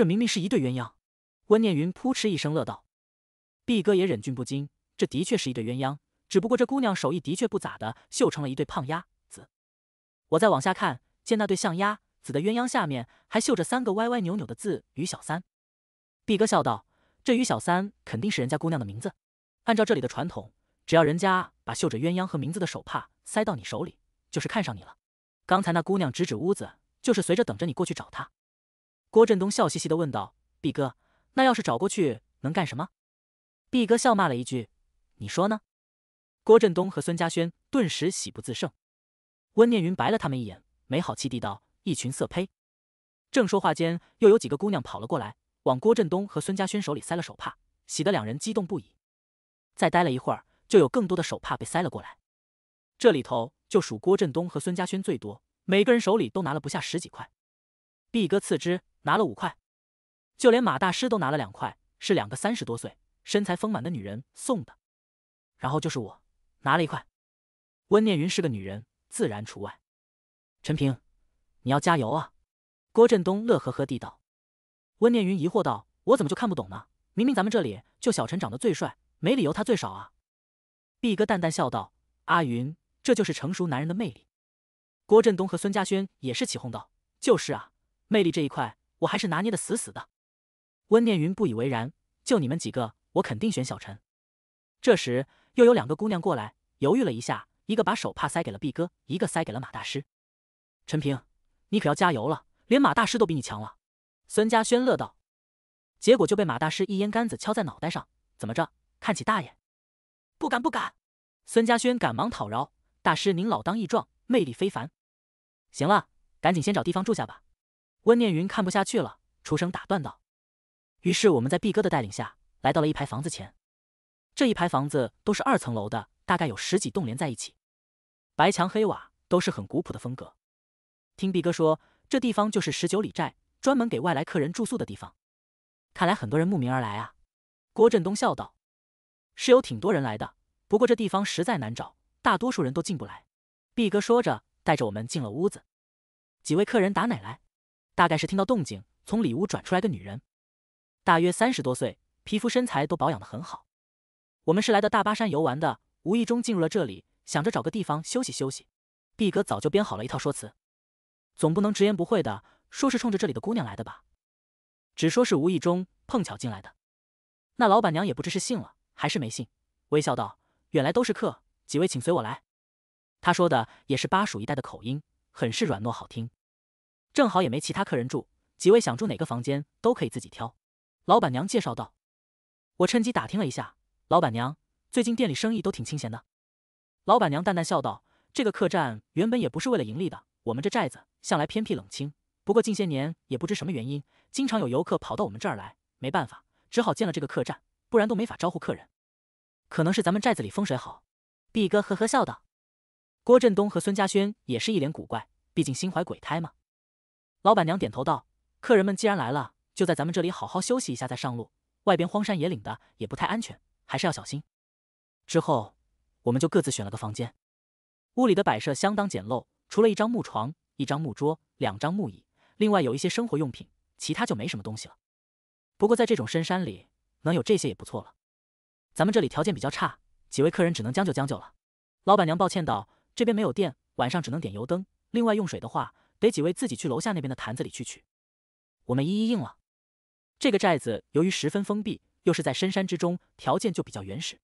这明明是一对鸳鸯，温念云扑哧一声乐道，毕哥也忍俊不禁。这的确是一对鸳鸯，只不过这姑娘手艺的确不咋的，绣成了一对胖鸭子。我再往下看，见那对像鸭子的鸳鸯下面还绣着三个歪歪扭扭的字“于小三”。毕哥笑道：“这于小三肯定是人家姑娘的名字。按照这里的传统，只要人家把绣着鸳鸯和名字的手帕塞到你手里，就是看上你了。刚才那姑娘指指屋子，就是随着等着你过去找她。”郭振东笑嘻嘻的问道：“毕哥，那要是找过去能干什么？”毕哥笑骂了一句：“你说呢？”郭振东和孙家轩顿时喜不自胜。温念云白了他们一眼，没好气地道：“一群色胚！”正说话间，又有几个姑娘跑了过来，往郭振东和孙家轩手里塞了手帕，喜得两人激动不已。再待了一会儿，就有更多的手帕被塞了过来。这里头就数郭振东和孙家轩最多，每个人手里都拿了不下十几块。毕哥次之。拿了五块，就连马大师都拿了两块，是两个三十多岁、身材丰满的女人送的。然后就是我拿了一块，温念云是个女人，自然除外。陈平，你要加油啊！郭振东乐呵呵地道。温念云疑惑道：“我怎么就看不懂呢？明明咱们这里就小陈长得最帅，没理由他最少啊！”毕哥淡淡笑道：“阿云，这就是成熟男人的魅力。”郭振东和孙佳轩也是起哄道：“就是啊，魅力这一块。”我还是拿捏的死死的。温念云不以为然：“就你们几个，我肯定选小陈。”这时，又有两个姑娘过来，犹豫了一下，一个把手帕塞给了毕哥，一个塞给了马大师。陈平，你可要加油了，连马大师都比你强了。孙家轩乐道，结果就被马大师一烟杆子敲在脑袋上。怎么着？看起大爷？不敢不敢！孙家轩赶忙讨饶：“大师您老当益壮，魅力非凡。”行了，赶紧先找地方住下吧。温念云看不下去了，出声打断道：“于是我们在毕哥的带领下来到了一排房子前。这一排房子都是二层楼的，大概有十几栋连在一起，白墙黑瓦，都是很古朴的风格。听毕哥说，这地方就是十九里寨，专门给外来客人住宿的地方。看来很多人慕名而来啊。”郭振东笑道：“是有挺多人来的，不过这地方实在难找，大多数人都进不来。”毕哥说着，带着我们进了屋子。几位客人打哪来？大概是听到动静，从里屋转出来个女人，大约三十多岁，皮肤身材都保养得很好。我们是来的大巴山游玩的，无意中进入了这里，想着找个地方休息休息。毕哥早就编好了一套说辞，总不能直言不讳的说是冲着这里的姑娘来的吧，只说是无意中碰巧进来的。那老板娘也不知是信了还是没信，微笑道：“远来都是客，几位请随我来。”她说的也是巴蜀一带的口音，很是软糯好听。正好也没其他客人住，几位想住哪个房间都可以自己挑，老板娘介绍道。我趁机打听了一下，老板娘，最近店里生意都挺清闲的。老板娘淡淡笑道：“这个客栈原本也不是为了盈利的，我们这寨子向来偏僻冷清，不过近些年也不知什么原因，经常有游客跑到我们这儿来，没办法，只好建了这个客栈，不然都没法招呼客人。可能是咱们寨子里风水好。”毕哥呵呵笑道。郭振东和孙家轩也是一脸古怪，毕竟心怀鬼胎嘛。老板娘点头道：“客人们既然来了，就在咱们这里好好休息一下，再上路。外边荒山野岭的也不太安全，还是要小心。”之后，我们就各自选了个房间。屋里的摆设相当简陋，除了一张木床、一张木桌、两张木椅，另外有一些生活用品，其他就没什么东西了。不过在这种深山里，能有这些也不错了。咱们这里条件比较差，几位客人只能将就将就了。老板娘抱歉道：“这边没有电，晚上只能点油灯。另外用水的话……”得几位自己去楼下那边的坛子里去取，我们一一应了。这个寨子由于十分封闭，又是在深山之中，条件就比较原始。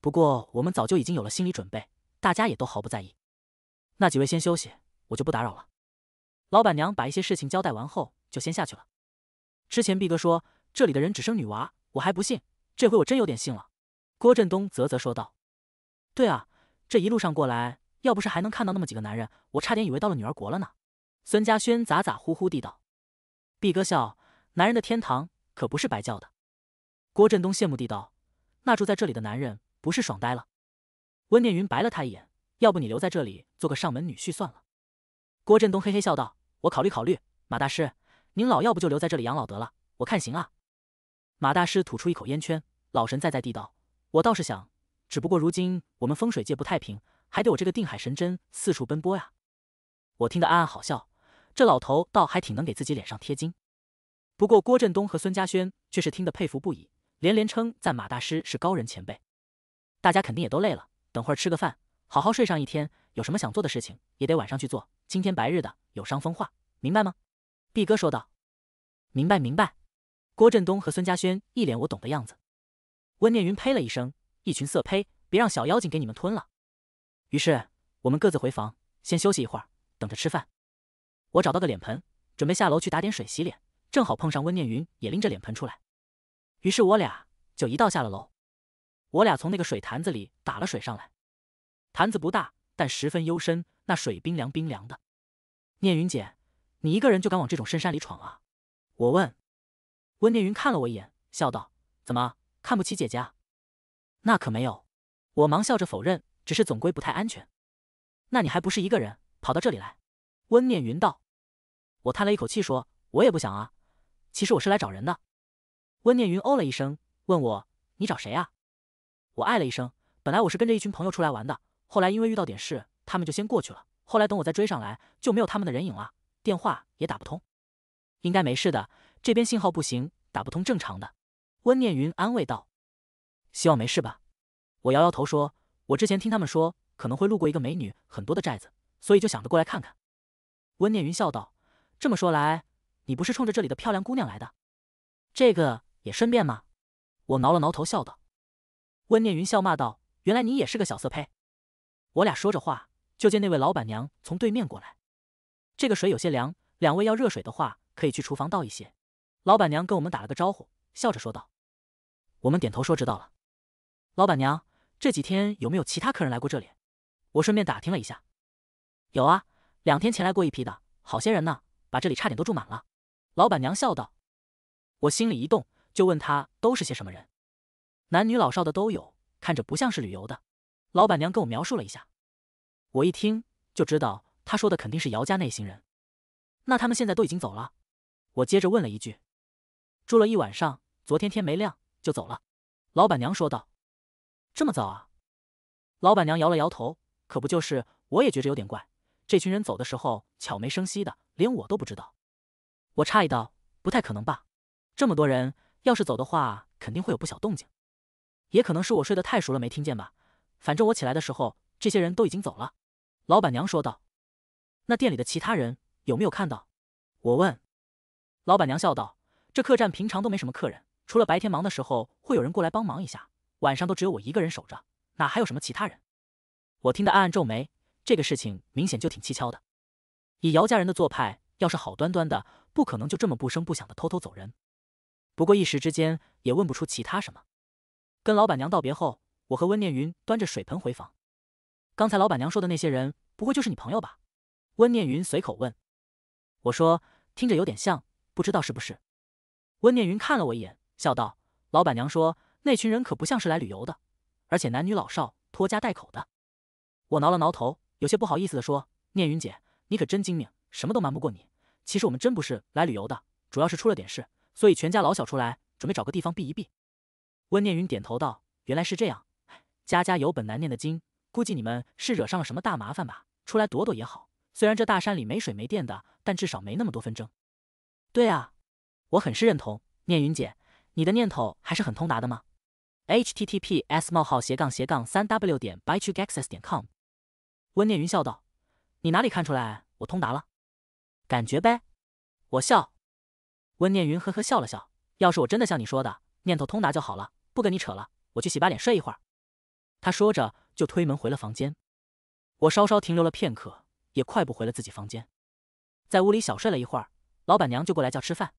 不过我们早就已经有了心理准备，大家也都毫不在意。那几位先休息，我就不打扰了。老板娘把一些事情交代完后，就先下去了。之前毕哥说这里的人只生女娃，我还不信，这回我真有点信了。郭振东啧啧说道：“对啊，这一路上过来，要不是还能看到那么几个男人，我差点以为到了女儿国了呢。”孙家轩咋咋呼呼地道：“毕哥笑，男人的天堂可不是白叫的。”郭振东羡慕地道：“那住在这里的男人不是爽呆了？”温念云白了他一眼：“要不你留在这里做个上门女婿算了。”郭振东嘿嘿笑道：“我考虑考虑。”马大师，您老要不就留在这里养老得了，我看行啊。”马大师吐出一口烟圈，老神在在地道：“我倒是想，只不过如今我们风水界不太平，还得我这个定海神针四处奔波呀。”我听得暗暗好笑。这老头倒还挺能给自己脸上贴金，不过郭振东和孙家轩却是听得佩服不已，连连称赞马大师是高人前辈。大家肯定也都累了，等会儿吃个饭，好好睡上一天。有什么想做的事情，也得晚上去做，今天白日的有伤风化，明白吗？毕哥说道。明白明白。郭振东和孙家轩一脸我懂的样子。温念云呸了一声，一群色胚，别让小妖精给你们吞了。于是我们各自回房，先休息一会儿，等着吃饭。我找到个脸盆，准备下楼去打点水洗脸，正好碰上温念云也拎着脸盆出来，于是我俩就一道下了楼。我俩从那个水坛子里打了水上来，坛子不大，但十分幽深，那水冰凉冰凉的。念云姐，你一个人就敢往这种深山里闯啊？我问。温念云看了我一眼，笑道：“怎么看不起姐姐？那可没有。”我忙笑着否认，只是总归不太安全。那你还不是一个人跑到这里来？温念云道。我叹了一口气说：“我也不想啊，其实我是来找人的。”温念云哦了一声，问我：“你找谁啊？”我哎了一声。本来我是跟着一群朋友出来玩的，后来因为遇到点事，他们就先过去了。后来等我再追上来，就没有他们的人影了，电话也打不通。应该没事的，这边信号不行，打不通正常的。温念云安慰道：“希望没事吧？”我摇摇头说：“我之前听他们说可能会路过一个美女很多的寨子，所以就想着过来看看。”温念云笑道。这么说来，你不是冲着这里的漂亮姑娘来的？这个也顺便吗？我挠了挠头，笑道。温念云笑骂道：“原来你也是个小色胚！”我俩说着话，就见那位老板娘从对面过来。这个水有些凉，两位要热水的话，可以去厨房倒一些。老板娘跟我们打了个招呼，笑着说道。我们点头说知道了。老板娘，这几天有没有其他客人来过这里？我顺便打听了一下。有啊，两天前来过一批的，好些人呢。把这里差点都住满了，老板娘笑道。我心里一动，就问他都是些什么人，男女老少的都有，看着不像是旅游的。老板娘跟我描述了一下，我一听就知道她说的肯定是姚家那行人。那他们现在都已经走了？我接着问了一句。住了一晚上，昨天天没亮就走了。老板娘说道。这么早啊？老板娘摇了摇头，可不就是，我也觉着有点怪。这群人走的时候悄没声息的，连我都不知道。我诧异道：“不太可能吧？这么多人，要是走的话，肯定会有不小动静。也可能是我睡得太熟了，没听见吧？反正我起来的时候，这些人都已经走了。”老板娘说道：“那店里的其他人有没有看到？”我问。老板娘笑道：“这客栈平常都没什么客人，除了白天忙的时候会有人过来帮忙一下，晚上都只有我一个人守着，哪还有什么其他人？”我听得暗暗皱眉。这个事情明显就挺蹊跷的，以姚家人的做派，要是好端端的，不可能就这么不声不响的偷偷走人。不过一时之间也问不出其他什么。跟老板娘道别后，我和温念云端着水盆回房。刚才老板娘说的那些人，不会就是你朋友吧？温念云随口问。我说听着有点像，不知道是不是。温念云看了我一眼，笑道：“老板娘说那群人可不像是来旅游的，而且男女老少，拖家带口的。”我挠了挠头。有些不好意思地说：“念云姐，你可真精明，什么都瞒不过你。其实我们真不是来旅游的，主要是出了点事，所以全家老小出来，准备找个地方避一避。”温念云点头道：“原来是这样，家家有本难念的经，估计你们是惹上了什么大麻烦吧？出来躲躲也好。虽然这大山里没水没电的，但至少没那么多纷争。”“对啊，我很是认同。”念云姐，你的念头还是很通达的吗 h t t p s 冒号斜斜杠杠 w w w b a i s 点 c o m 温念云笑道：“你哪里看出来我通达了？感觉呗。”我笑。温念云呵呵笑了笑：“要是我真的像你说的念头通达就好了。”不跟你扯了，我去洗把脸，睡一会儿。他说着就推门回了房间。我稍稍停留了片刻，也快步回了自己房间，在屋里小睡了一会儿。老板娘就过来叫吃饭。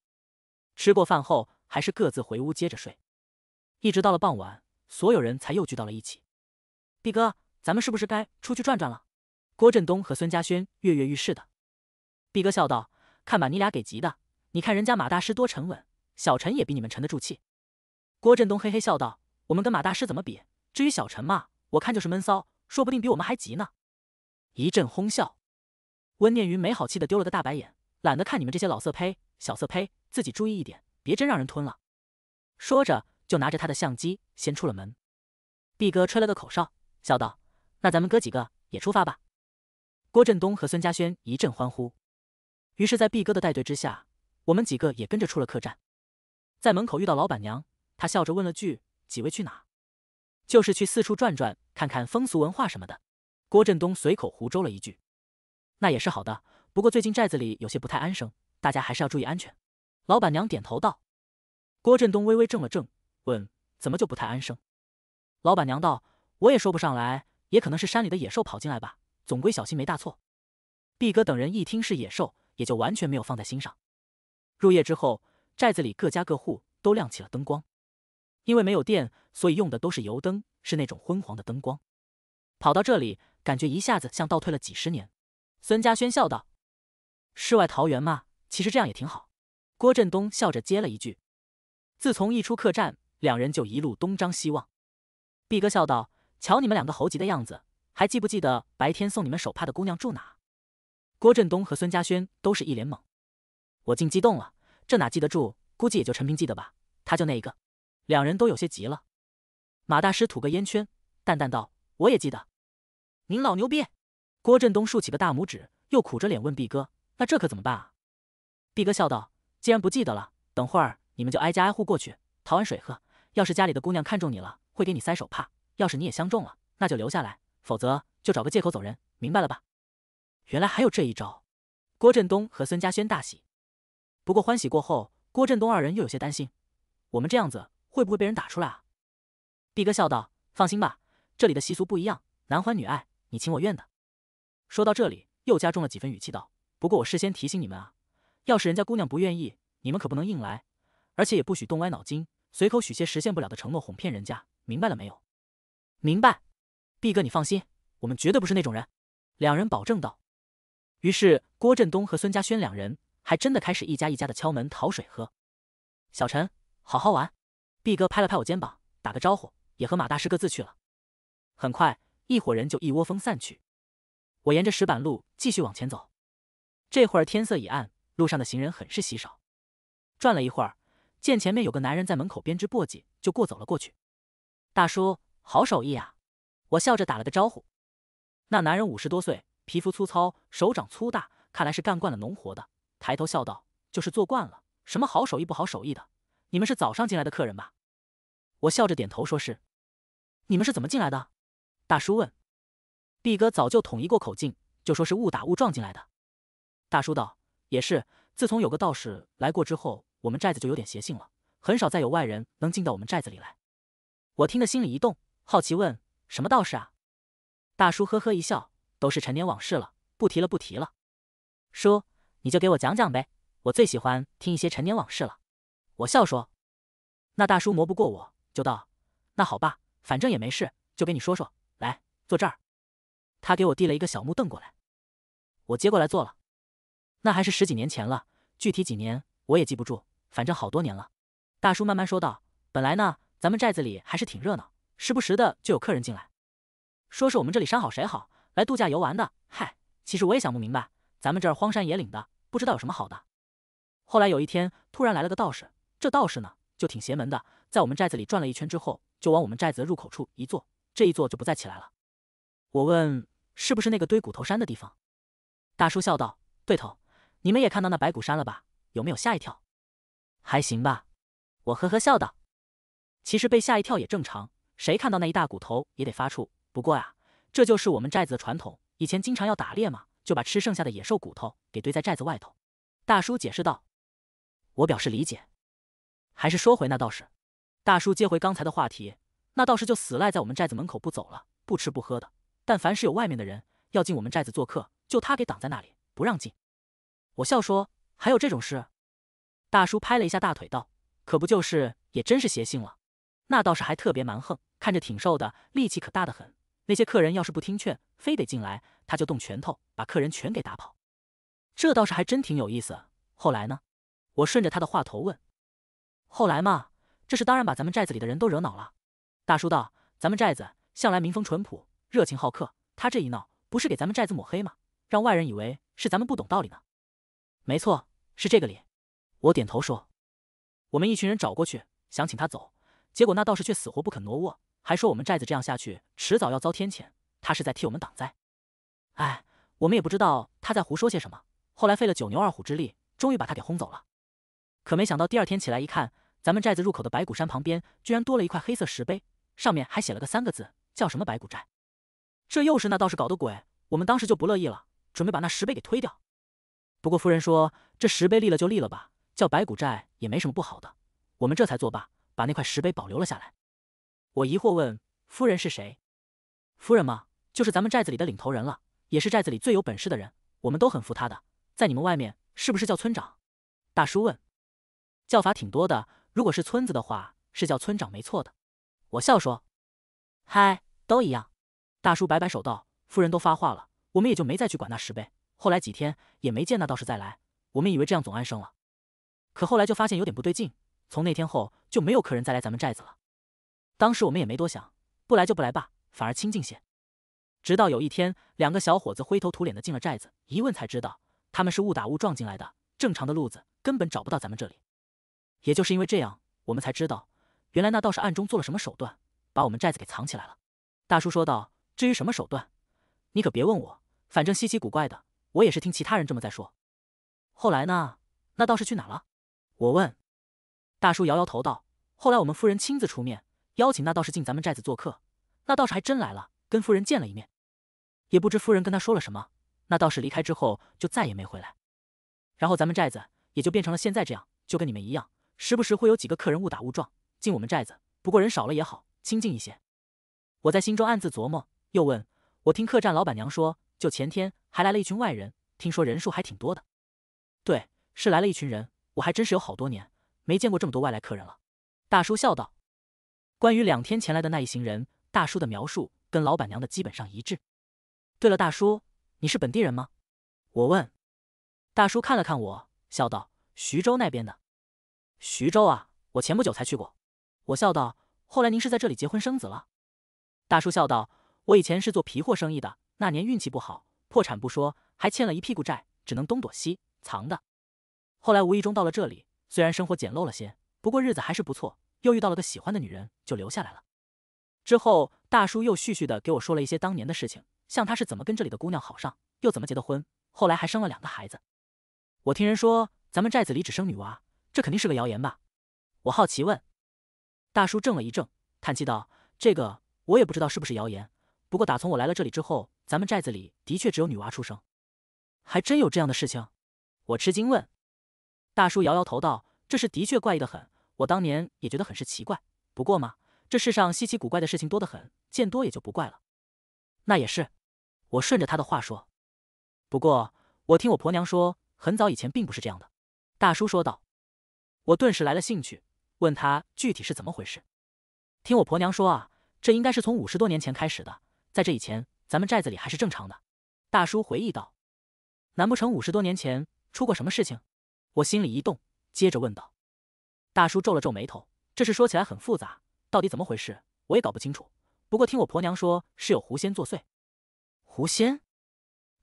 吃过饭后，还是各自回屋接着睡，一直到了傍晚，所有人才又聚到了一起。毕哥。咱们是不是该出去转转了？郭振东和孙家轩跃跃欲试的，毕哥笑道：“看把你俩给急的！你看人家马大师多沉稳，小陈也比你们沉得住气。”郭振东嘿嘿笑道：“我们跟马大师怎么比？至于小陈嘛，我看就是闷骚，说不定比我们还急呢。”一阵哄笑，温念云没好气的丢了个大白眼，懒得看你们这些老色胚、小色胚，自己注意一点，别真让人吞了。说着就拿着他的相机先出了门。毕哥吹了个口哨，笑道。那咱们哥几个也出发吧！郭振东和孙家轩一阵欢呼。于是，在毕哥的带队之下，我们几个也跟着出了客栈。在门口遇到老板娘，她笑着问了句：“几位去哪？”“就是去四处转转，看看风俗文化什么的。”郭振东随口胡诌了一句。“那也是好的，不过最近寨子里有些不太安生，大家还是要注意安全。”老板娘点头道。郭振东微微怔了怔，问：“怎么就不太安生？”老板娘道：“我也说不上来。”也可能是山里的野兽跑进来吧，总归小心没大错。毕哥等人一听是野兽，也就完全没有放在心上。入夜之后，寨子里各家各户都亮起了灯光，因为没有电，所以用的都是油灯，是那种昏黄的灯光。跑到这里，感觉一下子像倒退了几十年。孙家轩笑道：“世外桃源嘛，其实这样也挺好。”郭振东笑着接了一句：“自从一出客栈，两人就一路东张西望。”毕哥笑道。瞧你们两个猴急的样子，还记不记得白天送你们手帕的姑娘住哪？郭振东和孙家轩都是一脸懵，我竟激动了，这哪记得住？估计也就陈平记得吧，他就那一个。两人都有些急了。马大师吐个烟圈，淡淡道：“我也记得。”您老牛逼！郭振东竖起个大拇指，又苦着脸问毕哥：“那这可怎么办啊？”毕哥笑道：“既然不记得了，等会儿你们就挨家挨户过去讨碗水喝，要是家里的姑娘看中你了，会给你塞手帕。”要是你也相中了，那就留下来；否则就找个借口走人，明白了吧？原来还有这一招。郭振东和孙佳轩大喜，不过欢喜过后，郭振东二人又有些担心：我们这样子会不会被人打出来啊？毕哥笑道：“放心吧，这里的习俗不一样，男欢女爱，你情我愿的。”说到这里，又加重了几分语气道：“不过我事先提醒你们啊，要是人家姑娘不愿意，你们可不能硬来，而且也不许动歪脑筋，随口许些实现不了的承诺哄骗人家。明白了没有？”明白，毕哥，你放心，我们绝对不是那种人。两人保证道。于是郭振东和孙家轩两人还真的开始一家一家的敲门讨水喝。小陈，好好玩。毕哥拍了拍我肩膀，打个招呼，也和马大师各自去了。很快，一伙人就一窝蜂散去。我沿着石板路继续往前走。这会儿天色已暗，路上的行人很是稀少。转了一会儿，见前面有个男人在门口编织簸箕，就过走了过去。大叔。好手艺啊！我笑着打了个招呼。那男人五十多岁，皮肤粗糙，手掌粗大，看来是干惯了农活的。抬头笑道：“就是做惯了，什么好手艺不好手艺的。”你们是早上进来的客人吧？我笑着点头说是。你们是怎么进来的？大叔问。毕哥早就统一过口径，就说是误打误撞进来的。大叔道：“也是，自从有个道士来过之后，我们寨子就有点邪性了，很少再有外人能进到我们寨子里来。”我听得心里一动。好奇问：“什么道士啊？”大叔呵呵一笑：“都是陈年往事了，不提了，不提了。”“叔，你就给我讲讲呗，我最喜欢听一些陈年往事了。”我笑说：“那大叔磨不过我，就道：‘那好吧，反正也没事，就给你说说。’来，坐这儿。”他给我递了一个小木凳过来，我接过来坐了。那还是十几年前了，具体几年我也记不住，反正好多年了。大叔慢慢说道：“本来呢，咱们寨子里还是挺热闹。”时不时的就有客人进来，说是我们这里山好水好，来度假游玩的。嗨，其实我也想不明白，咱们这儿荒山野岭的，不知道有什么好的。后来有一天，突然来了个道士，这道士呢就挺邪门的，在我们寨子里转了一圈之后，就往我们寨子入口处一坐，这一坐就不再起来了。我问是不是那个堆骨头山的地方，大叔笑道：“对头，你们也看到那白骨山了吧？有没有吓一跳？还行吧。”我呵呵笑道：“其实被吓一跳也正常。”谁看到那一大骨头也得发怵。不过呀，这就是我们寨子的传统，以前经常要打猎嘛，就把吃剩下的野兽骨头给堆在寨子外头。大叔解释道。我表示理解。还是说回那道士。大叔接回刚才的话题，那道士就死赖在我们寨子门口不走了，不吃不喝的。但凡是有外面的人要进我们寨子做客，就他给挡在那里不让进。我笑说：“还有这种事？”大叔拍了一下大腿道：“可不就是？也真是邪性了。”那倒是还特别蛮横，看着挺瘦的，力气可大得很。那些客人要是不听劝，非得进来，他就动拳头，把客人全给打跑。这倒是还真挺有意思。后来呢？我顺着他的话头问。后来嘛，这是当然把咱们寨子里的人都惹恼了。大叔道：“咱们寨子向来民风淳朴，热情好客。他这一闹，不是给咱们寨子抹黑吗？让外人以为是咱们不懂道理呢。”没错，是这个理。我点头说：“我们一群人找过去，想请他走。”结果那道士却死活不肯挪窝，还说我们寨子这样下去，迟早要遭天谴。他是在替我们挡灾。哎，我们也不知道他在胡说些什么。后来费了九牛二虎之力，终于把他给轰走了。可没想到第二天起来一看，咱们寨子入口的白骨山旁边居然多了一块黑色石碑，上面还写了个三个字，叫什么“白骨寨”。这又是那道士搞的鬼。我们当时就不乐意了，准备把那石碑给推掉。不过夫人说这石碑立了就立了吧，叫白骨寨也没什么不好的。我们这才作罢。把那块石碑保留了下来。我疑惑问：“夫人是谁？”“夫人吗？就是咱们寨子里的领头人了，也是寨子里最有本事的人。我们都很服他的。在你们外面是不是叫村长？”大叔问。“叫法挺多的，如果是村子的话，是叫村长没错的。”我笑说：“嗨，都一样。”大叔摆摆手道：“夫人都发话了，我们也就没再去管那石碑。后来几天也没见那道士再来，我们以为这样总安生了。可后来就发现有点不对劲。”从那天后就没有客人再来咱们寨子了。当时我们也没多想，不来就不来吧，反而清静些。直到有一天，两个小伙子灰头土脸的进了寨子，一问才知道他们是误打误撞进来的，正常的路子根本找不到咱们这里。也就是因为这样，我们才知道原来那道士暗中做了什么手段，把我们寨子给藏起来了。大叔说道：“至于什么手段，你可别问我，反正稀奇古怪的。我也是听其他人这么在说。”后来呢？那道士去哪了？我问。大叔摇摇头道：“后来我们夫人亲自出面邀请那道士进咱们寨子做客，那道士还真来了，跟夫人见了一面。也不知夫人跟他说了什么，那道士离开之后就再也没回来。然后咱们寨子也就变成了现在这样，就跟你们一样，时不时会有几个客人误打误撞进我们寨子。不过人少了也好，清静一些。”我在心中暗自琢磨，又问：“我听客栈老板娘说，就前天还来了一群外人，听说人数还挺多的。”“对，是来了一群人，我还真是有好多年。”没见过这么多外来客人了，大叔笑道。关于两天前来的那一行人，大叔的描述跟老板娘的基本上一致。对了，大叔，你是本地人吗？我问。大叔看了看我，笑道：“徐州那边的，徐州啊，我前不久才去过。”我笑道：“后来您是在这里结婚生子了？”大叔笑道：“我以前是做皮货生意的，那年运气不好，破产不说，还欠了一屁股债，只能东躲西藏的。后来无意中到了这里。”虽然生活简陋了些，不过日子还是不错。又遇到了个喜欢的女人，就留下来了。之后，大叔又絮絮的给我说了一些当年的事情，像他是怎么跟这里的姑娘好上，又怎么结的婚，后来还生了两个孩子。我听人说咱们寨子里只生女娃，这肯定是个谣言吧？我好奇问。大叔怔了一怔，叹气道：“这个我也不知道是不是谣言。不过打从我来了这里之后，咱们寨子里的确只有女娃出生，还真有这样的事情？”我吃惊问。大叔摇摇头道：“这事的确怪异的很，我当年也觉得很是奇怪。不过嘛，这世上稀奇古怪的事情多得很，见多也就不怪了。”那也是，我顺着他的话说。不过我听我婆娘说，很早以前并不是这样的。”大叔说道。我顿时来了兴趣，问他具体是怎么回事。听我婆娘说啊，这应该是从五十多年前开始的。在这以前，咱们寨子里还是正常的。”大叔回忆道。难不成五十多年前出过什么事情？我心里一动，接着问道：“大叔皱了皱眉头，这事说起来很复杂，到底怎么回事？我也搞不清楚。不过听我婆娘说，是有狐仙作祟。狐仙，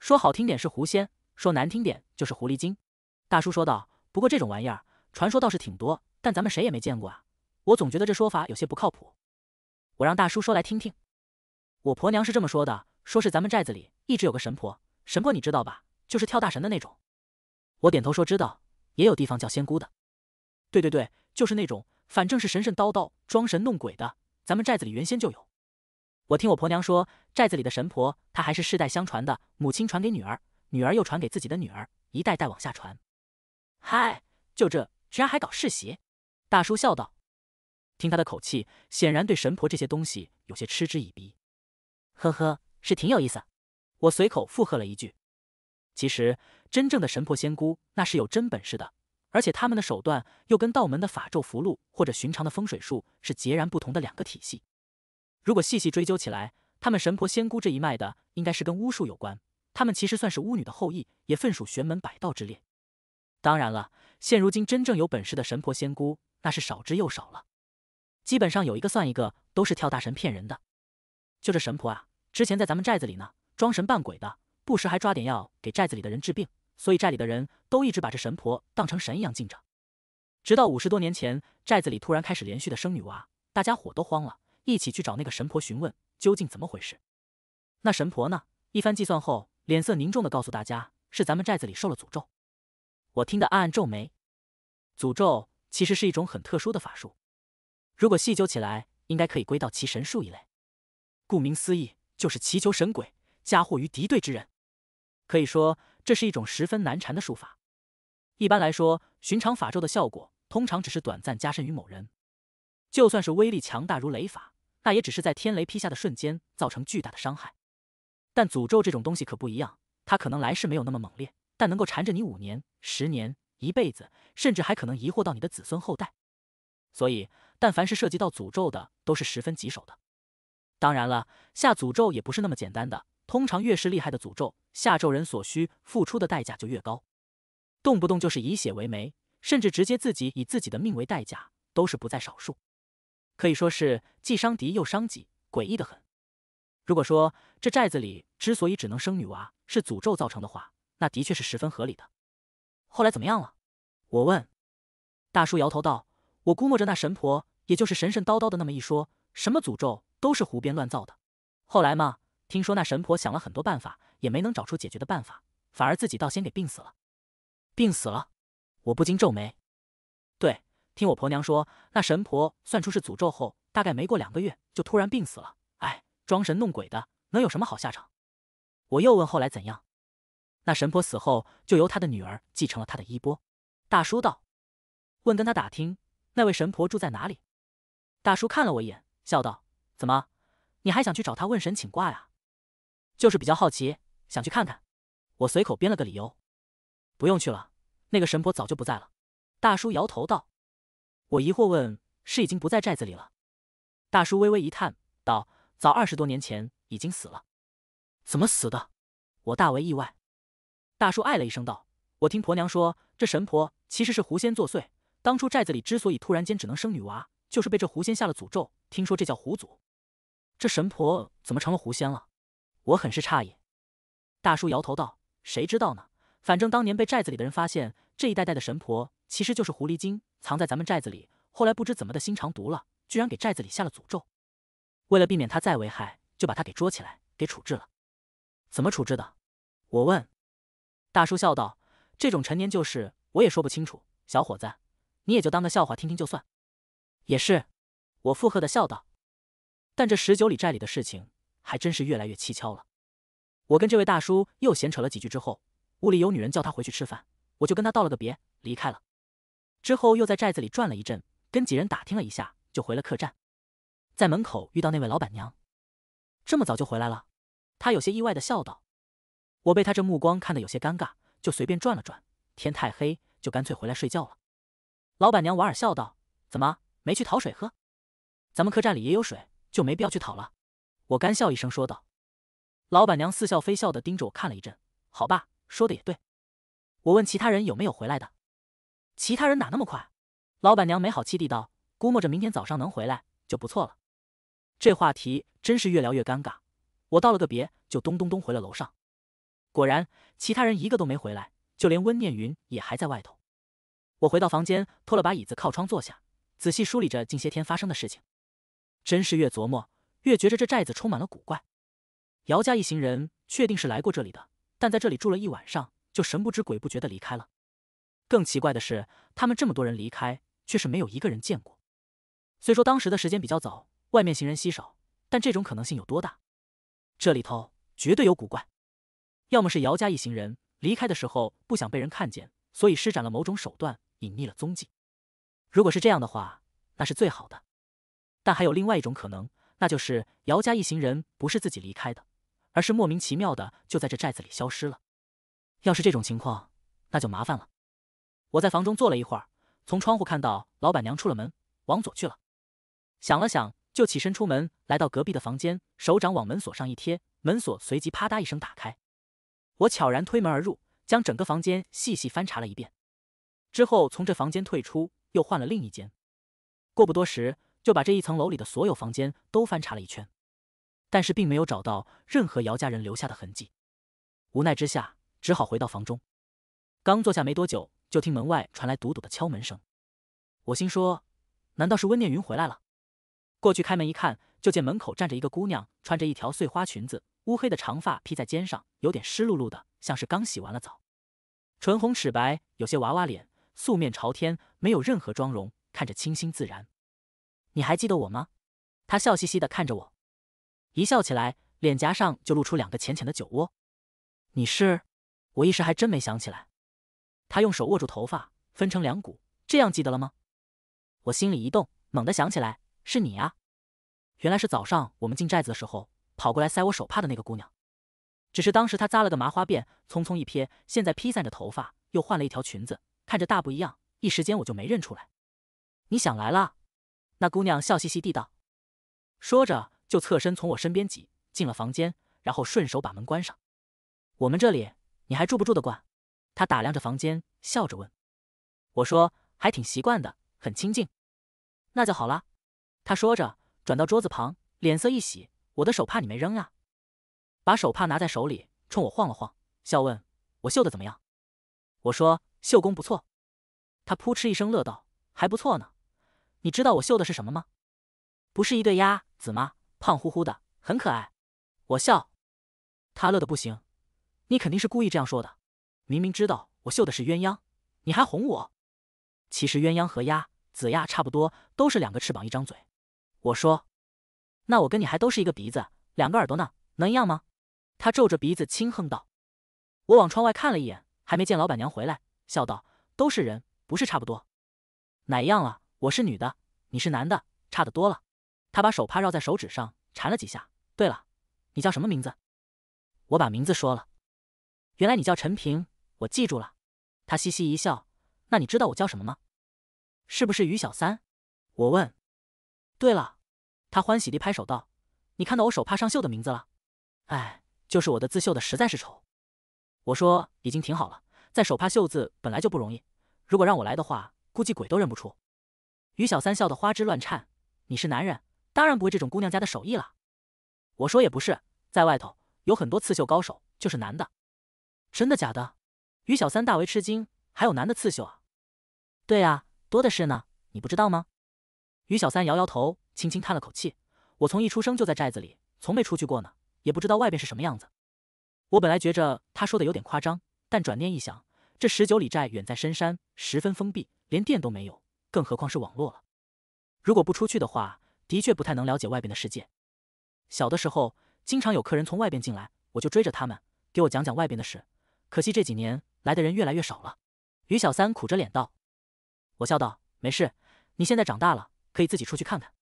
说好听点是狐仙，说难听点就是狐狸精。”大叔说道：“不过这种玩意儿，传说倒是挺多，但咱们谁也没见过啊。我总觉得这说法有些不靠谱。我让大叔说来听听。我婆娘是这么说的：说是咱们寨子里一直有个神婆，神婆你知道吧？就是跳大神的那种。”我点头说：“知道。”也有地方叫仙姑的，对对对，就是那种，反正是神神叨叨、装神弄鬼的。咱们寨子里原先就有，我听我婆娘说，寨子里的神婆，她还是世代相传的，母亲传给女儿，女儿又传给自己的女儿，一代代往下传。嗨，就这，居然还搞世袭？大叔笑道，听他的口气，显然对神婆这些东西有些嗤之以鼻。呵呵，是挺有意思。我随口附和了一句。其实，真正的神婆仙姑那是有真本事的，而且他们的手段又跟道门的法咒符箓或者寻常的风水术是截然不同的两个体系。如果细细追究起来，他们神婆仙姑这一脉的应该是跟巫术有关，他们其实算是巫女的后裔，也分属玄门百道之列。当然了，现如今真正有本事的神婆仙姑那是少之又少了，基本上有一个算一个都是跳大神骗人的。就这神婆啊，之前在咱们寨子里呢，装神扮鬼的。不时还抓点药给寨子里的人治病，所以寨里的人都一直把这神婆当成神一样敬着。直到五十多年前，寨子里突然开始连续的生女娃，大家伙都慌了，一起去找那个神婆询问究竟怎么回事。那神婆呢？一番计算后，脸色凝重的告诉大家：“是咱们寨子里受了诅咒。”我听得暗暗皱眉。诅咒其实是一种很特殊的法术，如果细究起来，应该可以归到其神术一类。顾名思义，就是祈求神鬼加祸于敌对之人。可以说这是一种十分难缠的术法。一般来说，寻常法咒的效果通常只是短暂加深于某人。就算是威力强大如雷法，那也只是在天雷劈下的瞬间造成巨大的伤害。但诅咒这种东西可不一样，它可能来世没有那么猛烈，但能够缠着你五年、十年、一辈子，甚至还可能疑惑到你的子孙后代。所以，但凡是涉及到诅咒的，都是十分棘手的。当然了，下诅咒也不是那么简单的。通常越是厉害的诅咒，下咒人所需付出的代价就越高，动不动就是以血为媒，甚至直接自己以自己的命为代价，都是不在少数。可以说是既伤敌又伤己，诡异的很。如果说这寨子里之所以只能生女娃是诅咒造成的话，那的确是十分合理的。后来怎么样了？我问。大叔摇头道：“我估摸着那神婆也就是神神叨叨的那么一说，什么诅咒都是胡编乱造的。后来嘛……”听说那神婆想了很多办法，也没能找出解决的办法，反而自己倒先给病死了。病死了，我不禁皱眉。对，听我婆娘说，那神婆算出是诅咒后，大概没过两个月就突然病死了。哎，装神弄鬼的，能有什么好下场？我又问后来怎样？那神婆死后，就由她的女儿继承了他的衣钵。大叔道：“问跟她打听那位神婆住在哪里？”大叔看了我一眼，笑道：“怎么，你还想去找她问神请卦呀？”就是比较好奇，想去看看。我随口编了个理由。不用去了，那个神婆早就不在了。大叔摇头道。我疑惑问：“是已经不在寨子里了？”大叔微微一叹道：“早二十多年前已经死了。”怎么死的？我大为意外。大叔唉了一声道：“我听婆娘说，这神婆其实是狐仙作祟。当初寨子里之所以突然间只能生女娃，就是被这狐仙下了诅咒。听说这叫狐祖。这神婆怎么成了狐仙了？”我很是诧异，大叔摇头道：“谁知道呢？反正当年被寨子里的人发现，这一代代的神婆其实就是狐狸精，藏在咱们寨子里。后来不知怎么的心肠毒了，居然给寨子里下了诅咒。为了避免他再危害，就把他给捉起来，给处置了。怎么处置的？”我问。大叔笑道：“这种陈年旧事，我也说不清楚。小伙子，你也就当个笑话听听就算。”也是，我附和的笑道：“但这十九里寨里的事情……”还真是越来越蹊跷了。我跟这位大叔又闲扯了几句之后，屋里有女人叫他回去吃饭，我就跟他道了个别，离开了。之后又在寨子里转了一阵，跟几人打听了一下，就回了客栈。在门口遇到那位老板娘，这么早就回来了，她有些意外的笑道。我被她这目光看得有些尴尬，就随便转了转，天太黑，就干脆回来睡觉了。老板娘莞尔笑道：“怎么没去讨水喝？咱们客栈里也有水，就没必要去讨了。”我干笑一声说道：“老板娘似笑非笑的盯着我看了一阵，好吧，说的也对。”我问其他人有没有回来的，其他人哪那么快？老板娘没好气地道：“估摸着明天早上能回来就不错了。”这话题真是越聊越尴尬。我道了个别，就咚咚咚回了楼上。果然，其他人一个都没回来，就连温念云也还在外头。我回到房间，拖了把椅子靠窗坐下，仔细梳理着近些天发生的事情。真是越琢磨。越觉着这寨子充满了古怪。姚家一行人确定是来过这里的，但在这里住了一晚上，就神不知鬼不觉的离开了。更奇怪的是，他们这么多人离开，却是没有一个人见过。虽说当时的时间比较早，外面行人稀少，但这种可能性有多大？这里头绝对有古怪。要么是姚家一行人离开的时候不想被人看见，所以施展了某种手段隐匿了踪迹。如果是这样的话，那是最好的。但还有另外一种可能。那就是姚家一行人不是自己离开的，而是莫名其妙的就在这寨子里消失了。要是这种情况，那就麻烦了。我在房中坐了一会儿，从窗户看到老板娘出了门，往左去了。想了想，就起身出门，来到隔壁的房间，手掌往门锁上一贴，门锁随即啪嗒一声打开。我悄然推门而入，将整个房间细细翻查了一遍，之后从这房间退出，又换了另一间。过不多时。就把这一层楼里的所有房间都翻查了一圈，但是并没有找到任何姚家人留下的痕迹。无奈之下，只好回到房中。刚坐下没多久，就听门外传来笃笃的敲门声。我心说：“难道是温念云回来了？”过去开门一看，就见门口站着一个姑娘，穿着一条碎花裙子，乌黑的长发披在肩上，有点湿漉漉的，像是刚洗完了澡。唇红齿白，有些娃娃脸，素面朝天，没有任何妆容，看着清新自然。你还记得我吗？他笑嘻嘻的看着我，一笑起来，脸颊上就露出两个浅浅的酒窝。你是？我一时还真没想起来。他用手握住头发，分成两股，这样记得了吗？我心里一动，猛地想起来，是你呀！原来是早上我们进寨子的时候，跑过来塞我手帕的那个姑娘。只是当时她扎了个麻花辫，匆匆一瞥，现在披散着头发，又换了一条裙子，看着大不一样，一时间我就没认出来。你想来了。那姑娘笑嘻嘻地道，说着就侧身从我身边挤进了房间，然后顺手把门关上。我们这里你还住不住得惯？她打量着房间，笑着问。我说还挺习惯的，很清静。那就好啦。她说着转到桌子旁，脸色一喜。我的手帕你没扔啊？把手帕拿在手里，冲我晃了晃，笑问我绣的怎么样？我说绣工不错。他扑哧一声乐道：“还不错呢。”你知道我绣的是什么吗？不是一对鸭子吗？胖乎乎的，很可爱。我笑，他乐的不行。你肯定是故意这样说的，明明知道我绣的是鸳鸯，你还哄我。其实鸳鸯和鸭子、鸭差不多，都是两个翅膀，一张嘴。我说，那我跟你还都是一个鼻子，两个耳朵呢，能一样吗？他皱着鼻子轻哼道。我往窗外看了一眼，还没见老板娘回来，笑道：都是人，不是差不多，哪一样了？我是女的，你是男的，差得多了。他把手帕绕在手指上，缠了几下。对了，你叫什么名字？我把名字说了。原来你叫陈平，我记住了。他嘻嘻一笑。那你知道我叫什么吗？是不是于小三？我问。对了，他欢喜地拍手道：“你看到我手帕上绣的名字了？”哎，就是我的字绣的实在是丑。我说已经挺好了，在手帕绣字本来就不容易，如果让我来的话，估计鬼都认不出。于小三笑得花枝乱颤，你是男人，当然不会这种姑娘家的手艺了。我说也不是，在外头有很多刺绣高手，就是男的。真的假的？于小三大为吃惊，还有男的刺绣啊？对呀，多的是呢，你不知道吗？于小三摇摇头，轻轻叹了口气，我从一出生就在寨子里，从没出去过呢，也不知道外边是什么样子。我本来觉着他说的有点夸张，但转念一想，这十九里寨远在深山，十分封闭，连电都没有。更何况是网络了。如果不出去的话，的确不太能了解外边的世界。小的时候，经常有客人从外边进来，我就追着他们，给我讲讲外边的事。可惜这几年来的人越来越少了。于小三苦着脸道。我笑道：“没事，你现在长大了，可以自己出去看看。”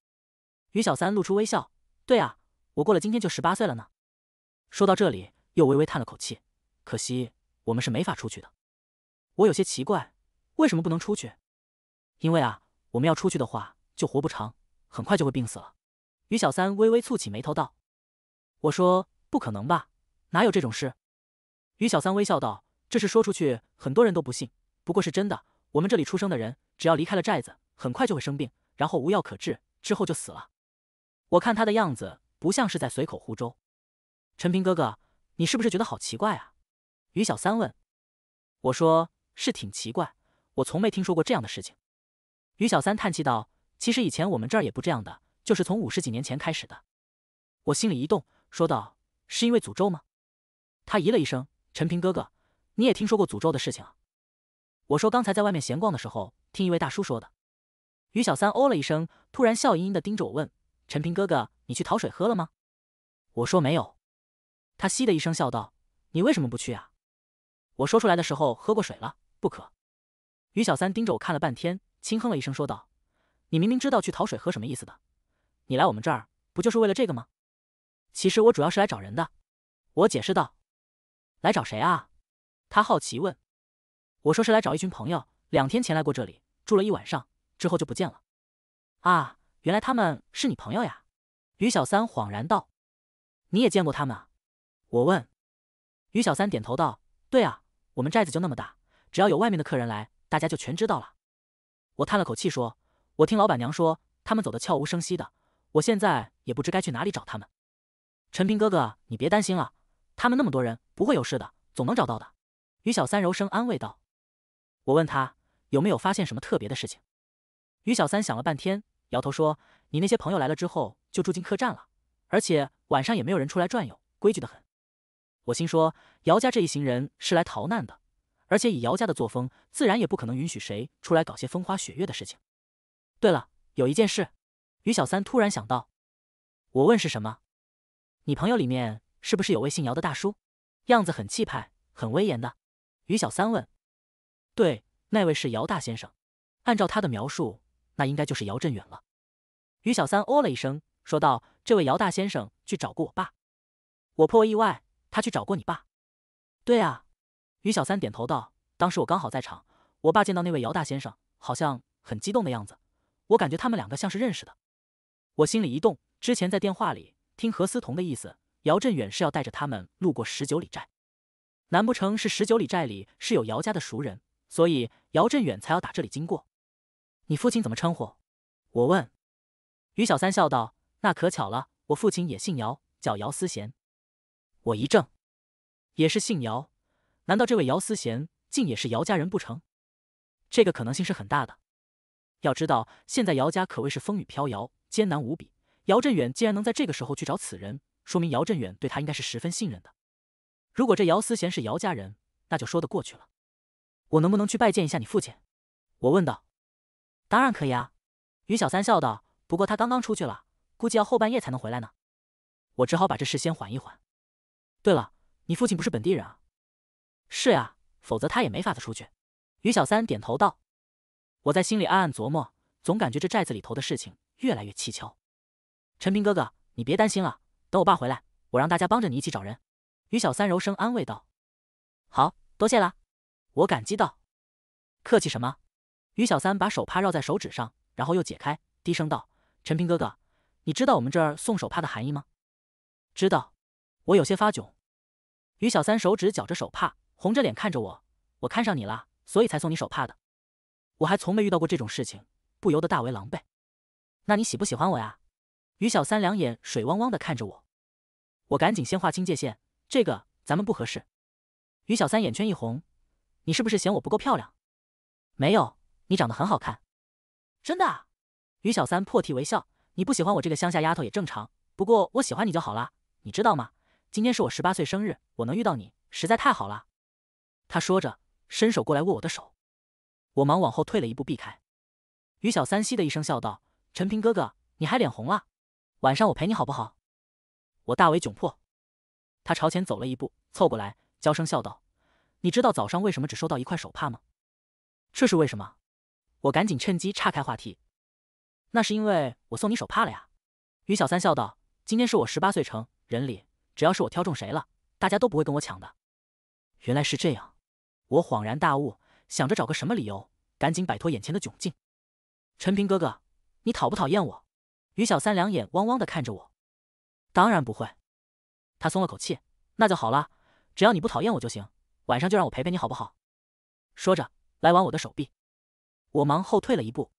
于小三露出微笑：“对啊，我过了今天就十八岁了呢。”说到这里，又微微叹了口气：“可惜我们是没法出去的。”我有些奇怪：“为什么不能出去？”因为啊，我们要出去的话，就活不长，很快就会病死了。于小三微微蹙起眉头道：“我说不可能吧，哪有这种事？”于小三微笑道：“这事说出去，很多人都不信，不过是真的。我们这里出生的人，只要离开了寨子，很快就会生病，然后无药可治，之后就死了。”我看他的样子，不像是在随口胡诌。陈平哥哥，你是不是觉得好奇怪啊？”于小三问。“我说是挺奇怪，我从没听说过这样的事情。”于小三叹气道：“其实以前我们这儿也不这样的，就是从五十几年前开始的。”我心里一动，说道：“是因为诅咒吗？”他咦了一声：“陈平哥哥，你也听说过诅咒的事情啊？”我说：“刚才在外面闲逛的时候，听一位大叔说的。”于小三哦了一声，突然笑吟吟的盯着我问：“陈平哥哥，你去讨水喝了吗？”我说：“没有。”他嘻的一声笑道：“你为什么不去啊？”我说：“出来的时候喝过水了，不渴。”于小三盯着我看了半天。轻哼了一声，说道：“你明明知道去讨水喝什么意思的，你来我们这儿不就是为了这个吗？”“其实我主要是来找人的。”我解释道。“来找谁啊？”他好奇问。“我说是来找一群朋友，两天前来过这里，住了一晚上，之后就不见了。”“啊，原来他们是你朋友呀！”于小三恍然道。“你也见过他们？”啊？我问。于小三点头道：“对啊，我们寨子就那么大，只要有外面的客人来，大家就全知道了。”我叹了口气说：“我听老板娘说，他们走得悄无声息的。我现在也不知该去哪里找他们。”陈平哥哥，你别担心了，他们那么多人，不会有事的，总能找到的。”于小三柔声安慰道。我问他有没有发现什么特别的事情。于小三想了半天，摇头说：“你那些朋友来了之后就住进客栈了，而且晚上也没有人出来转悠，规矩的很。”我心说，姚家这一行人是来逃难的。而且以姚家的作风，自然也不可能允许谁出来搞些风花雪月的事情。对了，有一件事，于小三突然想到。我问是什么？你朋友里面是不是有位姓姚的大叔？样子很气派，很威严的。于小三问。对，那位是姚大先生。按照他的描述，那应该就是姚振远了。于小三哦了一声，说道：“这位姚大先生去找过我爸。”我颇为意外，他去找过你爸？对啊。于小三点头道：“当时我刚好在场，我爸见到那位姚大先生，好像很激动的样子。我感觉他们两个像是认识的。我心里一动，之前在电话里听何思彤的意思，姚振远是要带着他们路过十九里寨，难不成是十九里寨里是有姚家的熟人，所以姚振远才要打这里经过？”“你父亲怎么称呼？”我问。于小三笑道：“那可巧了，我父亲也姓姚，叫姚思贤。”我一怔：“也是姓姚。”难道这位姚思贤竟也是姚家人不成？这个可能性是很大的。要知道，现在姚家可谓是风雨飘摇，艰难无比。姚振远竟然能在这个时候去找此人，说明姚振远对他应该是十分信任的。如果这姚思贤是姚家人，那就说得过去了。我能不能去拜见一下你父亲？我问道。当然可以啊，于小三笑道。不过他刚刚出去了，估计要后半夜才能回来呢。我只好把这事先缓一缓。对了，你父亲不是本地人啊？是啊，否则他也没法子出去。于小三点头道：“我在心里暗暗琢磨，总感觉这寨子里头的事情越来越蹊跷。”陈平哥哥，你别担心了，等我爸回来，我让大家帮着你一起找人。”于小三柔声安慰道：“好多谢啦！”我感激道：“客气什么？”于小三把手帕绕在手指上，然后又解开，低声道：“陈平哥哥，你知道我们这儿送手帕的含义吗？”知道。我有些发窘。于小三手指绞着手帕。红着脸看着我，我看上你了，所以才送你手帕的。我还从没遇到过这种事情，不由得大为狼狈。那你喜不喜欢我呀？于小三两眼水汪汪的看着我，我赶紧先划清界限，这个咱们不合适。于小三眼圈一红，你是不是嫌我不够漂亮？没有，你长得很好看，真的。于小三破涕为笑，你不喜欢我这个乡下丫头也正常，不过我喜欢你就好了，你知道吗？今天是我十八岁生日，我能遇到你实在太好了。他说着，伸手过来握我的手，我忙往后退了一步避开。于小三嘻的一声笑道：“陈平哥哥，你还脸红了？晚上我陪你好不好？”我大为窘迫。他朝前走了一步，凑过来，娇声笑道：“你知道早上为什么只收到一块手帕吗？”“这是为什么？”我赶紧趁机岔开话题。“那是因为我送你手帕了呀。”于小三笑道：“今天是我十八岁成人礼，只要是我挑中谁了，大家都不会跟我抢的。”原来是这样。我恍然大悟，想着找个什么理由，赶紧摆脱眼前的窘境。陈平哥哥，你讨不讨厌我？于小三两眼汪汪的看着我，当然不会。他松了口气，那就好了，只要你不讨厌我就行。晚上就让我陪陪你好不好？说着，来挽我的手臂，我忙后退了一步。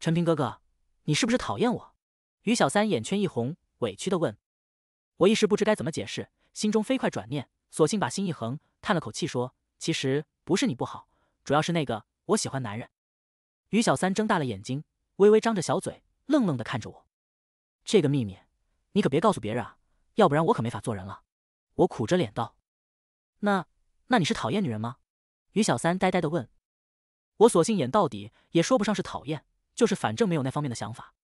陈平哥哥，你是不是讨厌我？于小三眼圈一红，委屈的问。我一时不知该怎么解释，心中飞快转念，索性把心一横，叹了口气说。其实不是你不好，主要是那个我喜欢男人。于小三睁大了眼睛，微微张着小嘴，愣愣的看着我。这个秘密，你可别告诉别人啊，要不然我可没法做人了。我苦着脸道。那那你是讨厌女人吗？于小三呆呆的问。我索性演到底，也说不上是讨厌，就是反正没有那方面的想法。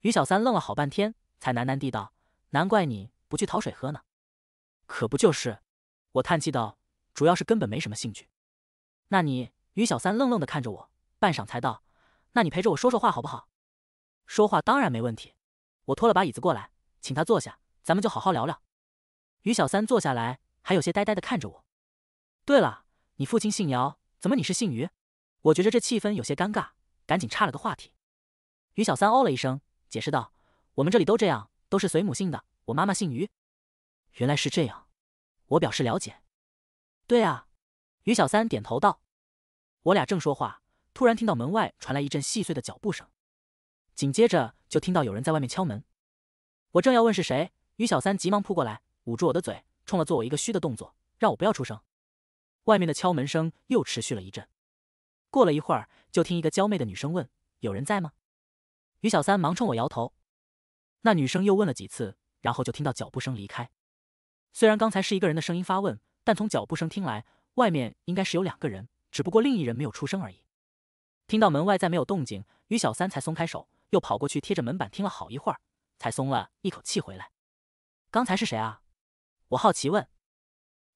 于小三愣了好半天，才喃喃地道：“难怪你不去讨水喝呢，可不就是？”我叹气道。主要是根本没什么兴趣。那你于小三愣愣的看着我，半晌才道：“那你陪着我说说话好不好？”说话当然没问题。我拖了把椅子过来，请他坐下，咱们就好好聊聊。于小三坐下来，还有些呆呆的看着我。对了，你父亲姓姚，怎么你是姓于？我觉着这气氛有些尴尬，赶紧岔了个话题。于小三哦了一声，解释道：“我们这里都这样，都是随母姓的。我妈妈姓于。”原来是这样，我表示了解。对啊，于小三点头道：“我俩正说话，突然听到门外传来一阵细碎的脚步声，紧接着就听到有人在外面敲门。我正要问是谁，于小三急忙扑过来，捂住我的嘴，冲了做我一个虚的动作，让我不要出声。外面的敲门声又持续了一阵，过了一会儿，就听一个娇媚的女生问：有人在吗？于小三忙冲我摇头。那女生又问了几次，然后就听到脚步声离开。虽然刚才是一个人的声音发问。”但从脚步声听来，外面应该是有两个人，只不过另一人没有出声而已。听到门外再没有动静，于小三才松开手，又跑过去贴着门板听了好一会儿，才松了一口气回来。刚才是谁啊？我好奇问。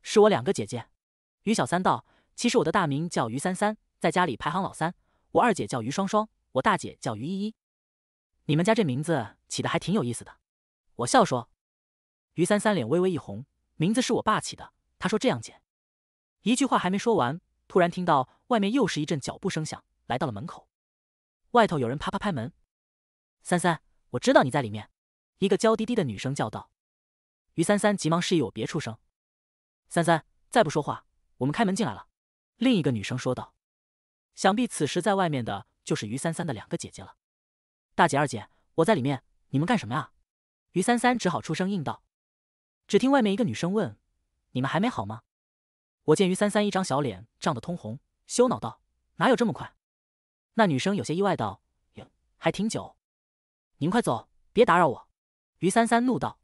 是我两个姐姐，于小三道。其实我的大名叫于三三，在家里排行老三。我二姐叫于双双，我大姐叫于依依。你们家这名字起的还挺有意思的，我笑说。于三三脸微微一红，名字是我爸起的。他说：“这样剪。”一句话还没说完，突然听到外面又是一阵脚步声响，来到了门口，外头有人啪啪拍门。三三，我知道你在里面。”一个娇滴滴的女生叫道。于三三急忙示意我别出声。“三三，再不说话，我们开门进来了。”另一个女生说道。想必此时在外面的就是于三三的两个姐姐了。大姐、二姐，我在里面，你们干什么呀？”于三三只好出声应道。只听外面一个女生问。你们还没好吗？我见于三三一张小脸涨得通红，羞恼道：“哪有这么快？”那女生有些意外道：“哟，还挺久。”“您快走，别打扰我。”于三三怒道。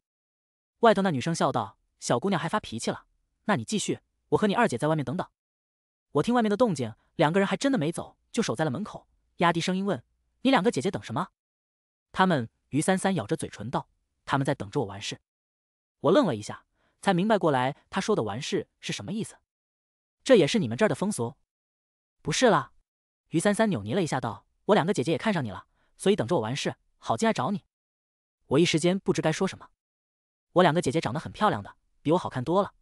外头那女生笑道：“小姑娘还发脾气了？那你继续，我和你二姐在外面等等。”我听外面的动静，两个人还真的没走，就守在了门口，压低声音问：“你两个姐姐等什么？”他们于三三咬着嘴唇道：“他们在等着我完事。”我愣了一下。才明白过来，他说的“完事”是什么意思？这也是你们这儿的风俗？不是啦，于三三扭捏了一下，道：“我两个姐姐也看上你了，所以等着我完事，好进来找你。”我一时间不知该说什么。我两个姐姐长得很漂亮，的比我好看多了。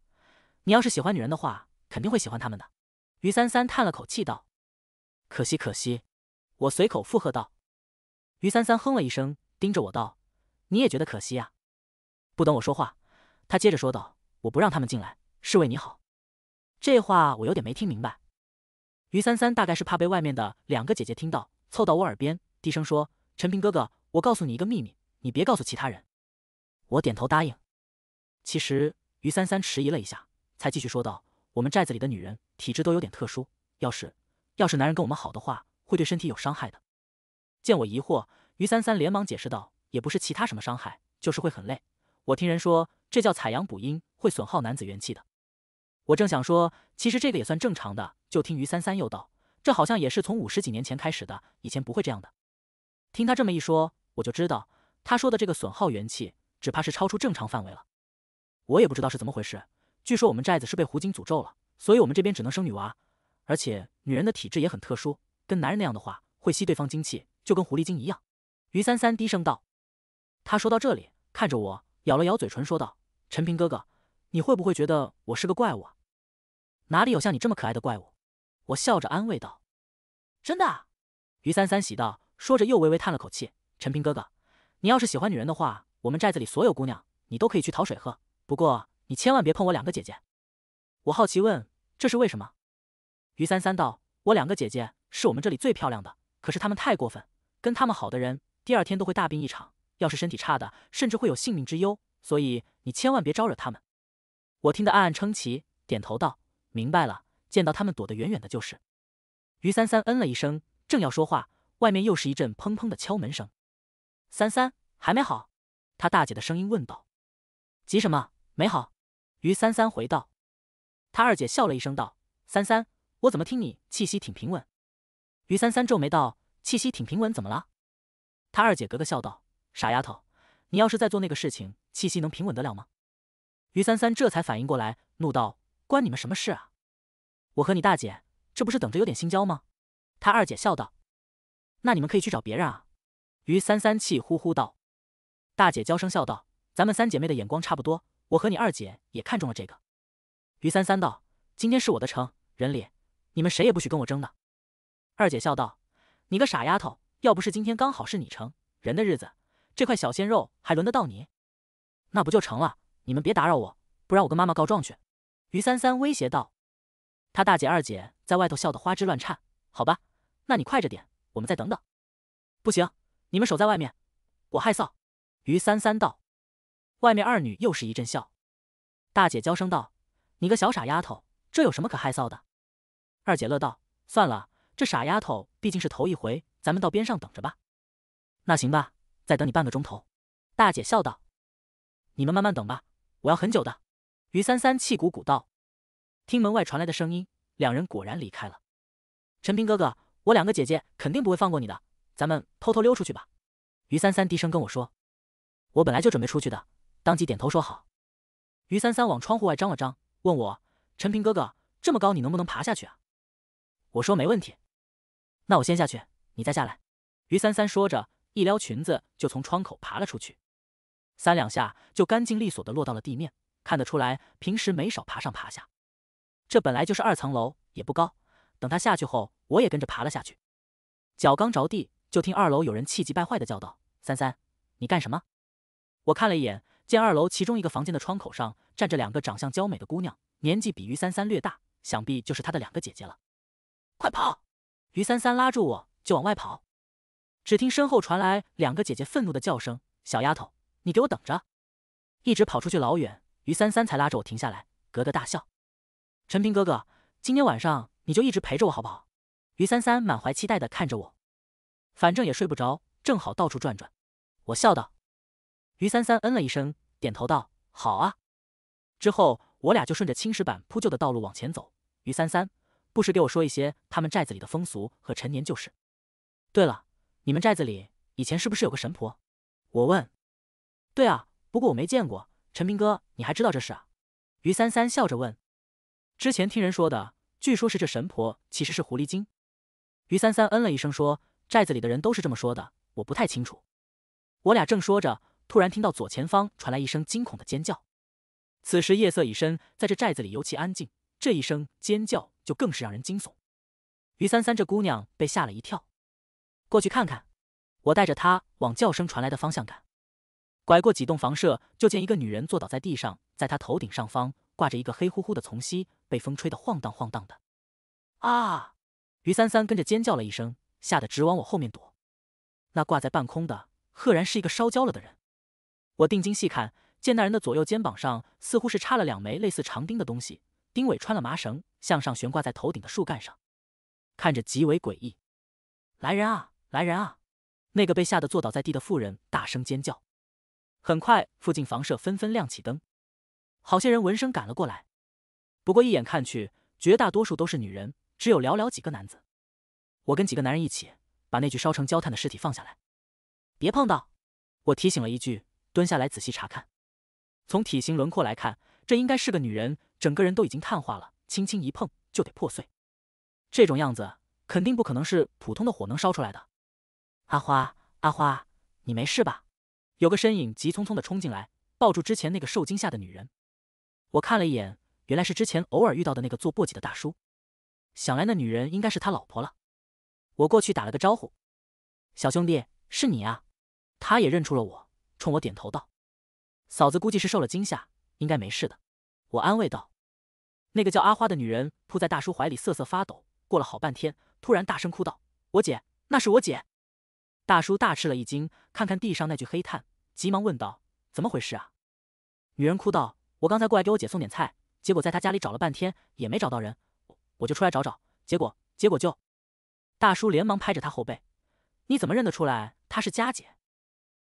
你要是喜欢女人的话，肯定会喜欢她们的。于三三叹了口气，道：“可惜，可惜。”我随口附和道。于三三哼了一声，盯着我道：“你也觉得可惜啊？”不等我说话。他接着说道：“我不让他们进来是为你好。”这话我有点没听明白。于三三大概是怕被外面的两个姐姐听到，凑到我耳边低声说：“陈平哥哥，我告诉你一个秘密，你别告诉其他人。”我点头答应。其实，于三三迟疑了一下，才继续说道：“我们寨子里的女人体质都有点特殊，要是要是男人跟我们好的话，会对身体有伤害的。”见我疑惑，于三三连忙解释道：“也不是其他什么伤害，就是会很累。我听人说。”这叫采阳补阴，会损耗男子元气的。我正想说，其实这个也算正常的，就听于三三又道，这好像也是从五十几年前开始的，以前不会这样的。听他这么一说，我就知道他说的这个损耗元气，只怕是超出正常范围了。我也不知道是怎么回事，据说我们寨子是被狐精诅咒了，所以我们这边只能生女娃，而且女人的体质也很特殊，跟男人那样的话，会吸对方精气，就跟狐狸精一样。于三三低声道，他说到这里，看着我，咬了咬嘴唇，说道。陈平哥哥，你会不会觉得我是个怪物？哪里有像你这么可爱的怪物？我笑着安慰道。真的，于三三喜道，说着又微微叹了口气。陈平哥哥，你要是喜欢女人的话，我们寨子里所有姑娘，你都可以去讨水喝。不过你千万别碰我两个姐姐。我好奇问，这是为什么？于三三道，我两个姐姐是我们这里最漂亮的，可是她们太过分，跟她们好的人，第二天都会大病一场。要是身体差的，甚至会有性命之忧。所以你千万别招惹他们。我听得暗暗称奇，点头道：“明白了。”见到他们躲得远远的，就是。于三三嗯了一声，正要说话，外面又是一阵砰砰的敲门声。三三还没好，他大姐的声音问道：“急什么？没好？”于三三回道：“他二姐笑了一声道：‘三三，我怎么听你气息挺平稳？’于三三皱眉道：‘气息挺平稳，怎么了？’他二姐咯咯笑道：‘傻丫头，你要是在做那个事情……’”气息能平稳得了吗？于三三这才反应过来，怒道：“关你们什么事啊？我和你大姐，这不是等着有点心焦吗？”她二姐笑道：“那你们可以去找别人啊。”于三三气呼呼道：“大姐，娇声笑道，咱们三姐妹的眼光差不多，我和你二姐也看中了这个。”于三三道：“今天是我的成人礼，你们谁也不许跟我争的。”二姐笑道：“你个傻丫头，要不是今天刚好是你成人的日子，这块小鲜肉还轮得到你？”那不就成了？你们别打扰我，不然我跟妈妈告状去。”于三三威胁道。他大姐、二姐在外头笑得花枝乱颤。好吧，那你快着点，我们再等等。不行，你们守在外面，我害臊。”于三三道。外面二女又是一阵笑。大姐娇声道：“你个小傻丫头，这有什么可害臊的？”二姐乐道：“算了，这傻丫头毕竟是头一回，咱们到边上等着吧。”那行吧，再等你半个钟头。”大姐笑道。你们慢慢等吧，我要很久的。于三三气鼓鼓道。听门外传来的声音，两人果然离开了。陈平哥哥，我两个姐姐肯定不会放过你的，咱们偷偷溜出去吧。于三三低声跟我说。我本来就准备出去的，当即点头说好。于三三往窗户外张了张，问我：“陈平哥哥，这么高，你能不能爬下去啊？”我说没问题。那我先下去，你再下来。于三三说着，一撩裙子就从窗口爬了出去。三两下就干净利索的落到了地面，看得出来平时没少爬上爬下。这本来就是二层楼，也不高。等他下去后，我也跟着爬了下去。脚刚着地，就听二楼有人气急败坏的叫道：“三三，你干什么？”我看了一眼，见二楼其中一个房间的窗口上站着两个长相娇美的姑娘，年纪比于三三略大，想必就是她的两个姐姐了。快跑！于三三拉住我就往外跑。只听身后传来两个姐姐愤怒的叫声：“小丫头！”你给我等着！一直跑出去老远，于三三才拉着我停下来，咯咯大笑。陈平哥哥，今天晚上你就一直陪着我好不好？于三三满怀期待的看着我。反正也睡不着，正好到处转转。我笑道。于三三嗯了一声，点头道：“好啊。”之后我俩就顺着青石板铺就的道路往前走。于三三不时给我说一些他们寨子里的风俗和陈年旧事。对了，你们寨子里以前是不是有个神婆？我问。对啊，不过我没见过陈斌哥，你还知道这事啊？于三三笑着问。之前听人说的，据说是这神婆其实是狐狸精。于三三嗯了一声说：“寨子里的人都是这么说的，我不太清楚。”我俩正说着，突然听到左前方传来一声惊恐的尖叫。此时夜色已深，在这寨子里尤其安静，这一声尖叫就更是让人惊悚。于三三这姑娘被吓了一跳，过去看看。我带着她往叫声传来的方向赶。拐过几栋房舍，就见一个女人坐倒在地上，在她头顶上方挂着一个黑乎乎的丛西，被风吹得晃荡晃荡的。啊！于三三跟着尖叫了一声，吓得直往我后面躲。那挂在半空的，赫然是一个烧焦了的人。我定睛细看，见那人的左右肩膀上似乎是插了两枚类似长钉的东西，钉尾穿了麻绳，向上悬挂在头顶的树干上，看着极为诡异。来人啊！来人啊！那个被吓得坐倒在地的妇人大声尖叫。很快，附近房舍纷纷亮起灯，好些人闻声赶了过来。不过一眼看去，绝大多数都是女人，只有寥寥几个男子。我跟几个男人一起把那具烧成焦炭的尸体放下来，别碰到！我提醒了一句，蹲下来仔细查看。从体型轮廓来看，这应该是个女人，整个人都已经碳化了，轻轻一碰就得破碎。这种样子肯定不可能是普通的火能烧出来的。阿花，阿花，你没事吧？有个身影急匆匆的冲进来，抱住之前那个受惊吓的女人。我看了一眼，原来是之前偶尔遇到的那个做簸箕的大叔。想来那女人应该是他老婆了。我过去打了个招呼：“小兄弟，是你啊。”他也认出了我，冲我点头道：“嫂子估计是受了惊吓，应该没事的。”我安慰道。那个叫阿花的女人扑在大叔怀里瑟瑟发抖，过了好半天，突然大声哭道：“我姐，那是我姐！”大叔大吃了一惊，看看地上那具黑炭，急忙问道：“怎么回事啊？”女人哭道：“我刚才过来给我姐送点菜，结果在她家里找了半天也没找到人，我就出来找找。结果……结果就……”大叔连忙拍着她后背：“你怎么认得出来她是佳姐？”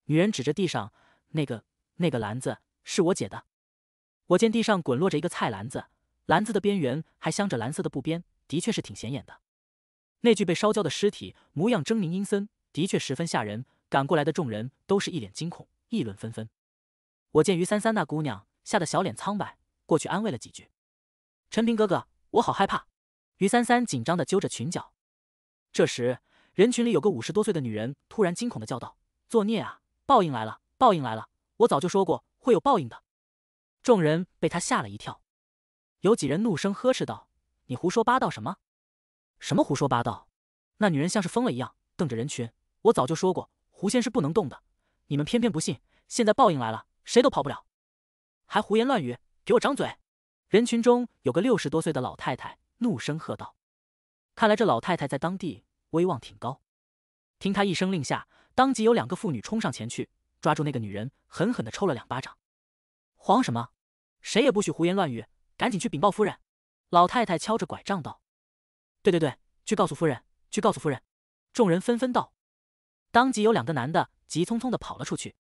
女人指着地上那个那个篮子：“是我姐的。”我见地上滚落着一个菜篮子，篮子的边缘还镶着蓝色的布边，的确是挺显眼的。那具被烧焦的尸体，模样狰狞阴森。的确十分吓人，赶过来的众人都是一脸惊恐，议论纷纷。我见于三三那姑娘吓得小脸苍白，过去安慰了几句。陈平哥哥，我好害怕！于三三紧张的揪着裙角。这时，人群里有个五十多岁的女人突然惊恐的叫道：“作孽啊！报应来了，报应来了！我早就说过会有报应的！”众人被她吓了一跳，有几人怒声呵斥道：“你胡说八道什么？什么胡说八道？”那女人像是疯了一样瞪着人群。我早就说过，狐仙是不能动的，你们偏偏不信。现在报应来了，谁都跑不了。还胡言乱语，给我掌嘴！人群中有个六十多岁的老太太怒声喝道：“看来这老太太在当地威望挺高。”听她一声令下，当即有两个妇女冲上前去，抓住那个女人，狠狠地抽了两巴掌。慌什么？谁也不许胡言乱语，赶紧去禀报夫人！老太太敲着拐杖道：“对对对，去告诉夫人，去告诉夫人！”众人纷纷道。当即有两个男的急匆匆的跑了出去，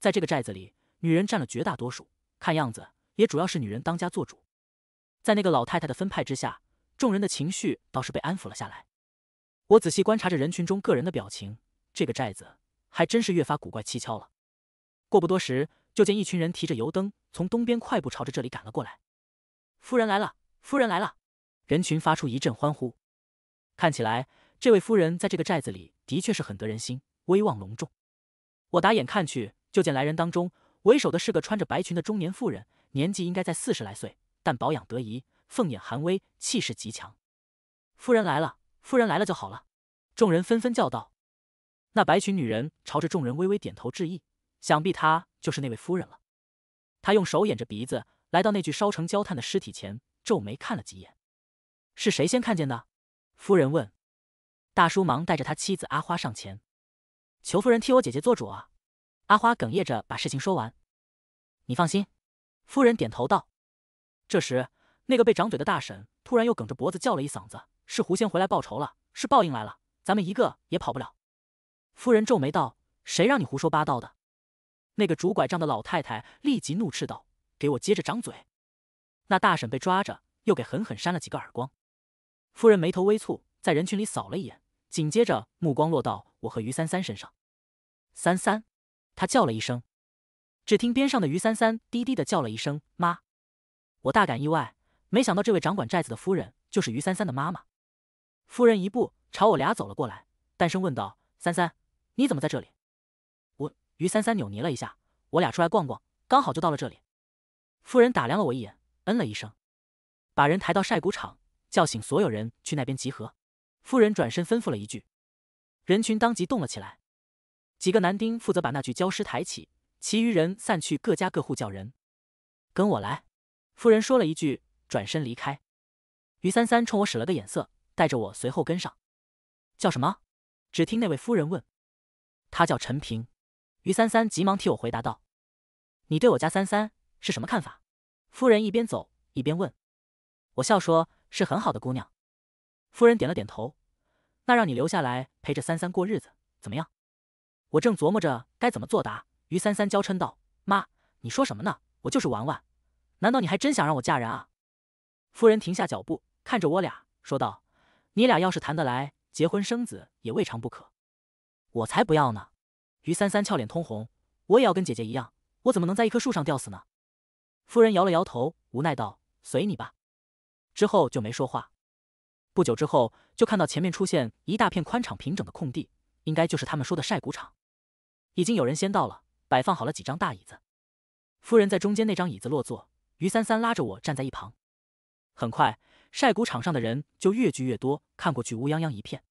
在这个寨子里，女人占了绝大多数，看样子也主要是女人当家做主。在那个老太太的分派之下，众人的情绪倒是被安抚了下来。我仔细观察着人群中个人的表情，这个寨子还真是越发古怪蹊跷了。过不多时，就见一群人提着油灯从东边快步朝着这里赶了过来。夫人来了，夫人来了！人群发出一阵欢呼，看起来。这位夫人在这个寨子里的确是很得人心，威望隆重。我打眼看去，就见来人当中为首的是个穿着白裙的中年妇人，年纪应该在四十来岁，但保养得宜，凤眼含微，气势极强。夫人来了，夫人来了就好了。众人纷纷叫道。那白裙女人朝着众人微微点头致意，想必她就是那位夫人了。她用手掩着鼻子，来到那具烧成焦炭的尸体前，皱眉看了几眼。是谁先看见的？夫人问。大叔忙带着他妻子阿花上前，求夫人替我姐姐做主啊！阿花哽咽着把事情说完。你放心，夫人点头道。这时，那个被掌嘴的大婶突然又梗着脖子叫了一嗓子：“是狐仙回来报仇了，是报应来了，咱们一个也跑不了。”夫人皱眉道：“谁让你胡说八道的？”那个拄拐杖的老太太立即怒斥道：“给我接着掌嘴！”那大婶被抓着，又给狠狠扇了几个耳光。夫人眉头微蹙，在人群里扫了一眼。紧接着，目光落到我和于三三身上。三三，他叫了一声。只听边上的于三三低低的叫了一声“妈”，我大感意外，没想到这位掌管寨子的夫人就是于三三的妈妈。夫人一步朝我俩走了过来，淡声问道：“三三，你怎么在这里？”我，于三三扭捏了一下，我俩出来逛逛，刚好就到了这里。夫人打量了我一眼，嗯了一声，把人抬到晒谷场，叫醒所有人去那边集合。夫人转身吩咐了一句，人群当即动了起来。几个男丁负责把那具焦尸抬起，其余人散去各家各户叫人。跟我来，夫人说了一句，转身离开。于三三冲我使了个眼色，带着我随后跟上。叫什么？只听那位夫人问。他叫陈平。于三三急忙替我回答道：“你对我家三三是什么看法？”夫人一边走一边问。我笑说：“是很好的姑娘。”夫人点了点头，那让你留下来陪着三三过日子，怎么样？我正琢磨着该怎么作答，于三三娇嗔道：“妈，你说什么呢？我就是玩玩，难道你还真想让我嫁人啊？”夫人停下脚步，看着我俩，说道：“你俩要是谈得来，结婚生子也未尝不可。”我才不要呢！于三三俏脸通红，我也要跟姐姐一样，我怎么能在一棵树上吊死呢？夫人摇了摇头，无奈道：“随你吧。”之后就没说话。不久之后，就看到前面出现一大片宽敞平整的空地，应该就是他们说的晒谷场。已经有人先到了，摆放好了几张大椅子。夫人在中间那张椅子落座，于三三拉着我站在一旁。很快，晒谷场上的人就越聚越多，看过去乌泱泱一片。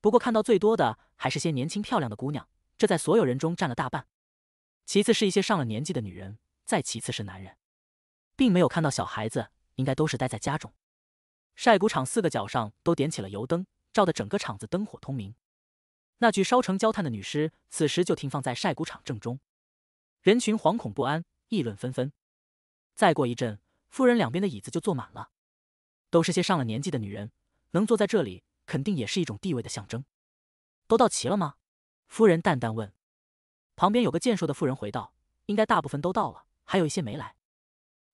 不过看到最多的还是些年轻漂亮的姑娘，这在所有人中占了大半。其次是一些上了年纪的女人，再其次是男人，并没有看到小孩子，应该都是待在家中。晒谷场四个角上都点起了油灯，照得整个场子灯火通明。那具烧成焦炭的女尸此时就停放在晒谷场正中，人群惶恐不安，议论纷纷。再过一阵，夫人两边的椅子就坐满了，都是些上了年纪的女人，能坐在这里，肯定也是一种地位的象征。都到齐了吗？夫人淡淡问。旁边有个健硕的妇人回道：“应该大部分都到了，还有一些没来。”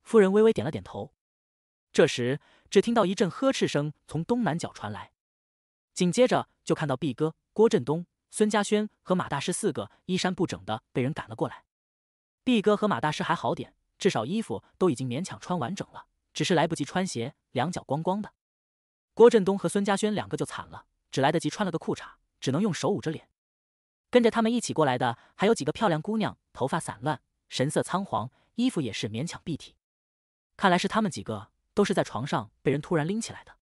夫人微微点了点头。这时。只听到一阵呵斥声从东南角传来，紧接着就看到毕哥、郭振东、孙家轩和马大师四个衣衫不整的被人赶了过来。毕哥和马大师还好点，至少衣服都已经勉强穿完整了，只是来不及穿鞋，两脚光光的。郭振东和孙家轩两个就惨了，只来得及穿了个裤衩，只能用手捂着脸。跟着他们一起过来的还有几个漂亮姑娘，头发散乱，神色仓皇，衣服也是勉强蔽体。看来是他们几个。都是在床上被人突然拎起来的，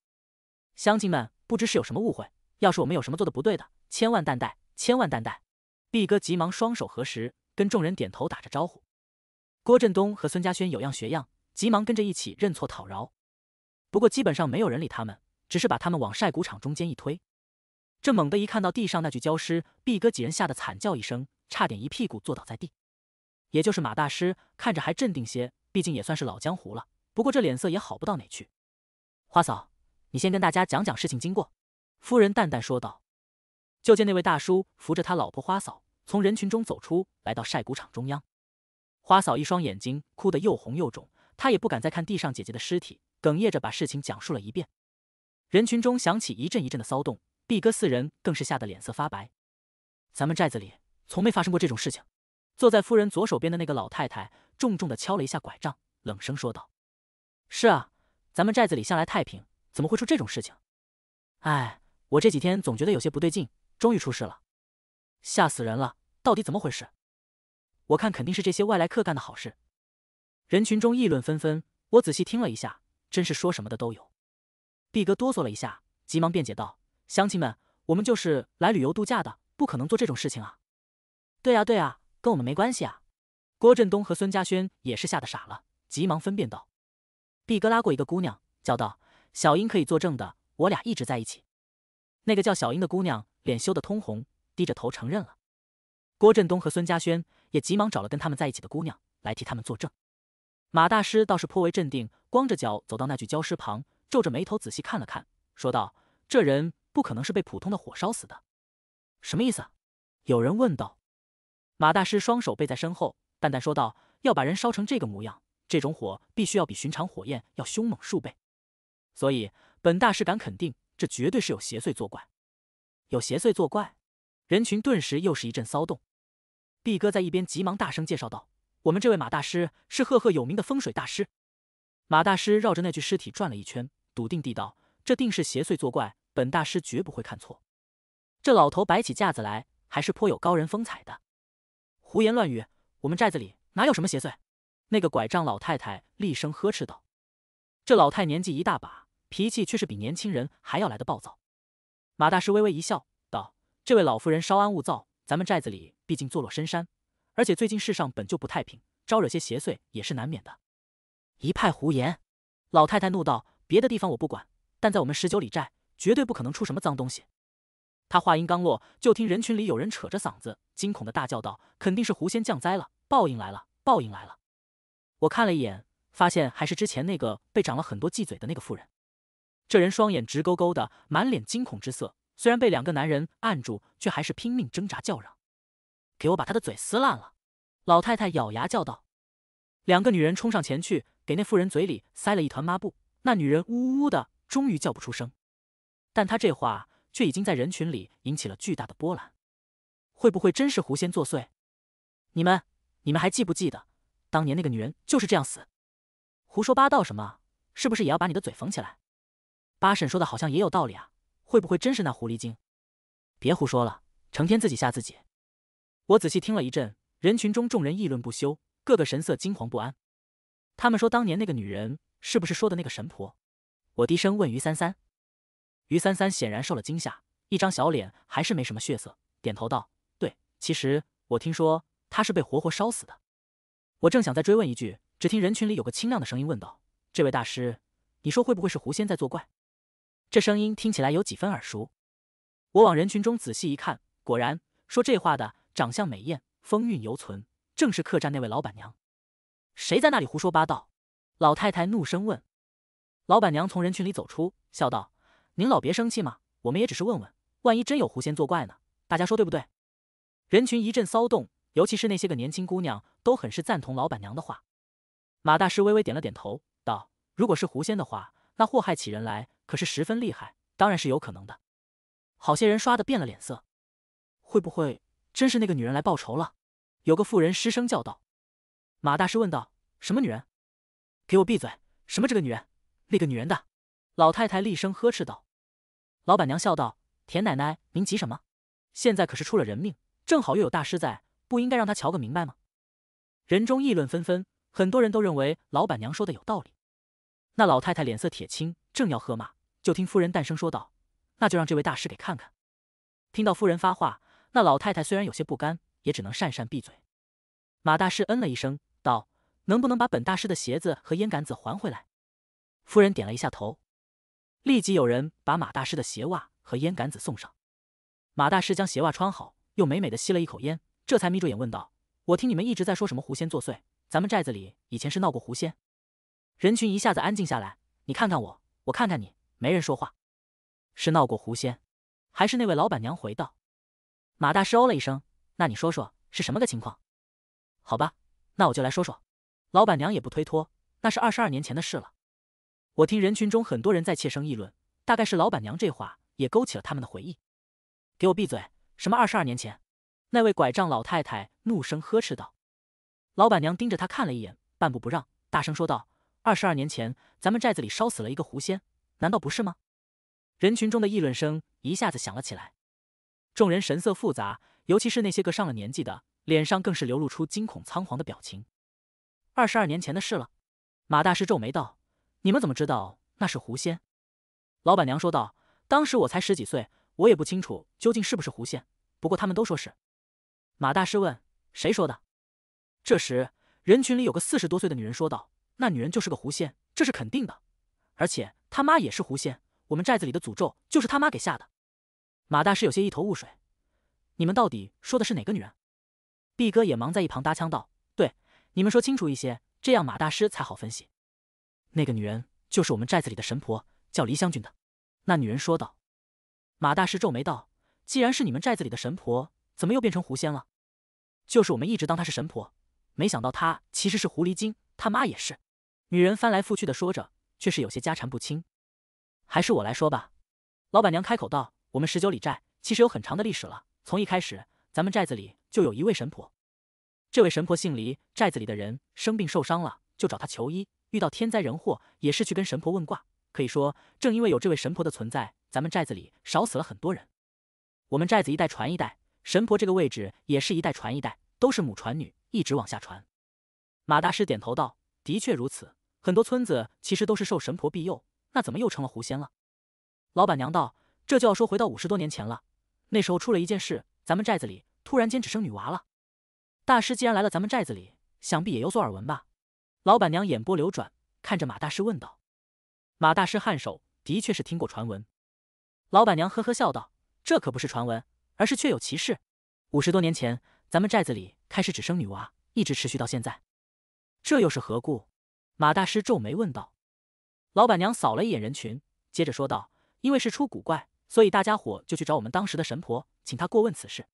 乡亲们不知是有什么误会，要是我们有什么做的不对的，千万担待，千万担待。毕哥急忙双手合十，跟众人点头打着招呼。郭振东和孙家轩有样学样，急忙跟着一起认错讨饶。不过基本上没有人理他们，只是把他们往晒谷场中间一推。这猛地一看到地上那具焦尸，毕哥几人吓得惨叫一声，差点一屁股坐倒在地。也就是马大师看着还镇定些，毕竟也算是老江湖了。不过这脸色也好不到哪去，花嫂，你先跟大家讲讲事情经过。”夫人淡淡说道。就见那位大叔扶着他老婆花嫂从人群中走出，来到晒谷场中央。花嫂一双眼睛哭得又红又肿，她也不敢再看地上姐姐的尸体，哽咽着把事情讲述了一遍。人群中响起一阵一阵的骚动，毕哥四人更是吓得脸色发白。咱们寨子里从没发生过这种事情。坐在夫人左手边的那个老太太重重的敲了一下拐杖，冷声说道。是啊，咱们寨子里向来太平，怎么会出这种事情？哎，我这几天总觉得有些不对劲，终于出事了，吓死人了！到底怎么回事？我看肯定是这些外来客干的好事。人群中议论纷纷，我仔细听了一下，真是说什么的都有。毕哥哆嗦了一下，急忙辩解道：“乡亲们，我们就是来旅游度假的，不可能做这种事情啊！”对啊，对啊，跟我们没关系啊！郭振东和孙家轩也是吓得傻了，急忙分辨道。毕哥拉过一个姑娘，叫道：“小英可以作证的，我俩一直在一起。”那个叫小英的姑娘脸羞得通红，低着头承认了。郭振东和孙家轩也急忙找了跟他们在一起的姑娘来替他们作证。马大师倒是颇为镇定，光着脚走到那具焦尸旁，皱着眉头仔细看了看，说道：“这人不可能是被普通的火烧死的。”什么意思？有人问道。马大师双手背在身后，淡淡说道：“要把人烧成这个模样。”这种火必须要比寻常火焰要凶猛数倍，所以本大师敢肯定，这绝对是有邪祟作怪。有邪祟作怪，人群顿时又是一阵骚动。毕哥在一边急忙大声介绍道：“我们这位马大师是赫赫有名的风水大师。”马大师绕着那具尸体转了一圈，笃定地道：“这定是邪祟作怪，本大师绝不会看错。”这老头摆起架子来，还是颇有高人风采的。胡言乱语，我们寨子里哪有什么邪祟？那个拐杖老太太厉声呵斥道：“这老太年纪一大把，脾气却是比年轻人还要来的暴躁。”马大师微微一笑，道：“这位老夫人稍安勿躁，咱们寨子里毕竟坐落深山，而且最近世上本就不太平，招惹些邪祟也是难免的。”“一派胡言！”老太太怒道，“别的地方我不管，但在我们十九里寨，绝对不可能出什么脏东西。”他话音刚落，就听人群里有人扯着嗓子，惊恐的大叫道：“肯定是狐仙降灾了，报应来了，报应来了！”我看了一眼，发现还是之前那个被长了很多忌嘴的那个妇人。这人双眼直勾勾的，满脸惊恐之色，虽然被两个男人按住，却还是拼命挣扎叫嚷：“给我把他的嘴撕烂了！”老太太咬牙叫道。两个女人冲上前去，给那妇人嘴里塞了一团抹布。那女人呜呜呜的，终于叫不出声。但她这话却已经在人群里引起了巨大的波澜。会不会真是狐仙作祟？你们，你们还记不记得？当年那个女人就是这样死，胡说八道什么？是不是也要把你的嘴缝起来？八婶说的好像也有道理啊，会不会真是那狐狸精？别胡说了，成天自己吓自己。我仔细听了一阵，人群中众人议论不休，个个神色惊惶不安。他们说当年那个女人是不是说的那个神婆？我低声问于三三，于三三显然受了惊吓，一张小脸还是没什么血色，点头道：“对，其实我听说她是被活活烧死的。”我正想再追问一句，只听人群里有个清亮的声音问道：“这位大师，你说会不会是狐仙在作怪？”这声音听起来有几分耳熟。我往人群中仔细一看，果然说这话的长相美艳，风韵犹存，正是客栈那位老板娘。谁在那里胡说八道？老太太怒声问。老板娘从人群里走出，笑道：“您老别生气嘛，我们也只是问问，万一真有狐仙作怪呢？大家说对不对？”人群一阵骚动，尤其是那些个年轻姑娘。都很是赞同老板娘的话，马大师微微点了点头，道：“如果是狐仙的话，那祸害起人来可是十分厉害，当然是有可能的。”好些人刷的变了脸色，会不会真是那个女人来报仇了？有个妇人失声叫道。马大师问道：“什么女人？给我闭嘴！什么这个女人，那个女人的？”老太太厉声呵斥道。老板娘笑道：“田奶奶，您急什么？现在可是出了人命，正好又有大师在，不应该让他瞧个明白吗？”人中议论纷纷，很多人都认为老板娘说的有道理。那老太太脸色铁青，正要喝骂，就听夫人淡声说道：“那就让这位大师给看看。”听到夫人发话，那老太太虽然有些不甘，也只能讪讪闭嘴。马大师嗯了一声，道：“能不能把本大师的鞋子和烟杆子还回来？”夫人点了一下头，立即有人把马大师的鞋袜和烟杆子送上。马大师将鞋袜穿好，又美美的吸了一口烟，这才眯着眼问道。我听你们一直在说什么狐仙作祟，咱们寨子里以前是闹过狐仙。人群一下子安静下来，你看看我，我看看你，没人说话。是闹过狐仙？还是那位老板娘回道。马大师哦了一声，那你说说是什么个情况？好吧，那我就来说说。老板娘也不推脱，那是二十二年前的事了。我听人群中很多人在窃声议论，大概是老板娘这话也勾起了他们的回忆。给我闭嘴！什么二十二年前？那位拐杖老太太怒声呵斥道：“老板娘盯着她看了一眼，半步不让，大声说道：‘二十二年前，咱们寨子里烧死了一个狐仙，难道不是吗？’”人群中的议论声一下子响了起来，众人神色复杂，尤其是那些个上了年纪的，脸上更是流露出惊恐仓皇的表情。“二十二年前的事了。”马大师皱眉道，“你们怎么知道那是狐仙？”老板娘说道：“当时我才十几岁，我也不清楚究竟是不是狐仙，不过他们都说是。”马大师问：“谁说的？”这时，人群里有个四十多岁的女人说道：“那女人就是个狐仙，这是肯定的。而且她妈也是狐仙。我们寨子里的诅咒就是她妈给下的。”马大师有些一头雾水：“你们到底说的是哪个女人？”毕哥也忙在一旁搭腔道：“对，你们说清楚一些，这样马大师才好分析。那个女人就是我们寨子里的神婆，叫黎香君的。”那女人说道。马大师皱眉道：“既然是你们寨子里的神婆，怎么又变成狐仙了？”就是我们一直当她是神婆，没想到她其实是狐狸精，他妈也是。女人翻来覆去的说着，却是有些家缠不清。还是我来说吧。老板娘开口道：“我们十九里寨其实有很长的历史了，从一开始，咱们寨子里就有一位神婆。这位神婆姓黎，寨子里的人生病受伤了就找她求医，遇到天灾人祸也是去跟神婆问卦。可以说，正因为有这位神婆的存在，咱们寨子里少死了很多人。我们寨子一代传一代。”神婆这个位置也是一代传一代，都是母传女，一直往下传。马大师点头道：“的确如此，很多村子其实都是受神婆庇佑，那怎么又成了狐仙了？”老板娘道：“这就要说回到五十多年前了，那时候出了一件事，咱们寨子里突然间只剩女娃了。大师既然来了咱们寨子里，想必也有所耳闻吧？”老板娘眼波流转，看着马大师问道。马大师颔首：“的确是听过传闻。”老板娘呵呵笑道：“这可不是传闻。”而是确有其事。五十多年前，咱们寨子里开始只生女娃，一直持续到现在。这又是何故？马大师皱眉问道。老板娘扫了一眼人群，接着说道：“因为事出古怪，所以大家伙就去找我们当时的神婆，请她过问此事。”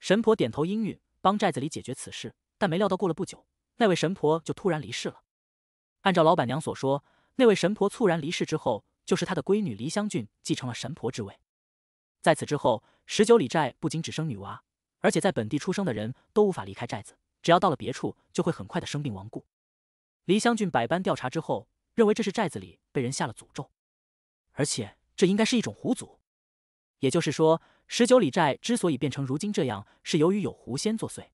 神婆点头应允，帮寨子里解决此事。但没料到，过了不久，那位神婆就突然离世了。按照老板娘所说，那位神婆猝然离世之后，就是她的闺女黎香俊继承了神婆之位。在此之后，十九里寨不仅只生女娃，而且在本地出生的人都无法离开寨子。只要到了别处，就会很快的生病亡故。黎香君百般调查之后，认为这是寨子里被人下了诅咒，而且这应该是一种狐族。也就是说，十九里寨之所以变成如今这样，是由于有狐仙作祟。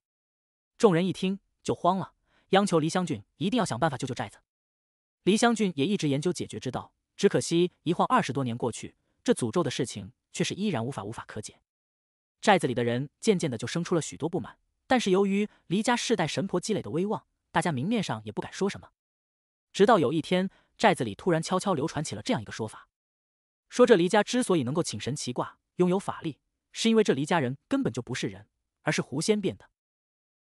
众人一听就慌了，央求黎香君一定要想办法救救寨子。黎香君也一直研究解决之道，只可惜一晃二十多年过去，这诅咒的事情。却是依然无法无法可解。寨子里的人渐渐的就生出了许多不满，但是由于黎家世代神婆积累的威望，大家明面上也不敢说什么。直到有一天，寨子里突然悄悄流传起了这样一个说法：，说这黎家之所以能够请神奇卦，拥有法力，是因为这黎家人根本就不是人，而是狐仙变的。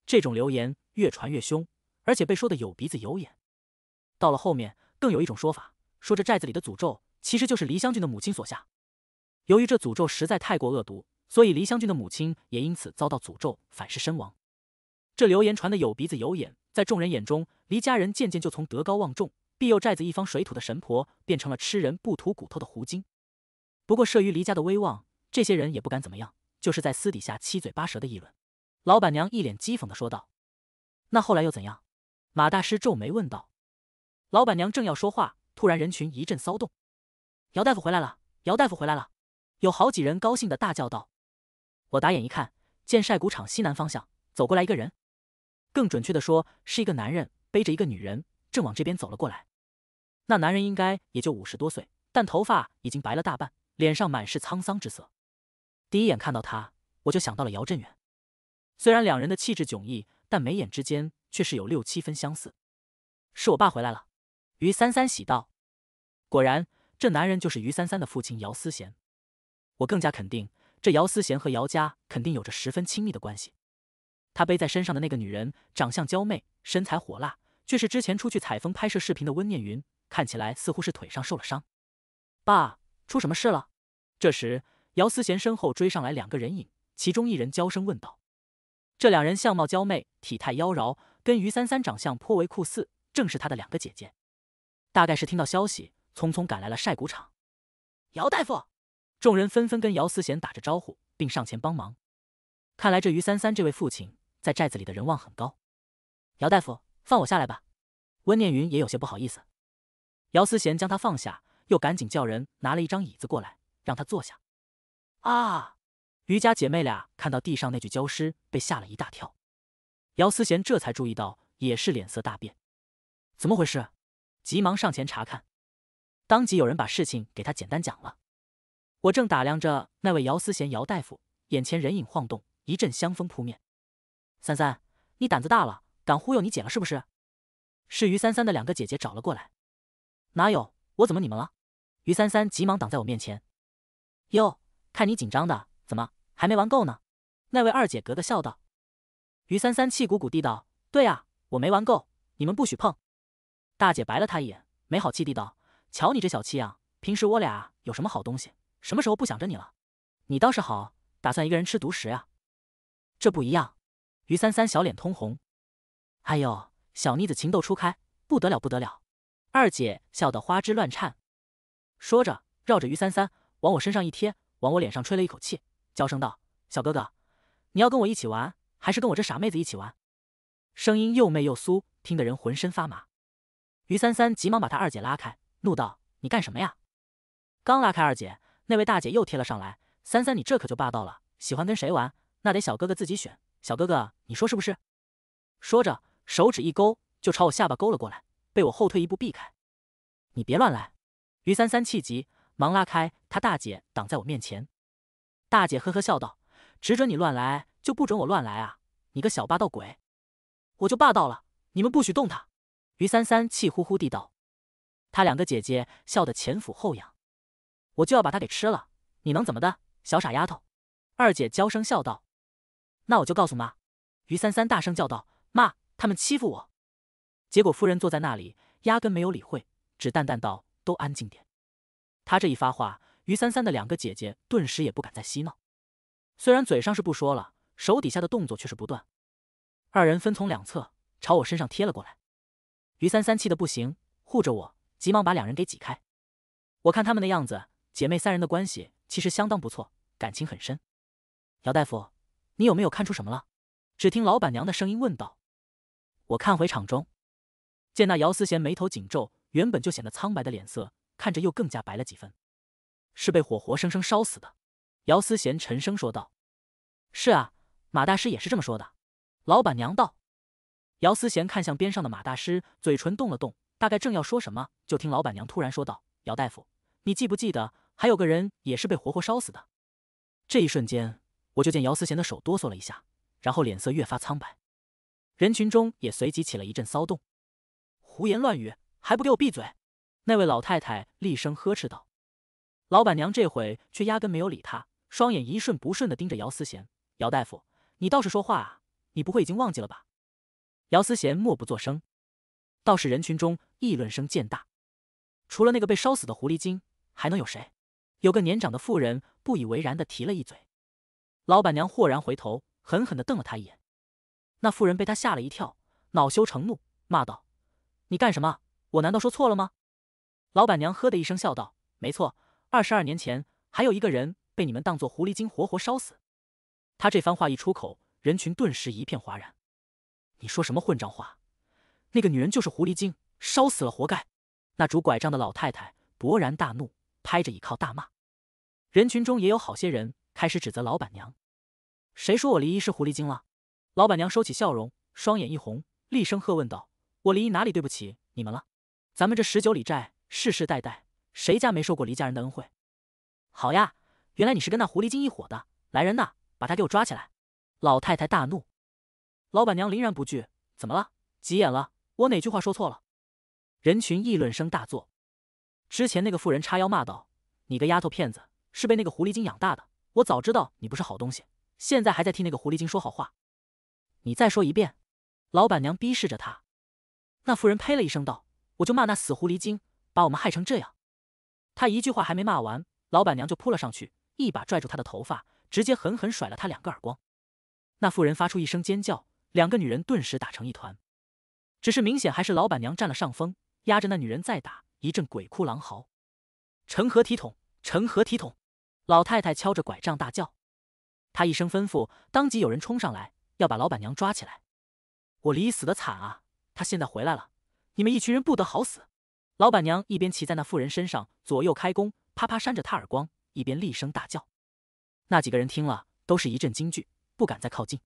这种流言越传越凶，而且被说的有鼻子有眼。到了后面，更有一种说法，说这寨子里的诅咒其实就是黎将军的母亲所下。由于这诅咒实在太过恶毒，所以黎香君的母亲也因此遭到诅咒，反噬身亡。这流言传的有鼻子有眼，在众人眼中，黎家人渐渐就从德高望重、庇佑寨子一方水土的神婆，变成了吃人不吐骨头的狐精。不过慑于黎家的威望，这些人也不敢怎么样，就是在私底下七嘴八舌的议论。老板娘一脸讥讽的说道：“那后来又怎样？”马大师皱眉问道。老板娘正要说话，突然人群一阵骚动：“姚大夫回来了！姚大夫回来了！”有好几人高兴的大叫道：“我打眼一看，见晒谷场西南方向走过来一个人，更准确的说是一个男人背着一个女人，正往这边走了过来。那男人应该也就五十多岁，但头发已经白了大半，脸上满是沧桑之色。第一眼看到他，我就想到了姚振远。虽然两人的气质迥异，但眉眼之间却是有六七分相似。是我爸回来了。”于三三喜道：“果然，这男人就是于三三的父亲姚思贤。”我更加肯定，这姚思贤和姚家肯定有着十分亲密的关系。他背在身上的那个女人，长相娇媚，身材火辣，却是之前出去采风拍摄视频的温念云，看起来似乎是腿上受了伤。爸，出什么事了？这时，姚思贤身后追上来两个人影，其中一人娇声问道。这两人相貌娇媚，体态妖娆，跟于三三长相颇为酷似，正是他的两个姐姐。大概是听到消息，匆匆赶来了晒谷场。姚大夫。众人纷纷跟姚思贤打着招呼，并上前帮忙。看来这于三三这位父亲在寨子里的人望很高。姚大夫，放我下来吧。温念云也有些不好意思。姚思贤将他放下，又赶紧叫人拿了一张椅子过来，让他坐下。啊！于家姐妹俩看到地上那具焦尸，被吓了一大跳。姚思贤这才注意到，也是脸色大变。怎么回事？急忙上前查看。当即有人把事情给他简单讲了。我正打量着那位姚思贤姚大夫，眼前人影晃动，一阵香风扑面。三三，你胆子大了，敢忽悠你姐了是不是？是于三三的两个姐姐找了过来。哪有我怎么你们了？于三三急忙挡在我面前。哟，看你紧张的，怎么还没玩够呢？那位二姐格咯笑道。于三三气鼓鼓地道：“对啊，我没玩够，你们不许碰。”大姐白了他一眼，没好气地道：“瞧你这小气样，平时我俩有什么好东西？”什么时候不想着你了？你倒是好，打算一个人吃独食啊？这不一样。于三三小脸通红，哎呦，小妮子情窦初开，不得了不得了。二姐笑得花枝乱颤，说着绕着于三三往我身上一贴，往我脸上吹了一口气，娇声道：“小哥哥，你要跟我一起玩，还是跟我这傻妹子一起玩？”声音又媚又酥，听得人浑身发麻。于三三急忙把他二姐拉开，怒道：“你干什么呀？”刚拉开二姐。那位大姐又贴了上来，三三你这可就霸道了，喜欢跟谁玩那得小哥哥自己选，小哥哥你说是不是？说着手指一勾就朝我下巴勾了过来，被我后退一步避开。你别乱来！于三三气急，忙拉开他大姐挡在我面前。大姐呵呵笑道：“只准你乱来，就不准我乱来啊！你个小霸道鬼，我就霸道了，你们不许动他！”于三三气呼呼地道。他两个姐姐笑得前俯后仰。我就要把它给吃了，你能怎么的，小傻丫头？”二姐娇声笑道。“那我就告诉妈。”于三三大声叫道，“妈，他们欺负我！”结果夫人坐在那里，压根没有理会，只淡淡道：“都安静点。”她这一发话，于三三的两个姐姐顿时也不敢再嬉闹，虽然嘴上是不说了，手底下的动作却是不断。二人分从两侧朝我身上贴了过来，于三三气得不行，护着我，急忙把两人给挤开。我看他们的样子。姐妹三人的关系其实相当不错，感情很深。姚大夫，你有没有看出什么了？只听老板娘的声音问道。我看回场中，见那姚思贤眉头紧皱，原本就显得苍白的脸色，看着又更加白了几分。是被火活生生烧死的。姚思贤沉声说道：“是啊，马大师也是这么说的。”老板娘道。姚思贤看向边上的马大师，嘴唇动了动，大概正要说什么，就听老板娘突然说道：“姚大夫，你记不记得？”还有个人也是被活活烧死的。这一瞬间，我就见姚思贤的手哆嗦了一下，然后脸色越发苍白。人群中也随即起了一阵骚动。胡言乱语，还不给我闭嘴！那位老太太厉声呵斥道。老板娘这回却压根没有理她，双眼一瞬不瞬的盯着姚思贤。姚大夫，你倒是说话啊！你不会已经忘记了吧？姚思贤默不作声。倒是人群中议论声渐大。除了那个被烧死的狐狸精，还能有谁？有个年长的妇人不以为然地提了一嘴，老板娘豁然回头，狠狠地瞪了他一眼。那妇人被他吓了一跳，恼羞成怒，骂道：“你干什么？我难道说错了吗？”老板娘呵的一声笑道：“没错，二十二年前还有一个人被你们当做狐狸精活活烧死。”他这番话一出口，人群顿时一片哗然。“你说什么混账话？那个女人就是狐狸精，烧死了活该！”那拄拐杖的老太太勃然大怒，拍着椅靠大骂。人群中也有好些人开始指责老板娘：“谁说我离姨是狐狸精了？”老板娘收起笑容，双眼一红，厉声喝问道：“我离姨哪里对不起你们了？咱们这十九里寨，世世代代，谁家没受过离家人的恩惠？”“好呀，原来你是跟那狐狸精一伙的！”“来人呐，把她给我抓起来！”老太太大怒。老板娘凛然不惧：“怎么了？急眼了？我哪句话说错了？”人群议论声大作。之前那个妇人叉腰骂道：“你个丫头片子！”是被那个狐狸精养大的。我早知道你不是好东西，现在还在替那个狐狸精说好话。你再说一遍！老板娘逼视着她。那妇人呸了一声，道：“我就骂那死狐狸精，把我们害成这样。”她一句话还没骂完，老板娘就扑了上去，一把拽住她的头发，直接狠狠甩了她两个耳光。那妇人发出一声尖叫，两个女人顿时打成一团。只是明显还是老板娘占了上风，压着那女人再打一阵鬼哭狼嚎。成何体统！成何体统！老太太敲着拐杖大叫，她一声吩咐，当即有人冲上来要把老板娘抓起来。我李死的惨啊！她现在回来了，你们一群人不得好死！老板娘一边骑在那妇人身上左右开弓，啪啪扇着她耳光，一边厉声大叫。那几个人听了，都是一阵惊惧，不敢再靠近。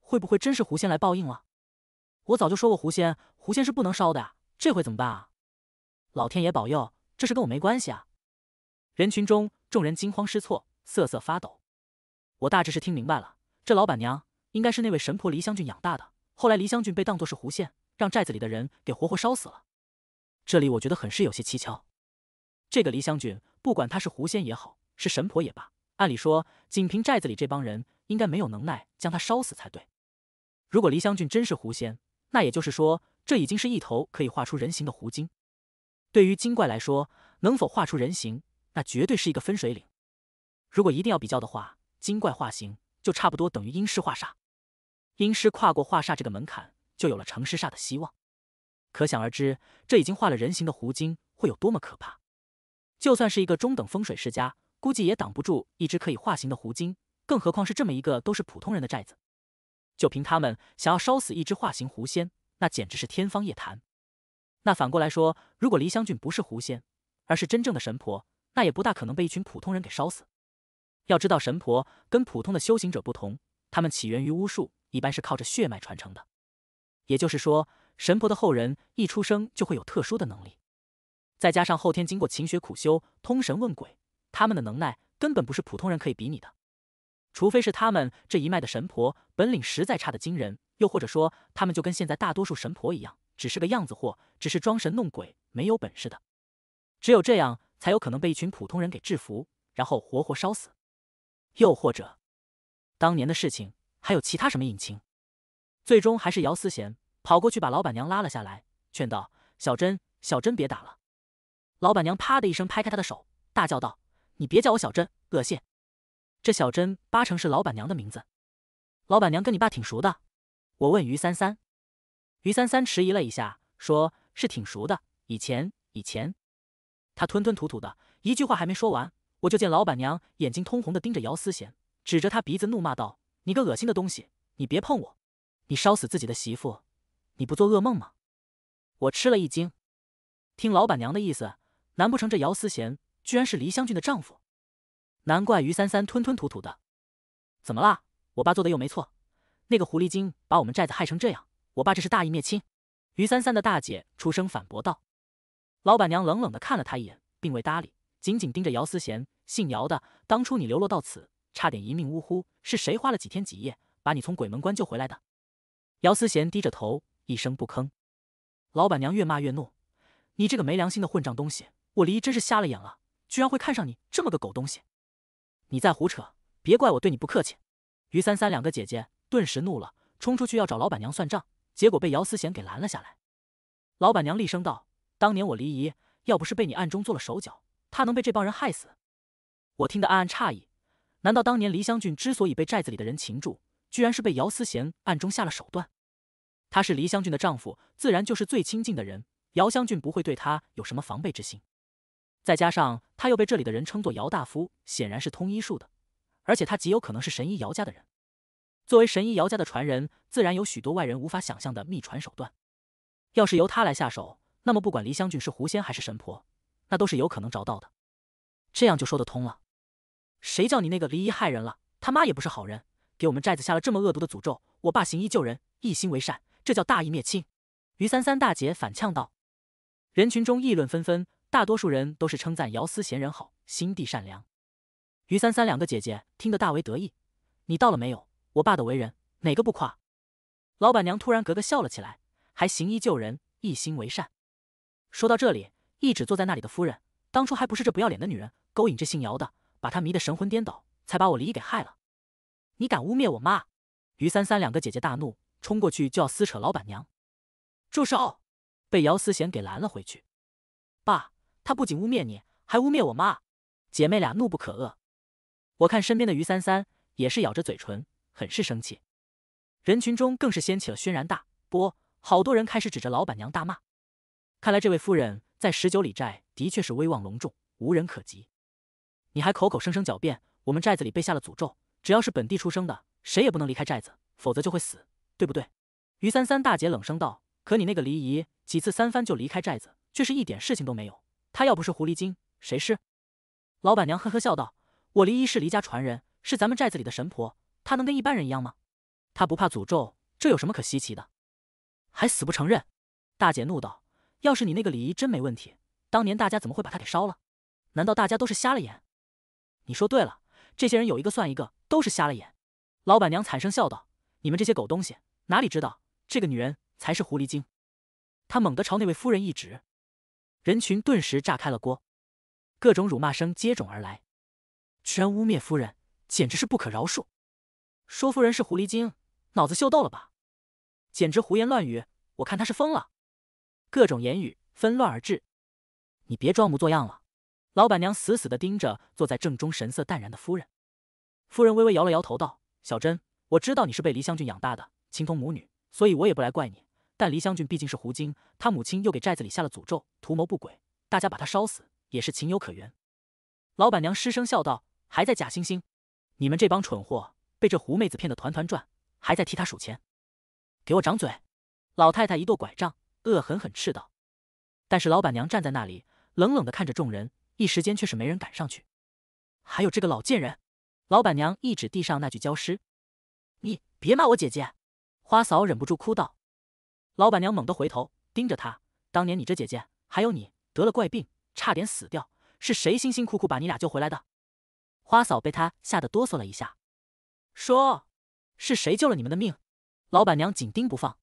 会不会真是狐仙来报应了？我早就说过，狐仙，狐仙是不能烧的。这回怎么办啊？老天爷保佑，这事跟我没关系啊！人群中。众人惊慌失措，瑟瑟发抖。我大致是听明白了，这老板娘应该是那位神婆黎香君养大的。后来黎香君被当作是狐仙，让寨子里的人给活活烧死了。这里我觉得很是有些蹊跷。这个黎香君，不管他是狐仙也好，是神婆也罢，按理说，仅凭寨子里这帮人，应该没有能耐将他烧死才对。如果黎香君真是狐仙，那也就是说，这已经是一头可以画出人形的狐精。对于精怪来说，能否画出人形？那绝对是一个分水岭。如果一定要比较的话，精怪化形就差不多等于阴师化煞。阴师跨过化煞这个门槛，就有了成师煞的希望。可想而知，这已经化了人形的狐精会有多么可怕。就算是一个中等风水世家，估计也挡不住一只可以化形的狐精，更何况是这么一个都是普通人的寨子。就凭他们想要烧死一只化形狐仙，那简直是天方夜谭。那反过来说，如果黎香郡不是狐仙，而是真正的神婆。那也不大可能被一群普通人给烧死。要知道，神婆跟普通的修行者不同，他们起源于巫术，一般是靠着血脉传承的。也就是说，神婆的后人一出生就会有特殊的能力，再加上后天经过勤学苦修、通神问鬼，他们的能耐根本不是普通人可以比拟的。除非是他们这一脉的神婆本领实在差得惊人，又或者说他们就跟现在大多数神婆一样，只是个样子货，只是装神弄鬼，没有本事的。只有这样。才有可能被一群普通人给制服，然后活活烧死。又或者，当年的事情还有其他什么隐情？最终还是姚思贤跑过去把老板娘拉了下来，劝道：“小珍，小珍别打了。”老板娘啪的一声拍开他的手，大叫道：“你别叫我小珍，恶心！这小珍八成是老板娘的名字。”老板娘跟你爸挺熟的，我问于三三，于三三迟疑了一下，说是挺熟的，以前，以前。他吞吞吐吐的一句话还没说完，我就见老板娘眼睛通红的盯着姚思贤，指着他鼻子怒骂道：“你个恶心的东西，你别碰我！你烧死自己的媳妇，你不做噩梦吗？”我吃了一惊，听老板娘的意思，难不成这姚思贤居然是黎香君的丈夫？难怪于三三吞吞吐吐的。怎么啦？我爸做的又没错，那个狐狸精把我们寨子害成这样，我爸这是大义灭亲。于三三的大姐出声反驳道。老板娘冷冷地看了他一眼，并未搭理，紧紧盯着姚思贤。姓姚的，当初你流落到此，差点一命呜呼，是谁花了几天几夜把你从鬼门关救回来的？姚思贤低着头，一声不吭。老板娘越骂越怒：“你这个没良心的混账东西，我离真是瞎了眼了，居然会看上你这么个狗东西！你再胡扯，别怪我对你不客气！”于三三两个姐姐顿时怒了，冲出去要找老板娘算账，结果被姚思贤给拦了下来。老板娘厉声道。当年我离姨要不是被你暗中做了手脚，他能被这帮人害死？我听得暗暗诧异，难道当年黎香俊之所以被寨子里的人擒住，居然是被姚思贤暗中下了手段？他是黎香俊的丈夫，自然就是最亲近的人，姚香俊不会对他有什么防备之心。再加上他又被这里的人称作姚大夫，显然是通医术的，而且他极有可能是神医姚家的人。作为神医姚家的传人，自然有许多外人无法想象的秘传手段。要是由他来下手。那么，不管黎香俊是狐仙还是神婆，那都是有可能找到的，这样就说得通了。谁叫你那个黎姨害人了？他妈也不是好人，给我们寨子下了这么恶毒的诅咒。我爸行医救人，一心为善，这叫大义灭亲。于三三大姐反呛道。人群中议论纷纷，大多数人都是称赞姚思贤人好，心地善良。于三三两个姐姐听得大为得意。你到了没有？我爸的为人，哪个不夸？老板娘突然格格笑了起来，还行医救人，一心为善。说到这里，一指坐在那里的夫人，当初还不是这不要脸的女人勾引这姓姚的，把她迷得神魂颠倒，才把我离异给害了。你敢污蔑我妈？于三三两个姐姐大怒，冲过去就要撕扯老板娘。住手！被姚思贤给拦了回去。爸，他不仅污蔑你，还污蔑我妈。姐妹俩怒不可遏。我看身边的于三三也是咬着嘴唇，很是生气。人群中更是掀起了轩然大波，好多人开始指着老板娘大骂。看来这位夫人在十九里寨的确是威望隆重，无人可及。你还口口声声狡辩，我们寨子里被下了诅咒，只要是本地出生的，谁也不能离开寨子，否则就会死，对不对？于三三大姐冷声道：“可你那个离姨几次三番就离开寨子，却是一点事情都没有。她要不是狐狸精，谁是？”老板娘呵呵笑道：“我离姨是离家传人，是咱们寨子里的神婆，她能跟一般人一样吗？她不怕诅咒，这有什么可稀奇的？还死不承认！”大姐怒道。要是你那个李姨真没问题，当年大家怎么会把她给烧了？难道大家都是瞎了眼？你说对了，这些人有一个算一个，都是瞎了眼。老板娘惨声笑道：“你们这些狗东西，哪里知道这个女人才是狐狸精？”她猛地朝那位夫人一指，人群顿时炸开了锅，各种辱骂声接踵而来。居然污蔑夫人，简直是不可饶恕！说夫人是狐狸精，脑子秀逗了吧？简直胡言乱语！我看她是疯了。各种言语纷乱而至，你别装模作样了！老板娘死死地盯着坐在正中神色淡然的夫人。夫人微微摇了摇头，道：“小珍，我知道你是被黎香君养大的，情同母女，所以我也不来怪你。但黎香君毕竟是狐精，她母亲又给寨子里下了诅咒，图谋不轨，大家把她烧死也是情有可原。”老板娘失声笑道：“还在假惺惺？你们这帮蠢货，被这狐妹子骗得团团转，还在替她数钱，给我掌嘴！”老太太一跺拐杖。恶狠狠斥道：“但是老板娘站在那里，冷冷的看着众人，一时间却是没人敢上去。还有这个老贱人！”老板娘一指地上那具焦尸，“你别骂我姐姐！”花嫂忍不住哭道。老板娘猛地回头，盯着她：“当年你这姐姐，还有你，得了怪病，差点死掉，是谁辛辛苦苦把你俩救回来的？”花嫂被她吓得哆嗦了一下，“说是谁救了你们的命？”老板娘紧盯不放，“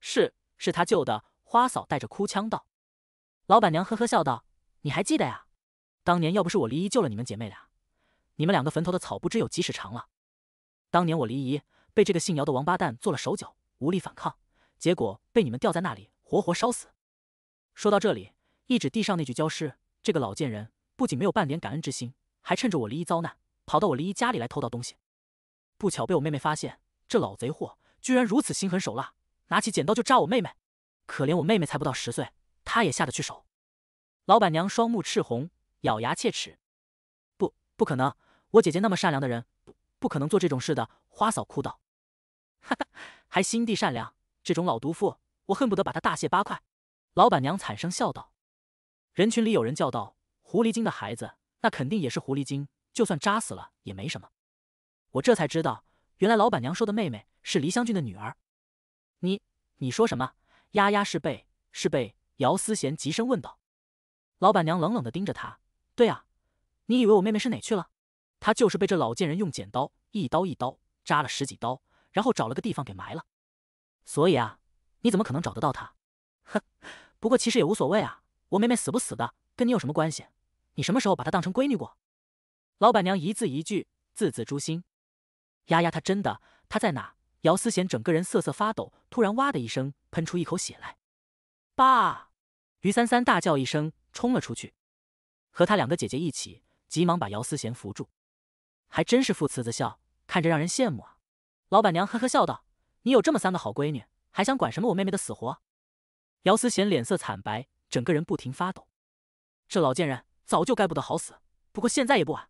是。”是他救的花嫂，带着哭腔道：“老板娘，呵呵笑道，你还记得呀？当年要不是我离姨救了你们姐妹俩，你们两个坟头的草不知有几尺长了。当年我离姨被这个姓姚的王八蛋做了手脚，无力反抗，结果被你们吊在那里活活烧死。说到这里，一指地上那具焦尸，这个老贱人不仅没有半点感恩之心，还趁着我离姨遭难，跑到我离姨家里来偷盗东西，不巧被我妹妹发现，这老贼货居然如此心狠手辣。”拿起剪刀就扎我妹妹，可怜我妹妹才不到十岁，她也下得去手。老板娘双目赤红，咬牙切齿：“不，不可能！我姐姐那么善良的人，不可能做这种事的。”花嫂哭道：“ 哈哈，还心地善良，这种老毒妇，我恨不得把她大卸八块。”老板娘惨声笑道。人群里有人叫道：“狐狸精的孩子，那肯定也是狐狸精，就算扎死了也没什么。”我这才知道，原来老板娘说的妹妹是黎香君的女儿。你，你说什么？丫丫是被是被姚思贤急声问道。老板娘冷冷的盯着他。对啊，你以为我妹妹是哪去了？她就是被这老贱人用剪刀一刀一刀扎了十几刀，然后找了个地方给埋了。所以啊，你怎么可能找得到她？呵，不过其实也无所谓啊，我妹妹死不死的，跟你有什么关系？你什么时候把她当成闺女过？老板娘一字一句，字字诛心。丫丫，她真的，她在哪？姚思贤整个人瑟瑟发抖，突然哇的一声喷出一口血来。爸，于三三大叫一声，冲了出去，和他两个姐姐一起，急忙把姚思贤扶住。还真是父慈子孝，看着让人羡慕啊！老板娘呵呵笑道：“你有这么三个好闺女，还想管什么我妹妹的死活？”姚思贤脸色惨白，整个人不停发抖。这老贱人早就该不得好死，不过现在也不晚。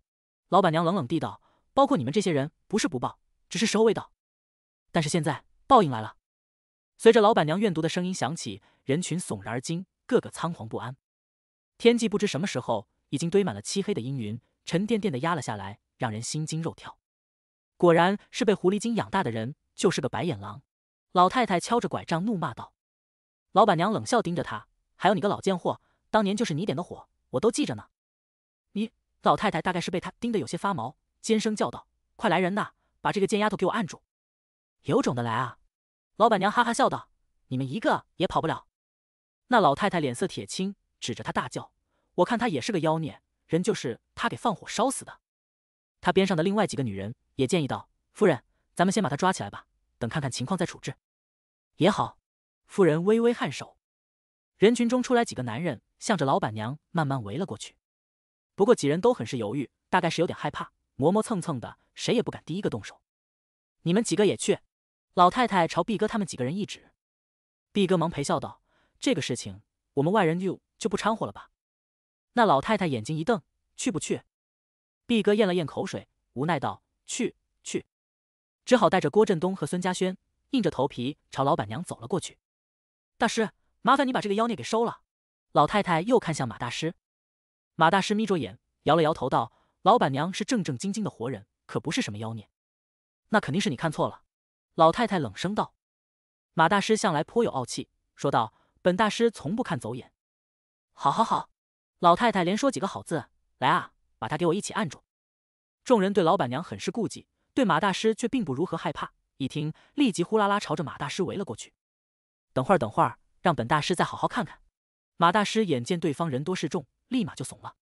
老板娘冷冷地道：“包括你们这些人，不是不报，只是时候未到。”但是现在报应来了，随着老板娘怨毒的声音响起，人群悚然而惊，个个仓皇不安。天际不知什么时候已经堆满了漆黑的阴云，沉甸甸的压了下来，让人心惊肉跳。果然是被狐狸精养大的人，就是个白眼狼！老太太敲着拐杖怒骂道：“老板娘，冷笑盯着他，还有你个老贱货，当年就是你点的火，我都记着呢！”你老太太大概是被他盯得有些发毛，尖声叫道：“快来人呐，把这个贱丫头给我按住！”有种的来啊！老板娘哈哈笑道：“你们一个也跑不了。”那老太太脸色铁青，指着他大叫：“我看他也是个妖孽，人就是他给放火烧死的。”他边上的另外几个女人也建议道：“夫人，咱们先把他抓起来吧，等看看情况再处置。”也好，夫人微微颔首。人群中出来几个男人，向着老板娘慢慢围了过去。不过几人都很是犹豫，大概是有点害怕，磨磨蹭蹭的，谁也不敢第一个动手。你们几个也去。老太太朝毕哥他们几个人一指，毕哥忙陪笑道：“这个事情我们外人就就不掺和了吧。”那老太太眼睛一瞪：“去不去？”毕哥咽了咽口水，无奈道：“去去。”只好带着郭振东和孙家轩，硬着头皮朝老板娘走了过去。“大师，麻烦你把这个妖孽给收了。”老太太又看向马大师，马大师眯着眼摇了摇头道：“老板娘是正正经经的活人，可不是什么妖孽。”那肯定是你看错了。老太太冷声道：“马大师向来颇有傲气。”说道：“本大师从不看走眼。”“好，好，好！”老太太连说几个好字。来啊，把他给我一起按住！众人对老板娘很是顾忌，对马大师却并不如何害怕。一听，立即呼啦啦朝着马大师围了过去。等会儿，等会儿，让本大师再好好看看。马大师眼见对方人多势众，立马就怂了。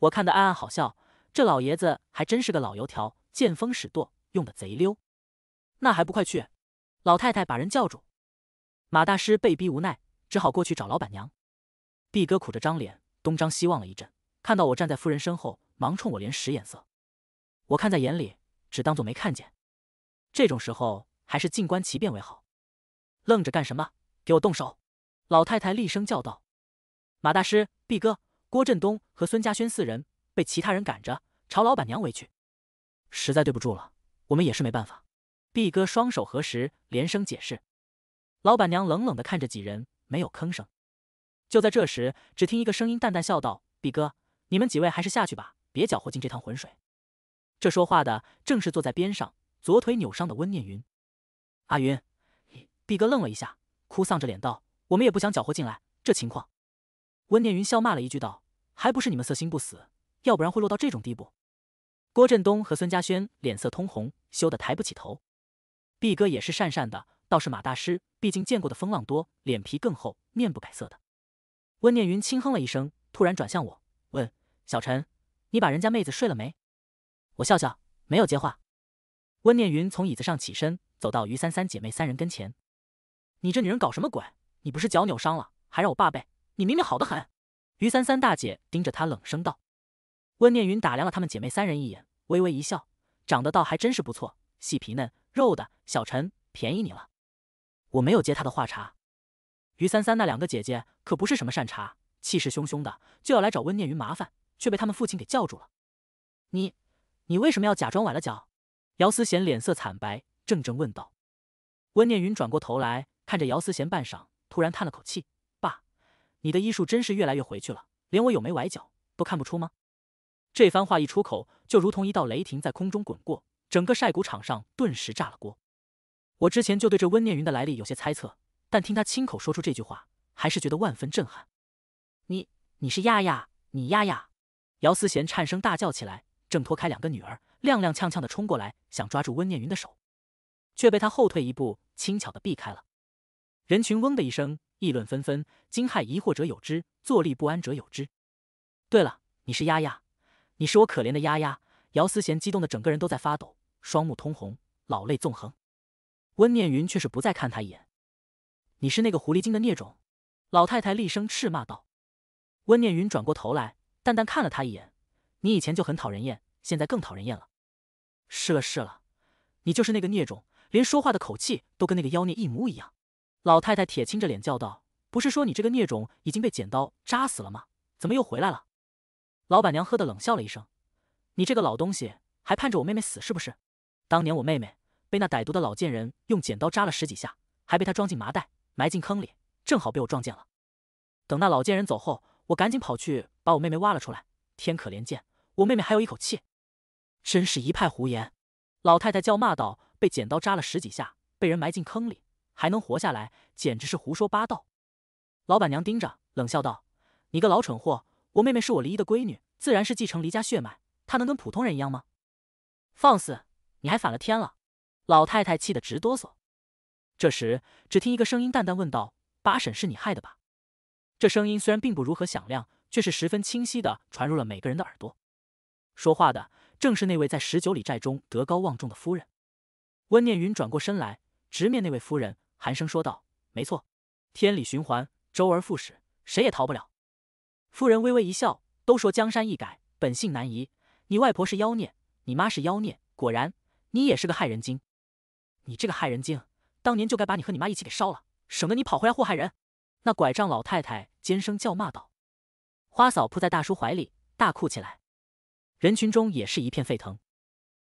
我看的暗暗好笑，这老爷子还真是个老油条，见风使舵，用的贼溜。那还不快去！老太太把人叫住。马大师被逼无奈，只好过去找老板娘。毕哥苦着张脸，东张西望了一阵，看到我站在夫人身后，忙冲我连使眼色。我看在眼里，只当做没看见。这种时候还是静观其变为好。愣着干什么？给我动手！老太太厉声叫道。马大师、毕哥、郭振东和孙家轩四人被其他人赶着朝老板娘围去。实在对不住了，我们也是没办法。毕哥双手合十，连声解释。老板娘冷冷的看着几人，没有吭声。就在这时，只听一个声音淡淡笑道：“毕哥，你们几位还是下去吧，别搅和进这趟浑水。”这说话的正是坐在边上，左腿扭伤的温念云。阿云，毕哥愣了一下，哭丧着脸道：“我们也不想搅和进来，这情况。”温念云笑骂了一句道：“还不是你们色心不死，要不然会落到这种地步。”郭振东和孙家轩脸色通红，羞得抬不起头。毕哥也是讪讪的，倒是马大师，毕竟见过的风浪多，脸皮更厚，面不改色的。温念云轻哼了一声，突然转向我问：“小陈，你把人家妹子睡了没？”我笑笑，没有接话。温念云从椅子上起身，走到于三三姐妹三人跟前：“你这女人搞什么鬼？你不是脚扭伤了，还让我爸背？你明明好的很。”于三三大姐盯着她冷声道。温念云打量了她们姐妹三人一眼，微微一笑：“长得倒还真是不错，细皮嫩。”肉的小陈便宜你了，我没有接他的话茬。于三三那两个姐姐可不是什么善茬，气势汹汹的就要来找温念云麻烦，却被他们父亲给叫住了。你，你为什么要假装崴了脚？姚思贤脸色惨白，怔怔问道。温念云转过头来看着姚思贤，半晌，突然叹了口气：“爸，你的医术真是越来越回去了，连我有没崴脚都看不出吗？”这番话一出口，就如同一道雷霆在空中滚过。整个晒谷场上顿时炸了锅。我之前就对这温念云的来历有些猜测，但听他亲口说出这句话，还是觉得万分震撼。你，你是丫丫，你丫丫！姚思贤颤声大叫起来，挣脱开两个女儿，踉踉跄跄的冲过来，想抓住温念云的手，却被他后退一步，轻巧的避开了。人群嗡的一声，议论纷纷，惊骇疑惑者有之，坐立不安者有之。对了，你是丫丫，你是我可怜的丫丫！姚思贤激动的整个人都在发抖。双目通红，老泪纵横。温念云却是不再看他一眼。你是那个狐狸精的孽种！老太太厉声斥骂道。温念云转过头来，淡淡看了他一眼：“你以前就很讨人厌，现在更讨人厌了。”是了是了，你就是那个孽种，连说话的口气都跟那个妖孽一模一样。”老太太铁青着脸叫道：“不是说你这个孽种已经被剪刀扎死了吗？怎么又回来了？”老板娘喝的冷笑了一声：“你这个老东西，还盼着我妹妹死是不是？”当年我妹妹被那歹毒的老贱人用剪刀扎了十几下，还被他装进麻袋埋进坑里，正好被我撞见了。等那老贱人走后，我赶紧跑去把我妹妹挖了出来。天可怜见，我妹妹还有一口气！真是一派胡言！老太太叫骂道：“被剪刀扎了十几下，被人埋进坑里还能活下来，简直是胡说八道！”老板娘盯着冷笑道：“你个老蠢货，我妹妹是我离异的闺女，自然是继承离家血脉，她能跟普通人一样吗？”放肆！你还反了天了！老太太气得直哆嗦。这时，只听一个声音淡淡问道：“八婶是你害的吧？”这声音虽然并不如何响亮，却是十分清晰的传入了每个人的耳朵。说话的正是那位在十九里寨中德高望重的夫人。温念云转过身来，直面那位夫人，寒声说道：“没错，天理循环，周而复始，谁也逃不了。”夫人微微一笑：“都说江山易改，本性难移。你外婆是妖孽，你妈是妖孽，果然。”你也是个害人精！你这个害人精，当年就该把你和你妈一起给烧了，省得你跑回来祸害人！那拐杖老太太尖声叫骂道。花嫂扑在大叔怀里大哭起来，人群中也是一片沸腾。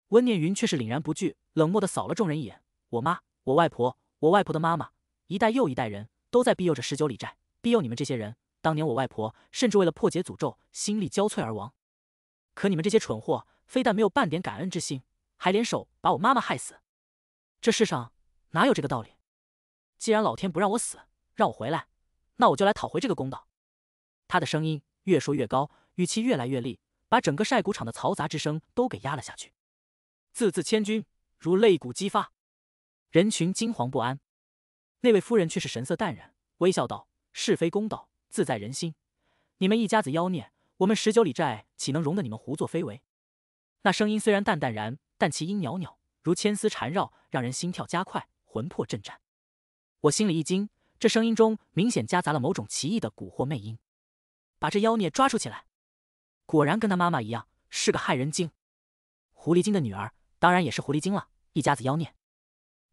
温念云却是凛然不惧，冷漠的扫了众人一眼：“我妈，我外婆，我外婆的妈妈，一代又一代人都在庇佑着十九里寨，庇佑你们这些人。当年我外婆甚至为了破解诅咒，心力交瘁而亡。可你们这些蠢货，非但没有半点感恩之心！”还联手把我妈妈害死，这世上哪有这个道理？既然老天不让我死，让我回来，那我就来讨回这个公道。他的声音越说越高，语气越来越厉，把整个晒谷场的嘈杂之声都给压了下去，字字千钧，如擂鼓激发。人群惊惶不安，那位夫人却是神色淡然，微笑道：“是非公道自在人心，你们一家子妖孽，我们十九里寨岂能容得你们胡作非为？”那声音虽然淡淡然。但其音袅袅，如千丝缠绕，让人心跳加快，魂魄震颤。我心里一惊，这声音中明显夹杂了某种奇异的蛊惑魅音。把这妖孽抓住起来！果然跟他妈妈一样，是个害人精。狐狸精的女儿，当然也是狐狸精了。一家子妖孽，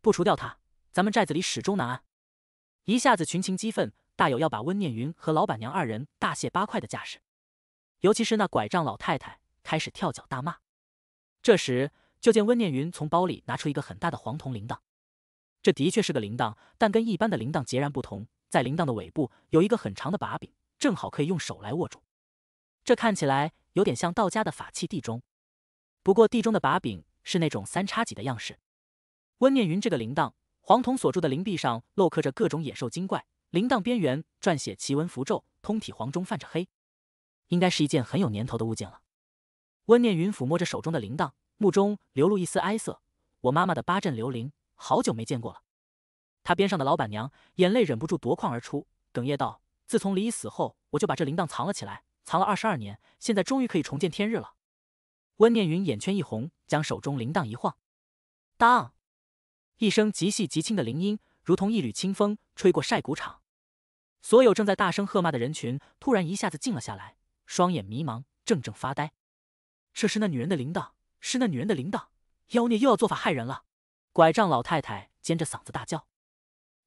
不除掉他，咱们寨子里始终难安。一下子群情激愤，大有要把温念云和老板娘二人大卸八块的架势。尤其是那拐杖老太太，开始跳脚大骂。这时。就见温念云从包里拿出一个很大的黄铜铃铛，这的确是个铃铛，但跟一般的铃铛截然不同。在铃铛的尾部有一个很长的把柄，正好可以用手来握住。这看起来有点像道家的法器地钟，不过地钟的把柄是那种三叉戟的样式。温念云这个铃铛，黄铜锁住的铃壁上镂刻着各种野兽精怪，铃铛边缘撰写奇文符咒，通体黄中泛着黑，应该是一件很有年头的物件了。温念云抚摸着手中的铃铛。目中流露一丝哀色，我妈妈的八阵流铃，好久没见过了。他边上的老板娘眼泪忍不住夺眶而出，哽咽道：“自从离姨死后，我就把这铃铛藏了起来，藏了二十二年，现在终于可以重见天日了。”温念云眼圈一红，将手中铃铛一晃，当，一声极细极轻的铃音，如同一缕清风，吹过晒谷场。所有正在大声喝骂的人群突然一下子静了下来，双眼迷茫，怔怔发呆。这是那女人的铃铛。是那女人的铃铛，妖孽又要做法害人了！拐杖老太太尖着嗓子大叫。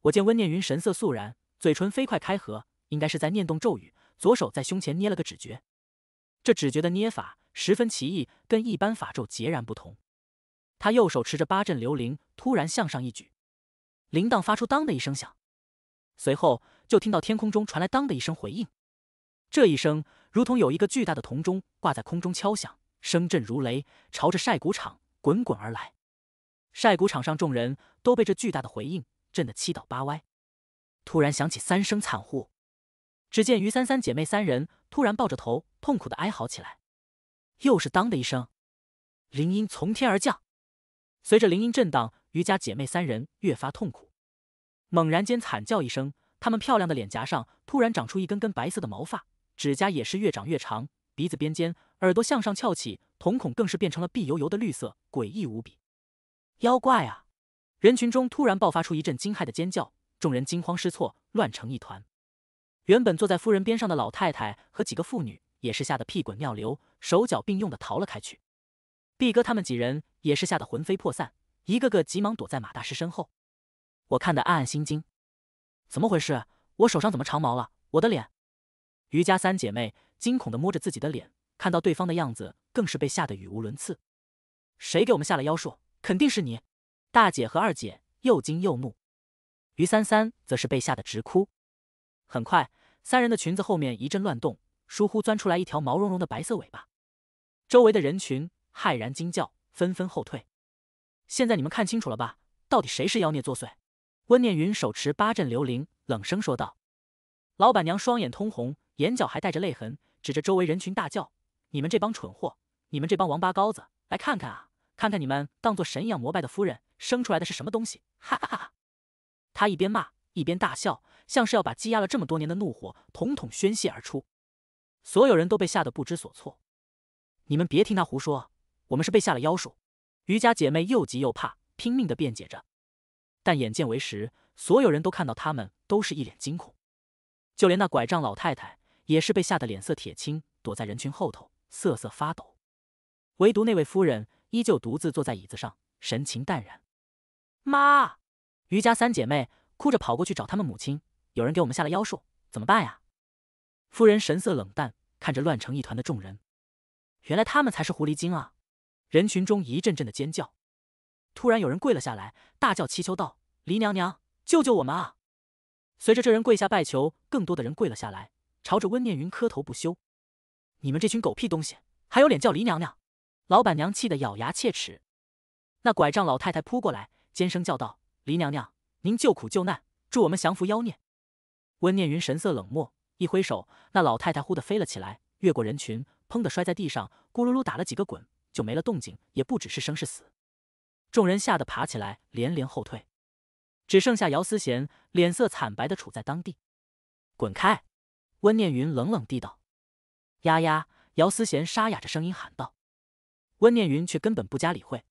我见温念云神色肃然，嘴唇飞快开合，应该是在念动咒语。左手在胸前捏了个指诀，这指诀的捏法十分奇异，跟一般法咒截然不同。他右手持着八阵流铃，突然向上一举，铃铛发出“当”的一声响，随后就听到天空中传来“当”的一声回应。这一声如同有一个巨大的铜钟挂在空中敲响。声震如雷，朝着晒谷场滚滚而来。晒谷场上，众人都被这巨大的回应震得七倒八歪。突然响起三声惨呼，只见于三三姐妹三人突然抱着头，痛苦的哀嚎起来。又是当的一声，铃音从天而降。随着铃音震荡，于家姐妹三人越发痛苦。猛然间惨叫一声，她们漂亮的脸颊上突然长出一根根白色的毛发，指甲也是越长越长，鼻子边尖。耳朵向上翘起，瞳孔更是变成了碧油油的绿色，诡异无比。妖怪啊！人群中突然爆发出一阵惊骇的尖叫，众人惊慌失措，乱成一团。原本坐在夫人边上的老太太和几个妇女也是吓得屁滚尿流，手脚并用的逃了开去。毕哥他们几人也是吓得魂飞魄散，一个个急忙躲在马大师身后。我看得暗暗心惊，怎么回事？我手上怎么长毛了？我的脸？余家三姐妹惊恐的摸着自己的脸。看到对方的样子，更是被吓得语无伦次。谁给我们下了妖术？肯定是你！大姐和二姐又惊又怒，于三三则是被吓得直哭。很快，三人的裙子后面一阵乱动，疏忽钻出来一条毛茸茸的白色尾巴。周围的人群骇然惊叫，纷纷后退。现在你们看清楚了吧？到底谁是妖孽作祟？温念云手持八阵流铃，冷声说道。老板娘双眼通红，眼角还带着泪痕，指着周围人群大叫。你们这帮蠢货！你们这帮王八羔子！来看看啊，看看你们当做神一样膜拜的夫人生出来的是什么东西！哈哈哈！他一边骂一边大笑，像是要把积压了这么多年的怒火统统宣泄而出。所有人都被吓得不知所措。你们别听他胡说，我们是被下了妖术。余家姐妹又急又怕，拼命的辩解着。但眼见为实，所有人都看到他们都是一脸惊恐，就连那拐杖老太太也是被吓得脸色铁青，躲在人群后头。瑟瑟发抖，唯独那位夫人依旧独自坐在椅子上，神情淡然。妈，余家三姐妹哭着跑过去找他们母亲。有人给我们下了妖术，怎么办呀？夫人神色冷淡，看着乱成一团的众人。原来他们才是狐狸精啊！人群中一阵阵的尖叫。突然有人跪了下来，大叫祈求道：“黎娘娘，救救我们啊！”随着这人跪下拜求，更多的人跪了下来，朝着温念云磕头不休。你们这群狗屁东西，还有脸叫黎娘娘！老板娘气得咬牙切齿。那拐杖老太太扑过来，尖声叫道：“黎娘娘，您救苦救难，助我们降服妖孽。”温念云神色冷漠，一挥手，那老太太忽地飞了起来，越过人群，砰的摔在地上，咕噜噜打了几个滚，就没了动静，也不知是生是死。众人吓得爬起来，连连后退，只剩下姚思贤脸色惨白的处在当地。滚开！温念云冷冷地道。丫丫，姚思贤沙哑着声音喊道：“温念云却根本不加理会，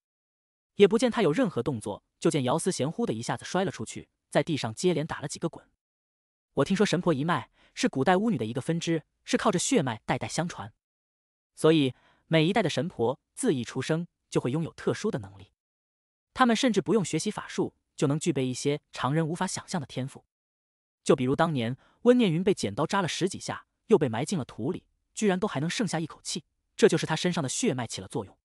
也不见他有任何动作。就见姚思贤呼的一下子摔了出去，在地上接连打了几个滚。”我听说神婆一脉是古代巫女的一个分支，是靠着血脉代代相传，所以每一代的神婆自一出生就会拥有特殊的能力，他们甚至不用学习法术就能具备一些常人无法想象的天赋。就比如当年温念云被剪刀扎了十几下，又被埋进了土里。居然都还能剩下一口气，这就是他身上的血脉起了作用。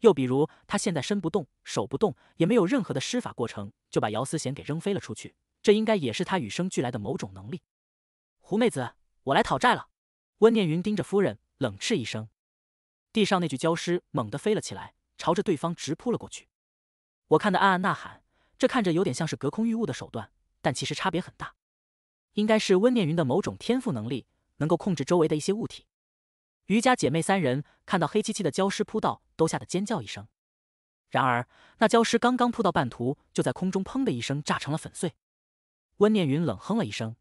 又比如他现在身不动、手不动，也没有任何的施法过程，就把姚思贤给扔飞了出去。这应该也是他与生俱来的某种能力。胡妹子，我来讨债了。温念云盯着夫人，冷斥一声，地上那具焦尸猛地飞了起来，朝着对方直扑了过去。我看的暗暗呐喊，这看着有点像是隔空御物的手段，但其实差别很大，应该是温念云的某种天赋能力。能够控制周围的一些物体。余家姐妹三人看到黑漆漆的焦尸扑到，都吓得尖叫一声。然而，那焦尸刚刚扑到半途，就在空中“砰”的一声炸成了粉碎。温念云冷哼了一声。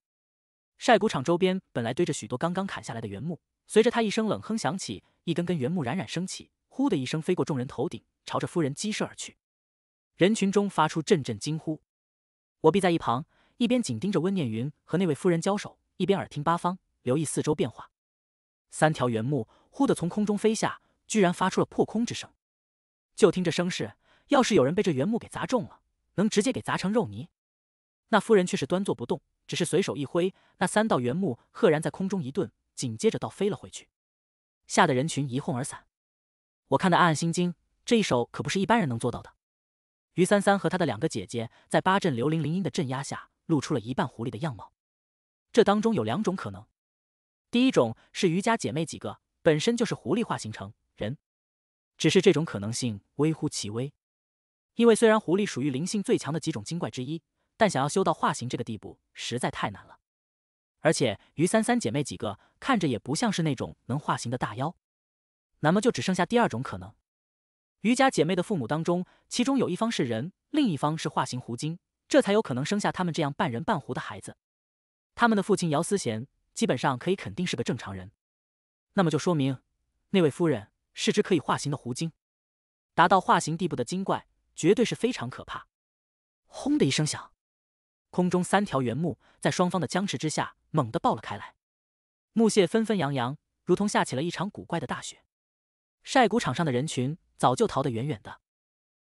晒谷场周边本来堆着许多刚刚砍下来的原木，随着他一声冷哼响起，一根根原木冉冉升起，呼的一声飞过众人头顶，朝着夫人激射而去。人群中发出阵阵惊呼。我避在一旁，一边紧盯着温念云和那位夫人交手，一边耳听八方。留意四周变化，三条原木忽的从空中飞下，居然发出了破空之声。就听这声势，要是有人被这原木给砸中了，能直接给砸成肉泥。那夫人却是端坐不动，只是随手一挥，那三道原木赫然在空中一顿，紧接着倒飞了回去，吓得人群一哄而散。我看得暗暗心惊，这一手可不是一般人能做到的。于三三和他的两个姐姐在八阵流灵灵音的镇压下，露出了一半狐狸的样貌。这当中有两种可能。第一种是瑜家姐妹几个本身就是狐狸化形成人，只是这种可能性微乎其微，因为虽然狐狸属于灵性最强的几种精怪之一，但想要修到化形这个地步实在太难了。而且于三三姐妹几个看着也不像是那种能化形的大妖，那么就只剩下第二种可能：于家姐妹的父母当中，其中有一方是人，另一方是化形狐精，这才有可能生下他们这样半人半狐的孩子。他们的父亲姚思贤。基本上可以肯定是个正常人，那么就说明那位夫人是只可以化形的狐精，达到化形地步的精怪绝对是非常可怕。轰的一声响，空中三条原木在双方的僵持之下猛地爆了开来，木屑纷纷扬扬，如同下起了一场古怪的大雪。晒谷场上的人群早就逃得远远的，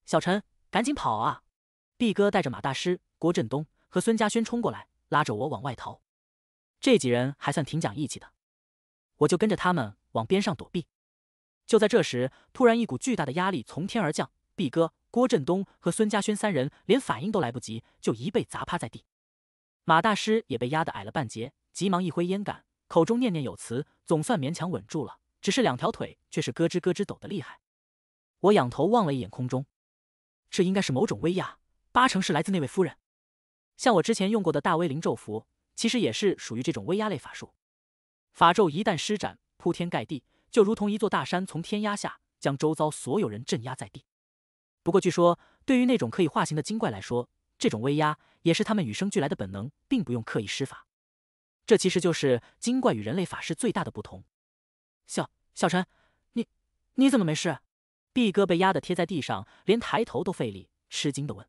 小陈，赶紧跑啊！毕哥带着马大师、郭振东和孙家轩冲过来，拉着我往外逃。这几人还算挺讲义气的，我就跟着他们往边上躲避。就在这时，突然一股巨大的压力从天而降，毕哥、郭振东和孙家轩三人连反应都来不及，就一被砸趴在地。马大师也被压得矮了半截，急忙一挥烟杆，口中念念有词，总算勉强稳住了，只是两条腿却是咯吱咯吱抖得厉害。我仰头望了一眼空中，这应该是某种威压，八成是来自那位夫人，像我之前用过的大威灵咒符。其实也是属于这种威压类法术，法咒一旦施展，铺天盖地，就如同一座大山从天压下，将周遭所有人镇压在地。不过据说，对于那种可以化形的精怪来说，这种威压也是他们与生俱来的本能，并不用刻意施法。这其实就是精怪与人类法师最大的不同。小小陈，你你怎么没事？毕哥被压的贴在地上，连抬头都费力，吃惊的问。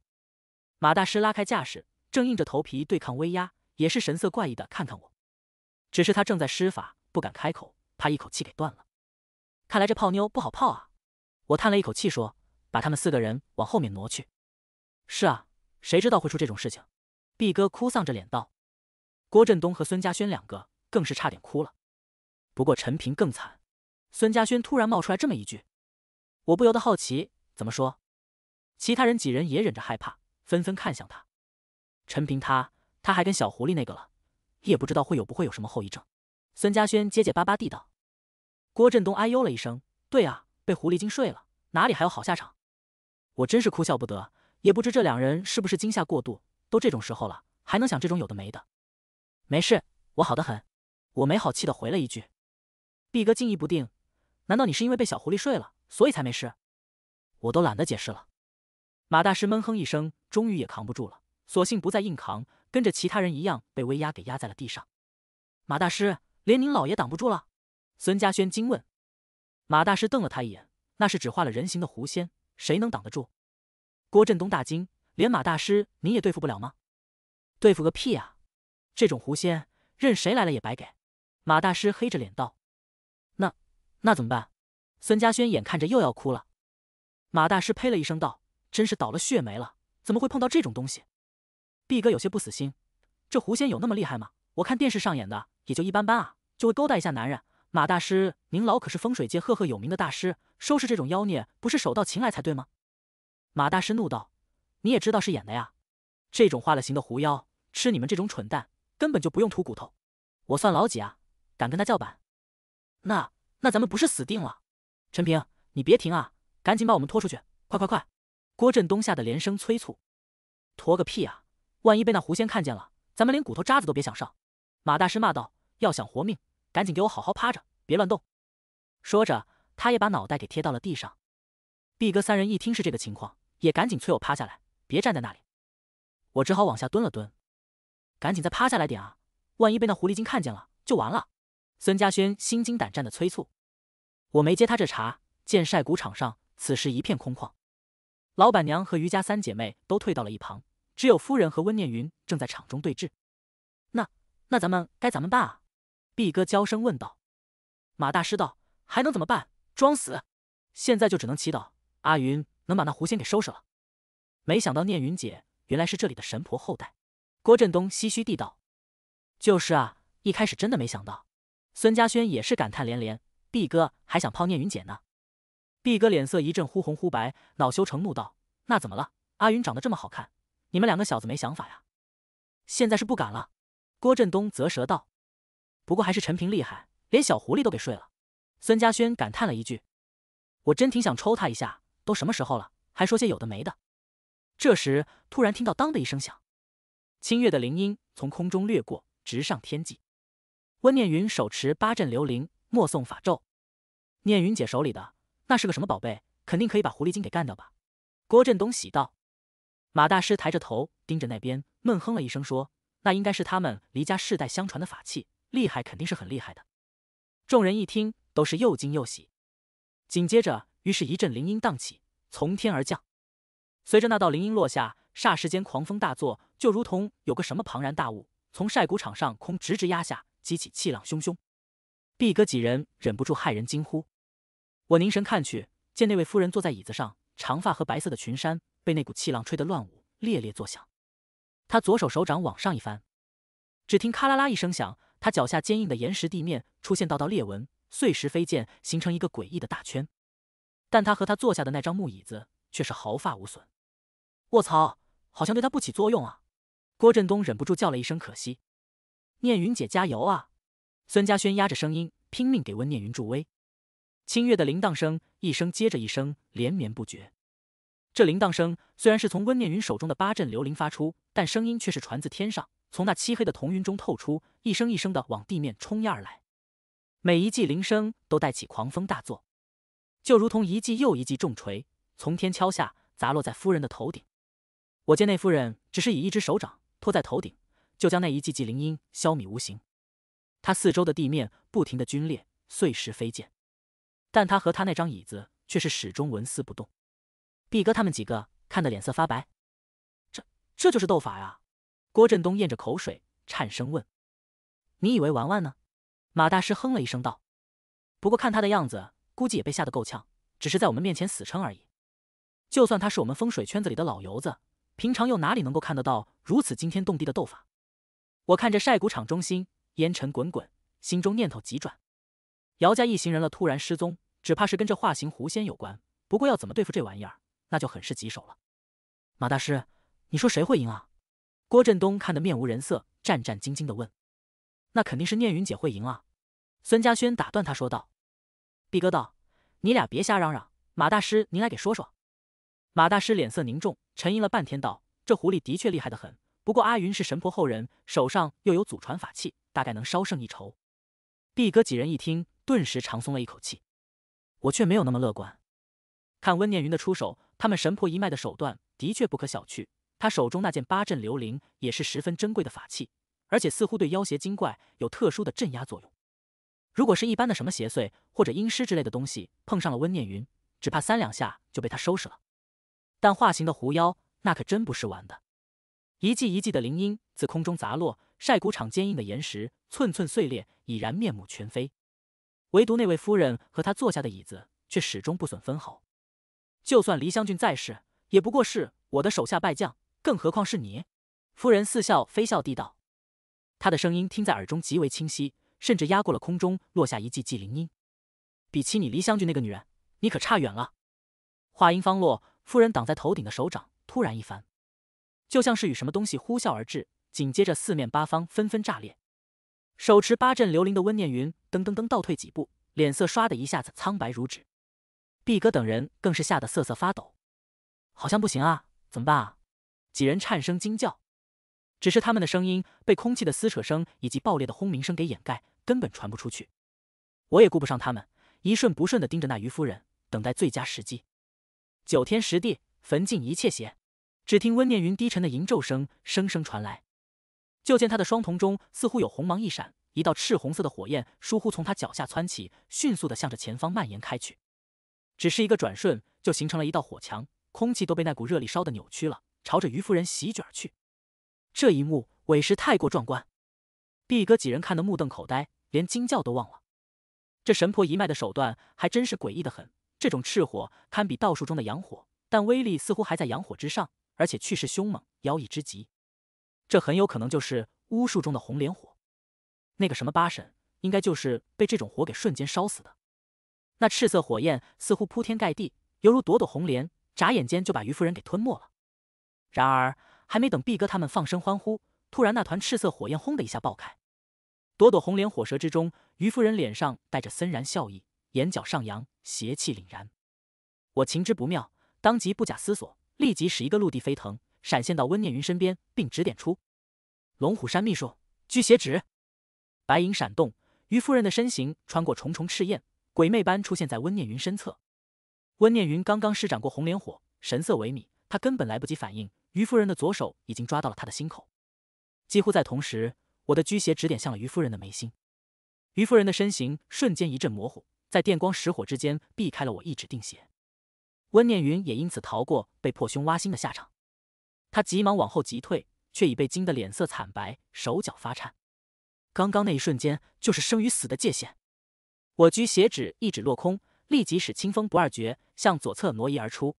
马大师拉开架势，正硬着头皮对抗威压。也是神色怪异的看看我，只是他正在施法，不敢开口，怕一口气给断了。看来这泡妞不好泡啊！我叹了一口气说：“把他们四个人往后面挪去。”是啊，谁知道会出这种事情？毕哥哭丧着脸道。郭振东和孙嘉轩两个更是差点哭了。不过陈平更惨。孙嘉轩突然冒出来这么一句，我不由得好奇，怎么说？其他人几人也忍着害怕，纷纷看向他。陈平他。他还跟小狐狸那个了，也不知道会有不会有什么后遗症。孙家轩结结巴巴地道：“郭振东，哎呦了一声，对啊，被狐狸精睡了，哪里还有好下场？我真是哭笑不得，也不知这两人是不是惊吓过度，都这种时候了，还能想这种有的没的？没事，我好的很。”我没好气的回了一句：“毕哥，惊疑不定，难道你是因为被小狐狸睡了，所以才没事？我都懒得解释了。”马大师闷哼一声，终于也扛不住了，索性不再硬扛。跟着其他人一样被威压给压在了地上。马大师，连您老爷挡不住了？孙家轩惊问。马大师瞪了他一眼：“那是只画了人形的狐仙，谁能挡得住？”郭振东大惊：“连马大师您也对付不了吗？”“对付个屁呀！这种狐仙，任谁来了也白给。”马大师黑着脸道。“那那怎么办？”孙家轩眼看着又要哭了。马大师呸了一声道：“真是倒了血霉了，怎么会碰到这种东西？”毕哥有些不死心，这狐仙有那么厉害吗？我看电视上演的也就一般般啊，就会勾搭一下男人。马大师，您老可是风水界赫赫有名的大师，收拾这种妖孽不是手到擒来才对吗？马大师怒道：“你也知道是演的呀！这种化了形的狐妖，吃你们这种蠢蛋根本就不用吐骨头。我算老几啊？敢跟他叫板？那那咱们不是死定了？陈平，你别停啊，赶紧把我们拖出去！快快快！”郭振东吓得连声催促：“拖个屁啊！”万一被那狐仙看见了，咱们连骨头渣子都别想上。马大师骂道：“要想活命，赶紧给我好好趴着，别乱动。”说着，他也把脑袋给贴到了地上。毕哥三人一听是这个情况，也赶紧催我趴下来，别站在那里。我只好往下蹲了蹲，赶紧再趴下来点啊！万一被那狐狸精看见了，就完了。孙家轩心惊胆战的催促。我没接他这茬，见晒谷场上此时一片空旷，老板娘和余家三姐妹都退到了一旁。只有夫人和温念云正在场中对峙，那那咱们该怎么办啊？毕哥娇声问道。马大师道：“还能怎么办？装死！现在就只能祈祷阿云能把那狐仙给收拾了。”没想到念云姐原来是这里的神婆后代，郭振东唏嘘地道：“就是啊，一开始真的没想到。”孙家轩也是感叹连连。毕哥还想泡念云姐呢，毕哥脸色一阵忽红忽白，恼羞成怒道：“那怎么了？阿云长得这么好看。”你们两个小子没想法呀？现在是不敢了。郭振东啧舌道：“不过还是陈平厉害，连小狐狸都给睡了。”孙家轩感叹了一句：“我真挺想抽他一下，都什么时候了，还说些有的没的。”这时突然听到“当”的一声响，清月的铃音从空中掠过，直上天际。温念云手持八阵流铃，默诵法咒。念云姐手里的那是个什么宝贝？肯定可以把狐狸精给干掉吧？郭振东喜道。马大师抬着头盯着那边，闷哼了一声，说：“那应该是他们黎家世代相传的法器，厉害肯定是很厉害的。”众人一听，都是又惊又喜。紧接着，于是一阵铃音荡起，从天而降。随着那道铃音落下，霎时间狂风大作，就如同有个什么庞然大物从晒谷场上空直直压下，激起气浪汹汹。毕哥几人忍不住骇人惊呼。我凝神看去，见那位夫人坐在椅子上，长发和白色的裙衫。被那股气浪吹得乱舞，烈烈作响。他左手手掌往上一翻，只听咔啦啦一声响，他脚下坚硬的岩石地面出现道道裂纹，碎石飞溅，形成一个诡异的大圈。但他和他坐下的那张木椅子却是毫发无损。卧槽，好像对他不起作用啊！郭振东忍不住叫了一声：“可惜！”念云姐加油啊！孙家轩压着声音拼命给温念云助威。清月的铃铛声一声接着一声，连绵不绝。这铃铛声虽然是从温念云手中的八阵流铃发出，但声音却是传自天上，从那漆黑的铜云中透出，一声一声的往地面冲压而来。每一记铃声都带起狂风大作，就如同一记又一记重锤从天敲下，砸落在夫人的头顶。我见那夫人只是以一只手掌托在头顶，就将那一记记铃音消弭无形。她四周的地面不停的龟裂，碎石飞溅，但她和她那张椅子却是始终纹丝不动。毕哥他们几个看得脸色发白，这这就是斗法呀？郭振东咽着口水，颤声问：“你以为玩玩呢？”马大师哼了一声道：“不过看他的样子，估计也被吓得够呛，只是在我们面前死撑而已。就算他是我们风水圈子里的老油子，平常又哪里能够看得到如此惊天动地的斗法？”我看着晒谷场中心烟尘滚滚，心中念头急转。姚家一行人了突然失踪，只怕是跟这化形狐仙有关。不过要怎么对付这玩意儿？那就很是棘手了，马大师，你说谁会赢啊？郭振东看得面无人色，战战兢兢的问：“那肯定是念云姐会赢啊！”孙家轩打断他说道：“毕哥道，你俩别瞎嚷嚷，马大师您来给说说。”马大师脸色凝重，沉吟了半天道：“这狐狸的确厉害的很，不过阿云是神婆后人，手上又有祖传法器，大概能稍胜一筹。”毕哥几人一听，顿时长松了一口气。我却没有那么乐观，看温念云的出手。他们神婆一脉的手段的确不可小觑，他手中那件八阵流灵也是十分珍贵的法器，而且似乎对妖邪精怪有特殊的镇压作用。如果是一般的什么邪祟或者阴尸之类的东西碰上了温念云，只怕三两下就被他收拾了。但化形的狐妖那可真不是玩的，一记一记的铃音自空中砸落，晒谷场坚硬的岩石寸寸碎裂，已然面目全非。唯独那位夫人和她坐下的椅子却始终不损分毫。就算黎将军在世，也不过是我的手下败将，更何况是你。夫人似笑非笑地道，她的声音听在耳中极为清晰，甚至压过了空中落下一记记灵音。比起你黎将军那个女人，你可差远了。话音方落，夫人挡在头顶的手掌突然一翻，就像是与什么东西呼啸而至，紧接着四面八方纷纷炸裂。手持八阵流灵的温念云噔噔噔倒退几步，脸色唰的一下子苍白如纸。毕哥等人更是吓得瑟瑟发抖，好像不行啊！怎么办啊？几人颤声惊叫，只是他们的声音被空气的撕扯声以及爆裂的轰鸣声给掩盖，根本传不出去。我也顾不上他们，一瞬不瞬的盯着那渔夫人，等待最佳时机。九天十地焚尽一切邪！只听温念云低沉的吟咒声声声传来，就见他的双瞳中似乎有红芒一闪，一道赤红色的火焰疏忽从他脚下窜起，迅速的向着前方蔓延开去。只是一个转瞬，就形成了一道火墙，空气都被那股热力烧得扭曲了，朝着于夫人席卷而去。这一幕委实太过壮观，毕哥几人看得目瞪口呆，连惊叫都忘了。这神婆一脉的手段还真是诡异的很，这种赤火堪比道术中的阳火，但威力似乎还在阳火之上，而且去势凶猛，妖异之极。这很有可能就是巫术中的红莲火，那个什么八婶，应该就是被这种火给瞬间烧死的。那赤色火焰似乎铺天盖地，犹如朵朵红莲，眨眼间就把于夫人给吞没了。然而，还没等毕哥他们放声欢呼，突然那团赤色火焰轰的一下爆开，朵朵红莲火舌之中，于夫人脸上带着森然笑意，眼角上扬，邪气凛然。我情知不妙，当即不假思索，立即使一个陆地飞腾，闪现到温念云身边，并指点出龙虎山秘术居邪指，白影闪动，于夫人的身形穿过重重赤焰。鬼魅般出现在温念云身侧，温念云刚刚施展过红莲火，神色萎靡，他根本来不及反应，虞夫人的左手已经抓到了他的心口。几乎在同时，我的拘邪指点向了虞夫人的眉心，虞夫人的身形瞬间一阵模糊，在电光石火之间避开了我一指定邪，温念云也因此逃过被破胸挖心的下场。他急忙往后急退，却已被惊得脸色惨白，手脚发颤。刚刚那一瞬间，就是生与死的界限。我居斜指一指落空，立即使清风不二诀向左侧挪移而出。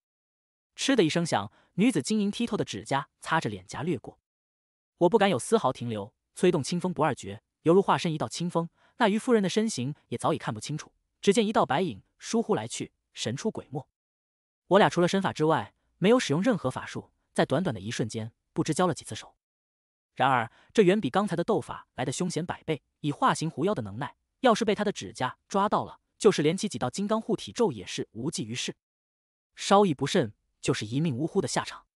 嗤的一声响，女子晶莹剔透的指甲擦着脸颊掠过。我不敢有丝毫停留，催动清风不二诀，犹如化身一道清风。那于夫人的身形也早已看不清楚，只见一道白影倏忽来去，神出鬼没。我俩除了身法之外，没有使用任何法术，在短短的一瞬间，不知交了几次手。然而，这远比刚才的斗法来的凶险百倍。以化形狐妖的能耐。要是被他的指甲抓到了，就是连起几道金刚护体咒也是无济于事，稍一不慎就是一命呜呼的下场。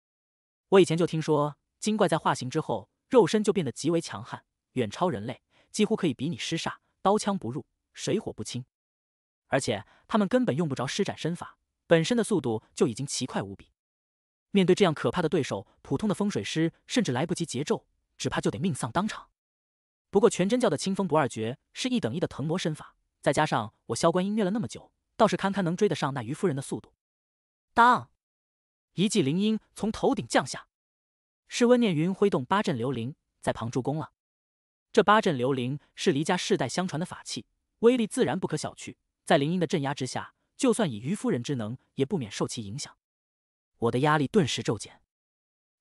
我以前就听说，精怪在化形之后，肉身就变得极为强悍，远超人类，几乎可以比你尸煞刀枪不入，水火不侵。而且他们根本用不着施展身法，本身的速度就已经奇快无比。面对这样可怕的对手，普通的风水师甚至来不及结咒，只怕就得命丧当场。不过，全真教的清风不二绝是一等一的腾挪身法，再加上我萧观音虐了那么久，倒是堪堪能追得上那虞夫人的速度。当，一记灵音从头顶降下，是温念云挥动八阵流灵在旁助攻了。这八阵流灵是黎家世代相传的法器，威力自然不可小觑。在灵音的镇压之下，就算以虞夫人之能，也不免受其影响。我的压力顿时骤减，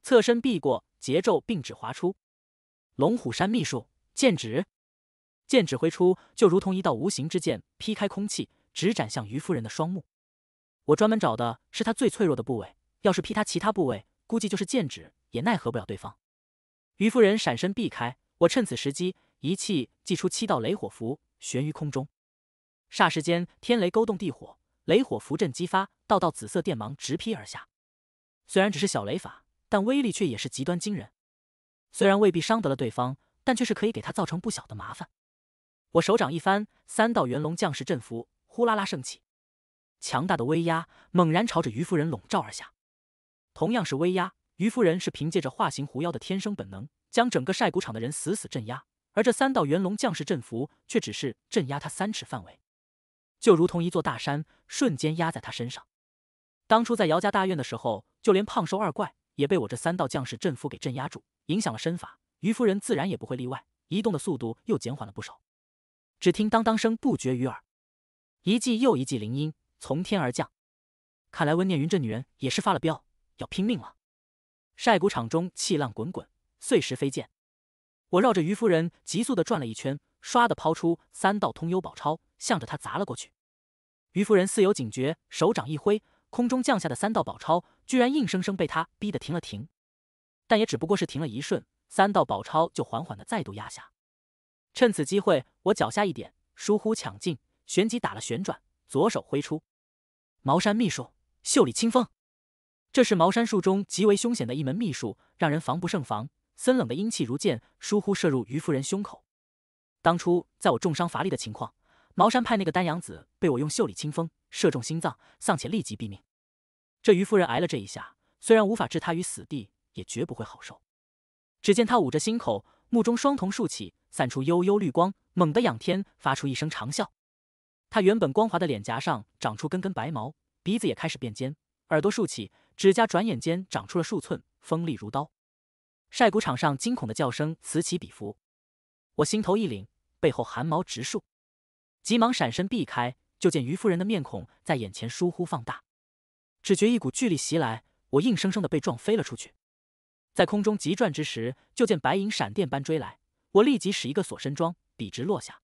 侧身避过，节奏并指划出龙虎山秘术。剑指，剑指挥出，就如同一道无形之剑劈开空气，直斩向于夫人的双目。我专门找的是他最脆弱的部位，要是劈他其他部位，估计就是剑指也奈何不了对方。于夫人闪身避开，我趁此时机一气祭出七道雷火符，悬于空中。霎时间，天雷勾动地火，雷火符阵激发，道道紫色电芒直劈而下。虽然只是小雷法，但威力却也是极端惊人。虽然未必伤得了对方。但却是可以给他造成不小的麻烦。我手掌一翻，三道元龙将士阵符呼啦啦升起，强大的威压猛然朝着于夫人笼罩而下。同样是威压，于夫人是凭借着化形狐妖的天生本能，将整个晒谷场的人死死镇压；而这三道元龙将士阵符却只是镇压他三尺范围，就如同一座大山瞬间压在他身上。当初在姚家大院的时候，就连胖瘦二怪也被我这三道将士阵符给镇压住，影响了身法。虞夫人自然也不会例外，移动的速度又减缓了不少。只听当当声不绝于耳，一记又一记铃音从天而降。看来温念云这女人也是发了飙，要拼命了。晒谷场中气浪滚滚，碎石飞溅。我绕着虞夫人急速的转了一圈，唰的抛出三道通幽宝钞，向着她砸了过去。虞夫人似有警觉，手掌一挥，空中降下的三道宝钞居然硬生生被她逼得停了停，但也只不过是停了一瞬。三道宝钞就缓缓的再度压下，趁此机会，我脚下一点，疏忽抢进，旋即打了旋转，左手挥出，茅山秘术袖里清风。这是茅山术中极为凶险的一门秘术，让人防不胜防。森冷的阴气如箭，疏忽射入于夫人胸口。当初在我重伤乏力的情况，茅山派那个丹阳子被我用袖里清风射中心脏，丧且立即毙命。这于夫人挨了这一下，虽然无法置他于死地，也绝不会好受。只见他捂着心口，目中双瞳竖起，散出幽幽绿光，猛地仰天发出一声长啸。他原本光滑的脸颊上长出根根白毛，鼻子也开始变尖，耳朵竖起，指甲转眼间长出了数寸，锋利如刀。晒谷场上惊恐的叫声此起彼伏，我心头一凛，背后寒毛直竖，急忙闪身避开。就见于夫人的面孔在眼前疏忽放大，只觉一股巨力袭来，我硬生生的被撞飞了出去。在空中急转之时，就见白影闪电般追来，我立即使一个锁身桩，笔直落下。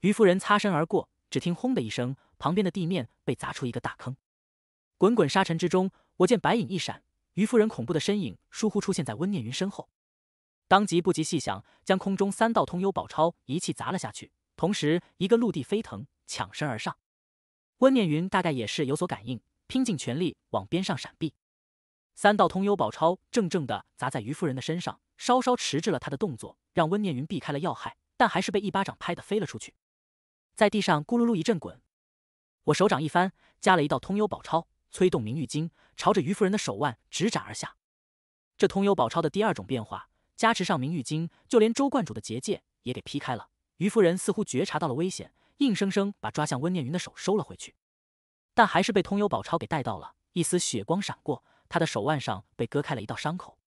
于夫人擦身而过，只听轰的一声，旁边的地面被砸出一个大坑。滚滚沙尘之中，我见白影一闪，于夫人恐怖的身影倏忽出现在温念云身后，当即不及细想，将空中三道通幽宝钞一气砸了下去，同时一个陆地飞腾，抢身而上。温念云大概也是有所感应，拼尽全力往边上闪避。三道通幽宝钞正正的砸在于夫人的身上，稍稍迟滞了她的动作，让温念云避开了要害，但还是被一巴掌拍得飞了出去，在地上咕噜噜一阵滚。我手掌一翻，加了一道通幽宝钞，催动明玉经，朝着于夫人的手腕直斩而下。这通幽宝钞的第二种变化，加持上明玉经，就连周观主的结界也给劈开了。于夫人似乎觉察到了危险，硬生生把抓向温念云的手收了回去，但还是被通幽宝钞给带到了。一丝血光闪过。他的手腕上被割开了一道伤口，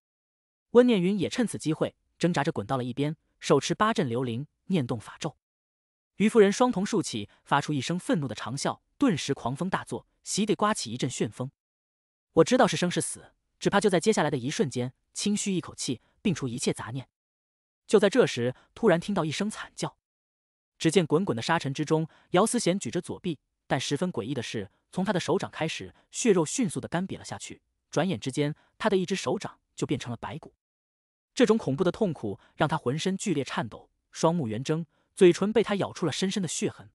温念云也趁此机会挣扎着滚到了一边，手持八阵流灵念动法咒。于夫人双瞳竖起，发出一声愤怒的长啸，顿时狂风大作，席地刮起一阵旋风。我知道是生是死，只怕就在接下来的一瞬间，轻吁一口气，摒除一切杂念。就在这时，突然听到一声惨叫，只见滚滚的沙尘之中，姚思贤举着左臂，但十分诡异的是，从他的手掌开始，血肉迅速的干瘪了下去。转眼之间，他的一只手掌就变成了白骨。这种恐怖的痛苦让他浑身剧烈颤抖，双目圆睁，嘴唇被他咬出了深深的血痕。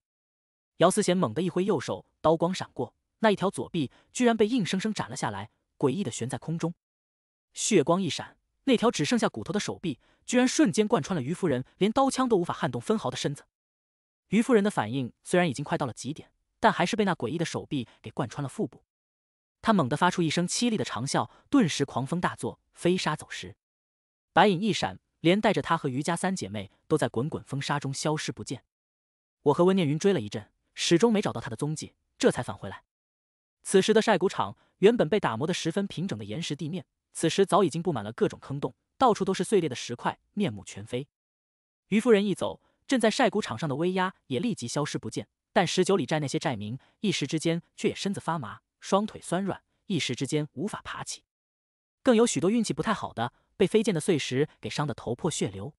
姚思贤猛地一挥右手，刀光闪过，那一条左臂居然被硬生生斩了下来，诡异的悬在空中。血光一闪，那条只剩下骨头的手臂居然瞬间贯穿了于夫人连刀枪都无法撼动分毫的身子。于夫人的反应虽然已经快到了极点，但还是被那诡异的手臂给贯穿了腹部。他猛地发出一声凄厉的长啸，顿时狂风大作，飞沙走石。白影一闪，连带着他和余家三姐妹都在滚滚风沙中消失不见。我和温念云追了一阵，始终没找到他的踪迹，这才返回来。此时的晒谷场，原本被打磨得十分平整的岩石地面，此时早已经布满了各种坑洞，到处都是碎裂的石块，面目全非。余夫人一走，正在晒谷场上的威压也立即消失不见，但十九里寨那些寨民一时之间却也身子发麻。双腿酸软，一时之间无法爬起。更有许多运气不太好的，被飞溅的碎石给伤得头破血流。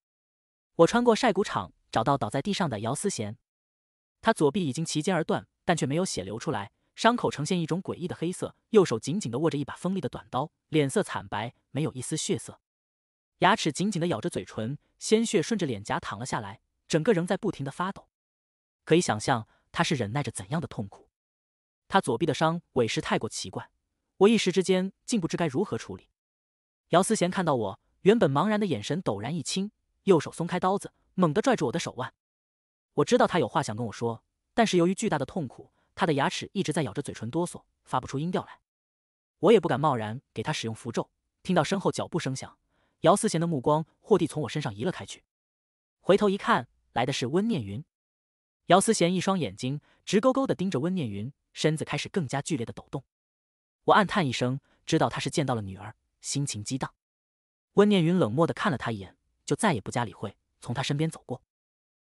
我穿过晒谷场，找到倒在地上的姚思贤。他左臂已经齐肩而断，但却没有血流出来，伤口呈现一种诡异的黑色。右手紧紧地握着一把锋利的短刀，脸色惨白，没有一丝血色，牙齿紧紧地咬着嘴唇，鲜血顺着脸颊淌了下来，整个仍在不停地发抖。可以想象，他是忍耐着怎样的痛苦。他左臂的伤委实太过奇怪，我一时之间竟不知该如何处理。姚思贤看到我原本茫然的眼神陡然一清，右手松开刀子，猛地拽住我的手腕。我知道他有话想跟我说，但是由于巨大的痛苦，他的牙齿一直在咬着嘴唇哆嗦，发不出音调来。我也不敢贸然给他使用符咒。听到身后脚步声响，姚思贤的目光霍地从我身上移了开去，回头一看，来的是温念云。姚思贤一双眼睛直勾勾的盯着温念云。身子开始更加剧烈的抖动，我暗叹一声，知道他是见到了女儿，心情激荡。温念云冷漠的看了他一眼，就再也不加理会，从他身边走过。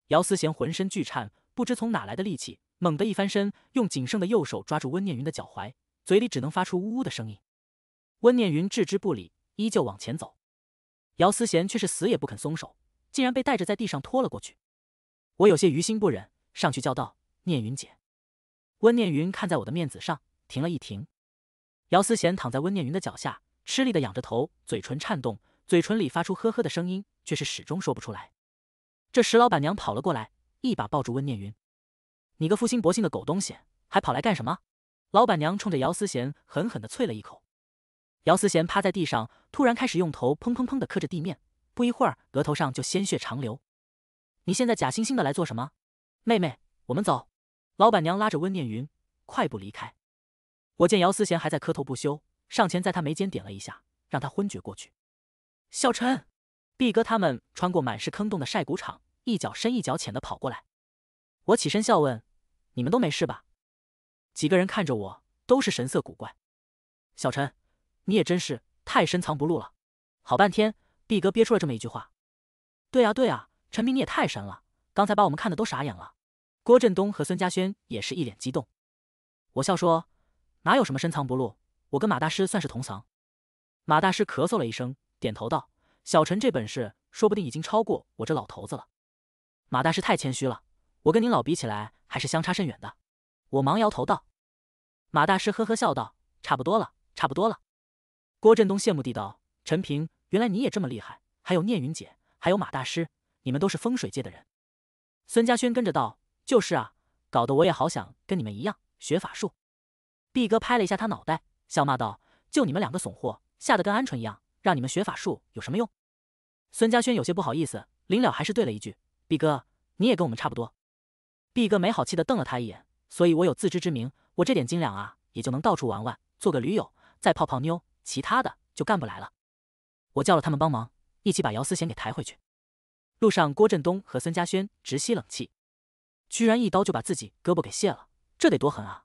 姚思贤浑身剧颤，不知从哪来的力气，猛地一翻身，用仅剩的右手抓住温念云的脚踝，嘴里只能发出呜呜的声音。温念云置之不理，依旧往前走。姚思贤却是死也不肯松手，竟然被带着在地上拖了过去。我有些于心不忍，上去叫道：“念云姐。”温念云看在我的面子上停了一停，姚思贤躺在温念云的脚下，吃力的仰着头，嘴唇颤动，嘴唇里发出呵呵的声音，却是始终说不出来。这石老板娘跑了过来，一把抱住温念云：“你个负心薄幸的狗东西，还跑来干什么？”老板娘冲着姚思贤狠狠的啐了一口。姚思贤趴在地上，突然开始用头砰砰砰的磕着地面，不一会儿额头上就鲜血长流。你现在假惺惺的来做什么？妹妹，我们走。老板娘拉着温念云快步离开。我见姚思贤还在磕头不休，上前在他眉间点了一下，让他昏厥过去。小陈，毕哥他们穿过满是坑洞的晒谷场，一脚深一脚浅的跑过来。我起身笑问：“你们都没事吧？”几个人看着我，都是神色古怪。小陈，你也真是太深藏不露了。好半天，毕哥憋出了这么一句话：“对呀对呀，陈明你也太神了，刚才把我们看的都傻眼了。”郭振东和孙家轩也是一脸激动。我笑说：“哪有什么深藏不露？我跟马大师算是同行。”马大师咳嗽了一声，点头道：“小陈这本事，说不定已经超过我这老头子了。”马大师太谦虚了，我跟您老比起来，还是相差甚远的。我忙摇头道。马大师呵呵笑道：“差不多了，差不多了。”郭振东羡慕地道：“陈平，原来你也这么厉害！还有聂云姐，还有马大师，你们都是风水界的人。”孙家轩跟着道。就是啊，搞得我也好想跟你们一样学法术。毕哥拍了一下他脑袋，笑骂道：“就你们两个怂货，吓得跟鹌鹑一样，让你们学法术有什么用？”孙佳轩有些不好意思，临了还是对了一句：“毕哥，你也跟我们差不多。”毕哥没好气的瞪了他一眼：“所以我有自知之明，我这点斤两啊，也就能到处玩玩，做个驴友，再泡泡妞，其他的就干不来了。”我叫了他们帮忙，一起把姚思贤给抬回去。路上，郭振东和孙佳轩直吸冷气。居然一刀就把自己胳膊给卸了，这得多狠啊！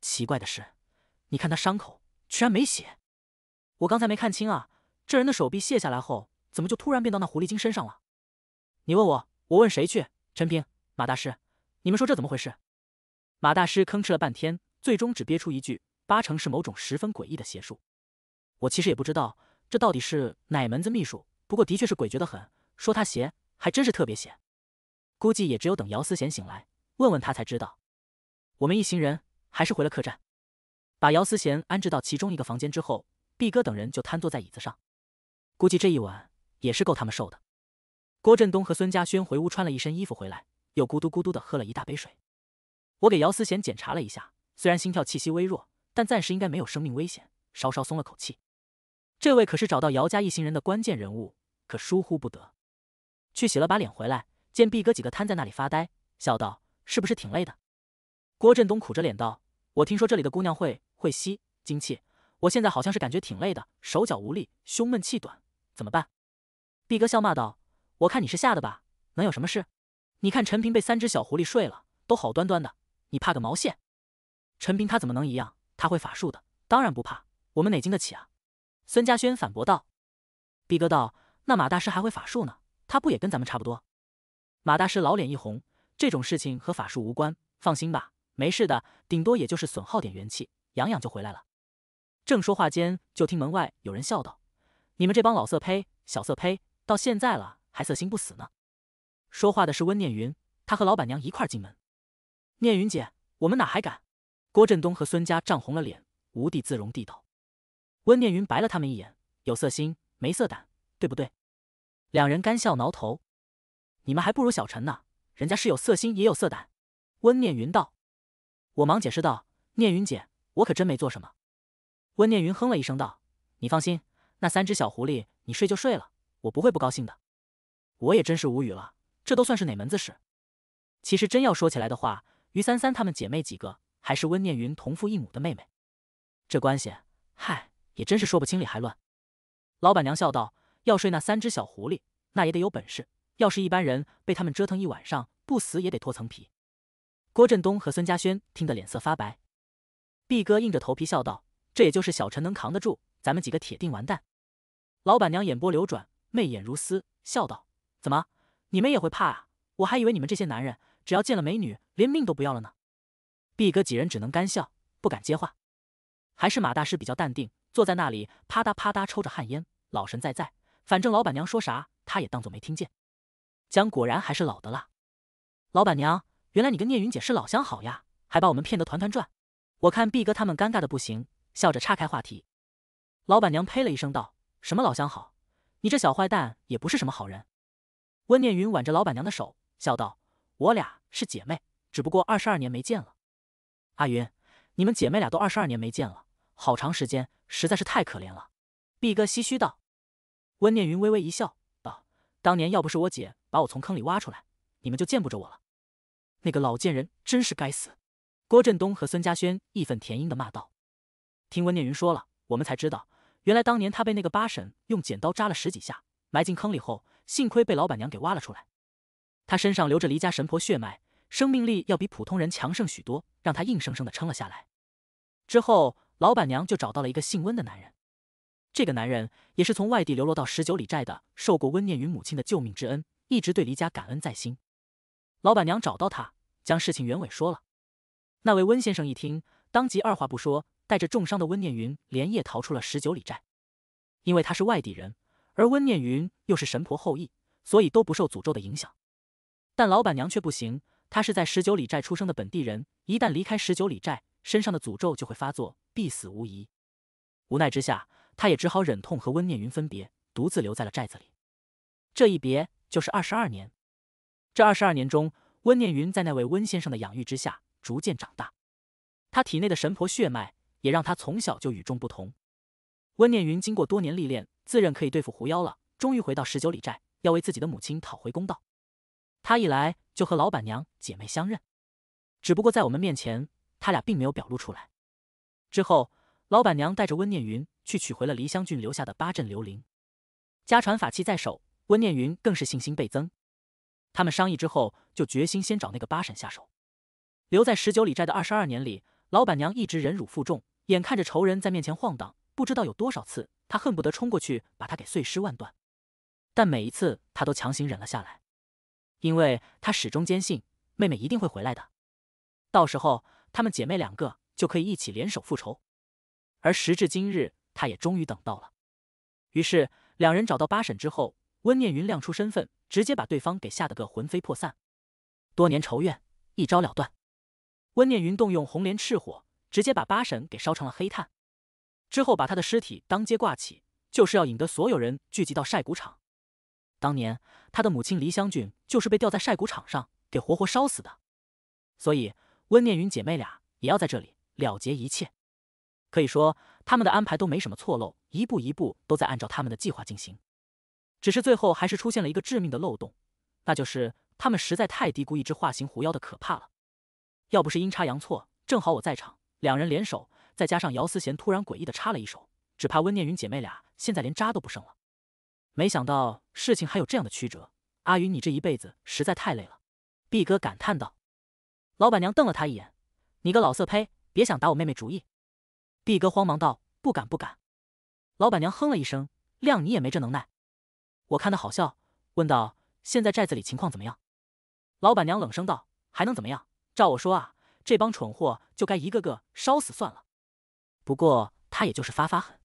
奇怪的是，你看他伤口居然没血，我刚才没看清啊。这人的手臂卸下来后，怎么就突然变到那狐狸精身上了？你问我，我问谁去？陈平，马大师，你们说这怎么回事？马大师吭哧了半天，最终只憋出一句：“八成是某种十分诡异的邪术。”我其实也不知道这到底是哪门子秘术，不过的确是诡谲的很，说他邪还真是特别邪。估计也只有等姚思贤醒来，问问他才知道。我们一行人还是回了客栈，把姚思贤安置到其中一个房间之后，毕哥等人就瘫坐在椅子上。估计这一晚也是够他们受的。郭振东和孙家轩回屋穿了一身衣服回来，又咕嘟咕嘟的喝了一大杯水。我给姚思贤检查了一下，虽然心跳、气息微弱，但暂时应该没有生命危险，稍稍松了口气。这位可是找到姚家一行人的关键人物，可疏忽不得。去洗了把脸回来。见毕哥几个瘫在那里发呆，笑道：“是不是挺累的？”郭振东苦着脸道：“我听说这里的姑娘会会吸精气，我现在好像是感觉挺累的，手脚无力，胸闷气短，怎么办？”毕哥笑骂道：“我看你是吓的吧？能有什么事？你看陈平被三只小狐狸睡了，都好端端的，你怕个毛线？陈平他怎么能一样？他会法术的，当然不怕。我们哪经得起啊？”孙家轩反驳道。毕哥道：“那马大师还会法术呢，他不也跟咱们差不多？”马大师老脸一红，这种事情和法术无关，放心吧，没事的，顶多也就是损耗点元气，养养就回来了。正说话间，就听门外有人笑道：“你们这帮老色胚、小色胚，到现在了还色心不死呢。”说话的是温念云，他和老板娘一块进门。念云姐，我们哪还敢？郭振东和孙家涨红了脸，无地自容地道。温念云白了他们一眼：“有色心没色胆，对不对？”两人干笑，挠头。你们还不如小陈呢，人家是有色心也有色胆。温念云道：“我忙解释道，念云姐，我可真没做什么。”温念云哼了一声道：“你放心，那三只小狐狸你睡就睡了，我不会不高兴的。”我也真是无语了，这都算是哪门子事？其实真要说起来的话，于三三她们姐妹几个还是温念云同父异母的妹妹，这关系，嗨，也真是说不清理还乱。老板娘笑道：“要睡那三只小狐狸，那也得有本事。”要是一般人被他们折腾一晚上，不死也得脱层皮。郭振东和孙家轩听得脸色发白，毕哥硬着头皮笑道：“这也就是小陈能扛得住，咱们几个铁定完蛋。”老板娘眼波流转，媚眼如丝，笑道：“怎么，你们也会怕啊？我还以为你们这些男人，只要见了美女，连命都不要了呢。”毕哥几人只能干笑，不敢接话。还是马大师比较淡定，坐在那里啪嗒啪嗒抽着旱烟，老神在在。反正老板娘说啥，他也当做没听见。姜果然还是老的辣，老板娘，原来你跟聂云姐是老相好呀，还把我们骗得团团转。我看毕哥他们尴尬的不行，笑着岔开话题。老板娘呸了一声道：“什么老相好，你这小坏蛋也不是什么好人。”温念云挽着老板娘的手笑道：“我俩是姐妹，只不过二十二年没见了。”阿云，你们姐妹俩都二十二年没见了，好长时间，实在是太可怜了。毕哥唏嘘道。温念云微微一笑。当年要不是我姐把我从坑里挖出来，你们就见不着我了。那个老贱人真是该死！郭振东和孙家轩义愤填膺地骂道：“听温念云说了，我们才知道，原来当年他被那个八婶用剪刀扎了十几下，埋进坑里后，幸亏被老板娘给挖了出来。他身上流着离家神婆血脉，生命力要比普通人强盛许多，让他硬生生地撑了下来。之后，老板娘就找到了一个姓温的男人。”这个男人也是从外地流落到十九里寨的，受过温念云母亲的救命之恩，一直对黎家感恩在心。老板娘找到他，将事情原委说了。那位温先生一听，当即二话不说，带着重伤的温念云连夜逃出了十九里寨。因为他是外地人，而温念云又是神婆后裔，所以都不受诅咒的影响。但老板娘却不行，她是在十九里寨出生的本地人，一旦离开十九里寨，身上的诅咒就会发作，必死无疑。无奈之下。他也只好忍痛和温念云分别，独自留在了寨子里。这一别就是二十二年。这二十二年中，温念云在那位温先生的养育之下逐渐长大。他体内的神婆血脉也让他从小就与众不同。温念云经过多年历练，自认可以对付狐妖了。终于回到十九里寨，要为自己的母亲讨回公道。他一来就和老板娘姐妹相认，只不过在我们面前，他俩并没有表露出来。之后，老板娘带着温念云。去取回了黎香郡留下的八阵流灵，家传法器在手，温念云更是信心倍增。他们商议之后，就决心先找那个八婶下手。留在十九里寨的二十二年里，老板娘一直忍辱负重，眼看着仇人在面前晃荡，不知道有多少次，她恨不得冲过去把他给碎尸万段。但每一次，她都强行忍了下来，因为她始终坚信妹妹一定会回来的。到时候，她们姐妹两个就可以一起联手复仇。而时至今日。他也终于等到了，于是两人找到八婶之后，温念云亮出身份，直接把对方给吓得个魂飞魄散。多年仇怨，一招了断。温念云动用红莲赤火，直接把八婶给烧成了黑炭，之后把他的尸体当街挂起，就是要引得所有人聚集到晒谷场。当年他的母亲黎香君就是被吊在晒谷场上给活活烧死的，所以温念云姐妹俩也要在这里了结一切。可以说，他们的安排都没什么错漏，一步一步都在按照他们的计划进行，只是最后还是出现了一个致命的漏洞，那就是他们实在太低估一只化形狐妖的可怕了。要不是阴差阳错，正好我在场，两人联手，再加上姚思贤突然诡异的插了一手，只怕温念云姐妹俩现在连渣都不剩了。没想到事情还有这样的曲折，阿云，你这一辈子实在太累了。”毕哥感叹道。老板娘瞪了他一眼：“你个老色胚，别想打我妹妹主意。”毕哥慌忙道：“不敢，不敢。”老板娘哼了一声：“谅你也没这能耐。”我看得好笑，问道：“现在寨子里情况怎么样？”老板娘冷声道：“还能怎么样？照我说啊，这帮蠢货就该一个个烧死算了。不过他也就是发发狠。”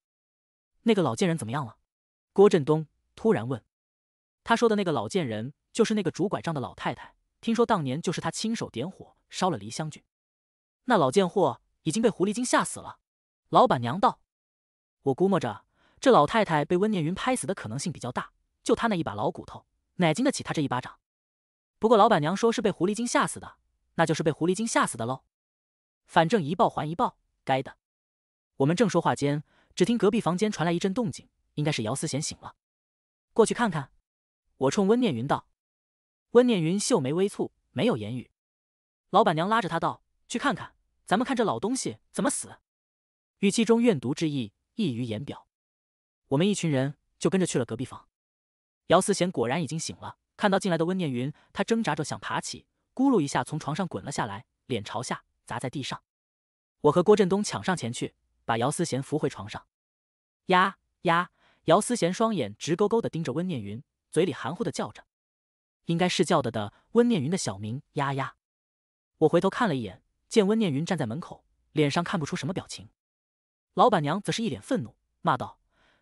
那个老贱人怎么样了？郭振东突然问。他说的那个老贱人，就是那个拄拐杖的老太太。听说当年就是她亲手点火烧了黎香军，那老贱货已经被狐狸精吓死了。老板娘道：“我估摸着这老太太被温念云拍死的可能性比较大，就她那一把老骨头，哪经得起她这一巴掌？不过老板娘说是被狐狸精吓死的，那就是被狐狸精吓死的喽。反正一报还一报，该的。”我们正说话间，只听隔壁房间传来一阵动静，应该是姚思贤醒了。过去看看，我冲温念云道。温念云秀眉微蹙，没有言语。老板娘拉着他道：“去看看，咱们看这老东西怎么死。”语气中怨毒之意溢于言表，我们一群人就跟着去了隔壁房。姚思贤果然已经醒了，看到进来的温念云，他挣扎着想爬起，咕噜一下从床上滚了下来，脸朝下砸在地上。我和郭振东抢上前去，把姚思贤扶回床上。丫丫，姚思贤双眼直勾勾地盯着温念云，嘴里含糊地叫着，应该是叫的的温念云的小名丫丫。我回头看了一眼，见温念云站在门口，脸上看不出什么表情。老板娘则是一脸愤怒，骂道：“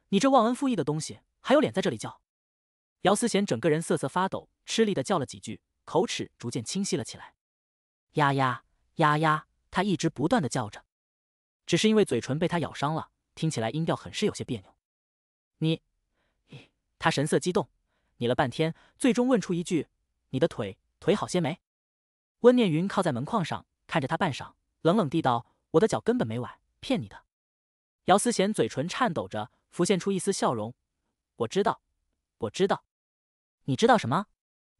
你这忘恩负义的东西，还有脸在这里叫！”姚思贤整个人瑟瑟发抖，吃力的叫了几句，口齿逐渐清晰了起来：“呀呀呀呀！”他一直不断的叫着，只是因为嘴唇被他咬伤了，听起来音调很是有些别扭。你，他神色激动，拟了半天，最终问出一句：“你的腿腿好些没？”温念云靠在门框上，看着他半晌，冷冷地道：“我的脚根本没崴，骗你的。”姚思贤嘴唇颤抖着，浮现出一丝笑容。我知道，我知道。你知道什么？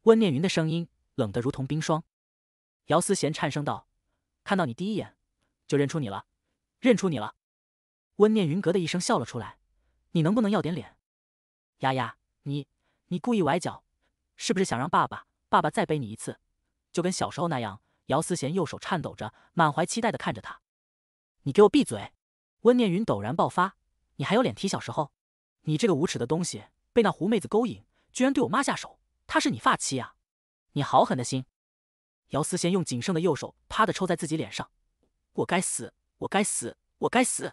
温念云的声音冷得如同冰霜。姚思贤颤声道：“看到你第一眼，就认出你了，认出你了。”温念云“格”的一声笑了出来：“你能不能要点脸？丫丫，你你故意崴脚，是不是想让爸爸爸爸再背你一次，就跟小时候那样？”姚思贤右手颤抖着，满怀期待的看着他：“你给我闭嘴！”温念云陡然爆发：“你还有脸提小时候？你这个无耻的东西，被那狐妹子勾引，居然对我妈下手！她是你发妻啊！你好狠的心！”姚思贤用仅剩的右手啪的抽在自己脸上：“我该死，我该死，我该死！”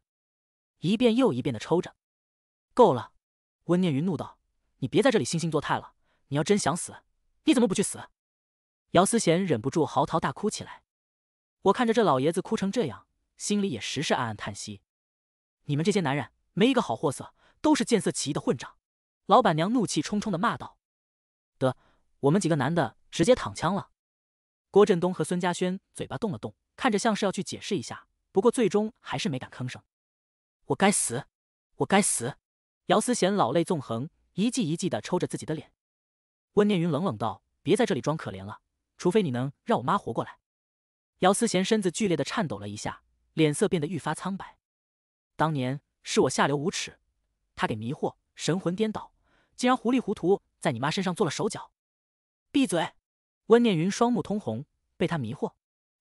一遍又一遍的抽着。够了！温念云怒道：“你别在这里惺惺作态了！你要真想死，你怎么不去死？”姚思贤忍不住嚎啕大哭起来。我看着这老爷子哭成这样，心里也时时暗暗叹息。你们这些男人没一个好货色，都是见色起意的混账！老板娘怒气冲冲的骂道。得，我们几个男的直接躺枪了。郭振东和孙家轩嘴巴动了动，看着像是要去解释一下，不过最终还是没敢吭声。我该死，我该死！姚思贤老泪纵横，一记一记的抽着自己的脸。温念云冷冷道：“别在这里装可怜了，除非你能让我妈活过来。”姚思贤身子剧烈的颤抖了一下，脸色变得愈发苍白。当年是我下流无耻，他给迷惑，神魂颠倒，竟然糊里糊涂在你妈身上做了手脚。闭嘴！温念云双目通红，被他迷惑，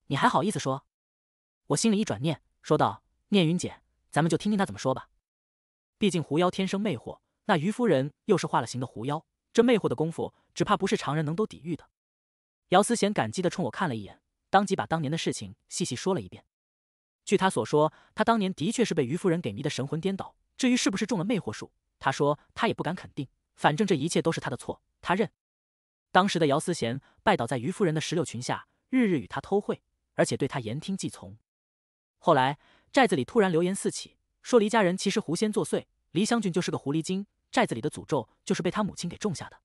你还好意思说？我心里一转念，说道：“念云姐，咱们就听听他怎么说吧。毕竟狐妖天生魅惑，那于夫人又是化了形的狐妖，这魅惑的功夫，只怕不是常人能都抵御的。”姚思贤感激地冲我看了一眼，当即把当年的事情细细说了一遍。据他所说，他当年的确是被虞夫人给迷得神魂颠倒。至于是不是中了魅惑术，他说他也不敢肯定。反正这一切都是他的错，他认。当时的姚思贤拜倒在虞夫人的石榴裙下，日日与她偷会，而且对她言听计从。后来寨子里突然流言四起，说黎家人其实狐仙作祟，黎将军就是个狐狸精，寨子里的诅咒就是被他母亲给种下的。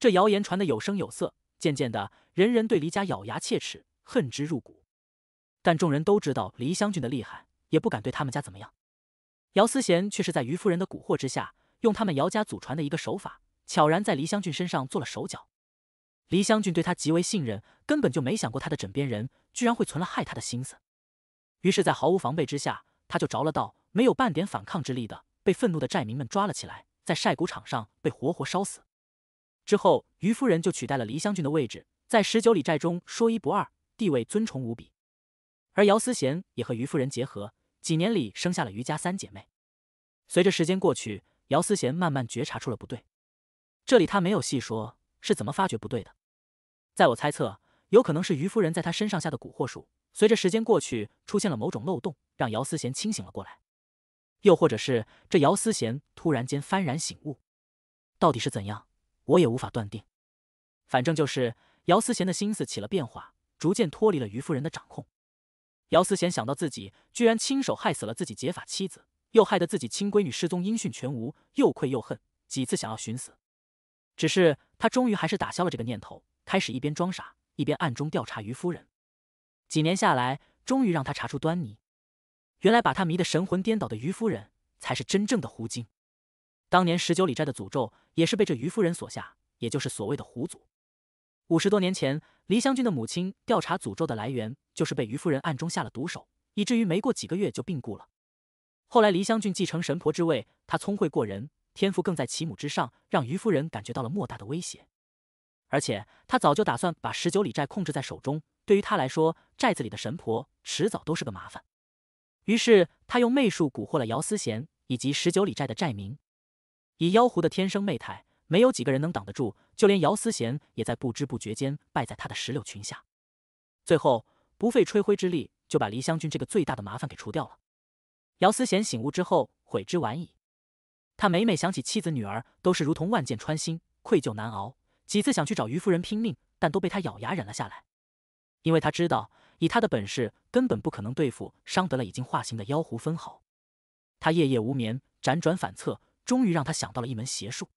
这谣言传得有声有色，渐渐的，人人对黎家咬牙切齿，恨之入骨。但众人都知道黎香郡的厉害，也不敢对他们家怎么样。姚思贤却是在于夫人的蛊惑之下，用他们姚家祖传的一个手法，悄然在黎香郡身上做了手脚。黎香郡对他极为信任，根本就没想过他的枕边人居然会存了害他的心思。于是，在毫无防备之下，他就着了道，没有半点反抗之力的，被愤怒的寨民们抓了起来，在晒谷场上被活活烧死。之后，于夫人就取代了黎香郡的位置，在十九里寨中说一不二，地位尊崇无比。而姚思贤也和于夫人结合，几年里生下了余家三姐妹。随着时间过去，姚思贤慢慢觉察出了不对。这里他没有细说是怎么发觉不对的。在我猜测，有可能是于夫人在他身上下的蛊惑术。随着时间过去，出现了某种漏洞，让姚思贤清醒了过来。又或者是这姚思贤突然间幡然醒悟，到底是怎样，我也无法断定。反正就是姚思贤的心思起了变化，逐渐脱离了于夫人的掌控。姚思贤想到自己居然亲手害死了自己结发妻子，又害得自己亲闺女失踪，音讯全无，又愧又恨，几次想要寻死，只是他终于还是打消了这个念头，开始一边装傻，一边暗中调查于夫人。几年下来，终于让他查出端倪，原来把他迷得神魂颠倒的于夫人，才是真正的狐精。当年十九里寨的诅咒，也是被这于夫人所下，也就是所谓的狐祖。五十多年前，黎香君的母亲调查诅咒的来源，就是被虞夫人暗中下了毒手，以至于没过几个月就病故了。后来，黎香君继承神婆之位，她聪慧过人，天赋更在其母之上，让虞夫人感觉到了莫大的威胁。而且，他早就打算把十九里寨控制在手中。对于他来说，寨子里的神婆迟早都是个麻烦。于是，他用媚术蛊惑了姚思贤以及十九里寨的寨民，以妖狐的天生媚态。没有几个人能挡得住，就连姚思贤也在不知不觉间败在他的石榴裙下。最后不费吹灰之力就把黎香君这个最大的麻烦给除掉了。姚思贤醒悟之后悔之晚矣，他每每想起妻子女儿都是如同万箭穿心，愧疚难熬。几次想去找于夫人拼命，但都被他咬牙忍了下来，因为他知道以他的本事根本不可能对付伤得了已经化形的妖狐分毫。他夜夜无眠，辗转反侧，终于让他想到了一门邪术。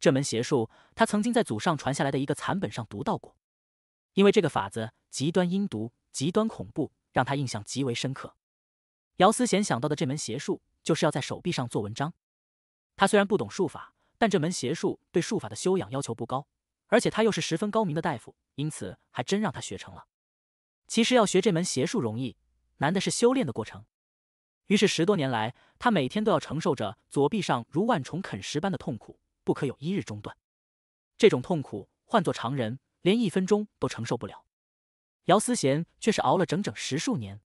这门邪术，他曾经在祖上传下来的一个残本上读到过，因为这个法子极端阴毒、极端恐怖，让他印象极为深刻。姚思贤想到的这门邪术，就是要在手臂上做文章。他虽然不懂术法，但这门邪术对术法的修养要求不高，而且他又是十分高明的大夫，因此还真让他学成了。其实要学这门邪术容易，难的是修炼的过程。于是十多年来，他每天都要承受着左臂上如万虫啃食般的痛苦。不可有一日中断。这种痛苦换做常人，连一分钟都承受不了。姚思贤却是熬了整整十数年。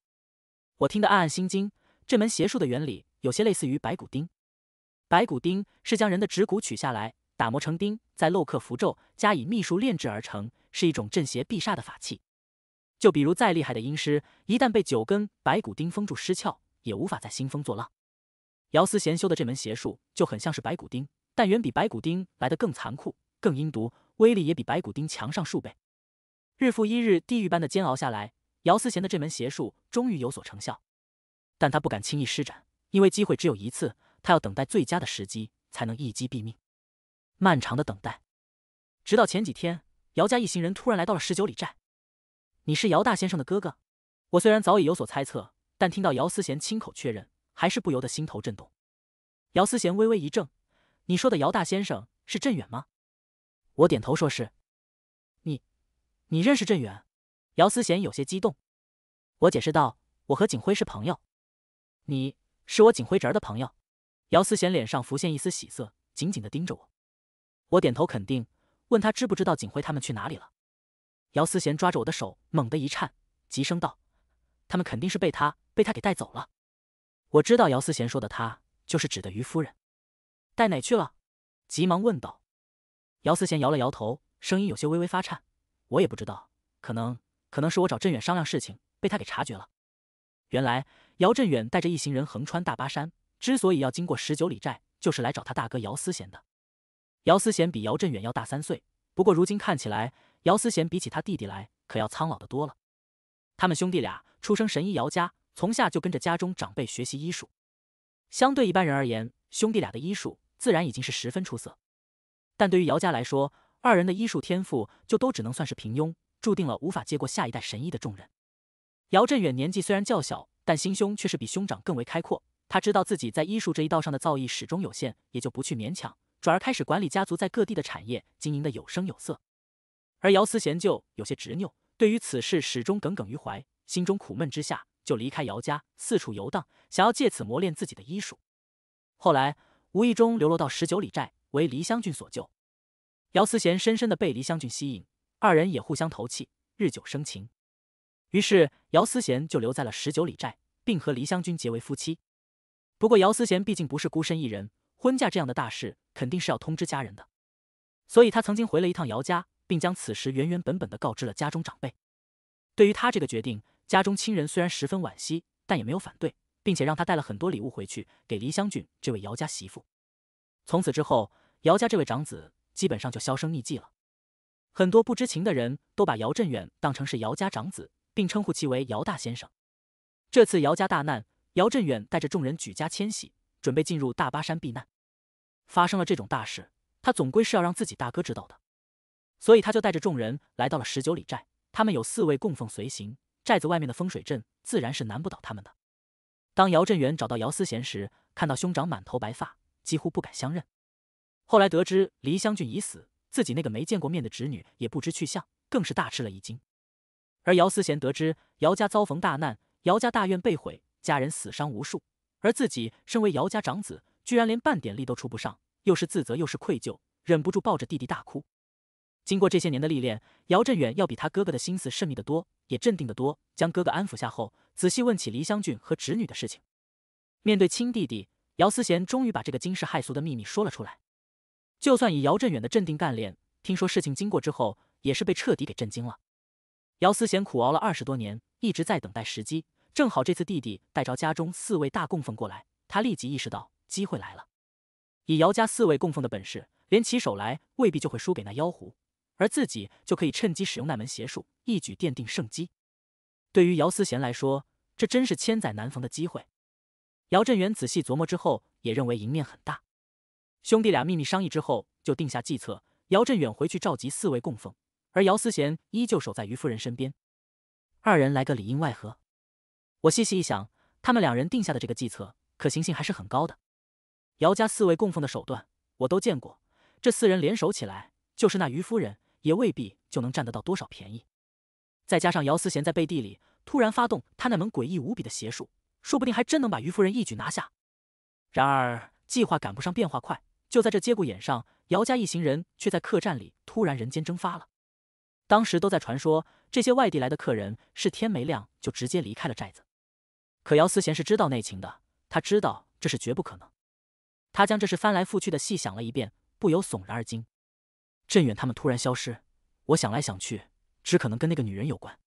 我听得暗暗心惊。这门邪术的原理有些类似于白骨钉。白骨钉是将人的指骨取下来，打磨成钉，再镂刻符咒，加以秘术炼制而成，是一种镇邪避煞的法器。就比如再厉害的阴师，一旦被九根白骨钉封住尸窍，也无法再兴风作浪。姚思贤修的这门邪术，就很像是白骨钉。但远比白骨钉来的更残酷、更阴毒，威力也比白骨钉强上数倍。日复一日，地狱般的煎熬下来，姚思贤的这门邪术终于有所成效。但他不敢轻易施展，因为机会只有一次，他要等待最佳的时机，才能一击毙命。漫长的等待，直到前几天，姚家一行人突然来到了十九里寨。你是姚大先生的哥哥？我虽然早已有所猜测，但听到姚思贤亲口确认，还是不由得心头震动。姚思贤微微一怔。你说的姚大先生是镇远吗？我点头说是。你，你认识镇远？姚思贤有些激动。我解释道：“我和景辉是朋友，你是我景辉侄儿的朋友。”姚思贤脸上浮现一丝喜色，紧紧的盯着我。我点头肯定，问他知不知道景辉他们去哪里了。姚思贤抓着我的手猛地一颤，急声道：“他们肯定是被他被他给带走了。”我知道姚思贤说的他就是指的于夫人。带哪去了？急忙问道。姚思贤摇了摇头，声音有些微微发颤：“我也不知道，可能可能是我找镇远商量事情，被他给察觉了。”原来，姚镇远带着一行人横穿大巴山，之所以要经过十九里寨，就是来找他大哥姚思贤的。姚思贤比姚镇远要大三岁，不过如今看起来，姚思贤比起他弟弟来，可要苍老的多了。他们兄弟俩出生神医姚家，从下就跟着家中长辈学习医术。相对一般人而言，兄弟俩的医术。自然已经是十分出色，但对于姚家来说，二人的医术天赋就都只能算是平庸，注定了无法接过下一代神医的重任。姚振远年纪虽然较小，但心胸却是比兄长更为开阔。他知道自己在医术这一道上的造诣始终有限，也就不去勉强，转而开始管理家族在各地的产业，经营的有声有色。而姚思贤就有些执拗，对于此事始终耿耿于怀，心中苦闷之下，就离开姚家，四处游荡，想要借此磨练自己的医术。后来。无意中流落到十九里寨，为黎香君所救。姚思贤深深的被黎香君吸引，二人也互相投契，日久生情。于是姚思贤就留在了十九里寨，并和黎香君结为夫妻。不过姚思贤毕竟不是孤身一人，婚嫁这样的大事肯定是要通知家人的，所以他曾经回了一趟姚家，并将此事原原本本的告知了家中长辈。对于他这个决定，家中亲人虽然十分惋惜，但也没有反对。并且让他带了很多礼物回去，给黎香君这位姚家媳妇。从此之后，姚家这位长子基本上就销声匿迹了。很多不知情的人都把姚振远当成是姚家长子，并称呼其为姚大先生。这次姚家大难，姚振远带着众人举家迁徙，准备进入大巴山避难。发生了这种大事，他总归是要让自己大哥知道的，所以他就带着众人来到了十九里寨。他们有四位供奉随行，寨子外面的风水阵自然是难不倒他们的。当姚振元找到姚思贤时，看到兄长满头白发，几乎不敢相认。后来得知黎香俊已死，自己那个没见过面的侄女也不知去向，更是大吃了一惊。而姚思贤得知姚家遭逢大难，姚家大院被毁，家人死伤无数，而自己身为姚家长子，居然连半点力都出不上，又是自责又是愧疚，忍不住抱着弟弟大哭。经过这些年的历练，姚振远要比他哥哥的心思慎密得多，也镇定得多。将哥哥安抚下后，仔细问起黎香俊和侄女的事情。面对亲弟弟，姚思贤终于把这个惊世骇俗的秘密说了出来。就算以姚振远的镇定干练，听说事情经过之后，也是被彻底给震惊了。姚思贤苦熬了二十多年，一直在等待时机，正好这次弟弟带着家中四位大供奉过来，他立即意识到机会来了。以姚家四位供奉的本事，联起手来，未必就会输给那妖狐。而自己就可以趁机使用那门邪术，一举奠定胜机。对于姚思贤来说，这真是千载难逢的机会。姚振远仔细琢磨之后，也认为赢面很大。兄弟俩秘密商议之后，就定下计策。姚振远回去召集四位供奉，而姚思贤依旧守在于夫人身边，二人来个里应外合。我细细一想，他们两人定下的这个计策，可行性还是很高的。姚家四位供奉的手段，我都见过，这四人联手起来，就是那于夫人。也未必就能占得到多少便宜，再加上姚思贤在背地里突然发动他那门诡异无比的邪术，说不定还真能把于夫人一举拿下。然而计划赶不上变化快，就在这节骨眼上，姚家一行人却在客栈里突然人间蒸发了。当时都在传说这些外地来的客人是天没亮就直接离开了寨子，可姚思贤是知道内情的，他知道这是绝不可能。他将这事翻来覆去的细想了一遍，不由悚然而惊。镇远他们突然消失，我想来想去，只可能跟那个女人有关。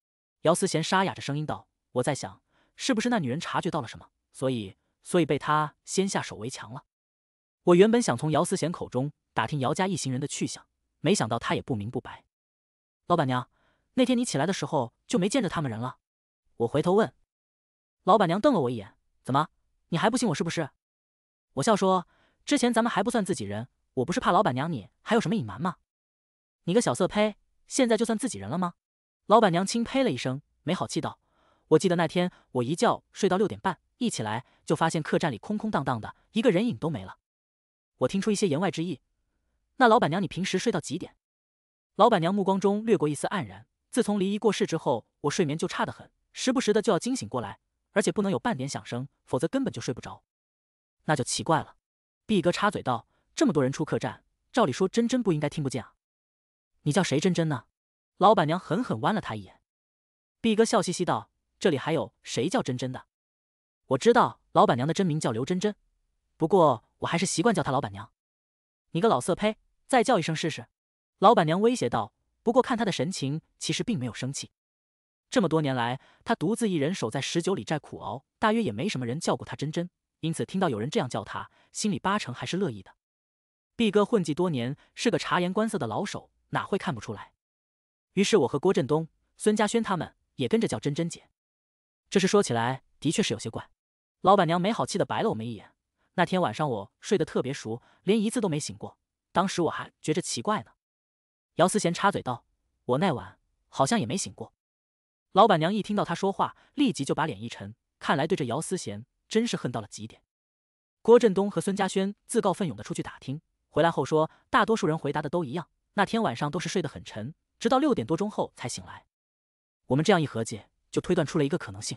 姚思贤沙哑着声音道：“我在想，是不是那女人察觉到了什么，所以，所以被他先下手为强了。”我原本想从姚思贤口中打听姚家一行人的去向，没想到他也不明不白。老板娘，那天你起来的时候就没见着他们人了？我回头问。老板娘瞪了我一眼：“怎么，你还不信我是不是？”我笑说：“之前咱们还不算自己人，我不是怕老板娘你还有什么隐瞒吗？”你个小色胚，现在就算自己人了吗？老板娘轻呸了一声，没好气道：“我记得那天我一觉睡到六点半，一起来就发现客栈里空空荡荡的，一个人影都没了。”我听出一些言外之意。那老板娘，你平时睡到几点？老板娘目光中掠过一丝黯然。自从离异过世之后，我睡眠就差得很，时不时的就要惊醒过来，而且不能有半点响声，否则根本就睡不着。那就奇怪了。毕哥插嘴道：“这么多人出客栈，照理说真真不应该听不见啊。”你叫谁真真呢？老板娘狠狠弯了他一眼。毕哥笑嘻嘻道：“这里还有谁叫真真的？”我知道老板娘的真名叫刘真真，不过我还是习惯叫她老板娘。你个老色胚，再叫一声试试！”老板娘威胁道。不过看她的神情，其实并没有生气。这么多年来，她独自一人守在十九里寨苦熬，大约也没什么人叫过她真真，因此听到有人这样叫她，心里八成还是乐意的。毕哥混迹多年，是个察言观色的老手。哪会看不出来？于是我和郭振东、孙家轩他们也跟着叫珍珍姐。这事说起来的确是有些怪。老板娘没好气的白了我们一眼。那天晚上我睡得特别熟，连一次都没醒过。当时我还觉着奇怪呢。姚思贤插嘴道：“我那晚好像也没醒过。”老板娘一听到他说话，立即就把脸一沉，看来对这姚思贤真是恨到了极点。郭振东和孙家轩自告奋勇的出去打听，回来后说，大多数人回答的都一样。那天晚上都是睡得很沉，直到六点多钟后才醒来。我们这样一合计，就推断出了一个可能性：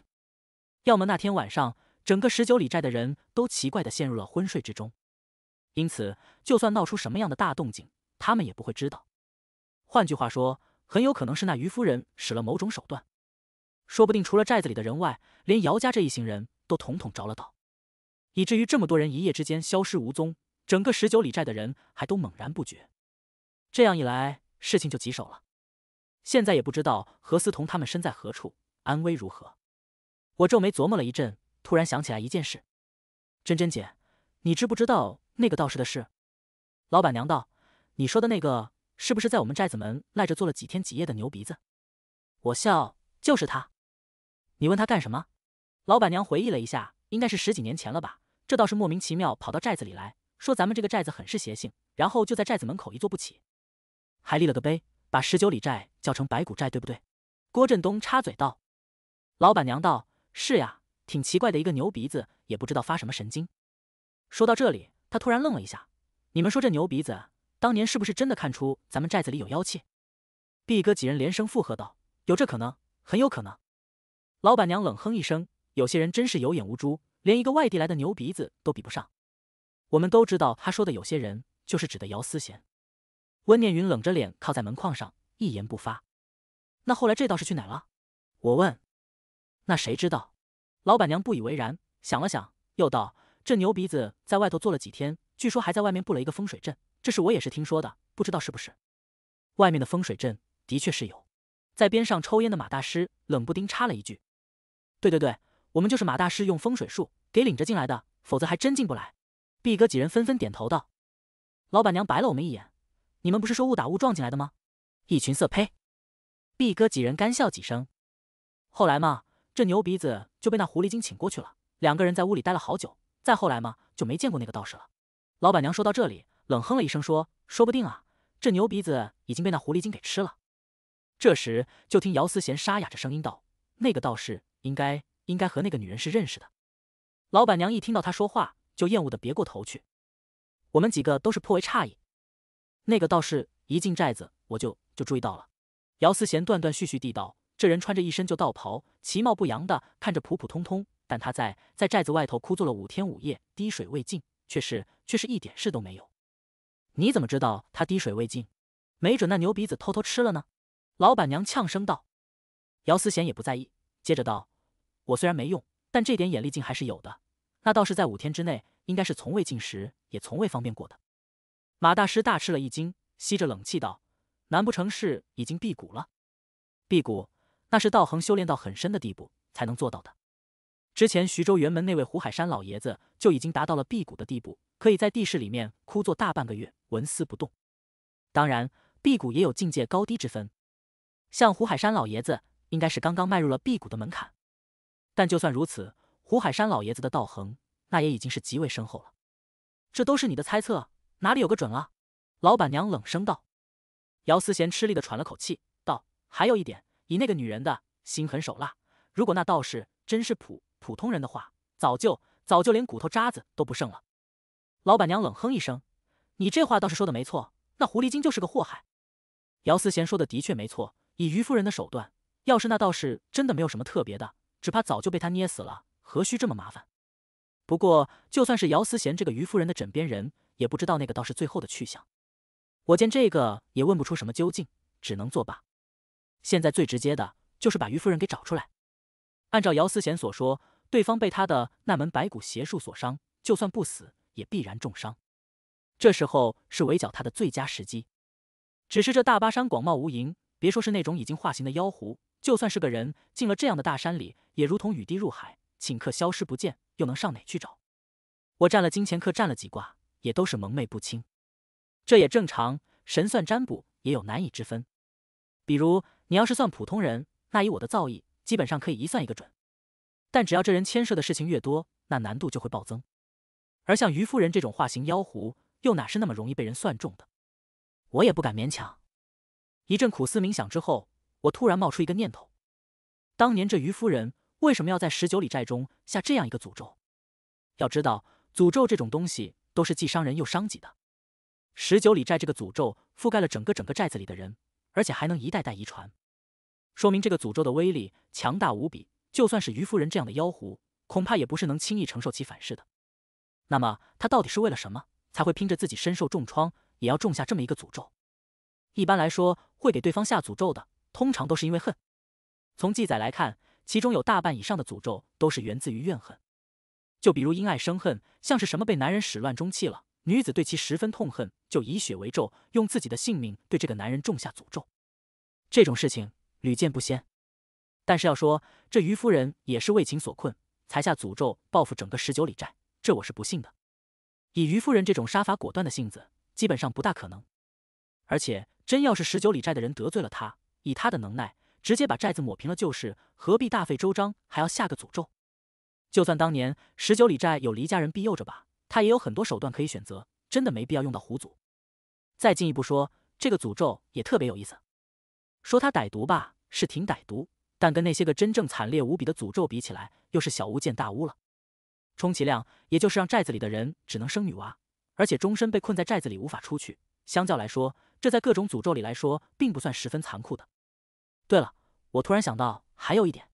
要么那天晚上整个十九里寨的人都奇怪的陷入了昏睡之中，因此就算闹出什么样的大动静，他们也不会知道。换句话说，很有可能是那渔夫人使了某种手段，说不定除了寨子里的人外，连姚家这一行人都统统着了道，以至于这么多人一夜之间消失无踪，整个十九里寨的人还都猛然不觉。这样一来，事情就棘手了。现在也不知道何思彤他们身在何处，安危如何。我皱眉琢磨了一阵，突然想起来一件事：珍珍姐，你知不知道那个道士的事？老板娘道：“你说的那个，是不是在我们寨子门赖着坐了几天几夜的牛鼻子？”我笑：“就是他。你问他干什么？”老板娘回忆了一下：“应该是十几年前了吧。这倒是莫名其妙跑到寨子里来，说咱们这个寨子很是邪性，然后就在寨子门口一坐不起。”还立了个碑，把十九里寨叫成白骨寨，对不对？郭振东插嘴道。老板娘道：“是呀，挺奇怪的，一个牛鼻子也不知道发什么神经。”说到这里，他突然愣了一下。你们说这牛鼻子当年是不是真的看出咱们寨子里有妖气？毕哥几人连声附和道：“有这可能，很有可能。”老板娘冷哼一声：“有些人真是有眼无珠，连一个外地来的牛鼻子都比不上。”我们都知道，他说的有些人就是指的姚思贤。温念云冷着脸靠在门框上，一言不发。那后来这道士去哪了？我问。那谁知道？老板娘不以为然，想了想，又道：“这牛鼻子在外头坐了几天，据说还在外面布了一个风水阵。这事我也是听说的，不知道是不是。”外面的风水阵的确是有。在边上抽烟的马大师冷不丁插了一句：“对对对，我们就是马大师用风水术给领着进来的，否则还真进不来。”毕哥几人纷纷点头道。老板娘白了我们一眼。你们不是说误打误撞进来的吗？一群色胚！毕哥几人干笑几声。后来嘛，这牛鼻子就被那狐狸精请过去了。两个人在屋里待了好久。再后来嘛，就没见过那个道士了。老板娘说到这里，冷哼了一声，说：“说不定啊，这牛鼻子已经被那狐狸精给吃了。”这时，就听姚思贤沙哑着声音道：“那个道士应该应该和那个女人是认识的。”老板娘一听到他说话，就厌恶的别过头去。我们几个都是颇为诧异。那个道士一进寨子，我就就注意到了。姚思贤断断续续地道：“这人穿着一身旧道袍，其貌不扬的，看着普普通通。但他在在寨子外头枯坐了五天五夜，滴水未进，却是却是一点事都没有。你怎么知道他滴水未进？没准那牛鼻子偷偷吃了呢。”老板娘呛声道。姚思贤也不在意，接着道：“我虽然没用，但这点眼力劲还是有的。那道士在五天之内，应该是从未进食，也从未方便过的。”马大师大吃了一惊，吸着冷气道：“难不成是已经辟谷了？辟谷那是道行修炼到很深的地步才能做到的。之前徐州辕门那位胡海山老爷子就已经达到了辟谷的地步，可以在地室里面枯坐大半个月，纹丝不动。当然，辟谷也有境界高低之分。像胡海山老爷子，应该是刚刚迈入了辟谷的门槛。但就算如此，胡海山老爷子的道行，那也已经是极为深厚了。这都是你的猜测。”哪里有个准啊？老板娘冷声道。姚思贤吃力的喘了口气，道：“还有一点，以那个女人的心狠手辣，如果那道士真是普普通人的话，早就早就连骨头渣子都不剩了。”老板娘冷哼一声：“你这话倒是说的没错，那狐狸精就是个祸害。”姚思贤说的的确没错，以于夫人的手段，要是那道士真的没有什么特别的，只怕早就被她捏死了，何须这么麻烦？不过就算是姚思贤这个于夫人的枕边人。也不知道那个道士最后的去向，我见这个也问不出什么究竟，只能作罢。现在最直接的就是把于夫人给找出来。按照姚思贤所说，对方被他的那门白骨邪术所伤，就算不死也必然重伤。这时候是围剿他的最佳时机。只是这大巴山广袤无垠，别说是那种已经化形的妖狐，就算是个人，进了这样的大山里也如同雨滴入海，顷刻消失不见，又能上哪去找？我占了金钱客，占了几卦。也都是蒙昧不清，这也正常。神算占卜也有难以之分，比如你要是算普通人，那以我的造诣，基本上可以一算一个准。但只要这人牵涉的事情越多，那难度就会暴增。而像于夫人这种化形妖狐，又哪是那么容易被人算中的？我也不敢勉强。一阵苦思冥想之后，我突然冒出一个念头：当年这于夫人为什么要在十九里寨中下这样一个诅咒？要知道，诅咒这种东西。都是既伤人又伤己的。十九里寨这个诅咒覆盖了整个整个寨子里的人，而且还能一代代遗传，说明这个诅咒的威力强大无比。就算是于夫人这样的妖狐，恐怕也不是能轻易承受其反噬的。那么，他到底是为了什么，才会拼着自己身受重创，也要种下这么一个诅咒？一般来说，会给对方下诅咒的，通常都是因为恨。从记载来看，其中有大半以上的诅咒都是源自于怨恨。就比如因爱生恨，像是什么被男人始乱终弃了，女子对其十分痛恨，就以血为咒，用自己的性命对这个男人种下诅咒。这种事情屡见不鲜。但是要说这于夫人也是为情所困，才下诅咒报复整个十九里寨，这我是不信的。以于夫人这种杀伐果断的性子，基本上不大可能。而且真要是十九里寨的人得罪了她，以她的能耐，直接把寨子抹平了就是，何必大费周章还要下个诅咒？就算当年十九里寨有黎家人庇佑着吧，他也有很多手段可以选择，真的没必要用到狐祖。再进一步说，这个诅咒也特别有意思。说他歹毒吧，是挺歹毒，但跟那些个真正惨烈无比的诅咒比起来，又是小巫见大巫了。充其量也就是让寨子里的人只能生女娃，而且终身被困在寨子里无法出去。相较来说，这在各种诅咒里来说，并不算十分残酷的。对了，我突然想到，还有一点，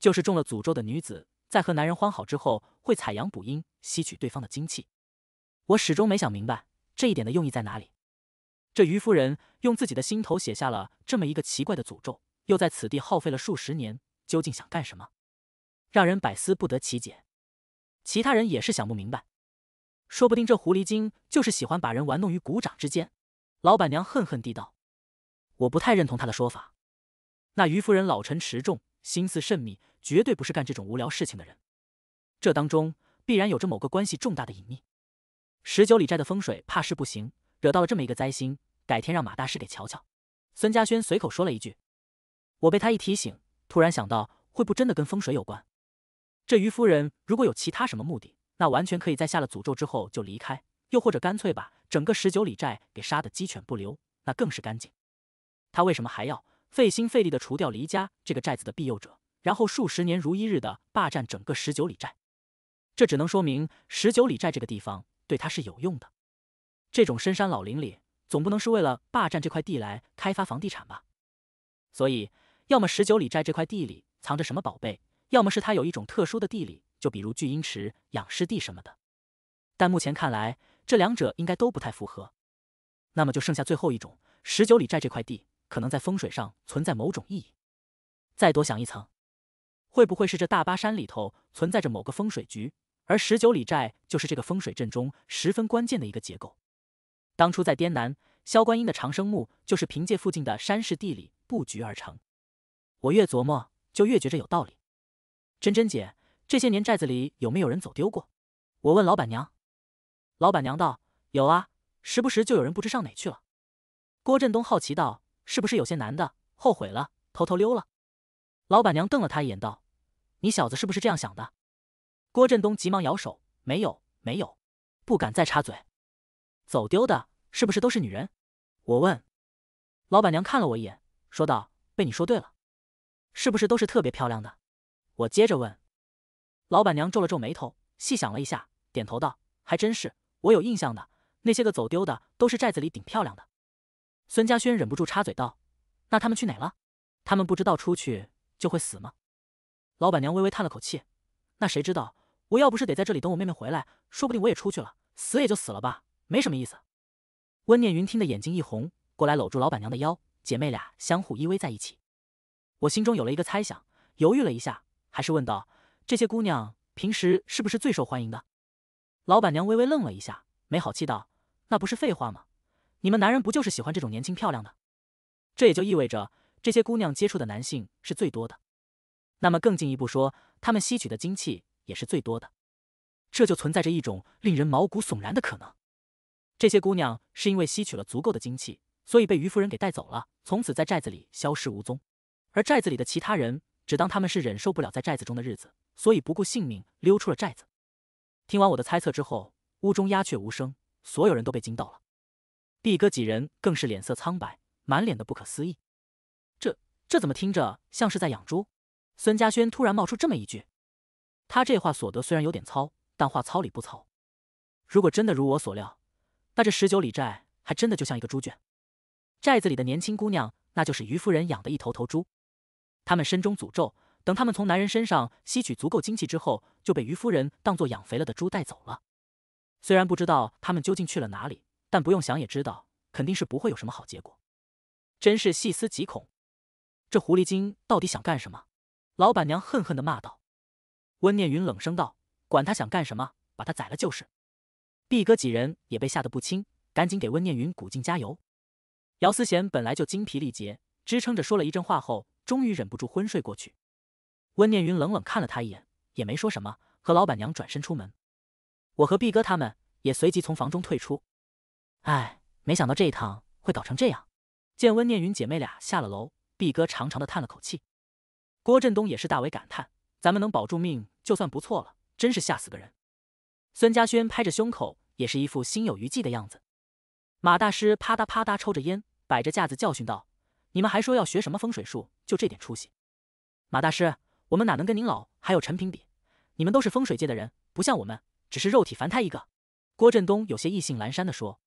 就是中了诅咒的女子。在和男人欢好之后，会采阳补阴，吸取对方的精气。我始终没想明白这一点的用意在哪里。这于夫人用自己的心头写下了这么一个奇怪的诅咒，又在此地耗费了数十年，究竟想干什么？让人百思不得其解。其他人也是想不明白。说不定这狐狸精就是喜欢把人玩弄于股掌之间。老板娘恨恨地道：“我不太认同她的说法。那于夫人老成持重，心思甚密。”绝对不是干这种无聊事情的人，这当中必然有着某个关系重大的隐秘。十九里寨的风水怕是不行，惹到了这么一个灾星，改天让马大师给瞧瞧。孙家轩随口说了一句，我被他一提醒，突然想到，会不真的跟风水有关？这于夫人如果有其他什么目的，那完全可以在下了诅咒之后就离开，又或者干脆把整个十九里寨给杀得鸡犬不留，那更是干净。他为什么还要费心费力的除掉黎家这个寨子的庇佑者？然后数十年如一日的霸占整个十九里寨，这只能说明十九里寨这个地方对他是有用的。这种深山老林里，总不能是为了霸占这块地来开发房地产吧？所以，要么十九里寨这块地里藏着什么宝贝，要么是他有一种特殊的地理，就比如聚阴池、养尸地什么的。但目前看来，这两者应该都不太符合。那么就剩下最后一种：十九里寨这块地可能在风水上存在某种意义。再多想一层。会不会是这大巴山里头存在着某个风水局，而十九里寨就是这个风水阵中十分关键的一个结构？当初在滇南，萧观音的长生墓就是凭借附近的山势地理布局而成。我越琢磨，就越觉着有道理。珍珍姐，这些年寨子里有没有人走丢过？我问老板娘。老板娘道：“有啊，时不时就有人不知上哪去了。”郭振东好奇道：“是不是有些男的后悔了，偷偷溜了？”老板娘瞪了他一眼，道：“你小子是不是这样想的？”郭振东急忙摇手：“没有，没有，不敢再插嘴。”“走丢的，是不是都是女人？”我问。老板娘看了我一眼，说道：“被你说对了，是不是都是特别漂亮的？”我接着问。老板娘皱了皱眉头，细想了一下，点头道：“还真是，我有印象的，那些个走丢的都是寨子里顶漂亮的。”孙家轩忍不住插嘴道：“那他们去哪了？他们不知道出去。”就会死吗？老板娘微微叹了口气，那谁知道？我要不是得在这里等我妹妹回来，说不定我也出去了，死也就死了吧，没什么意思。温念云听得眼睛一红，过来搂住老板娘的腰，姐妹俩相互依偎在一起。我心中有了一个猜想，犹豫了一下，还是问道：“这些姑娘平时是不是最受欢迎的？”老板娘微微愣了一下，没好气道：“那不是废话吗？你们男人不就是喜欢这种年轻漂亮的？这也就意味着……”这些姑娘接触的男性是最多的，那么更进一步说，他们吸取的精气也是最多的，这就存在着一种令人毛骨悚然的可能：这些姑娘是因为吸取了足够的精气，所以被于夫人给带走了，从此在寨子里消失无踪；而寨子里的其他人，只当他们是忍受不了在寨子中的日子，所以不顾性命溜出了寨子。听完我的猜测之后，屋中鸦雀无声，所有人都被惊到了，毕哥几人更是脸色苍白，满脸的不可思议。这怎么听着像是在养猪？孙家轩突然冒出这么一句。他这话所得虽然有点糙，但话糙理不糙。如果真的如我所料，那这十九里寨还真的就像一个猪圈。寨子里的年轻姑娘，那就是于夫人养的一头头猪。他们身中诅咒，等他们从男人身上吸取足够精气之后，就被于夫人当做养肥了的猪带走了。虽然不知道他们究竟去了哪里，但不用想也知道，肯定是不会有什么好结果。真是细思极恐。这狐狸精到底想干什么？老板娘恨恨的骂道。温念云冷声道：“管他想干什么，把他宰了就是。”毕哥几人也被吓得不轻，赶紧给温念云鼓劲加油。姚思贤本来就精疲力竭，支撑着说了一阵话后，终于忍不住昏睡过去。温念云冷冷看了他一眼，也没说什么，和老板娘转身出门。我和毕哥他们也随即从房中退出。哎，没想到这一趟会搞成这样。见温念云姐妹俩下了楼。毕哥长长的叹了口气，郭振东也是大为感叹：“咱们能保住命就算不错了，真是吓死个人。”孙家轩拍着胸口，也是一副心有余悸的样子。马大师啪嗒啪嗒抽着烟，摆着架子教训道：“你们还说要学什么风水术，就这点出息！”马大师，我们哪能跟您老还有陈平比？你们都是风水界的人，不像我们，只是肉体凡胎一个。”郭振东有些意兴阑珊的说。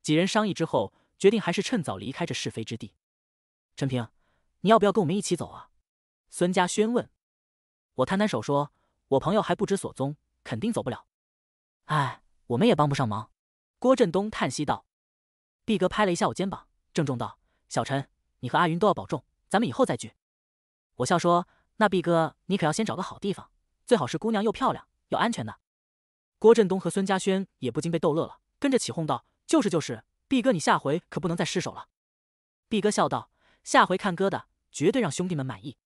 几人商议之后，决定还是趁早离开这是非之地。陈平，你要不要跟我们一起走啊？孙家轩问我，摊摊手说：“我朋友还不知所踪，肯定走不了。”哎，我们也帮不上忙。”郭振东叹息道。毕哥拍了一下我肩膀，郑重道：“小陈，你和阿云都要保重，咱们以后再聚。”我笑说：“那毕哥，你可要先找个好地方，最好是姑娘又漂亮又安全的。”郭振东和孙家轩也不禁被逗乐了，跟着起哄道：“就是就是，毕哥，你下回可不能再失手了。”毕哥笑道。下回看哥的，绝对让兄弟们满意。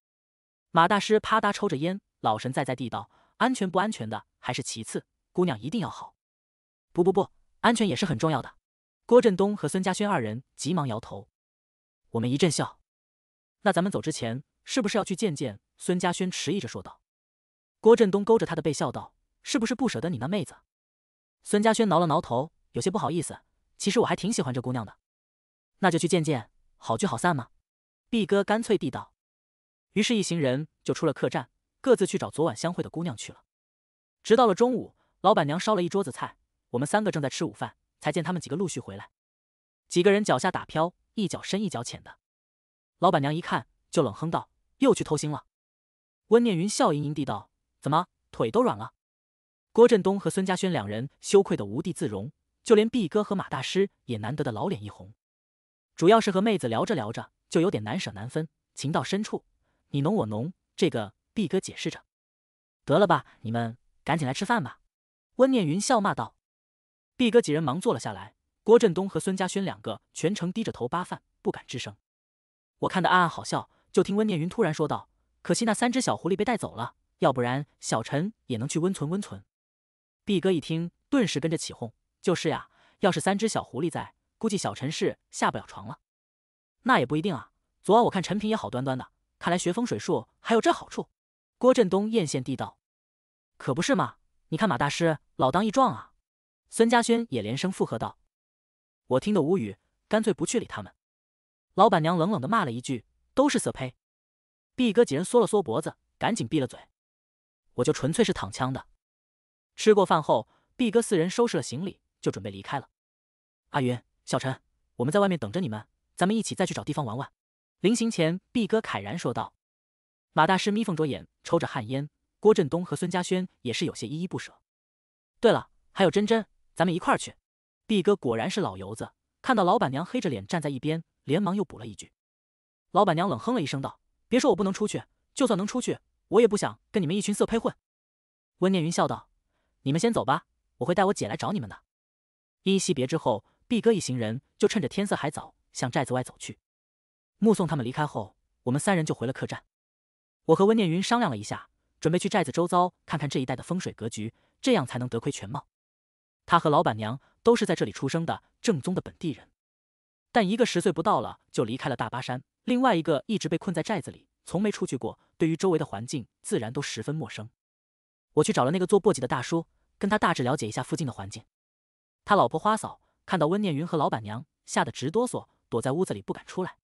马大师啪嗒抽着烟，老神在在地道：“安全不安全的还是其次，姑娘一定要好。”“不不不，安全也是很重要的。”郭振东和孙家轩二人急忙摇头。我们一阵笑。那咱们走之前，是不是要去见见孙家轩？迟疑着说道。郭振东勾着他的背笑道：“是不是不舍得你那妹子？”孙家轩挠了挠头，有些不好意思：“其实我还挺喜欢这姑娘的。”“那就去见见，好聚好散嘛。”毕哥干脆地道，于是，一行人就出了客栈，各自去找昨晚相会的姑娘去了。直到了中午，老板娘烧了一桌子菜，我们三个正在吃午饭，才见他们几个陆续回来。几个人脚下打飘，一脚深一脚浅的。老板娘一看，就冷哼道：“又去偷腥了。”温念云笑盈盈地道：“怎么，腿都软了？”郭振东和孙家轩两人羞愧的无地自容，就连毕哥和马大师也难得的老脸一红。主要是和妹子聊着聊着。就有点难舍难分，情到深处，你浓我浓。这个毕哥解释着。得了吧，你们赶紧来吃饭吧。温念云笑骂道。毕哥几人忙坐了下来。郭振东和孙家轩两个全程低着头扒饭，不敢吱声。我看得暗暗好笑。就听温念云突然说道：“可惜那三只小狐狸被带走了，要不然小陈也能去温存温存。”毕哥一听，顿时跟着起哄：“就是呀，要是三只小狐狸在，估计小陈是下不了床了。”那也不一定啊。昨晚我看陈平也好端端的，看来学风水术还有这好处。郭振东艳羡地道：“可不是嘛，你看马大师老当益壮啊。”孙家轩也连声附和道：“我听得无语，干脆不去理他们。”老板娘冷冷的骂了一句：“都是色胚。”毕哥几人缩了缩脖子，赶紧闭了嘴。我就纯粹是躺枪的。吃过饭后，毕哥四人收拾了行李，就准备离开了。阿云、小陈，我们在外面等着你们。咱们一起再去找地方玩玩。临行前，毕哥慨然说道。马大师眯缝着眼，抽着旱烟。郭振东和孙家轩也是有些依依不舍。对了，还有珍珍，咱们一块儿去。毕哥果然是老油子，看到老板娘黑着脸站在一边，连忙又补了一句。老板娘冷哼了一声，道：“别说我不能出去，就算能出去，我也不想跟你们一群色胚混。”温念云笑道：“你们先走吧，我会带我姐来找你们的。”依依惜别之后，毕哥一行人就趁着天色还早。向寨子外走去，目送他们离开后，我们三人就回了客栈。我和温念云商量了一下，准备去寨子周遭看看这一带的风水格局，这样才能得窥全貌。他和老板娘都是在这里出生的，正宗的本地人，但一个十岁不到了就离开了大巴山，另外一个一直被困在寨子里，从没出去过，对于周围的环境自然都十分陌生。我去找了那个做簸箕的大叔，跟他大致了解一下附近的环境。他老婆花嫂看到温念云和老板娘，吓得直哆嗦。躲在屋子里不敢出来，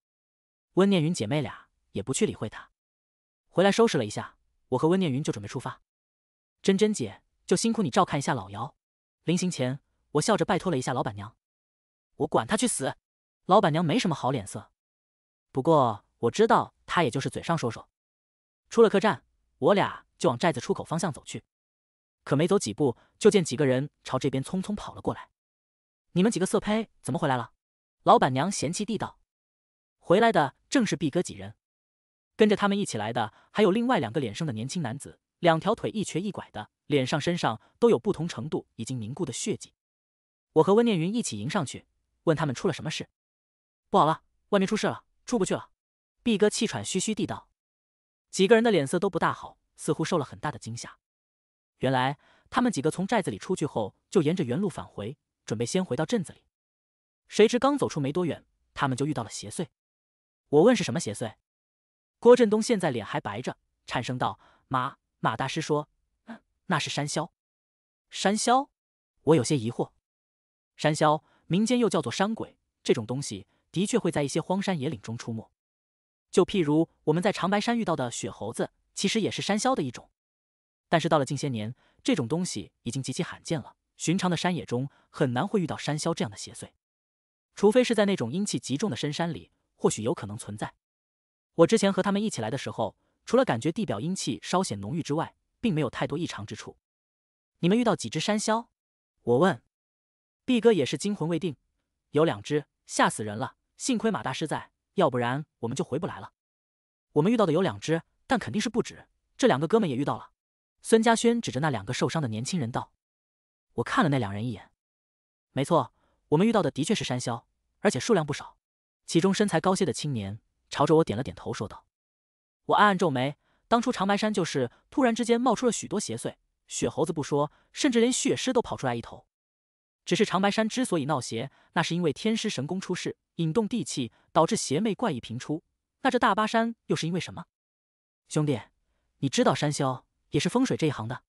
温念云姐妹俩也不去理会他。回来收拾了一下，我和温念云就准备出发。珍珍姐，就辛苦你照看一下老姚。临行前，我笑着拜托了一下老板娘。我管他去死！老板娘没什么好脸色，不过我知道她也就是嘴上说说。出了客栈，我俩就往寨子出口方向走去。可没走几步，就见几个人朝这边匆匆跑了过来。你们几个色胚怎么回来了？老板娘嫌弃地道：“回来的正是毕哥几人，跟着他们一起来的还有另外两个脸生的年轻男子，两条腿一瘸一拐的，脸上、身上都有不同程度已经凝固的血迹。”我和温念云一起迎上去，问他们出了什么事。“不好了，外面出事了，出不去了！”毕哥气喘吁吁地道。几个人的脸色都不大好，似乎受了很大的惊吓。原来他们几个从寨子里出去后，就沿着原路返回，准备先回到镇子里。谁知刚走出没多远，他们就遇到了邪祟。我问是什么邪祟？郭振东现在脸还白着，颤声道：“马马大师说，那是山魈。山魈？”我有些疑惑。山魈，民间又叫做山鬼，这种东西的确会在一些荒山野岭中出没。就譬如我们在长白山遇到的雪猴子，其实也是山魈的一种。但是到了近些年，这种东西已经极其罕见了。寻常的山野中，很难会遇到山魈这样的邪祟。除非是在那种阴气极重的深山里，或许有可能存在。我之前和他们一起来的时候，除了感觉地表阴气稍显浓郁之外，并没有太多异常之处。你们遇到几只山魈？我问。毕哥也是惊魂未定，有两只，吓死人了。幸亏马大师在，要不然我们就回不来了。我们遇到的有两只，但肯定是不止。这两个哥们也遇到了。孙家轩指着那两个受伤的年轻人道。我看了那两人一眼，没错。我们遇到的的确是山魈，而且数量不少。其中身材高些的青年朝着我点了点头，说道：“我暗暗皱眉，当初长白山就是突然之间冒出了许多邪祟，血猴子不说，甚至连血尸都跑出来一头。只是长白山之所以闹邪，那是因为天师神功出世，引动地气，导致邪魅怪异频出。那这大巴山又是因为什么？兄弟，你知道山魈也是风水这一行的？”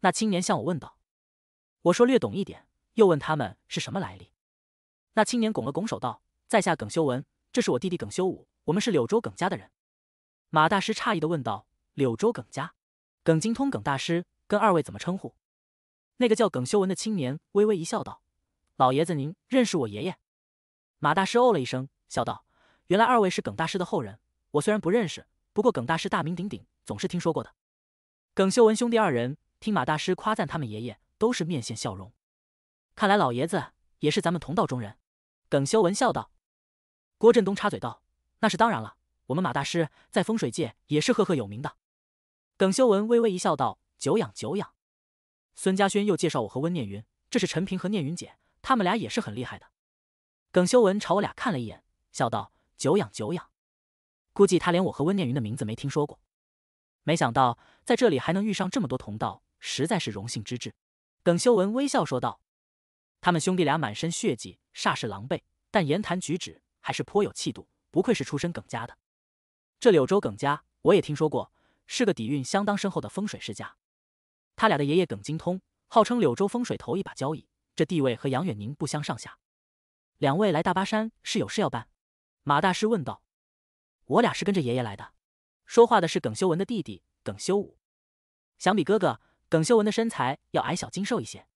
那青年向我问道。我说略懂一点，又问他们是什么来历。那青年拱了拱手道：“在下耿修文，这是我弟弟耿修武，我们是柳州耿家的人。”马大师诧异的问道：“柳州耿家，耿精通耿大师跟二位怎么称呼？”那个叫耿修文的青年微微一笑道：“老爷子，您认识我爷爷？”马大师哦了一声，笑道：“原来二位是耿大师的后人，我虽然不认识，不过耿大师大名鼎鼎，总是听说过的。”耿修文兄弟二人听马大师夸赞他们爷爷，都是面现笑容。看来老爷子也是咱们同道中人。耿修文笑道：“郭振东插嘴道，那是当然了，我们马大师在风水界也是赫赫有名的。”耿修文微微一笑，道：“久仰久仰。”孙家轩又介绍我和温念云：“这是陈平和念云姐，他们俩也是很厉害的。”耿修文朝我俩看了一眼，笑道：“久仰久仰。”估计他连我和温念云的名字没听说过。没想到在这里还能遇上这么多同道，实在是荣幸之至。”耿修文微笑说道。他们兄弟俩满身血迹，煞是狼狈，但言谈举止还是颇有气度，不愧是出身耿家的。这柳州耿家我也听说过，是个底蕴相当深厚的风水世家。他俩的爷爷耿精通，号称柳州风水头一把交椅，这地位和杨远宁不相上下。两位来大巴山是有事要办？马大师问道。我俩是跟着爷爷来的。说话的是耿修文的弟弟耿修武。相比哥哥耿修文的身材要矮小精瘦一些。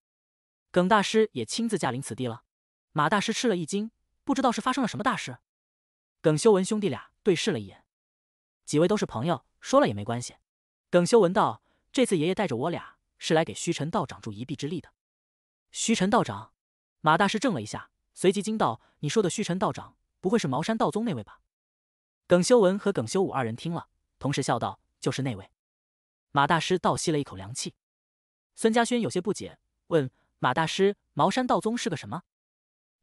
耿大师也亲自驾临此地了，马大师吃了一惊，不知道是发生了什么大事。耿修文兄弟俩对视了一眼，几位都是朋友，说了也没关系。耿修文道：“这次爷爷带着我俩是来给虚尘道长助一臂之力的。”虚尘道长，马大师怔了一下，随即惊道：“你说的虚尘道长，不会是茅山道宗那位吧？”耿修文和耿修武二人听了，同时笑道：“就是那位。”马大师倒吸了一口凉气。孙家轩有些不解，问。马大师，茅山道宗是个什么？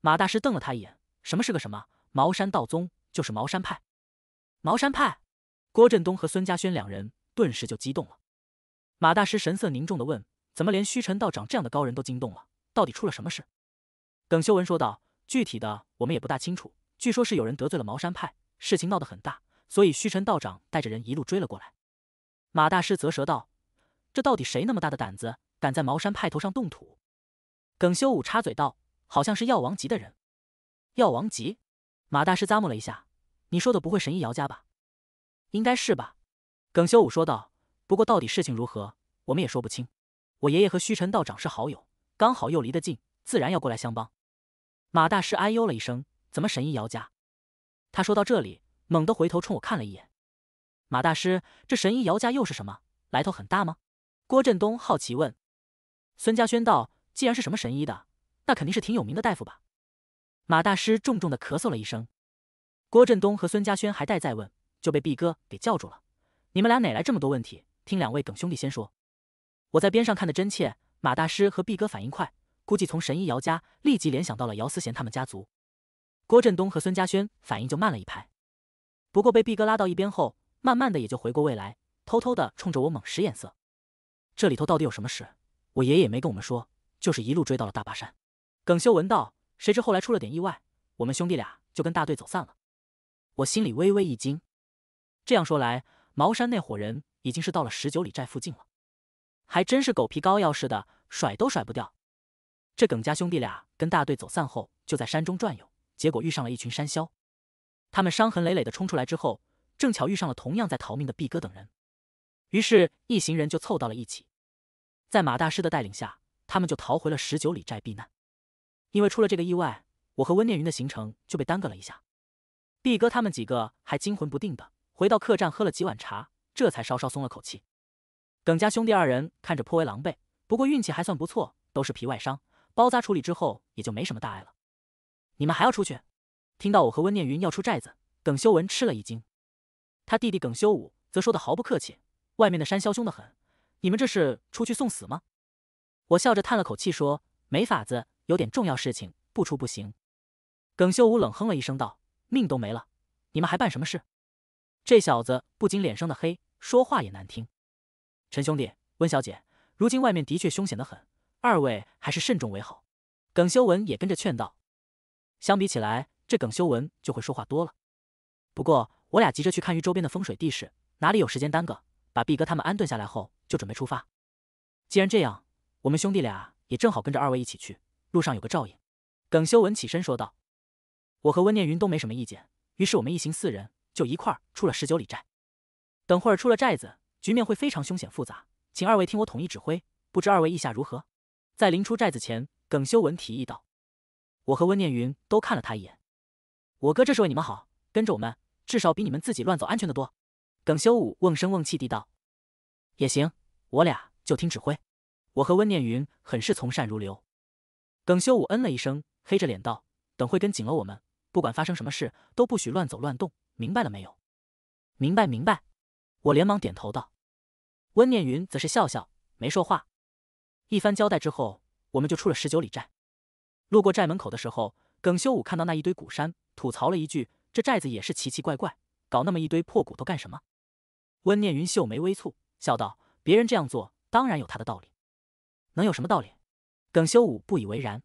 马大师瞪了他一眼：“什么是个什么？茅山道宗就是茅山派。”茅山派，郭振东和孙家轩两人顿时就激动了。马大师神色凝重的问：“怎么连虚尘道长这样的高人都惊动了？到底出了什么事？”耿修文说道：“具体的我们也不大清楚，据说是有人得罪了茅山派，事情闹得很大，所以虚尘道长带着人一路追了过来。”马大师啧舌道：“这到底谁那么大的胆子，敢在茅山派头上动土？”耿修武插嘴道：“好像是药王级的人。”药王级，马大师咂摸了一下：“你说的不会神医姚家吧？”“应该是吧。”耿修武说道。“不过到底事情如何，我们也说不清。”“我爷爷和虚尘道长是好友，刚好又离得近，自然要过来相帮。”马大师哎呦了一声：“怎么神医姚家？”他说到这里，猛地回头冲我看了一眼：“马大师，这神医姚家又是什么？来头很大吗？”郭振东好奇问。孙家轩道。既然是什么神医的，那肯定是挺有名的大夫吧？马大师重重的咳嗽了一声，郭振东和孙家轩还待再问，就被毕哥给叫住了。你们俩哪来这么多问题？听两位耿兄弟先说。我在边上看得真切，马大师和毕哥反应快，估计从神医姚家立即联想到了姚思贤他们家族。郭振东和孙家轩反应就慢了一拍，不过被毕哥拉到一边后，慢慢的也就回过味来，偷偷的冲着我猛使眼色。这里头到底有什么事？我爷爷也没跟我们说。就是一路追到了大巴山，耿修文道。谁知后来出了点意外，我们兄弟俩就跟大队走散了。我心里微微一惊。这样说来，茅山那伙人已经是到了十九里寨附近了。还真是狗皮膏药似的，甩都甩不掉。这耿家兄弟俩跟大队走散后，就在山中转悠，结果遇上了一群山魈。他们伤痕累累的冲出来之后，正巧遇上了同样在逃命的毕哥等人。于是，一行人就凑到了一起，在马大师的带领下。他们就逃回了十九里寨避难，因为出了这个意外，我和温念云的行程就被耽搁了一下。毕哥他们几个还惊魂不定的回到客栈，喝了几碗茶，这才稍稍松了口气。耿家兄弟二人看着颇为狼狈，不过运气还算不错，都是皮外伤，包扎处理之后也就没什么大碍了。你们还要出去？听到我和温念云要出寨子，耿修文吃了一惊，他弟弟耿修武则说的毫不客气：“外面的山魈凶的很，你们这是出去送死吗？”我笑着叹了口气，说：“没法子，有点重要事情，不出不行。”耿秀武冷哼了一声，道：“命都没了，你们还办什么事？”这小子不仅脸生的黑，说话也难听。陈兄弟、温小姐，如今外面的确凶险的很，二位还是慎重为好。”耿修文也跟着劝道：“相比起来，这耿修文就会说话多了。不过我俩急着去看于周边的风水地势，哪里有时间耽搁？把毕哥他们安顿下来后，就准备出发。既然这样。”我们兄弟俩也正好跟着二位一起去，路上有个照应。耿修文起身说道：“我和温念云都没什么意见，于是我们一行四人就一块儿出了十九里寨。等会儿出了寨子，局面会非常凶险复杂，请二位听我统一指挥。不知二位意下如何？”在临出寨子前，耿修文提议道：“我和温念云都看了他一眼，我哥这是为你们好，跟着我们，至少比你们自己乱走安全的多。”耿修武瓮声瓮气地道：“也行，我俩就听指挥。”我和温念云很是从善如流，耿修武嗯了一声，黑着脸道：“等会跟紧了我们，不管发生什么事，都不许乱走乱动，明白了没有？”“明白，明白。”我连忙点头道。温念云则是笑笑，没说话。一番交代之后，我们就出了十九里寨。路过寨门口的时候，耿修武看到那一堆古山，吐槽了一句：“这寨子也是奇奇怪怪，搞那么一堆破骨头干什么？”温念云秀眉微蹙，笑道：“别人这样做，当然有他的道理。”能有什么道理？耿修武不以为然。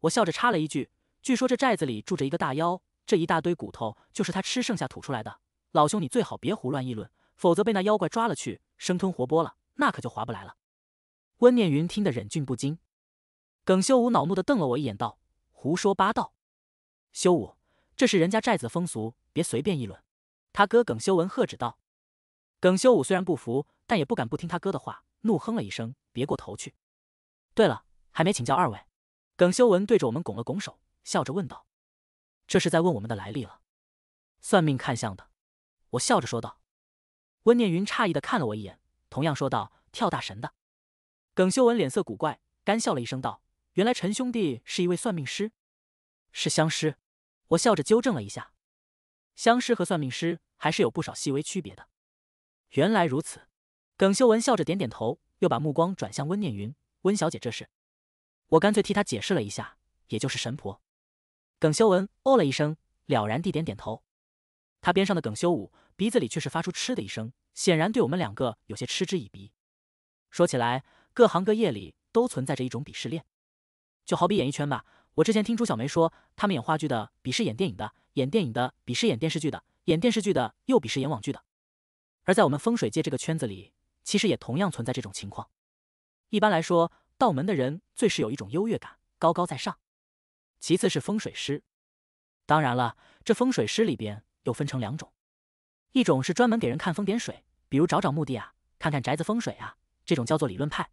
我笑着插了一句：“据说这寨子里住着一个大妖，这一大堆骨头就是他吃剩下吐出来的。”老兄，你最好别胡乱议论，否则被那妖怪抓了去，生吞活剥了，那可就划不来了。温念云听得忍俊不禁。耿修武恼怒的瞪了我一眼，道：“胡说八道！”修武，这是人家寨子风俗，别随便议论。”他哥耿修文喝止道。耿修武虽然不服，但也不敢不听他哥的话，怒哼了一声，别过头去。对了，还没请教二位。耿修文对着我们拱了拱手，笑着问道：“这是在问我们的来历了？”算命看相的，我笑着说道。温念云诧异的看了我一眼，同样说道：“跳大神的。”耿修文脸色古怪，干笑了一声道：“原来陈兄弟是一位算命师，是相师。”我笑着纠正了一下：“相师和算命师还是有不少细微区别的。”原来如此，耿修文笑着点点头，又把目光转向温念云。温小姐，这是。我干脆替她解释了一下，也就是神婆。耿修文哦了一声，了然地点点头。他边上的耿修武鼻子里却是发出嗤的一声，显然对我们两个有些嗤之以鼻。说起来，各行各业里都存在着一种鄙视链，就好比演艺圈吧。我之前听朱小梅说，他们演话剧的鄙视演电影的，演电影的鄙视演电视剧的，演电视剧的又鄙视演网剧的。而在我们风水界这个圈子里，其实也同样存在这种情况。一般来说，道门的人最是有一种优越感，高高在上。其次是风水师，当然了，这风水师里边又分成两种，一种是专门给人看风点水，比如找找墓地啊，看看宅子风水啊，这种叫做理论派。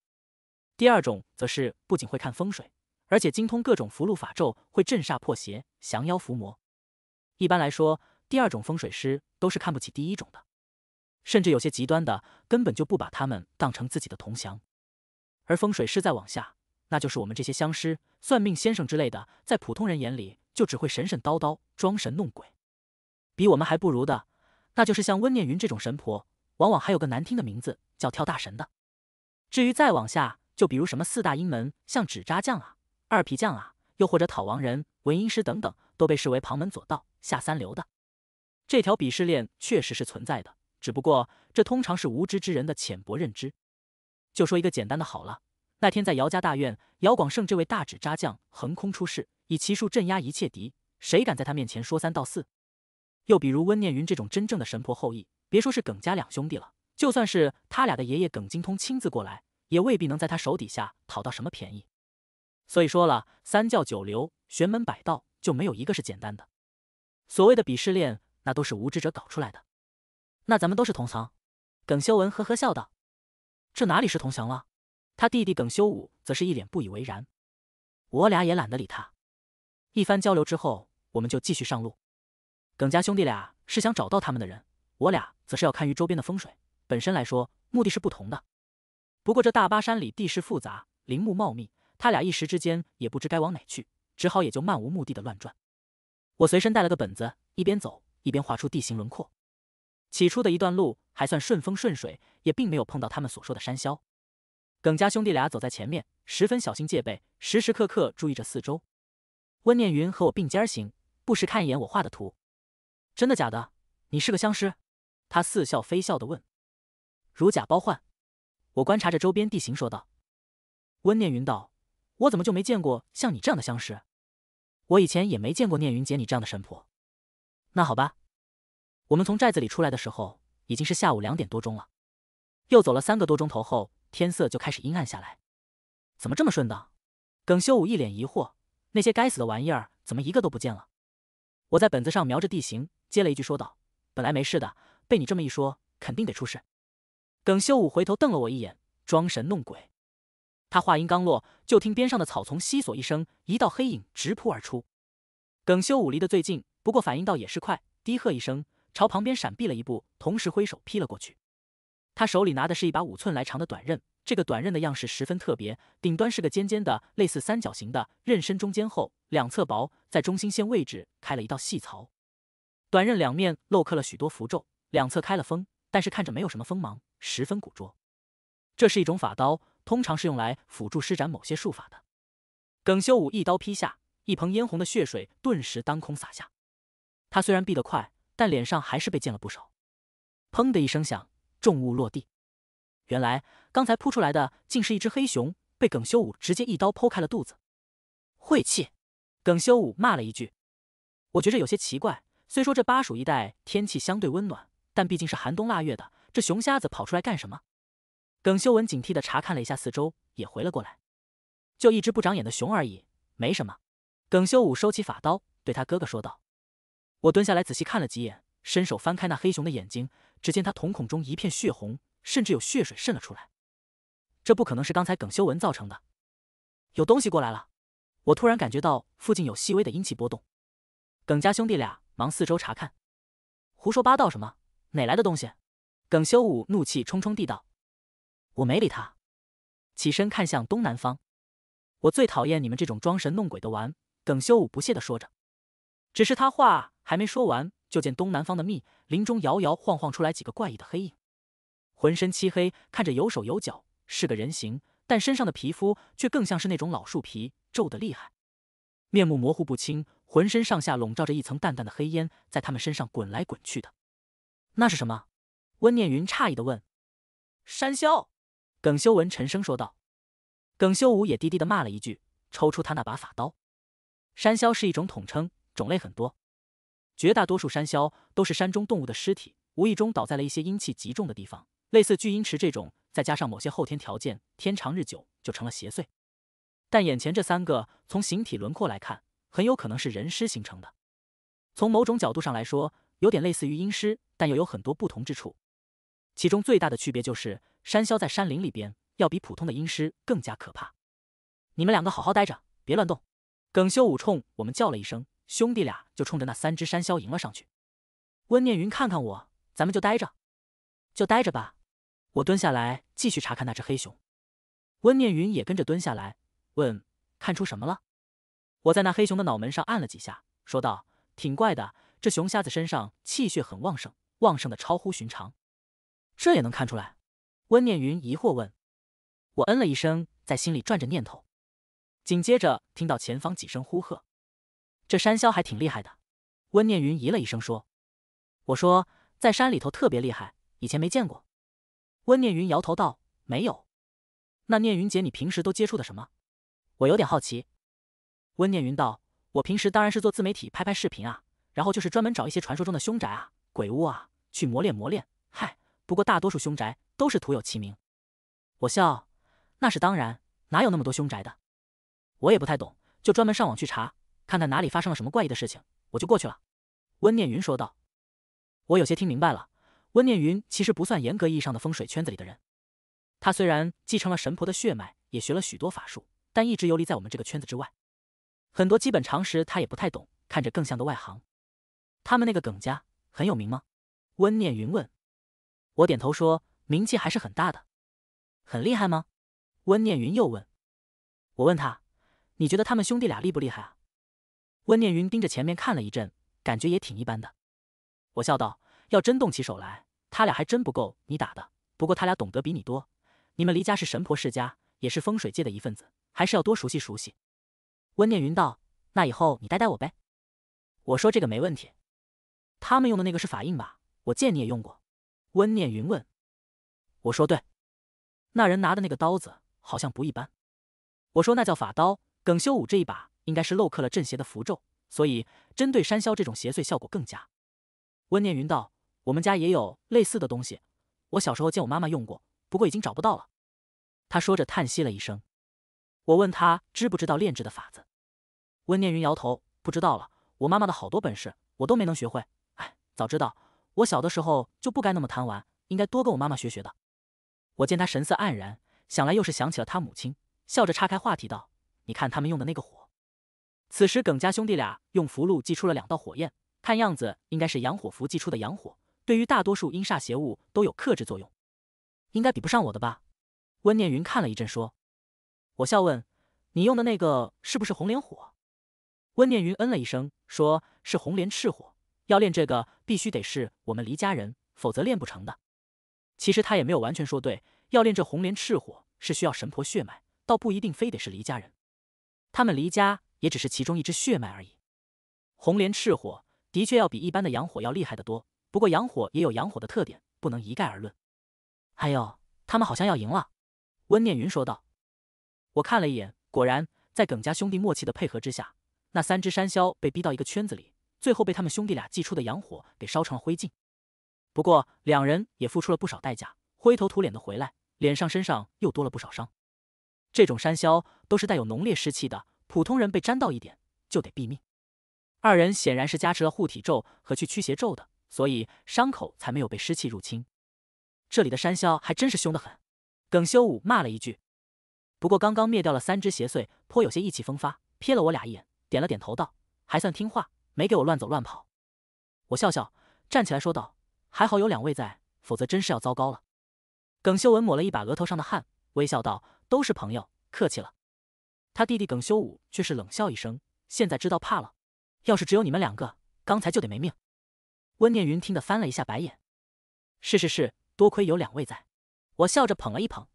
第二种则是不仅会看风水，而且精通各种符箓法咒，会镇煞破邪、降妖伏魔。一般来说，第二种风水师都是看不起第一种的，甚至有些极端的，根本就不把他们当成自己的同乡。而风水师再往下，那就是我们这些相师、算命先生之类的，在普通人眼里就只会神神叨叨、装神弄鬼。比我们还不如的，那就是像温念云这种神婆，往往还有个难听的名字叫跳大神的。至于再往下，就比如什么四大阴门，像纸扎匠啊、二皮匠啊，又或者讨亡人、文阴师等等，都被视为旁门左道、下三流的。这条鄙视链确实是存在的，只不过这通常是无知之人的浅薄认知。就说一个简单的好了。那天在姚家大院，姚广胜这位大指扎将横空出世，以奇术镇压一切敌，谁敢在他面前说三道四？又比如温念云这种真正的神婆后裔，别说是耿家两兄弟了，就算是他俩的爷爷耿精通亲自过来，也未必能在他手底下讨到什么便宜。所以说了，三教九流、玄门百道，就没有一个是简单的。所谓的鄙视链，那都是无知者搞出来的。那咱们都是同行。耿修文呵呵笑道。这哪里是同行了？他弟弟耿修武则是一脸不以为然。我俩也懒得理他。一番交流之后，我们就继续上路。耿家兄弟俩是想找到他们的人，我俩则是要看于周边的风水。本身来说，目的是不同的。不过这大巴山里地势复杂，林木茂密，他俩一时之间也不知该往哪去，只好也就漫无目的的乱转。我随身带了个本子，一边走一边画出地形轮廓。起初的一段路还算顺风顺水，也并没有碰到他们所说的山魈。耿家兄弟俩走在前面，十分小心戒备，时时刻刻注意着四周。温念云和我并肩行，不时看一眼我画的图。真的假的？你是个相师？他似笑非笑的问。如假包换。我观察着周边地形说道。温念云道：“我怎么就没见过像你这样的相师？我以前也没见过念云姐你这样的神婆。”那好吧。我们从寨子里出来的时候，已经是下午两点多钟了。又走了三个多钟头后，天色就开始阴暗下来。怎么这么顺当？耿修武一脸疑惑。那些该死的玩意儿怎么一个都不见了？我在本子上描着地形，接了一句说道：“本来没事的，被你这么一说，肯定得出事。”耿修武回头瞪了我一眼，装神弄鬼。他话音刚落，就听边上的草丛悉索一声，一道黑影直扑而出。耿修武离得最近，不过反应倒也是快，低喝一声。朝旁边闪避了一步，同时挥手劈了过去。他手里拿的是一把五寸来长的短刃，这个短刃的样式十分特别，顶端是个尖尖的、类似三角形的刃身，中间厚，两侧薄，在中心线位置开了一道细槽。短刃两面镂刻了许多符咒，两侧开了锋，但是看着没有什么锋芒，十分古拙。这是一种法刀，通常是用来辅助施展某些术法的。耿修武一刀劈下，一盆嫣红的血水顿时当空洒下。他虽然避得快。但脸上还是被溅了不少。砰的一声响，重物落地。原来刚才扑出来的竟是一只黑熊，被耿修武直接一刀剖开了肚子。晦气！耿修武骂了一句。我觉着有些奇怪，虽说这巴蜀一带天气相对温暖，但毕竟是寒冬腊月的，这熊瞎子跑出来干什么？耿修文警惕的查看了一下四周，也回了过来。就一只不长眼的熊而已，没什么。耿修武收起法刀，对他哥哥说道。我蹲下来仔细看了几眼，伸手翻开那黑熊的眼睛，只见他瞳孔中一片血红，甚至有血水渗了出来。这不可能是刚才耿修文造成的。有东西过来了，我突然感觉到附近有细微的阴气波动。耿家兄弟俩忙四周查看。胡说八道什么？哪来的东西？耿修武怒气冲冲地道。我没理他，起身看向东南方。我最讨厌你们这种装神弄鬼的玩。耿修武不屑的说着。只是他话。还没说完，就见东南方的密林中摇摇晃晃出来几个怪异的黑影，浑身漆黑，看着有手有脚，是个人形，但身上的皮肤却更像是那种老树皮，皱得厉害，面目模糊不清，浑身上下笼罩着一层淡淡的黑烟，在他们身上滚来滚去的。那是什么？温念云诧异的问。山魈。耿修文沉声说道。耿修武也低低的骂了一句，抽出他那把法刀。山魈是一种统称，种类很多。绝大多数山魈都是山中动物的尸体，无意中倒在了一些阴气极重的地方，类似巨阴池这种。再加上某些后天条件，天长日久就成了邪祟。但眼前这三个，从形体轮廓来看，很有可能是人尸形成的。从某种角度上来说，有点类似于阴尸，但又有很多不同之处。其中最大的区别就是，山魈在山林里边要比普通的阴尸更加可怕。你们两个好好待着，别乱动。耿修武冲我们叫了一声。兄弟俩就冲着那三只山魈迎了上去。温念云看看我，咱们就待着，就待着吧。我蹲下来继续查看那只黑熊。温念云也跟着蹲下来，问：“看出什么了？”我在那黑熊的脑门上按了几下，说道：“挺怪的，这熊瞎子身上气血很旺盛，旺盛的超乎寻常。”这也能看出来？温念云疑惑问。我嗯了一声，在心里转着念头。紧接着听到前方几声呼喝。这山魈还挺厉害的，温念云咦了一声说：“我说在山里头特别厉害，以前没见过。”温念云摇头道：“没有。”那念云姐，你平时都接触的什么？我有点好奇。温念云道：“我平时当然是做自媒体，拍拍视频啊，然后就是专门找一些传说中的凶宅啊、鬼屋啊去磨练磨练。嗨，不过大多数凶宅都是徒有其名。”我笑：“那是当然，哪有那么多凶宅的？”我也不太懂，就专门上网去查。看看哪里发生了什么怪异的事情，我就过去了。”温念云说道。“我有些听明白了。温念云其实不算严格意义上的风水圈子里的人，他虽然继承了神婆的血脉，也学了许多法术，但一直游离在我们这个圈子之外，很多基本常识他也不太懂，看着更像个外行。他们那个耿家很有名吗？”温念云问。我点头说：“名气还是很大的，很厉害吗？”温念云又问。我问他：“你觉得他们兄弟俩厉不厉害啊？”温念云盯着前面看了一阵，感觉也挺一般的。我笑道：“要真动起手来，他俩还真不够你打的。不过他俩懂得比你多。你们黎家是神婆世家，也是风水界的一份子，还是要多熟悉熟悉。”温念云道：“那以后你带带我呗。”我说：“这个没问题。他们用的那个是法印吧？我见你也用过。”温念云问：“我说对。那人拿的那个刀子好像不一般。”我说：“那叫法刀。耿修武这一把。”应该是镂刻了镇邪的符咒，所以针对山魈这种邪祟效果更佳。温念云道：“我们家也有类似的东西，我小时候见我妈妈用过，不过已经找不到了。”他说着叹息了一声。我问他知不知道炼制的法子，温念云摇头：“不知道了，我妈妈的好多本事我都没能学会。哎，早知道我小的时候就不该那么贪玩，应该多跟我妈妈学学的。”我见他神色黯然，想来又是想起了他母亲，笑着岔开话题道：“你看他们用的那个火。”此时，耿家兄弟俩用符箓祭出了两道火焰，看样子应该是阳火符祭出的阳火，对于大多数阴煞邪物都有克制作用，应该比不上我的吧？温念云看了一阵，说：“我笑问，你用的那个是不是红莲火？”温念云嗯了一声，说：“是红莲赤火，要练这个必须得是我们黎家人，否则练不成的。”其实他也没有完全说对，要练这红莲赤火是需要神婆血脉，倒不一定非得是黎家人。他们黎家。也只是其中一只血脉而已。红莲赤火的确要比一般的阳火要厉害得多，不过阳火也有阳火的特点，不能一概而论。还有，他们好像要赢了。”温念云说道。我看了一眼，果然，在耿家兄弟默契的配合之下，那三只山魈被逼到一个圈子里，最后被他们兄弟俩祭出的阳火给烧成了灰烬。不过，两人也付出了不少代价，灰头土脸的回来，脸上、身上又多了不少伤。这种山魈都是带有浓烈湿气的。普通人被沾到一点就得毙命，二人显然是加持了护体咒和去驱邪咒的，所以伤口才没有被湿气入侵。这里的山魈还真是凶得很，耿修武骂了一句。不过刚刚灭掉了三只邪祟，颇有些意气风发，瞥了我俩一眼，点了点头道：“还算听话，没给我乱走乱跑。”我笑笑，站起来说道：“还好有两位在，否则真是要糟糕了。”耿修文抹了一把额头上的汗，微笑道：“都是朋友，客气了。”他弟弟耿修武却是冷笑一声：“现在知道怕了？要是只有你们两个，刚才就得没命。”温念云听得翻了一下白眼：“是是是，多亏有两位在。”我笑着捧了一捧。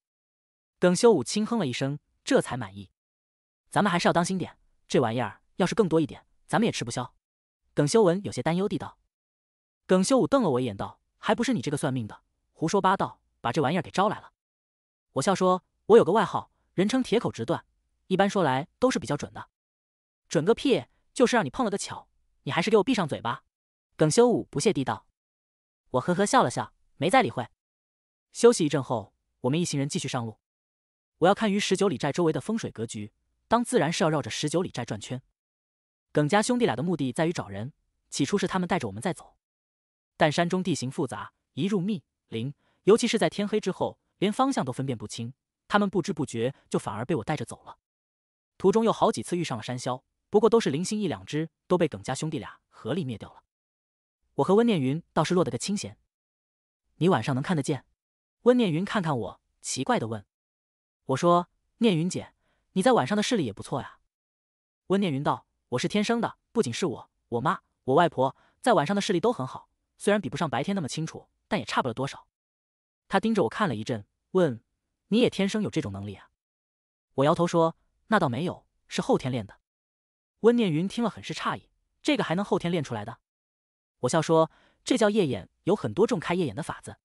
耿修武轻哼了一声，这才满意：“咱们还是要当心点，这玩意儿要是更多一点，咱们也吃不消。”耿修文有些担忧地道。耿修武瞪了我一眼道：“还不是你这个算命的胡说八道，把这玩意儿给招来了。”我笑说：“我有个外号，人称铁口直断。”一般说来都是比较准的，准个屁！就是让你碰了个巧，你还是给我闭上嘴吧！耿修武不屑地道。我呵呵笑了笑，没再理会。休息一阵后，我们一行人继续上路。我要看于十九里寨周围的风水格局，当自然是要绕着十九里寨转圈。耿家兄弟俩的目的在于找人，起初是他们带着我们在走，但山中地形复杂，一入密林，尤其是在天黑之后，连方向都分辨不清，他们不知不觉就反而被我带着走了。途中又好几次遇上了山魈，不过都是零星一两只，都被耿家兄弟俩合力灭掉了。我和温念云倒是落得个清闲。你晚上能看得见？温念云看看我，奇怪的问：“我说，念云姐，你在晚上的视力也不错呀？”温念云道：“我是天生的，不仅是我，我妈、我外婆在晚上的视力都很好，虽然比不上白天那么清楚，但也差不了多少。”她盯着我看了一阵，问：“你也天生有这种能力啊？”我摇头说。那倒没有，是后天练的。温念云听了很是诧异，这个还能后天练出来的？我笑说，这叫夜眼，有很多种开夜眼的法子。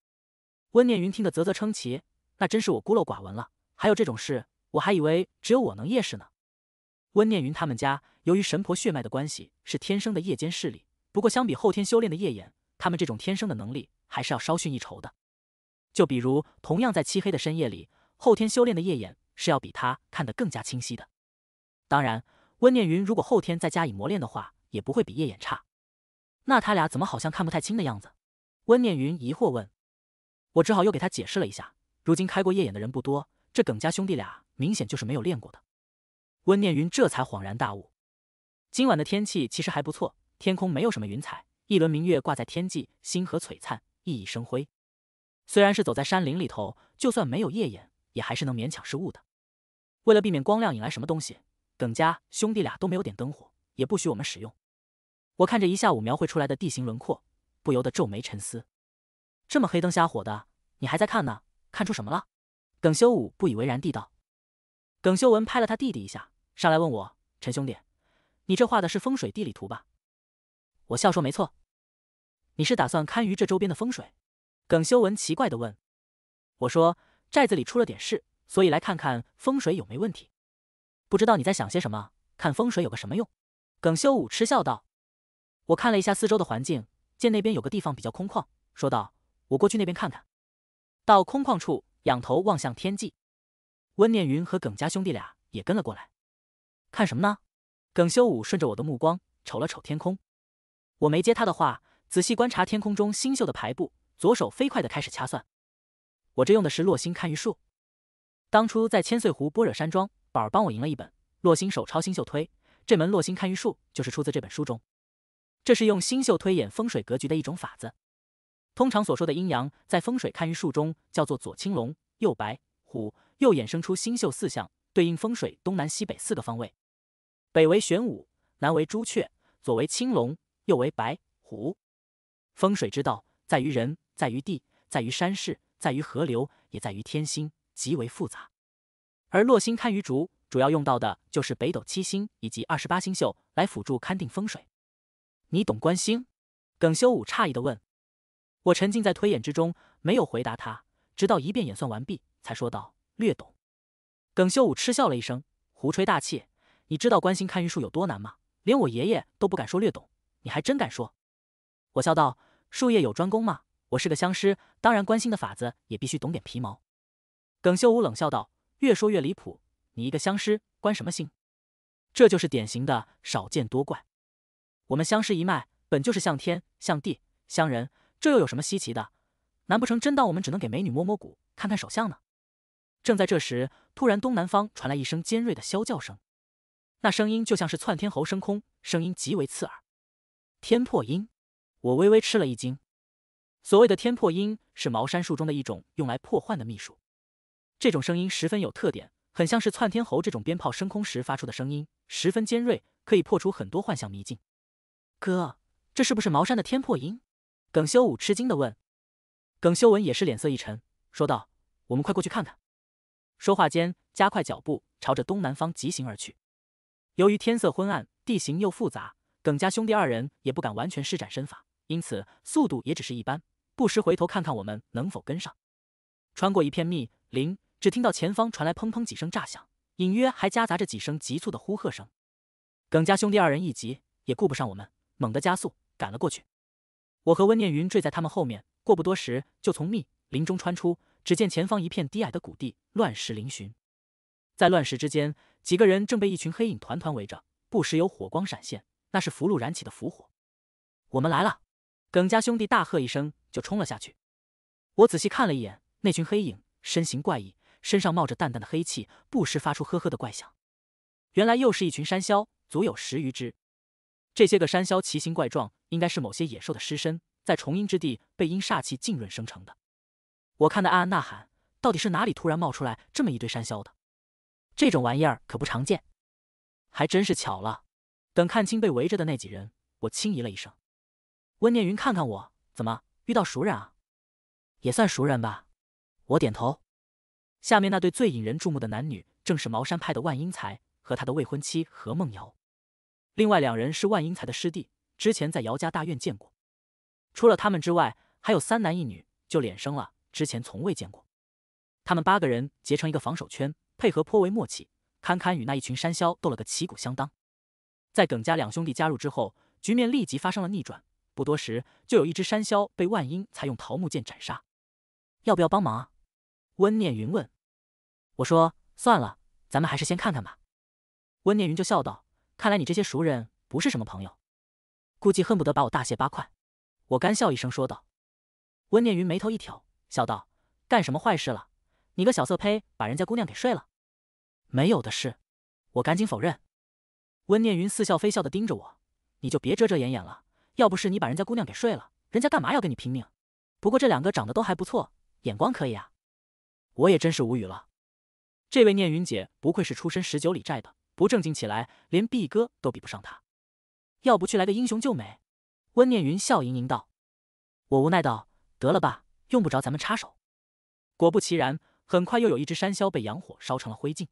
温念云听得啧啧称奇，那真是我孤陋寡闻了，还有这种事，我还以为只有我能夜视呢。温念云他们家由于神婆血脉的关系，是天生的夜间视力。不过相比后天修炼的夜眼，他们这种天生的能力还是要稍逊一筹的。就比如，同样在漆黑的深夜里，后天修炼的夜眼。是要比他看得更加清晰的。当然，温念云如果后天再加以磨练的话，也不会比夜眼差。那他俩怎么好像看不太清的样子？温念云疑惑问。我只好又给他解释了一下：如今开过夜眼的人不多，这耿家兄弟俩明显就是没有练过的。温念云这才恍然大悟。今晚的天气其实还不错，天空没有什么云彩，一轮明月挂在天际，星河璀璨，熠熠生辉。虽然是走在山林里头，就算没有夜眼，也还是能勉强失误的。为了避免光亮引来什么东西，耿家兄弟俩都没有点灯火，也不许我们使用。我看着一下午描绘出来的地形轮廓，不由得皱眉沉思。这么黑灯瞎火的，你还在看呢？看出什么了？耿修武不以为然地道。耿修文拍了他弟弟一下，上来问我：“陈兄弟，你这画的是风水地理图吧？”我笑说：“没错。”你是打算堪舆这周边的风水？耿修文奇怪的问。我说：“寨子里出了点事。”所以来看看风水有没问题，不知道你在想些什么？看风水有个什么用？耿修武嗤笑道。我看了一下四周的环境，见那边有个地方比较空旷，说道：“我过去那边看看。”到空旷处，仰头望向天际。温念云和耿家兄弟俩也跟了过来。看什么呢？耿修武顺着我的目光瞅了瞅天空。我没接他的话，仔细观察天空中星宿的排布，左手飞快地开始掐算。我这用的是落星看玉术。当初在千岁湖般若山庄，宝儿帮我赢了一本《洛星手抄星宿推》，这门洛星堪舆术就是出自这本书中。这是用星宿推演风水格局的一种法子。通常所说的阴阳，在风水看舆术中叫做左青龙，右白虎，又衍生出星宿四象，对应风水东南西北四个方位：北为玄武，南为朱雀，左为青龙，右为白虎。风水之道，在于人，在于地，在于山势，在于河流，也在于天星。极为复杂，而落星堪舆竹主要用到的就是北斗七星以及二十八星宿来辅助勘定风水。你懂观星？耿修武诧异地问。我沉浸在推演之中，没有回答他，直到一遍演算完毕，才说道：“略懂。”耿修武嗤笑了一声：“胡吹大气！你知道观星堪舆术有多难吗？连我爷爷都不敢说略懂，你还真敢说？”我笑道：“术业有专攻嘛，我是个相师，当然观星的法子也必须懂点皮毛。”耿修武冷笑道：“越说越离谱，你一个相师，关什么心？这就是典型的少见多怪。我们相师一脉，本就是向天、向地、相人，这又有什么稀奇的？难不成真当我们只能给美女摸摸骨、看看手相呢？”正在这时，突然东南方传来一声尖锐的啸叫声，那声音就像是窜天猴升空，声音极为刺耳。天破音，我微微吃了一惊。所谓的天破音，是茅山术中的一种用来破幻的秘术。这种声音十分有特点，很像是窜天猴这种鞭炮升空时发出的声音，十分尖锐，可以破除很多幻象迷境。哥，这是不是茅山的天破音？耿修武吃惊的问。耿修文也是脸色一沉，说道：“我们快过去看看。”说话间加快脚步，朝着东南方疾行而去。由于天色昏暗，地形又复杂，耿家兄弟二人也不敢完全施展身法，因此速度也只是一般，不时回头看看我们能否跟上。穿过一片密林。只听到前方传来砰砰几声炸响，隐约还夹杂着几声急促的呼喝声。耿家兄弟二人一急，也顾不上我们，猛地加速赶了过去。我和温念云坠在他们后面，过不多时就从密林中穿出。只见前方一片低矮的谷地，乱石嶙峋。在乱石之间，几个人正被一群黑影团团围着，不时有火光闪现，那是符箓燃起的符火。我们来了！耿家兄弟大喝一声，就冲了下去。我仔细看了一眼那群黑影，身形怪异。身上冒着淡淡的黑气，不时发出呵呵的怪响。原来又是一群山魈，足有十余只。这些个山魈奇形怪状，应该是某些野兽的尸身在重阴之地被阴煞气浸润生成的。我看得暗暗呐喊：到底是哪里突然冒出来这么一堆山魈的？这种玩意儿可不常见。还真是巧了。等看清被围着的那几人，我轻咦了一声。温念云看看我，怎么遇到熟人啊？也算熟人吧。我点头。下面那对最引人注目的男女，正是茅山派的万英才和他的未婚妻何梦瑶。另外两人是万英才的师弟，之前在姚家大院见过。除了他们之外，还有三男一女，就脸生了，之前从未见过。他们八个人结成一个防守圈，配合颇为默契，堪堪与那一群山魈斗了个旗鼓相当。在耿家两兄弟加入之后，局面立即发生了逆转。不多时，就有一只山魈被万英才用桃木剑斩杀。要不要帮忙啊？温念云问：“我说算了，咱们还是先看看吧。”温念云就笑道：“看来你这些熟人不是什么朋友，估计恨不得把我大卸八块。”我干笑一声说道：“温念云眉头一挑，笑道：‘干什么坏事了？你个小色胚，把人家姑娘给睡了？’没有的事，我赶紧否认。温念云似笑非笑的盯着我：‘你就别遮遮掩掩了，要不是你把人家姑娘给睡了，人家干嘛要跟你拼命？不过这两个长得都还不错，眼光可以啊。’”我也真是无语了，这位念云姐不愧是出身十九里寨的，不正经起来连毕哥都比不上她。要不去来个英雄救美？温念云笑盈盈道。我无奈道：“得了吧，用不着咱们插手。”果不其然，很快又有一只山魈被阳火烧成了灰烬。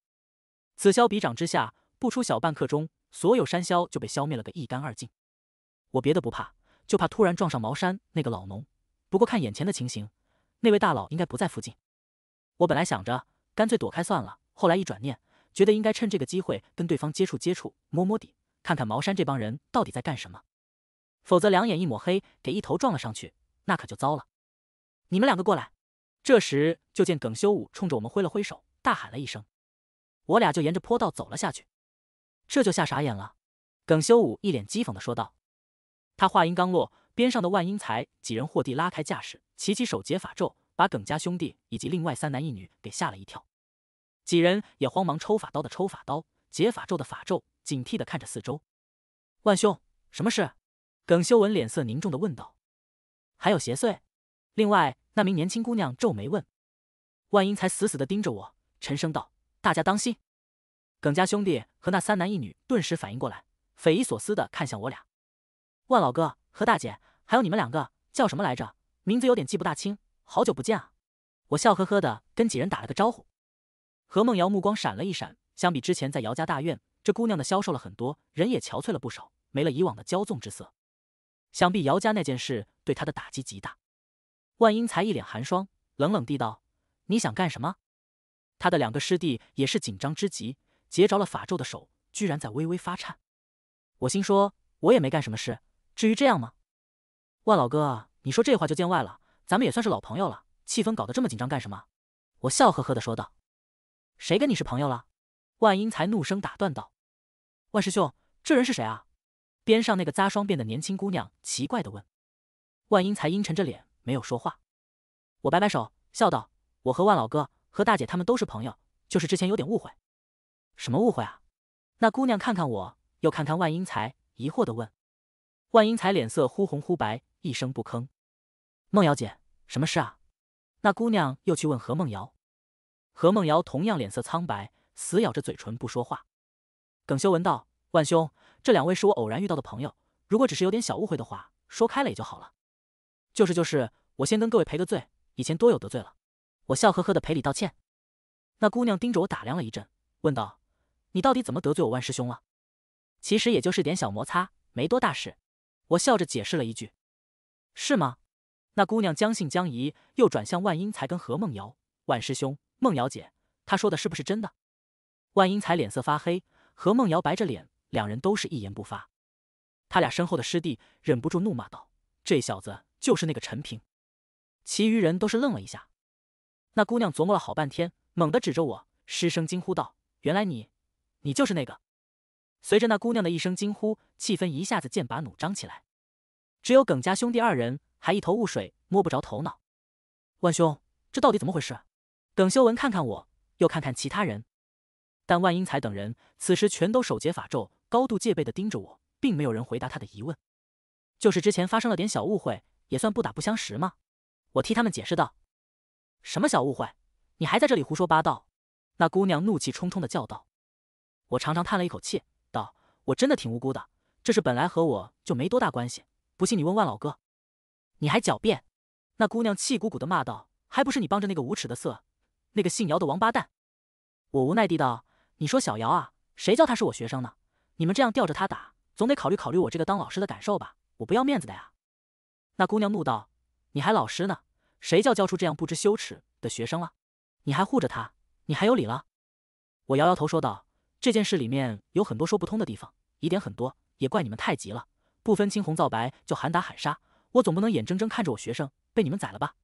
此消彼长之下，不出小半刻钟，所有山魈就被消灭了个一干二净。我别的不怕，就怕突然撞上茅山那个老农。不过看眼前的情形，那位大佬应该不在附近。我本来想着，干脆躲开算了。后来一转念，觉得应该趁这个机会跟对方接触接触，摸摸底，看看茅山这帮人到底在干什么。否则两眼一抹黑，给一头撞了上去，那可就糟了。你们两个过来。这时，就见耿修武冲着我们挥了挥手，大喊了一声。我俩就沿着坡道走了下去。这就吓傻眼了。耿修武一脸讥讽的说道。他话音刚落，边上的万英才几人霍地拉开架势，齐齐手结法咒。把耿家兄弟以及另外三男一女给吓了一跳，几人也慌忙抽法刀的抽法刀，解法咒的法咒，警惕的看着四周。万兄，什么事？耿修文脸色凝重的问道。还有邪祟？另外那名年轻姑娘皱眉问。万英才死死的盯着我，沉声道：“大家当心！”耿家兄弟和那三男一女顿时反应过来，匪夷所思的看向我俩。万老哥和大姐，还有你们两个叫什么来着？名字有点记不大清。好久不见啊！我笑呵呵的跟几人打了个招呼。何梦瑶目光闪了一闪，相比之前在姚家大院，这姑娘的消瘦了很多，人也憔悴了不少，没了以往的骄纵之色。想必姚家那件事对她的打击极大。万英才一脸寒霜，冷冷地道：“你想干什么？”他的两个师弟也是紧张之极，结着了法咒的手居然在微微发颤。我心说，我也没干什么事，至于这样吗？万老哥，你说这话就见外了。咱们也算是老朋友了，气氛搞得这么紧张干什么？我笑呵呵的说道。谁跟你是朋友了？万英才怒声打断道。万师兄，这人是谁啊？边上那个扎双辫的年轻姑娘奇怪的问。万英才阴沉着脸没有说话。我摆摆手，笑道：“我和万老哥和大姐他们都是朋友，就是之前有点误会。”什么误会啊？那姑娘看看我，又看看万英才，疑惑的问。万英才脸色忽红忽白，一声不吭。孟瑶姐，什么事啊？那姑娘又去问何梦瑶，何梦瑶同样脸色苍白，死咬着嘴唇不说话。耿修文道：“万兄，这两位是我偶然遇到的朋友，如果只是有点小误会的话，说开了也就好了。”“就是就是，我先跟各位赔个罪，以前多有得罪了。”我笑呵呵的赔礼道歉。那姑娘盯着我打量了一阵，问道：“你到底怎么得罪我万师兄了？”“其实也就是点小摩擦，没多大事。”我笑着解释了一句。“是吗？”那姑娘将信将疑，又转向万英才跟何梦瑶：“万师兄，梦瑶姐，她说的是不是真的？”万英才脸色发黑，何梦瑶白着脸，两人都是一言不发。他俩身后的师弟忍不住怒骂道：“这小子就是那个陈平！”其余人都是愣了一下。那姑娘琢磨了好半天，猛地指着我，失声惊呼道：“原来你，你就是那个！”随着那姑娘的一声惊呼，气氛一下子剑拔弩张起来。只有耿家兄弟二人。还一头雾水，摸不着头脑。万兄，这到底怎么回事？耿修文看看我，又看看其他人，但万英才等人此时全都手结法咒，高度戒备的盯着我，并没有人回答他的疑问。就是之前发生了点小误会，也算不打不相识吗？我替他们解释道：“什么小误会？你还在这里胡说八道！”那姑娘怒气冲冲的叫道。我长长叹了一口气，道：“我真的挺无辜的，这事本来和我就没多大关系。不信你问万老哥。”你还狡辩！那姑娘气鼓鼓的骂道：“还不是你帮着那个无耻的色，那个姓姚的王八蛋！”我无奈地道：“你说小姚啊，谁叫他是我学生呢？你们这样吊着他打，总得考虑考虑我这个当老师的感受吧？我不要面子的呀！”那姑娘怒道：“你还老师呢？谁叫教出这样不知羞耻的学生了？你还护着他？你还有理了？”我摇摇头说道：“这件事里面有很多说不通的地方，疑点很多，也怪你们太急了，不分青红皂白就喊打喊杀。”我总不能眼睁睁看着我学生被你们宰了吧？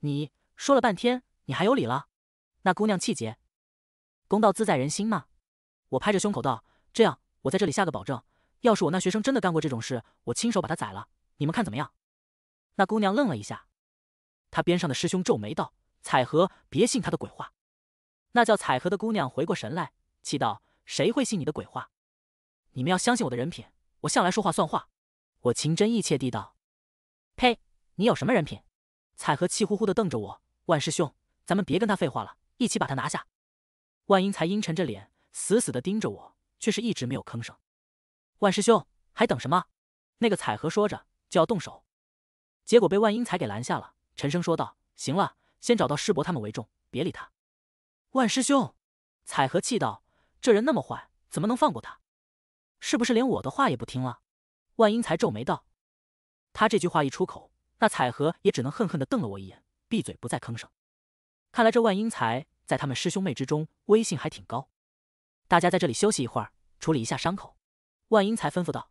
你说了半天，你还有理了？那姑娘气结，公道自在人心嘛。我拍着胸口道：“这样，我在这里下个保证，要是我那学生真的干过这种事，我亲手把他宰了，你们看怎么样？”那姑娘愣了一下，她边上的师兄皱眉道：“彩荷，别信他的鬼话。”那叫彩荷的姑娘回过神来，气道：“谁会信你的鬼话？你们要相信我的人品，我向来说话算话。”我情真意切地道。呸！你有什么人品？彩荷气呼呼的瞪着我。万师兄，咱们别跟他废话了，一起把他拿下。万英才阴沉着脸，死死的盯着我，却是一直没有吭声。万师兄，还等什么？那个彩荷说着就要动手，结果被万英才给拦下了。沉声说道：“行了，先找到师伯他们为重，别理他。”万师兄，彩荷气道：“这人那么坏，怎么能放过他？是不是连我的话也不听了？”万英才皱眉道。他这句话一出口，那彩荷也只能恨恨的瞪了我一眼，闭嘴不再吭声。看来这万英才在他们师兄妹之中威信还挺高。大家在这里休息一会儿，处理一下伤口。万英才吩咐道。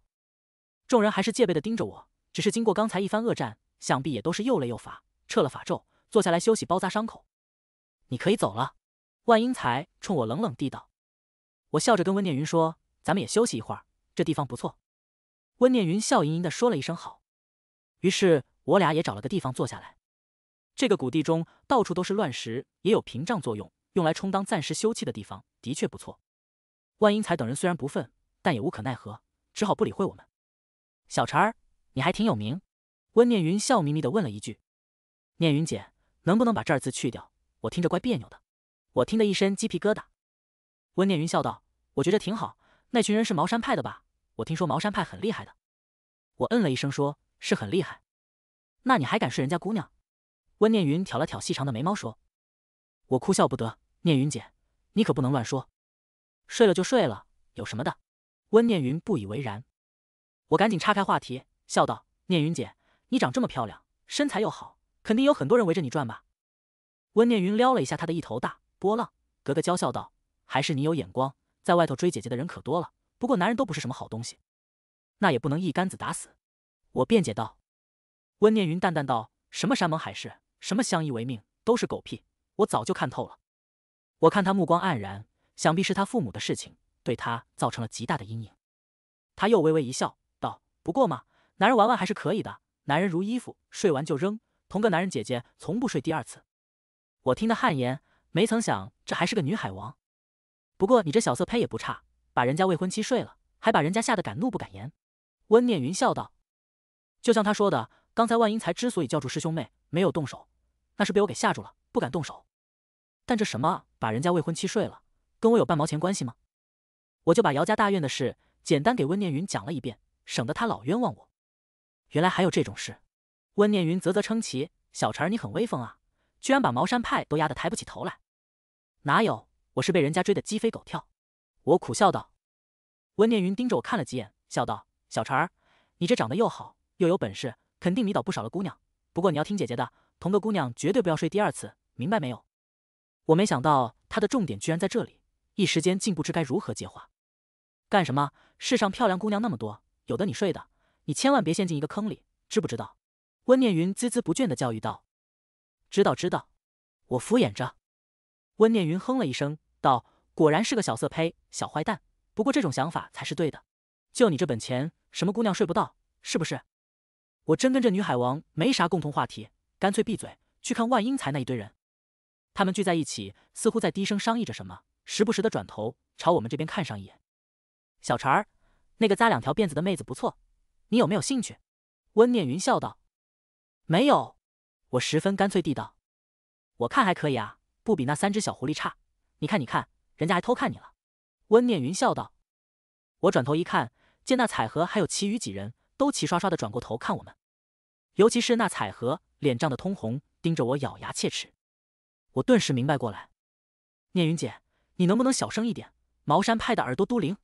众人还是戒备的盯着我，只是经过刚才一番恶战，想必也都是又累又乏，撤了法咒，坐下来休息，包扎伤口。你可以走了。万英才冲我冷冷地道。我笑着跟温念云说：“咱们也休息一会儿，这地方不错。”温念云笑盈盈的说了一声好。于是我俩也找了个地方坐下来。这个谷地中到处都是乱石，也有屏障作用，用来充当暂时休憩的地方，的确不错。万英才等人虽然不忿，但也无可奈何，只好不理会我们。小陈，你还挺有名。温念云笑眯眯地问了一句：“念云姐，能不能把这儿字去掉？我听着怪别扭的。”我听得一身鸡皮疙瘩。温念云笑道：“我觉着挺好。那群人是茅山派的吧？我听说茅山派很厉害的。”我嗯了一声说。是很厉害，那你还敢睡人家姑娘？温念云挑了挑细长的眉毛说：“我哭笑不得。”念云姐，你可不能乱说，睡了就睡了，有什么的？温念云不以为然。我赶紧岔开话题，笑道：“念云姐，你长这么漂亮，身材又好，肯定有很多人围着你转吧？”温念云撩了一下她的一头大波浪，格格娇笑道：“还是你有眼光，在外头追姐姐的人可多了。不过男人都不是什么好东西，那也不能一竿子打死。”我辩解道，温念云淡淡道：“什么山盟海誓，什么相依为命，都是狗屁，我早就看透了。”我看他目光黯然，想必是他父母的事情对他造成了极大的阴影。他又微微一笑，道：“不过嘛，男人玩玩还是可以的。男人如衣服，睡完就扔。同个男人，姐姐从不睡第二次。”我听得汗颜，没曾想这还是个女海王。不过你这小色胚也不差，把人家未婚妻睡了，还把人家吓得敢怒不敢言。温念云笑道。就像他说的，刚才万英才之所以叫住师兄妹没有动手，那是被我给吓住了，不敢动手。但这什么把人家未婚妻睡了，跟我有半毛钱关系吗？我就把姚家大院的事简单给温念云讲了一遍，省得他老冤枉我。原来还有这种事，温念云啧啧称奇：“小陈儿，你很威风啊，居然把茅山派都压得抬不起头来。”哪有？我是被人家追得鸡飞狗跳。我苦笑道。温念云盯着我看了几眼，笑道：“小陈儿，你这长得又好。”又有本事，肯定迷倒不少的姑娘。不过你要听姐姐的，同个姑娘绝对不要睡第二次，明白没有？我没想到他的重点居然在这里，一时间竟不知该如何接话。干什么？世上漂亮姑娘那么多，有的你睡的，你千万别陷进一个坑里，知不知道？温念云孜孜不倦的教育道：“知道知道。”我敷衍着。温念云哼了一声道：“果然是个小色胚、小坏蛋。不过这种想法才是对的。就你这本钱，什么姑娘睡不到，是不是？”我真跟这女海王没啥共同话题，干脆闭嘴，去看万英才那一堆人。他们聚在一起，似乎在低声商议着什么，时不时的转头朝我们这边看上一眼。小陈儿，那个扎两条辫子的妹子不错，你有没有兴趣？温念云笑道。没有，我十分干脆地道。我看还可以啊，不比那三只小狐狸差。你看，你看，人家还偷看你了。温念云笑道。我转头一看，见那彩荷还有其余几人。都齐刷刷的转过头看我们，尤其是那彩荷，脸涨得通红，盯着我咬牙切齿。我顿时明白过来，聂云姐，你能不能小声一点？茅山派的耳朵都灵，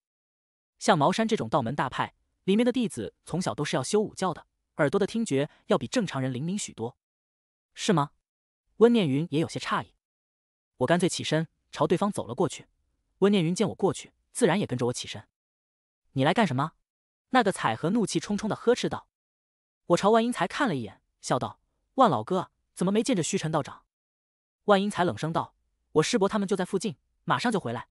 像茅山这种道门大派，里面的弟子从小都是要修武教的，耳朵的听觉要比正常人灵敏许多，是吗？温念云也有些诧异。我干脆起身朝对方走了过去。温念云见我过去，自然也跟着我起身。你来干什么？那个彩荷怒气冲冲的呵斥道：“我朝万英才看了一眼，笑道：‘万老哥，怎么没见着虚尘道长？’万英才冷声道：‘我师伯他们就在附近，马上就回来。’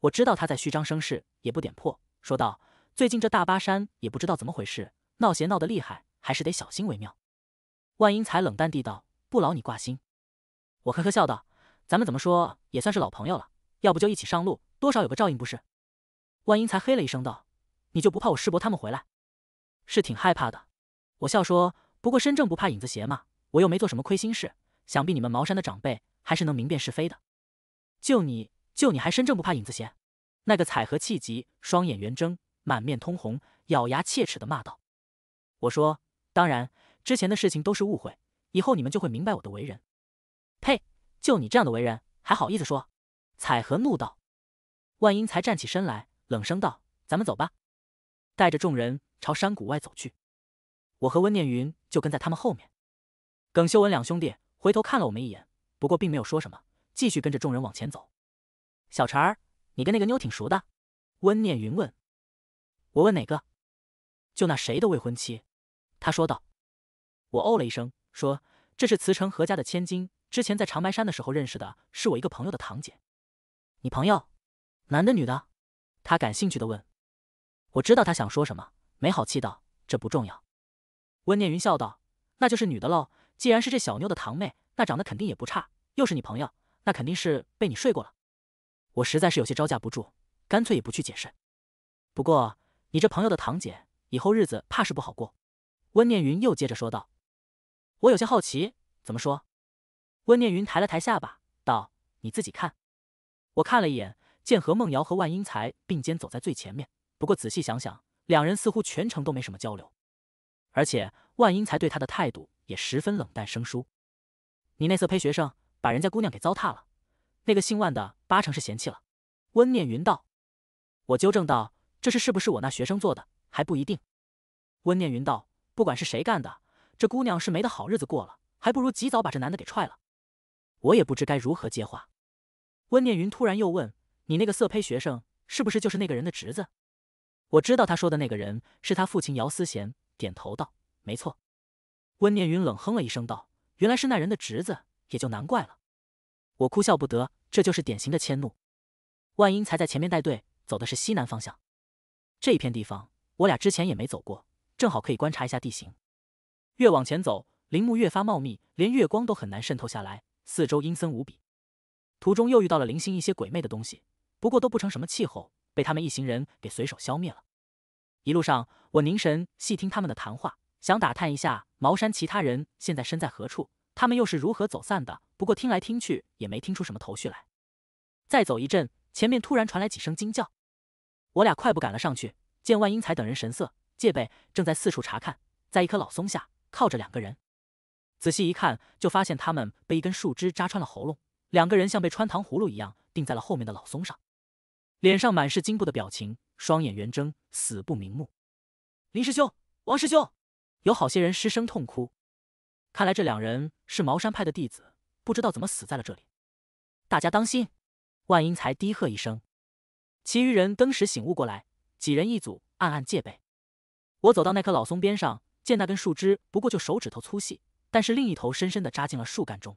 我知道他在虚张声势，也不点破，说道：‘最近这大巴山也不知道怎么回事，闹邪闹得厉害，还是得小心为妙。’万英才冷淡地道：‘不劳你挂心。’我呵呵笑道：‘咱们怎么说也算是老朋友了，要不就一起上路，多少有个照应，不是？’万英才嘿了一声道。”你就不怕我师伯他们回来？是挺害怕的。我笑说：“不过身正不怕影子斜嘛，我又没做什么亏心事。想必你们茅山的长辈还是能明辨是非的。”就你就你还身正不怕影子斜？那个彩荷气急，双眼圆睁，满面通红，咬牙切齿的骂道：“我说，当然，之前的事情都是误会，以后你们就会明白我的为人。”呸！就你这样的为人，还好意思说？彩荷怒道。万英才站起身来，冷声道：“咱们走吧。”带着众人朝山谷外走去，我和温念云就跟在他们后面。耿修文两兄弟回头看了我们一眼，不过并没有说什么，继续跟着众人往前走。小陈儿，你跟那个妞挺熟的？温念云问我。问哪个？就那谁的未婚妻？他说道。我哦了一声，说：“这是慈城何家的千金，之前在长白山的时候认识的，是我一个朋友的堂姐。”你朋友？男的女的？他感兴趣的问。我知道他想说什么，没好气道：“这不重要。”温念云笑道：“那就是女的喽。既然是这小妞的堂妹，那长得肯定也不差。又是你朋友，那肯定是被你睡过了。”我实在是有些招架不住，干脆也不去解释。不过你这朋友的堂姐，以后日子怕是不好过。”温念云又接着说道：“我有些好奇，怎么说？”温念云抬了抬下巴，道：“你自己看。”我看了一眼，见何梦瑶和万英才并肩走在最前面。不过仔细想想，两人似乎全程都没什么交流，而且万英才对他的态度也十分冷淡生疏。你那色胚学生把人家姑娘给糟蹋了，那个姓万的八成是嫌弃了。温念云道：“我纠正道，这事是不是我那学生做的还不一定。”温念云道：“不管是谁干的，这姑娘是没得好日子过了，还不如及早把这男的给踹了。”我也不知该如何接话。温念云突然又问：“你那个色胚学生是不是就是那个人的侄子？”我知道他说的那个人是他父亲姚思贤，点头道：“没错。”温念云冷哼了一声道：“原来是那人的侄子，也就难怪了。”我哭笑不得，这就是典型的迁怒。万英才在前面带队，走的是西南方向。这一片地方我俩之前也没走过，正好可以观察一下地形。越往前走，林木越发茂密，连月光都很难渗透下来，四周阴森无比。途中又遇到了零星一些鬼魅的东西，不过都不成什么气候。被他们一行人给随手消灭了。一路上，我凝神细听他们的谈话，想打探一下茅山其他人现在身在何处，他们又是如何走散的。不过听来听去也没听出什么头绪来。再走一阵，前面突然传来几声惊叫，我俩快步赶了上去，见万英才等人神色戒备，正在四处查看。在一棵老松下靠着两个人，仔细一看，就发现他们被一根树枝扎穿了喉咙，两个人像被穿糖葫芦一样钉在了后面的老松上。脸上满是惊怖的表情，双眼圆睁，死不瞑目。林师兄、王师兄，有好些人失声痛哭。看来这两人是茅山派的弟子，不知道怎么死在了这里。大家当心！万英才低喝一声，其余人登时醒悟过来，几人一组，暗暗戒备。我走到那棵老松边上，见那根树枝不过就手指头粗细，但是另一头深深地扎进了树干中。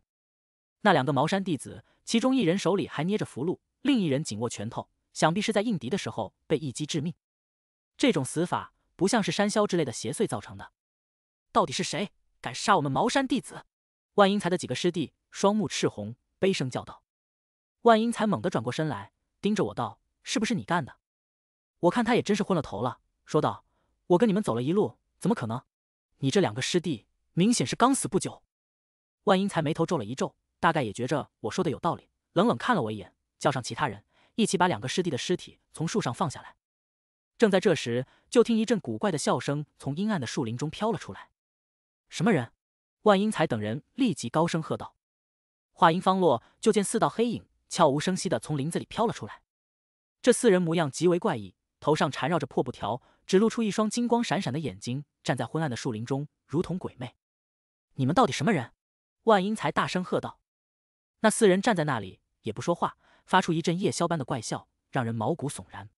那两个茅山弟子，其中一人手里还捏着符箓，另一人紧握拳头。想必是在应敌的时候被一击致命，这种死法不像是山魈之类的邪祟造成的。到底是谁敢杀我们茅山弟子？万英才的几个师弟双目赤红，悲声叫道：“万英才猛地转过身来，盯着我道：‘是不是你干的？’我看他也真是昏了头了，说道：‘我跟你们走了一路，怎么可能？你这两个师弟明显是刚死不久。’万英才眉头皱了一皱，大概也觉着我说的有道理，冷冷看了我一眼，叫上其他人。”一起把两个师弟的尸体从树上放下来。正在这时，就听一阵古怪的笑声从阴暗的树林中飘了出来。“什么人？”万英才等人立即高声喝道。话音方落，就见四道黑影悄无声息的从林子里飘了出来。这四人模样极为怪异，头上缠绕着破布条，只露出一双金光闪闪的眼睛，站在昏暗的树林中，如同鬼魅。“你们到底什么人？”万英才大声喝道。那四人站在那里，也不说话。发出一阵夜宵般的怪笑，让人毛骨悚然。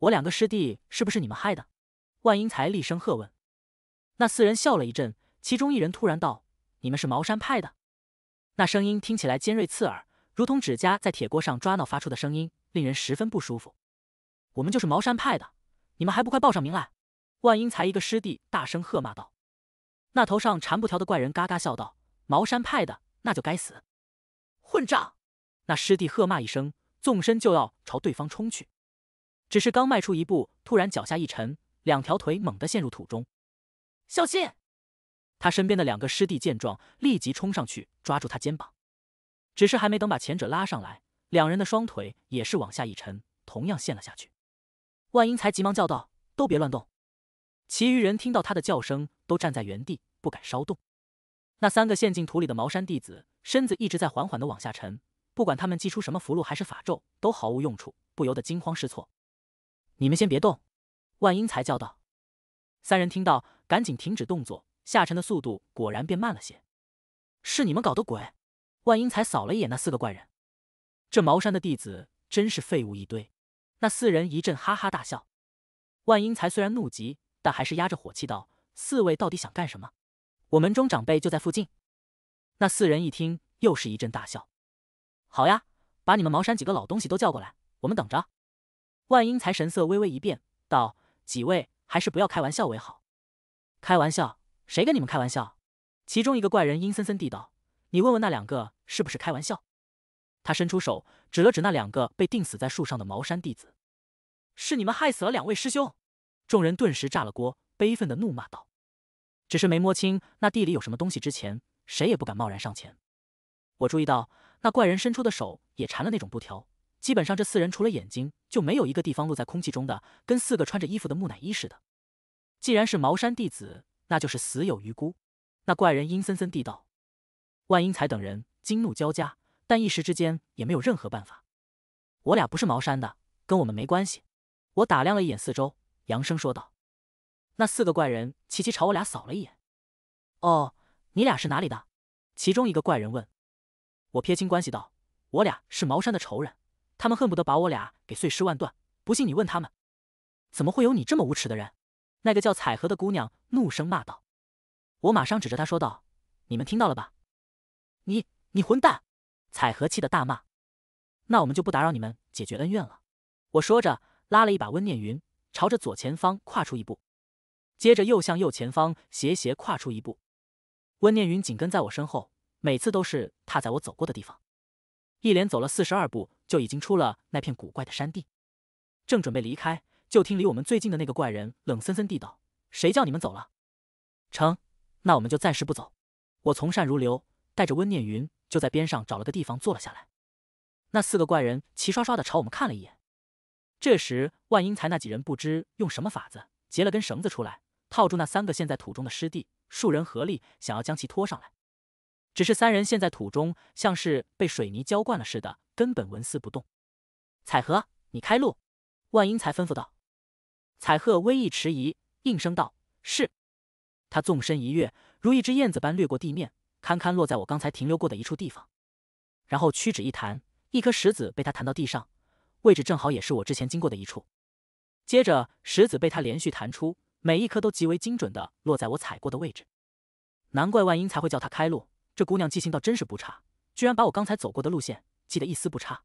我两个师弟是不是你们害的？万英才厉声喝问。那四人笑了一阵，其中一人突然道：“你们是茅山派的？”那声音听起来尖锐刺耳，如同指甲在铁锅上抓挠发出的声音，令人十分不舒服。我们就是茅山派的，你们还不快报上名来？万英才一个师弟大声喝骂道。那头上缠布条的怪人嘎嘎笑道：“茅山派的，那就该死，混账！”那师弟喝骂一声，纵身就要朝对方冲去，只是刚迈出一步，突然脚下一沉，两条腿猛地陷入土中。小心！他身边的两个师弟见状，立即冲上去抓住他肩膀。只是还没等把前者拉上来，两人的双腿也是往下一沉，同样陷了下去。万英才急忙叫道：“都别乱动！”其余人听到他的叫声，都站在原地，不敢稍动。那三个陷进土里的茅山弟子，身子一直在缓缓的往下沉。不管他们祭出什么符箓还是法咒，都毫无用处，不由得惊慌失措。你们先别动！万英才叫道。三人听到，赶紧停止动作，下沉的速度果然变慢了些。是你们搞的鬼！万英才扫了一眼那四个怪人，这茅山的弟子真是废物一堆。那四人一阵哈哈大笑。万英才虽然怒极，但还是压着火气道：“四位到底想干什么？我门中长辈就在附近。”那四人一听，又是一阵大笑。好呀，把你们茅山几个老东西都叫过来，我们等着。万英才神色微微一变，道：“几位还是不要开玩笑为好。”“开玩笑？谁跟你们开玩笑？”其中一个怪人阴森森地道：“你问问那两个，是不是开玩笑？”他伸出手，指了指那两个被钉死在树上的茅山弟子：“是你们害死了两位师兄！”众人顿时炸了锅，悲愤的怒骂道：“只是没摸清那地里有什么东西之前，谁也不敢贸然上前。”我注意到。那怪人伸出的手也缠了那种布条，基本上这四人除了眼睛就没有一个地方露在空气中的，跟四个穿着衣服的木乃伊似的。既然是茅山弟子，那就是死有余辜。那怪人阴森森地道。万英才等人惊怒交加，但一时之间也没有任何办法。我俩不是茅山的，跟我们没关系。我打量了一眼四周，扬声说道。那四个怪人齐齐朝我俩扫了一眼。哦，你俩是哪里的？其中一个怪人问。我撇清关系道：“我俩是茅山的仇人，他们恨不得把我俩给碎尸万段。不信你问他们，怎么会有你这么无耻的人？”那个叫彩荷的姑娘怒声骂道。我马上指着她说道：“你们听到了吧？”“你你混蛋！”彩荷气得大骂。“那我们就不打扰你们解决恩怨了。”我说着，拉了一把温念云，朝着左前方跨出一步，接着又向右前方斜斜跨出一步。温念云紧跟在我身后。每次都是踏在我走过的地方，一连走了四十二步，就已经出了那片古怪的山地。正准备离开，就听离我们最近的那个怪人冷森森地道：“谁叫你们走了？”“成，那我们就暂时不走。”我从善如流，带着温念云就在边上找了个地方坐了下来。那四个怪人齐刷刷的朝我们看了一眼。这时，万英才那几人不知用什么法子，结了根绳子出来，套住那三个陷在土中的师弟，数人合力想要将其拖上来。只是三人陷在土中，像是被水泥浇灌了似的，根本纹丝不动。彩荷，你开路。”万英才吩咐道。彩鹤微一迟疑，应声道：“是。”他纵身一跃，如一只燕子般掠过地面，堪堪落在我刚才停留过的一处地方。然后屈指一弹，一颗石子被他弹到地上，位置正好也是我之前经过的一处。接着，石子被他连续弹出，每一颗都极为精准的落在我踩过的位置。难怪万英才会叫他开路。这姑娘记性倒真是不差，居然把我刚才走过的路线记得一丝不差。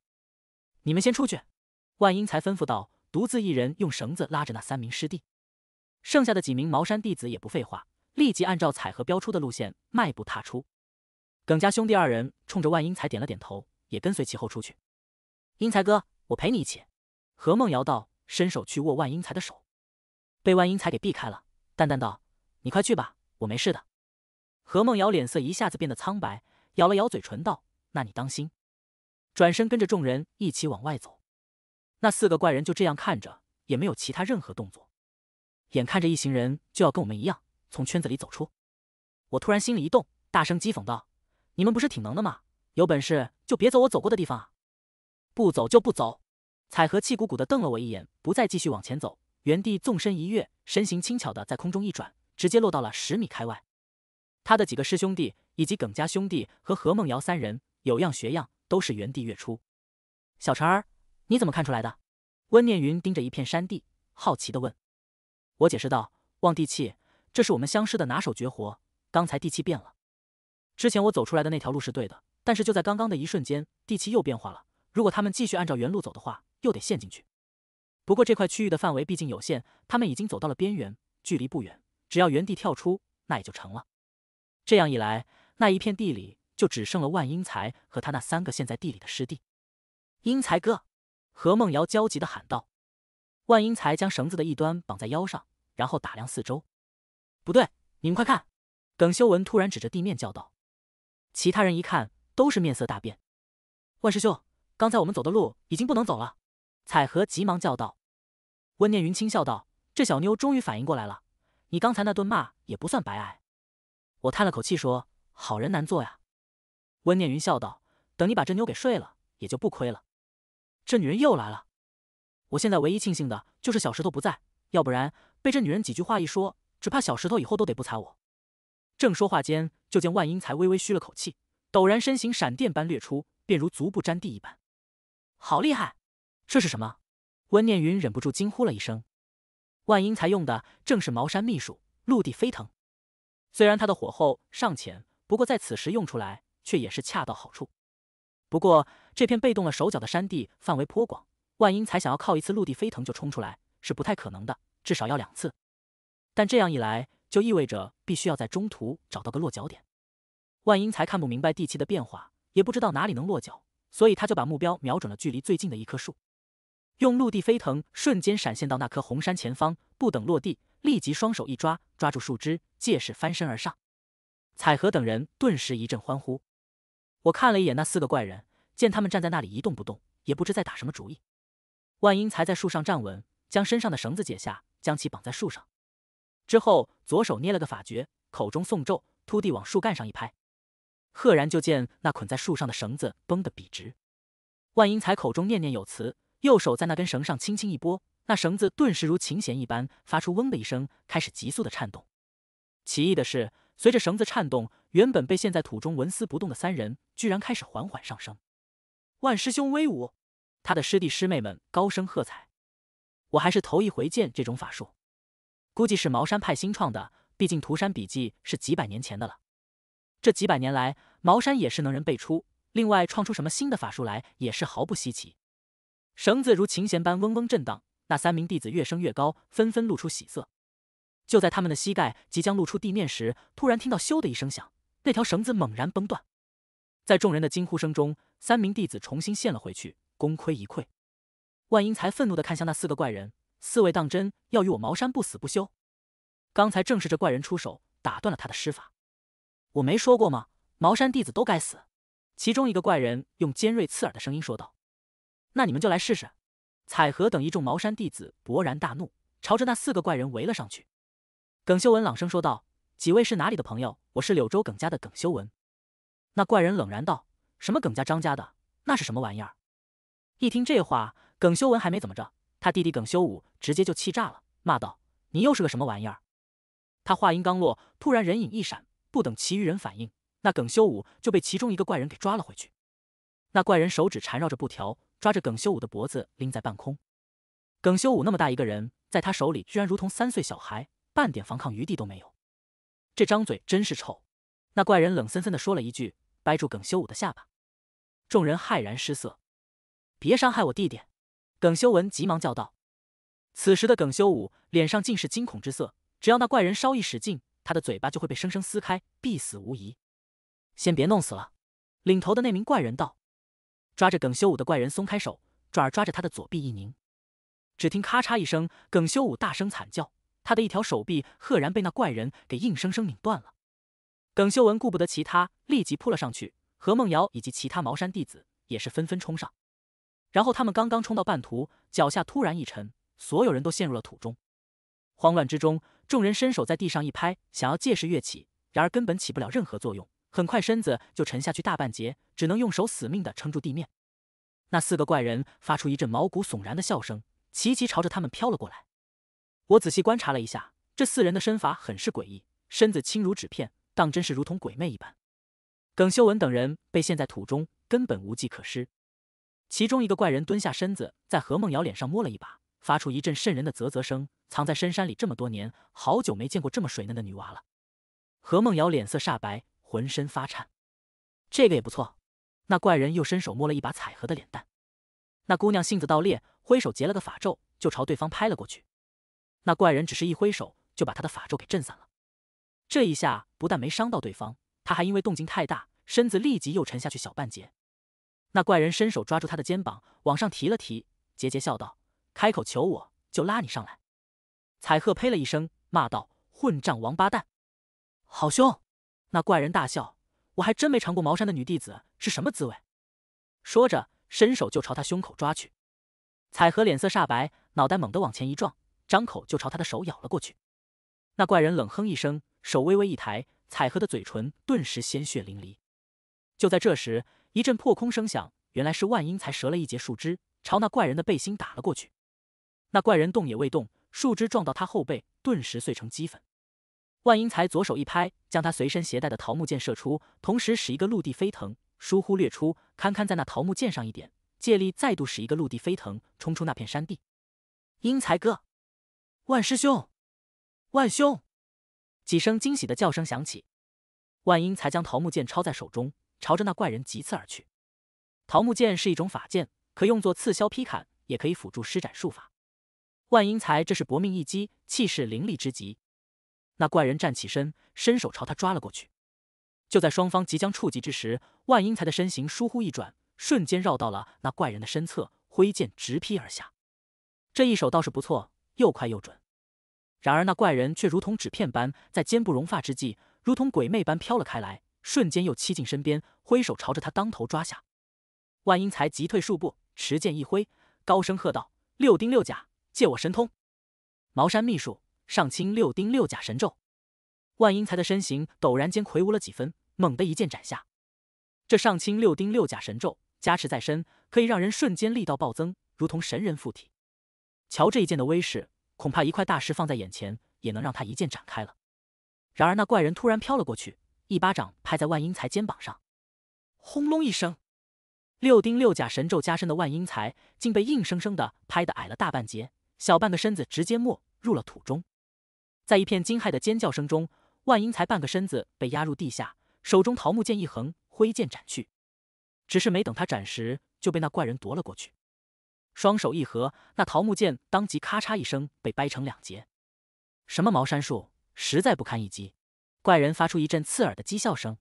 你们先出去。”万英才吩咐道，独自一人用绳子拉着那三名师弟。剩下的几名茅山弟子也不废话，立即按照彩荷标出的路线迈步踏出。耿家兄弟二人冲着万英才点了点头，也跟随其后出去。英才哥，我陪你一起。”何梦瑶道，伸手去握万英才的手，被万英才给避开了，淡淡道：“你快去吧，我没事的。”何梦瑶脸色一下子变得苍白，咬了咬嘴唇，道：“那你当心。”转身跟着众人一起往外走。那四个怪人就这样看着，也没有其他任何动作。眼看着一行人就要跟我们一样从圈子里走出，我突然心里一动，大声讥讽道：“你们不是挺能的吗？有本事就别走我走过的地方啊！不走就不走！”彩荷气鼓鼓的瞪了我一眼，不再继续往前走，原地纵身一跃，身形轻巧的在空中一转，直接落到了十米开外。他的几个师兄弟，以及耿家兄弟和何梦瑶三人有样学样，都是原地跃出。小陈儿，你怎么看出来的？温念云盯着一片山地，好奇的问。我解释道：望地气，这是我们相师的拿手绝活。刚才地气变了，之前我走出来的那条路是对的，但是就在刚刚的一瞬间，地气又变化了。如果他们继续按照原路走的话，又得陷进去。不过这块区域的范围毕竟有限，他们已经走到了边缘，距离不远，只要原地跳出，那也就成了。这样一来，那一片地里就只剩了万英才和他那三个陷在地里的师弟。英才哥，何梦瑶焦急的喊道。万英才将绳子的一端绑在腰上，然后打量四周。不对，你们快看！耿修文突然指着地面叫道。其他人一看，都是面色大变。万师兄，刚才我们走的路已经不能走了。彩荷急忙叫道。温念云轻笑道：“这小妞终于反应过来了，你刚才那顿骂也不算白挨。”我叹了口气说：“好人难做呀。”温念云笑道：“等你把这妞给睡了，也就不亏了。”这女人又来了。我现在唯一庆幸的就是小石头不在，要不然被这女人几句话一说，只怕小石头以后都得不睬我。正说话间，就见万英才微微吁了口气，陡然身形闪电般掠出，便如足不沾地一般，好厉害！这是什么？温念云忍不住惊呼了一声。万英才用的正是茅山秘术——陆地飞腾。虽然他的火候尚浅，不过在此时用出来却也是恰到好处。不过这片被动了手脚的山地范围颇广，万英才想要靠一次陆地飞腾就冲出来是不太可能的，至少要两次。但这样一来就意味着必须要在中途找到个落脚点。万英才看不明白地气的变化，也不知道哪里能落脚，所以他就把目标瞄准了距离最近的一棵树，用陆地飞腾瞬间闪现到那棵红杉前方，不等落地。立即双手一抓，抓住树枝，借势翻身而上。彩荷等人顿时一阵欢呼。我看了一眼那四个怪人，见他们站在那里一动不动，也不知在打什么主意。万英才在树上站稳，将身上的绳子解下，将其绑在树上，之后左手捏了个法诀，口中诵咒，突地往树干上一拍，赫然就见那捆在树上的绳子绷得笔直。万英才口中念念有词，右手在那根绳上轻轻一拨。那绳子顿时如琴弦一般，发出嗡的一声，开始急速的颤动。奇异的是，随着绳子颤动，原本被陷在土中纹丝不动的三人，居然开始缓缓上升。万师兄威武！他的师弟师妹们高声喝彩。我还是头一回见这种法术，估计是茅山派新创的。毕竟《涂山笔记》是几百年前的了，这几百年来，茅山也是能人辈出，另外创出什么新的法术来，也是毫不稀奇。绳子如琴弦般嗡嗡震荡。那三名弟子越升越高，纷纷露出喜色。就在他们的膝盖即将露出地面时，突然听到“咻”的一声响，那条绳子猛然崩断。在众人的惊呼声中，三名弟子重新陷了回去，功亏一篑。万英才愤怒的看向那四个怪人：“四位当真要与我茅山不死不休？”刚才正是这怪人出手打断了他的施法。我没说过吗？茅山弟子都该死！其中一个怪人用尖锐刺耳的声音说道：“那你们就来试试。”彩荷等一众茅山弟子勃然大怒，朝着那四个怪人围了上去。耿修文朗声说道：“几位是哪里的朋友？我是柳州耿家的耿修文。”那怪人冷然道：“什么耿家张家的？那是什么玩意儿？”一听这话，耿修文还没怎么着，他弟弟耿修武直接就气炸了，骂道：“你又是个什么玩意儿？”他话音刚落，突然人影一闪，不等其余人反应，那耿修武就被其中一个怪人给抓了回去。那怪人手指缠绕着布条。抓着耿修武的脖子拎在半空，耿修武那么大一个人，在他手里居然如同三岁小孩，半点防抗余地都没有。这张嘴真是臭！那怪人冷森森的说了一句，掰住耿修武的下巴。众人骇然失色：“别伤害我弟弟！”耿修文急忙叫道。此时的耿修武脸上尽是惊恐之色，只要那怪人稍一使劲，他的嘴巴就会被生生撕开，必死无疑。先别弄死了！领头的那名怪人道。抓着耿修武的怪人松开手，转而抓着他的左臂一拧，只听咔嚓一声，耿修武大声惨叫，他的一条手臂赫然被那怪人给硬生生拧断了。耿修文顾不得其他，立即扑了上去，何梦瑶以及其他茅山弟子也是纷纷冲上。然后他们刚刚冲到半途，脚下突然一沉，所有人都陷入了土中。慌乱之中，众人伸手在地上一拍，想要借势跃起，然而根本起不了任何作用。很快身子就沉下去大半截，只能用手死命的撑住地面。那四个怪人发出一阵毛骨悚然的笑声，齐齐朝着他们飘了过来。我仔细观察了一下，这四人的身法很是诡异，身子轻如纸片，当真是如同鬼魅一般。耿修文等人被陷在土中，根本无计可施。其中一个怪人蹲下身子，在何梦瑶脸上摸了一把，发出一阵渗人的啧啧声。藏在深山里这么多年，好久没见过这么水嫩的女娃了。何梦瑶脸色煞白。浑身发颤，这个也不错。那怪人又伸手摸了一把彩荷的脸蛋，那姑娘性子倒烈，挥手结了个法咒，就朝对方拍了过去。那怪人只是一挥手，就把他的法咒给震散了。这一下不但没伤到对方，他还因为动静太大，身子立即又沉下去小半截。那怪人伸手抓住他的肩膀，往上提了提，桀桀笑道：“开口求我，就拉你上来。”彩鹤呸了一声，骂道：“混账王八蛋，好凶！”那怪人大笑，我还真没尝过茅山的女弟子是什么滋味。说着，伸手就朝他胸口抓去。彩荷脸色煞白，脑袋猛地往前一撞，张口就朝他的手咬了过去。那怪人冷哼一声，手微微一抬，彩荷的嘴唇顿时鲜血淋漓。就在这时，一阵破空声响，原来是万英才折了一截树枝，朝那怪人的背心打了过去。那怪人动也未动，树枝撞到他后背，顿时碎成齑粉。万英才左手一拍，将他随身携带的桃木剑射出，同时使一个陆地飞腾，倏忽掠出，堪堪在那桃木剑上一点，借力再度使一个陆地飞腾，冲出那片山地。英才哥，万师兄，万兄，几声惊喜的叫声响起。万英才将桃木剑抄在手中，朝着那怪人疾刺而去。桃木剑是一种法剑，可用作刺削劈砍，也可以辅助施展术法。万英才这是搏命一击，气势凌厉之极。那怪人站起身，伸手朝他抓了过去。就在双方即将触及之时，万英才的身形疏忽一转，瞬间绕到了那怪人的身侧，挥剑直劈而下。这一手倒是不错，又快又准。然而那怪人却如同纸片般，在坚不容发之际，如同鬼魅般飘了开来，瞬间又欺近身边，挥手朝着他当头抓下。万英才急退数步，持剑一挥，高声喝道：“六丁六甲，借我神通，茅山秘术。”上清六丁六甲神咒，万英才的身形陡然间魁梧了几分，猛地一剑斩下。这上清六丁六甲神咒加持在身，可以让人瞬间力道暴增，如同神人附体。瞧这一剑的威势，恐怕一块大石放在眼前，也能让他一剑斩开了。然而那怪人突然飘了过去，一巴掌拍在万英才肩膀上，轰隆一声，六丁六甲神咒加身的万英才竟被硬生生的拍得矮了大半截，小半个身子直接没入了土中。在一片惊骇的尖叫声中，万英才半个身子被压入地下，手中桃木剑一横，挥剑斩去。只是没等他斩时，就被那怪人夺了过去。双手一合，那桃木剑当即咔嚓一声被掰成两截。什么茅山术，实在不堪一击。怪人发出一阵刺耳的讥笑声。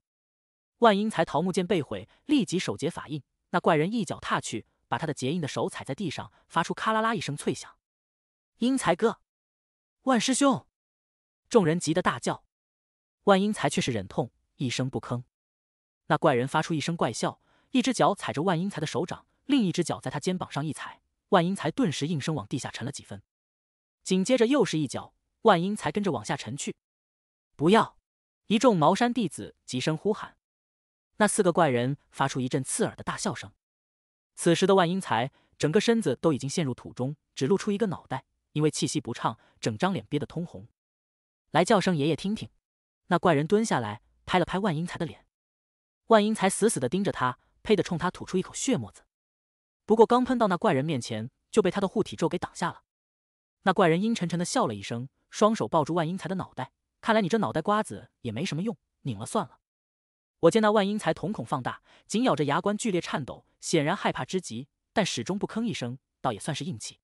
万英才桃木剑被毁，立即手结法印。那怪人一脚踏去，把他的结印的手踩在地上，发出咔啦啦一声脆响。英才哥，万师兄。众人急得大叫，万英才却是忍痛一声不吭。那怪人发出一声怪笑，一只脚踩着万英才的手掌，另一只脚在他肩膀上一踩，万英才顿时应声往地下沉了几分。紧接着又是一脚，万英才跟着往下沉去。不要！一众茅山弟子急声呼喊。那四个怪人发出一阵刺耳的大笑声。此时的万英才整个身子都已经陷入土中，只露出一个脑袋，因为气息不畅，整张脸憋得通红。来叫声爷爷听听，那怪人蹲下来拍了拍万英才的脸，万英才死死地盯着他，呸地冲他吐出一口血沫子。不过刚喷到那怪人面前，就被他的护体咒给挡下了。那怪人阴沉沉地笑了一声，双手抱住万英才的脑袋，看来你这脑袋瓜子也没什么用，拧了算了。我见那万英才瞳孔放大，紧咬着牙关剧烈颤抖，显然害怕之极，但始终不吭一声，倒也算是硬气。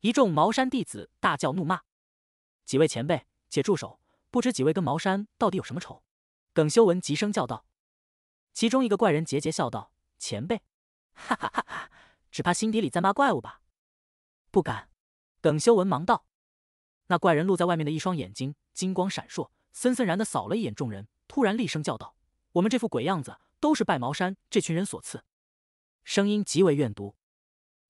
一众茅山弟子大叫怒骂，几位前辈。且住手！不知几位跟茅山到底有什么仇？”耿修文急声叫道。其中一个怪人桀桀笑道：“前辈，哈哈哈哈哈，只怕心底里在骂怪物吧？”“不敢。”耿修文忙道。那怪人露在外面的一双眼睛金光闪烁，森森然的扫了一眼众人，突然厉声叫道：“我们这副鬼样子都是拜茅山这群人所赐！”声音极为怨毒。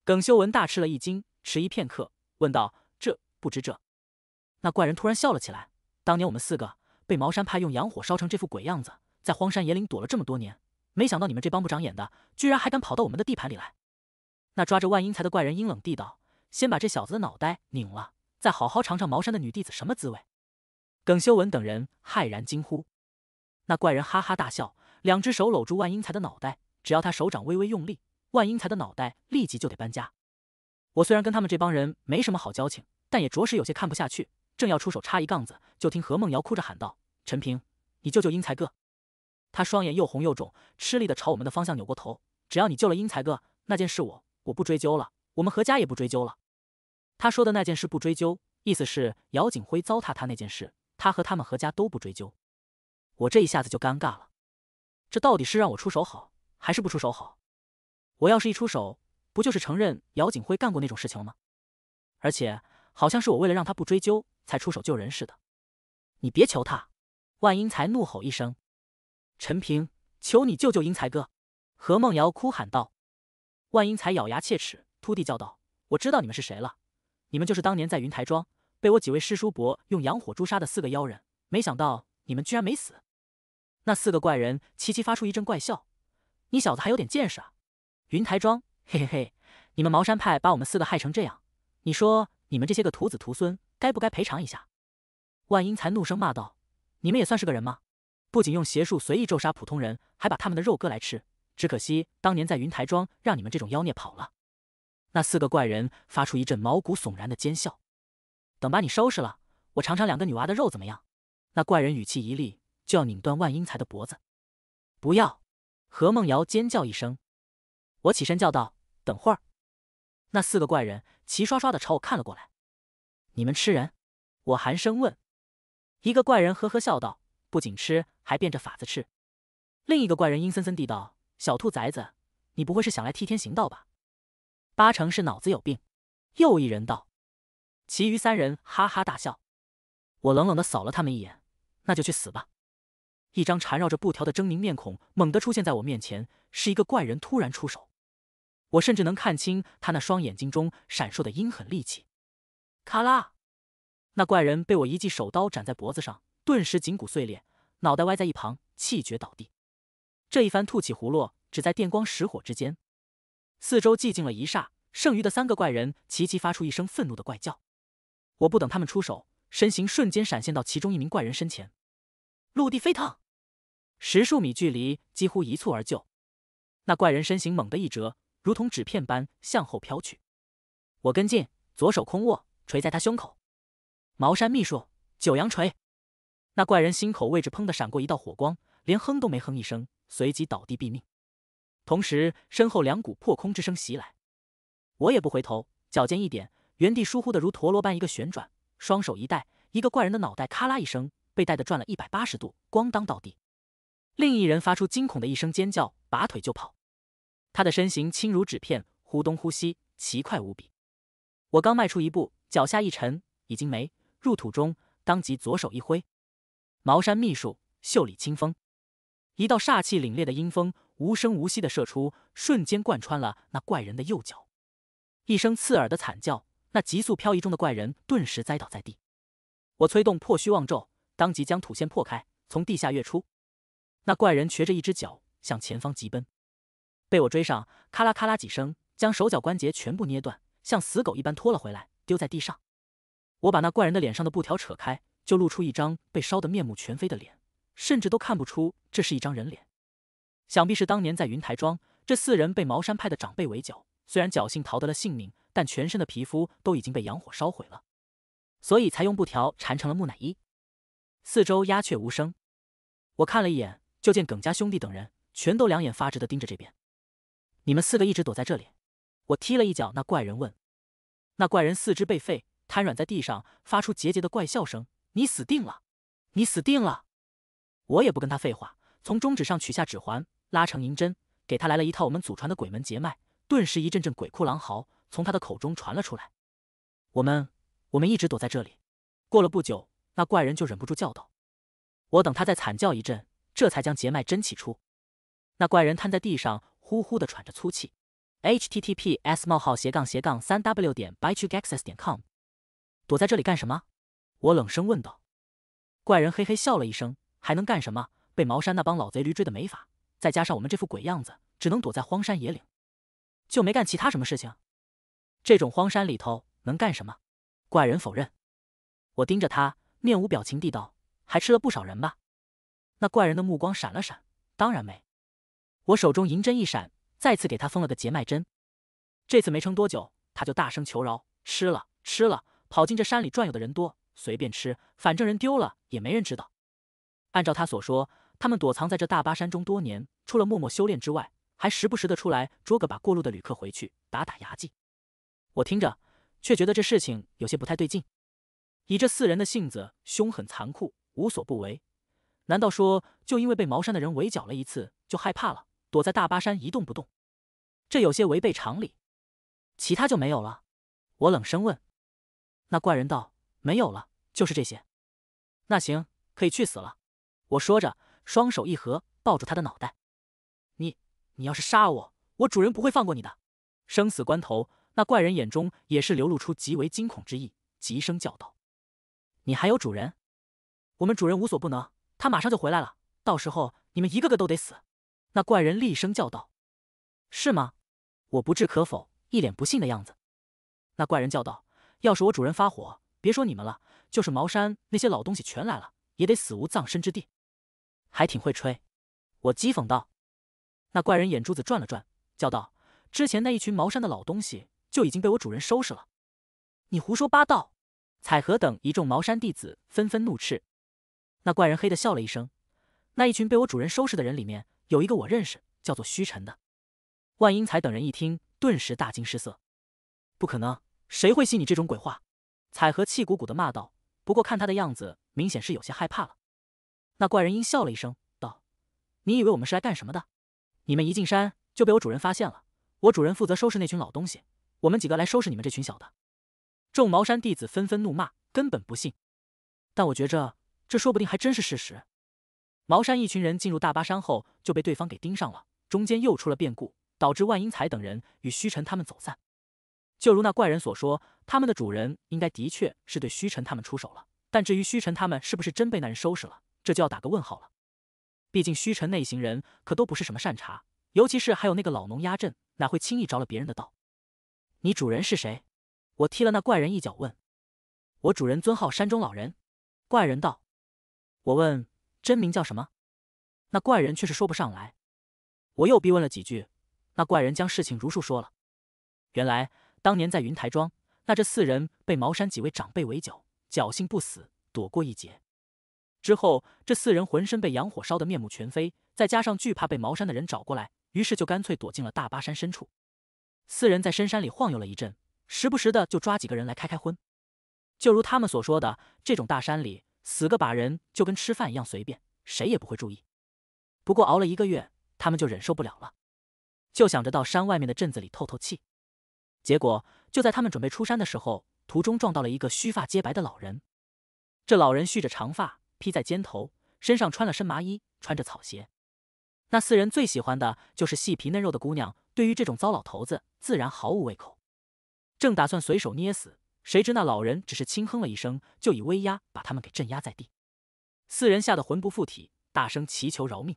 耿修文大吃了一惊，迟疑片刻，问道：“这不知这？”那怪人突然笑了起来。当年我们四个被茅山派用洋火烧成这副鬼样子，在荒山野岭躲了这么多年，没想到你们这帮不长眼的，居然还敢跑到我们的地盘里来！那抓着万英才的怪人阴冷地道：“先把这小子的脑袋拧了，再好好尝尝茅山的女弟子什么滋味。”耿修文等人骇然惊呼。那怪人哈哈大笑，两只手搂住万英才的脑袋，只要他手掌微微用力，万英才的脑袋立即就得搬家。我虽然跟他们这帮人没什么好交情，但也着实有些看不下去。正要出手插一杠子，就听何梦瑶哭着喊道：“陈平，你救救英才哥！”他双眼又红又肿，吃力的朝我们的方向扭过头。只要你救了英才哥，那件事我我不追究了，我们何家也不追究了。他说的那件事不追究，意思是姚景辉糟蹋他那件事，他和他们何家都不追究。我这一下子就尴尬了，这到底是让我出手好，还是不出手好？我要是一出手，不就是承认姚景辉干过那种事情了吗？而且好像是我为了让他不追究。才出手救人似的，你别求他！万英才怒吼一声。陈平，求你救救英才哥！何梦瑶哭喊道。万英才咬牙切齿，突地叫道：“我知道你们是谁了，你们就是当年在云台庄被我几位师叔伯用阳火诛杀的四个妖人。没想到你们居然没死！”那四个怪人齐齐发出一阵怪笑：“你小子还有点见识啊！云台庄，嘿嘿嘿，你们茅山派把我们四个害成这样，你说……”你们这些个徒子徒孙，该不该赔偿一下？万英才怒声骂道：“你们也算是个人吗？不仅用邪术随意咒杀普通人，还把他们的肉割来吃。只可惜当年在云台庄，让你们这种妖孽跑了。”那四个怪人发出一阵毛骨悚然的奸笑。等把你收拾了，我尝尝两个女娃的肉怎么样？那怪人语气一厉，就要拧断万英才的脖子。不要！何梦瑶尖叫一声。我起身叫道：“等会儿！”那四个怪人。齐刷刷的朝我看了过来。你们吃人？我寒声问。一个怪人呵呵笑道：“不仅吃，还变着法子吃。”另一个怪人阴森森地道：“小兔崽子，你不会是想来替天行道吧？八成是脑子有病。”又一人道。其余三人哈哈大笑。我冷冷的扫了他们一眼：“那就去死吧！”一张缠绕着布条的狰狞面孔猛地出现在我面前，是一个怪人突然出手。我甚至能看清他那双眼睛中闪烁的阴狠戾气。卡拉，那怪人被我一记手刀斩在脖子上，顿时颈骨碎裂，脑袋歪在一旁，气绝倒地。这一番吐起葫芦，只在电光石火之间，四周寂静了一霎，剩余的三个怪人齐齐发出一声愤怒的怪叫。我不等他们出手，身形瞬间闪现到其中一名怪人身前，陆地飞腾，十数米距离几乎一蹴而就。那怪人身形猛地一折。如同纸片般向后飘去，我跟进，左手空握，垂在他胸口，茅山秘术九阳锤。那怪人心口位置砰的闪过一道火光，连哼都没哼一声，随即倒地毙命。同时，身后两股破空之声袭来，我也不回头，脚尖一点，原地疏忽的如陀螺般一个旋转，双手一带，一个怪人的脑袋咔啦一声被带的转了一百八十度，咣当倒地。另一人发出惊恐的一声尖叫，拔腿就跑。他的身形轻如纸片，忽东忽西，奇快无比。我刚迈出一步，脚下一沉，已经没入土中。当即左手一挥，茅山秘术秀里清风，一道煞气凛冽的阴风无声无息的射出，瞬间贯穿了那怪人的右脚。一声刺耳的惨叫，那急速漂移中的怪人顿时栽倒在地。我催动破虚妄咒，当即将土仙破开，从地下跃出。那怪人瘸着一只脚向前方疾奔。被我追上，咔啦咔啦几声，将手脚关节全部捏断，像死狗一般拖了回来，丢在地上。我把那怪人的脸上的布条扯开，就露出一张被烧得面目全非的脸，甚至都看不出这是一张人脸。想必是当年在云台庄，这四人被茅山派的长辈围剿，虽然侥幸逃得了性命，但全身的皮肤都已经被阳火烧毁了，所以才用布条缠成了木乃伊。四周鸦雀无声，我看了一眼，就见耿家兄弟等人全都两眼发直的盯着这边。你们四个一直躲在这里，我踢了一脚。那怪人问：“那怪人四肢被废，瘫软在地上，发出桀桀的怪笑声。你死定了，你死定了！”我也不跟他废话，从中指上取下指环，拉成银针，给他来了一套我们祖传的鬼门结脉。顿时一阵阵鬼哭狼嚎从他的口中传了出来。我们，我们一直躲在这里。过了不久，那怪人就忍不住叫道：“我等他再惨叫一阵，这才将结脉针取出。”那怪人瘫在地上。呼呼的喘着粗气，h t t p s 冒号斜杠斜杠三 w 点 bitchugaccess 点 com，躲在这里干什么？我冷声问道。怪人嘿嘿笑了一声，还能干什么？被茅山那帮老贼驴追的没法，再加上我们这副鬼样子，只能躲在荒山野岭，就没干其他什么事情。这种荒山里头能干什么？怪人否认。我盯着他，面无表情地道，还吃了不少人吧？那怪人的目光闪了闪，当然没。我手中银针一闪，再次给他封了个结脉针。这次没撑多久，他就大声求饶：“吃了吃了！”跑进这山里转悠的人多，随便吃，反正人丢了也没人知道。按照他所说，他们躲藏在这大巴山中多年，除了默默修炼之外，还时不时的出来捉个把过路的旅客回去打打牙祭。我听着，却觉得这事情有些不太对劲。以这四人的性子，凶狠残酷，无所不为，难道说就因为被茅山的人围剿了一次，就害怕了？躲在大巴山一动不动，这有些违背常理。其他就没有了。我冷声问：“那怪人道没有了，就是这些。”那行，可以去死了。我说着，双手一合，抱住他的脑袋。“你，你要是杀我，我主人不会放过你的。”生死关头，那怪人眼中也是流露出极为惊恐之意，急声叫道：“你还有主人？我们主人无所不能，他马上就回来了，到时候你们一个个都得死。”那怪人厉声叫道：“是吗？”我不置可否，一脸不信的样子。那怪人叫道：“要是我主人发火，别说你们了，就是茅山那些老东西全来了，也得死无葬身之地。”还挺会吹，我讥讽道。那怪人眼珠子转了转，叫道：“之前那一群茅山的老东西就已经被我主人收拾了。”你胡说八道！彩荷等一众茅山弟子纷纷怒斥。那怪人嘿的笑了一声：“那一群被我主人收拾的人里面。”有一个我认识，叫做虚尘的。万英才等人一听，顿时大惊失色。不可能，谁会信你这种鬼话？彩荷气鼓鼓的骂道。不过看他的样子，明显是有些害怕了。那怪人阴笑了一声，道：“你以为我们是来干什么的？你们一进山就被我主人发现了。我主人负责收拾那群老东西，我们几个来收拾你们这群小的。”众茅山弟子纷纷怒骂，根本不信。但我觉着，这说不定还真是事实。茅山一群人进入大巴山后就被对方给盯上了，中间又出了变故，导致万英才等人与虚尘他们走散。就如那怪人所说，他们的主人应该的确是对虚尘他们出手了，但至于虚尘他们是不是真被那人收拾了，这就要打个问号了。毕竟虚尘那一行人可都不是什么善茬，尤其是还有那个老农压阵，哪会轻易着了别人的道？你主人是谁？我踢了那怪人一脚，问我主人尊号山中老人。怪人道，我问。真名叫什么？那怪人却是说不上来。我又逼问了几句，那怪人将事情如数说了。原来当年在云台庄，那这四人被茅山几位长辈围剿，侥幸不死，躲过一劫。之后，这四人浑身被洋火烧得面目全非，再加上惧怕被茅山的人找过来，于是就干脆躲进了大巴山深处。四人在深山里晃悠了一阵，时不时的就抓几个人来开开荤。就如他们所说的，这种大山里。死个把人就跟吃饭一样随便，谁也不会注意。不过熬了一个月，他们就忍受不了了，就想着到山外面的镇子里透透气。结果就在他们准备出山的时候，途中撞到了一个须发皆白的老人。这老人蓄着长发披在肩头，身上穿了身麻衣，穿着草鞋。那四人最喜欢的就是细皮嫩肉的姑娘，对于这种糟老头子自然毫无胃口，正打算随手捏死。谁知那老人只是轻哼了一声，就以威压把他们给镇压在地。四人吓得魂不附体，大声祈求饶命。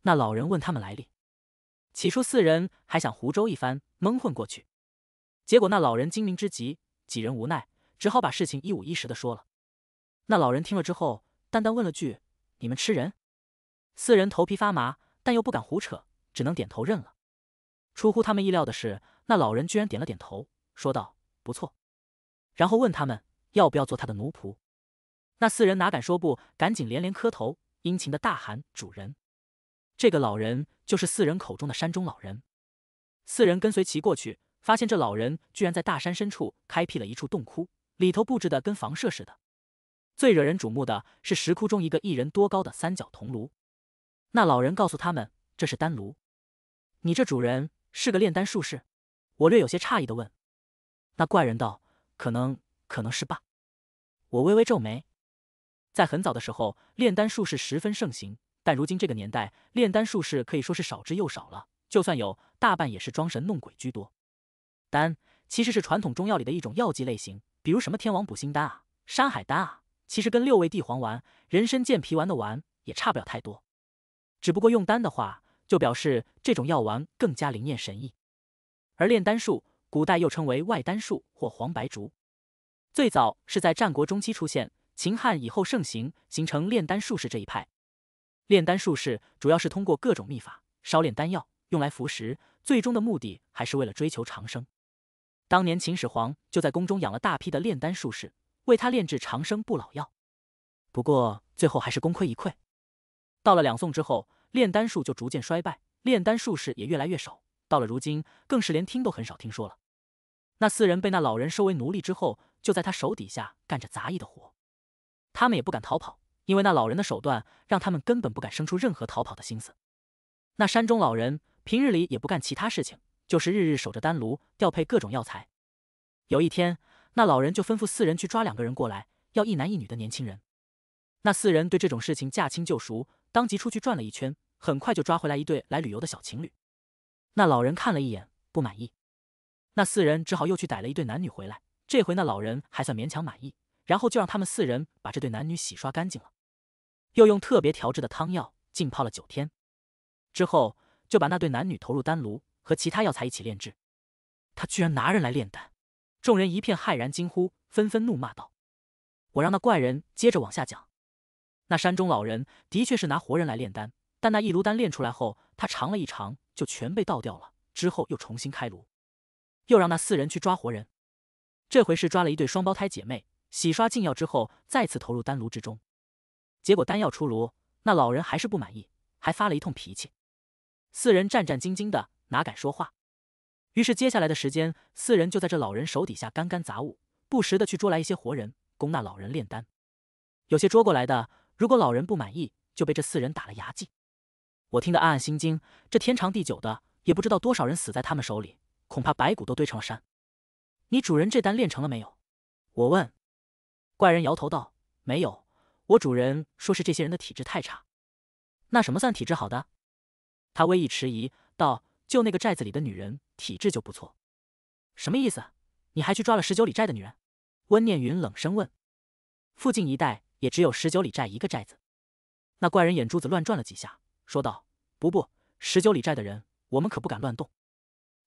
那老人问他们来历。起初四人还想胡诌一番，蒙混过去。结果那老人精明之极，几人无奈，只好把事情一五一十的说了。那老人听了之后，淡淡问了句：“你们吃人？”四人头皮发麻，但又不敢胡扯，只能点头认了。出乎他们意料的是，那老人居然点了点头，说道：“不错。”然后问他们要不要做他的奴仆，那四人哪敢说不，赶紧连连磕头，殷勤的大喊：“主人！”这个老人就是四人口中的山中老人。四人跟随其过去，发现这老人居然在大山深处开辟了一处洞窟，里头布置的跟房舍似的。最惹人瞩目的是石窟中一个一人多高的三角铜炉。那老人告诉他们，这是丹炉。你这主人是个炼丹术士？我略有些诧异的问。那怪人道。可能可能是吧，我微微皱眉。在很早的时候，炼丹术士十分盛行，但如今这个年代，炼丹术士可以说是少之又少了。就算有，大半也是装神弄鬼居多。丹其实是传统中药里的一种药剂类型，比如什么天王补心丹啊、山海丹啊，其实跟六味地黄丸、人参健脾丸的丸也差不了太多。只不过用丹的话，就表示这种药丸更加灵验神异，而炼丹术。古代又称为外丹术或黄白术，最早是在战国中期出现，秦汉以后盛行，形成炼丹术士这一派。炼丹术士主要是通过各种秘法烧炼丹药，用来服食，最终的目的还是为了追求长生。当年秦始皇就在宫中养了大批的炼丹术士，为他炼制长生不老药，不过最后还是功亏一篑。到了两宋之后，炼丹术就逐渐衰败，炼丹术士也越来越少，到了如今更是连听都很少听说了。那四人被那老人收为奴隶之后，就在他手底下干着杂役的活。他们也不敢逃跑，因为那老人的手段让他们根本不敢生出任何逃跑的心思。那山中老人平日里也不干其他事情，就是日日守着丹炉，调配各种药材。有一天，那老人就吩咐四人去抓两个人过来，要一男一女的年轻人。那四人对这种事情驾轻就熟，当即出去转了一圈，很快就抓回来一对来旅游的小情侣。那老人看了一眼，不满意。那四人只好又去逮了一对男女回来，这回那老人还算勉强满意，然后就让他们四人把这对男女洗刷干净了，又用特别调制的汤药浸泡了九天，之后就把那对男女投入丹炉和其他药材一起炼制。他居然拿人来炼丹！众人一片骇然惊呼，纷纷怒骂道：“我让那怪人接着往下讲。”那山中老人的确是拿活人来炼丹，但那一炉丹炼出来后，他尝了一尝，就全被倒掉了。之后又重新开炉。又让那四人去抓活人，这回是抓了一对双胞胎姐妹，洗刷净药之后，再次投入丹炉之中。结果丹药出炉，那老人还是不满意，还发了一通脾气。四人战战兢兢的，哪敢说话？于是接下来的时间，四人就在这老人手底下干干杂物，不时的去捉来一些活人供那老人炼丹。有些捉过来的，如果老人不满意，就被这四人打了牙祭。我听得暗暗心惊，这天长地久的，也不知道多少人死在他们手里。恐怕白骨都堆成了山。你主人这丹练成了没有？我问。怪人摇头道：“没有，我主人说是这些人的体质太差。”那什么算体质好的？他微一迟疑道：“就那个寨子里的女人体质就不错。”什么意思？你还去抓了十九里寨的女人？温念云冷声问。附近一带也只有十九里寨一个寨子。那怪人眼珠子乱转了几下，说道：“不不，十九里寨的人，我们可不敢乱动。”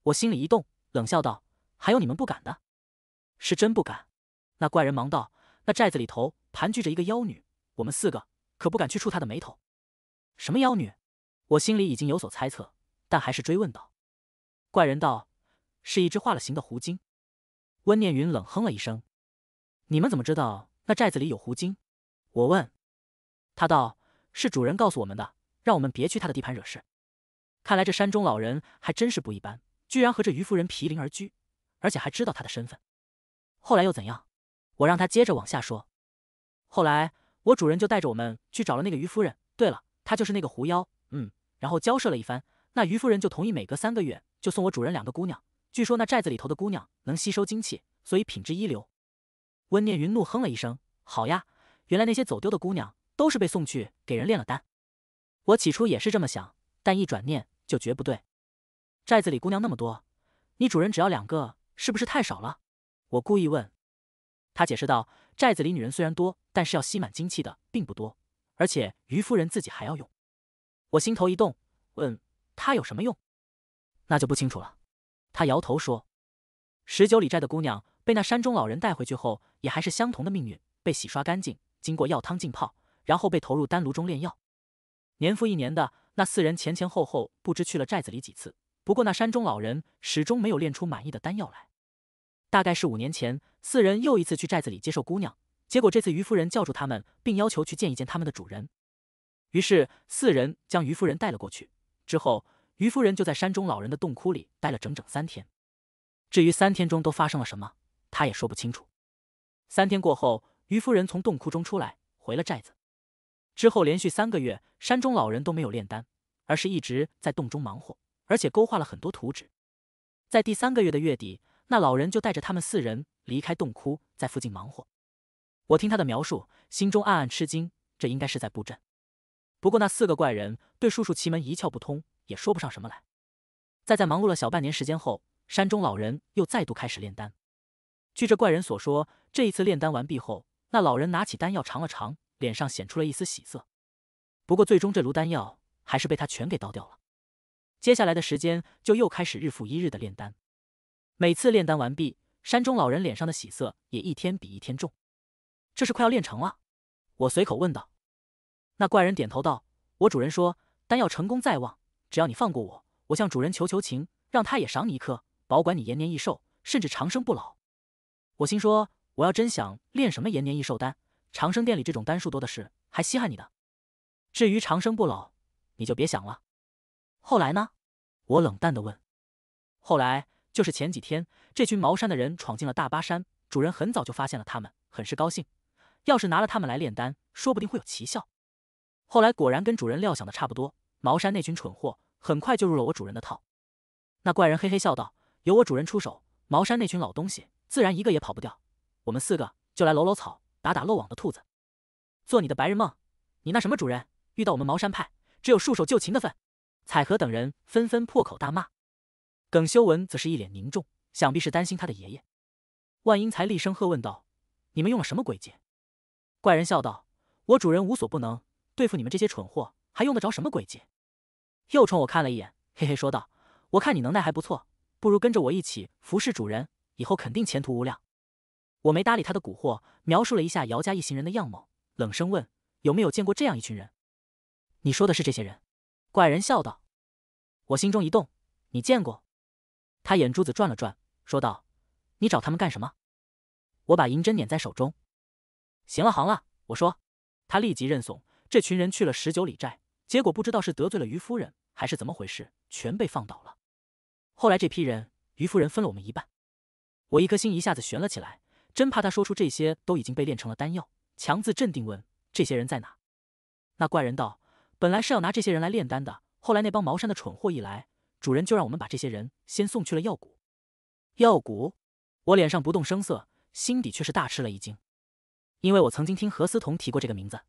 我心里一动，冷笑道：“还有你们不敢的，是真不敢。”那怪人忙道：“那寨子里头盘踞着一个妖女，我们四个可不敢去触她的眉头。”“什么妖女？”我心里已经有所猜测，但还是追问道。“怪人道，是一只化了形的狐精。”温念云冷哼了一声：“你们怎么知道那寨子里有狐精？”我问他道：“是主人告诉我们的，让我们别去他的地盘惹事。”看来这山中老人还真是不一般。居然和这虞夫人毗邻而居，而且还知道她的身份。后来又怎样？我让他接着往下说。后来我主人就带着我们去找了那个虞夫人。对了，她就是那个狐妖。嗯，然后交涉了一番，那虞夫人就同意每隔三个月就送我主人两个姑娘。据说那寨子里头的姑娘能吸收精气，所以品质一流。温念云怒哼了一声：“好呀，原来那些走丢的姑娘都是被送去给人炼了丹。”我起初也是这么想，但一转念就绝不对。寨子里姑娘那么多，你主人只要两个，是不是太少了？我故意问。他解释道：“寨子里女人虽然多，但是要吸满精气的并不多，而且于夫人自己还要用。”我心头一动，问：“她有什么用？”那就不清楚了。他摇头说：“十九里寨的姑娘被那山中老人带回去后，也还是相同的命运，被洗刷干净，经过药汤浸泡，然后被投入丹炉中炼药。年复一年的，那四人前前后后不知去了寨子里几次。”不过，那山中老人始终没有炼出满意的丹药来。大概是五年前，四人又一次去寨子里接受姑娘，结果这次于夫人叫住他们，并要求去见一见他们的主人。于是，四人将于夫人带了过去。之后，于夫人就在山中老人的洞窟里待了整整三天。至于三天中都发生了什么，她也说不清楚。三天过后，于夫人从洞窟中出来，回了寨子。之后连续三个月，山中老人都没有炼丹，而是一直在洞中忙活。而且勾画了很多图纸，在第三个月的月底，那老人就带着他们四人离开洞窟，在附近忙活。我听他的描述，心中暗暗吃惊。这应该是在布阵。不过那四个怪人对术数奇门一窍不通，也说不上什么来。在在忙碌了小半年时间后，山中老人又再度开始炼丹。据这怪人所说，这一次炼丹完毕后，那老人拿起丹药尝了尝，脸上显出了一丝喜色。不过最终这炉丹药还是被他全给倒掉了。接下来的时间就又开始日复一日的炼丹，每次炼丹完毕，山中老人脸上的喜色也一天比一天重。这是快要炼成了，我随口问道。那怪人点头道：“我主人说，丹药成功在望，只要你放过我，我向主人求求情，让他也赏你一颗，保管你延年益寿，甚至长生不老。”我心说，我要真想炼什么延年益寿丹、长生殿里这种丹数多的是，还稀罕你的？至于长生不老，你就别想了。后来呢？我冷淡的问：“后来就是前几天，这群茅山的人闯进了大巴山，主人很早就发现了他们，很是高兴。要是拿了他们来炼丹，说不定会有奇效。后来果然跟主人料想的差不多，茅山那群蠢货很快就入了我主人的套。”那怪人嘿嘿笑道：“有我主人出手，茅山那群老东西自然一个也跑不掉。我们四个就来搂搂草，打打漏网的兔子，做你的白日梦。你那什么主人，遇到我们茅山派，只有束手就擒的份。”彩荷等人纷纷破口大骂，耿修文则是一脸凝重，想必是担心他的爷爷。万英才厉声喝问道：“你们用了什么诡计？”怪人笑道：“我主人无所不能，对付你们这些蠢货，还用得着什么诡计？”又冲我看了一眼，嘿嘿说道：“我看你能耐还不错，不如跟着我一起服侍主人，以后肯定前途无量。”我没搭理他的蛊惑，描述了一下姚家一行人的样貌，冷声问：“有没有见过这样一群人？”你说的是这些人。怪人笑道：“我心中一动，你见过？”他眼珠子转了转，说道：“你找他们干什么？”我把银针捻在手中。“行了，行了。”我说。他立即认怂。这群人去了十九里寨，结果不知道是得罪了于夫人，还是怎么回事，全被放倒了。后来这批人，于夫人分了我们一半。我一颗心一下子悬了起来，真怕他说出这些，都已经被炼成了丹药。强自镇定问：“这些人在哪？”那怪人道。本来是要拿这些人来炼丹的，后来那帮茅山的蠢货一来，主人就让我们把这些人先送去了药谷。药谷，我脸上不动声色，心底却是大吃了一惊，因为我曾经听何思彤提过这个名字。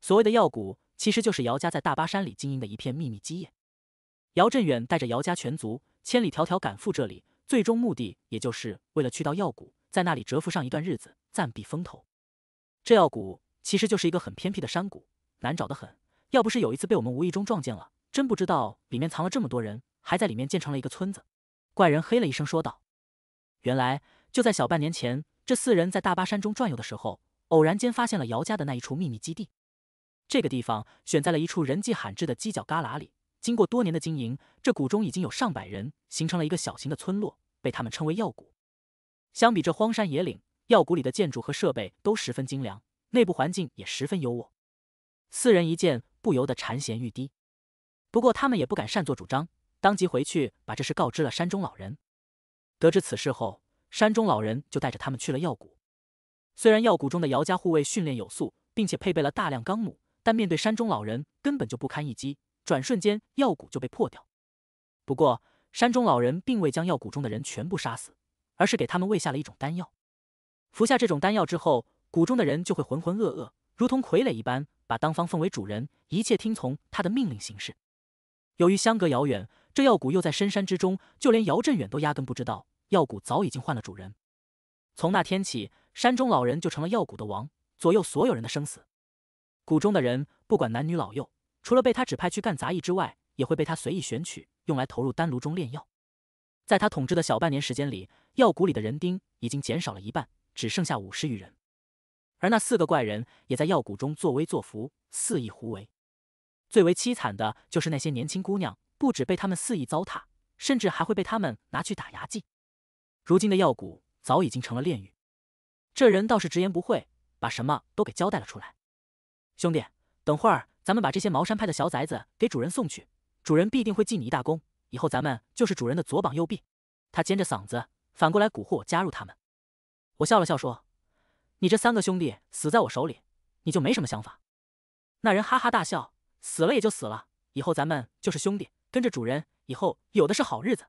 所谓的药谷，其实就是姚家在大巴山里经营的一片秘密基业。姚振远带着姚家全族千里迢迢赶赴这里，最终目的也就是为了去到药谷，在那里蛰伏上一段日子，暂避风头。这药谷其实就是一个很偏僻的山谷，难找得很。要不是有一次被我们无意中撞见了，真不知道里面藏了这么多人，还在里面建成了一个村子。怪人嘿了一声说道：“原来就在小半年前，这四人在大巴山中转悠的时候，偶然间发现了姚家的那一处秘密基地。这个地方选在了一处人迹罕至的犄角旮旯里，经过多年的经营，这谷中已经有上百人，形成了一个小型的村落，被他们称为药谷。相比这荒山野岭，药谷里的建筑和设备都十分精良，内部环境也十分优渥。四人一见。”不由得馋涎欲滴，不过他们也不敢擅作主张，当即回去把这事告知了山中老人。得知此事后，山中老人就带着他们去了药谷。虽然药谷中的姚家护卫训练有素，并且配备了大量钢弩，但面对山中老人，根本就不堪一击，转瞬间药谷就被破掉。不过，山中老人并未将药谷中的人全部杀死，而是给他们喂下了一种丹药。服下这种丹药之后，谷中的人就会浑浑噩噩。如同傀儡一般，把当方奉为主人，一切听从他的命令行事。由于相隔遥远，这药谷又在深山之中，就连姚振远都压根不知道药谷早已经换了主人。从那天起，山中老人就成了药谷的王，左右所有人的生死。谷中的人不管男女老幼，除了被他指派去干杂役之外，也会被他随意选取，用来投入丹炉中炼药。在他统治的小半年时间里，药谷里的人丁已经减少了一半，只剩下五十余人。而那四个怪人也在药谷中作威作福，肆意胡为。最为凄惨的就是那些年轻姑娘，不止被他们肆意糟蹋，甚至还会被他们拿去打牙祭。如今的药谷早已经成了炼狱。这人倒是直言不讳，把什么都给交代了出来。兄弟，等会儿咱们把这些茅山派的小崽子给主人送去，主人必定会记你一大功。以后咱们就是主人的左膀右臂。他尖着嗓子，反过来蛊惑我加入他们。我笑了笑说。你这三个兄弟死在我手里，你就没什么想法？那人哈哈大笑：“死了也就死了，以后咱们就是兄弟，跟着主人，以后有的是好日子。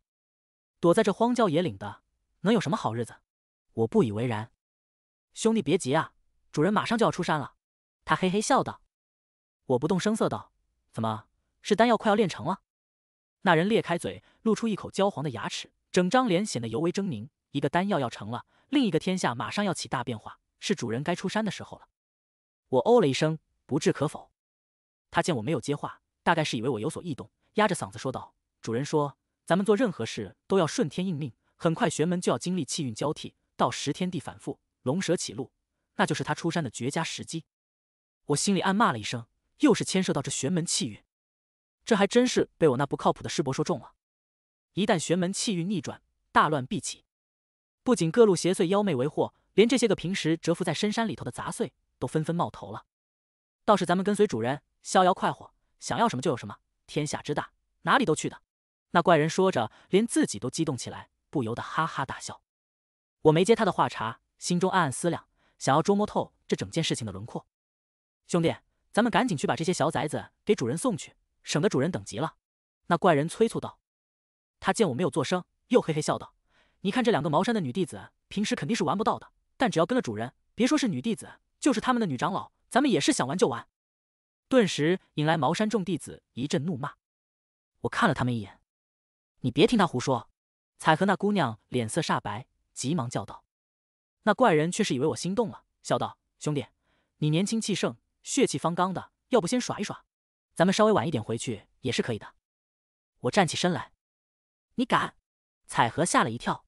躲在这荒郊野岭的，能有什么好日子？”我不以为然。兄弟别急啊，主人马上就要出山了。”他嘿嘿笑道。我不动声色道：“怎么是丹药快要炼成了？”那人裂开嘴，露出一口焦黄的牙齿，整张脸显得尤为狰狞。一个丹药要成了，另一个天下马上要起大变化。是主人该出山的时候了，我哦了一声，不置可否。他见我没有接话，大概是以为我有所异动，压着嗓子说道：“主人说，咱们做任何事都要顺天应命。很快，玄门就要经历气运交替，到时天地反复，龙蛇起路，那就是他出山的绝佳时机。”我心里暗骂了一声，又是牵涉到这玄门气运，这还真是被我那不靠谱的师伯说中了。一旦玄门气运逆转，大乱必起，不仅各路邪祟妖魅为祸。连这些个平时蛰伏在深山里头的杂碎都纷纷冒头了，倒是咱们跟随主人逍遥快活，想要什么就有什么，天下之大，哪里都去的。那怪人说着，连自己都激动起来，不由得哈哈大笑。我没接他的话茬，心中暗暗思量，想要捉摸透这整件事情的轮廓。兄弟，咱们赶紧去把这些小崽子给主人送去，省得主人等急了。那怪人催促道。他见我没有作声，又嘿嘿笑道：“你看这两个茅山的女弟子，平时肯定是玩不到的。”但只要跟了主人，别说是女弟子，就是他们的女长老，咱们也是想玩就玩。顿时引来茅山众弟子一阵怒骂。我看了他们一眼，你别听他胡说。彩荷那姑娘脸色煞白，急忙叫道：“那怪人却是以为我心动了，笑道：兄弟，你年轻气盛，血气方刚的，要不先耍一耍，咱们稍微晚一点回去也是可以的。”我站起身来，你敢？彩荷吓了一跳，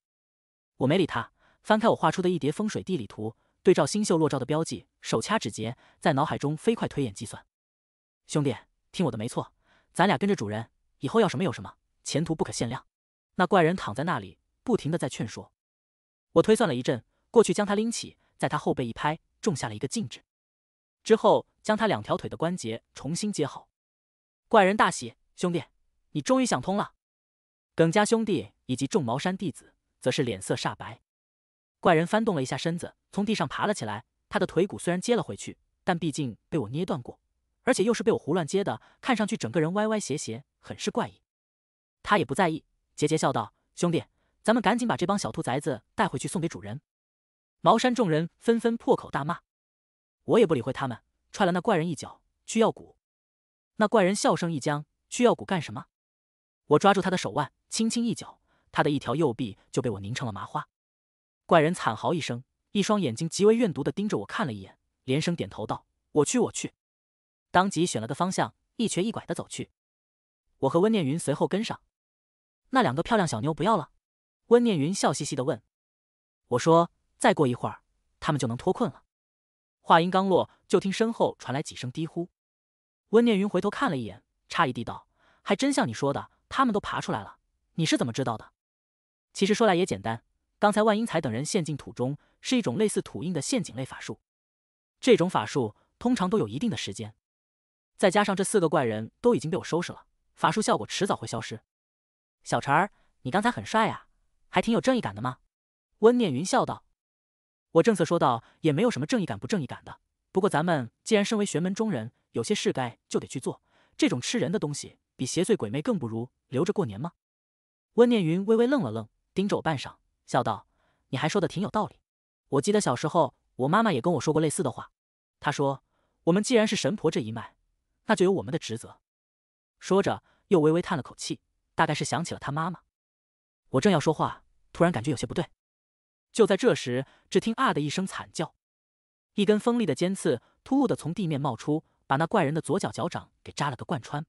我没理他。翻开我画出的一叠风水地理图，对照星宿落照的标记，手掐指节，在脑海中飞快推演计算。兄弟，听我的没错，咱俩跟着主人，以后要什么有什么，前途不可限量。那怪人躺在那里，不停的在劝说。我推算了一阵，过去将他拎起，在他后背一拍，种下了一个禁制。之后将他两条腿的关节重新接好。怪人大喜，兄弟，你终于想通了。耿家兄弟以及众茅山弟子，则是脸色煞白。怪人翻动了一下身子，从地上爬了起来。他的腿骨虽然接了回去，但毕竟被我捏断过，而且又是被我胡乱接的，看上去整个人歪歪斜斜，很是怪异。他也不在意，桀桀笑道：“兄弟，咱们赶紧把这帮小兔崽子带回去，送给主人。”茅山众人纷纷破口大骂。我也不理会他们，踹了那怪人一脚。去药谷。那怪人笑声一僵：“去药谷干什么？”我抓住他的手腕，轻轻一脚，他的一条右臂就被我拧成了麻花。怪人惨嚎一声，一双眼睛极为怨毒的盯着我看了一眼，连声点头道：“我去，我去。”当即选了个方向，一瘸一拐的走去。我和温念云随后跟上。那两个漂亮小妞不要了？温念云笑嘻嘻的问。我说：“再过一会儿，他们就能脱困了。”话音刚落，就听身后传来几声低呼。温念云回头看了一眼，诧异地道：“还真像你说的，他们都爬出来了。你是怎么知道的？”其实说来也简单。刚才万英才等人陷进土中，是一种类似土印的陷阱类法术。这种法术通常都有一定的时间，再加上这四个怪人都已经被我收拾了，法术效果迟早会消失。小陈儿，你刚才很帅啊，还挺有正义感的嘛。”温念云笑道。我正色说道：“也没有什么正义感不正义感的，不过咱们既然身为玄门中人，有些事该就得去做。这种吃人的东西，比邪祟鬼魅更不如留着过年吗？”温念云微微愣了愣，盯着我半晌。笑道：“你还说的挺有道理。我记得小时候，我妈妈也跟我说过类似的话。她说，我们既然是神婆这一脉，那就有我们的职责。”说着，又微微叹了口气，大概是想起了他妈妈。我正要说话，突然感觉有些不对。就在这时，只听“啊”的一声惨叫，一根锋利的尖刺突兀的从地面冒出，把那怪人的左脚脚掌给扎了个贯穿。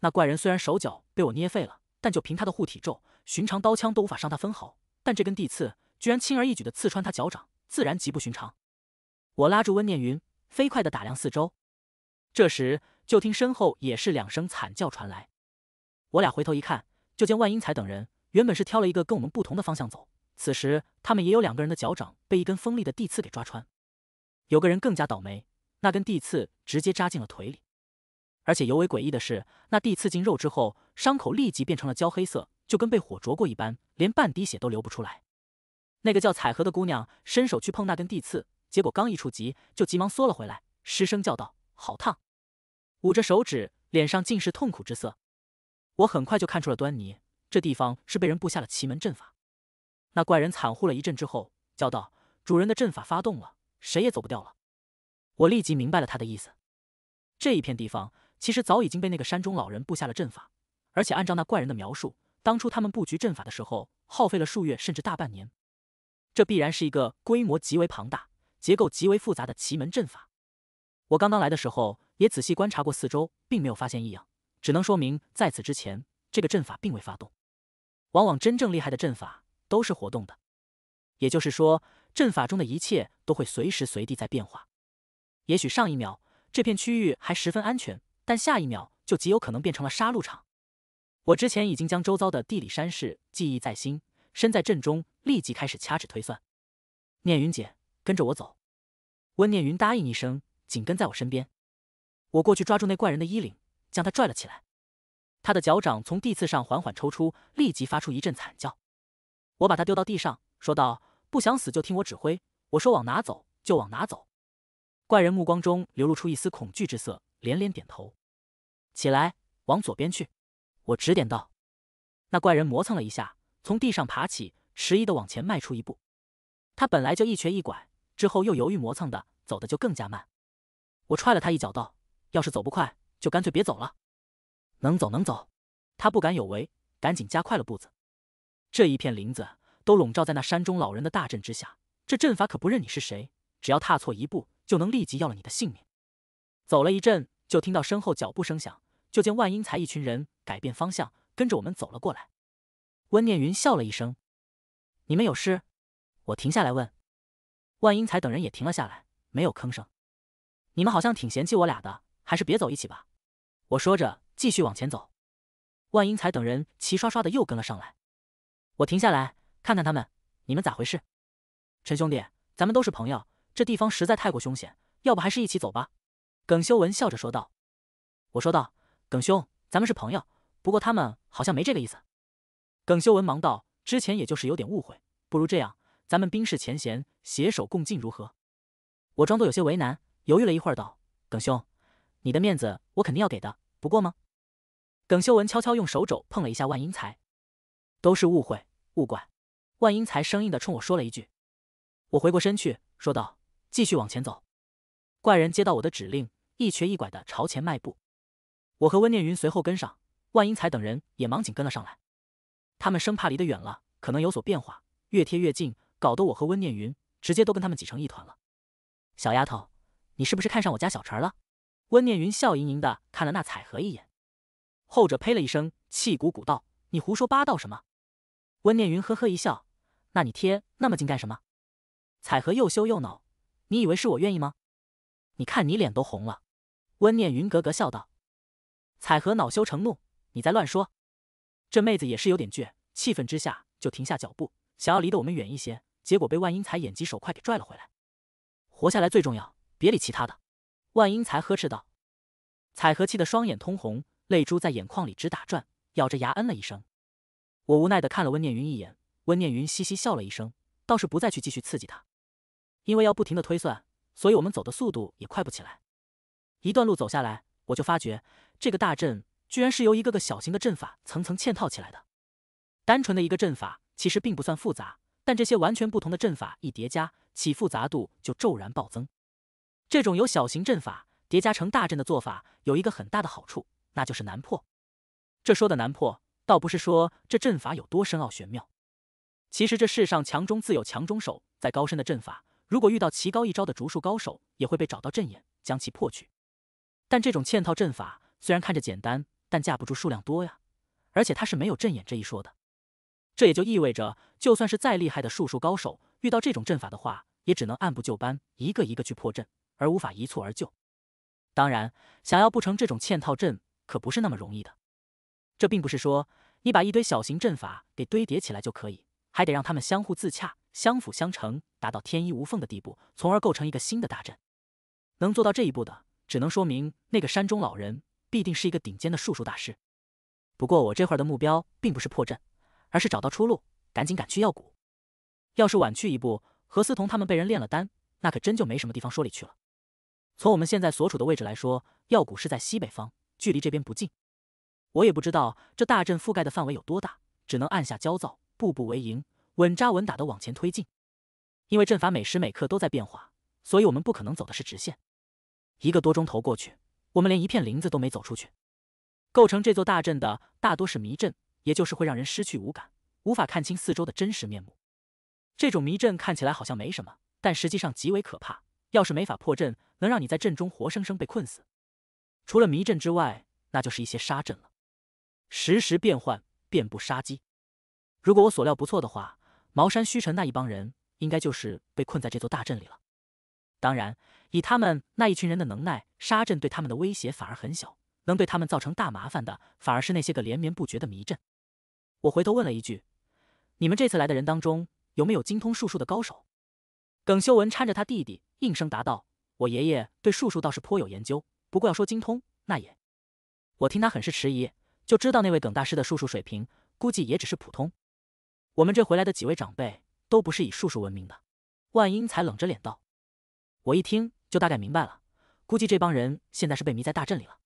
那怪人虽然手脚被我捏废了，但就凭他的护体咒，寻常刀枪都无法伤他分毫。但这根地刺居然轻而易举的刺穿他脚掌，自然极不寻常。我拉住温念云，飞快的打量四周。这时，就听身后也是两声惨叫传来。我俩回头一看，就见万英才等人原本是挑了一个跟我们不同的方向走，此时他们也有两个人的脚掌被一根锋利的地刺给抓穿。有个人更加倒霉，那根地刺直接扎进了腿里。而且尤为诡异的是，那地刺进肉之后，伤口立即变成了焦黑色，就跟被火灼过一般。连半滴血都流不出来。那个叫彩荷的姑娘伸手去碰那根地刺，结果刚一触及，就急忙缩了回来，失声叫道：“好烫！”捂着手指，脸上尽是痛苦之色。我很快就看出了端倪，这地方是被人布下了奇门阵法。那怪人惨呼了一阵之后，叫道：“主人的阵法发动了，谁也走不掉了。”我立即明白了他的意思。这一片地方其实早已经被那个山中老人布下了阵法，而且按照那怪人的描述。当初他们布局阵法的时候，耗费了数月甚至大半年，这必然是一个规模极为庞大、结构极为复杂的奇门阵法。我刚刚来的时候也仔细观察过四周，并没有发现异样，只能说明在此之前这个阵法并未发动。往往真正厉害的阵法都是活动的，也就是说，阵法中的一切都会随时随地在变化。也许上一秒这片区域还十分安全，但下一秒就极有可能变成了杀戮场。我之前已经将周遭的地理山势记忆在心，身在阵中，立即开始掐指推算。念云姐，跟着我走。温念云答应一声，紧跟在我身边。我过去抓住那怪人的衣领，将他拽了起来。他的脚掌从地刺上缓缓抽出，立即发出一阵惨叫。我把他丢到地上，说道：“不想死就听我指挥，我说往哪走就往哪走。”怪人目光中流露出一丝恐惧之色，连连点头。起来，往左边去。我指点道：“那怪人磨蹭了一下，从地上爬起，迟疑的往前迈出一步。他本来就一瘸一拐，之后又犹豫磨蹭的，走的就更加慢。我踹了他一脚，道：‘要是走不快，就干脆别走了。’能走能走，他不敢有违，赶紧加快了步子。这一片林子都笼罩在那山中老人的大阵之下，这阵法可不认你是谁，只要踏错一步，就能立即要了你的性命。走了一阵，就听到身后脚步声响。”就见万英才一群人改变方向，跟着我们走了过来。温念云笑了一声：“你们有事？”我停下来问。万英才等人也停了下来，没有吭声。你们好像挺嫌弃我俩的，还是别走一起吧。我说着继续往前走。万英才等人齐刷刷的又跟了上来。我停下来看看他们，你们咋回事？陈兄弟，咱们都是朋友，这地方实在太过凶险，要不还是一起走吧？耿修文笑着说道。我说道。耿兄，咱们是朋友，不过他们好像没这个意思。耿修文忙道：“之前也就是有点误会，不如这样，咱们冰释前嫌，携手共进，如何？”我装作有些为难，犹豫了一会儿，道：“耿兄，你的面子我肯定要给的，不过吗？”耿修文悄悄用手肘碰了一下万英才，都是误会，勿怪。万英才生硬地冲我说了一句。我回过身去，说道：“继续往前走。”怪人接到我的指令，一瘸一拐地朝前迈步。我和温念云随后跟上，万英才等人也忙紧跟了上来。他们生怕离得远了，可能有所变化，越贴越近，搞得我和温念云直接都跟他们挤成一团了。小丫头，你是不是看上我家小陈了？温念云笑盈盈的看了那彩荷一眼，后者呸了一声，气鼓鼓道：“你胡说八道什么？”温念云呵呵一笑：“那你贴那么近干什么？”彩荷又羞又恼：“你以为是我愿意吗？你看你脸都红了。”温念云咯咯笑道。彩荷恼羞成怒，你在乱说！这妹子也是有点倔，气愤之下就停下脚步，想要离得我们远一些，结果被万英才眼疾手快给拽了回来。活下来最重要，别理其他的。万英才呵斥道。彩荷气得双眼通红，泪珠在眼眶里直打转，咬着牙嗯了一声。我无奈的看了温念云一眼，温念云嘻嘻笑了一声，倒是不再去继续刺激他，因为要不停的推算，所以我们走的速度也快不起来。一段路走下来。我就发觉，这个大阵居然是由一个个小型的阵法层层嵌套起来的。单纯的一个阵法其实并不算复杂，但这些完全不同的阵法一叠加，其复杂度就骤然暴增。这种由小型阵法叠加成大阵的做法有一个很大的好处，那就是难破。这说的难破，倒不是说这阵法有多深奥玄妙。其实这世上强中自有强中手，在高深的阵法，如果遇到奇高一招的竹术高手，也会被找到阵眼将其破去。但这种嵌套阵法虽然看着简单，但架不住数量多呀。而且它是没有阵眼这一说的，这也就意味着，就算是再厉害的术数高手，遇到这种阵法的话，也只能按部就班，一个一个去破阵，而无法一蹴而就。当然，想要布成这种嵌套阵，可不是那么容易的。这并不是说你把一堆小型阵法给堆叠起来就可以，还得让他们相互自洽、相辅相成，达到天衣无缝的地步，从而构成一个新的大阵。能做到这一步的。只能说明那个山中老人必定是一个顶尖的术数大师。不过我这会儿的目标并不是破阵，而是找到出路，赶紧赶去药谷。要是晚去一步，何思彤他们被人炼了丹，那可真就没什么地方说理去了。从我们现在所处的位置来说，药谷是在西北方，距离这边不近。我也不知道这大阵覆盖的范围有多大，只能按下焦躁，步步为营，稳扎稳打的往前推进。因为阵法每时每刻都在变化，所以我们不可能走的是直线。一个多钟头过去，我们连一片林子都没走出去。构成这座大阵的大多是迷阵，也就是会让人失去五感，无法看清四周的真实面目。这种迷阵看起来好像没什么，但实际上极为可怕。要是没法破阵，能让你在阵中活生生被困死。除了迷阵之外，那就是一些杀阵了，时时变换，遍布杀机。如果我所料不错的话，茅山虚城那一帮人应该就是被困在这座大阵里了。当然，以他们那一群人的能耐，沙阵对他们的威胁反而很小。能对他们造成大麻烦的，反而是那些个连绵不绝的迷阵。我回头问了一句：“你们这次来的人当中，有没有精通术术的高手？”耿修文搀着他弟弟，应声答道：“我爷爷对术术倒是颇有研究，不过要说精通，那也……”我听他很是迟疑，就知道那位耿大师的术术水平，估计也只是普通。我们这回来的几位长辈，都不是以术术闻名的。万英才冷着脸道。我一听就大概明白了，估计这帮人现在是被迷在大阵里了。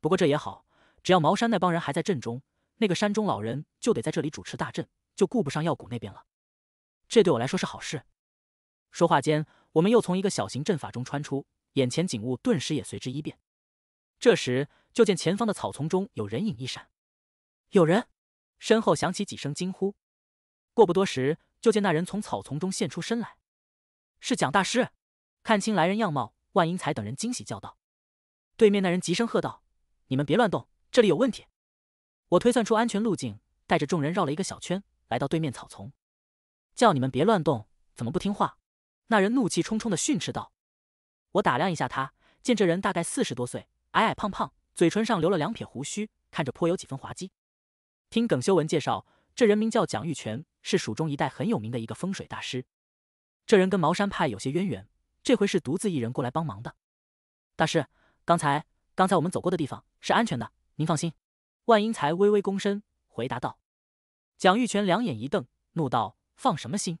不过这也好，只要茅山那帮人还在阵中，那个山中老人就得在这里主持大阵，就顾不上药谷那边了。这对我来说是好事。说话间，我们又从一个小型阵法中穿出，眼前景物顿时也随之一变。这时，就见前方的草丛中有人影一闪，有人，身后响起几声惊呼。过不多时，就见那人从草丛中现出身来，是蒋大师。看清来人样貌，万英才等人惊喜叫道：“对面那人急声喝道，你们别乱动，这里有问题。”我推算出安全路径，带着众人绕了一个小圈，来到对面草丛，叫你们别乱动，怎么不听话？”那人怒气冲冲的训斥道。我打量一下他，见这人大概四十多岁，矮矮胖胖，嘴唇上留了两撇胡须，看着颇有几分滑稽。听耿修文介绍，这人名叫蒋玉泉，是蜀中一带很有名的一个风水大师。这人跟茅山派有些渊源。这回是独自一人过来帮忙的，大师，刚才刚才我们走过的地方是安全的，您放心。万英才微微躬身回答道。蒋玉泉两眼一瞪，怒道：“放什么心？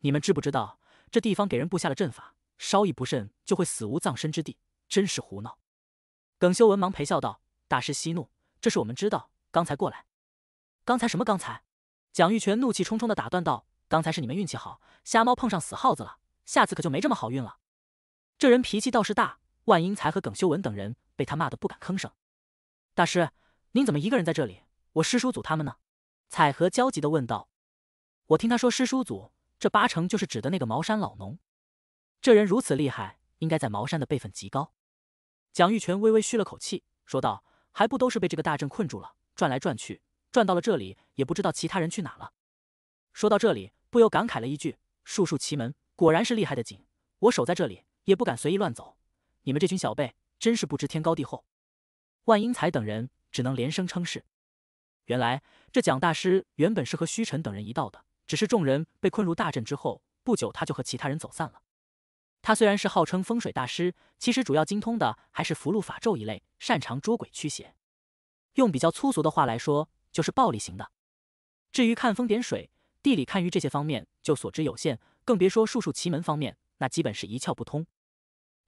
你们知不知道这地方给人布下了阵法，稍一不慎就会死无葬身之地，真是胡闹！”耿修文忙陪笑道：“大师息怒，这是我们知道。刚才过来，刚才什么刚才？”蒋玉泉怒气冲冲地打断道：“刚才是你们运气好，瞎猫碰上死耗子了，下次可就没这么好运了。”这人脾气倒是大，万英才和耿修文等人被他骂得不敢吭声。大师，您怎么一个人在这里？我师叔祖他们呢？彩荷焦急的问道。我听他说师叔祖，这八成就是指的那个茅山老农。这人如此厉害，应该在茅山的辈分极高。蒋玉泉微微吁了口气，说道：“还不都是被这个大阵困住了，转来转去，转到了这里，也不知道其他人去哪了。”说到这里，不由感慨了一句：“术数奇门，果然是厉害的紧。”我守在这里。也不敢随意乱走，你们这群小辈真是不知天高地厚。万英才等人只能连声称是。原来这蒋大师原本是和虚尘等人一道的，只是众人被困入大阵之后不久，他就和其他人走散了。他虽然是号称风水大师，其实主要精通的还是符箓法咒一类，擅长捉鬼驱邪。用比较粗俗的话来说，就是暴力型的。至于看风点水、地理看鱼这些方面，就所知有限，更别说术数奇门方面，那基本是一窍不通。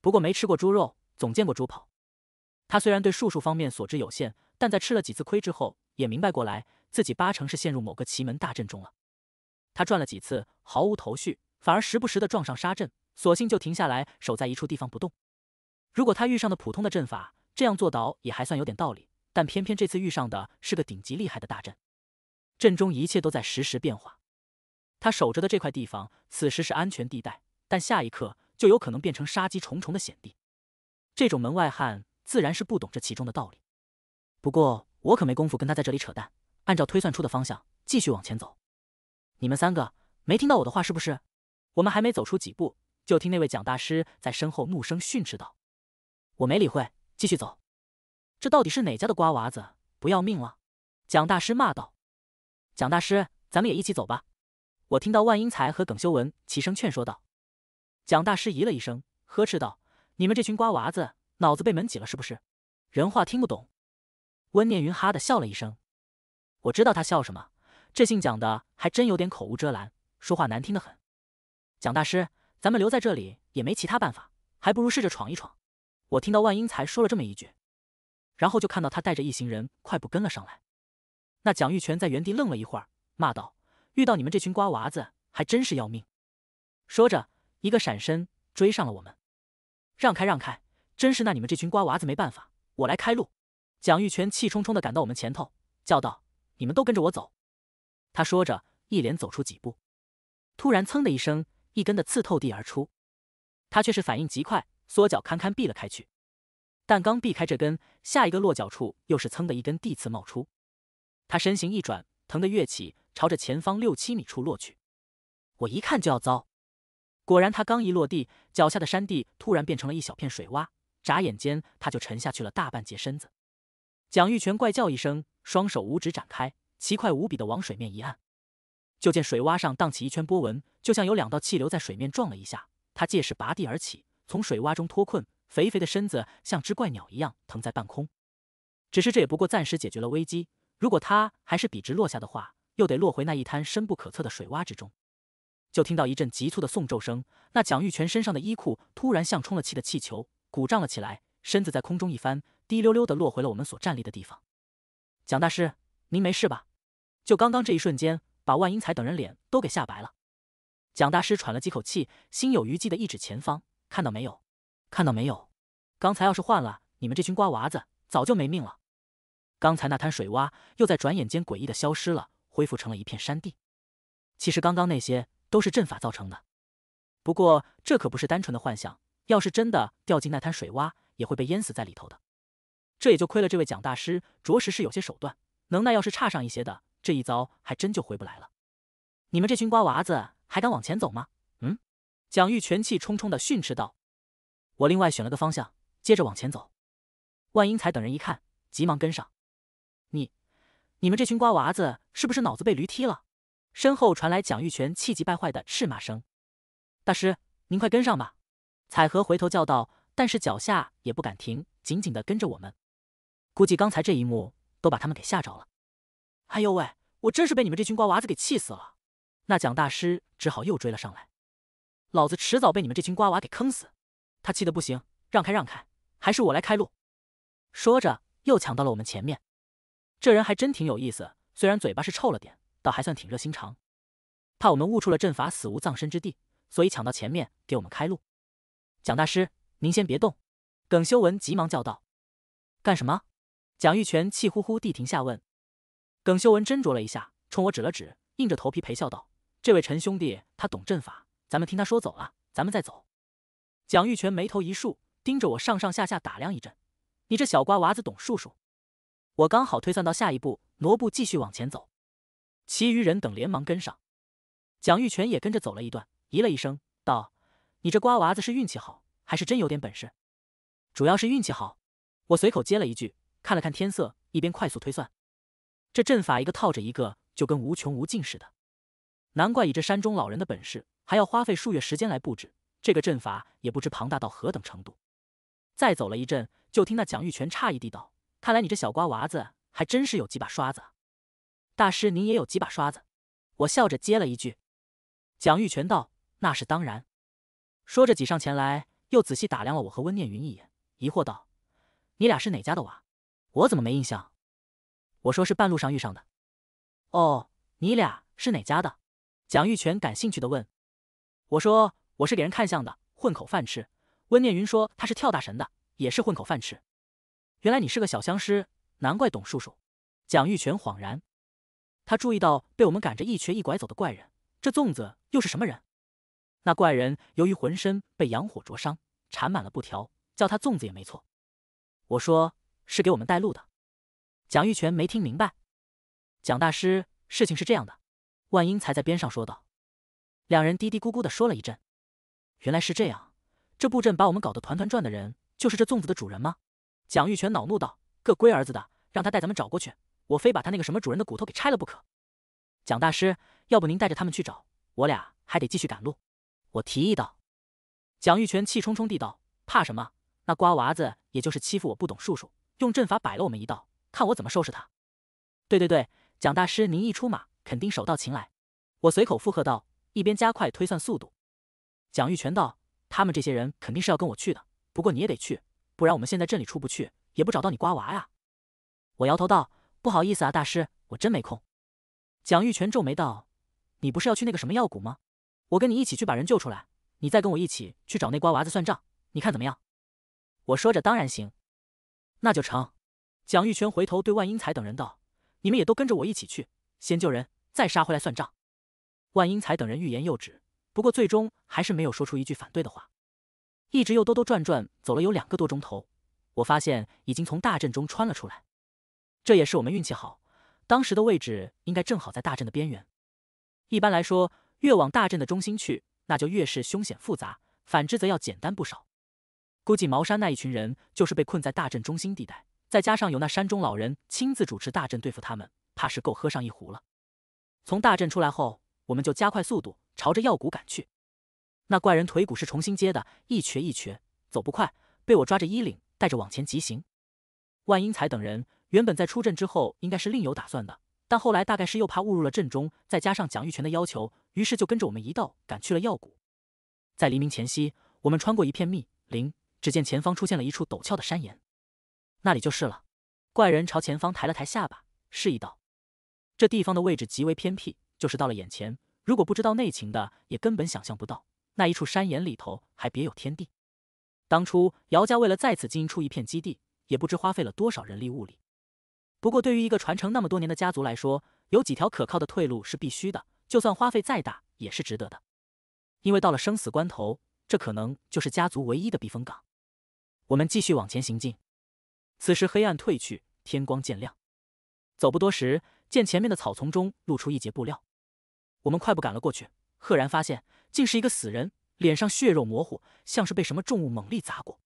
不过没吃过猪肉，总见过猪跑。他虽然对术数方面所知有限，但在吃了几次亏之后，也明白过来自己八成是陷入某个奇门大阵中了。他转了几次，毫无头绪，反而时不时的撞上沙阵，索性就停下来，守在一处地方不动。如果他遇上的普通的阵法，这样做倒也还算有点道理。但偏偏这次遇上的是个顶级厉害的大阵，阵中一切都在实时变化。他守着的这块地方，此时是安全地带，但下一刻。就有可能变成杀机重重的险地，这种门外汉自然是不懂这其中的道理。不过我可没工夫跟他在这里扯淡，按照推算出的方向继续往前走。你们三个没听到我的话是不是？我们还没走出几步，就听那位蒋大师在身后怒声训斥道：“我没理会，继续走。”这到底是哪家的瓜娃子不要命了？蒋大师骂道：“蒋大师，咱们也一起走吧。”我听到万英才和耿修文齐声劝说道。蒋大师咦了一声，呵斥道：“你们这群瓜娃子，脑子被门挤了是不是？人话听不懂。”温念云哈的笑了一声，我知道他笑什么。这姓蒋的还真有点口无遮拦，说话难听的很。蒋大师，咱们留在这里也没其他办法，还不如试着闯一闯。我听到万英才说了这么一句，然后就看到他带着一行人快步跟了上来。那蒋玉泉在原地愣了一会儿，骂道：“遇到你们这群瓜娃子还真是要命。”说着。一个闪身追上了我们，让开让开！真是拿你们这群瓜娃子没办法！我来开路。蒋玉泉气冲冲的赶到我们前头，叫道：“你们都跟着我走。”他说着，一连走出几步，突然“噌”的一声，一根的刺透地而出。他却是反应极快，缩脚堪堪避了开去。但刚避开这根，下一个落脚处又是“噌”的一根地刺冒出。他身形一转，腾的跃起，朝着前方六七米处落去。我一看就要糟。果然，他刚一落地，脚下的山地突然变成了一小片水洼，眨眼间他就沉下去了大半截身子。蒋玉泉怪叫一声，双手五指展开，奇快无比的往水面一按，就见水洼上荡起一圈波纹，就像有两道气流在水面撞了一下。他借势拔地而起，从水洼中脱困，肥肥的身子像只怪鸟一样腾在半空。只是这也不过暂时解决了危机，如果他还是笔直落下的话，又得落回那一滩深不可测的水洼之中。就听到一阵急促的送咒声，那蒋玉泉身上的衣裤突然像充了气的气球鼓胀了起来，身子在空中一翻，滴溜溜的落回了我们所站立的地方。蒋大师，您没事吧？就刚刚这一瞬间，把万英才等人脸都给吓白了。蒋大师喘了几口气，心有余悸的一指前方，看到没有？看到没有？刚才要是换了你们这群瓜娃子，早就没命了。刚才那滩水洼又在转眼间诡异的消失了，恢复成了一片山地。其实刚刚那些……都是阵法造成的，不过这可不是单纯的幻想。要是真的掉进那滩水洼，也会被淹死在里头的。这也就亏了这位蒋大师，着实是有些手段，能耐要是差上一些的，这一遭还真就回不来了。你们这群瓜娃子还敢往前走吗？嗯？蒋玉泉气冲冲的训斥道：“我另外选了个方向，接着往前走。”万英才等人一看，急忙跟上。你，你们这群瓜娃子是不是脑子被驴踢了？身后传来蒋玉泉气急败坏的斥骂声：“大师，您快跟上吧！”彩荷回头叫道，但是脚下也不敢停，紧紧的跟着我们。估计刚才这一幕都把他们给吓着了。哎呦喂，我真是被你们这群瓜娃子给气死了！那蒋大师只好又追了上来，老子迟早被你们这群瓜娃给坑死！他气得不行，让开让开，还是我来开路。说着，又抢到了我们前面。这人还真挺有意思，虽然嘴巴是臭了点。倒还算挺热心肠，怕我们误出了阵法，死无葬身之地，所以抢到前面给我们开路。蒋大师，您先别动！”耿修文急忙叫道。“干什么？”蒋玉泉气呼呼地停下问。耿修文斟酌了一下，冲我指了指，硬着头皮陪笑道：“这位陈兄弟，他懂阵法，咱们听他说走了，咱们再走。”蒋玉泉眉头一竖，盯着我上上下下打量一阵：“你这小瓜娃子懂术数？”我刚好推算到下一步，挪步继续往前走。其余人等连忙跟上，蒋玉泉也跟着走了一段，咦了一声，道：“你这瓜娃子是运气好，还是真有点本事？”“主要是运气好。”我随口接了一句，看了看天色，一边快速推算。这阵法一个套着一个，就跟无穷无尽似的。难怪以这山中老人的本事，还要花费数月时间来布置这个阵法，也不知庞大到何等程度。再走了一阵，就听那蒋玉泉诧异地道：“看来你这小瓜娃子还真是有几把刷子。”大师，您也有几把刷子。我笑着接了一句。蒋玉泉道：“那是当然。”说着挤上前来，又仔细打量了我和温念云一眼，疑惑道：“你俩是哪家的娃？我怎么没印象？”我说：“是半路上遇上的。”哦，你俩是哪家的？”蒋玉泉感兴趣的问。“我说我是给人看相的，混口饭吃。”温念云说：“他是跳大神的，也是混口饭吃。”原来你是个小相师，难怪董叔叔。蒋玉泉恍然。他注意到被我们赶着一瘸一拐走的怪人，这粽子又是什么人？那怪人由于浑身被洋火灼伤，缠满了布条，叫他粽子也没错。我说是给我们带路的。蒋玉泉没听明白。蒋大师，事情是这样的，万英才在边上说道。两人嘀嘀咕咕地说了一阵。原来是这样，这布阵把我们搞得团团转的人，就是这粽子的主人吗？蒋玉泉恼怒道：“个龟儿子的，让他带咱们找过去。”我非把他那个什么主人的骨头给拆了不可！蒋大师，要不您带着他们去找，我俩还得继续赶路。我提议道。蒋玉泉气冲冲地道：“怕什么？那瓜娃子也就是欺负我不懂术数，用阵法摆了我们一道，看我怎么收拾他！”对对对，蒋大师您一出马，肯定手到擒来。我随口附和道，一边加快推算速度。蒋玉泉道：“他们这些人肯定是要跟我去的，不过你也得去，不然我们现在镇里出不去，也不找到你瓜娃呀。”我摇头道。不好意思啊，大师，我真没空。蒋玉泉皱眉道：“你不是要去那个什么药谷吗？我跟你一起去把人救出来，你再跟我一起去找那瓜娃子算账，你看怎么样？”我说着：“当然行。”那就成。蒋玉泉回头对万英才等人道：“你们也都跟着我一起去，先救人，再杀回来算账。”万英才等人欲言又止，不过最终还是没有说出一句反对的话。一直又兜兜转转走了有两个多钟头，我发现已经从大阵中穿了出来。这也是我们运气好，当时的位置应该正好在大阵的边缘。一般来说，越往大阵的中心去，那就越是凶险复杂；反之则要简单不少。估计茅山那一群人就是被困在大阵中心地带，再加上有那山中老人亲自主持大阵对付他们，怕是够喝上一壶了。从大阵出来后，我们就加快速度朝着药谷赶去。那怪人腿骨是重新接的，一瘸一瘸，走不快，被我抓着衣领带着往前疾行。万英才等人。原本在出阵之后应该是另有打算的，但后来大概是又怕误入了阵中，再加上蒋玉泉的要求，于是就跟着我们一道赶去了药谷。在黎明前夕，我们穿过一片密林，只见前方出现了一处陡峭的山岩，那里就是了。怪人朝前方抬了抬下巴，示意道：“这地方的位置极为偏僻，就是到了眼前，如果不知道内情的，也根本想象不到那一处山岩里头还别有天地。当初姚家为了在此经营出一片基地，也不知花费了多少人力物力。”不过，对于一个传承那么多年的家族来说，有几条可靠的退路是必须的。就算花费再大，也是值得的。因为到了生死关头，这可能就是家族唯一的避风港。我们继续往前行进，此时黑暗褪去，天光渐亮。走不多时，见前面的草丛中露出一截布料，我们快步赶了过去，赫然发现竟是一个死人，脸上血肉模糊，像是被什么重物猛力砸过。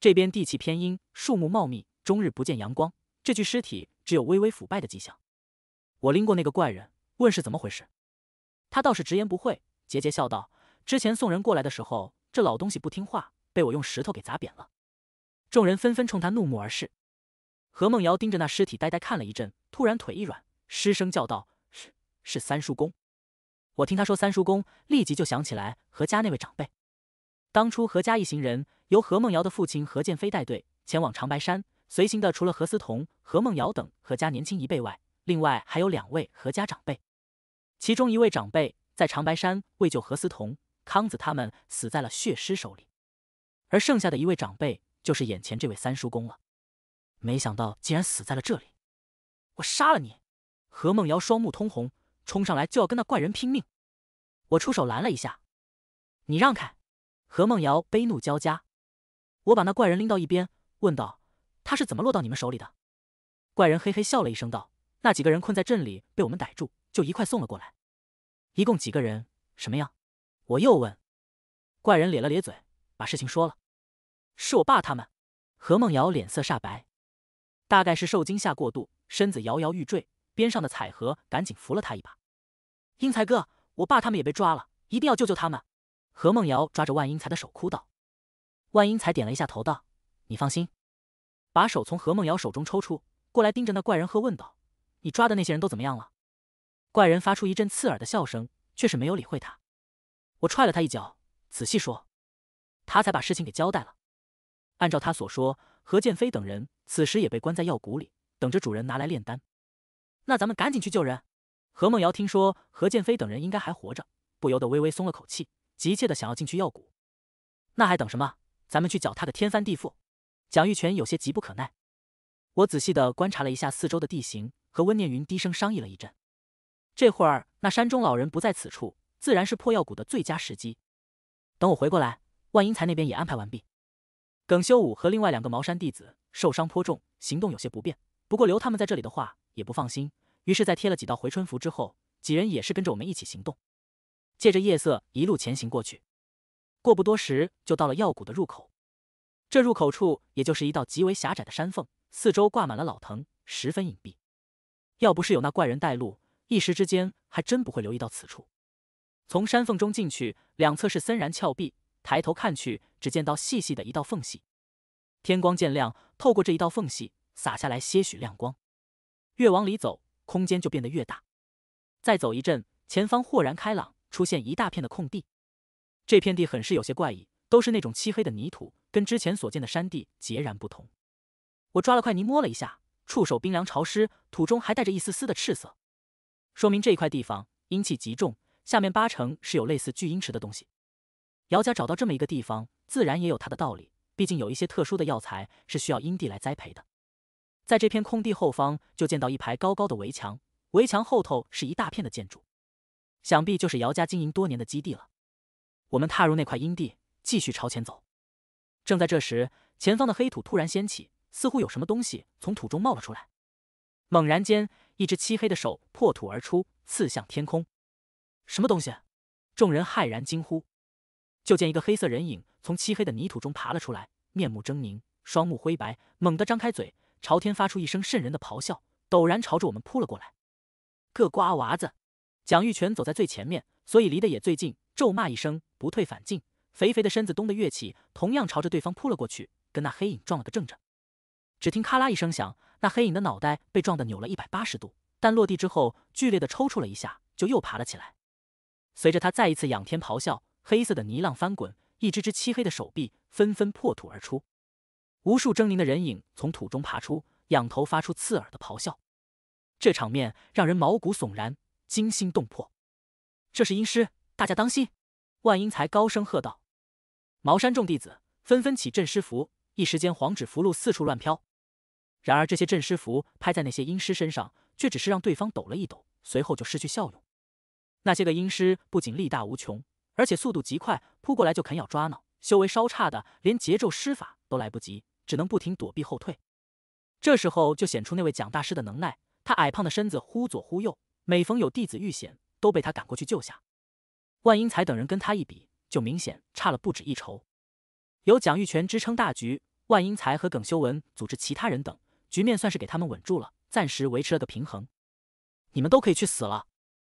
这边地气偏阴，树木茂密，终日不见阳光。这具尸体只有微微腐败的迹象。我拎过那个怪人，问是怎么回事。他倒是直言不讳，桀桀笑道：“之前送人过来的时候，这老东西不听话，被我用石头给砸扁了。”众人纷纷冲他怒目而视。何梦瑶盯着那尸体呆呆看了一阵，突然腿一软，失声叫道：“是是三叔公！”我听他说三叔公，立即就想起来何家那位长辈。当初何家一行人由何梦瑶的父亲何剑飞带队前往长白山。随行的除了何思彤、何梦瑶等何家年轻一辈外，另外还有两位何家长辈。其中一位长辈在长白山为救何思彤、康子他们死在了血尸手里，而剩下的一位长辈就是眼前这位三叔公了。没想到竟然死在了这里！我杀了你！何梦瑶双目通红，冲上来就要跟那怪人拼命。我出手拦了一下，你让开！何梦瑶悲怒交加，我把那怪人拎到一边，问道。他是怎么落到你们手里的？怪人嘿嘿笑了一声，道：“那几个人困在镇里，被我们逮住，就一块送了过来。一共几个人？什么样？”我又问。怪人咧了咧嘴，把事情说了：“是我爸他们。”何梦瑶脸色煞白，大概是受惊吓过度，身子摇摇欲坠。边上的彩荷赶紧扶了他一把。“英才哥，我爸他们也被抓了，一定要救救他们！”何梦瑶抓着万英才的手哭道。万英才点了一下头，道：“你放心。”把手从何梦瑶手中抽出，过来盯着那怪人喝问道：“你抓的那些人都怎么样了？”怪人发出一阵刺耳的笑声，却是没有理会他。我踹了他一脚，仔细说，他才把事情给交代了。按照他所说，何剑飞等人此时也被关在药谷里，等着主人拿来炼丹。那咱们赶紧去救人。何梦瑶听说何剑飞等人应该还活着，不由得微微松了口气，急切的想要进去药谷。那还等什么？咱们去搅他个天翻地覆！蒋玉泉有些急不可耐，我仔细的观察了一下四周的地形，和温念云低声商议了一阵。这会儿那山中老人不在此处，自然是破药谷的最佳时机。等我回过来，万英才那边也安排完毕。耿修武和另外两个茅山弟子受伤颇重，行动有些不便。不过留他们在这里的话也不放心，于是，在贴了几道回春符之后，几人也是跟着我们一起行动，借着夜色一路前行过去。过不多时，就到了药谷的入口。这入口处也就是一道极为狭窄的山缝，四周挂满了老藤，十分隐蔽。要不是有那怪人带路，一时之间还真不会留意到此处。从山缝中进去，两侧是森然峭壁，抬头看去，只见到细细的一道缝隙。天光渐亮，透过这一道缝隙洒下来些许亮光。越往里走，空间就变得越大。再走一阵，前方豁然开朗，出现一大片的空地。这片地很是有些怪异，都是那种漆黑的泥土。跟之前所见的山地截然不同，我抓了块泥摸了一下，触手冰凉潮湿，土中还带着一丝丝的赤色，说明这一块地方阴气极重，下面八成是有类似巨阴池的东西。姚家找到这么一个地方，自然也有它的道理，毕竟有一些特殊的药材是需要阴地来栽培的。在这片空地后方，就见到一排高高的围墙，围墙后头是一大片的建筑，想必就是姚家经营多年的基地了。我们踏入那块阴地，继续朝前走。正在这时，前方的黑土突然掀起，似乎有什么东西从土中冒了出来。猛然间，一只漆黑的手破土而出，刺向天空。什么东西？众人骇然惊呼。就见一个黑色人影从漆黑的泥土中爬了出来，面目狰狞，双目灰白，猛地张开嘴，朝天发出一声渗人的咆哮，陡然朝着我们扑了过来。个瓜娃子，蒋玉泉走在最前面，所以离得也最近，咒骂一声，不退反进。肥肥的身子咚的跃起，同样朝着对方扑了过去，跟那黑影撞了个正着。只听咔啦一声响，那黑影的脑袋被撞得扭了一百八十度，但落地之后剧烈的抽搐了一下，就又爬了起来。随着他再一次仰天咆哮，黑色的泥浪翻滚，一只只漆黑的手臂纷纷破土而出，无数狰狞的人影从土中爬出，仰头发出刺耳的咆哮。这场面让人毛骨悚然，惊心动魄。这是阴尸，大家当心！万英才高声喝道。茅山众弟子纷纷起阵施符，一时间黄纸符箓四处乱飘。然而这些阵施符拍在那些阴尸身上，却只是让对方抖了一抖，随后就失去效用。那些个阴尸不仅力大无穷，而且速度极快，扑过来就啃咬抓挠。修为稍差的连节咒施法都来不及，只能不停躲避后退。这时候就显出那位蒋大师的能耐，他矮胖的身子忽左忽右，每逢有弟子遇险，都被他赶过去救下。万英才等人跟他一比。就明显差了不止一筹，由蒋玉泉支撑大局，万英才和耿修文组织其他人等，局面算是给他们稳住了，暂时维持了个平衡。你们都可以去死了！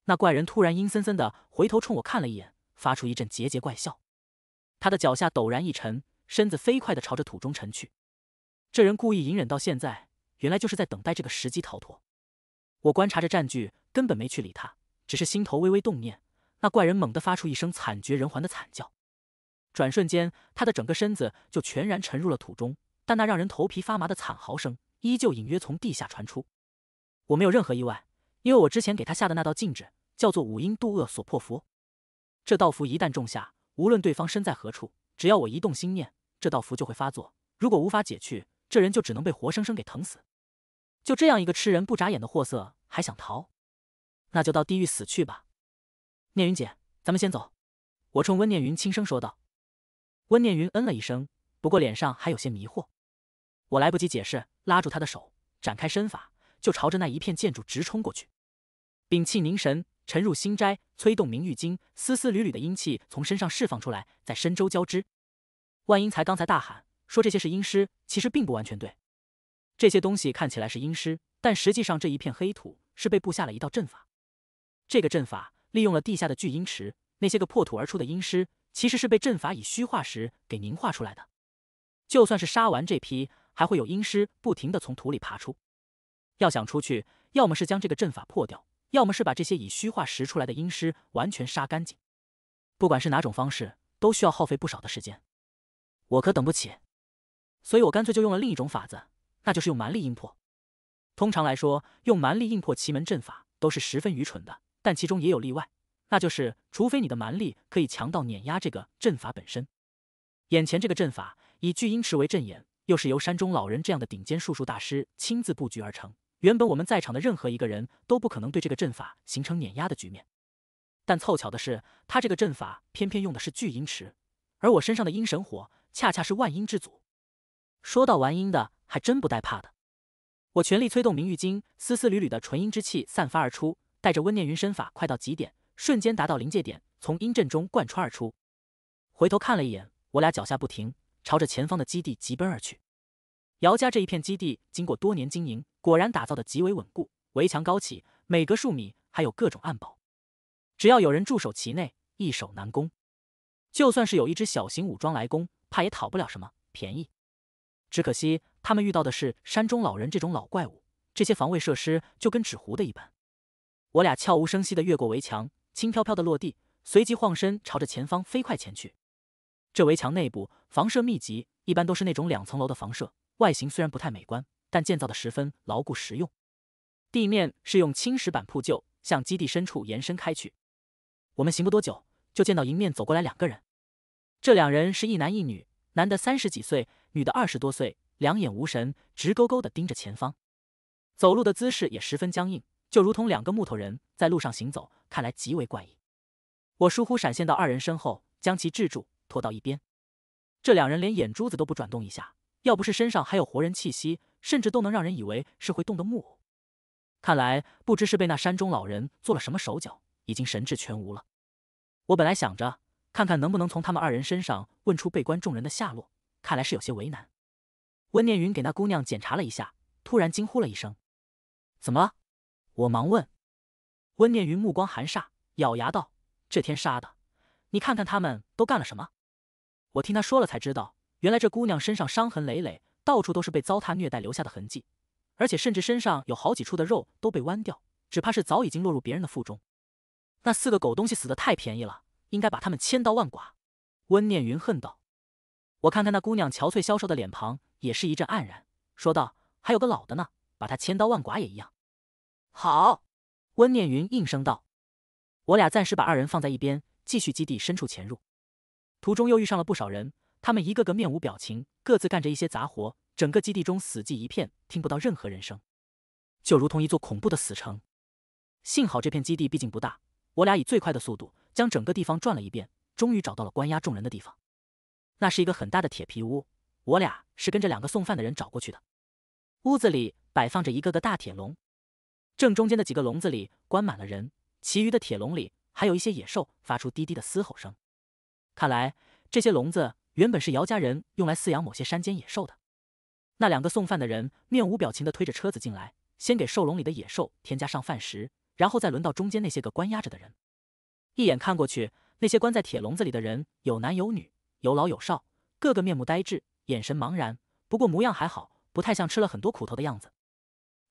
那怪人突然阴森森的回头冲我看了一眼，发出一阵桀桀怪笑。他的脚下陡然一沉，身子飞快的朝着土中沉去。这人故意隐忍到现在，原来就是在等待这个时机逃脱。我观察着战局，根本没去理他，只是心头微微动念。那怪人猛地发出一声惨绝人寰的惨叫，转瞬间，他的整个身子就全然沉入了土中。但那让人头皮发麻的惨嚎声依旧隐约从地下传出。我没有任何意外，因为我之前给他下的那道禁制叫做“五阴渡厄所破符”。这道符一旦种下，无论对方身在何处，只要我一动心念，这道符就会发作。如果无法解去，这人就只能被活生生给疼死。就这样一个吃人不眨眼的货色，还想逃？那就到地狱死去吧！念云姐，咱们先走。”我冲温念云轻声说道。温念云嗯了一声，不过脸上还有些迷惑。我来不及解释，拉住他的手，展开身法，就朝着那一片建筑直冲过去。屏气凝神，沉入心斋，催动明玉经，丝丝缕缕的阴气从身上释放出来，在身周交织。万英才刚才大喊说这些是阴尸，其实并不完全对。这些东西看起来是阴尸，但实际上这一片黑土是被布下了一道阵法。这个阵法……利用了地下的聚阴池，那些个破土而出的阴尸，其实是被阵法以虚化石给凝化出来的。就算是杀完这批，还会有阴尸不停的从土里爬出。要想出去，要么是将这个阵法破掉，要么是把这些以虚化石出来的阴尸完全杀干净。不管是哪种方式，都需要耗费不少的时间。我可等不起，所以我干脆就用了另一种法子，那就是用蛮力硬破。通常来说，用蛮力硬破奇门阵法都是十分愚蠢的。但其中也有例外，那就是除非你的蛮力可以强到碾压这个阵法本身。眼前这个阵法以巨阴池为阵眼，又是由山中老人这样的顶尖术数大师亲自布局而成。原本我们在场的任何一个人都不可能对这个阵法形成碾压的局面。但凑巧的是，他这个阵法偏偏用的是巨阴池，而我身上的阴神火恰恰是万阴之祖。说到玩阴的，还真不带怕的。我全力催动明玉金，丝丝缕缕的纯阴之气散发而出。带着温念云，身法快到极点，瞬间达到临界点，从阴阵中贯穿而出。回头看了一眼，我俩脚下不停，朝着前方的基地疾奔而去。姚家这一片基地经过多年经营，果然打造的极为稳固，围墙高起，每隔数米还有各种暗堡，只要有人驻守其内，易守难攻。就算是有一支小型武装来攻，怕也讨不了什么便宜。只可惜他们遇到的是山中老人这种老怪物，这些防卫设施就跟纸糊的一般。我俩悄无声息地越过围墙，轻飘飘地落地，随即晃身朝着前方飞快前去。这围墙内部房舍密集，一般都是那种两层楼的房舍，外形虽然不太美观，但建造的十分牢固实用。地面是用青石板铺就，向基地深处延伸开去。我们行不多久，就见到迎面走过来两个人。这两人是一男一女，男的三十几岁，女的二十多岁，两眼无神，直勾勾地盯着前方，走路的姿势也十分僵硬。就如同两个木头人在路上行走，看来极为怪异。我疏忽闪现到二人身后，将其制住，拖到一边。这两人连眼珠子都不转动一下，要不是身上还有活人气息，甚至都能让人以为是会动的木偶。看来不知是被那山中老人做了什么手脚，已经神志全无了。我本来想着看看能不能从他们二人身上问出被关众人的下落，看来是有些为难。温念云给那姑娘检查了一下，突然惊呼了一声：“怎么了？”我忙问，温念云目光寒煞，咬牙道：“这天杀的！你看看他们都干了什么！”我听他说了才知道，原来这姑娘身上伤痕累累，到处都是被糟蹋虐待留下的痕迹，而且甚至身上有好几处的肉都被剜掉，只怕是早已经落入别人的腹中。那四个狗东西死的太便宜了，应该把他们千刀万剐！”温念云恨道。我看看那姑娘憔悴消瘦的脸庞，也是一阵黯然，说道：“还有个老的呢，把他千刀万剐也一样。”好，温念云应声道：“我俩暂时把二人放在一边，继续基地深处潜入。途中又遇上了不少人，他们一个个面无表情，各自干着一些杂活。整个基地中死寂一片，听不到任何人声，就如同一座恐怖的死城。幸好这片基地毕竟不大，我俩以最快的速度将整个地方转了一遍，终于找到了关押众人的地方。那是一个很大的铁皮屋，我俩是跟着两个送饭的人找过去的。屋子里摆放着一个个大铁笼。”正中间的几个笼子里关满了人，其余的铁笼里还有一些野兽，发出低低的嘶吼声。看来这些笼子原本是姚家人用来饲养某些山间野兽的。那两个送饭的人面无表情地推着车子进来，先给兽笼里的野兽添加上饭食，然后再轮到中间那些个关押着的人。一眼看过去，那些关在铁笼子里的人有男有女，有老有少，个个面目呆滞，眼神茫然，不过模样还好，不太像吃了很多苦头的样子。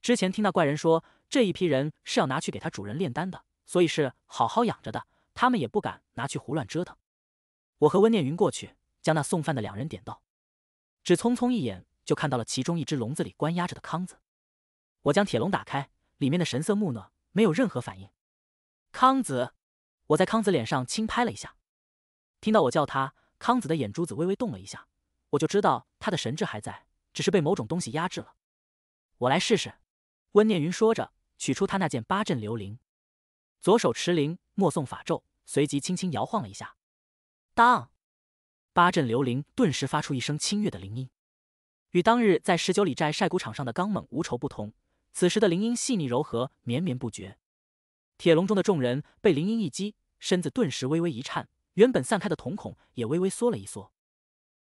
之前听那怪人说，这一批人是要拿去给他主人炼丹的，所以是好好养着的。他们也不敢拿去胡乱折腾。我和温念云过去，将那送饭的两人点到，只匆匆一眼，就看到了其中一只笼子里关押着的康子。我将铁笼打开，里面的神色木讷，没有任何反应。康子，我在康子脸上轻拍了一下，听到我叫他，康子的眼珠子微微动了一下，我就知道他的神智还在，只是被某种东西压制了。我来试试。温念云说着，取出他那件八阵流铃，左手持铃，默诵法咒，随即轻轻摇晃了一下。当，八阵流铃顿时发出一声清越的铃音，与当日在十九里寨晒谷场上的刚猛无仇不同，此时的铃音细腻柔和，绵绵不绝。铁笼中的众人被铃音一击，身子顿时微微一颤，原本散开的瞳孔也微微缩了一缩。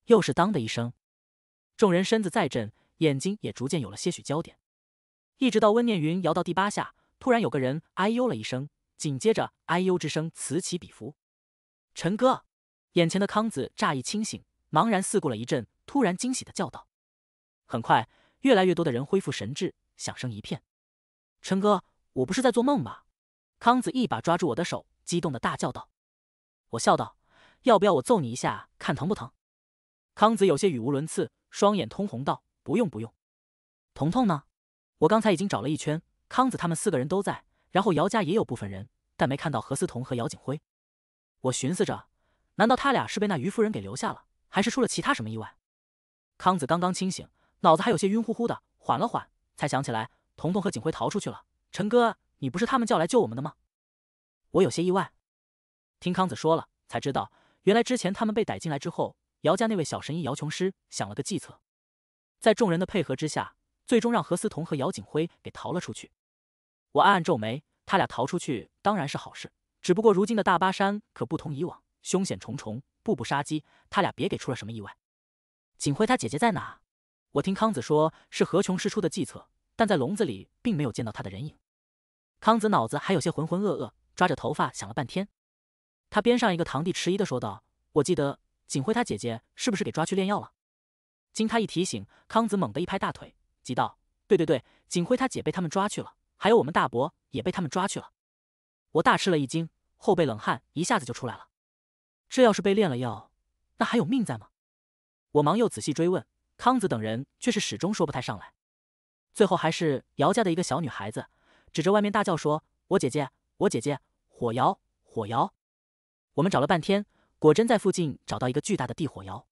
又是当的一声，众人身子再震，眼睛也逐渐有了些许焦点。一直到温念云摇到第八下，突然有个人哎呦了一声，紧接着哎呦之声此起彼伏。陈哥，眼前的康子乍一清醒，茫然四顾了一阵，突然惊喜的叫道：“很快，越来越多的人恢复神智，响声一片。”陈哥，我不是在做梦吧？康子一把抓住我的手，激动的大叫道。我笑道：“要不要我揍你一下，看疼不疼？”康子有些语无伦次，双眼通红道：“不用不用。”彤彤呢？我刚才已经找了一圈，康子他们四个人都在，然后姚家也有部分人，但没看到何思彤和姚景辉。我寻思着，难道他俩是被那于夫人给留下了，还是出了其他什么意外？康子刚刚清醒，脑子还有些晕乎乎的，缓了缓才想起来，彤彤和景辉逃出去了。陈哥，你不是他们叫来救我们的吗？我有些意外，听康子说了，才知道原来之前他们被逮进来之后，姚家那位小神医姚琼师想了个计策，在众人的配合之下。最终让何思彤和姚景辉给逃了出去，我暗暗皱眉。他俩逃出去当然是好事，只不过如今的大巴山可不同以往，凶险重重，步步杀机。他俩别给出了什么意外。景辉他姐姐在哪？我听康子说是何琼师出的计策，但在笼子里并没有见到他的人影。康子脑子还有些浑浑噩噩，抓着头发想了半天。他边上一个堂弟迟疑的说道：“我记得景辉他姐姐是不是给抓去炼药了？”经他一提醒，康子猛地一拍大腿。急道：“对对对，锦辉他姐被他们抓去了，还有我们大伯也被他们抓去了。”我大吃了一惊，后背冷汗一下子就出来了。这要是被炼了药，那还有命在吗？我忙又仔细追问康子等人，却是始终说不太上来。最后还是姚家的一个小女孩子指着外面大叫说：“我姐姐，我姐姐，火窑，火窑！”我们找了半天，果真在附近找到一个巨大的地火窑。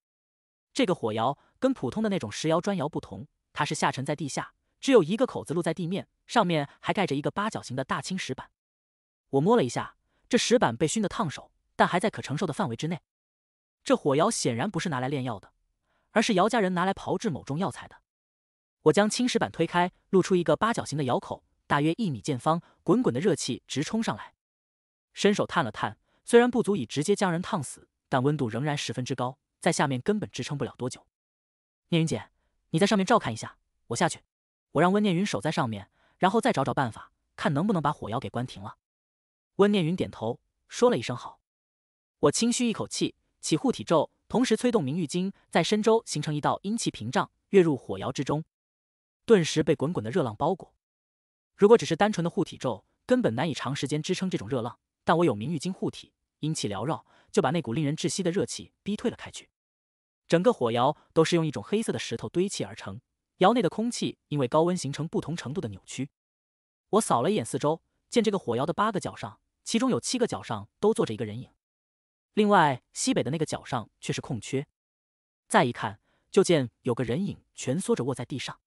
这个火窑跟普通的那种石窑、砖窑不同。它是下沉在地下，只有一个口子露在地面，上面还盖着一个八角形的大青石板。我摸了一下，这石板被熏得烫手，但还在可承受的范围之内。这火窑显然不是拿来炼药的，而是姚家人拿来炮制某种药材的。我将青石板推开，露出一个八角形的窑口，大约一米见方，滚滚的热气直冲上来。伸手探了探，虽然不足以直接将人烫死，但温度仍然十分之高，在下面根本支撑不了多久。聂云姐。你在上面照看一下，我下去。我让温念云守在上面，然后再找找办法，看能不能把火窑给关停了。温念云点头，说了一声好。我轻吁一口气，起护体咒，同时催动明玉经，在身周形成一道阴气屏障，跃入火窑之中。顿时被滚滚的热浪包裹。如果只是单纯的护体咒，根本难以长时间支撑这种热浪。但我有明玉经护体，阴气缭绕，就把那股令人窒息的热气逼退了开去。整个火窑都是用一种黑色的石头堆砌而成，窑内的空气因为高温形成不同程度的扭曲。我扫了一眼四周，见这个火窑的八个角上，其中有七个角上都坐着一个人影，另外西北的那个角上却是空缺。再一看，就见有个人影蜷缩着卧在地上。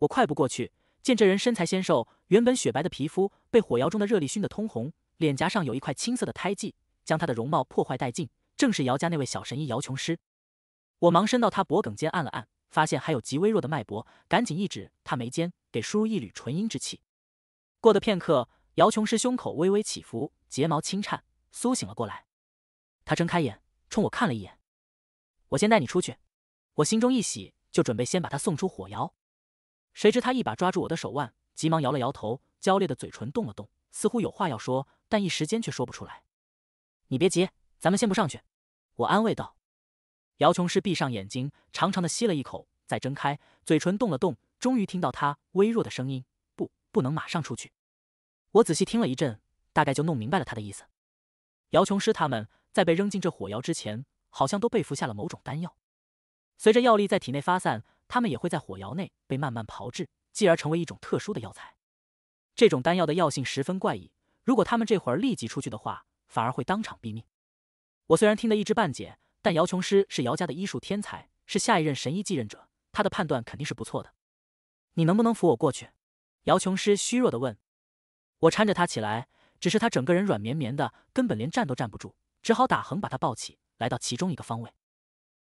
我快步过去，见这人身材纤瘦，原本雪白的皮肤被火窑中的热力熏得通红，脸颊上有一块青色的胎记，将他的容貌破坏殆尽，正是姚家那位小神医姚琼师。我忙伸到他脖颈间按了按，发现还有极微弱的脉搏，赶紧一指他眉间，给输入一缕纯阴之气。过得片刻，姚琼师胸口微微起伏，睫毛轻颤，苏醒了过来。他睁开眼，冲我看了一眼，我先带你出去。我心中一喜，就准备先把他送出火窑。谁知他一把抓住我的手腕，急忙摇了摇头，焦烈的嘴唇动了动，似乎有话要说，但一时间却说不出来。你别急，咱们先不上去。我安慰道。姚琼师闭上眼睛，长长的吸了一口，再睁开，嘴唇动了动，终于听到他微弱的声音：“不，不能马上出去。”我仔细听了一阵，大概就弄明白了他的意思。姚琼师他们在被扔进这火窑之前，好像都被服下了某种丹药。随着药力在体内发散，他们也会在火窑内被慢慢炮制，继而成为一种特殊的药材。这种丹药的药性十分怪异，如果他们这会儿立即出去的话，反而会当场毙命。我虽然听得一知半解。但姚琼师是姚家的医术天才，是下一任神医继任者。他的判断肯定是不错的。你能不能扶我过去？姚琼师虚弱的问。我搀着他起来，只是他整个人软绵绵的，根本连站都站不住，只好打横把他抱起来到其中一个方位。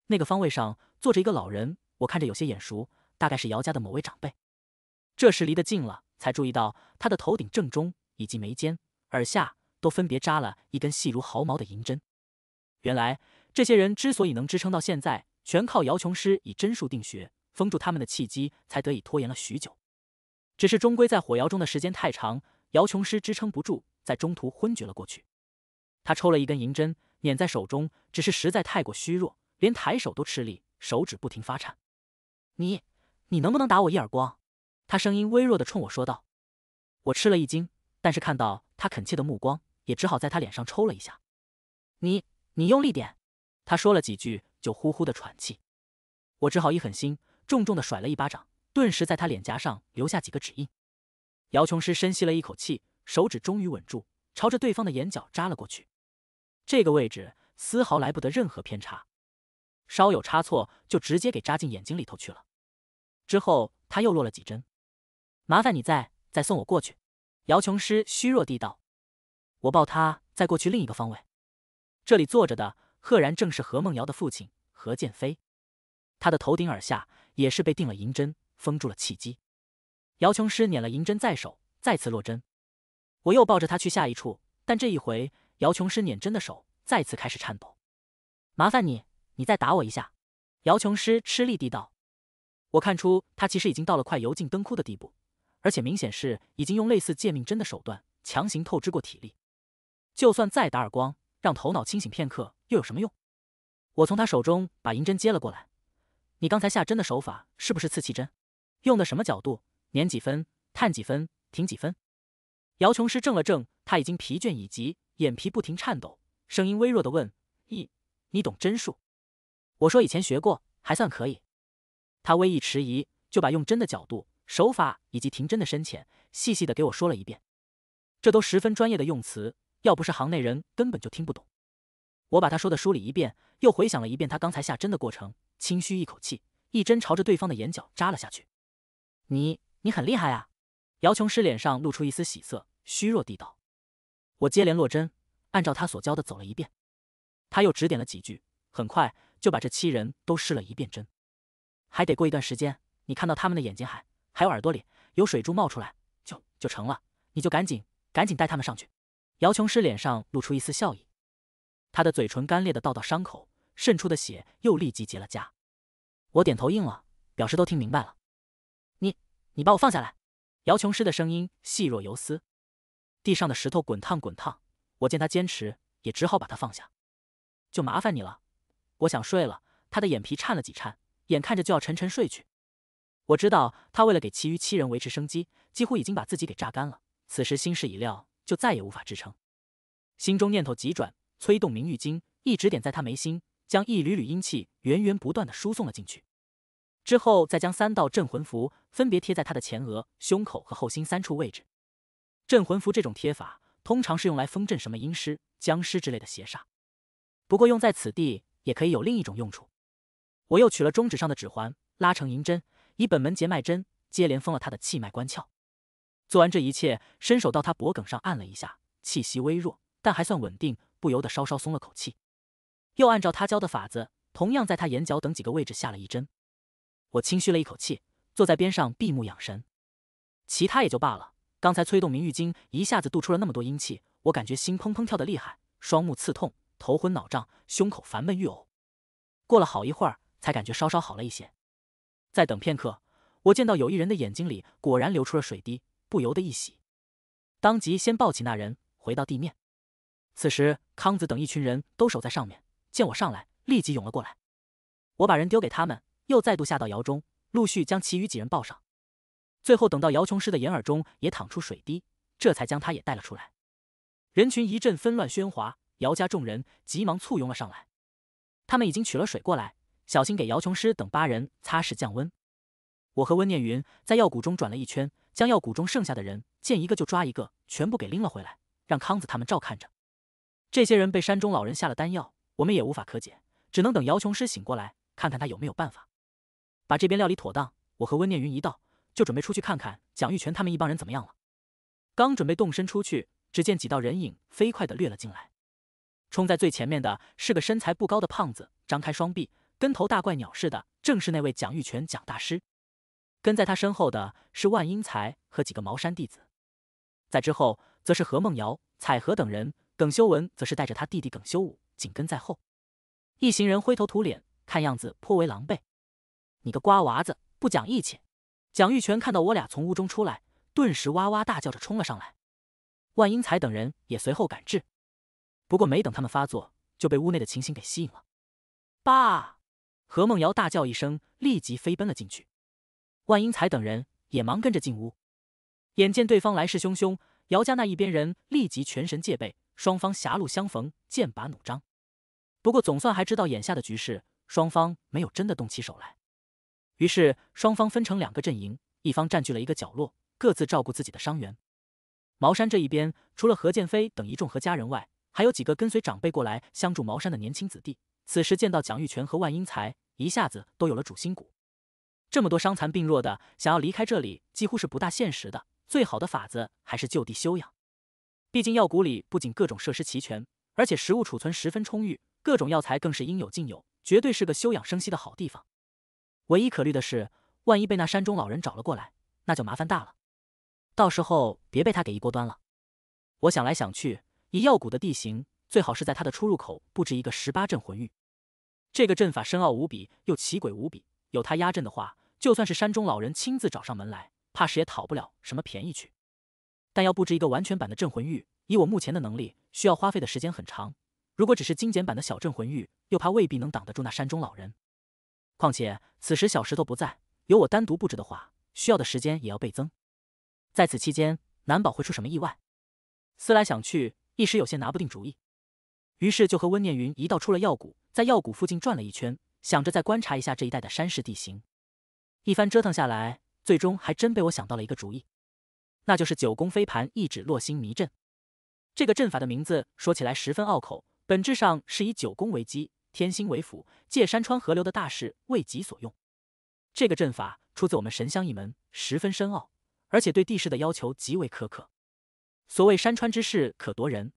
那个方位上坐着一个老人，我看着有些眼熟，大概是姚家的某位长辈。这时离得近了，才注意到他的头顶正中以及眉间、耳下都分别扎了一根细如毫毛的银针。原来。这些人之所以能支撑到现在，全靠姚琼师以针术定穴，封住他们的契机，才得以拖延了许久。只是终归在火窑中的时间太长，姚琼师支撑不住，在中途昏厥了过去。他抽了一根银针，捻在手中，只是实在太过虚弱，连抬手都吃力，手指不停发颤。你，你能不能打我一耳光？他声音微弱的冲我说道。我吃了一惊，但是看到他恳切的目光，也只好在他脸上抽了一下。你，你用力点。他说了几句，就呼呼的喘气，我只好一狠心，重重的甩了一巴掌，顿时在他脸颊上留下几个指印。姚琼师深吸了一口气，手指终于稳住，朝着对方的眼角扎了过去。这个位置丝毫来不得任何偏差，稍有差错就直接给扎进眼睛里头去了。之后他又落了几针，麻烦你再再送我过去。姚琼师虚弱地道：“我抱他再过去另一个方位，这里坐着的。”赫然正是何梦瑶的父亲何剑飞，他的头顶耳下也是被钉了银针，封住了气机。姚琼师捻了银针在手，再次落针。我又抱着他去下一处，但这一回，姚琼师捻针的手再次开始颤抖。麻烦你，你再打我一下。”姚琼师吃力地道。我看出他其实已经到了快油尽灯枯的地步，而且明显是已经用类似借命针的手段强行透支过体力。就算再打耳光，让头脑清醒片刻。又有什么用？我从他手中把银针接了过来。你刚才下针的手法是不是刺气针？用的什么角度？捻几分，探几分，停几分？姚琼师怔了怔，他已经疲倦已极，眼皮不停颤抖，声音微弱的问：“一，你懂针术？”我说：“以前学过，还算可以。”他微一迟疑，就把用针的角度、手法以及停针的深浅，细细的给我说了一遍。这都十分专业的用词，要不是行内人，根本就听不懂。我把他说的梳理一遍，又回想了一遍他刚才下针的过程，轻吁一口气，一针朝着对方的眼角扎了下去。你你很厉害啊！姚琼师脸上露出一丝喜色，虚弱地道：“我接连落针，按照他所教的走了一遍。”他又指点了几句，很快就把这七人都施了一遍针。还得过一段时间，你看到他们的眼睛还还有耳朵里有水珠冒出来，就就成了，你就赶紧赶紧带他们上去。姚琼师脸上露出一丝笑意。他的嘴唇干裂的道道伤口渗出的血又立即结了痂，我点头应了，表示都听明白了。你，你把我放下来。姚琼师的声音细若游丝，地上的石头滚烫滚烫。我见他坚持，也只好把他放下。就麻烦你了，我想睡了。他的眼皮颤了几颤，眼看着就要沉沉睡去。我知道他为了给其余七人维持生机，几乎已经把自己给榨干了。此时心事已了，就再也无法支撑。心中念头急转。催动明玉经，一直点在他眉心，将一缕缕阴气源源不断的输送了进去。之后再将三道镇魂符分别贴在他的前额、胸口和后心三处位置。镇魂符这种贴法，通常是用来封镇什么阴尸、僵尸之类的邪煞。不过用在此地，也可以有另一种用处。我又取了中指上的指环，拉成银针，以本门结脉针接连封了他的气脉关窍。做完这一切，伸手到他脖梗上按了一下，气息微弱，但还算稳定。不由得稍稍松了口气，又按照他教的法子，同样在他眼角等几个位置下了一针。我轻吁了一口气，坐在边上闭目养神。其他也就罢了，刚才催动明玉经，一下子渡出了那么多阴气，我感觉心砰砰跳的厉害，双目刺痛，头昏脑胀，胸口烦闷欲呕。过了好一会儿，才感觉稍稍好了一些。再等片刻，我见到有一人的眼睛里果然流出了水滴，不由得一喜，当即先抱起那人回到地面。此时，康子等一群人都守在上面，见我上来，立即涌了过来。我把人丢给他们，又再度下到窑中，陆续将其余几人抱上。最后等到姚琼师的眼耳中也淌出水滴，这才将他也带了出来。人群一阵纷乱喧哗，姚家众人急忙簇拥了上来。他们已经取了水过来，小心给姚琼师等八人擦拭降温。我和温念云在药谷中转了一圈，将药谷中剩下的人见一个就抓一个，全部给拎了回来，让康子他们照看着。这些人被山中老人下了丹药，我们也无法可解，只能等姚琼师醒过来，看看他有没有办法把这边料理妥当。我和温念云一到，就准备出去看看蒋玉泉他们一帮人怎么样了。刚准备动身出去，只见几道人影飞快地掠了进来。冲在最前面的是个身材不高的胖子，张开双臂，跟头大怪鸟似的，正是那位蒋玉泉蒋大师。跟在他身后的是万英才和几个茅山弟子，在之后则是何梦瑶、彩荷等人。耿修文则是带着他弟弟耿修武紧跟在后，一行人灰头土脸，看样子颇为狼狈。你个瓜娃子，不讲义气！蒋玉泉看到我俩从屋中出来，顿时哇哇大叫着冲了上来。万英才等人也随后赶至，不过没等他们发作，就被屋内的情形给吸引了。爸！何梦瑶大叫一声，立即飞奔了进去。万英才等人也忙跟着进屋。眼见对方来势汹汹，姚家那一边人立即全神戒备。双方狭路相逢，剑拔弩张。不过总算还知道眼下的局势，双方没有真的动起手来。于是双方分成两个阵营，一方占据了一个角落，各自照顾自己的伤员。茅山这一边，除了何建飞等一众何家人外，还有几个跟随长辈过来相助茅山的年轻子弟。此时见到蒋玉泉和万英才，一下子都有了主心骨。这么多伤残病弱的，想要离开这里几乎是不大现实的。最好的法子还是就地休养。毕竟药谷里不仅各种设施齐全，而且食物储存十分充裕，各种药材更是应有尽有，绝对是个休养生息的好地方。唯一可虑的是，万一被那山中老人找了过来，那就麻烦大了。到时候别被他给一锅端了。我想来想去，以药谷的地形，最好是在它的出入口布置一个十八阵魂玉。这个阵法深奥无比，又奇诡无比，有他压阵的话，就算是山中老人亲自找上门来，怕是也讨不了什么便宜去。但要布置一个完全版的镇魂玉，以我目前的能力，需要花费的时间很长。如果只是精简版的小镇魂玉，又怕未必能挡得住那山中老人。况且此时小石头不在，由我单独布置的话，需要的时间也要倍增。在此期间，难保会出什么意外。思来想去，一时有些拿不定主意。于是就和温念云一道出了药谷，在药谷附近转了一圈，想着再观察一下这一带的山势地形。一番折腾下来，最终还真被我想到了一个主意。那就是九宫飞盘一指落星迷阵，这个阵法的名字说起来十分拗口，本质上是以九宫为基，天星为辅，借山川河流的大势为己所用。这个阵法出自我们神香一门，十分深奥，而且对地势的要求极为苛刻。所谓山川之势可夺人，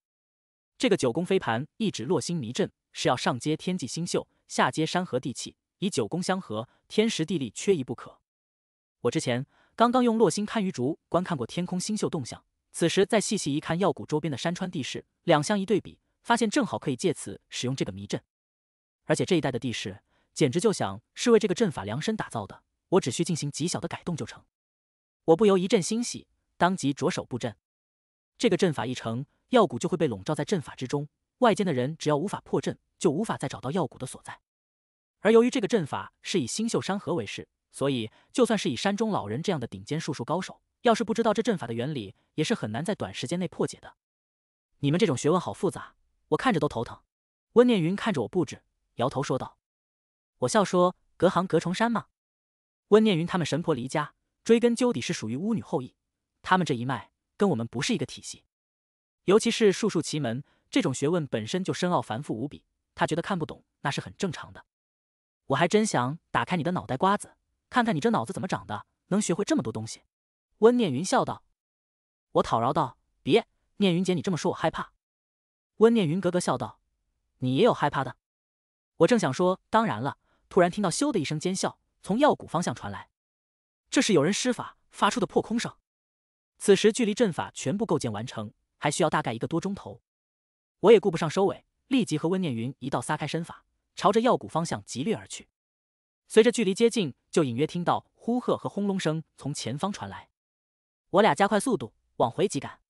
这个九宫飞盘一指落星迷阵是要上接天际星宿，下接山河地气，以九宫相合，天时地利缺一不可。我之前。刚刚用落星堪舆竹观看过天空星宿动向，此时再细细一看药谷周边的山川地势，两相一对比，发现正好可以借此使用这个迷阵。而且这一带的地势简直就想是为这个阵法量身打造的，我只需进行极小的改动就成。我不由一阵欣喜，当即着手布阵。这个阵法一成，药谷就会被笼罩在阵法之中，外间的人只要无法破阵，就无法再找到药谷的所在。而由于这个阵法是以星宿山河为势。所以，就算是以山中老人这样的顶尖术数高手，要是不知道这阵法的原理，也是很难在短时间内破解的。你们这种学问好复杂，我看着都头疼。温念云看着我布置，摇头说道。我笑说：“隔行隔重山嘛。”温念云他们神婆离家，追根究底是属于巫女后裔，他们这一脉跟我们不是一个体系。尤其是术数奇门这种学问本身就深奥繁复无比，他觉得看不懂那是很正常的。我还真想打开你的脑袋瓜子。看看你这脑子怎么长的，能学会这么多东西？温念云笑道：“我讨饶道，别，念云姐，你这么说，我害怕。”温念云格格笑道：“你也有害怕的。”我正想说，当然了，突然听到“咻”的一声尖啸，从药谷方向传来，这是有人施法发出的破空声。此时距离阵法全部构建完成，还需要大概一个多钟头。我也顾不上收尾，立即和温念云一道撒开身法，朝着药谷方向疾掠而去。随着距离接近，就隐约听到呼喝和轰隆声从前方传来。我俩加快速度往回急赶。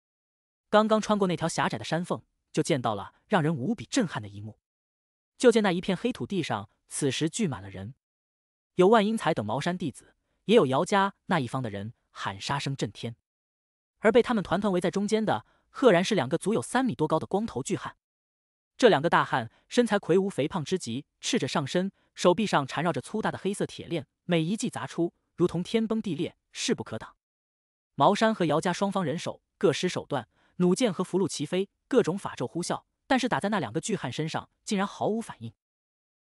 刚刚穿过那条狭窄的山缝，就见到了让人无比震撼的一幕。就见那一片黑土地上，此时聚满了人，有万英才等茅山弟子，也有姚家那一方的人，喊杀声震天。而被他们团团围在中间的，赫然是两个足有三米多高的光头巨汉。这两个大汉身材魁梧，肥胖之极，赤着上身。手臂上缠绕着粗大的黑色铁链，每一记砸出，如同天崩地裂，势不可挡。茅山和姚家双方人手各施手段，弩箭和符箓齐飞，各种法咒呼啸，但是打在那两个巨汉身上，竟然毫无反应。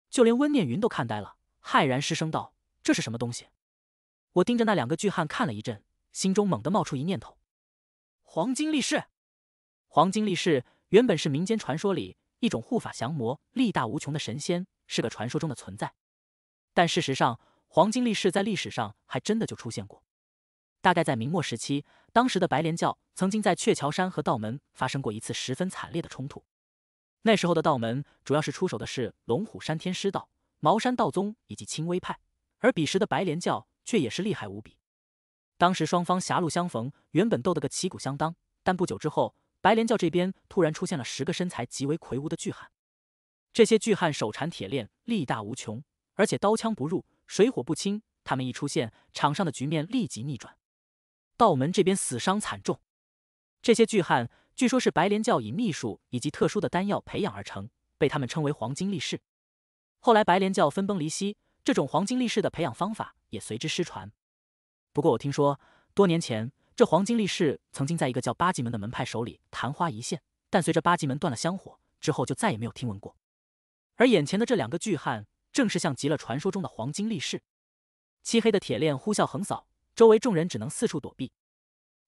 就连温念云都看呆了，骇然失声道：“这是什么东西？”我盯着那两个巨汉看了一阵，心中猛地冒出一念头：黄金力士。黄金力士原本是民间传说里一种护法降魔、力大无穷的神仙。是个传说中的存在，但事实上，黄金力士在历史上还真的就出现过。大概在明末时期，当时的白莲教曾经在鹊桥山和道门发生过一次十分惨烈的冲突。那时候的道门主要是出手的是龙虎山天师道、茅山道宗以及清微派，而彼时的白莲教却也是厉害无比。当时双方狭路相逢，原本斗得个旗鼓相当，但不久之后，白莲教这边突然出现了十个身材极为魁梧的巨汉。这些巨汉手缠铁链，力大无穷，而且刀枪不入，水火不侵。他们一出现，场上的局面立即逆转。道门这边死伤惨重。这些巨汉据说是白莲教以秘术以及特殊的丹药培养而成，被他们称为黄金力士。后来白莲教分崩离析，这种黄金力士的培养方法也随之失传。不过我听说多年前，这黄金力士曾经在一个叫八极门的门派手里昙花一现，但随着八极门断了香火之后，就再也没有听闻过。而眼前的这两个巨汉，正是像极了传说中的黄金力士。漆黑的铁链呼啸横扫，周围众人只能四处躲避。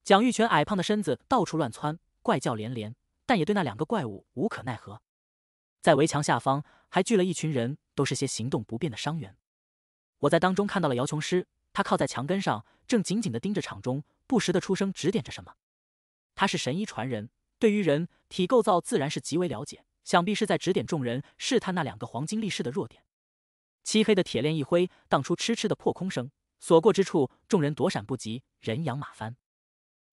蒋玉泉矮胖的身子到处乱窜，怪叫连连，但也对那两个怪物无可奈何。在围墙下方还聚了一群人，都是些行动不便的伤员。我在当中看到了姚琼师，他靠在墙根上，正紧紧的盯着场中，不时的出声指点着什么。他是神医传人，对于人体构造自然是极为了解。想必是在指点众人，试探那两个黄金力士的弱点。漆黑的铁链一挥，荡出嗤嗤的破空声，所过之处，众人躲闪不及，人仰马翻。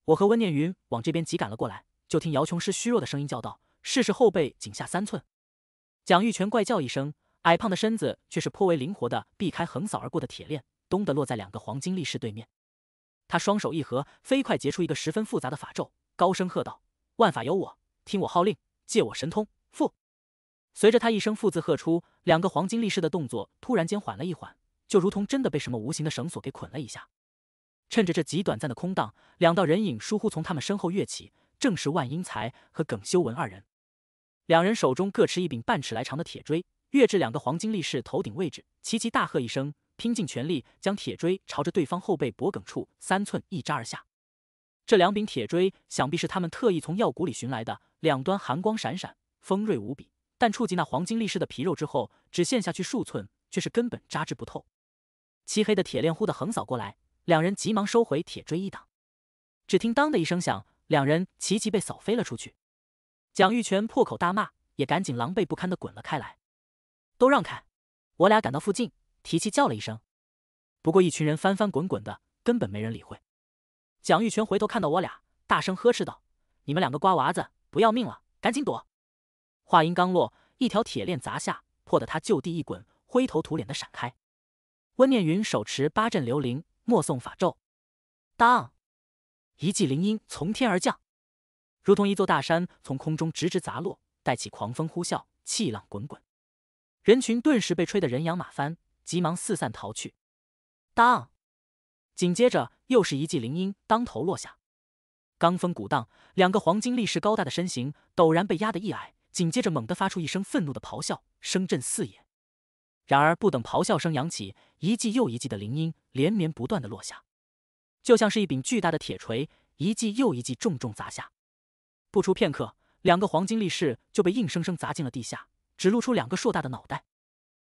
我和温念云往这边急赶了过来，就听姚琼师虚弱的声音叫道：“试试后背颈下三寸。”蒋玉泉怪叫一声，矮胖的身子却是颇为灵活的避开横扫而过的铁链，咚地落在两个黄金力士对面。他双手一合，飞快结出一个十分复杂的法咒，高声喝道：“万法由我，听我号令，借我神通。”父，随着他一声“父”字喝出，两个黄金力士的动作突然间缓了一缓，就如同真的被什么无形的绳索给捆了一下。趁着这极短暂的空档，两道人影疏忽从他们身后跃起，正是万英才和耿修文二人。两人手中各持一柄半尺来长的铁锥，跃至两个黄金力士头顶位置，齐齐大喝一声，拼尽全力将铁锥朝着对方后背脖梗处三寸一扎而下。这两柄铁锥想必是他们特意从药谷里寻来的，两端寒光闪闪。锋锐无比，但触及那黄金力士的皮肉之后，只陷下去数寸，却是根本扎之不透。漆黑的铁链忽的横扫过来，两人急忙收回铁锥一挡，只听“当”的一声响，两人齐齐被扫飞了出去。蒋玉泉破口大骂，也赶紧狼狈不堪的滚了开来。都让开！我俩赶到附近，提气叫了一声。不过一群人翻翻滚滚的，根本没人理会。蒋玉泉回头看到我俩，大声呵斥道：“你们两个瓜娃子，不要命了？赶紧躲！”话音刚落，一条铁链砸下，破得他就地一滚，灰头土脸的闪开。温念云手持八阵流铃，默诵法咒，当，一记铃音从天而降，如同一座大山从空中直直砸落，带起狂风呼啸，气浪滚滚，人群顿时被吹得人仰马翻，急忙四散逃去。当，紧接着又是一记铃音当头落下，罡风鼓荡，两个黄金力士高大的身形陡然被压得一矮。紧接着，猛地发出一声愤怒的咆哮，声震四野。然而，不等咆哮声扬起，一记又一记的铃音连绵不断的落下，就像是一柄巨大的铁锤，一记又一记重重砸下。不出片刻，两个黄金力士就被硬生生砸进了地下，只露出两个硕大的脑袋。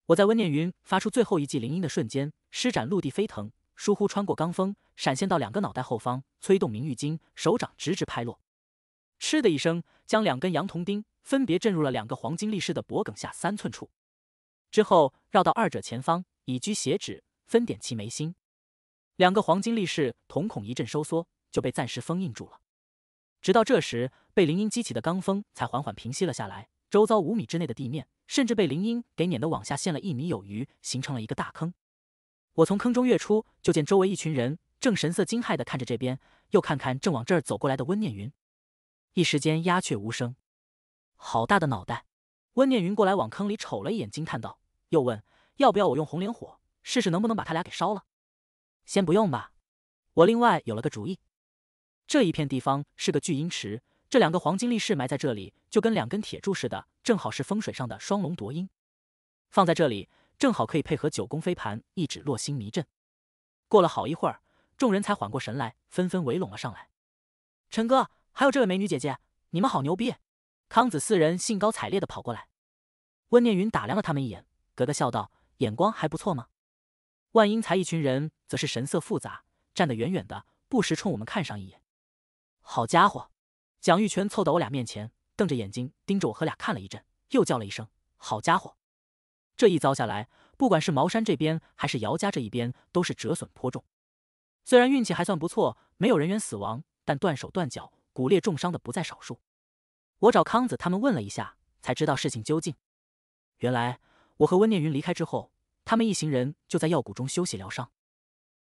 我在温念云发出最后一记铃音的瞬间，施展陆地飞腾，倏忽穿过罡风，闪现到两个脑袋后方，催动明玉金，手掌直直拍落。嗤的一声，将两根羊铜钉分别震入了两个黄金力士的脖梗下三寸处，之后绕到二者前方，以居斜指，分点其眉心。两个黄金力士瞳孔一阵收缩，就被暂时封印住了。直到这时，被林音激起的罡风才缓缓平息了下来。周遭五米之内的地面，甚至被林音给碾得往下陷了一米有余，形成了一个大坑。我从坑中跃出，就见周围一群人正神色惊骇地看着这边，又看看正往这儿走过来的温念云。一时间鸦雀无声。好大的脑袋！温念云过来往坑里瞅了一眼，惊叹道，又问：“要不要我用红莲火试试能不能把他俩给烧了？”“先不用吧，我另外有了个主意。这一片地方是个聚阴池，这两个黄金力士埋在这里，就跟两根铁柱似的，正好是风水上的双龙夺阴，放在这里正好可以配合九宫飞盘一指落星迷阵。”过了好一会儿，众人才缓过神来，纷纷围拢了上来。陈哥。还有这位美女姐姐，你们好牛逼！康子四人兴高采烈地跑过来，温念云打量了他们一眼，咯咯笑道：“眼光还不错嘛。”万英才一群人则是神色复杂，站得远远的，不时冲我们看上一眼。好家伙！蒋玉泉凑到我俩面前，瞪着眼睛盯着我和俩看了一阵，又叫了一声：“好家伙！”这一遭下来，不管是茅山这边还是姚家这一边，都是折损颇重。虽然运气还算不错，没有人员死亡，但断手断脚。骨裂重伤的不在少数，我找康子他们问了一下，才知道事情究竟。原来我和温念云离开之后，他们一行人就在药谷中休息疗伤。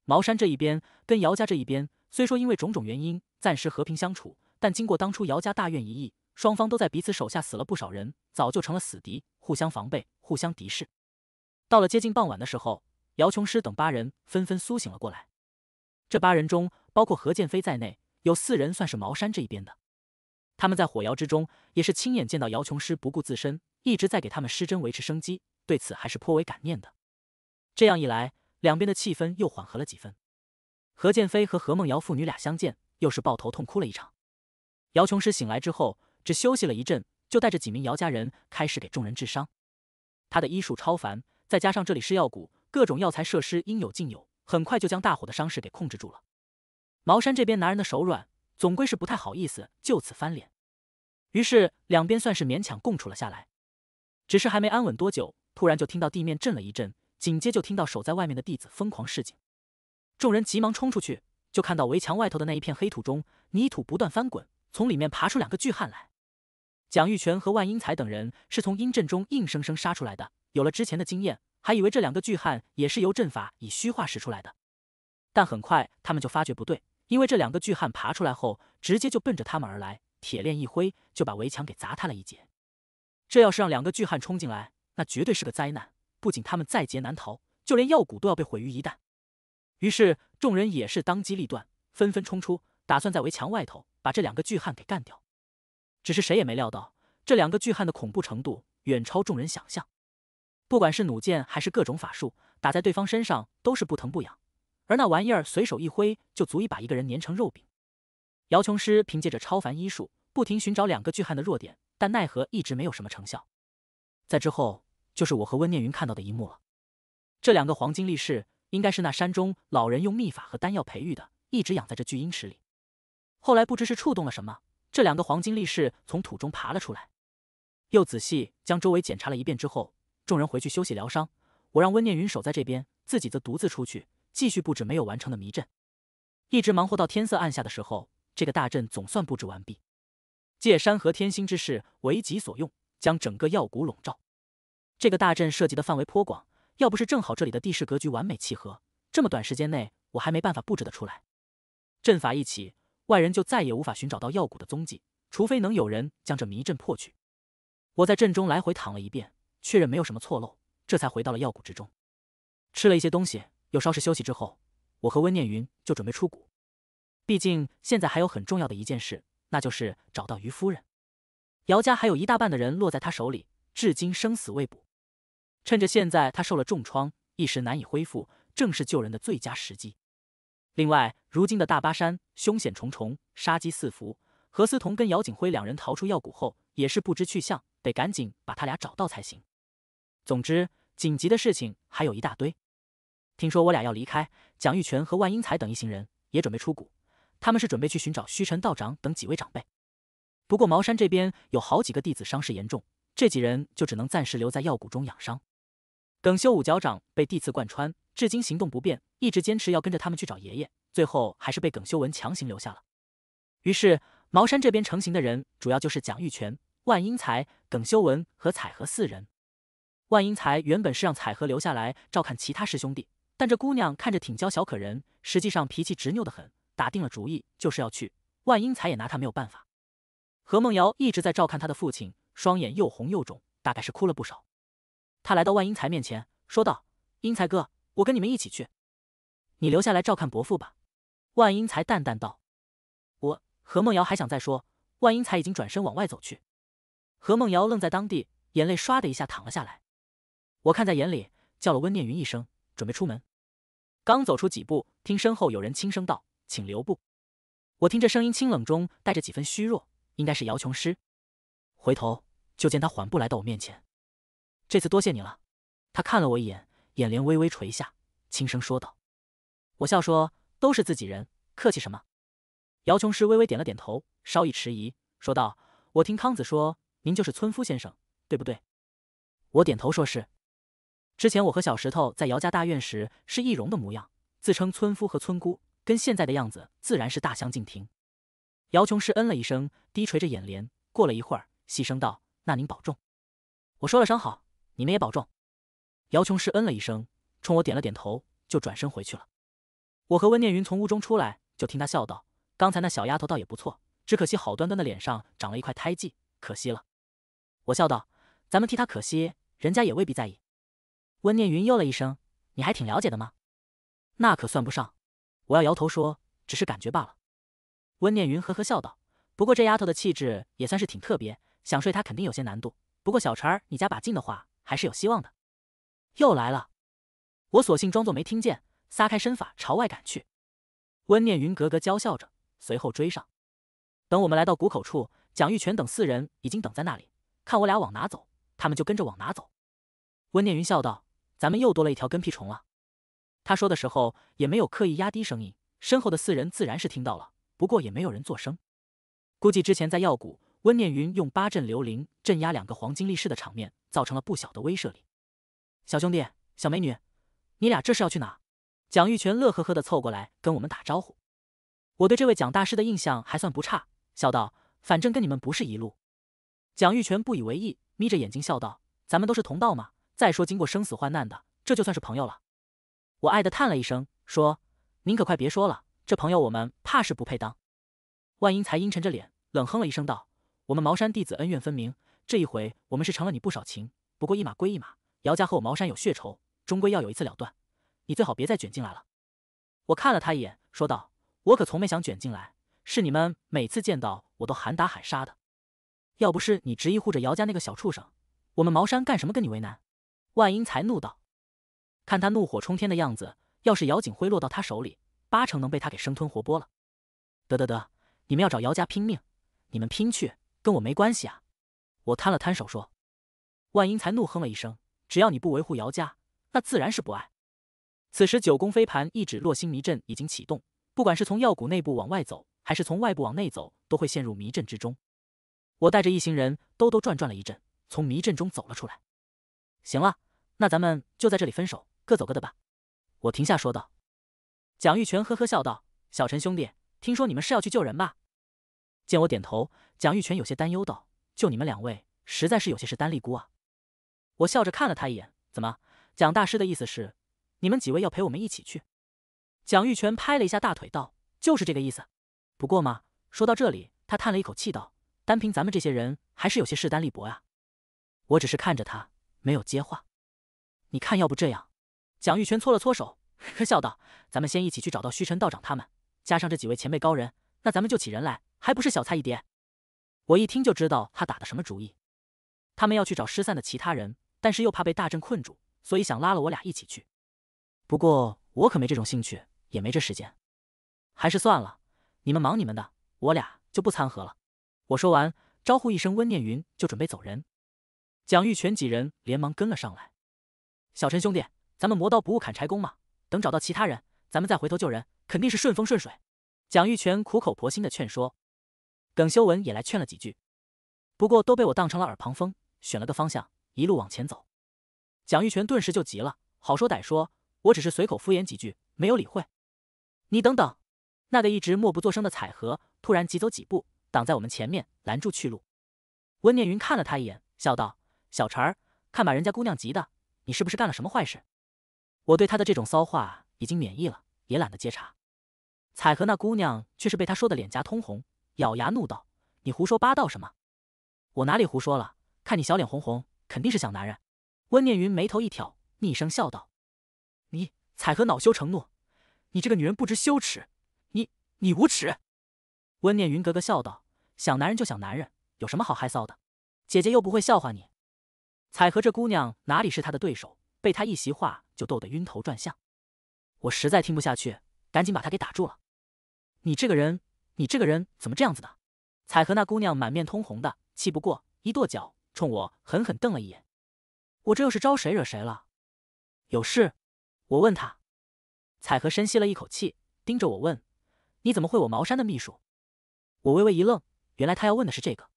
茅山这一边跟姚家这一边，虽说因为种种原因暂时和平相处，但经过当初姚家大院一役，双方都在彼此手下死了不少人，早就成了死敌，互相防备，互相敌视。到了接近傍晚的时候，姚琼师等八人纷纷苏醒了过来。这八人中，包括何剑飞在内。有四人算是茅山这一边的，他们在火窑之中也是亲眼见到姚琼师不顾自身，一直在给他们施针维持生机，对此还是颇为感念的。这样一来，两边的气氛又缓和了几分。何剑飞和何梦瑶父女俩相见，又是抱头痛哭了一场。姚琼师醒来之后，只休息了一阵，就带着几名姚家人开始给众人治伤。他的医术超凡，再加上这里是药谷，各种药材设施应有尽有，很快就将大伙的伤势给控制住了。茅山这边拿人的手软，总归是不太好意思就此翻脸，于是两边算是勉强共处了下来。只是还没安稳多久，突然就听到地面震了一震，紧接就听到守在外面的弟子疯狂示警，众人急忙冲出去，就看到围墙外头的那一片黑土中，泥土不断翻滚，从里面爬出两个巨汉来。蒋玉泉和万英才等人是从阴阵中硬生生杀出来的，有了之前的经验，还以为这两个巨汉也是由阵法以虚化使出来的，但很快他们就发觉不对。因为这两个巨汉爬出来后，直接就奔着他们而来，铁链一挥就把围墙给砸塌了一截。这要是让两个巨汉冲进来，那绝对是个灾难，不仅他们在劫难逃，就连药谷都要被毁于一旦。于是众人也是当机立断，纷纷冲出，打算在围墙外头把这两个巨汉给干掉。只是谁也没料到，这两个巨汉的恐怖程度远超众人想象，不管是弩箭还是各种法术，打在对方身上都是不疼不痒。而那玩意儿随手一挥，就足以把一个人粘成肉饼。姚琼师凭借着超凡医术，不停寻找两个巨汉的弱点，但奈何一直没有什么成效。在之后，就是我和温念云看到的一幕了。这两个黄金力士，应该是那山中老人用秘法和丹药培育的，一直养在这巨婴池里。后来不知是触动了什么，这两个黄金力士从土中爬了出来。又仔细将周围检查了一遍之后，众人回去休息疗伤。我让温念云守在这边，自己则独自出去。继续布置没有完成的迷阵，一直忙活到天色暗下的时候，这个大阵总算布置完毕。借山河天星之势为己所用，将整个药谷笼罩。这个大阵涉及的范围颇广，要不是正好这里的地势格局完美契合，这么短时间内我还没办法布置得出来。阵法一起，外人就再也无法寻找到药谷的踪迹，除非能有人将这迷阵破去。我在阵中来回躺了一遍，确认没有什么错漏，这才回到了药谷之中，吃了一些东西。又稍事休息之后，我和温念云就准备出谷。毕竟现在还有很重要的一件事，那就是找到于夫人。姚家还有一大半的人落在他手里，至今生死未卜。趁着现在他受了重创，一时难以恢复，正是救人的最佳时机。另外，如今的大巴山凶险重重，杀机四伏。何思彤跟姚景辉两人逃出药谷后也是不知去向，得赶紧把他俩找到才行。总之，紧急的事情还有一大堆。听说我俩要离开，蒋玉泉和万英才等一行人也准备出谷。他们是准备去寻找虚尘道长等几位长辈。不过茅山这边有好几个弟子伤势严重，这几人就只能暂时留在药谷中养伤。耿修武脚掌被地刺贯穿，至今行动不便，一直坚持要跟着他们去找爷爷，最后还是被耿修文强行留下了。于是茅山这边成行的人，主要就是蒋玉泉、万英才、耿修文和彩荷四人。万英才原本是让彩荷留下来照看其他师兄弟。但这姑娘看着挺娇小可人，实际上脾气执拗的很。打定了主意，就是要去万英才，也拿她没有办法。何梦瑶一直在照看她的父亲，双眼又红又肿，大概是哭了不少。她来到万英才面前，说道：“英才哥，我跟你们一起去，你留下来照看伯父吧。”万英才淡淡道：“我……”何梦瑶还想再说，万英才已经转身往外走去。何梦瑶愣在当地，眼泪唰的一下淌了下来。我看在眼里，叫了温念云一声，准备出门。刚走出几步，听身后有人轻声道：“请留步。”我听这声音清冷中带着几分虚弱，应该是姚琼师。回头就见他缓步来到我面前。这次多谢你了。他看了我一眼，眼帘微微垂下，轻声说道。我笑说：“都是自己人，客气什么？”姚琼师微微点了点头，稍一迟疑，说道：“我听康子说，您就是村夫先生，对不对？”我点头说是。之前我和小石头在姚家大院时是易容的模样，自称村夫和村姑，跟现在的样子自然是大相径庭。姚琼氏嗯了一声，低垂着眼帘，过了一会儿，细声道：“那您保重。”我说了声好，你们也保重。姚琼氏嗯了一声，冲我点了点头，就转身回去了。我和温念云从屋中出来，就听他笑道：“刚才那小丫头倒也不错，只可惜好端端的脸上长了一块胎记，可惜了。”我笑道：“咱们替她可惜，人家也未必在意。”温念云又了一声：“你还挺了解的吗？”“那可算不上。”我要摇头说：“只是感觉罢了。”温念云呵呵笑道：“不过这丫头的气质也算是挺特别，想睡她肯定有些难度。不过小陈儿，你加把劲的话，还是有希望的。”又来了，我索性装作没听见，撒开身法朝外赶去。温念云格格娇笑着，随后追上。等我们来到谷口处，蒋玉泉等四人已经等在那里，看我俩往哪走，他们就跟着往哪走。温念云笑道。咱们又多了一条跟屁虫了，他说的时候也没有刻意压低声音，身后的四人自然是听到了，不过也没有人作声。估计之前在药谷，温念云用八阵流灵镇压两个黄金力士的场面，造成了不小的威慑力。小兄弟，小美女，你俩这是要去哪？蒋玉泉乐呵呵的凑过来跟我们打招呼。我对这位蒋大师的印象还算不差，笑道：“反正跟你们不是一路。”蒋玉泉不以为意，眯着眼睛笑道：“咱们都是同道嘛。”再说，经过生死患难的，这就算是朋友了。我爱的叹了一声，说：“您可快别说了，这朋友我们怕是不配当。”万英才阴沉着脸，冷哼了一声，道：“我们茅山弟子恩怨分明，这一回我们是成了你不少情，不过一码归一码。姚家和我茅山有血仇，终归要有一次了断。你最好别再卷进来了。”我看了他一眼，说道：“我可从没想卷进来，是你们每次见到我都喊打喊杀的。要不是你执意护着姚家那个小畜生，我们茅山干什么跟你为难？”万英才怒道：“看他怒火冲天的样子，要是姚景辉落到他手里，八成能被他给生吞活剥了。”“得得得，你们要找姚家拼命，你们拼去，跟我没关系啊！”我摊了摊手说。万英才怒哼了一声：“只要你不维护姚家，那自然是不爱。”此时九宫飞盘一指落星迷阵已经启动，不管是从药谷内部往外走，还是从外部往内走，都会陷入迷阵之中。我带着一行人兜兜转转了一阵，从迷阵中走了出来。行了，那咱们就在这里分手，各走各的吧。我停下说道。蒋玉泉呵呵笑道：“小陈兄弟，听说你们是要去救人吧？”见我点头，蒋玉泉有些担忧道：“就你们两位，实在是有些势单力孤啊。”我笑着看了他一眼：“怎么，蒋大师的意思是，你们几位要陪我们一起去？”蒋玉泉拍了一下大腿道：“就是这个意思。不过嘛，说到这里，他叹了一口气道：单凭咱们这些人，还是有些势单力薄啊。’我只是看着他。没有接话，你看，要不这样，蒋玉泉搓了搓手，呵呵笑道：“咱们先一起去找到虚尘道长他们，加上这几位前辈高人，那咱们就起人来，还不是小菜一碟？”我一听就知道他打的什么主意，他们要去找失散的其他人，但是又怕被大阵困住，所以想拉了我俩一起去。不过我可没这种兴趣，也没这时间，还是算了，你们忙你们的，我俩就不掺和了。我说完，招呼一声温念云，就准备走人。蒋玉泉几人连忙跟了上来。小陈兄弟，咱们磨刀不误砍柴工嘛，等找到其他人，咱们再回头救人，肯定是顺风顺水。蒋玉泉苦口婆心的劝说，耿修文也来劝了几句，不过都被我当成了耳旁风，选了个方向，一路往前走。蒋玉泉顿时就急了，好说歹说，我只是随口敷衍几句，没有理会。你等等，那个一直默不作声的彩荷突然急走几步，挡在我们前面，拦住去路。温念云看了他一眼，笑道。小陈儿，看把人家姑娘急的，你是不是干了什么坏事？我对他的这种骚话已经免疫了，也懒得接茬。彩荷那姑娘却是被他说的脸颊通红，咬牙怒道：“你胡说八道什么？我哪里胡说了？看你小脸红红，肯定是想男人。”温念云眉头一挑，厉声笑道：“你彩荷，恼羞成怒，你这个女人不知羞耻，你你无耻。”温念云咯咯笑道：“想男人就想男人，有什么好害臊的？姐姐又不会笑话你。”彩荷这姑娘哪里是他的对手，被他一席话就逗得晕头转向。我实在听不下去，赶紧把他给打住了。你这个人，你这个人怎么这样子的？彩荷那姑娘满面通红的，气不过，一跺脚，冲我狠狠瞪了一眼。我这又是招谁惹谁了？有事？我问他。彩荷深吸了一口气，盯着我问：“你怎么会我茅山的秘术？”我微微一愣，原来他要问的是这个。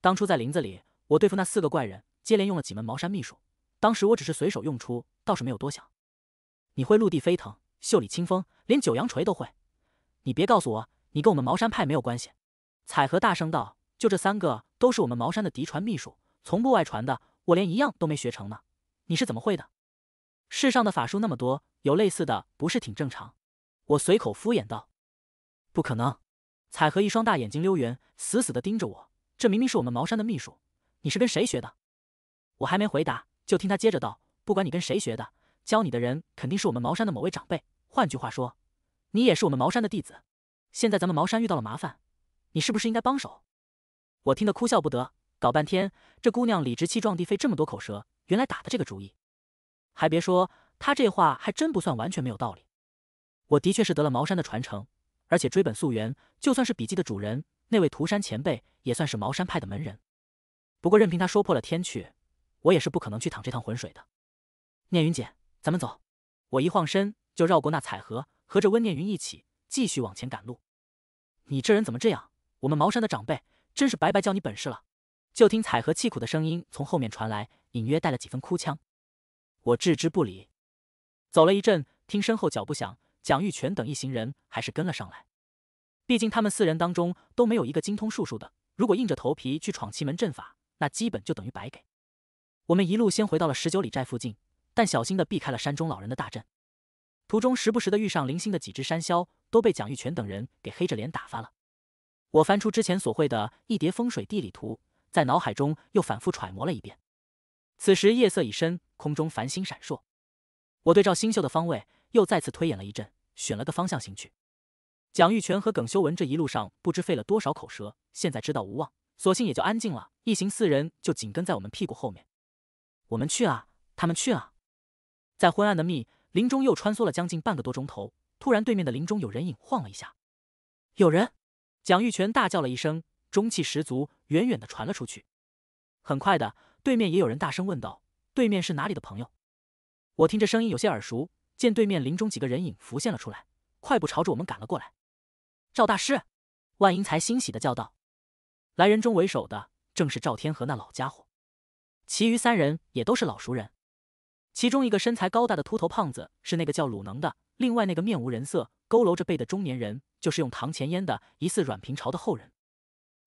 当初在林子里，我对付那四个怪人。接连用了几门茅山秘术，当时我只是随手用出，倒是没有多想。你会陆地飞腾、袖里清风，连九阳锤都会。你别告诉我，你跟我们茅山派没有关系？彩荷大声道：“就这三个都是我们茅山的嫡传秘术，从不外传的。我连一样都没学成呢，你是怎么会的？世上的法术那么多，有类似的不是挺正常？”我随口敷衍道：“不可能。”彩荷一双大眼睛溜圆，死死的盯着我：“这明明是我们茅山的秘术，你是跟谁学的？”我还没回答，就听他接着道：“不管你跟谁学的，教你的人肯定是我们茅山的某位长辈。换句话说，你也是我们茅山的弟子。现在咱们茅山遇到了麻烦，你是不是应该帮手？”我听得哭笑不得，搞半天这姑娘理直气壮地费这么多口舌，原来打的这个主意。还别说，她这话还真不算完全没有道理。我的确是得了茅山的传承，而且追本溯源，就算是笔记的主人那位涂山前辈，也算是茅山派的门人。不过任凭他说破了天去。我也是不可能去淌这趟浑水的，念云姐，咱们走。我一晃身就绕过那彩盒，和着温念云一起继续往前赶路。你这人怎么这样？我们茅山的长辈真是白白教你本事了。就听彩盒气苦的声音从后面传来，隐约带了几分哭腔。我置之不理。走了一阵，听身后脚步响，蒋玉泉等一行人还是跟了上来。毕竟他们四人当中都没有一个精通术数的，如果硬着头皮去闯奇门阵法，那基本就等于白给。我们一路先回到了十九里寨附近，但小心的避开了山中老人的大阵。途中时不时的遇上零星的几只山魈，都被蒋玉泉等人给黑着脸打发了。我翻出之前所绘的一叠风水地理图，在脑海中又反复揣摩了一遍。此时夜色已深，空中繁星闪烁，我对照星宿的方位，又再次推演了一阵，选了个方向行去。蒋玉泉和耿修文这一路上不知费了多少口舌，现在知道无望，索性也就安静了。一行四人就紧跟在我们屁股后面。我们去啊！他们去啊！在昏暗的密林中又穿梭了将近半个多钟头，突然对面的林中有人影晃了一下，有人！蒋玉泉大叫了一声，中气十足，远远的传了出去。很快的，对面也有人大声问道：“对面是哪里的朋友？”我听着声音有些耳熟，见对面林中几个人影浮现了出来，快步朝着我们赶了过来。赵大师，万英才欣喜的叫道：“来人中为首的正是赵天和那老家伙。”其余三人也都是老熟人，其中一个身材高大的秃头胖子是那个叫鲁能的，另外那个面无人色、佝偻着背的中年人就是用堂前烟的疑似阮平朝的后人。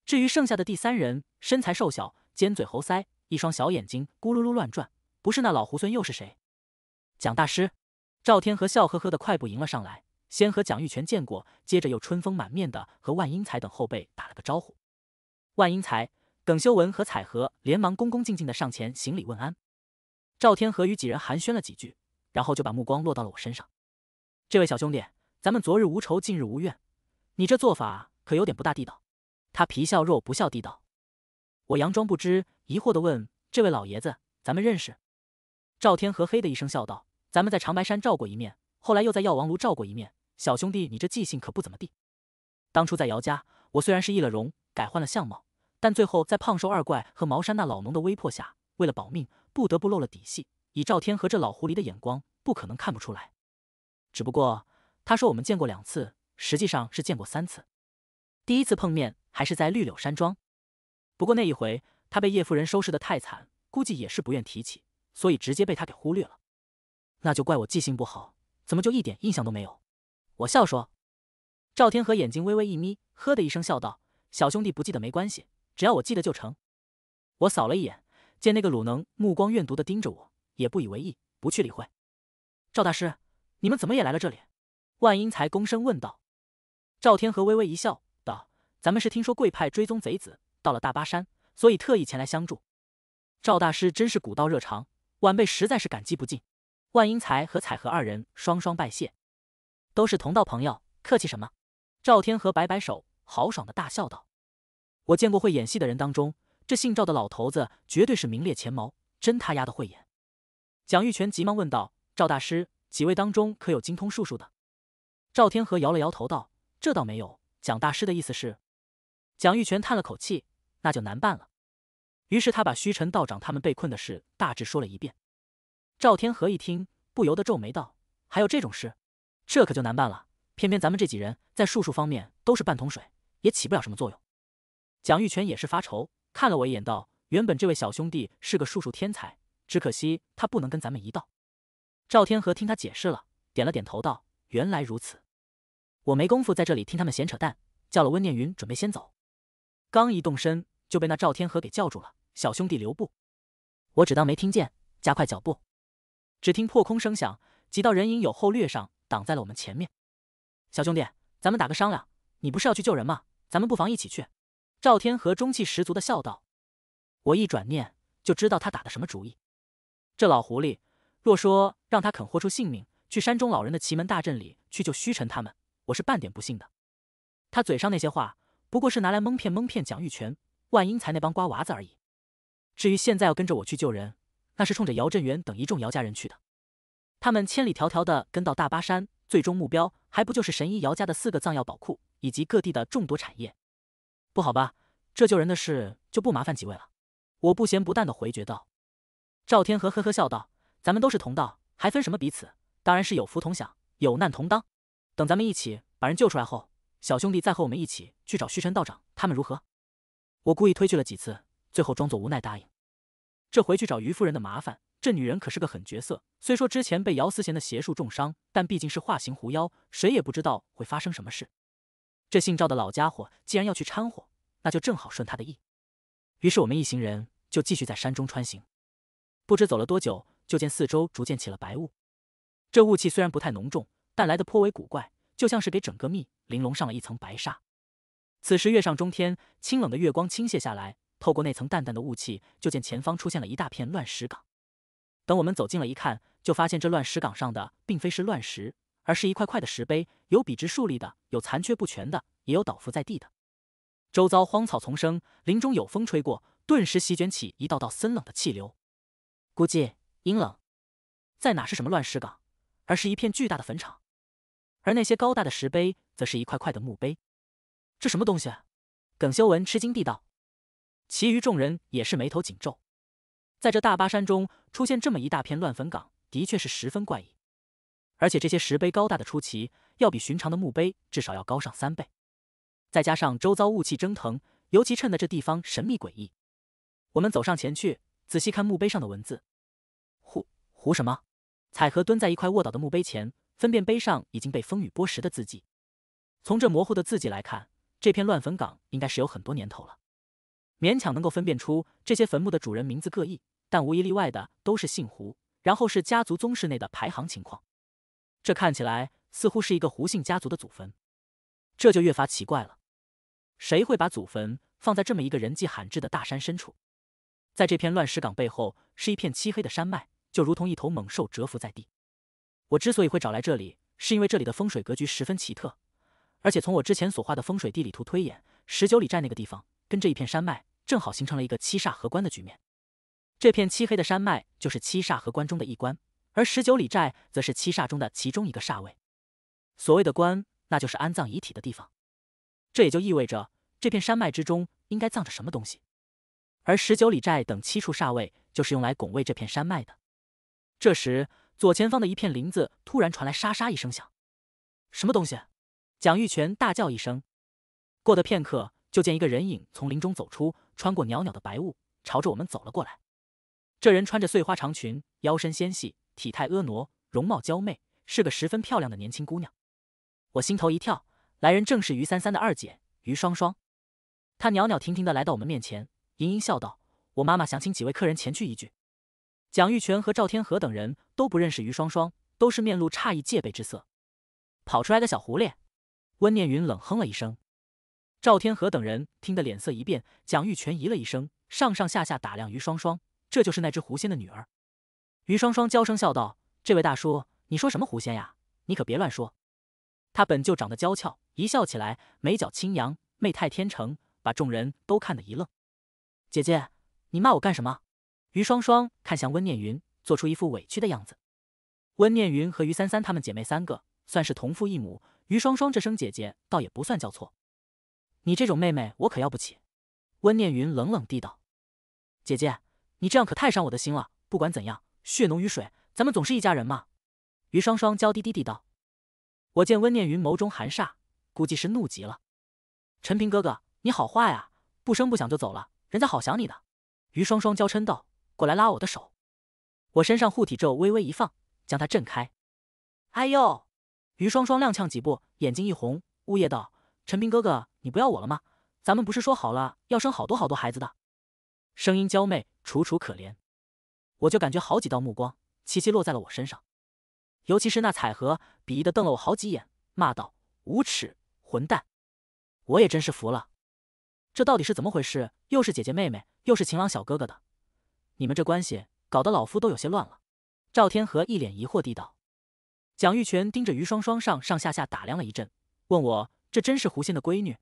至于剩下的第三人，身材瘦小、尖嘴猴腮、一双小眼睛咕噜噜乱转，不是那老猢狲又是谁？蒋大师，赵天和笑呵呵的快步迎了上来，先和蒋玉泉见过，接着又春风满面的和万英才等后辈打了个招呼。万英才。耿修文和彩荷连忙恭恭敬敬的上前行礼问安，赵天河与几人寒暄了几句，然后就把目光落到了我身上。这位小兄弟，咱们昨日无仇，近日无怨，你这做法可有点不大地道。他皮笑肉不笑地道。我佯装不知，疑惑的问：“这位老爷子，咱们认识？”赵天河嘿的一声笑道：“咱们在长白山照过一面，后来又在药王炉照过一面。小兄弟，你这记性可不怎么地。当初在姚家，我虽然是易了容，改换了相貌。”但最后，在胖瘦二怪和茅山那老农的威迫下，为了保命，不得不露了底细。以赵天和这老狐狸的眼光，不可能看不出来。只不过他说我们见过两次，实际上是见过三次。第一次碰面还是在绿柳山庄，不过那一回他被叶夫人收拾的太惨，估计也是不愿提起，所以直接被他给忽略了。那就怪我记性不好，怎么就一点印象都没有？我笑说，赵天和眼睛微微一眯，呵的一声笑道：“小兄弟不记得没关系。”只要我记得就成。我扫了一眼，见那个鲁能目光怨毒的盯着我，也不以为意，不去理会。赵大师，你们怎么也来了这里？万英才躬身问道。赵天河微微一笑，道：“咱们是听说贵派追踪贼子到了大巴山，所以特意前来相助。赵大师真是古道热肠，晚辈实在是感激不尽。”万英才和彩荷二人双双拜谢，都是同道朋友，客气什么？赵天河摆摆手，豪爽的大笑道。我见过会演戏的人当中，这姓赵的老头子绝对是名列前茅，真他丫的会演。蒋玉泉急忙问道：“赵大师，几位当中可有精通术术的？”赵天河摇了摇头道：“这倒没有。”蒋大师的意思是？蒋玉泉叹了口气：“那就难办了。”于是他把虚尘道长他们被困的事大致说了一遍。赵天和一听，不由得皱眉道：“还有这种事？这可就难办了。偏偏咱们这几人在术术方面都是半桶水，也起不了什么作用。”蒋玉泉也是发愁，看了我一眼，道：“原本这位小兄弟是个术数天才，只可惜他不能跟咱们一道。”赵天河听他解释了，点了点头，道：“原来如此，我没工夫在这里听他们闲扯淡。”叫了温念云，准备先走。刚一动身，就被那赵天河给叫住了：“小兄弟留步！”我只当没听见，加快脚步。只听破空声响，几道人影有后掠上，挡在了我们前面。“小兄弟，咱们打个商量，你不是要去救人吗？咱们不妨一起去。”赵天河中气十足的笑道：“我一转念就知道他打的什么主意。这老狐狸，若说让他肯豁出性命去山中老人的奇门大阵里去救虚尘他们，我是半点不信的。他嘴上那些话，不过是拿来蒙骗、蒙骗蒋玉泉、万英才那帮瓜娃子而已。至于现在要跟着我去救人，那是冲着姚振元等一众姚家人去的。他们千里迢迢的跟到大巴山，最终目标还不就是神医姚家的四个藏药宝库以及各地的众多产业？”不好吧，这救人的事就不麻烦几位了。我不咸不淡的回绝道。赵天和呵呵笑道：“咱们都是同道，还分什么彼此？当然是有福同享，有难同当。等咱们一起把人救出来后，小兄弟再和我们一起去找虚尘道长他们如何？”我故意推拒了几次，最后装作无奈答应。这回去找于夫人的麻烦，这女人可是个狠角色。虽说之前被姚思贤的邪术重伤，但毕竟是化形狐妖，谁也不知道会发生什么事。这姓赵的老家伙既然要去掺和，那就正好顺他的意。于是我们一行人就继续在山中穿行。不知走了多久，就见四周逐渐起了白雾。这雾气虽然不太浓重，但来的颇为古怪，就像是给整个密玲珑上了一层白纱。此时月上中天，清冷的月光倾泻下来，透过那层淡淡的雾气，就见前方出现了一大片乱石岗。等我们走近了一看，就发现这乱石岗上的并非是乱石。而是一块块的石碑，有笔直竖立的，有残缺不全的，也有倒伏在地的。周遭荒草丛生，林中有风吹过，顿时席卷起一道道森冷的气流。估计阴冷，在哪是什么乱石岗，而是一片巨大的坟场。而那些高大的石碑，则是一块块的墓碑。这什么东西？耿修文吃惊地道。其余众人也是眉头紧皱。在这大巴山中出现这么一大片乱坟岗，的确是十分怪异。而且这些石碑高大的出奇，要比寻常的墓碑至少要高上三倍，再加上周遭雾气蒸腾，尤其衬得这地方神秘诡异。我们走上前去，仔细看墓碑上的文字。胡胡什么？彩荷蹲在一块卧倒的墓碑前，分辨碑上已经被风雨剥蚀的字迹。从这模糊的字迹来看，这片乱坟岗应该是有很多年头了。勉强能够分辨出这些坟墓的主人名字各异，但无一例外的都是姓胡，然后是家族宗室内的排行情况。这看起来似乎是一个胡姓家族的祖坟，这就越发奇怪了。谁会把祖坟放在这么一个人迹罕至的大山深处？在这片乱石岗背后，是一片漆黑的山脉，就如同一头猛兽蛰伏在地。我之所以会找来这里，是因为这里的风水格局十分奇特，而且从我之前所画的风水地理图推演，十九里寨那个地方跟这一片山脉正好形成了一个七煞合关的局面。这片漆黑的山脉就是七煞合关中的一关。而十九里寨则是七煞中的其中一个煞位，所谓的棺，那就是安葬遗体的地方。这也就意味着这片山脉之中应该葬着什么东西。而十九里寨等七处煞位，就是用来拱卫这片山脉的。这时，左前方的一片林子突然传来沙沙一声响，什么东西？蒋玉泉大叫一声。过得片刻，就见一个人影从林中走出，穿过袅袅的白雾，朝着我们走了过来。这人穿着碎花长裙，腰身纤细。体态婀娜，容貌娇媚，是个十分漂亮的年轻姑娘。我心头一跳，来人正是于三三的二姐于双双。她袅袅婷婷的来到我们面前，盈盈笑道：“我妈妈想请几位客人前去一聚。”蒋玉泉和赵天河等人都不认识于双双，都是面露诧异、戒备之色。跑出来的小狐狸，温念云冷哼了一声。赵天河等人听得脸色一变，蒋玉泉咦了一声，上上下下打量于双双，这就是那只狐仙的女儿。于双双娇声笑道：“这位大叔，你说什么狐仙呀？你可别乱说。”她本就长得娇俏，一笑起来，眉角轻扬，媚态天成，把众人都看得一愣。“姐姐，你骂我干什么？”于双双看向温念云，做出一副委屈的样子。温念云和于三三她们姐妹三个算是同父异母，于双双这声姐姐倒也不算叫错。你这种妹妹，我可要不起。”温念云冷冷地道：“姐姐，你这样可太伤我的心了。不管怎样。”血浓于水，咱们总是一家人嘛。于双双娇滴滴地道：“我见温念云眸中含煞，估计是怒极了。”陈平哥哥，你好坏啊！不声不响就走了，人家好想你的。于双双娇嗔道：“过来拉我的手。”我身上护体咒微微一放，将他震开。哎呦！于双双踉跄几步，眼睛一红，呜咽道：“陈平哥哥，你不要我了吗？咱们不是说好了要生好多好多孩子的？”声音娇媚，楚楚可怜。我就感觉好几道目光齐齐落在了我身上，尤其是那彩荷，鄙夷的瞪了我好几眼，骂道：“无耻混蛋！”我也真是服了，这到底是怎么回事？又是姐姐妹妹，又是情郎小哥哥的，你们这关系搞得老夫都有些乱了。赵天河一脸疑惑地道：“蒋玉泉盯着于双双上上下下打量了一阵，问我：‘这真是狐仙的闺女？’”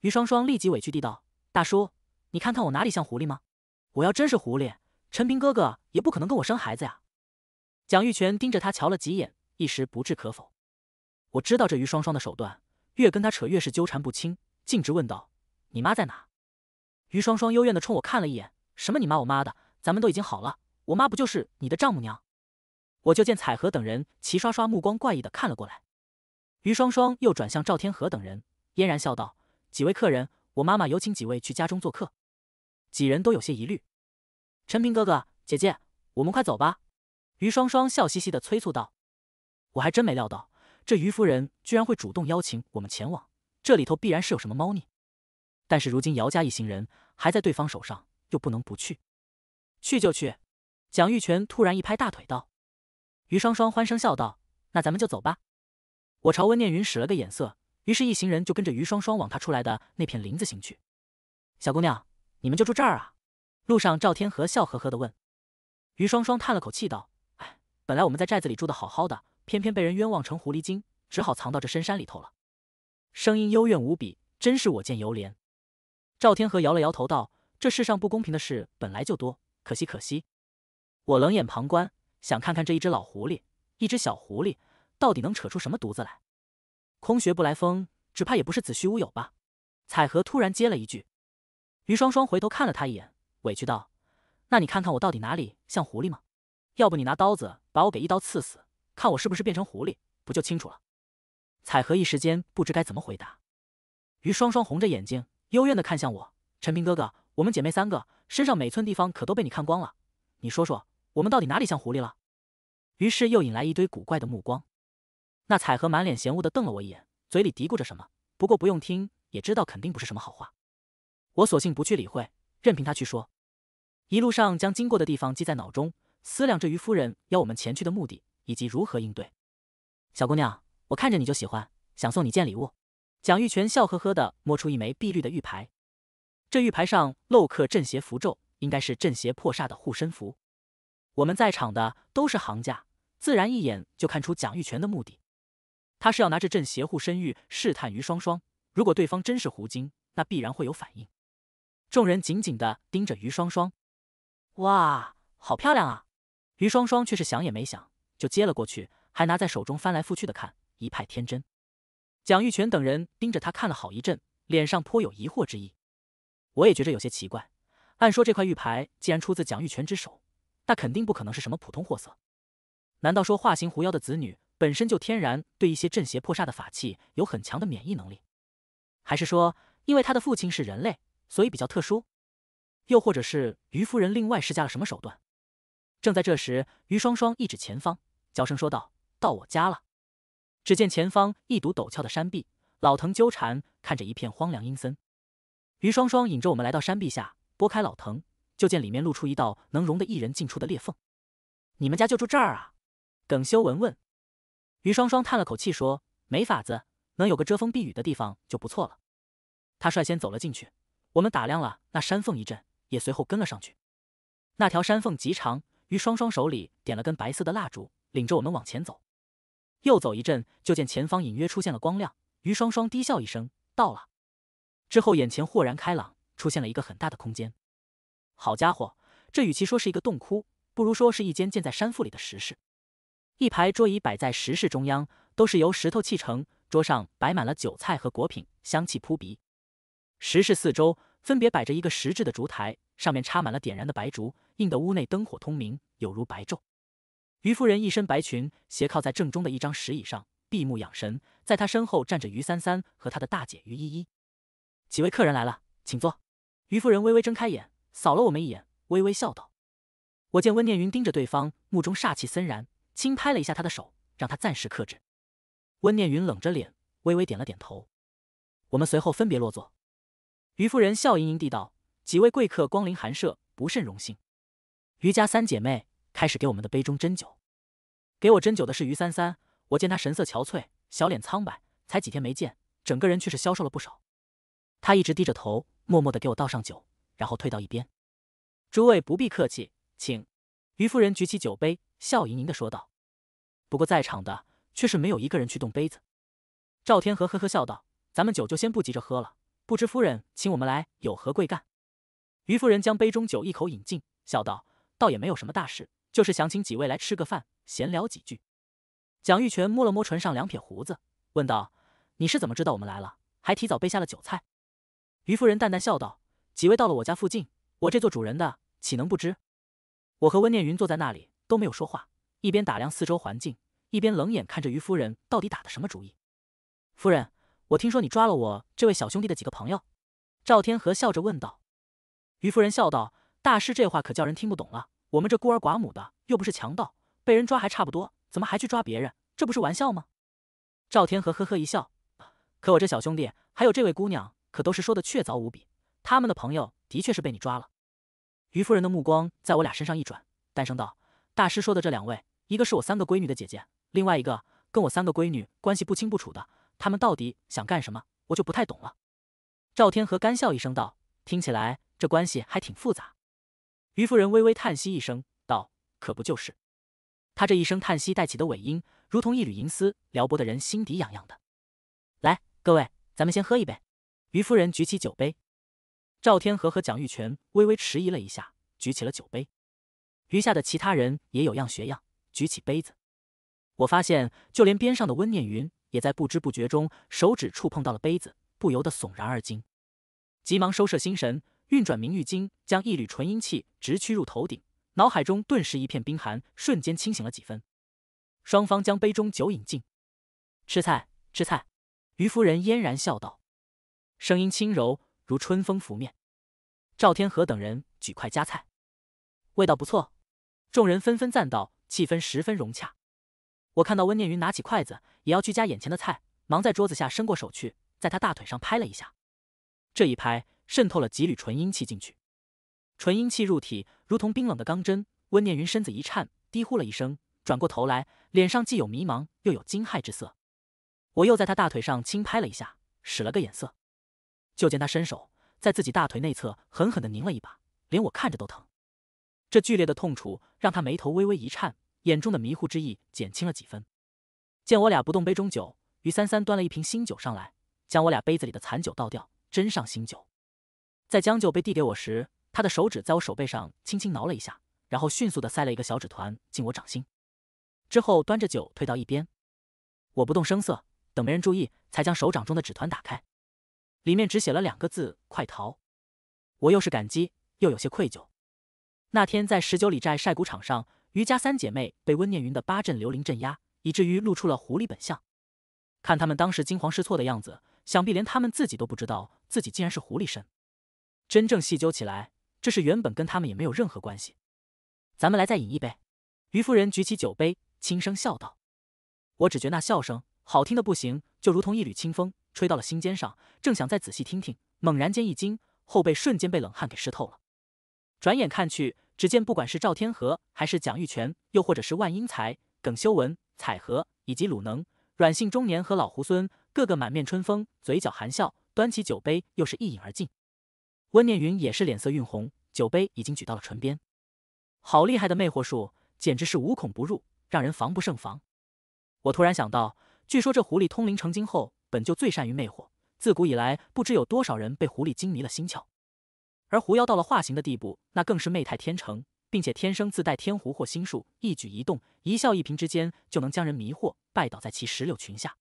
于双双立即委屈地道：“大叔，你看看我哪里像狐狸吗？我要真是狐狸。”陈平哥哥也不可能跟我生孩子呀。蒋玉泉盯着他瞧了几眼，一时不置可否。我知道这于双双的手段，越跟他扯越是纠缠不清，径直问道：“你妈在哪？”于双双幽怨的冲我看了一眼：“什么你妈我妈的，咱们都已经好了，我妈不就是你的丈母娘？”我就见彩荷等人齐刷刷目光怪异的看了过来。于双双又转向赵天河等人，嫣然笑道：“几位客人，我妈妈有请几位去家中做客。”几人都有些疑虑。陈平哥哥、姐姐，我们快走吧！于双双笑嘻嘻的催促道：“我还真没料到这于夫人居然会主动邀请我们前往，这里头必然是有什么猫腻。但是如今姚家一行人还在对方手上，又不能不去。去就去！”蒋玉泉突然一拍大腿道：“于双双，欢声笑道：‘那咱们就走吧！’我朝温念云使了个眼色，于是，一行人就跟着于双双往他出来的那片林子行去。小姑娘，你们就住这儿啊？”路上，赵天河笑呵呵的问：“于双双叹了口气道：‘哎，本来我们在寨子里住的好好的，偏偏被人冤枉成狐狸精，只好藏到这深山里头了。’声音幽怨无比，真是我见犹怜。”赵天河摇了摇头道：“这世上不公平的事本来就多，可惜可惜。”我冷眼旁观，想看看这一只老狐狸、一只小狐狸到底能扯出什么犊子来。空穴不来风，只怕也不是子虚乌有吧？”彩荷突然接了一句。于双双回头看了他一眼。委屈道：“那你看看我到底哪里像狐狸吗？要不你拿刀子把我给一刀刺死，看我是不是变成狐狸，不就清楚了？”彩荷一时间不知该怎么回答。于双双红着眼睛，幽怨的看向我：“陈平哥哥，我们姐妹三个身上每寸地方可都被你看光了，你说说，我们到底哪里像狐狸了？”于是又引来一堆古怪的目光。那彩荷满脸嫌恶的瞪了我一眼，嘴里嘀咕着什么，不过不用听也知道肯定不是什么好话。我索性不去理会，任凭他去说。一路上将经过的地方记在脑中，思量着于夫人邀我们前去的目的以及如何应对。小姑娘，我看着你就喜欢，想送你件礼物。蒋玉泉笑呵呵的摸出一枚碧绿的玉牌，这玉牌上镂刻镇邪符咒，应该是镇邪破煞的护身符。我们在场的都是行家，自然一眼就看出蒋玉泉的目的。他是要拿着镇邪护身玉试探于双双，如果对方真是狐精，那必然会有反应。众人紧紧地盯着于双双。哇，好漂亮啊！于双双却是想也没想就接了过去，还拿在手中翻来覆去的看，一派天真。蒋玉泉等人盯着他看了好一阵，脸上颇有疑惑之意。我也觉着有些奇怪，按说这块玉牌既然出自蒋玉泉之手，那肯定不可能是什么普通货色。难道说化形狐妖的子女本身就天然对一些镇邪破煞的法器有很强的免疫能力？还是说因为他的父亲是人类，所以比较特殊？又或者是于夫人另外施加了什么手段？正在这时，于双双一指前方，娇声说道：“到我家了。”只见前方一堵陡峭的山壁，老藤纠缠，看着一片荒凉阴森。于双双引着我们来到山壁下，拨开老藤，就见里面露出一道能容得一人进出的裂缝。你们家就住这儿啊？耿修文问。于双双叹了口气说：“没法子，能有个遮风避雨的地方就不错了。”他率先走了进去，我们打量了那山缝一阵。也随后跟了上去。那条山缝极长，于双双手里点了根白色的蜡烛，领着我们往前走。又走一阵，就见前方隐约出现了光亮。于双双低笑一声：“到了。”之后，眼前豁然开朗，出现了一个很大的空间。好家伙，这与其说是一个洞窟，不如说是一间建在山腹里的石室。一排桌椅摆在石室中央，都是由石头砌成，桌上摆满了酒菜和果品，香气扑鼻。石室四周。分别摆着一个石质的烛台，上面插满了点燃的白烛，映得屋内灯火通明，有如白昼。于夫人一身白裙，斜靠在正中的一张石椅上，闭目养神。在她身后站着于三三和他的大姐于依依。几位客人来了，请坐。于夫人微微睁开眼，扫了我们一眼，微微笑道：“我见温念云盯着对方，目中煞气森然，轻拍了一下他的手，让他暂时克制。”温念云冷着脸，微微点了点头。我们随后分别落座。于夫人笑盈盈地道：“几位贵客光临寒舍，不甚荣幸。”于家三姐妹开始给我们的杯中斟酒。给我斟酒的是于三三，我见她神色憔悴，小脸苍白，才几天没见，整个人却是消瘦了不少。她一直低着头，默默的给我倒上酒，然后退到一边。诸位不必客气，请。于夫人举起酒杯，笑盈盈的说道：“不过在场的却是没有一个人去动杯子。”赵天河呵呵笑道：“咱们酒就先不急着喝了。”不知夫人请我们来有何贵干？于夫人将杯中酒一口饮尽，笑道：“倒也没有什么大事，就是想请几位来吃个饭，闲聊几句。”蒋玉泉摸了摸唇上两撇胡子，问道：“你是怎么知道我们来了，还提早备下了酒菜？”于夫人淡淡笑道：“几位到了我家附近，我这座主人的岂能不知？”我和温念云坐在那里都没有说话，一边打量四周环境，一边冷眼看着于夫人到底打的什么主意。夫人。我听说你抓了我这位小兄弟的几个朋友，赵天河笑着问道。于夫人笑道：“大师这话可叫人听不懂了。我们这孤儿寡母的，又不是强盗，被人抓还差不多，怎么还去抓别人？这不是玩笑吗？”赵天河呵呵一笑。可我这小兄弟，还有这位姑娘，可都是说的确凿无比，他们的朋友的确是被你抓了。于夫人的目光在我俩身上一转，淡声道：“大师说的这两位，一个是我三个闺女的姐姐，另外一个跟我三个闺女关系不清不楚的。”他们到底想干什么？我就不太懂了。赵天河干笑一声道：“听起来这关系还挺复杂。”于夫人微微叹息一声道：“可不就是？”她这一声叹息带起的尾音，如同一缕银丝，撩拨的人心底痒痒的。来，各位，咱们先喝一杯。于夫人举起酒杯，赵天河和蒋玉泉微微迟疑了一下，举起了酒杯。余下的其他人也有样学样，举起杯子。我发现，就连边上的温念云。也在不知不觉中，手指触碰到了杯子，不由得悚然而惊，急忙收摄心神，运转明玉经，将一缕纯阴气直驱入头顶，脑海中顿时一片冰寒，瞬间清醒了几分。双方将杯中酒饮尽，吃菜吃菜，于夫人嫣然笑道，声音轻柔如春风拂面。赵天河等人举筷夹菜，味道不错，众人纷纷赞道，气氛十分融洽。我看到温念云拿起筷子，也要去夹眼前的菜，忙在桌子下伸过手去，在他大腿上拍了一下。这一拍渗透了几缕纯阴气进去，纯阴气入体，如同冰冷的钢针。温念云身子一颤，低呼了一声，转过头来，脸上既有迷茫，又有惊骇之色。我又在他大腿上轻拍了一下，使了个眼色，就见他伸手在自己大腿内侧狠狠地拧了一把，连我看着都疼。这剧烈的痛楚让他眉头微微一颤。眼中的迷糊之意减轻了几分，见我俩不动杯中酒，于三三端了一瓶新酒上来，将我俩杯子里的残酒倒掉，斟上新酒，在将酒杯递给我时，他的手指在我手背上轻轻挠了一下，然后迅速的塞了一个小纸团进我掌心，之后端着酒退到一边。我不动声色，等没人注意，才将手掌中的纸团打开，里面只写了两个字：快逃。我又是感激又有些愧疚。那天在十九里寨晒谷场上。余家三姐妹被温念云的八阵流灵镇压，以至于露出了狐狸本相。看他们当时惊慌失措的样子，想必连他们自己都不知道自己竟然是狐狸身。真正细究起来，这事原本跟他们也没有任何关系。咱们来再饮一杯。于夫人举起酒杯，轻声笑道：“我只觉那笑声好听的不行，就如同一缕清风吹到了心尖上。正想再仔细听听，猛然间一惊，后背瞬间被冷汗给湿透了。转眼看去。”只见不管是赵天河，还是蒋玉泉，又或者是万英才、耿修文、彩和，以及鲁能、阮姓中年和老猢孙，个个满面春风，嘴角含笑，端起酒杯又是一饮而尽。温念云也是脸色晕红，酒杯已经举到了唇边。好厉害的魅惑术，简直是无孔不入，让人防不胜防。我突然想到，据说这狐狸通灵成精后，本就最善于魅惑，自古以来不知有多少人被狐狸精迷了心窍。而狐妖到了化形的地步，那更是媚态天成，并且天生自带天狐或心术，一举一动、一笑一颦之间，就能将人迷惑，拜倒在其石榴裙下。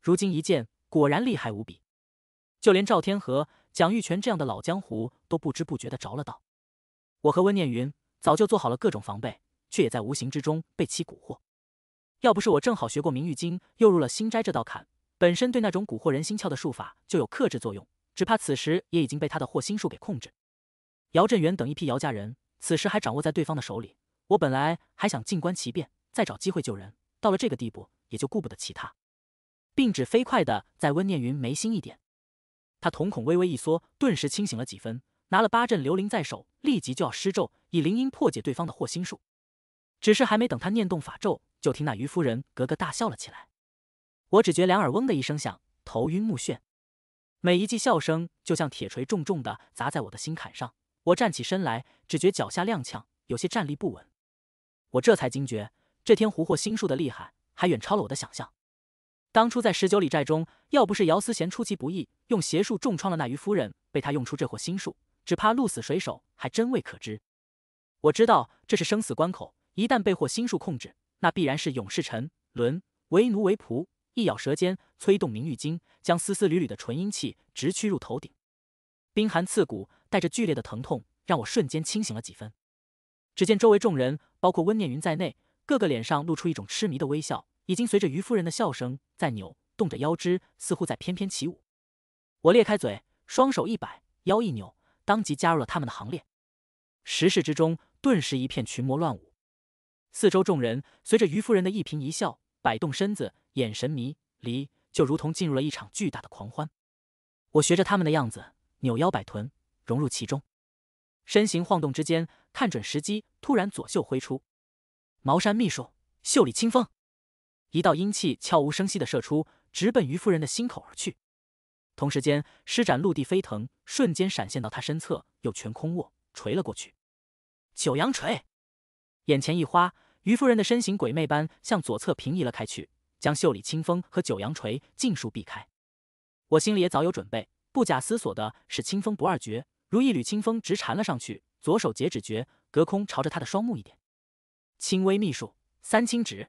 如今一见，果然厉害无比，就连赵天河、蒋玉泉这样的老江湖都不知不觉的着了道。我和温念云早就做好了各种防备，却也在无形之中被其蛊惑。要不是我正好学过明玉经，又入了心斋这道坎，本身对那种蛊惑人心窍的术法就有克制作用。只怕此时也已经被他的惑心术给控制。姚振元等一批姚家人，此时还掌握在对方的手里。我本来还想静观其变，再找机会救人，到了这个地步，也就顾不得其他。并指飞快的在温念云眉心一点，他瞳孔微微一缩，顿时清醒了几分，拿了八阵流灵在手，立即就要施咒，以灵音破解对方的惑心术。只是还没等他念动法咒，就听那余夫人咯咯大笑了起来。我只觉两耳嗡的一声响，头晕目眩。每一记笑声，就像铁锤重重的砸在我的心坎上。我站起身来，只觉脚下踉跄，有些站立不稳。我这才惊觉，这天狐惑心术的厉害，还远超了我的想象。当初在十九里寨中，要不是姚思贤出其不意，用邪术重创了那余夫人，被他用出这惑心术，只怕鹿死谁手，还真未可知。我知道这是生死关口，一旦被惑心术控制，那必然是永世臣沦，为奴为仆。一咬舌尖，催动明玉晶，将丝丝缕缕的纯阴气直驱入头顶，冰寒刺骨，带着剧烈的疼痛，让我瞬间清醒了几分。只见周围众人，包括温念云在内，个个脸上露出一种痴迷的微笑，已经随着于夫人的笑声在扭动着腰肢，似乎在翩翩起舞。我裂开嘴，双手一摆，腰一扭，当即加入了他们的行列。石室之中，顿时一片群魔乱舞。四周众人随着于夫人的一颦一笑。摆动身子，眼神迷离，就如同进入了一场巨大的狂欢。我学着他们的样子，扭腰摆臀，融入其中。身形晃动之间，看准时机，突然左袖挥出，茅山秘术“袖里清风”，一道阴气悄无声息的射出，直奔于夫人的心口而去。同时间，施展陆地飞腾，瞬间闪现到他身侧，右拳空握，锤了过去，“九阳锤”。眼前一花。于夫人的身形鬼魅般向左侧平移了开去，将袖里清风和九阳锤尽数避开。我心里也早有准备，不假思索的是清风不二绝，如一缕清风直缠了上去。左手截指诀，隔空朝着他的双目一点。轻微秘术三清指，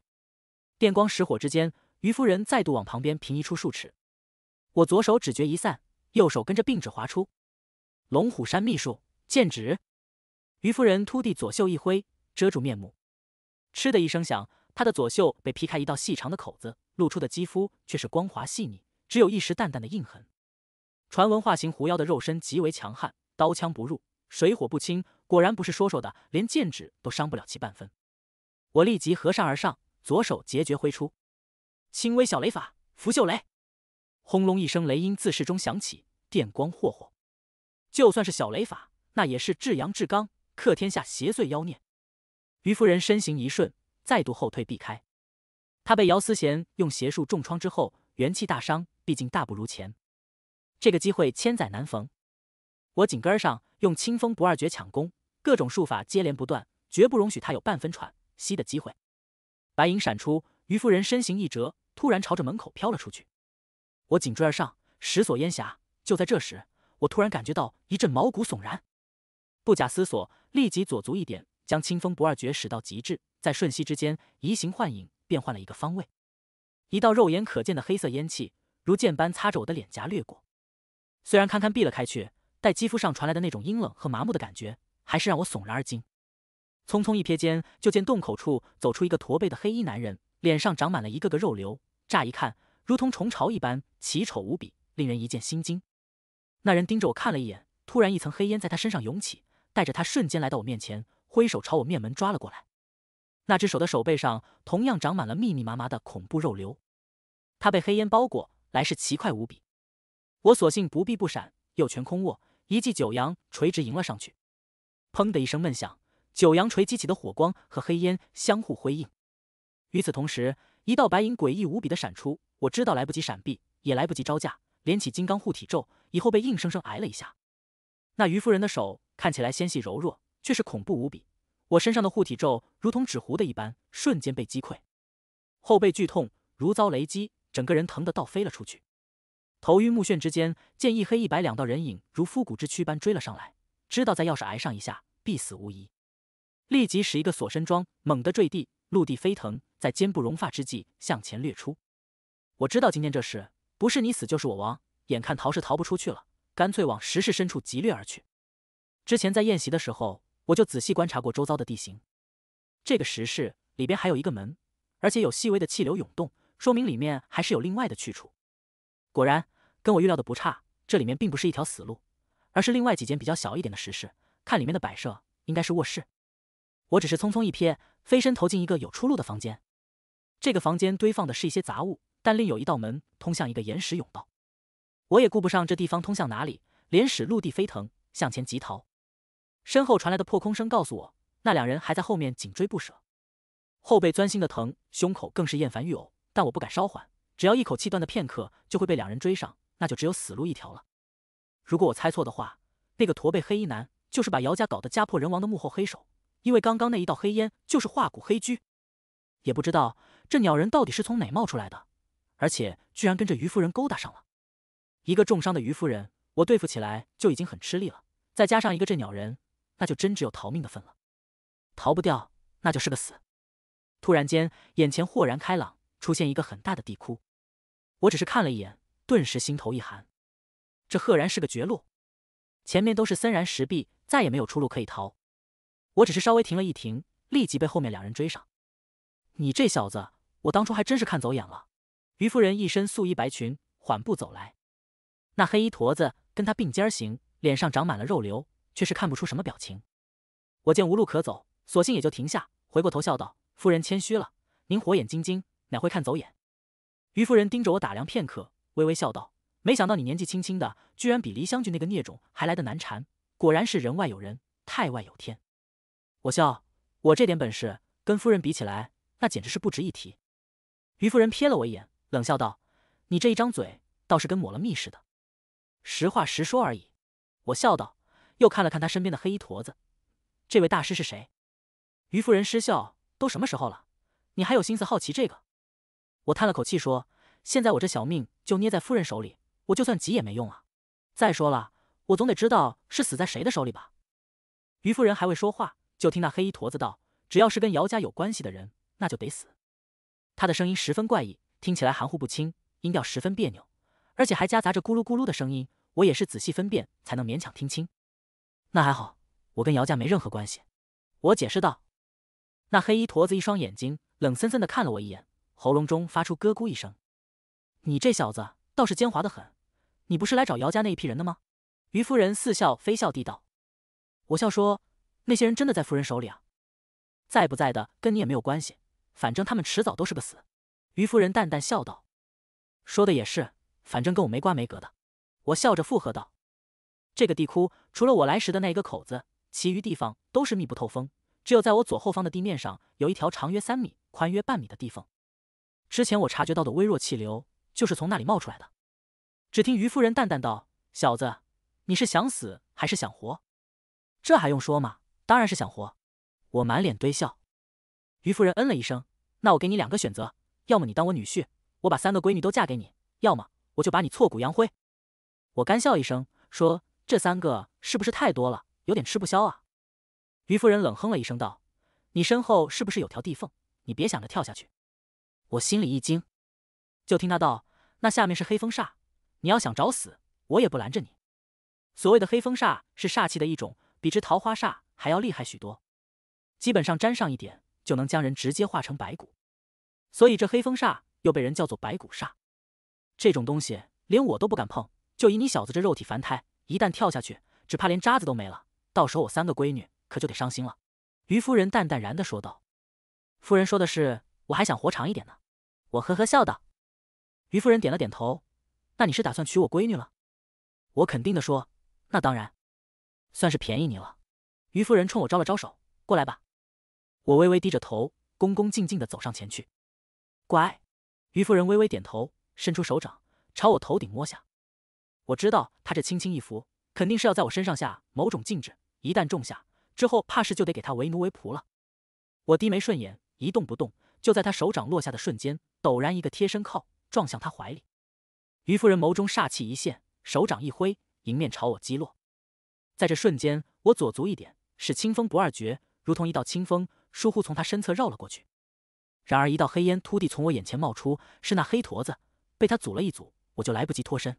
电光石火之间，于夫人再度往旁边平移出数尺。我左手指诀一散，右手跟着并指划出龙虎山秘术剑指。于夫人突地左袖一挥，遮住面目。嗤的一声响，他的左袖被劈开一道细长的口子，露出的肌肤却是光滑细腻，只有一时淡淡的印痕。传闻化形狐妖的肉身极为强悍，刀枪不入，水火不侵，果然不是说说的，连剑指都伤不了其半分。我立即合扇而上，左手结诀挥出，轻微小雷法拂袖雷，轰隆一声雷音自室中响起，电光霍霍。就算是小雷法，那也是至阳至刚，克天下邪祟妖孽。虞夫人身形一瞬，再度后退避开。她被姚思贤用邪术重创之后，元气大伤，毕竟大不如前。这个机会千载难逢，我紧跟上，用清风不二诀抢攻，各种术法接连不断，绝不容许他有半分喘息的机会。白影闪出，虞夫人身形一折，突然朝着门口飘了出去。我紧追而上，十索烟霞。就在这时，我突然感觉到一阵毛骨悚然，不假思索，立即左足一点。将清风不二诀使到极致，在瞬息之间移形换影，变换了一个方位。一道肉眼可见的黑色烟气如剑般擦着我的脸颊掠过，虽然堪堪避了开去，但肌肤上传来的那种阴冷和麻木的感觉，还是让我悚然而惊。匆匆一瞥间，就见洞口处走出一个驼背的黑衣男人，脸上长满了一个个肉瘤，乍一看如同虫巢一般奇丑无比，令人一见心惊。那人盯着我看了一眼，突然一层黑烟在他身上涌起，带着他瞬间来到我面前。挥手朝我面门抓了过来，那只手的手背上同样长满了密密麻麻的恐怖肉瘤，它被黑烟包裹，来势奇快无比。我索性不避不闪，右拳空握，一记九阳垂直迎了上去。砰的一声闷响，九阳锤激起的火光和黑烟相互辉映。与此同时，一道白影诡异无比的闪出，我知道来不及闪避，也来不及招架，连起金刚护体咒，以后被硬生生挨了一下。那余夫人的手看起来纤细柔弱。却是恐怖无比，我身上的护体咒如同纸糊的一般，瞬间被击溃，后背剧痛如遭雷击，整个人疼得倒飞了出去，头晕目眩之间，见一黑一白两道人影如枯骨之躯般追了上来，知道再要是挨上一下，必死无疑，立即使一个锁身桩，猛地坠地，陆地飞腾，在肩部融发之际向前掠出，我知道今天这事不是你死就是我亡，眼看逃是逃不出去了，干脆往石室深处急掠而去，之前在宴席的时候。我就仔细观察过周遭的地形，这个石室里边还有一个门，而且有细微的气流涌动，说明里面还是有另外的去处。果然，跟我预料的不差，这里面并不是一条死路，而是另外几间比较小一点的石室。看里面的摆设，应该是卧室。我只是匆匆一瞥，飞身投进一个有出路的房间。这个房间堆放的是一些杂物，但另有一道门通向一个岩石甬道。我也顾不上这地方通向哪里，连使陆地飞腾，向前急逃。身后传来的破空声告诉我，那两人还在后面紧追不舍。后背钻心的疼，胸口更是厌烦欲呕，但我不敢稍缓，只要一口气断的片刻，就会被两人追上，那就只有死路一条了。如果我猜错的话，那个驼背黑衣男就是把姚家搞得家破人亡的幕后黑手，因为刚刚那一道黑烟就是化骨黑驹。也不知道这鸟人到底是从哪冒出来的，而且居然跟着于夫人勾搭上了。一个重伤的于夫人，我对付起来就已经很吃力了，再加上一个这鸟人。那就真只有逃命的份了，逃不掉那就是个死。突然间，眼前豁然开朗，出现一个很大的地窟。我只是看了一眼，顿时心头一寒，这赫然是个绝路，前面都是森然石壁，再也没有出路可以逃。我只是稍微停了一停，立即被后面两人追上。你这小子，我当初还真是看走眼了。于夫人一身素衣白裙，缓步走来，那黑衣驼子跟她并肩行，脸上长满了肉瘤。却是看不出什么表情。我见无路可走，索性也就停下，回过头笑道：“夫人谦虚了，您火眼金睛，哪会看走眼？”于夫人盯着我打量片刻，微微笑道：“没想到你年纪轻轻的，居然比黎香君那个孽种还来得难缠，果然是人外有人，太外有天。”我笑：“我这点本事跟夫人比起来，那简直是不值一提。”于夫人瞥了我一眼，冷笑道：“你这一张嘴，倒是跟抹了蜜似的，实话实说而已。”我笑道。又看了看他身边的黑衣驼子，这位大师是谁？于夫人失笑：“都什么时候了，你还有心思好奇这个？”我叹了口气说：“现在我这小命就捏在夫人手里，我就算急也没用啊。再说了，我总得知道是死在谁的手里吧？”于夫人还未说话，就听那黑衣驼子道：“只要是跟姚家有关系的人，那就得死。”他的声音十分怪异，听起来含糊不清，音调十分别扭，而且还夹杂着咕噜咕噜的声音。我也是仔细分辨才能勉强听清。那还好，我跟姚家没任何关系，我解释道。那黑衣驼子一双眼睛冷森森的看了我一眼，喉咙中发出咯咕一声：“你这小子倒是奸猾的很，你不是来找姚家那一批人的吗？”于夫人似笑非笑地道。我笑说：“那些人真的在夫人手里啊？在不在的跟你也没有关系，反正他们迟早都是个死。”于夫人淡淡笑道：“说的也是，反正跟我没瓜没葛的。”我笑着附和道。这个地窟除了我来时的那一个口子，其余地方都是密不透风。只有在我左后方的地面上，有一条长约三米、宽约半米的地缝。之前我察觉到的微弱气流，就是从那里冒出来的。只听于夫人淡淡道：“小子，你是想死还是想活？这还用说吗？当然是想活。”我满脸堆笑。于夫人嗯了一声：“那我给你两个选择，要么你当我女婿，我把三个闺女都嫁给你；要么我就把你挫骨扬灰。”我干笑一声说。这三个是不是太多了？有点吃不消啊！于夫人冷哼了一声，道：“你身后是不是有条地缝？你别想着跳下去！”我心里一惊，就听他道：“那下面是黑风煞，你要想找死，我也不拦着你。所谓的黑风煞是煞气的一种，比之桃花煞还要厉害许多，基本上沾上一点就能将人直接化成白骨。所以这黑风煞又被人叫做白骨煞。这种东西连我都不敢碰，就以你小子这肉体凡胎。”一旦跳下去，只怕连渣子都没了。到时候我三个闺女可就得伤心了。”于夫人淡淡然的说道。“夫人说的是，我还想活长一点呢。”我呵呵笑道。于夫人点了点头，“那你是打算娶我闺女了？”我肯定的说：“那当然。”算是便宜你了。”于夫人冲我招了招手，“过来吧。”我微微低着头，恭恭敬敬的走上前去。“乖。”于夫人微微点头，伸出手掌朝我头顶摸下。我知道他这轻轻一扶，肯定是要在我身上下某种禁制。一旦种下之后，怕是就得给他为奴为仆了。我低眉顺眼，一动不动。就在他手掌落下的瞬间，陡然一个贴身靠，撞向他怀里。于夫人眸中煞气一现，手掌一挥，迎面朝我击落。在这瞬间，我左足一点，使清风不二诀，如同一道清风，疏忽从他身侧绕了过去。然而一道黑烟突地从我眼前冒出，是那黑驼子被他阻了一阻，我就来不及脱身。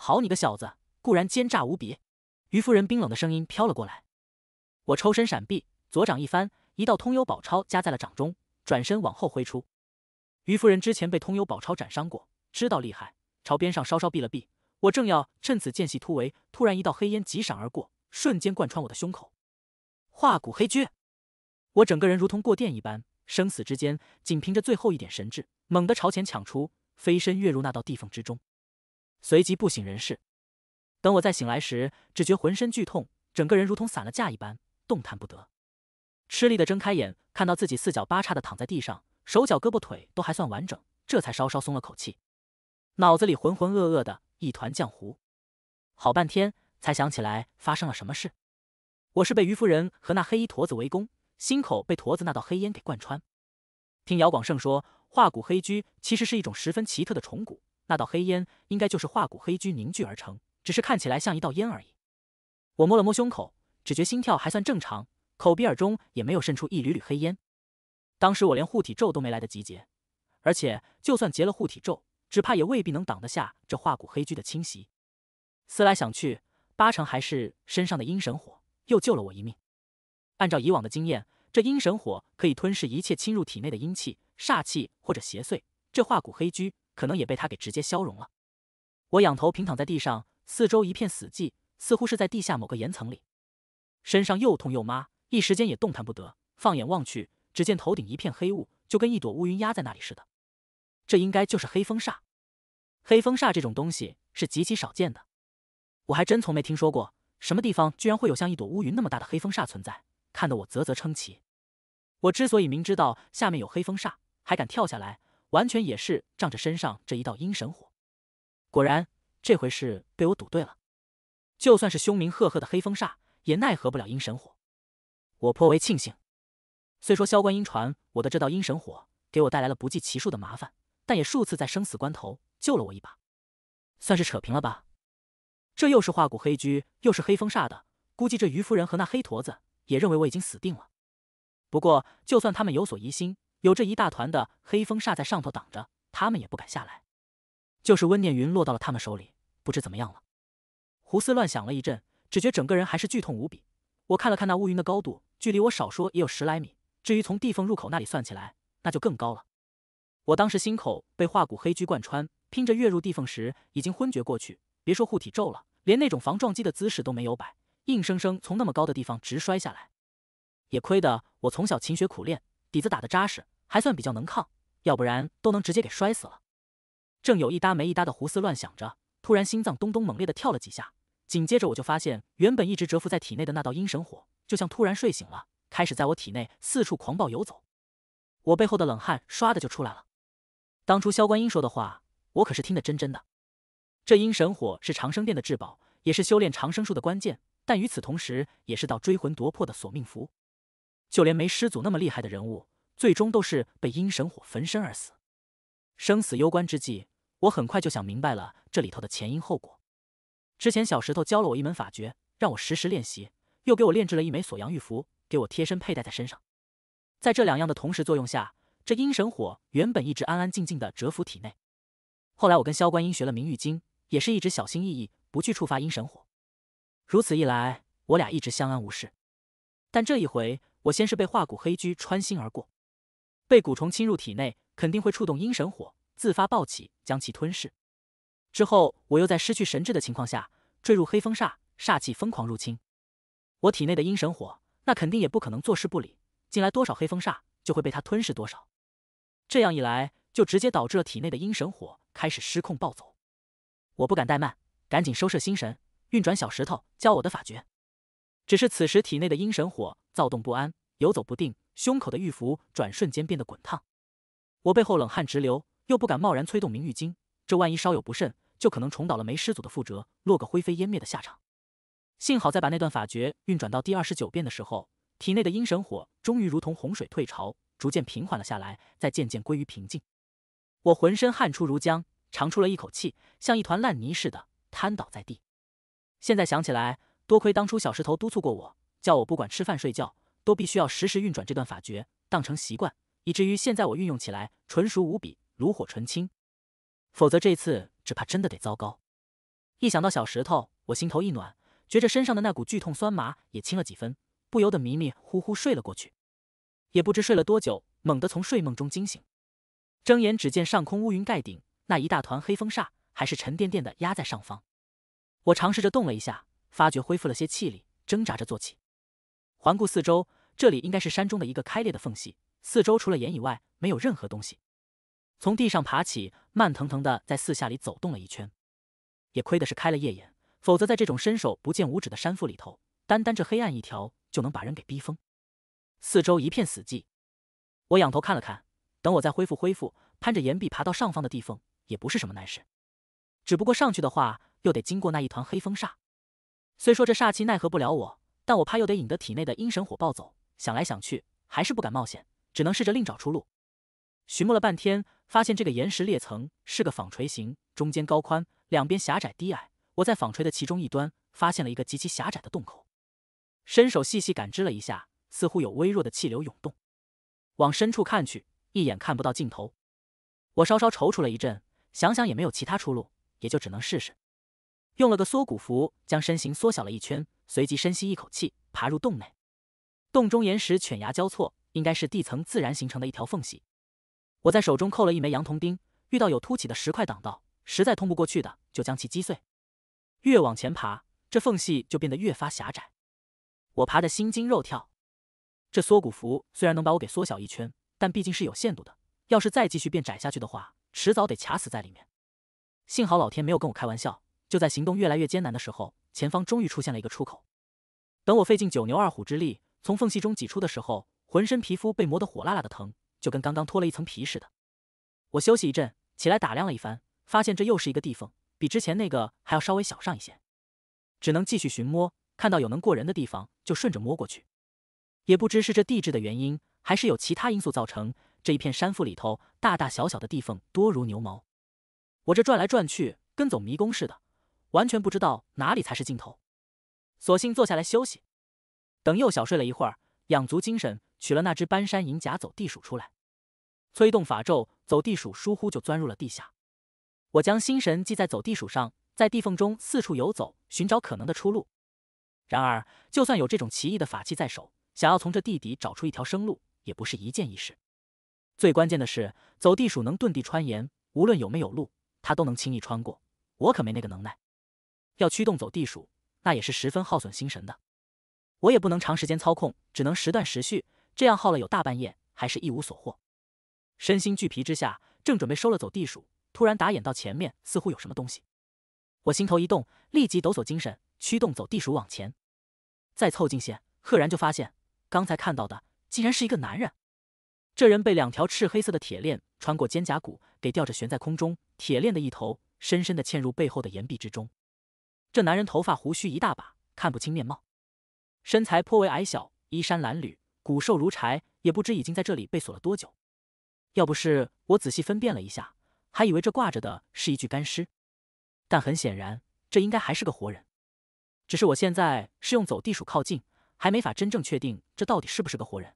好你个小子，固然奸诈无比，于夫人冰冷的声音飘了过来。我抽身闪避，左掌一翻，一道通幽宝钞夹在了掌中，转身往后挥出。于夫人之前被通幽宝钞斩伤过，知道厉害，朝边上稍稍避了避。我正要趁此间隙突围，突然一道黑烟急闪而过，瞬间贯穿我的胸口。化骨黑驹，我整个人如同过电一般，生死之间，仅凭着最后一点神智，猛地朝前抢出，飞身跃入那道地缝之中。随即不省人事。等我再醒来时，只觉浑身剧痛，整个人如同散了架一般，动弹不得。吃力的睁开眼，看到自己四脚八叉的躺在地上，手脚胳膊腿都还算完整，这才稍稍松了口气。脑子里浑浑噩噩的一团浆糊，好半天才想起来发生了什么事。我是被于夫人和那黑衣驼子围攻，心口被驼子那道黑烟给贯穿。听姚广胜说，化骨黑驹其实是一种十分奇特的虫骨。那道黑烟应该就是化骨黑驹凝聚而成，只是看起来像一道烟而已。我摸了摸胸口，只觉心跳还算正常，口鼻耳中也没有渗出一缕缕黑烟。当时我连护体咒都没来得及结，而且就算结了护体咒，只怕也未必能挡得下这化骨黑驹的侵袭。思来想去，八成还是身上的阴神火又救了我一命。按照以往的经验，这阴神火可以吞噬一切侵入体内的阴气、煞气或者邪祟，这化骨黑驹。可能也被他给直接消融了。我仰头平躺在地上，四周一片死寂，似乎是在地下某个岩层里。身上又痛又麻，一时间也动弹不得。放眼望去，只见头顶一片黑雾，就跟一朵乌云压在那里似的。这应该就是黑风煞。黑风煞这种东西是极其少见的，我还真从没听说过什么地方居然会有像一朵乌云那么大的黑风煞存在，看得我啧啧称奇。我之所以明知道下面有黑风煞，还敢跳下来。完全也是仗着身上这一道阴神火，果然这回事被我赌对了。就算是凶名赫赫的黑风煞，也奈何不了阴神火。我颇为庆幸，虽说萧观音传我的这道阴神火，给我带来了不计其数的麻烦，但也数次在生死关头救了我一把，算是扯平了吧。这又是化骨黑驹，又是黑风煞的，估计这于夫人和那黑驼子也认为我已经死定了。不过就算他们有所疑心。有这一大团的黑风煞在上头挡着，他们也不敢下来。就是温念云落到了他们手里，不知怎么样了。胡思乱想了一阵，只觉整个人还是剧痛无比。我看了看那乌云的高度，距离我少说也有十来米。至于从地缝入口那里算起来，那就更高了。我当时心口被化骨黑驹贯穿，拼着跃入地缝时已经昏厥过去。别说护体咒了，连那种防撞击的姿势都没有摆，硬生生从那么高的地方直摔下来。也亏得我从小勤学苦练。底子打得扎实，还算比较能抗，要不然都能直接给摔死了。正有一搭没一搭的胡思乱想着，突然心脏咚咚猛烈的跳了几下，紧接着我就发现原本一直蛰伏在体内的那道阴神火，就像突然睡醒了，开始在我体内四处狂暴游走。我背后的冷汗唰的就出来了。当初萧观音说的话，我可是听得真真的。这阴神火是长生殿的至宝，也是修炼长生术的关键，但与此同时，也是道追魂夺魄的索命符。就连没师祖那么厉害的人物，最终都是被阴神火焚身而死。生死攸关之际，我很快就想明白了这里头的前因后果。之前小石头教了我一门法诀，让我时时练习，又给我炼制了一枚锁阳玉符，给我贴身佩戴在身上。在这两样的同时作用下，这阴神火原本一直安安静静的蛰伏体内。后来我跟萧观音学了明玉经，也是一直小心翼翼，不去触发阴神火。如此一来，我俩一直相安无事。但这一回。我先是被化骨黑驹穿心而过，被蛊虫侵入体内，肯定会触动阴神火自发暴起，将其吞噬。之后我又在失去神智的情况下坠入黑风煞，煞气疯狂入侵我体内。的阴神火那肯定也不可能坐视不理，进来多少黑风煞就会被它吞噬多少。这样一来，就直接导致了体内的阴神火开始失控暴走。我不敢怠慢，赶紧收摄心神，运转小石头教我的法诀。只是此时体内的阴神火躁动不安。游走不定，胸口的玉符转瞬间变得滚烫。我背后冷汗直流，又不敢贸然催动明玉经，这万一稍有不慎，就可能重蹈了梅师祖的覆辙，落个灰飞烟灭的下场。幸好在把那段法诀运转到第二十九遍的时候，体内的阴神火终于如同洪水退潮，逐渐平缓了下来，再渐渐归于平静。我浑身汗出如浆，长出了一口气，像一团烂泥似的瘫倒在地。现在想起来，多亏当初小石头督促过我，叫我不管吃饭睡觉。都必须要时时运转这段法诀，当成习惯，以至于现在我运用起来纯熟无比、炉火纯青。否则这次只怕真的得糟糕。一想到小石头，我心头一暖，觉着身上的那股剧痛酸麻也轻了几分，不由得迷迷糊糊睡了过去。也不知睡了多久，猛地从睡梦中惊醒，睁眼只见上空乌云盖顶，那一大团黑风煞还是沉甸甸的压在上方。我尝试着动了一下，发觉恢复了些气力，挣扎着坐起，环顾四周。这里应该是山中的一个开裂的缝隙，四周除了岩以外没有任何东西。从地上爬起，慢腾腾的在四下里走动了一圈，也亏的是开了夜眼，否则在这种伸手不见五指的山腹里头，单单这黑暗一条就能把人给逼疯。四周一片死寂，我仰头看了看，等我再恢复恢复，攀着岩壁爬到上方的地缝也不是什么难事，只不过上去的话又得经过那一团黑风煞。虽说这煞气奈何不了我，但我怕又得引得体内的阴神火暴走。想来想去，还是不敢冒险，只能试着另找出路。寻摸了半天，发现这个岩石裂层是个纺锤形，中间高宽，两边狭窄低矮。我在纺锤的其中一端发现了一个极其狭窄的洞口，伸手细细感知了一下，似乎有微弱的气流涌动。往深处看去，一眼看不到尽头。我稍稍踌躇了一阵，想想也没有其他出路，也就只能试试。用了个缩骨符，将身形缩小了一圈，随即深吸一口气，爬入洞内。洞中岩石犬牙交错，应该是地层自然形成的一条缝隙。我在手中扣了一枚羊铜钉，遇到有凸起的石块挡道，实在通不过去的，就将其击碎。越往前爬，这缝隙就变得越发狭窄，我爬得心惊肉跳。这缩骨符虽然能把我给缩小一圈，但毕竟是有限度的，要是再继续变窄下去的话，迟早得卡死在里面。幸好老天没有跟我开玩笑，就在行动越来越艰难的时候，前方终于出现了一个出口。等我费尽九牛二虎之力。从缝隙中挤出的时候，浑身皮肤被磨得火辣辣的疼，就跟刚刚脱了一层皮似的。我休息一阵，起来打量了一番，发现这又是一个地缝，比之前那个还要稍微小上一些，只能继续寻摸。看到有能过人的地方，就顺着摸过去。也不知是这地质的原因，还是有其他因素造成，这一片山腹里头大大小小的地缝多如牛毛。我这转来转去，跟走迷宫似的，完全不知道哪里才是尽头。索性坐下来休息。等又小睡了一会儿，养足精神，取了那只搬山银甲走地鼠出来，催动法咒，走地鼠疏忽就钻入了地下。我将心神系在走地鼠上，在地缝中四处游走，寻找可能的出路。然而，就算有这种奇异的法器在手，想要从这地底找出一条生路，也不是一件易事。最关键的是，走地鼠能遁地穿岩，无论有没有路，它都能轻易穿过。我可没那个能耐。要驱动走地鼠，那也是十分耗损心神的。我也不能长时间操控，只能时断时续，这样耗了有大半夜，还是一无所获。身心俱疲之下，正准备收了走地鼠，突然打眼到前面，似乎有什么东西。我心头一动，立即抖擞精神，驱动走地鼠往前，再凑近些，赫然就发现刚才看到的竟然是一个男人。这人被两条赤黑色的铁链穿过肩胛骨，给吊着悬在空中。铁链的一头深深的嵌入背后的岩壁之中。这男人头发胡须一大把，看不清面貌。身材颇为矮小，衣衫褴褛，骨瘦如柴，也不知已经在这里被锁了多久。要不是我仔细分辨了一下，还以为这挂着的是一具干尸。但很显然，这应该还是个活人。只是我现在是用走地鼠靠近，还没法真正确定这到底是不是个活人。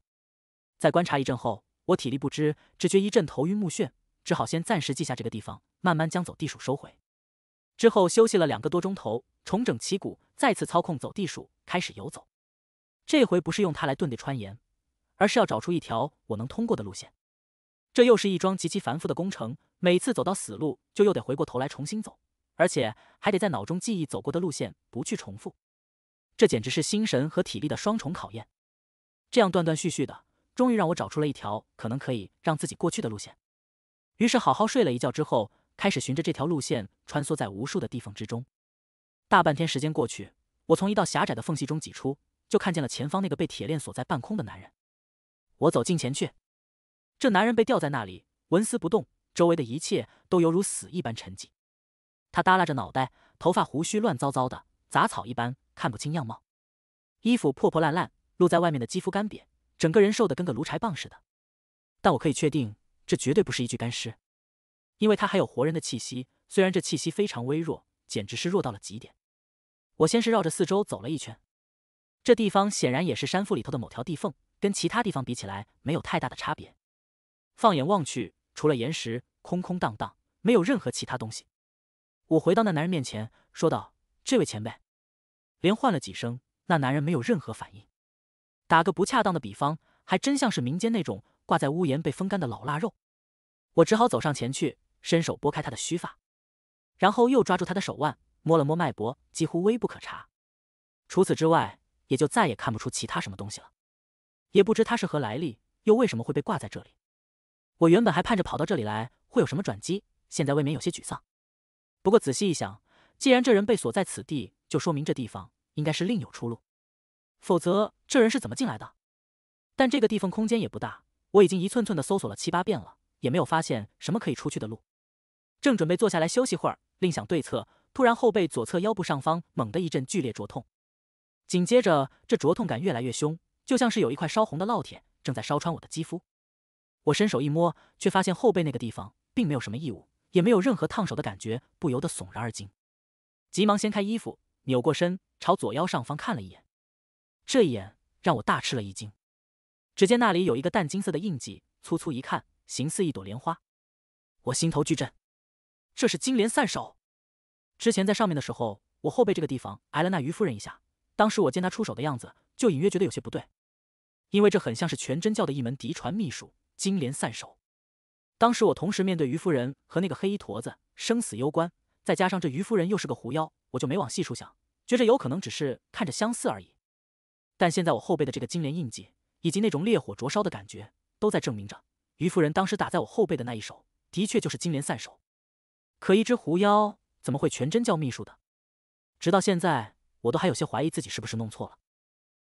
在观察一阵后，我体力不支，只觉一阵头晕目眩，只好先暂时记下这个地方，慢慢将走地鼠收回。之后休息了两个多钟头，重整旗鼓，再次操控走地鼠开始游走。这回不是用它来遁地穿岩，而是要找出一条我能通过的路线。这又是一桩极其繁复的工程，每次走到死路，就又得回过头来重新走，而且还得在脑中记忆走过的路线，不去重复。这简直是心神和体力的双重考验。这样断断续续的，终于让我找出了一条可能可以让自己过去的路线。于是好好睡了一觉之后，开始循着这条路线穿梭在无数的地缝之中。大半天时间过去，我从一道狭窄的缝隙中挤出。就看见了前方那个被铁链锁在半空的男人。我走近前去，这男人被吊在那里，纹丝不动。周围的一切都犹如死一般沉寂。他耷拉着脑袋，头发胡须乱糟糟的，杂草一般，看不清样貌。衣服破破烂烂，露在外面的肌肤干瘪，整个人瘦得跟个炉柴棒似的。但我可以确定，这绝对不是一具干尸，因为他还有活人的气息，虽然这气息非常微弱，简直是弱到了极点。我先是绕着四周走了一圈。这地方显然也是山腹里头的某条地缝，跟其他地方比起来没有太大的差别。放眼望去，除了岩石，空空荡荡，没有任何其他东西。我回到那男人面前，说道：“这位前辈。”连唤了几声，那男人没有任何反应。打个不恰当的比方，还真像是民间那种挂在屋檐被风干的老腊肉。我只好走上前去，伸手拨开他的须发，然后又抓住他的手腕，摸了摸脉搏，几乎微不可察。除此之外。也就再也看不出其他什么东西了，也不知他是何来历，又为什么会被挂在这里？我原本还盼着跑到这里来会有什么转机，现在未免有些沮丧。不过仔细一想，既然这人被锁在此地，就说明这地方应该是另有出路，否则这人是怎么进来的？但这个地缝空间也不大，我已经一寸寸的搜索了七八遍了，也没有发现什么可以出去的路。正准备坐下来休息会儿，另想对策，突然后背左侧腰部上方猛地一阵剧烈灼痛。紧接着，这灼痛感越来越凶，就像是有一块烧红的烙铁正在烧穿我的肌肤。我伸手一摸，却发现后背那个地方并没有什么异物，也没有任何烫手的感觉，不由得悚然而惊，急忙掀开衣服，扭过身朝左腰上方看了一眼。这一眼让我大吃了一惊，只见那里有一个淡金色的印记，粗粗一看，形似一朵莲花。我心头巨震，这是金莲散手。之前在上面的时候，我后背这个地方挨了那于夫人一下。当时我见他出手的样子，就隐约觉得有些不对，因为这很像是全真教的一门嫡传秘术——金莲散手。当时我同时面对于夫人和那个黑衣驼子，生死攸关，再加上这于夫人又是个狐妖，我就没往细处想，觉着有可能只是看着相似而已。但现在我后背的这个金莲印记，以及那种烈火灼烧的感觉，都在证明着于夫人当时打在我后背的那一手，的确就是金莲散手。可一只狐妖怎么会全真教秘术的？直到现在。我都还有些怀疑自己是不是弄错了。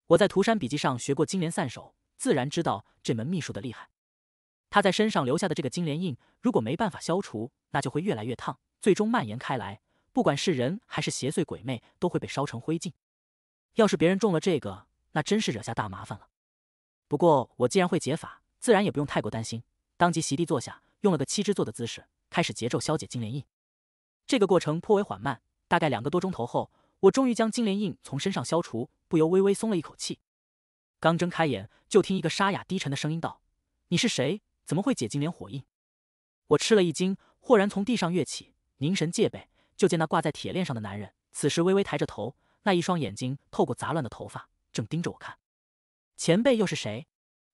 我在《涂山笔记》上学过金莲散手，自然知道这门秘术的厉害。他在身上留下的这个金莲印，如果没办法消除，那就会越来越烫，最终蔓延开来。不管是人还是邪祟鬼魅，都会被烧成灰烬。要是别人中了这个，那真是惹下大麻烦了。不过我既然会解法，自然也不用太过担心。当即席地坐下，用了个七支坐的姿势，开始节奏消解金莲印。这个过程颇为缓慢，大概两个多钟头后。我终于将金莲印从身上消除，不由微微松了一口气。刚睁开眼，就听一个沙哑低沉的声音道：“你是谁？怎么会解金莲火印？”我吃了一惊，豁然从地上跃起，凝神戒备。就见那挂在铁链上的男人，此时微微抬着头，那一双眼睛透过杂乱的头发，正盯着我看。“前辈又是谁？”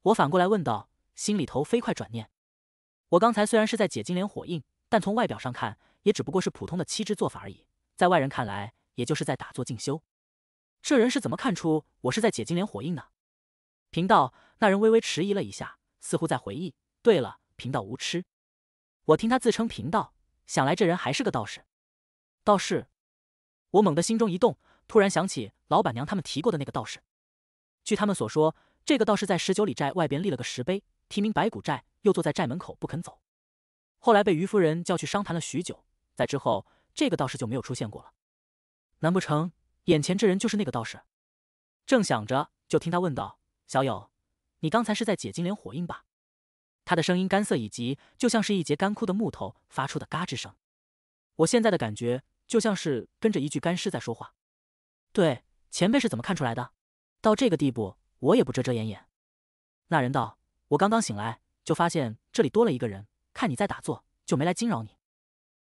我反过来问道，心里头飞快转念。我刚才虽然是在解金莲火印，但从外表上看，也只不过是普通的七支做法而已，在外人看来。也就是在打坐进修，这人是怎么看出我是在解金莲火印呢？贫道，那人微微迟疑了一下，似乎在回忆。对了，贫道无痴。我听他自称贫道，想来这人还是个道士。道士，我猛地心中一动，突然想起老板娘他们提过的那个道士。据他们所说，这个道士在十九里寨外边立了个石碑，题名“白骨寨”，又坐在寨门口不肯走。后来被于夫人叫去商谈了许久，在之后，这个道士就没有出现过了。难不成眼前这人就是那个道士？正想着，就听他问道：“小友，你刚才是在解金莲火印吧？”他的声音干涩，以及就像是一截干枯的木头发出的嘎吱声。我现在的感觉就像是跟着一具干尸在说话。对，前辈是怎么看出来的？到这个地步，我也不遮遮掩掩。那人道：“我刚刚醒来，就发现这里多了一个人，看你在打坐，就没来惊扰你。”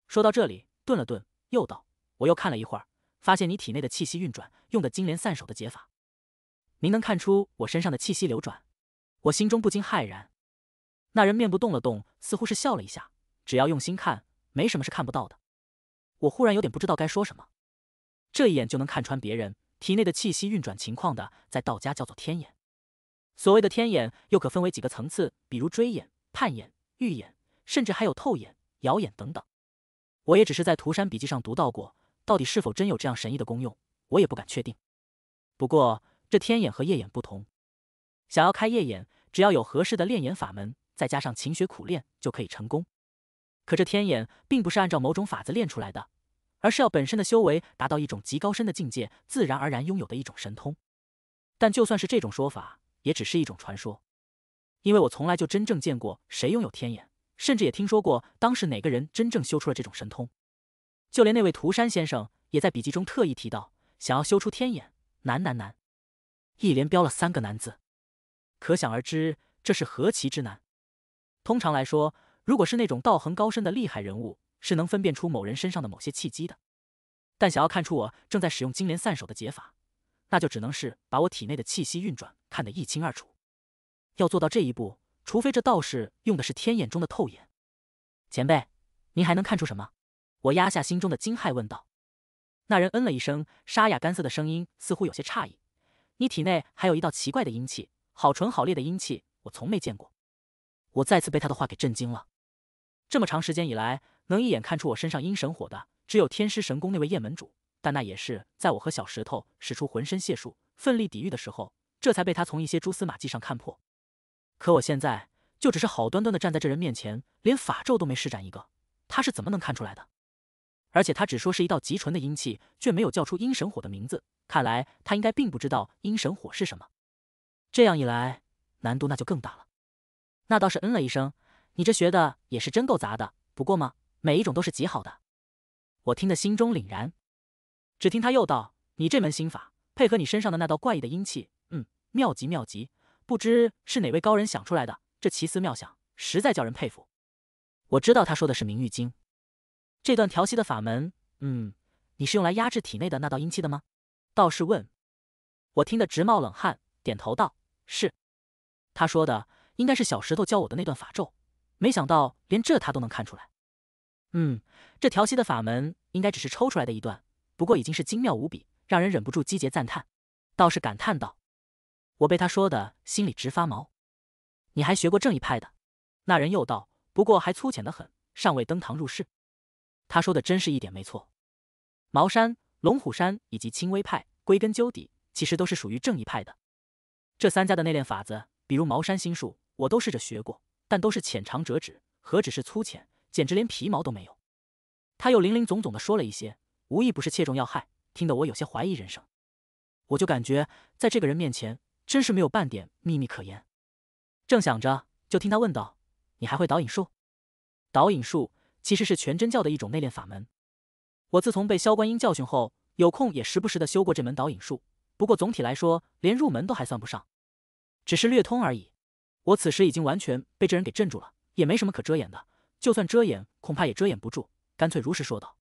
说到这里，顿了顿，又道：“我又看了一会儿。”发现你体内的气息运转，用的金莲散手的解法。您能看出我身上的气息流转，我心中不禁骇然。那人面部动了动，似乎是笑了一下。只要用心看，没什么是看不到的。我忽然有点不知道该说什么。这一眼就能看穿别人体内的气息运转情况的，在道家叫做天眼。所谓的天眼，又可分为几个层次，比如追眼、判眼、预眼，甚至还有透眼、遥眼等等。我也只是在涂山笔记上读到过。到底是否真有这样神异的功用，我也不敢确定。不过，这天眼和夜眼不同，想要开夜眼，只要有合适的炼眼法门，再加上勤学苦练，就可以成功。可这天眼并不是按照某种法子练出来的，而是要本身的修为达到一种极高深的境界，自然而然拥有的一种神通。但就算是这种说法，也只是一种传说，因为我从来就真正见过谁拥有天眼，甚至也听说过当时哪个人真正修出了这种神通。就连那位涂山先生也在笔记中特意提到，想要修出天眼难难难，一连标了三个难字，可想而知这是何其之难。通常来说，如果是那种道行高深的厉害人物，是能分辨出某人身上的某些契机的。但想要看出我正在使用金莲散手的解法，那就只能是把我体内的气息运转看得一清二楚。要做到这一步，除非这道士用的是天眼中的透眼。前辈，您还能看出什么？我压下心中的惊骇，问道：“那人嗯了一声，沙哑干涩的声音似乎有些诧异。你体内还有一道奇怪的阴气，好纯好烈的阴气，我从没见过。”我再次被他的话给震惊了。这么长时间以来，能一眼看出我身上阴神火的，只有天师神功那位雁门主，但那也是在我和小石头使出浑身解数，奋力抵御的时候，这才被他从一些蛛丝马迹上看破。可我现在就只是好端端的站在这人面前，连法咒都没施展一个，他是怎么能看出来的？而且他只说是一道极纯的阴气，却没有叫出阴神火的名字。看来他应该并不知道阴神火是什么。这样一来，难度那就更大了。那倒是，嗯了一声。你这学的也是真够杂的。不过嘛，每一种都是极好的。我听得心中凛然。只听他又道：“你这门心法，配合你身上的那道怪异的阴气，嗯，妙极妙极。不知是哪位高人想出来的这奇思妙想，实在叫人佩服。”我知道他说的是明玉经。这段调息的法门，嗯，你是用来压制体内的那道阴气的吗？道士问。我听得直冒冷汗，点头道：“是。”他说的应该是小石头教我的那段法咒，没想到连这他都能看出来。嗯，这调息的法门应该只是抽出来的一段，不过已经是精妙无比，让人忍不住击节赞叹。道士感叹道：“我被他说的心里直发毛。”你还学过正义派的？那人又道：“不过还粗浅得很，尚未登堂入室。”他说的真是一点没错，茅山、龙虎山以及清微派，归根究底，其实都是属于正一派的。这三家的内练法子，比如茅山心术，我都试着学过，但都是浅尝辄止，何止是粗浅，简直连皮毛都没有。他又林林总总的说了一些，无一不是切中要害，听得我有些怀疑人生。我就感觉，在这个人面前，真是没有半点秘密可言。正想着，就听他问道：“你还会导引术？导引术？”其实是全真教的一种内练法门。我自从被萧观音教训后，有空也时不时的修过这门导引术。不过总体来说，连入门都还算不上，只是略通而已。我此时已经完全被这人给镇住了，也没什么可遮掩的。就算遮掩，恐怕也遮掩不住。干脆如实说道。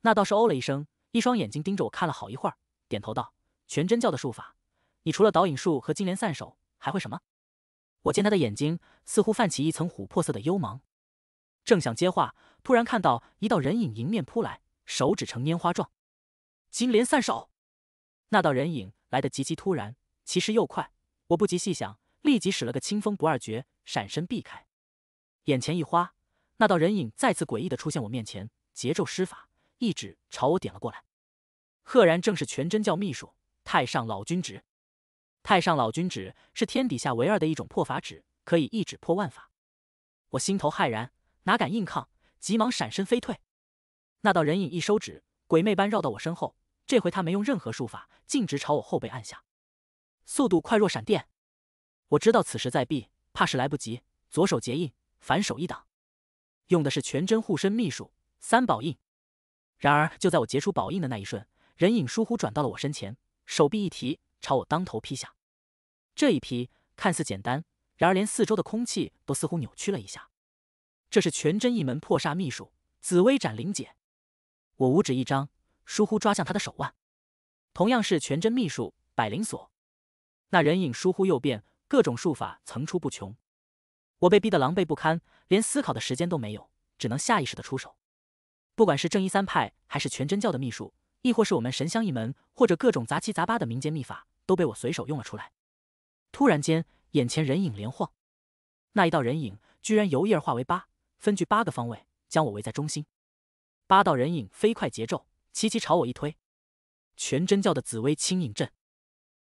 那道士哦了一声，一双眼睛盯着我看了好一会儿，点头道：“全真教的术法，你除了导引术和金莲散手，还会什么？”我见他的眼睛似乎泛起一层琥珀色的幽芒。正想接话，突然看到一道人影迎面扑来，手指呈拈花状，金莲散手。那道人影来得极其突然，其实又快。我不及细想，立即使了个清风不二诀，闪身避开。眼前一花，那道人影再次诡异的出现我面前，节奏施法，一指朝我点了过来。赫然正是全真教秘书太上老君指。太上老君指是天底下唯二的一种破法指，可以一指破万法。我心头骇然。哪敢硬抗？急忙闪身飞退。那道人影一收指，鬼魅般绕到我身后。这回他没用任何术法，径直朝我后背按下，速度快若闪电。我知道此时在避，怕是来不及。左手结印，反手一挡，用的是全真护身秘术三宝印。然而，就在我结出宝印的那一瞬，人影倏忽转到了我身前，手臂一提，朝我当头劈下。这一劈看似简单，然而连四周的空气都似乎扭曲了一下。这是全真一门破煞秘术——紫薇斩灵解。我五指一张，疏忽抓向他的手腕。同样是全真秘术——百灵锁。那人影疏忽又变，各种术法层出不穷。我被逼得狼狈不堪，连思考的时间都没有，只能下意识的出手。不管是正一三派，还是全真教的秘术，亦或是我们神香一门，或者各种杂七杂八的民间秘法，都被我随手用了出来。突然间，眼前人影连晃，那一道人影居然由一而化为八。分居八个方位，将我围在中心。八道人影飞快结奏，齐齐朝我一推。全真教的紫薇清影阵。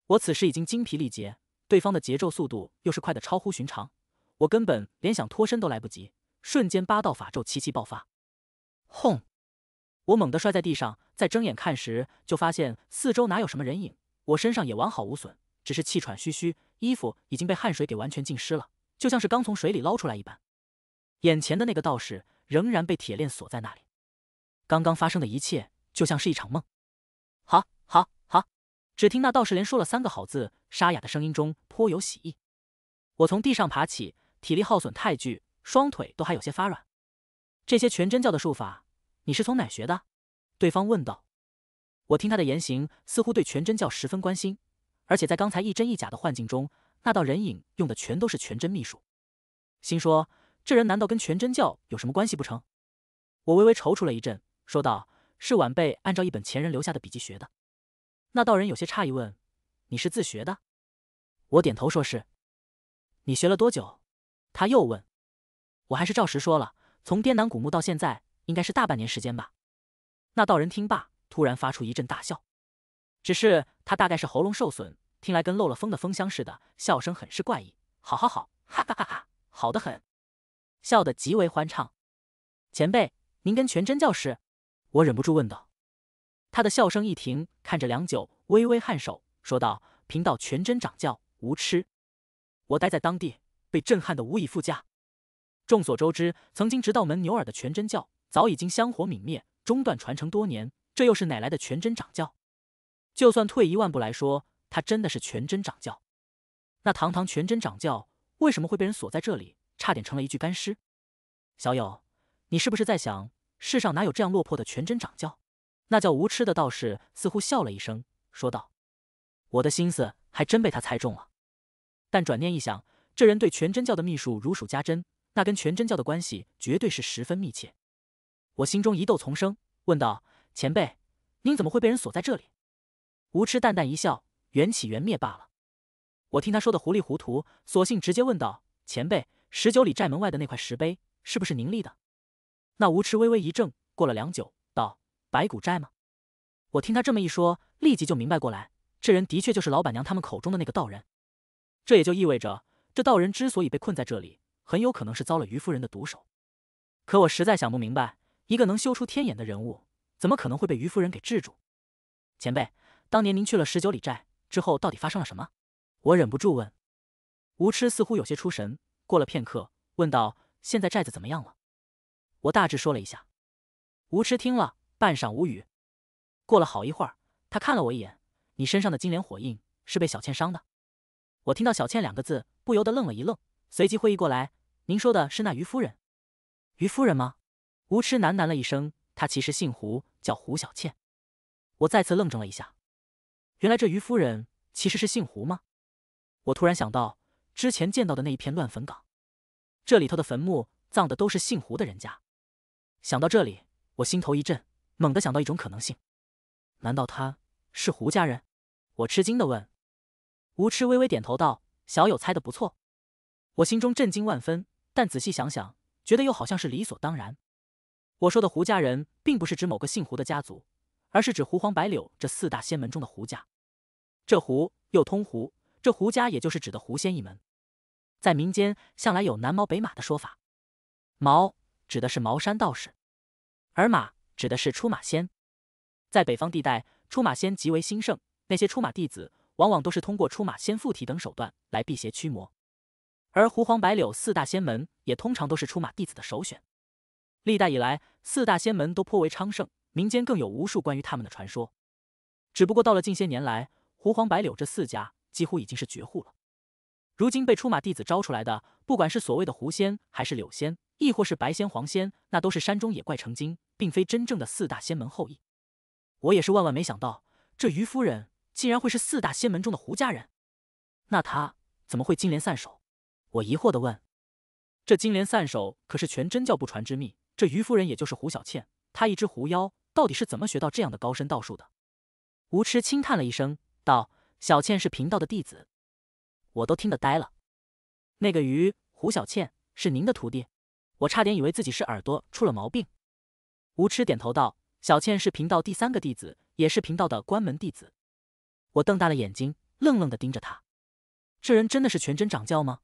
我此时已经精疲力竭，对方的节奏速度又是快的超乎寻常，我根本连想脱身都来不及。瞬间，八道法咒齐齐爆发，轰！我猛地摔在地上。再睁眼看时，就发现四周哪有什么人影，我身上也完好无损，只是气喘吁吁，衣服已经被汗水给完全浸湿了，就像是刚从水里捞出来一般。眼前的那个道士仍然被铁链锁在那里。刚刚发生的一切就像是一场梦。好，好，好！只听那道士连说了三个“好”字，沙哑的声音中颇有喜意。我从地上爬起，体力耗损太巨，双腿都还有些发软。这些全真教的术法，你是从哪学的？对方问道。我听他的言行，似乎对全真教十分关心，而且在刚才一真一假的幻境中，那道人影用的全都是全真秘术，心说。这人难道跟全真教有什么关系不成？我微微踌躇了一阵，说道：“是晚辈按照一本前人留下的笔记学的。”那道人有些诧异，问：“你是自学的？”我点头说是。你学了多久？他又问。我还是照实说了，从滇南古墓到现在，应该是大半年时间吧。那道人听罢，突然发出一阵大笑，只是他大概是喉咙受损，听来跟漏了风的风箱似的，笑声很是怪异。好好好，哈哈哈哈，好的很。笑得极为欢畅，前辈，您跟全真教师？我忍不住问道。他的笑声一停，看着良久，微微颔首，说道：“贫道全真掌教无痴，我待在当地，被震撼的无以复加。众所周知，曾经直道门牛耳的全真教，早已经香火泯灭，中断传承多年。这又是哪来的全真掌教？就算退一万步来说，他真的是全真掌教，那堂堂全真掌教，为什么会被人锁在这里？”差点成了一具干尸，小友，你是不是在想，世上哪有这样落魄的全真掌教？那叫无痴的道士似乎笑了一声，说道：“我的心思还真被他猜中了。”但转念一想，这人对全真教的秘术如数家珍，那跟全真教的关系绝对是十分密切。我心中疑窦丛生，问道：“前辈，您怎么会被人锁在这里？”无痴淡淡一笑：“缘起缘灭罢了。”我听他说的糊里糊涂，索性直接问道：“前辈。”十九里寨门外的那块石碑是不是您立的？那无痴微微一怔，过了良久，道：“白骨寨吗？”我听他这么一说，立即就明白过来，这人的确就是老板娘他们口中的那个道人。这也就意味着，这道人之所以被困在这里，很有可能是遭了于夫人的毒手。可我实在想不明白，一个能修出天眼的人物，怎么可能会被于夫人给制住？前辈，当年您去了十九里寨之后，到底发生了什么？我忍不住问。无痴似乎有些出神。过了片刻，问道：“现在寨子怎么样了？”我大致说了一下。吴痴听了半晌无语。过了好一会儿，他看了我一眼：“你身上的金莲火印是被小倩伤的。”我听到“小倩”两个字，不由得愣了一愣，随即回忆过来：“您说的是那于夫人，于夫人吗？”吴痴喃喃了一声：“她其实姓胡，叫胡小倩。”我再次愣怔了一下：“原来这于夫人其实是姓胡吗？”我突然想到。之前见到的那一片乱坟岗，这里头的坟墓葬的都是姓胡的人家。想到这里，我心头一震，猛地想到一种可能性：难道他是胡家人？我吃惊的问。吴痴微微点头道：“小友猜的不错。”我心中震惊万分，但仔细想想，觉得又好像是理所当然。我说的胡家人，并不是指某个姓胡的家族，而是指胡黄白柳这四大仙门中的胡家。这胡，又通胡。这胡家也就是指的狐仙一门，在民间向来有南茅北马的说法，茅指的是茅山道士，而马指的是出马仙。在北方地带，出马仙极为兴盛，那些出马弟子往往都是通过出马仙附体等手段来辟邪驱魔，而狐黄白柳四大仙门也通常都是出马弟子的首选。历代以来，四大仙门都颇为昌盛，民间更有无数关于他们的传说。只不过到了近些年来，狐黄白柳这四家。几乎已经是绝户了。如今被出马弟子招出来的，不管是所谓的狐仙，还是柳仙，亦或是白仙、黄仙，那都是山中野怪成精，并非真正的四大仙门后裔。我也是万万没想到，这于夫人竟然会是四大仙门中的胡家人。那她怎么会金莲散手？我疑惑的问。这金莲散手可是全真教不传之秘。这于夫人也就是胡小倩，她一只狐妖，到底是怎么学到这样的高深道术的？吴痴轻叹了一声，道。小倩是贫道的弟子，我都听得呆了。那个鱼胡小倩是您的徒弟，我差点以为自己是耳朵出了毛病。吴痴点头道：“小倩是贫道第三个弟子，也是贫道的关门弟子。”我瞪大了眼睛，愣愣的盯着他。这人真的是全真掌教吗？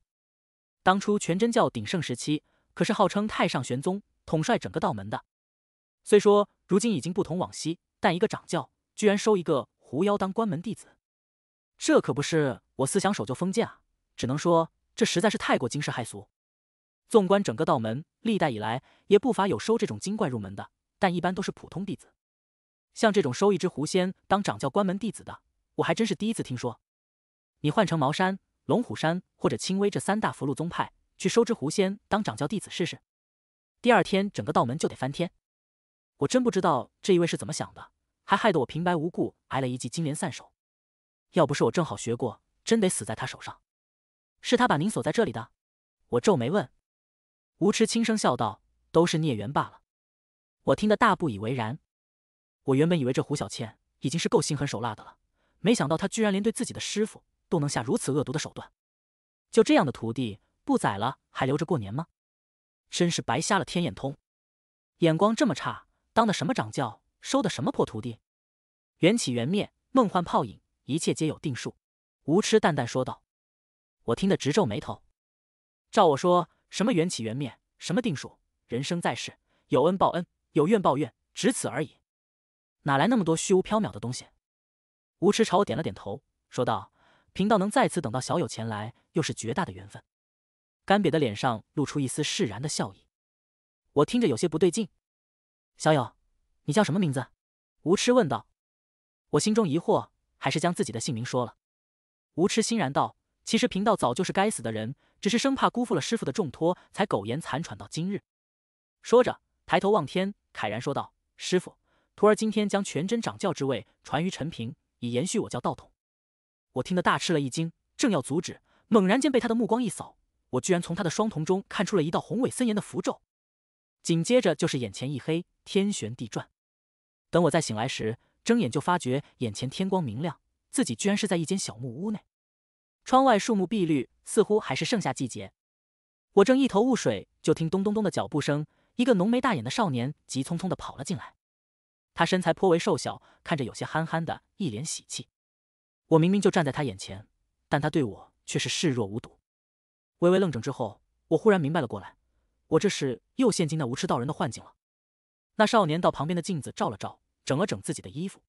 当初全真教鼎盛时期，可是号称太上玄宗，统帅整个道门的。虽说如今已经不同往昔，但一个掌教居然收一个狐妖当关门弟子？这可不是我思想守旧封建啊，只能说这实在是太过惊世骇俗。纵观整个道门，历代以来也不乏有收这种精怪入门的，但一般都是普通弟子。像这种收一只狐仙当掌教关门弟子的，我还真是第一次听说。你换成茅山、龙虎山或者清微这三大福禄宗派，去收只狐仙当掌教弟子试试？第二天整个道门就得翻天。我真不知道这一位是怎么想的，还害得我平白无故挨了一记金莲散手。要不是我正好学过，真得死在他手上。是他把您锁在这里的？我皱眉问。吴痴轻声笑道：“都是孽缘罢了。”我听得大不以为然。我原本以为这胡小倩已经是够心狠手辣的了，没想到她居然连对自己的师傅都能下如此恶毒的手段。就这样的徒弟，不宰了还留着过年吗？真是白瞎了天眼通，眼光这么差，当的什么掌教，收的什么破徒弟？缘起缘灭，梦幻泡影。一切皆有定数，吴痴淡淡说道。我听得直皱眉头。照我说，什么缘起缘灭，什么定数？人生在世，有恩报恩，有怨报怨，只此而已，哪来那么多虚无缥缈的东西？吴痴朝我点了点头，说道：“贫道能再次等到小友前来，又是绝大的缘分。”干瘪的脸上露出一丝释然的笑意。我听着有些不对劲。小友，你叫什么名字？吴痴问道。我心中疑惑。还是将自己的姓名说了，吴痴欣然道：“其实贫道早就是该死的人，只是生怕辜负了师傅的重托，才苟延残喘到今日。”说着，抬头望天，慨然说道：“师傅，徒儿今天将全真掌教之位传于陈平，以延续我教道统。”我听得大吃了一惊，正要阻止，猛然间被他的目光一扫，我居然从他的双瞳中看出了一道宏伟森严的符咒，紧接着就是眼前一黑，天旋地转。等我再醒来时，睁眼就发觉眼前天光明亮，自己居然是在一间小木屋内。窗外树木碧绿，似乎还是盛夏季节。我正一头雾水，就听咚咚咚的脚步声，一个浓眉大眼的少年急匆匆地跑了进来。他身材颇为瘦小，看着有些憨憨的，一脸喜气。我明明就站在他眼前，但他对我却是视若无睹。微微愣怔之后，我忽然明白了过来，我这是又陷进那无耻道人的幻境了。那少年到旁边的镜子照了照。整了整自己的衣服，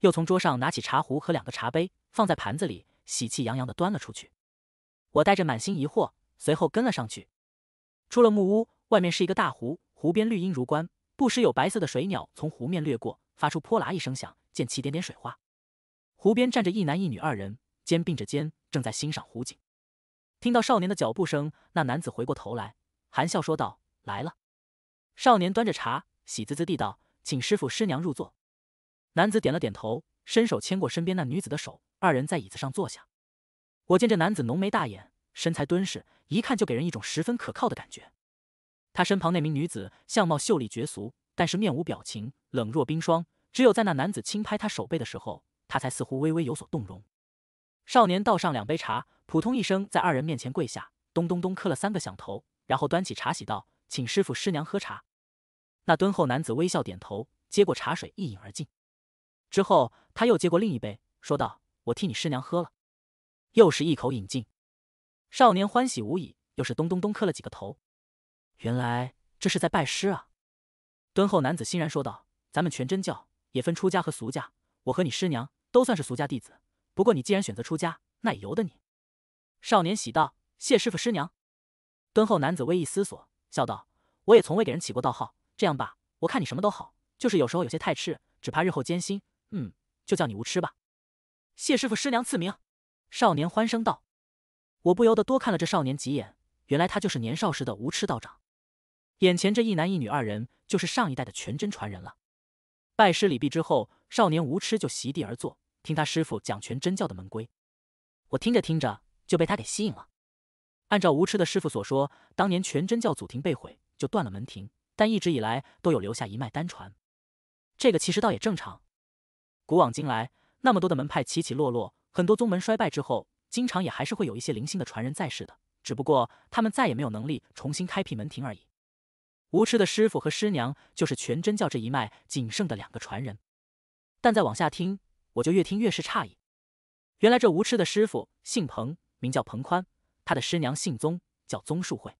又从桌上拿起茶壶和两个茶杯，放在盘子里，喜气洋洋地端了出去。我带着满心疑惑，随后跟了上去。出了木屋，外面是一个大湖，湖边绿荫如冠，不时有白色的水鸟从湖面掠过，发出泼啦一声响，溅起点点水花。湖边站着一男一女二人，肩并着肩，正在欣赏湖景。听到少年的脚步声，那男子回过头来，含笑说道：“来了。”少年端着茶，喜滋滋地道。请师傅师娘入座。男子点了点头，伸手牵过身边那女子的手，二人在椅子上坐下。我见这男子浓眉大眼，身材敦实，一看就给人一种十分可靠的感觉。他身旁那名女子相貌秀丽绝俗，但是面无表情，冷若冰霜。只有在那男子轻拍他手背的时候，他才似乎微微有所动容。少年倒上两杯茶，扑通一声在二人面前跪下，咚咚咚磕了三个响头，然后端起茶喜道：“请师傅师娘喝茶。”那敦厚男子微笑点头，接过茶水一饮而尽。之后，他又接过另一杯，说道：“我替你师娘喝了。”又是一口饮尽。少年欢喜无已，又是咚咚咚磕了几个头。原来这是在拜师啊！敦厚男子欣然说道：“咱们全真教也分出家和俗家，我和你师娘都算是俗家弟子。不过你既然选择出家，那也由得你。”少年喜道：“谢师傅、师娘。”敦厚男子微一思索，笑道：“我也从未给人起过道号。”这样吧，我看你什么都好，就是有时候有些太痴，只怕日后艰辛。嗯，就叫你无痴吧。谢师傅、师娘赐名，少年欢声道。我不由得多看了这少年几眼，原来他就是年少时的无痴道长。眼前这一男一女二人，就是上一代的全真传人了。拜师礼毕之后，少年无痴就席地而坐，听他师傅讲全真教的门规。我听着听着就被他给吸引了。按照无痴的师傅所说，当年全真教祖庭被毁，就断了门庭。但一直以来都有留下一脉单传，这个其实倒也正常。古往今来，那么多的门派起起落落，很多宗门衰败之后，经常也还是会有一些零星的传人在世的，只不过他们再也没有能力重新开辟门庭而已。无痴的师傅和师娘就是全真教这一脉仅剩的两个传人。但再往下听，我就越听越是诧异。原来这无痴的师傅姓彭，名叫彭宽，他的师娘姓宗，叫宗树慧。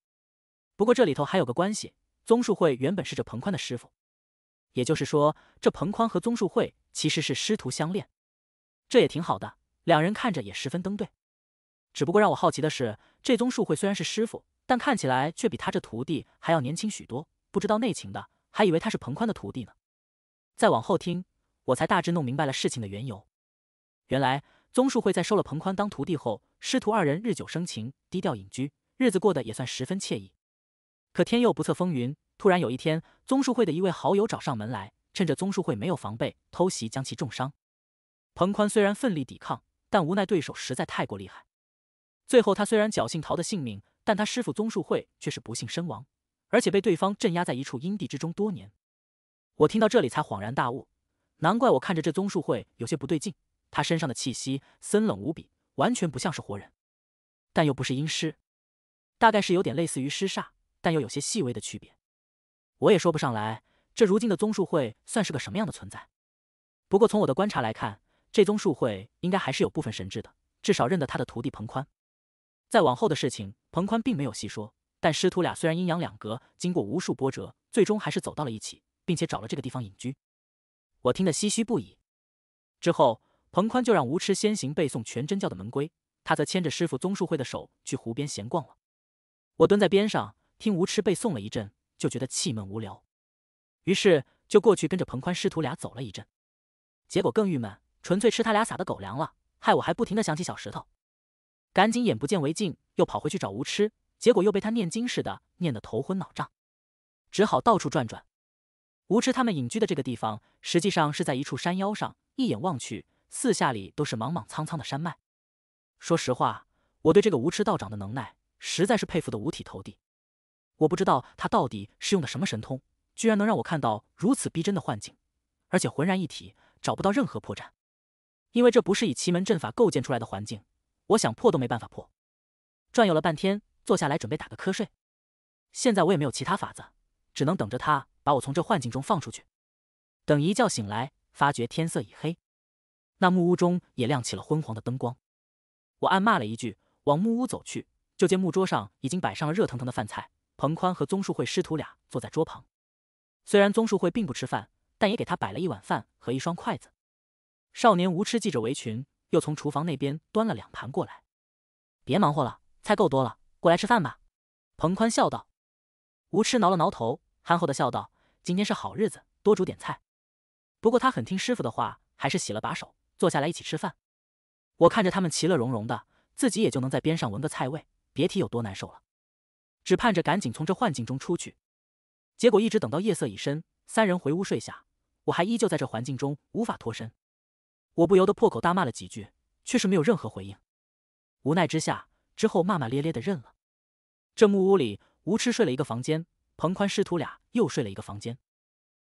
不过这里头还有个关系。宗树会原本是这彭宽的师傅，也就是说，这彭宽和宗树会其实是师徒相恋，这也挺好的，两人看着也十分登对。只不过让我好奇的是，这宗树会虽然是师傅，但看起来却比他这徒弟还要年轻许多，不知道内情的还以为他是彭宽的徒弟呢。再往后听，我才大致弄明白了事情的缘由。原来，宗树会在收了彭宽当徒弟后，师徒二人日久生情，低调隐居，日子过得也算十分惬意。可天佑不测风云，突然有一天，宗树会的一位好友找上门来，趁着宗树会没有防备，偷袭将其重伤。彭宽虽然奋力抵抗，但无奈对手实在太过厉害。最后他虽然侥幸逃得性命，但他师傅宗树会却是不幸身亡，而且被对方镇压在一处阴地之中多年。我听到这里才恍然大悟，难怪我看着这宗树会有些不对劲，他身上的气息森冷无比，完全不像是活人，但又不是阴尸，大概是有点类似于尸煞。但又有些细微的区别，我也说不上来。这如今的宗树会算是个什么样的存在？不过从我的观察来看，这宗树会应该还是有部分神智的，至少认得他的徒弟彭宽。再往后的事情，彭宽并没有细说。但师徒俩虽然阴阳两隔，经过无数波折，最终还是走到了一起，并且找了这个地方隐居。我听得唏嘘不已。之后，彭宽就让吴痴先行背诵全真教的门规，他则牵着师傅宗树会的手去湖边闲逛了。我蹲在边上。听吴痴背诵了一阵，就觉得气闷无聊，于是就过去跟着彭宽师徒俩走了一阵，结果更郁闷，纯粹吃他俩撒的狗粮了，害我还不停的想起小石头，赶紧眼不见为净，又跑回去找吴痴，结果又被他念经似的念得头昏脑胀，只好到处转转。吴痴他们隐居的这个地方，实际上是在一处山腰上，一眼望去，四下里都是莽莽苍苍的山脉。说实话，我对这个吴痴道长的能耐，实在是佩服的五体投地。我不知道他到底是用的什么神通，居然能让我看到如此逼真的幻境，而且浑然一体，找不到任何破绽。因为这不是以奇门阵法构建出来的环境，我想破都没办法破。转悠了半天，坐下来准备打个瞌睡。现在我也没有其他法子，只能等着他把我从这幻境中放出去。等一觉醒来，发觉天色已黑，那木屋中也亮起了昏黄的灯光。我暗骂了一句，往木屋走去，就见木桌上已经摆上了热腾腾的饭菜。彭宽和宗树会师徒俩坐在桌旁，虽然宗树会并不吃饭，但也给他摆了一碗饭和一双筷子。少年无痴系着围裙，又从厨房那边端了两盘过来。别忙活了，菜够多了，过来吃饭吧。彭宽笑道。无痴挠了挠头，憨厚的笑道：“今天是好日子，多煮点菜。”不过他很听师傅的话，还是洗了把手，坐下来一起吃饭。我看着他们其乐融融的，自己也就能在边上闻个菜味，别提有多难受了。只盼着赶紧从这幻境中出去，结果一直等到夜色已深，三人回屋睡下，我还依旧在这环境中无法脱身。我不由得破口大骂了几句，却是没有任何回应。无奈之下，之后骂骂咧咧的认了。这木屋里，吴痴睡了一个房间，彭宽师徒俩又睡了一个房间。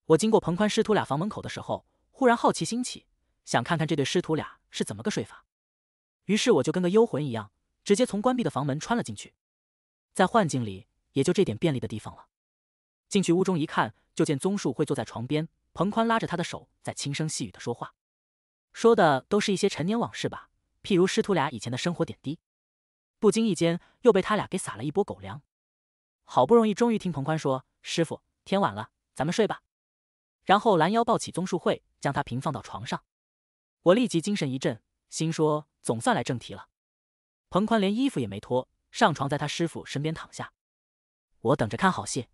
我经过彭宽师徒俩房门口的时候，忽然好奇心起，想看看这对师徒俩是怎么个睡法。于是我就跟个幽魂一样，直接从关闭的房门穿了进去。在幻境里，也就这点便利的地方了。进去屋中一看，就见宗树会坐在床边，彭宽拉着他的手，在轻声细语的说话，说的都是一些陈年往事吧，譬如师徒俩以前的生活点滴。不经意间，又被他俩给撒了一波狗粮。好不容易，终于听彭宽说：“师傅，天晚了，咱们睡吧。”然后拦腰抱起宗树会，将他平放到床上。我立即精神一振，心说：“总算来正题了。”彭宽连衣服也没脱。上床，在他师傅身边躺下，我等着看好戏。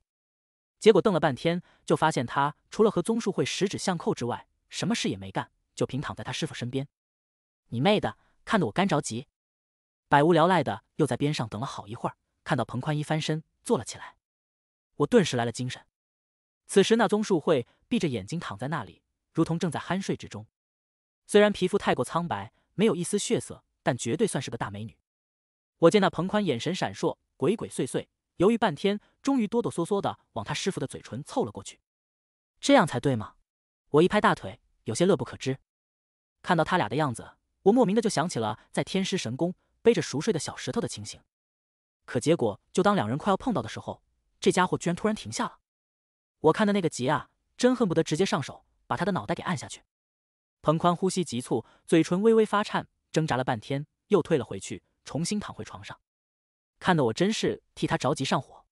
结果瞪了半天，就发现他除了和宗树会十指相扣之外，什么事也没干，就平躺在他师傅身边。你妹的，看得我干着急。百无聊赖的又在边上等了好一会儿，看到彭宽一翻身坐了起来，我顿时来了精神。此时那宗树会闭着眼睛躺在那里，如同正在酣睡之中。虽然皮肤太过苍白，没有一丝血色，但绝对算是个大美女。我见那彭宽眼神闪烁，鬼鬼祟祟，犹豫半天，终于哆哆嗦嗦的往他师傅的嘴唇凑了过去。这样才对嘛！我一拍大腿，有些乐不可支。看到他俩的样子，我莫名的就想起了在天师神宫背着熟睡的小石头的情形。可结果，就当两人快要碰到的时候，这家伙居然突然停下了。我看的那个急啊，真恨不得直接上手把他的脑袋给按下去。彭宽呼吸急促，嘴唇微微发颤，挣扎了半天，又退了回去。重新躺回床上，看得我真是替他着急上火。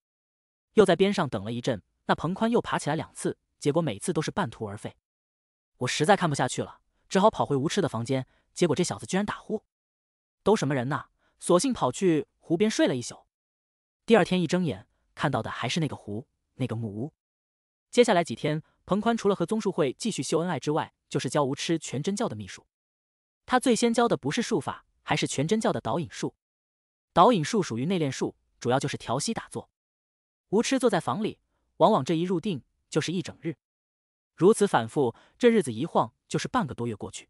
又在边上等了一阵，那彭宽又爬起来两次，结果每次都是半途而废。我实在看不下去了，只好跑回无赤的房间。结果这小子居然打呼，都什么人呐？索性跑去湖边睡了一宿。第二天一睁眼，看到的还是那个湖，那个木屋。接下来几天，彭宽除了和宗树会继续秀恩爱之外，就是教吴痴全真教的秘术。他最先教的不是术法。还是全真教的导引术，导引术属于内练术，主要就是调息打坐。吴痴坐在房里，往往这一入定就是一整日，如此反复，这日子一晃就是半个多月过去。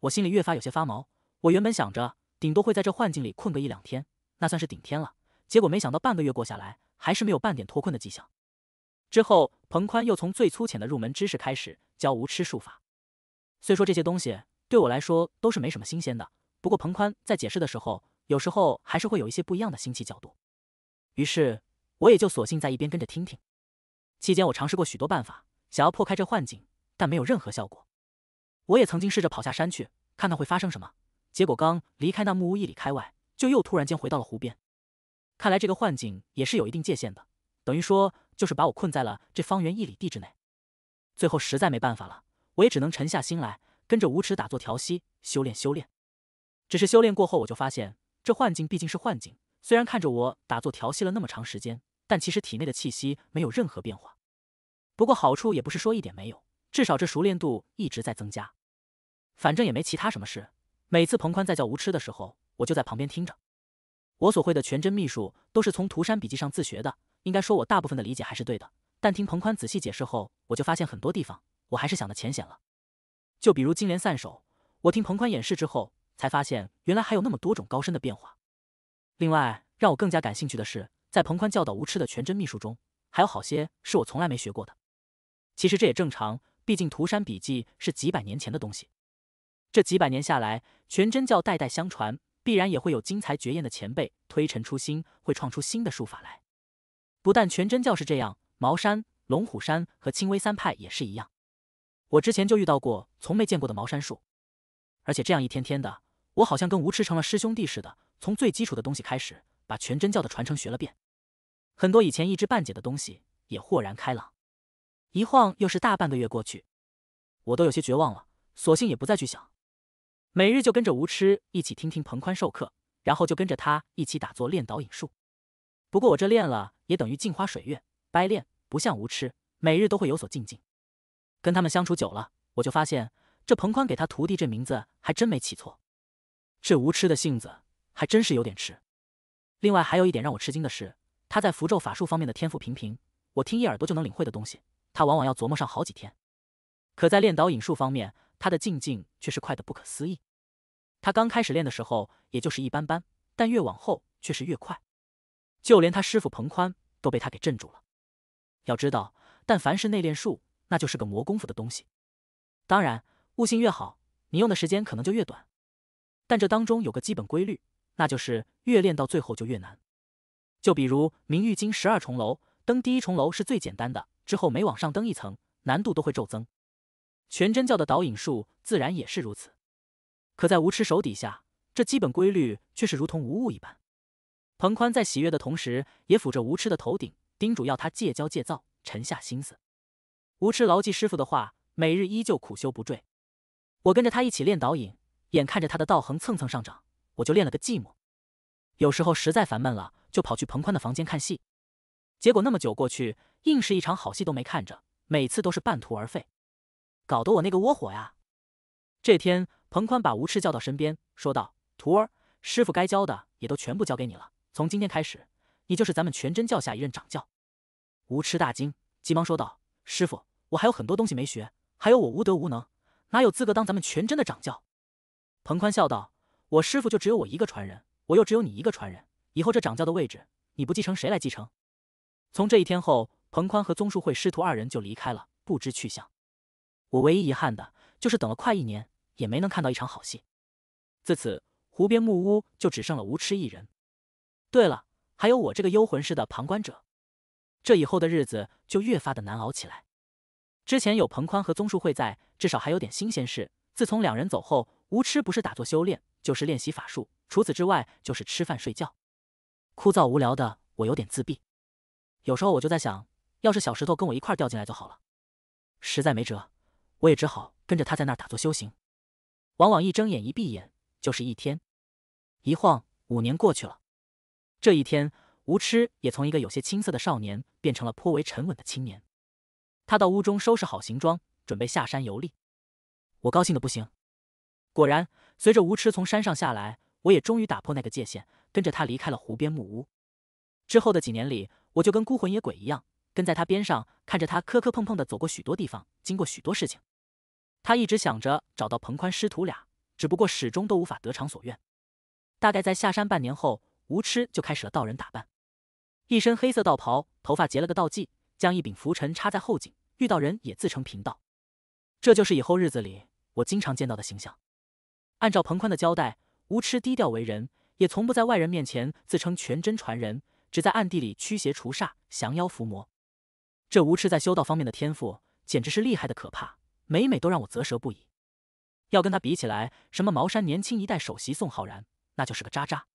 我心里越发有些发毛。我原本想着，顶多会在这幻境里困个一两天，那算是顶天了。结果没想到，半个月过下来，还是没有半点脱困的迹象。之后，彭宽又从最粗浅的入门知识开始教吴痴术法。虽说这些东西对我来说都是没什么新鲜的。不过彭宽在解释的时候，有时候还是会有一些不一样的新奇角度。于是我也就索性在一边跟着听听。期间我尝试过许多办法，想要破开这幻境，但没有任何效果。我也曾经试着跑下山去，看看会发生什么。结果刚离开那木屋一里开外，就又突然间回到了湖边。看来这个幻境也是有一定界限的，等于说就是把我困在了这方圆一里地之内。最后实在没办法了，我也只能沉下心来，跟着无耻打坐调息修炼修炼。只是修炼过后，我就发现这幻境毕竟是幻境。虽然看着我打坐调息了那么长时间，但其实体内的气息没有任何变化。不过好处也不是说一点没有，至少这熟练度一直在增加。反正也没其他什么事，每次彭宽在叫无痴的时候，我就在旁边听着。我所会的全真秘术都是从涂山笔记上自学的，应该说我大部分的理解还是对的。但听彭宽仔细解释后，我就发现很多地方我还是想的浅显了。就比如金莲散手，我听彭宽演示之后。才发现原来还有那么多种高深的变化。另外，让我更加感兴趣的是，在彭宽教导无痴的全真秘术中，还有好些是我从来没学过的。其实这也正常，毕竟《涂山笔记》是几百年前的东西。这几百年下来，全真教代代相传，必然也会有精彩绝艳的前辈推陈出新，会创出新的术法来。不但全真教是这样，茅山、龙虎山和清微三派也是一样。我之前就遇到过从没见过的茅山术，而且这样一天天的。我好像跟吴痴成了师兄弟似的，从最基础的东西开始，把全真教的传承学了遍，很多以前一知半解的东西也豁然开朗。一晃又是大半个月过去，我都有些绝望了，索性也不再去想，每日就跟着吴痴一起听听彭宽授课，然后就跟着他一起打坐练导引术。不过我这练了也等于镜花水月，白练，不像吴痴，每日都会有所进境。跟他们相处久了，我就发现这彭宽给他徒弟这名字还真没起错。这无痴的性子还真是有点痴。另外还有一点让我吃惊的是，他在符咒法术方面的天赋平平，我听一耳朵就能领会的东西，他往往要琢磨上好几天。可在练导引术方面，他的进境却是快的不可思议。他刚开始练的时候也就是一般般，但越往后却是越快。就连他师傅彭宽都被他给镇住了。要知道，但凡是内练术，那就是个磨功夫的东西。当然，悟性越好，你用的时间可能就越短。但这当中有个基本规律，那就是越练到最后就越难。就比如明玉经十二重楼，登第一重楼是最简单的，之后每往上登一层，难度都会骤增。全真教的导引术自然也是如此。可在无痴手底下，这基本规律却是如同无物一般。彭宽在喜悦的同时，也抚着无痴的头顶，叮嘱要他戒骄戒躁，沉下心思。无痴牢记师傅的话，每日依旧苦修不坠。我跟着他一起练导引。眼看着他的道行蹭蹭上涨，我就练了个寂寞。有时候实在烦闷了，就跑去彭宽的房间看戏。结果那么久过去，硬是一场好戏都没看着。每次都是半途而废，搞得我那个窝火呀！这天，彭宽把吴赤叫到身边，说道：“徒儿，师傅该教的也都全部教给你了。从今天开始，你就是咱们全真教下一任掌教。”吴赤大惊，急忙说道：“师傅，我还有很多东西没学，还有我无德无能，哪有资格当咱们全真的掌教？”彭宽笑道：“我师傅就只有我一个传人，我又只有你一个传人。以后这掌教的位置，你不继承，谁来继承？”从这一天后，彭宽和宗树会师徒二人就离开了，不知去向。我唯一遗憾的就是等了快一年，也没能看到一场好戏。自此，湖边木屋就只剩了无痴一人。对了，还有我这个幽魂似的旁观者。这以后的日子就越发的难熬起来。之前有彭宽和宗树会在，至少还有点新鲜事。自从两人走后，吴痴不是打坐修炼，就是练习法术，除此之外就是吃饭睡觉，枯燥无聊的我有点自闭。有时候我就在想，要是小石头跟我一块掉进来就好了。实在没辙，我也只好跟着他在那儿打坐修行。往往一睁眼一闭眼就是一天，一晃五年过去了。这一天，吴痴也从一个有些青涩的少年变成了颇为沉稳的青年。他到屋中收拾好行装，准备下山游历。我高兴的不行，果然，随着吴痴从山上下来，我也终于打破那个界限，跟着他离开了湖边木屋。之后的几年里，我就跟孤魂野鬼一样，跟在他边上，看着他磕磕碰碰的走过许多地方，经过许多事情。他一直想着找到彭宽师徒俩，只不过始终都无法得偿所愿。大概在下山半年后，吴痴就开始了道人打扮，一身黑色道袍，头发结了个道髻，将一柄拂尘插在后颈，遇到人也自称贫道。这就是以后日子里。我经常见到的形象，按照彭宽的交代，吴痴低调为人，也从不在外人面前自称全真传人，只在暗地里驱邪除煞、降妖伏魔。这吴痴在修道方面的天赋，简直是厉害的可怕，每每都让我啧舌不已。要跟他比起来，什么茅山年轻一代首席宋浩然，那就是个渣渣。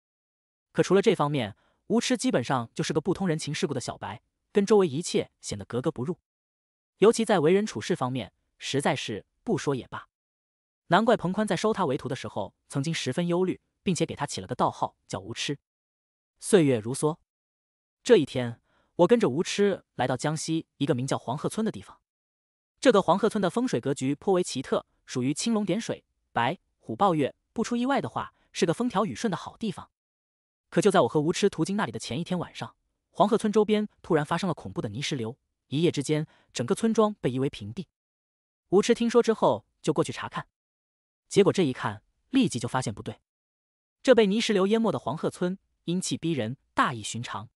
可除了这方面，吴痴基本上就是个不通人情世故的小白，跟周围一切显得格格不入。尤其在为人处事方面，实在是不说也罢。难怪彭宽在收他为徒的时候，曾经十分忧虑，并且给他起了个道号叫无痴。岁月如梭，这一天，我跟着无痴来到江西一个名叫黄鹤村的地方。这个黄鹤村的风水格局颇为奇特，属于青龙点水、白虎抱月，不出意外的话，是个风调雨顺的好地方。可就在我和无痴途经那里的前一天晚上，黄鹤村周边突然发生了恐怖的泥石流，一夜之间，整个村庄被夷为平地。无痴听说之后，就过去查看。结果这一看，立即就发现不对。这被泥石流淹没的黄鹤村，阴气逼人，大异寻常。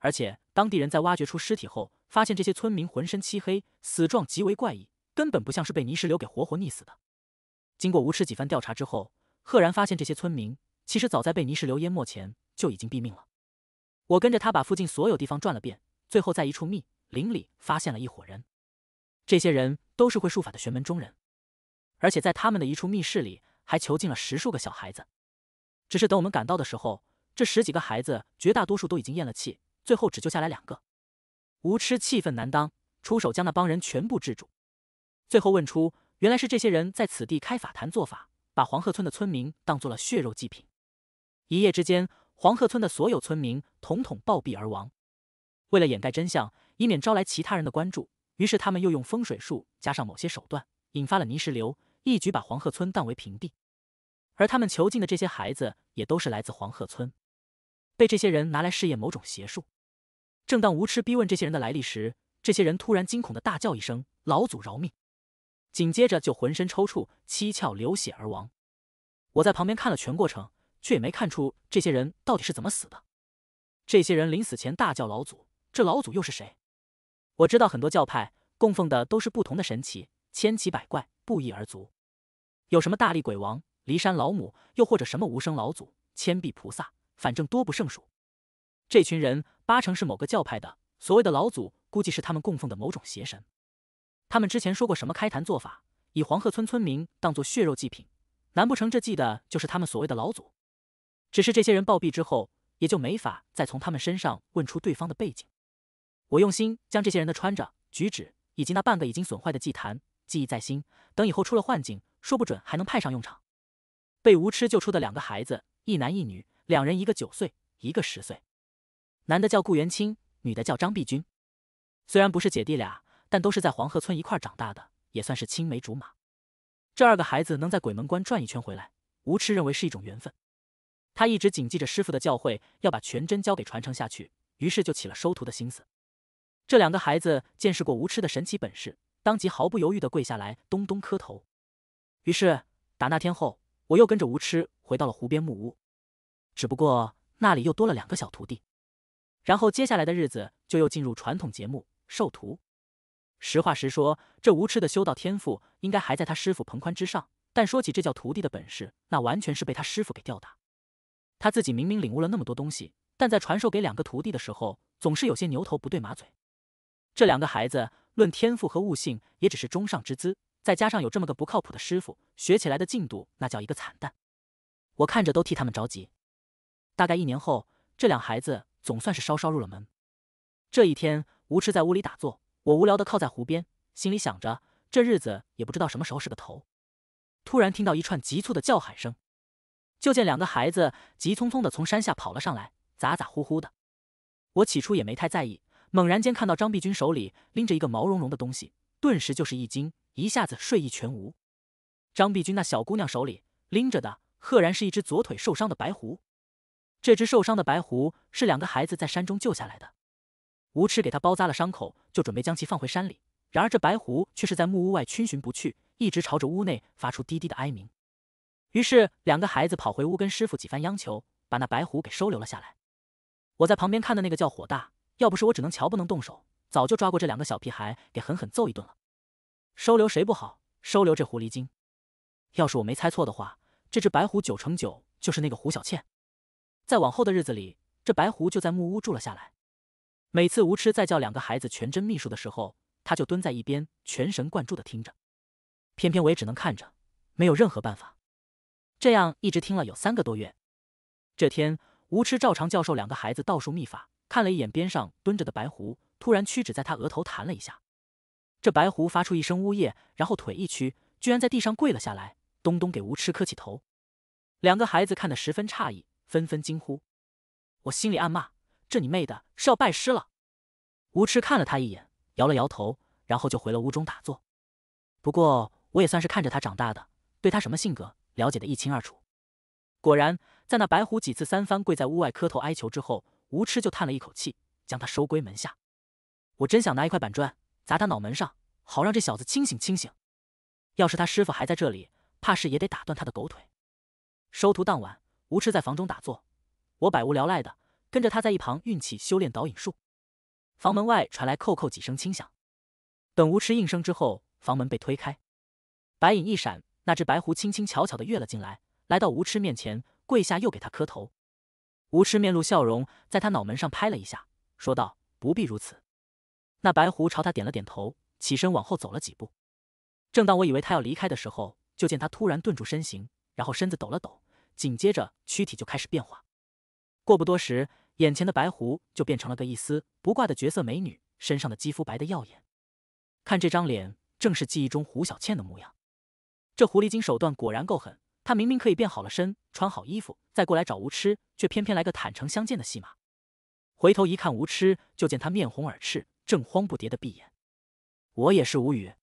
而且当地人在挖掘出尸体后，发现这些村民浑身漆黑，死状极为怪异，根本不像是被泥石流给活活溺死的。经过无耻几番调查之后，赫然发现这些村民其实早在被泥石流淹没前就已经毙命了。我跟着他把附近所有地方转了遍，最后在一处密林里发现了一伙人。这些人都是会术法的玄门中人。而且在他们的一处密室里，还囚禁了十数个小孩子。只是等我们赶到的时候，这十几个孩子绝大多数都已经咽了气，最后只救下来两个。吴痴气愤难当，出手将那帮人全部制住。最后问出，原来是这些人在此地开法坛做法，把黄鹤村的村民当做了血肉祭品。一夜之间，黄鹤村的所有村民统统暴毙而亡。为了掩盖真相，以免招来其他人的关注，于是他们又用风水术加上某些手段，引发了泥石流。一举把黄鹤村当为平地，而他们囚禁的这些孩子也都是来自黄鹤村，被这些人拿来试验某种邪术。正当无痴逼问这些人的来历时，这些人突然惊恐的大叫一声：“老祖饶命！”紧接着就浑身抽搐、七窍流血而亡。我在旁边看了全过程，却也没看出这些人到底是怎么死的。这些人临死前大叫“老祖”，这老祖又是谁？我知道很多教派供奉的都是不同的神奇，千奇百怪。不一而足，有什么大力鬼王、骊山老母，又或者什么无声老祖、千臂菩萨，反正多不胜数。这群人八成是某个教派的，所谓的老祖估计是他们供奉的某种邪神。他们之前说过什么开坛做法，以黄鹤村村民当作血肉祭品，难不成这祭的就是他们所谓的老祖？只是这些人暴毙之后，也就没法再从他们身上问出对方的背景。我用心将这些人的穿着、举止，以及那半个已经损坏的祭坛。记忆在心，等以后出了幻境，说不准还能派上用场。被吴痴救出的两个孩子，一男一女，两人一个九岁，一个十岁。男的叫顾元清，女的叫张碧君。虽然不是姐弟俩，但都是在黄河村一块长大的，也算是青梅竹马。这二个孩子能在鬼门关转一圈回来，吴痴认为是一种缘分。他一直谨记着师傅的教诲，要把全真教给传承下去，于是就起了收徒的心思。这两个孩子见识过吴痴的神奇本事。当即毫不犹豫地跪下来，咚咚磕头。于是打那天后，我又跟着吴痴回到了湖边木屋，只不过那里又多了两个小徒弟。然后接下来的日子就又进入传统节目授徒。实话实说，这吴痴的修道天赋应该还在他师傅彭宽之上，但说起这教徒弟的本事，那完全是被他师傅给吊打。他自己明明领悟了那么多东西，但在传授给两个徒弟的时候，总是有些牛头不对马嘴。这两个孩子。论天赋和悟性，也只是中上之资。再加上有这么个不靠谱的师傅，学起来的进度那叫一个惨淡。我看着都替他们着急。大概一年后，这两孩子总算是稍稍入了门。这一天，吴痴在屋里打坐，我无聊的靠在湖边，心里想着这日子也不知道什么时候是个头。突然听到一串急促的叫喊声，就见两个孩子急匆匆的从山下跑了上来，咋咋呼呼的。我起初也没太在意。猛然间看到张碧君手里拎着一个毛茸茸的东西，顿时就是一惊，一下子睡意全无。张碧君那小姑娘手里拎着的，赫然是一只左腿受伤的白狐。这只受伤的白狐是两个孩子在山中救下来的，吴痴给他包扎了伤口，就准备将其放回山里。然而这白狐却是在木屋外逡巡不去，一直朝着屋内发出滴滴的哀鸣。于是两个孩子跑回屋，跟师傅几番央求，把那白狐给收留了下来。我在旁边看的那个叫火大。要不是我只能瞧不能动手，早就抓过这两个小屁孩给狠狠揍一顿了。收留谁不好，收留这狐狸精。要是我没猜错的话，这只白狐九成九就是那个胡小倩。在往后的日子里，这白狐就在木屋住了下来。每次吴痴再叫两个孩子全真秘术的时候，他就蹲在一边全神贯注地听着。偏偏我也只能看着，没有任何办法。这样一直听了有三个多月。这天，吴痴照常教授两个孩子道术秘法。看了一眼边上蹲着的白狐，突然屈指在他额头弹了一下，这白狐发出一声呜咽，然后腿一屈，居然在地上跪了下来，东东给吴痴磕起头。两个孩子看得十分诧异，纷纷惊呼。我心里暗骂：“这你妹的，是要拜师了！”吴痴看了他一眼，摇了摇头，然后就回了屋中打坐。不过我也算是看着他长大的，对他什么性格了解的一清二楚。果然，在那白狐几次三番跪在屋外磕头哀求之后。吴痴就叹了一口气，将他收归门下。我真想拿一块板砖砸他脑门上，好让这小子清醒清醒。要是他师傅还在这里，怕是也得打断他的狗腿。收徒当晚，吴痴在房中打坐，我百无聊赖的跟着他在一旁运气修炼导引术。房门外传来叩叩几声轻响，等吴痴应声之后，房门被推开，白影一闪，那只白狐轻轻巧巧的跃了进来，来到吴痴面前，跪下又给他磕头。吴痴面露笑容，在他脑门上拍了一下，说道：“不必如此。”那白狐朝他点了点头，起身往后走了几步。正当我以为他要离开的时候，就见他突然顿住身形，然后身子抖了抖，紧接着躯体就开始变化。过不多时，眼前的白狐就变成了个一丝不挂的绝色美女，身上的肌肤白得耀眼。看这张脸，正是记忆中胡小倩的模样。这狐狸精手段果然够狠，她明明可以变好了身。穿好衣服再过来找吴痴，却偏偏来个坦诚相见的戏码。回头一看，吴痴就见他面红耳赤，正慌不迭的闭眼。我也是无语，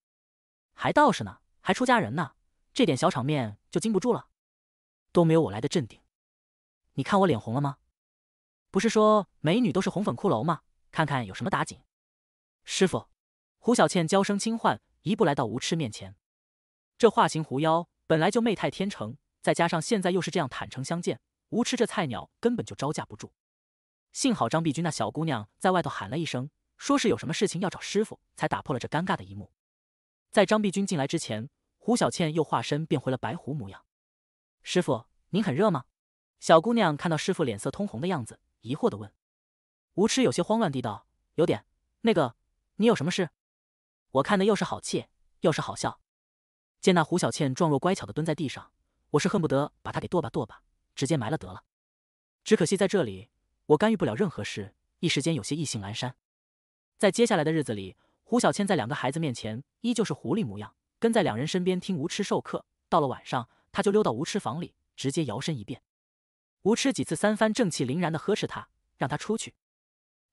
还道士呢，还出家人呢，这点小场面就经不住了，都没有我来的镇定。你看我脸红了吗？不是说美女都是红粉骷髅吗？看看有什么打紧。师傅，胡小倩娇声轻唤，一步来到吴痴面前。这化形狐妖本来就媚态天成。再加上现在又是这样坦诚相见，无痴这菜鸟根本就招架不住。幸好张碧君那小姑娘在外头喊了一声，说是有什么事情要找师傅，才打破了这尴尬的一幕。在张碧君进来之前，胡小倩又化身变回了白狐模样。师傅，您很热吗？小姑娘看到师傅脸色通红的样子，疑惑的问。无痴有些慌乱地道：“有点。”那个，你有什么事？我看的又是好气又是好笑。见那胡小倩状若乖巧的蹲在地上。我是恨不得把他给剁吧剁吧，直接埋了得了。只可惜在这里，我干预不了任何事，一时间有些意兴阑珊。在接下来的日子里，胡小倩在两个孩子面前依旧是狐狸模样，跟在两人身边听吴痴授课。到了晚上，她就溜到吴痴房里，直接摇身一变。吴痴几次三番正气凛然的呵斥她，让她出去。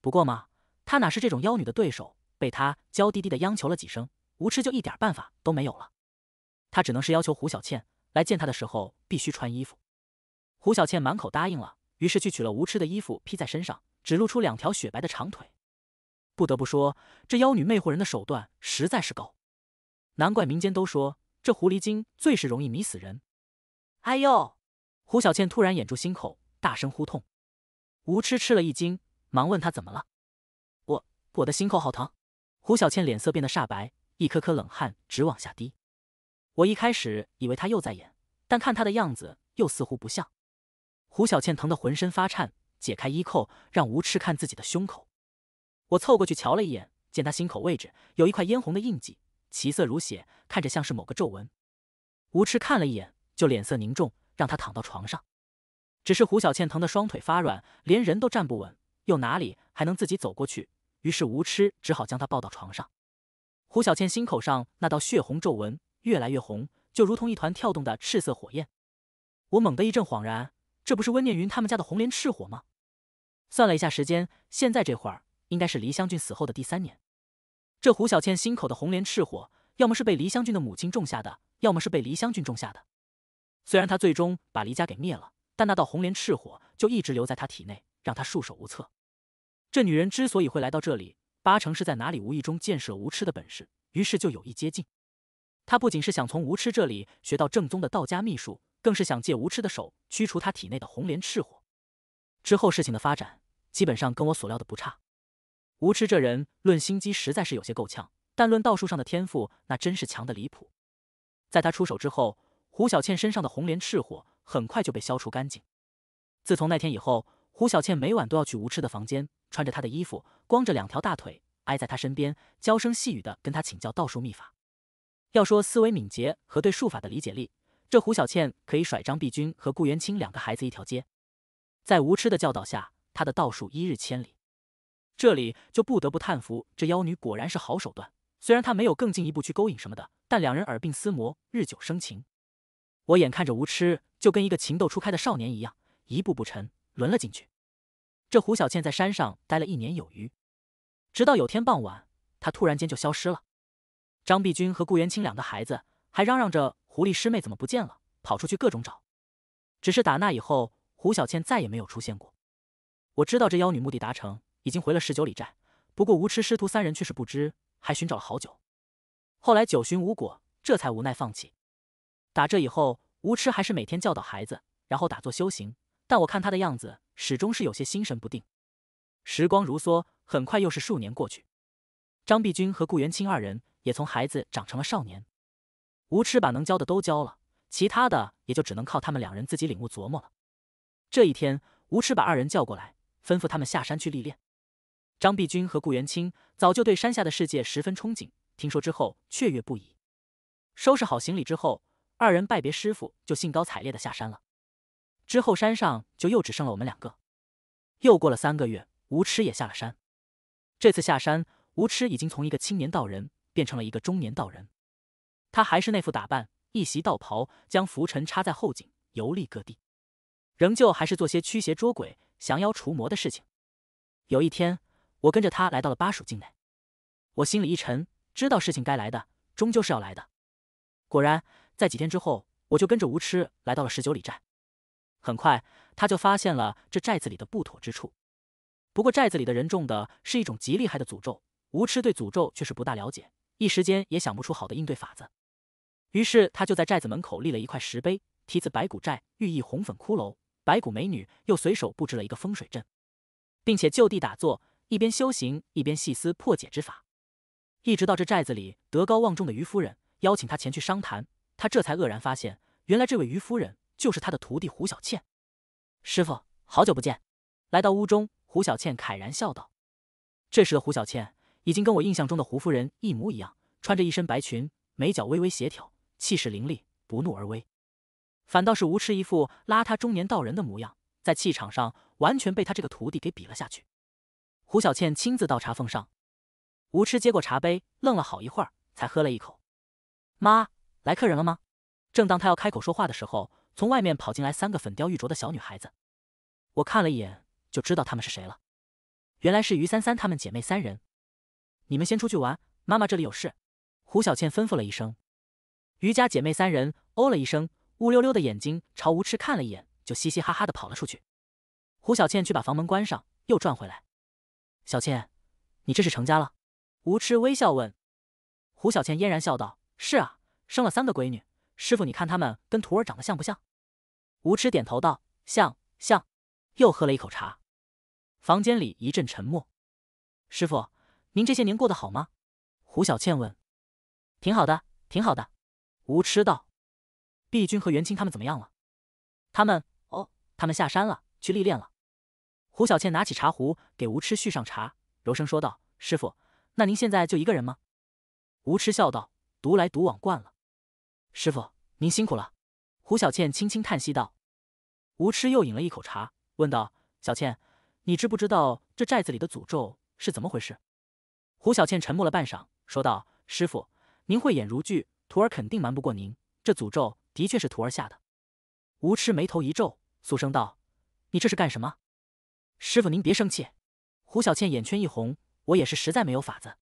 不过嘛，她哪是这种妖女的对手？被她娇滴滴的央求了几声，吴痴就一点办法都没有了。他只能是要求胡小倩。来见他的时候必须穿衣服，胡小倩满口答应了，于是去取了无痴的衣服披在身上，只露出两条雪白的长腿。不得不说，这妖女魅惑人的手段实在是高，难怪民间都说这狐狸精最是容易迷死人。哎呦！胡小倩突然掩住心口，大声呼痛。吴痴吃了一惊，忙问她怎么了。我我的心口好疼。胡小倩脸色变得煞白，一颗颗冷汗直往下滴。我一开始以为他又在演，但看他的样子，又似乎不像。胡小倩疼得浑身发颤，解开衣扣，让吴痴看自己的胸口。我凑过去瞧了一眼，见他心口位置有一块嫣红的印记，其色如血，看着像是某个皱纹。吴痴看了一眼，就脸色凝重，让他躺到床上。只是胡小倩疼得双腿发软，连人都站不稳，又哪里还能自己走过去？于是吴痴只好将她抱到床上。胡小倩心口上那道血红皱纹。越来越红，就如同一团跳动的赤色火焰。我猛地一阵恍然，这不是温念云他们家的红莲赤火吗？算了一下时间，现在这会儿应该是黎香俊死后的第三年。这胡小倩心口的红莲赤火，要么是被黎香俊的母亲种下的，要么是被黎香俊种下的。虽然她最终把黎家给灭了，但那道红莲赤火就一直留在她体内，让她束手无策。这女人之所以会来到这里，八成是在哪里无意中见识了无痴的本事，于是就有意接近。他不仅是想从无痴这里学到正宗的道家秘术，更是想借无痴的手驱除他体内的红莲赤火。之后事情的发展基本上跟我所料的不差。无痴这人论心机实在是有些够呛，但论道术上的天赋那真是强的离谱。在他出手之后，胡小倩身上的红莲赤火很快就被消除干净。自从那天以后，胡小倩每晚都要去无痴的房间，穿着他的衣服，光着两条大腿，挨在他身边，娇声细语的跟他请教道术秘法。要说思维敏捷和对术法的理解力，这胡小倩可以甩张碧君和顾元清两个孩子一条街。在无痴的教导下，她的道术一日千里。这里就不得不叹服，这妖女果然是好手段。虽然她没有更进一步去勾引什么的，但两人耳鬓厮磨，日久生情。我眼看着无痴就跟一个情窦初开的少年一样，一步步沉，沦了进去。这胡小倩在山上待了一年有余，直到有天傍晚，她突然间就消失了。张碧君和顾元清两个孩子还嚷嚷着：“狐狸师妹怎么不见了？”跑出去各种找。只是打那以后，胡小倩再也没有出现过。我知道这妖女目的达成，已经回了十九里寨。不过无痴师徒三人却是不知，还寻找了好久。后来九寻无果，这才无奈放弃。打这以后，无痴还是每天教导孩子，然后打坐修行。但我看他的样子，始终是有些心神不定。时光如梭，很快又是数年过去。张碧君和顾元清二人。也从孩子长成了少年，无痴把能教的都教了，其他的也就只能靠他们两人自己领悟琢磨了。这一天，无痴把二人叫过来，吩咐他们下山去历练。张碧君和顾元清早就对山下的世界十分憧憬，听说之后雀跃不已。收拾好行李之后，二人拜别师傅，就兴高采烈的下山了。之后山上就又只剩了我们两个。又过了三个月，无痴也下了山。这次下山，无痴已经从一个青年道人。变成了一个中年道人，他还是那副打扮，一袭道袍，将拂尘插在后颈，游历各地，仍旧还是做些驱邪捉鬼、降妖除魔的事情。有一天，我跟着他来到了巴蜀境内，我心里一沉，知道事情该来的，终究是要来的。果然，在几天之后，我就跟着吴痴来到了十九里寨。很快，他就发现了这寨子里的不妥之处。不过，寨子里的人种的是一种极厉害的诅咒，吴痴对诅咒却是不大了解。一时间也想不出好的应对法子，于是他就在寨子门口立了一块石碑，题字“白骨寨”，寓意红粉骷髅、白骨美女。又随手布置了一个风水阵，并且就地打坐，一边修行一边细思破解之法。一直到这寨子里德高望重的于夫人邀请他前去商谈，他这才愕然发现，原来这位于夫人就是他的徒弟胡小倩。师傅，好久不见！来到屋中，胡小倩慨然笑道：“这时的胡小倩。”已经跟我印象中的胡夫人一模一样，穿着一身白裙，眉角微微协调，气势凌厉，不怒而威。反倒是吴痴一副邋遢中年道人的模样，在气场上完全被他这个徒弟给比了下去。胡小倩亲自倒茶奉上，吴痴接过茶杯，愣了好一会儿，才喝了一口。妈，来客人了吗？正当他要开口说话的时候，从外面跑进来三个粉雕玉琢的小女孩子。我看了一眼就知道她们是谁了，原来是于三三她们姐妹三人。你们先出去玩，妈妈这里有事。”胡小倩吩咐了一声。余家姐妹三人哦了一声，乌溜溜的眼睛朝吴痴看了一眼，就嘻嘻哈哈的跑了出去。胡小倩去把房门关上，又转回来。“小倩，你这是成家了？”吴痴微笑问。胡小倩嫣然笑道：“是啊，生了三个闺女。师傅，你看他们跟徒儿长得像不像？”吴痴点头道：“像像。”又喝了一口茶。房间里一阵沉默。师傅。您这些年过得好吗？胡小倩问。挺好的，挺好的。吴痴道。毕君和元清他们怎么样了？他们哦，他们下山了，去历练了。胡小倩拿起茶壶给吴痴续上茶，柔声说道：“师傅，那您现在就一个人吗？”吴痴笑道：“独来独往惯了。”师傅，您辛苦了。胡小倩轻轻叹息道。吴痴又饮了一口茶，问道：“小倩，你知不知道这寨子里的诅咒是怎么回事？”胡小倩沉默了半晌，说道：“师傅，您慧眼如炬，徒儿肯定瞒不过您。这诅咒的确是徒儿下的。”吴痴眉头一皱，肃声道：“你这是干什么？”师傅，您别生气。”胡小倩眼圈一红：“我也是实在没有法子。”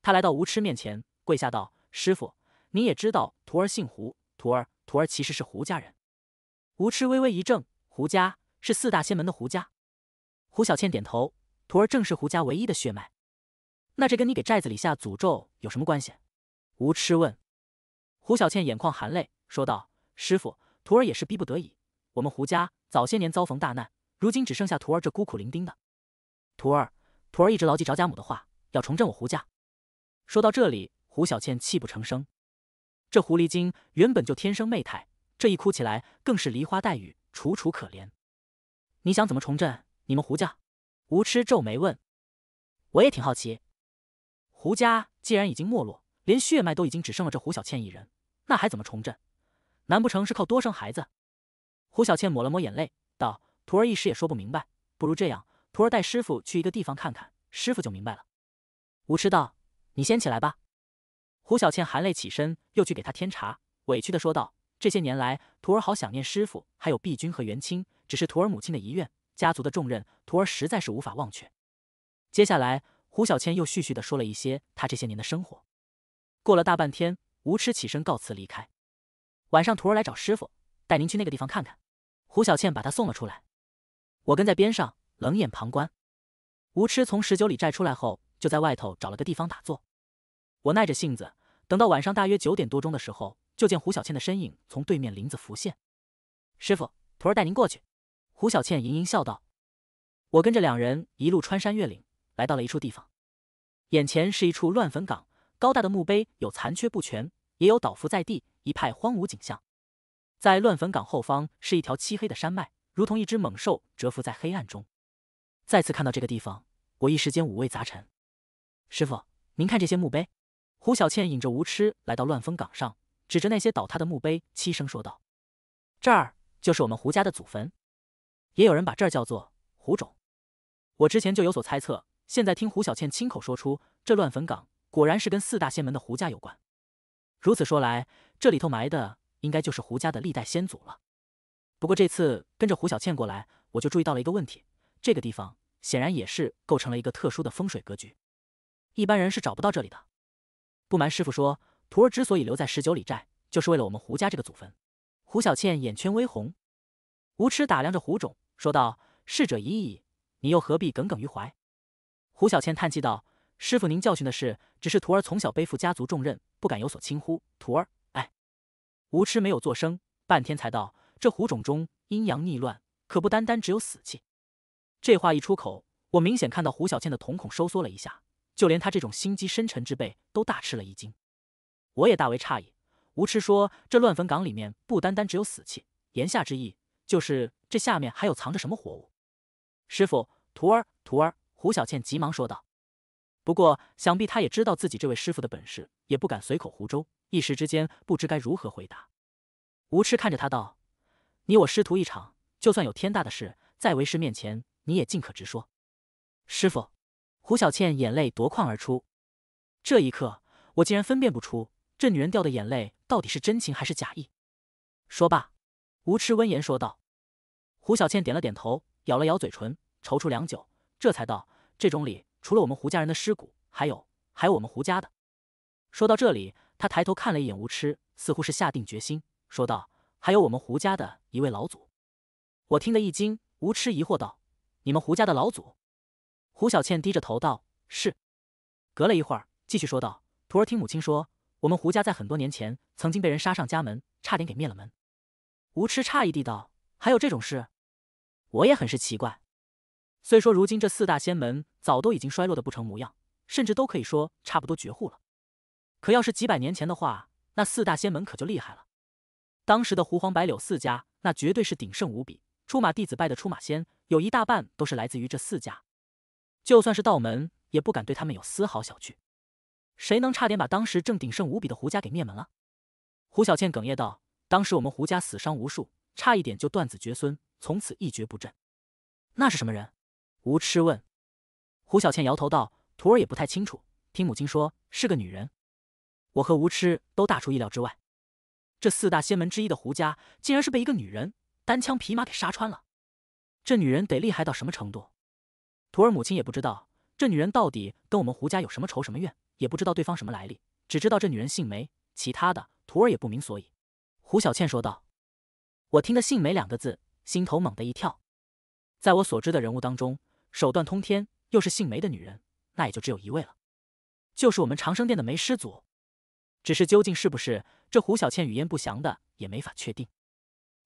她来到吴痴面前，跪下道：“师傅，您也知道，徒儿姓胡，徒儿，徒儿其实是胡家人。”吴痴微微一怔：“胡家是四大仙门的胡家？”胡小倩点头：“徒儿正是胡家唯一的血脉。”那这跟你给寨子里下诅咒有什么关系？吴痴问。胡小倩眼眶含泪说道：“师傅，徒儿也是逼不得已。我们胡家早些年遭逢大难，如今只剩下徒儿这孤苦伶仃的。徒儿，徒儿一直牢记着家母的话，要重振我胡家。”说到这里，胡小倩泣不成声。这狐狸精原本就天生媚态，这一哭起来更是梨花带雨，楚楚可怜。你想怎么重振你们胡家？吴痴皱眉问。我也挺好奇。胡家既然已经没落，连血脉都已经只剩了这胡小倩一人，那还怎么重振？难不成是靠多生孩子？胡小倩抹了抹眼泪，道：“徒儿一时也说不明白，不如这样，徒儿带师傅去一个地方看看，师傅就明白了。”吴痴道：“你先起来吧。”胡小倩含泪起身，又去给他添茶，委屈的说道：“这些年来，徒儿好想念师傅，还有碧君和元清，只是徒儿母亲的遗愿，家族的重任，徒儿实在是无法忘却。”接下来。胡小倩又絮絮地说了一些她这些年的生活。过了大半天，吴痴起身告辞离开。晚上徒儿来找师傅，带您去那个地方看看。胡小倩把他送了出来，我跟在边上冷眼旁观。吴痴从十九里寨出来后，就在外头找了个地方打坐。我耐着性子，等到晚上大约九点多钟的时候，就见胡小倩的身影从对面林子浮现。师傅，徒儿带您过去。胡小倩盈盈笑道。我跟着两人一路穿山越岭。来到了一处地方，眼前是一处乱坟岗，高大的墓碑有残缺不全，也有倒伏在地，一派荒芜景象。在乱坟岗后方是一条漆黑的山脉，如同一只猛兽蛰伏在黑暗中。再次看到这个地方，我一时间五味杂陈。师傅，您看这些墓碑。胡小倩引着吴痴来到乱坟岗上，指着那些倒塌的墓碑，轻声说道：“这儿就是我们胡家的祖坟，也有人把这儿叫做胡冢。我之前就有所猜测。”现在听胡小倩亲口说出，这乱坟岗果然是跟四大仙门的胡家有关。如此说来，这里头埋的应该就是胡家的历代先祖了。不过这次跟着胡小倩过来，我就注意到了一个问题：这个地方显然也是构成了一个特殊的风水格局，一般人是找不到这里的。不瞒师傅说，徒儿之所以留在十九里寨，就是为了我们胡家这个祖坟。胡小倩眼圈微红，无耻打量着胡总，说道：“逝者已矣，你又何必耿耿于怀？”胡小倩叹气道：“师傅，您教训的是，只是徒儿从小背负家族重任，不敢有所轻忽。徒儿，哎。”吴痴没有作声，半天才道：“这虎种中阴阳逆乱，可不单单只有死气。”这话一出口，我明显看到胡小倩的瞳孔收缩了一下，就连她这种心机深沉之辈都大吃了一惊。我也大为诧异，吴痴说：“这乱坟岗里面不单单只有死气，言下之意就是这下面还有藏着什么活物。”师傅，徒儿，徒儿。胡小倩急忙说道：“不过，想必他也知道自己这位师傅的本事，也不敢随口胡诌。一时之间，不知该如何回答。”吴痴看着他道：“你我师徒一场，就算有天大的事，在为师面前，你也尽可直说。”师傅，胡小倩眼泪夺眶而出。这一刻，我竟然分辨不出这女人掉的眼泪到底是真情还是假意。说罢，吴痴温言说道：“胡小倩点了点头，咬了咬嘴唇，踌躇良久。”这才道：“这种里，除了我们胡家人的尸骨，还有，还有我们胡家的。”说到这里，他抬头看了一眼吴痴，似乎是下定决心，说道：“还有我们胡家的一位老祖。”我听得一惊，吴痴疑惑道：“你们胡家的老祖？”胡小倩低着头道：“是。”隔了一会儿，继续说道：“徒儿听母亲说，我们胡家在很多年前，曾经被人杀上家门，差点给灭了门。”吴痴诧异地道：“还有这种事？”我也很是奇怪。虽说如今这四大仙门早都已经衰落的不成模样，甚至都可以说差不多绝户了，可要是几百年前的话，那四大仙门可就厉害了。当时的胡黄白柳四家，那绝对是鼎盛无比。出马弟子拜的出马仙，有一大半都是来自于这四家。就算是道门，也不敢对他们有丝毫小觑。谁能差点把当时正鼎盛无比的胡家给灭门了？胡小倩哽咽道：“当时我们胡家死伤无数，差一点就断子绝孙，从此一蹶不振。那是什么人？”吴痴问：“胡小倩摇头道，徒儿也不太清楚，听母亲说是个女人。我和吴痴都大出意料之外，这四大仙门之一的胡家，竟然是被一个女人单枪匹马给杀穿了。这女人得厉害到什么程度？徒儿母亲也不知道，这女人到底跟我们胡家有什么仇什么怨，也不知道对方什么来历，只知道这女人姓梅，其他的徒儿也不明所以。”胡小倩说道。我听得“姓梅”两个字，心头猛地一跳，在我所知的人物当中。手段通天，又是姓梅的女人，那也就只有一位了，就是我们长生殿的梅师祖。只是究竟是不是这胡小倩语焉不详的，也没法确定。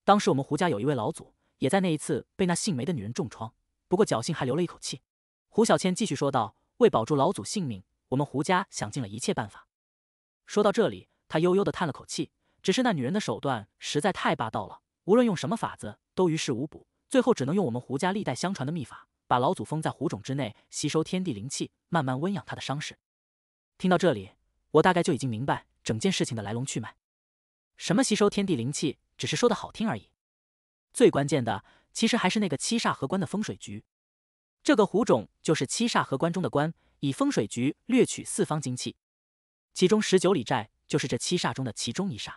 当时我们胡家有一位老祖，也在那一次被那姓梅的女人重创，不过侥幸还留了一口气。胡小倩继续说道：“为保住老祖性命，我们胡家想尽了一切办法。”说到这里，她悠悠地叹了口气。只是那女人的手段实在太霸道了，无论用什么法子都于事无补，最后只能用我们胡家历代相传的秘法。把老祖封在壶种之内，吸收天地灵气，慢慢温养他的伤势。听到这里，我大概就已经明白整件事情的来龙去脉。什么吸收天地灵气，只是说的好听而已。最关键的，其实还是那个七煞合关的风水局。这个壶种就是七煞合关中的关，以风水局掠取四方精气。其中十九里寨就是这七煞中的其中一煞。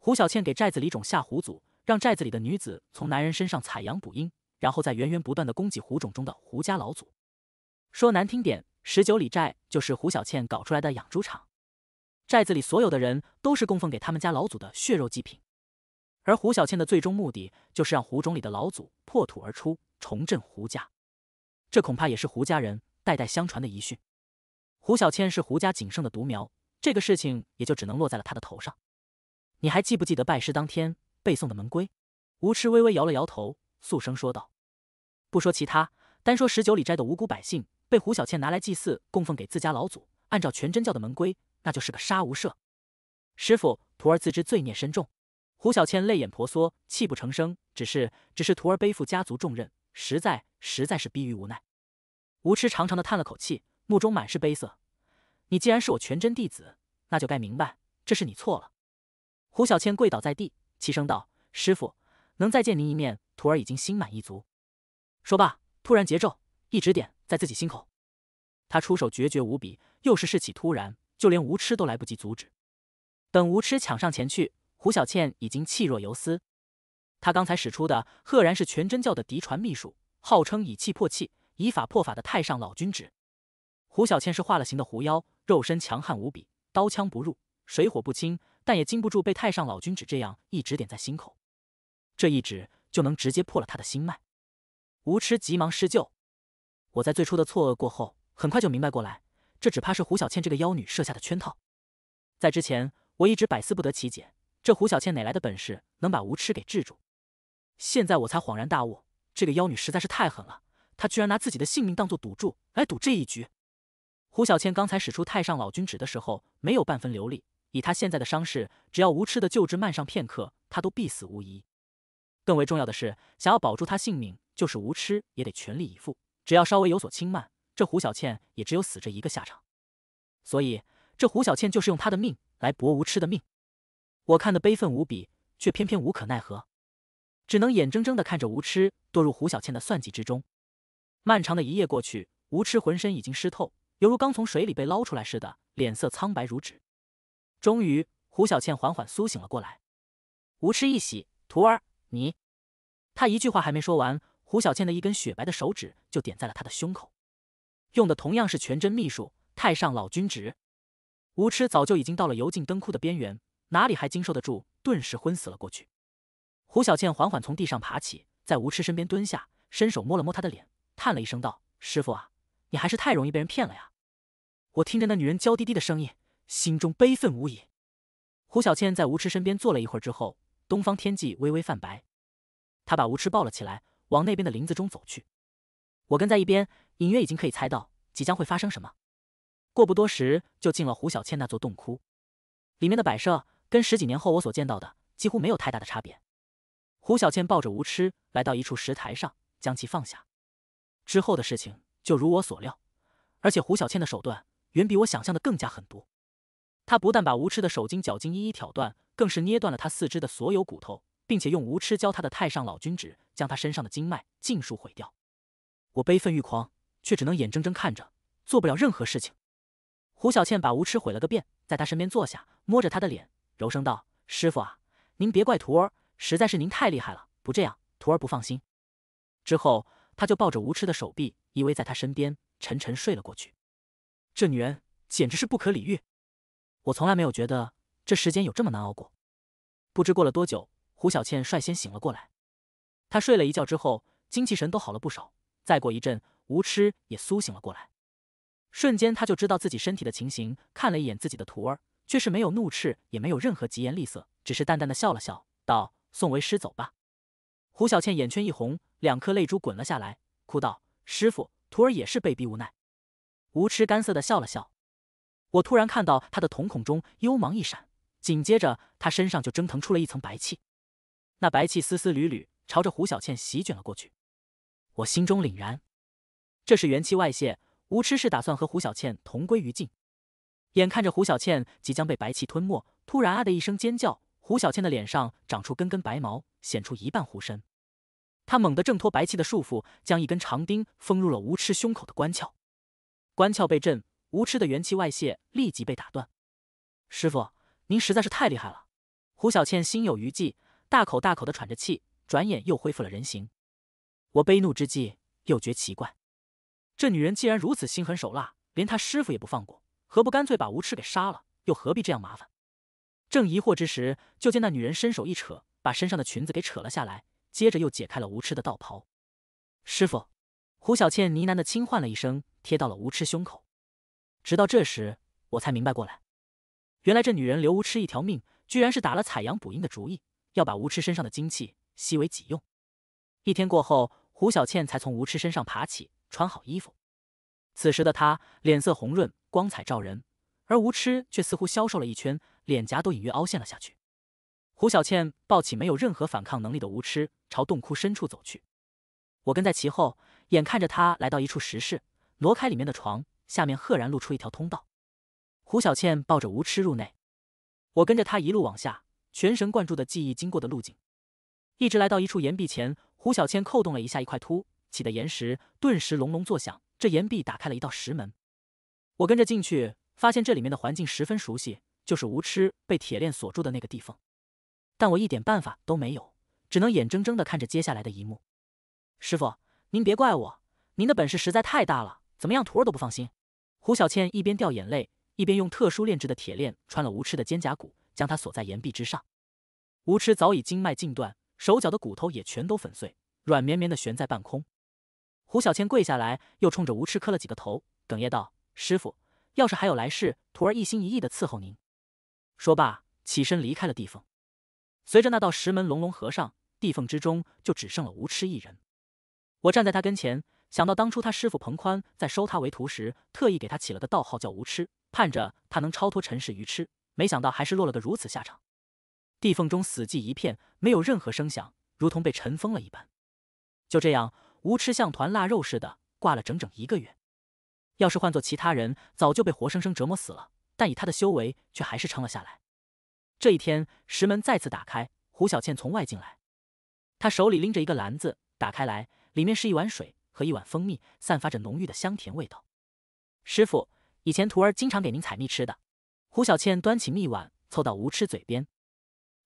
胡小倩给寨子里种下湖祖，让寨子里的女子从男人身上采阳补阴。然后再源源不断的供给胡种中的胡家老祖。说难听点，十九里寨就是胡小倩搞出来的养猪场，寨子里所有的人都是供奉给他们家老祖的血肉祭品。而胡小倩的最终目的就是让胡种里的老祖破土而出，重振胡家。这恐怕也是胡家人代代相传的遗训。胡小倩是胡家仅剩的独苗，这个事情也就只能落在了他的头上。你还记不记得拜师当天背诵的门规？吴痴微微摇了摇头。素声说道：“不说其他，单说十九里斋的无辜百姓被胡小倩拿来祭祀供奉给自家老祖，按照全真教的门规，那就是个杀无赦。”师傅，徒儿自知罪孽深重。胡小倩泪眼婆娑，泣不成声。只是，只是徒儿背负家族重任，实在实在是逼于无奈。吴痴长长的叹了口气，目中满是悲色。你既然是我全真弟子，那就该明白，这是你错了。胡小倩跪倒在地，泣声道：“师傅，能再见您一面。”徒儿已经心满意足。说罢，突然结咒，一指点在自己心口。他出手决绝无比，又是事起突然，就连吴痴都来不及阻止。等吴痴抢上前去，胡小倩已经气若游丝。他刚才使出的，赫然是全真教的嫡传秘术，号称以气破气，以法破法的太上老君指。胡小倩是化了形的狐妖，肉身强悍无比，刀枪不入，水火不侵，但也经不住被太上老君指这样一指点在心口。这一指。就能直接破了他的心脉。吴痴急忙施救。我在最初的错愕过后，很快就明白过来，这只怕是胡小倩这个妖女设下的圈套。在之前，我一直百思不得其解，这胡小倩哪来的本事能把吴痴给制住？现在我才恍然大悟，这个妖女实在是太狠了，她居然拿自己的性命当做赌注来赌这一局。胡小倩刚才使出太上老君指的时候，没有半分留力，以她现在的伤势，只要无痴的救治慢上片刻，她都必死无疑。更为重要的是，想要保住他性命，就是无痴也得全力以赴。只要稍微有所轻慢，这胡小倩也只有死这一个下场。所以，这胡小倩就是用她的命来博无痴的命。我看得悲愤无比，却偏偏无可奈何，只能眼睁睁的看着无痴堕入胡小倩的算计之中。漫长的一夜过去，无痴浑身已经湿透，犹如刚从水里被捞出来似的，脸色苍白如纸。终于，胡小倩缓缓苏醒了过来。无痴一喜，徒儿。你，他一句话还没说完，胡小倩的一根雪白的手指就点在了他的胸口，用的同样是全真秘术太上老君指。吴痴早就已经到了油尽灯枯的边缘，哪里还经受得住，顿时昏死了过去。胡小倩缓缓从地上爬起，在吴痴身边蹲下，伸手摸了摸他的脸，叹了一声道：“师傅啊，你还是太容易被人骗了呀。”我听着那女人娇滴滴的声音，心中悲愤无已。胡小倩在吴痴身边坐了一会儿之后。东方天际微微泛白，他把吴痴抱了起来，往那边的林子中走去。我跟在一边，隐约已经可以猜到即将会发生什么。过不多时，就进了胡小倩那座洞窟，里面的摆设跟十几年后我所见到的几乎没有太大的差别。胡小倩抱着吴痴来到一处石台上，将其放下。之后的事情就如我所料，而且胡小倩的手段远比我想象的更加狠毒。她不但把吴痴的手筋脚筋一一挑断。更是捏断了他四肢的所有骨头，并且用无痴教他的太上老君指将他身上的经脉尽数毁掉。我悲愤欲狂，却只能眼睁睁看着，做不了任何事情。胡小倩把无痴毁了个遍，在他身边坐下，摸着他的脸，柔声道：“师傅啊，您别怪徒儿，实在是您太厉害了，不这样，徒儿不放心。”之后，她就抱着无痴的手臂，依偎在他身边，沉沉睡了过去。这女人简直是不可理喻，我从来没有觉得。这时间有这么难熬过？不知过了多久，胡小倩率先醒了过来。她睡了一觉之后，精气神都好了不少。再过一阵，吴痴也苏醒了过来。瞬间，他就知道自己身体的情形，看了一眼自己的徒儿，却是没有怒斥，也没有任何疾言厉色，只是淡淡的笑了笑，道：“送为师走吧。”胡小倩眼圈一红，两颗泪珠滚了下来，哭道：“师傅，徒儿也是被逼无奈。”吴痴干涩的笑了笑。我突然看到他的瞳孔中幽芒一闪。紧接着，他身上就蒸腾出了一层白气，那白气丝丝缕缕，朝着胡小倩席卷了过去。我心中凛然，这是元气外泄，吴痴是打算和胡小倩同归于尽。眼看着胡小倩即将被白气吞没，突然啊的一声尖叫，胡小倩的脸上长出根根白毛，显出一半狐身。她猛地挣脱白气的束缚，将一根长钉封入了吴痴胸口的关窍。关窍被震，吴痴的元气外泄立即被打断。师傅。您实在是太厉害了，胡小倩心有余悸，大口大口的喘着气，转眼又恢复了人形。我悲怒之际，又觉奇怪，这女人既然如此心狠手辣，连她师傅也不放过，何不干脆把吴痴给杀了，又何必这样麻烦？正疑惑之时，就见那女人伸手一扯，把身上的裙子给扯了下来，接着又解开了吴痴的道袍。师傅，胡小倩呢喃的轻唤了一声，贴到了吴痴胸口。直到这时，我才明白过来。原来这女人留无痴一条命，居然是打了采阳补阴的主意，要把无痴身上的精气吸为己用。一天过后，胡小倩才从无痴身上爬起，穿好衣服。此时的她脸色红润，光彩照人，而无痴却似乎消瘦了一圈，脸颊都隐约凹陷了下去。胡小倩抱起没有任何反抗能力的无痴，朝洞窟深处走去。我跟在其后，眼看着她来到一处石室，挪开里面的床，下面赫然露出一条通道。胡小倩抱着吴痴入内，我跟着她一路往下，全神贯注的记忆经过的路径，一直来到一处岩壁前。胡小倩扣动了一下一块凸起的岩石，顿时隆隆作响，这岩壁打开了一道石门。我跟着进去，发现这里面的环境十分熟悉，就是吴痴被铁链锁住的那个地缝，但我一点办法都没有，只能眼睁睁的看着接下来的一幕。师傅，您别怪我，您的本事实在太大了，怎么样，徒儿都不放心。胡小倩一边掉眼泪。一边用特殊炼制的铁链穿了无痴的肩胛骨，将他锁在岩壁之上。无痴早已经脉尽断，手脚的骨头也全都粉碎，软绵绵的悬在半空。胡小倩跪下来，又冲着无痴磕了几个头，哽咽道：“师傅，要是还有来世，徒儿一心一意的伺候您。”说罢，起身离开了地缝。随着那道石门隆隆合上，地缝之中就只剩了无痴一人。我站在他跟前，想到当初他师傅彭宽在收他为徒时，特意给他起了个道号，叫无痴。盼着他能超脱尘世，愚痴，没想到还是落了个如此下场。地缝中死寂一片，没有任何声响，如同被尘封了一般。就这样，无痴像团腊肉似的挂了整整一个月。要是换做其他人，早就被活生生折磨死了。但以他的修为，却还是撑了下来。这一天，石门再次打开，胡小倩从外进来，她手里拎着一个篮子，打开来，里面是一碗水和一碗蜂蜜，散发着浓郁的香甜味道。师傅。以前徒儿经常给您采蜜吃的，胡小倩端起蜜碗凑到吴痴嘴边，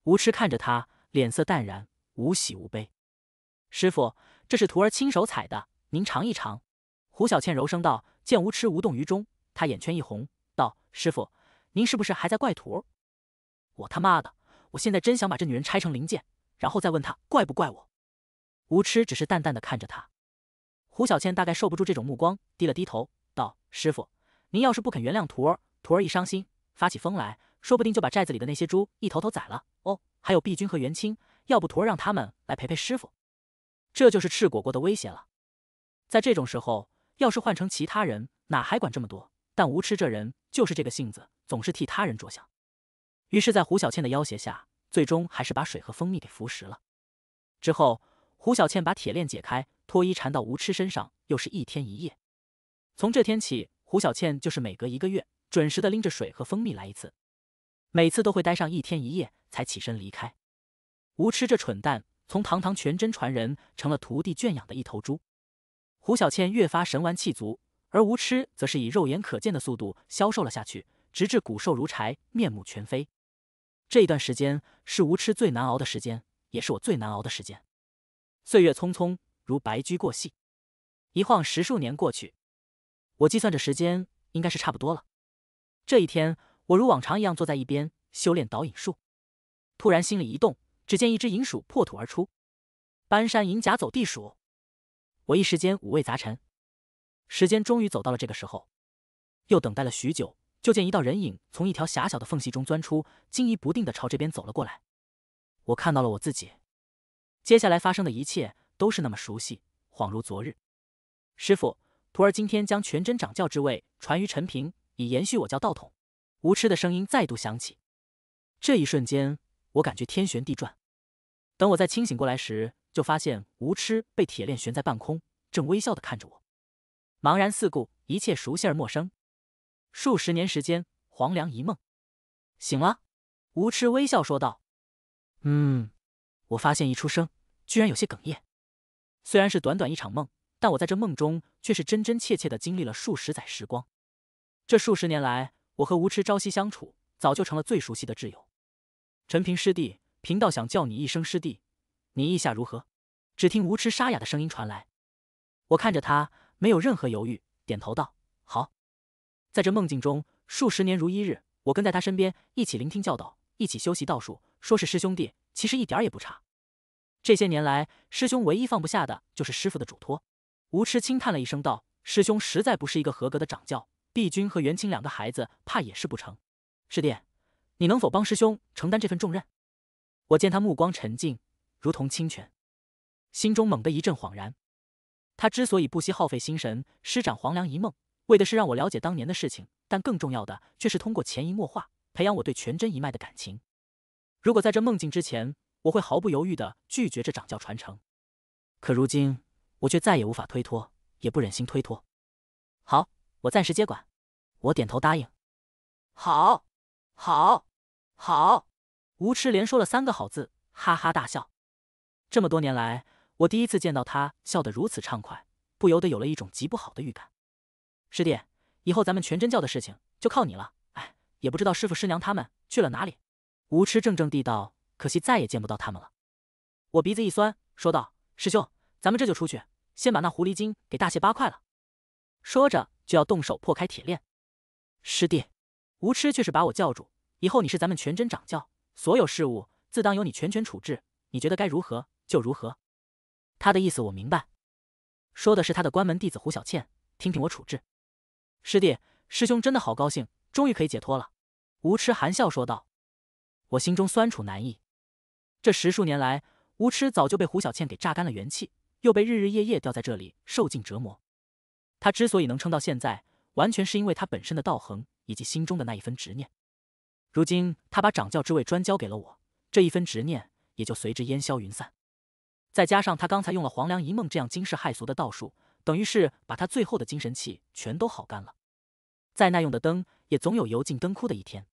吴痴看着他，脸色淡然，无喜无悲。师傅，这是徒儿亲手采的，您尝一尝。胡小倩柔声道。见吴痴无动于衷，她眼圈一红，道：“师傅，您是不是还在怪徒？”我他妈的，我现在真想把这女人拆成零件，然后再问她怪不怪我。吴痴只是淡淡的看着她，胡小倩大概受不住这种目光，低了低头，道：“师傅。”您要是不肯原谅徒儿，徒儿一伤心，发起疯来，说不定就把寨子里的那些猪一头头宰了。哦，还有碧君和元青，要不徒儿让他们来陪陪师傅。这就是赤果果的威胁了。在这种时候，要是换成其他人，哪还管这么多？但吴痴这人就是这个性子，总是替他人着想。于是，在胡小倩的要挟下，最终还是把水和蜂蜜给服食了。之后，胡小倩把铁链解开，脱衣缠到吴痴身上，又是一天一夜。从这天起。胡小倩就是每隔一个月准时的拎着水和蜂蜜来一次，每次都会待上一天一夜才起身离开。吴痴这蠢蛋，从堂堂全真传人成了徒弟圈养的一头猪。胡小倩越发神完气足，而吴痴则是以肉眼可见的速度消瘦了下去，直至骨瘦如柴、面目全非。这一段时间是吴痴最难熬的时间，也是我最难熬的时间。岁月匆匆，如白驹过隙，一晃十数年过去。我计算着时间，应该是差不多了。这一天，我如往常一样坐在一边修炼导引术，突然心里一动，只见一只银鼠破土而出，搬山银甲走地鼠。我一时间五味杂陈。时间终于走到了这个时候，又等待了许久，就见一道人影从一条狭小的缝隙中钻出，惊疑不定的朝这边走了过来。我看到了我自己，接下来发生的一切都是那么熟悉，恍如昨日。师傅。徒儿，今天将全真掌教之位传于陈平，以延续我教道统。无痴的声音再度响起。这一瞬间，我感觉天旋地转。等我再清醒过来时，就发现无痴被铁链悬在半空，正微笑的看着我。茫然四顾，一切熟悉而陌生。数十年时间，黄粱一梦。醒了。无痴微笑说道：“嗯。”我发现一出声，居然有些哽咽。虽然是短短一场梦。但我在这梦中却是真真切切的经历了数十载时光。这数十年来，我和吴痴朝夕相处，早就成了最熟悉的挚友。陈平师弟，贫道想叫你一声师弟，你意下如何？只听吴痴沙哑的声音传来，我看着他，没有任何犹豫，点头道：“好。”在这梦境中，数十年如一日，我跟在他身边，一起聆听教导，一起修习道术。说是师兄弟，其实一点也不差。这些年来，师兄唯一放不下的就是师傅的嘱托。吴痴轻叹了一声，道：“师兄实在不是一个合格的掌教，帝君和元清两个孩子，怕也是不成。师弟，你能否帮师兄承担这份重任？”我见他目光沉静，如同清泉，心中猛地一阵恍然。他之所以不惜耗费心神施展黄粱一梦，为的是让我了解当年的事情，但更重要的却是通过潜移默化，培养我对全真一脉的感情。如果在这梦境之前，我会毫不犹豫地拒绝这掌教传承。可如今，我却再也无法推脱，也不忍心推脱。好，我暂时接管。我点头答应。好，好，好！吴痴连说了三个好字，哈哈大笑。这么多年来，我第一次见到他笑得如此畅快，不由得有了一种极不好的预感。师弟，以后咱们全真教的事情就靠你了。哎，也不知道师傅师娘他们去了哪里。吴痴正正地道：“可惜再也见不到他们了。”我鼻子一酸，说道：“师兄，咱们这就出去。”先把那狐狸精给大卸八块了，说着就要动手破开铁链。师弟，吴痴却是把我叫住。以后你是咱们全真掌教，所有事物自当由你全权处置。你觉得该如何就如何。他的意思我明白，说的是他的关门弟子胡小倩，听听我处置。师弟，师兄真的好高兴，终于可以解脱了。吴痴含笑说道。我心中酸楚难抑，这十数年来，吴痴早就被胡小倩给榨干了元气。又被日日夜夜吊在这里受尽折磨，他之所以能撑到现在，完全是因为他本身的道行以及心中的那一分执念。如今他把掌教之位专交给了我，这一分执念也就随之烟消云散。再加上他刚才用了黄粱一梦这样惊世骇俗的道术，等于是把他最后的精神气全都耗干了。再耐用的灯，也总有油尽灯枯的一天。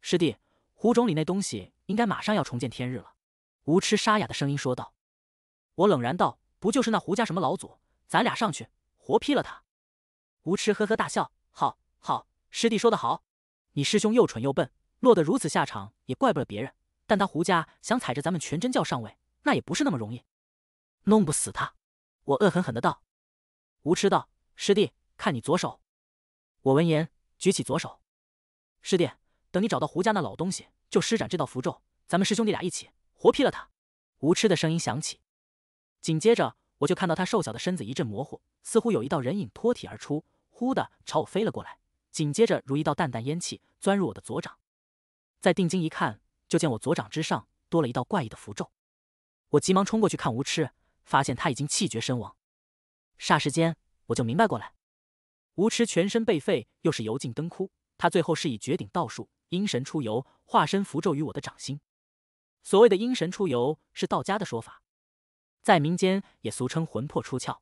师弟，湖中里那东西应该马上要重见天日了。”无痴沙哑的声音说道。我冷然道。不就是那胡家什么老祖？咱俩上去活劈了他！吴痴呵呵大笑：“好，好，师弟说的好。你师兄又蠢又笨，落得如此下场也怪不了别人。但他胡家想踩着咱们全真教上位，那也不是那么容易。弄不死他！”我恶狠狠的道。吴痴道：“师弟，看你左手。”我闻言举起左手。师弟，等你找到胡家那老东西，就施展这道符咒，咱们师兄弟俩一起活劈了他！”吴痴的声音响起。紧接着，我就看到他瘦小的身子一阵模糊，似乎有一道人影脱体而出，忽的朝我飞了过来。紧接着，如一道淡淡烟气钻入我的左掌。再定睛一看，就见我左掌之上多了一道怪异的符咒。我急忙冲过去看无痴，发现他已经气绝身亡。霎时间，我就明白过来，无痴全身被废，又是油尽灯枯，他最后是以绝顶道术阴神出游，化身符咒于我的掌心。所谓的阴神出游，是道家的说法。在民间也俗称魂魄出窍。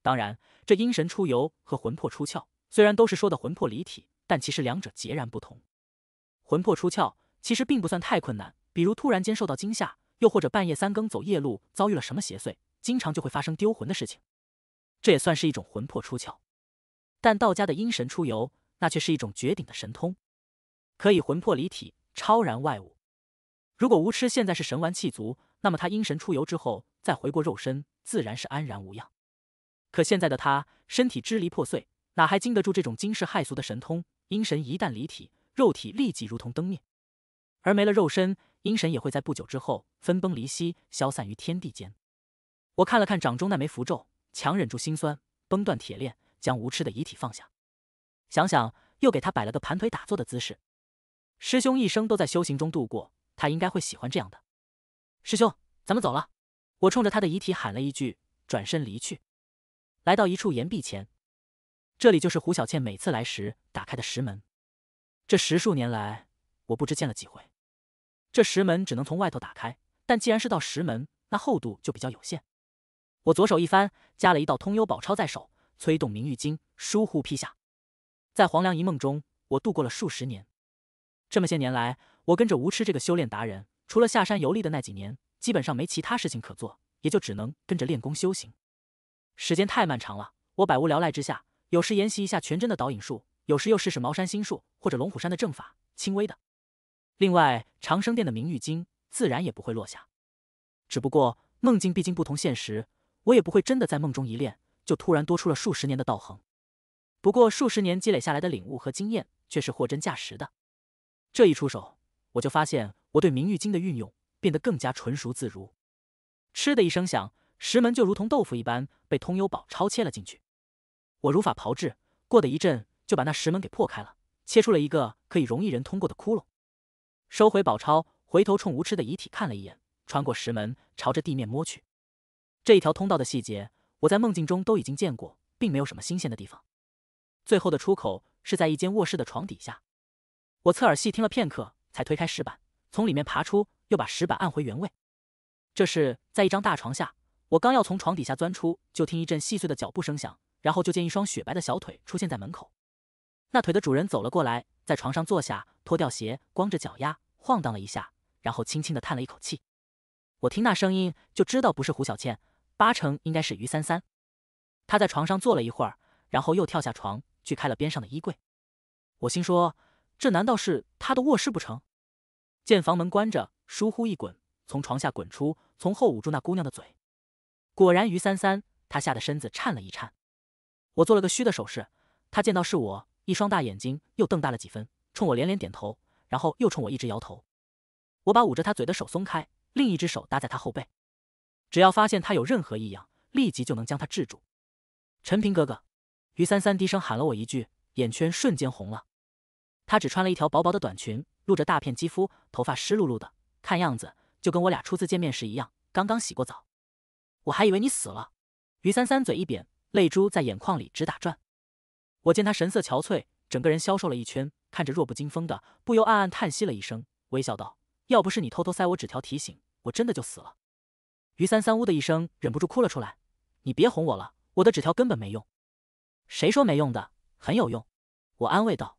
当然，这阴神出游和魂魄出窍虽然都是说的魂魄离体，但其实两者截然不同。魂魄出窍其实并不算太困难，比如突然间受到惊吓，又或者半夜三更走夜路遭遇了什么邪祟，经常就会发生丢魂的事情，这也算是一种魂魄出窍。但道家的阴神出游，那却是一种绝顶的神通，可以魂魄离体，超然外物。如果无痴现在是神玩气足。那么他阴神出游之后再回过肉身，自然是安然无恙。可现在的他身体支离破碎，哪还经得住这种惊世骇俗的神通？阴神一旦离体，肉体立即如同灯灭，而没了肉身，阴神也会在不久之后分崩离析，消散于天地间。我看了看掌中那枚符咒，强忍住心酸，崩断铁链，将无痴的遗体放下。想想，又给他摆了个盘腿打坐的姿势。师兄一生都在修行中度过，他应该会喜欢这样的。师兄，咱们走了。我冲着他的遗体喊了一句，转身离去。来到一处岩壁前，这里就是胡小倩每次来时打开的石门。这十数年来，我不知见了几回。这石门只能从外头打开，但既然是道石门，那厚度就比较有限。我左手一翻，加了一道通幽宝钞在手，催动明玉经，倏忽劈下。在黄粱一梦中，我度过了数十年。这么些年来，我跟着无痴这个修炼达人。除了下山游历的那几年，基本上没其他事情可做，也就只能跟着练功修行。时间太漫长了，我百无聊赖之下，有时研习一下全真的导引术，有时又试试茅山心术或者龙虎山的正法，轻微的。另外，长生殿的明玉经自然也不会落下。只不过梦境毕竟不同现实，我也不会真的在梦中一练就突然多出了数十年的道行。不过数十年积累下来的领悟和经验却是货真价实的。这一出手，我就发现。我对明玉经的运用变得更加纯熟自如。嗤的一声响，石门就如同豆腐一般被通幽宝钞切了进去。我如法炮制，过的一阵就把那石门给破开了，切出了一个可以容一人通过的窟窿。收回宝钞，回头冲吴痴的遗体看了一眼，穿过石门，朝着地面摸去。这一条通道的细节，我在梦境中都已经见过，并没有什么新鲜的地方。最后的出口是在一间卧室的床底下。我侧耳细听了片刻，才推开石板。从里面爬出，又把石板按回原位。这是在一张大床下。我刚要从床底下钻出，就听一阵细碎的脚步声响，然后就见一双雪白的小腿出现在门口。那腿的主人走了过来，在床上坐下，脱掉鞋，光着脚丫晃荡了一下，然后轻轻的叹了一口气。我听那声音就知道不是胡小倩，八成应该是于三三。他在床上坐了一会儿，然后又跳下床，去开了边上的衣柜。我心说，这难道是他的卧室不成？见房门关着，疏忽一滚，从床下滚出，从后捂住那姑娘的嘴。果然，于三三，她吓得身子颤了一颤。我做了个虚的手势，她见到是我，一双大眼睛又瞪大了几分，冲我连连点头，然后又冲我一直摇头。我把捂着她嘴的手松开，另一只手搭在她后背。只要发现她有任何异样，立即就能将她制住。陈平哥哥，于三三低声喊了我一句，眼圈瞬间红了。她只穿了一条薄薄的短裙。露着大片肌肤，头发湿漉漉的，看样子就跟我俩初次见面时一样，刚刚洗过澡。我还以为你死了。于三三嘴一扁，泪珠在眼眶里直打转。我见他神色憔悴，整个人消瘦了一圈，看着弱不禁风的，不由暗暗叹息了一声，微笑道：“要不是你偷偷塞我纸条提醒，我真的就死了。”于三三呜的一声，忍不住哭了出来：“你别哄我了，我的纸条根本没用。”谁说没用的？很有用，我安慰道。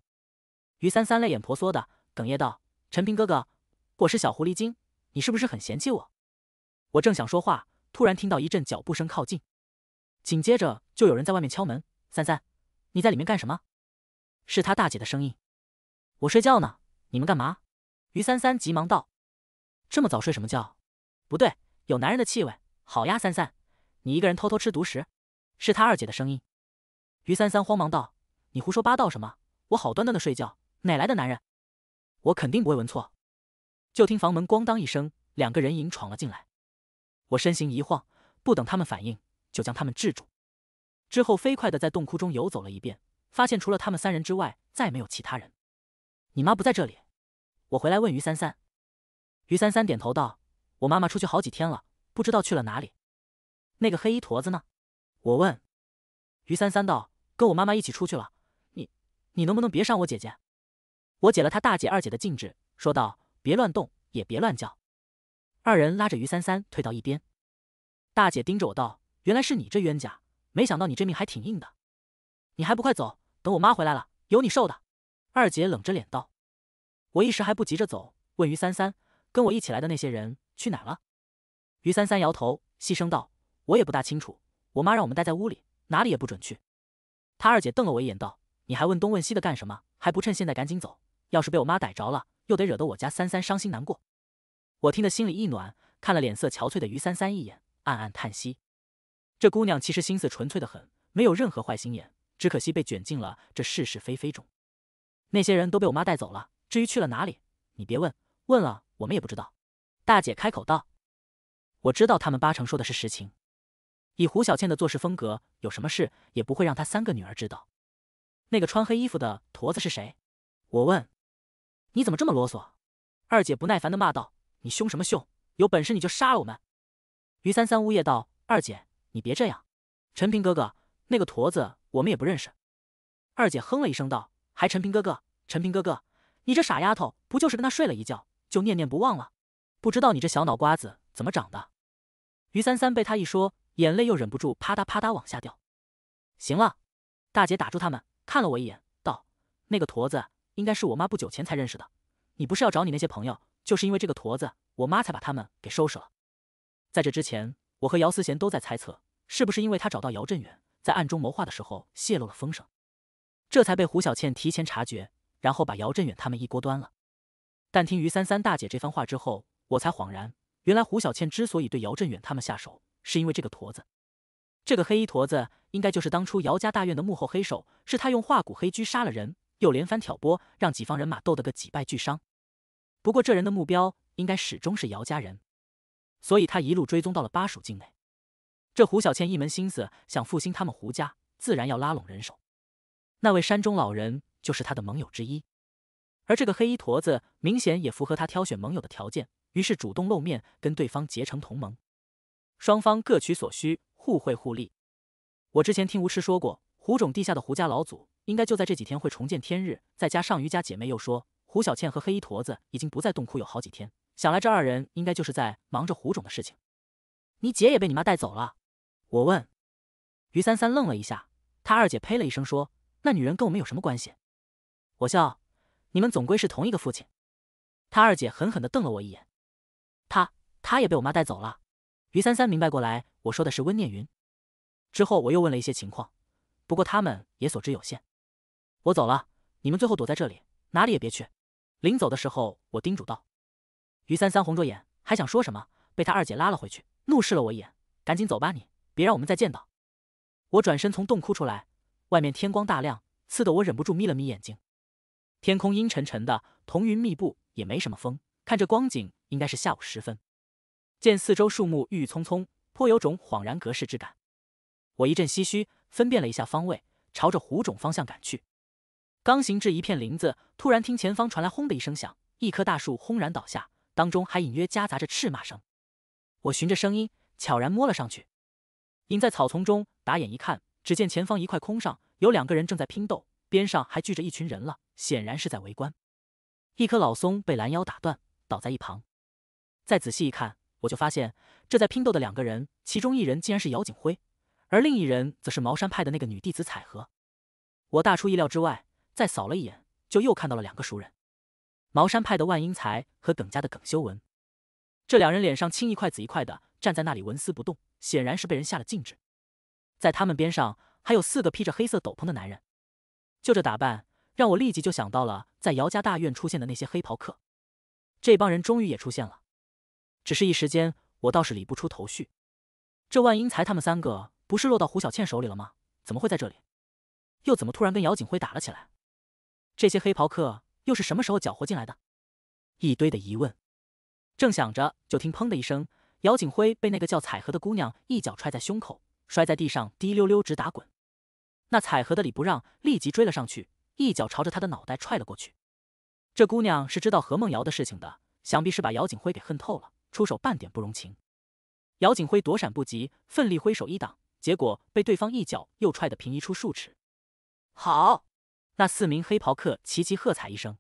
于三三泪眼婆娑的。哽咽道：“陈平哥哥，我是小狐狸精，你是不是很嫌弃我？”我正想说话，突然听到一阵脚步声靠近，紧接着就有人在外面敲门。“三三，你在里面干什么？”是他大姐的声音。“我睡觉呢，你们干嘛？”于三三急忙道。“这么早睡什么觉？”“不对，有男人的气味。”“好呀，三三，你一个人偷偷吃独食。”是他二姐的声音。于三三慌忙道：“你胡说八道什么？我好端端的睡觉，哪来的男人？”我肯定不会闻错。就听房门咣当一声，两个人影闯了进来。我身形一晃，不等他们反应，就将他们制住。之后飞快的在洞窟中游走了一遍，发现除了他们三人之外，再没有其他人。你妈不在这里？我回来问于三三。于三三点头道：“我妈妈出去好几天了，不知道去了哪里。”那个黑衣驼子呢？我问。于三三道：“跟我妈妈一起出去了。”你，你能不能别伤我姐姐？我解了他大姐、二姐的禁制，说道：“别乱动，也别乱叫。”二人拉着于三三退到一边。大姐盯着我道：“原来是你这冤家，没想到你这命还挺硬的。你还不快走，等我妈回来了，有你受的。”二姐冷着脸道：“我一时还不急着走，问于三三，跟我一起来的那些人去哪了？”于三三摇头，细声道：“我也不大清楚。我妈让我们待在屋里，哪里也不准去。”他二姐瞪了我一眼道：“你还问东问西的干什么？还不趁现在赶紧走！”要是被我妈逮着了，又得惹得我家三三伤心难过。我听得心里一暖，看了脸色憔悴的于三三一眼，暗暗叹息。这姑娘其实心思纯粹的很，没有任何坏心眼，只可惜被卷进了这是是非非中。那些人都被我妈带走了，至于去了哪里，你别问，问了我们也不知道。大姐开口道：“我知道他们八成说的是实情。以胡小倩的做事风格，有什么事也不会让她三个女儿知道。”那个穿黑衣服的驼子是谁？我问。你怎么这么啰嗦？二姐不耐烦的骂道：“你凶什么凶？有本事你就杀了我们！”于三三呜咽道：“二姐，你别这样。”陈平哥哥那个驼子，我们也不认识。二姐哼了一声道：“还陈平哥哥，陈平哥哥，你这傻丫头，不就是跟他睡了一觉，就念念不忘了？不知道你这小脑瓜子怎么长的？”于三三被他一说，眼泪又忍不住啪嗒啪嗒往下掉。行了，大姐打住他们，看了我一眼，道：“那个驼子。”应该是我妈不久前才认识的。你不是要找你那些朋友，就是因为这个驼子，我妈才把他们给收拾了。在这之前，我和姚思贤都在猜测，是不是因为他找到姚振远，在暗中谋划的时候泄露了风声，这才被胡小倩提前察觉，然后把姚振远他们一锅端了。但听于三三大姐这番话之后，我才恍然，原来胡小倩之所以对姚振远他们下手，是因为这个驼子。这个黑衣驼子，应该就是当初姚家大院的幕后黑手，是他用化骨黑狙杀了人。又连番挑拨，让几方人马斗得个几败俱伤。不过，这人的目标应该始终是姚家人，所以他一路追踪到了巴蜀境内。这胡小倩一门心思想复兴他们胡家，自然要拉拢人手。那位山中老人就是他的盟友之一，而这个黑衣驼子明显也符合他挑选盟友的条件，于是主动露面跟对方结成同盟，双方各取所需，互惠互利。我之前听吴师说过，胡种地下的胡家老祖。应该就在这几天会重见天日。再加上余家姐妹又说，胡小倩和黑衣驼子已经不在洞窟有好几天，想来这二人应该就是在忙着胡种的事情。你姐也被你妈带走了，我问，于三三愣了一下，他二姐呸了一声说：“那女人跟我们有什么关系？”我笑，你们总归是同一个父亲。他二姐狠狠地瞪了我一眼。她，她也被我妈带走了。于三三明白过来，我说的是温念云。之后我又问了一些情况，不过他们也所知有限。我走了，你们最后躲在这里，哪里也别去。临走的时候，我叮嘱道。于三三红着眼，还想说什么，被他二姐拉了回去，怒视了我一眼，赶紧走吧，你别让我们再见到。我转身从洞窟出来，外面天光大亮，刺得我忍不住眯了眯眼睛。天空阴沉沉的，彤云密布，也没什么风。看这光景，应该是下午时分。见四周树木郁郁葱葱，颇有种恍然隔世之感。我一阵唏嘘，分辨了一下方位，朝着湖种方向赶去。刚行至一片林子，突然听前方传来“轰”的一声响，一棵大树轰然倒下，当中还隐约夹杂着叱骂声。我循着声音悄然摸了上去，隐在草丛中，打眼一看，只见前方一块空上有两个人正在拼斗，边上还聚着一群人了，显然是在围观。一棵老松被拦腰打断，倒在一旁。再仔细一看，我就发现这在拼斗的两个人，其中一人竟然是姚景辉，而另一人则是茅山派的那个女弟子彩荷。我大出意料之外。再扫了一眼，就又看到了两个熟人，茅山派的万英才和耿家的耿修文。这两人脸上青一块紫一块的，站在那里纹丝不动，显然是被人下了禁制。在他们边上还有四个披着黑色斗篷的男人，就这打扮，让我立即就想到了在姚家大院出现的那些黑袍客。这帮人终于也出现了，只是一时间我倒是理不出头绪。这万英才他们三个不是落到胡小倩手里了吗？怎么会在这里？又怎么突然跟姚景辉打了起来？这些黑袍客又是什么时候搅和进来的？一堆的疑问。正想着，就听“砰”的一声，姚景辉被那个叫彩荷的姑娘一脚踹在胸口，摔在地上，滴溜溜直打滚。那彩荷的李不让立即追了上去，一脚朝着他的脑袋踹了过去。这姑娘是知道何梦瑶的事情的，想必是把姚景辉给恨透了，出手半点不容情。姚景辉躲闪不及，奋力挥手一挡，结果被对方一脚又踹的平移出数尺。好。那四名黑袍客齐齐喝彩一声，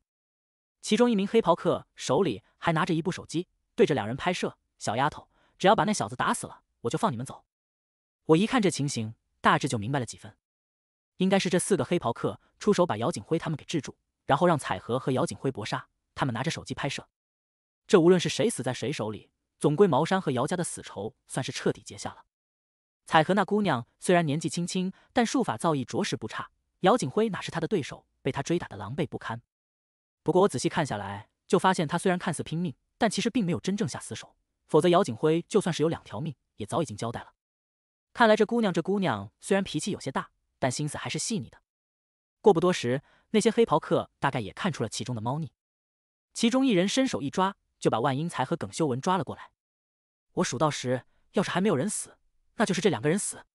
其中一名黑袍客手里还拿着一部手机，对着两人拍摄。小丫头，只要把那小子打死了，我就放你们走。我一看这情形，大致就明白了几分，应该是这四个黑袍客出手把姚景辉他们给制住，然后让彩荷和姚景辉搏杀，他们拿着手机拍摄。这无论是谁死在谁手里，总归茅山和姚家的死仇算是彻底结下了。彩荷那姑娘虽然年纪轻轻，但术法造诣着实不差。姚景辉哪是他的对手，被他追打的狼狈不堪。不过我仔细看下来，就发现他虽然看似拼命，但其实并没有真正下死手，否则姚景辉就算是有两条命，也早已经交代了。看来这姑娘，这姑娘虽然脾气有些大，但心思还是细腻的。过不多时，那些黑袍客大概也看出了其中的猫腻，其中一人伸手一抓，就把万英才和耿修文抓了过来。我数到十，要是还没有人死，那就是这两个人死。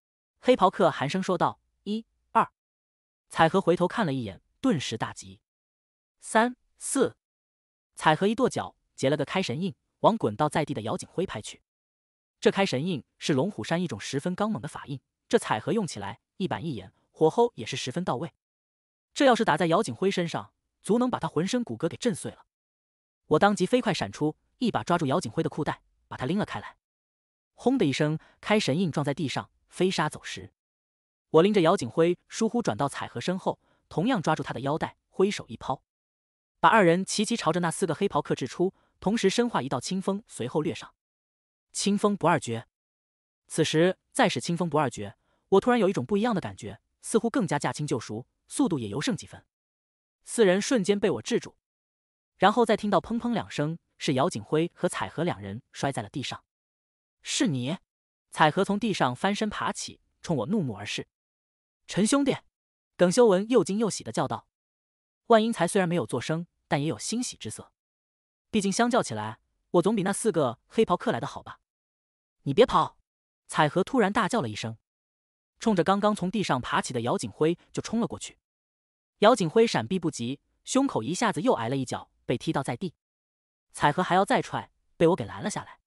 黑袍客寒声说道。彩荷回头看了一眼，顿时大急。三四，彩荷一跺脚，结了个开神印，往滚倒在地的姚景辉拍去。这开神印是龙虎山一种十分刚猛的法印，这彩荷用起来一板一眼，火候也是十分到位。这要是打在姚景辉身上，足能把他浑身骨骼给震碎了。我当即飞快闪出，一把抓住姚景辉的裤带，把他拎了开来。轰的一声，开神印撞在地上，飞沙走石。我拎着姚景辉，疏忽转到彩荷身后，同样抓住他的腰带，挥手一抛，把二人齐齐朝着那四个黑袍客掷出，同时身化一道清风，随后掠上。清风不二绝，此时再使清风不二绝，我突然有一种不一样的感觉，似乎更加驾轻就熟，速度也尤胜几分。四人瞬间被我制住，然后再听到砰砰两声，是姚景辉和彩荷两人摔在了地上。是你？彩荷从地上翻身爬起，冲我怒目而视。陈兄弟，耿修文又惊又喜的叫道。万英才虽然没有作声，但也有欣喜之色。毕竟相较起来，我总比那四个黑袍客来的好吧？你别跑！彩荷突然大叫了一声，冲着刚刚从地上爬起的姚景辉就冲了过去。姚景辉闪避不及，胸口一下子又挨了一脚，被踢倒在地。彩荷还要再踹，被我给拦了下来。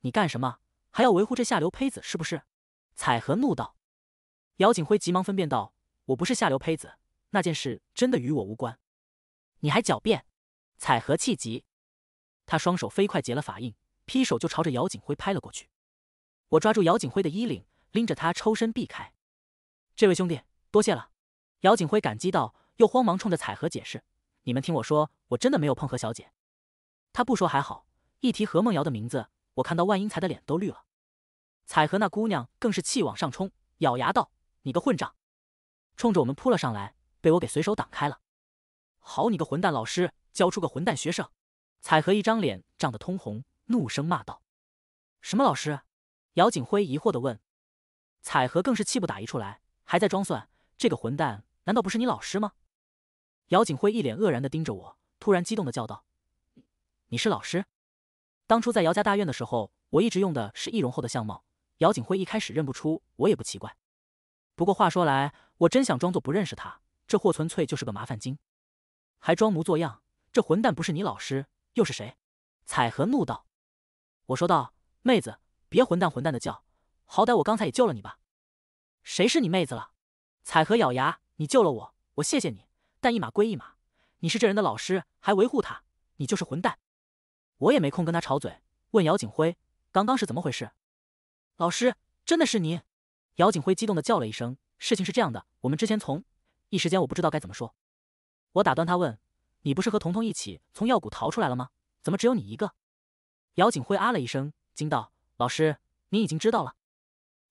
你干什么？还要维护这下流胚子是不是？彩荷怒道。姚景辉急忙分辨道：“我不是下流胚子，那件事真的与我无关。”你还狡辩！彩荷气急，他双手飞快结了法印，劈手就朝着姚景辉拍了过去。我抓住姚景辉的衣领，拎着他抽身避开。这位兄弟，多谢了。姚景辉感激道，又慌忙冲着彩荷解释：“你们听我说，我真的没有碰何小姐。”他不说还好，一提何梦瑶的名字，我看到万英才的脸都绿了。彩荷那姑娘更是气往上冲，咬牙道。你个混账！冲着我们扑了上来，被我给随手挡开了。好你个混蛋老师，教出个混蛋学生！彩荷一张脸涨得通红，怒声骂道：“什么老师？”姚景辉疑惑的问。彩荷更是气不打一处来，还在装蒜。这个混蛋难道不是你老师吗？姚景辉一脸愕然的盯着我，突然激动的叫道：“你是老师？当初在姚家大院的时候，我一直用的是易容后的相貌。姚景辉一开始认不出我，也不奇怪。”不过话说来，我真想装作不认识他，这货纯粹就是个麻烦精，还装模作样。这混蛋不是你老师又是谁？彩荷怒道。我说道：“妹子，别混蛋混蛋的叫，好歹我刚才也救了你吧。”谁是你妹子了？彩荷咬牙：“你救了我，我谢谢你，但一码归一码，你是这人的老师，还维护他，你就是混蛋。”我也没空跟他吵嘴，问姚景辉：“刚刚是怎么回事？”老师，真的是你。姚景辉激动的叫了一声：“事情是这样的，我们之前从……”一时间我不知道该怎么说，我打断他问：“你不是和彤彤一起从药谷逃出来了吗？怎么只有你一个？”姚景辉啊了一声，惊道：“老师，您已经知道了？”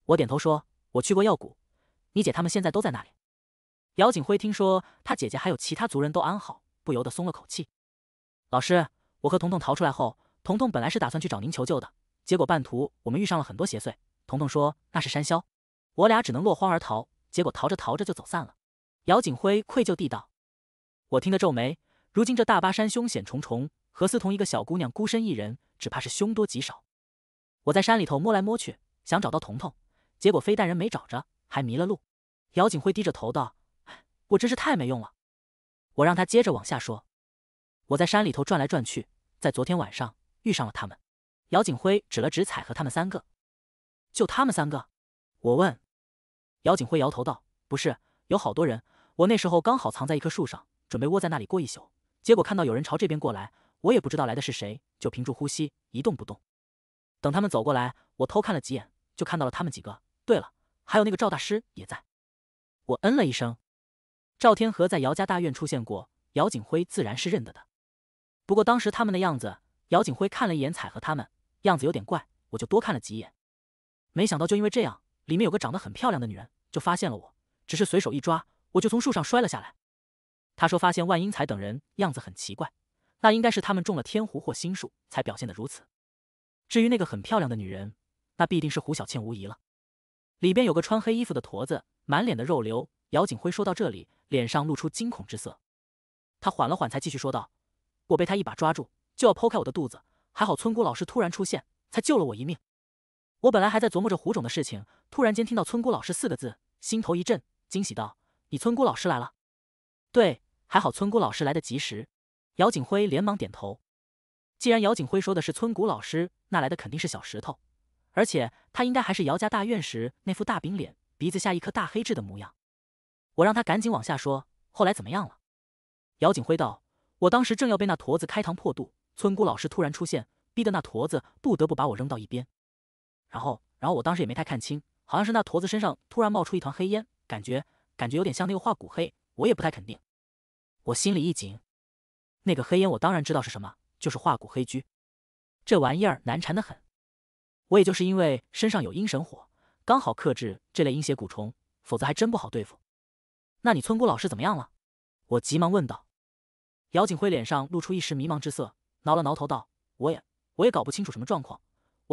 我点头说：“我去过药谷，你姐他们现在都在那里。”姚景辉听说他姐姐还有其他族人都安好，不由得松了口气。老师，我和彤彤逃出来后，彤彤本来是打算去找您求救的，结果半途我们遇上了很多邪祟，彤彤说那是山魈。我俩只能落荒而逃，结果逃着逃着就走散了。姚景辉愧疚地道：“我听得皱眉。如今这大巴山凶险重重，何思彤一个小姑娘孤身一人，只怕是凶多吉少。我在山里头摸来摸去，想找到彤彤，结果非但人没找着，还迷了路。”姚景辉低着头道：“我真是太没用了。”我让他接着往下说：“我在山里头转来转去，在昨天晚上遇上了他们。”姚景辉指了指彩和他们三个：“就他们三个。”我问。姚景辉摇头道：“不是，有好多人。我那时候刚好藏在一棵树上，准备窝在那里过一宿。结果看到有人朝这边过来，我也不知道来的是谁，就屏住呼吸，一动不动。等他们走过来，我偷看了几眼，就看到了他们几个。对了，还有那个赵大师也在。”我嗯了一声。赵天河在姚家大院出现过，姚景辉自然是认得的。不过当时他们的样子，姚景辉看了一眼彩荷他们，样子有点怪，我就多看了几眼。没想到就因为这样。里面有个长得很漂亮的女人，就发现了我。只是随手一抓，我就从树上摔了下来。他说发现万英才等人样子很奇怪，那应该是他们中了天狐或心术，才表现得如此。至于那个很漂亮的女人，那必定是胡小倩无疑了。里边有个穿黑衣服的驼子，满脸的肉瘤。姚景辉说到这里，脸上露出惊恐之色。他缓了缓，才继续说道：“我被他一把抓住，就要剖开我的肚子，还好村姑老师突然出现，才救了我一命。”我本来还在琢磨着胡总的事情，突然间听到“村姑老师”四个字，心头一震，惊喜道：“你村姑老师来了？”对，还好村姑老师来得及时。姚景辉连忙点头。既然姚景辉说的是村姑老师，那来的肯定是小石头，而且他应该还是姚家大院时那副大饼脸、鼻子下一颗大黑痣的模样。我让他赶紧往下说，后来怎么样了？姚景辉道：“我当时正要被那驼子开膛破肚，村姑老师突然出现，逼得那驼子不得不把我扔到一边。”然后，然后我当时也没太看清，好像是那驼子身上突然冒出一团黑烟，感觉感觉有点像那个化骨黑，我也不太肯定。我心里一紧，那个黑烟我当然知道是什么，就是化骨黑蛆，这玩意儿难缠的很。我也就是因为身上有阴神火，刚好克制这类阴邪蛊虫，否则还真不好对付。那你村姑老师怎么样了？我急忙问道。姚景辉脸上露出一时迷茫之色，挠了挠头道：“我也我也搞不清楚什么状况。”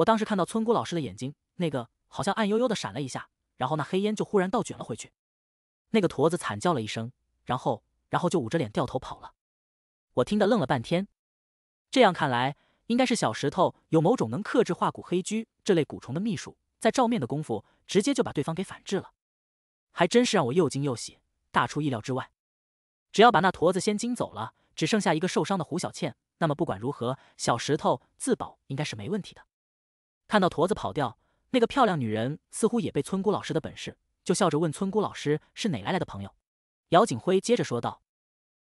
我当时看到村姑老师的眼睛，那个好像暗幽幽的闪了一下，然后那黑烟就忽然倒卷了回去。那个驼子惨叫了一声，然后，然后就捂着脸掉头跑了。我听得愣了半天。这样看来，应该是小石头有某种能克制化骨黑蛆这类蛊虫的秘术，在照面的功夫直接就把对方给反制了。还真是让我又惊又喜，大出意料之外。只要把那驼子先惊走了，只剩下一个受伤的胡小倩，那么不管如何，小石头自保应该是没问题的。看到驼子跑掉，那个漂亮女人似乎也被村姑老师的本事，就笑着问村姑老师是哪来来的朋友。姚景辉接着说道：“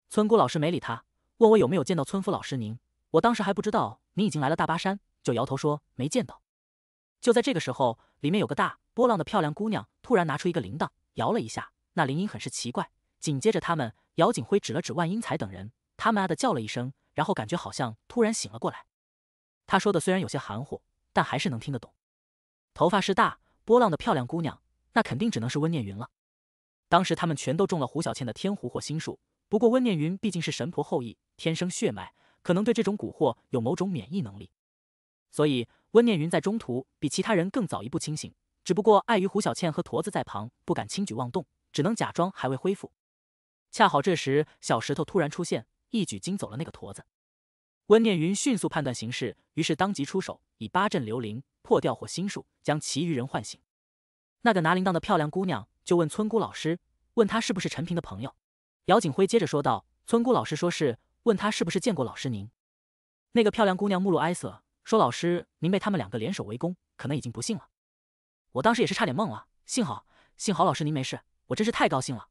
村姑老师没理他，问我有没有见到村夫老师您。我当时还不知道您已经来了大巴山，就摇头说没见到。”就在这个时候，里面有个大波浪的漂亮姑娘突然拿出一个铃铛，摇了一下，那铃音很是奇怪。紧接着，他们姚景辉指了指万英才等人，他妈的叫了一声，然后感觉好像突然醒了过来。他说的虽然有些含糊。但还是能听得懂。头发是大波浪的漂亮姑娘，那肯定只能是温念云了。当时他们全都中了胡小倩的天狐惑心术，不过温念云毕竟是神婆后裔，天生血脉，可能对这种蛊惑有某种免疫能力。所以温念云在中途比其他人更早一步清醒，只不过碍于胡小倩和驼子在旁，不敢轻举妄动，只能假装还未恢复。恰好这时小石头突然出现，一举惊走了那个驼子。温念云迅速判断形势，于是当即出手，以八阵流灵破掉火心术，将其余人唤醒。那个拿铃铛的漂亮姑娘就问村姑老师：“问她是不是陈平的朋友？”姚景辉接着说道：“村姑老师说是，问她是不是见过老师您。”那个漂亮姑娘目露哀色，说：“老师您被他们两个联手围攻，可能已经不幸了。”我当时也是差点懵了，幸好幸好老师您没事，我真是太高兴了。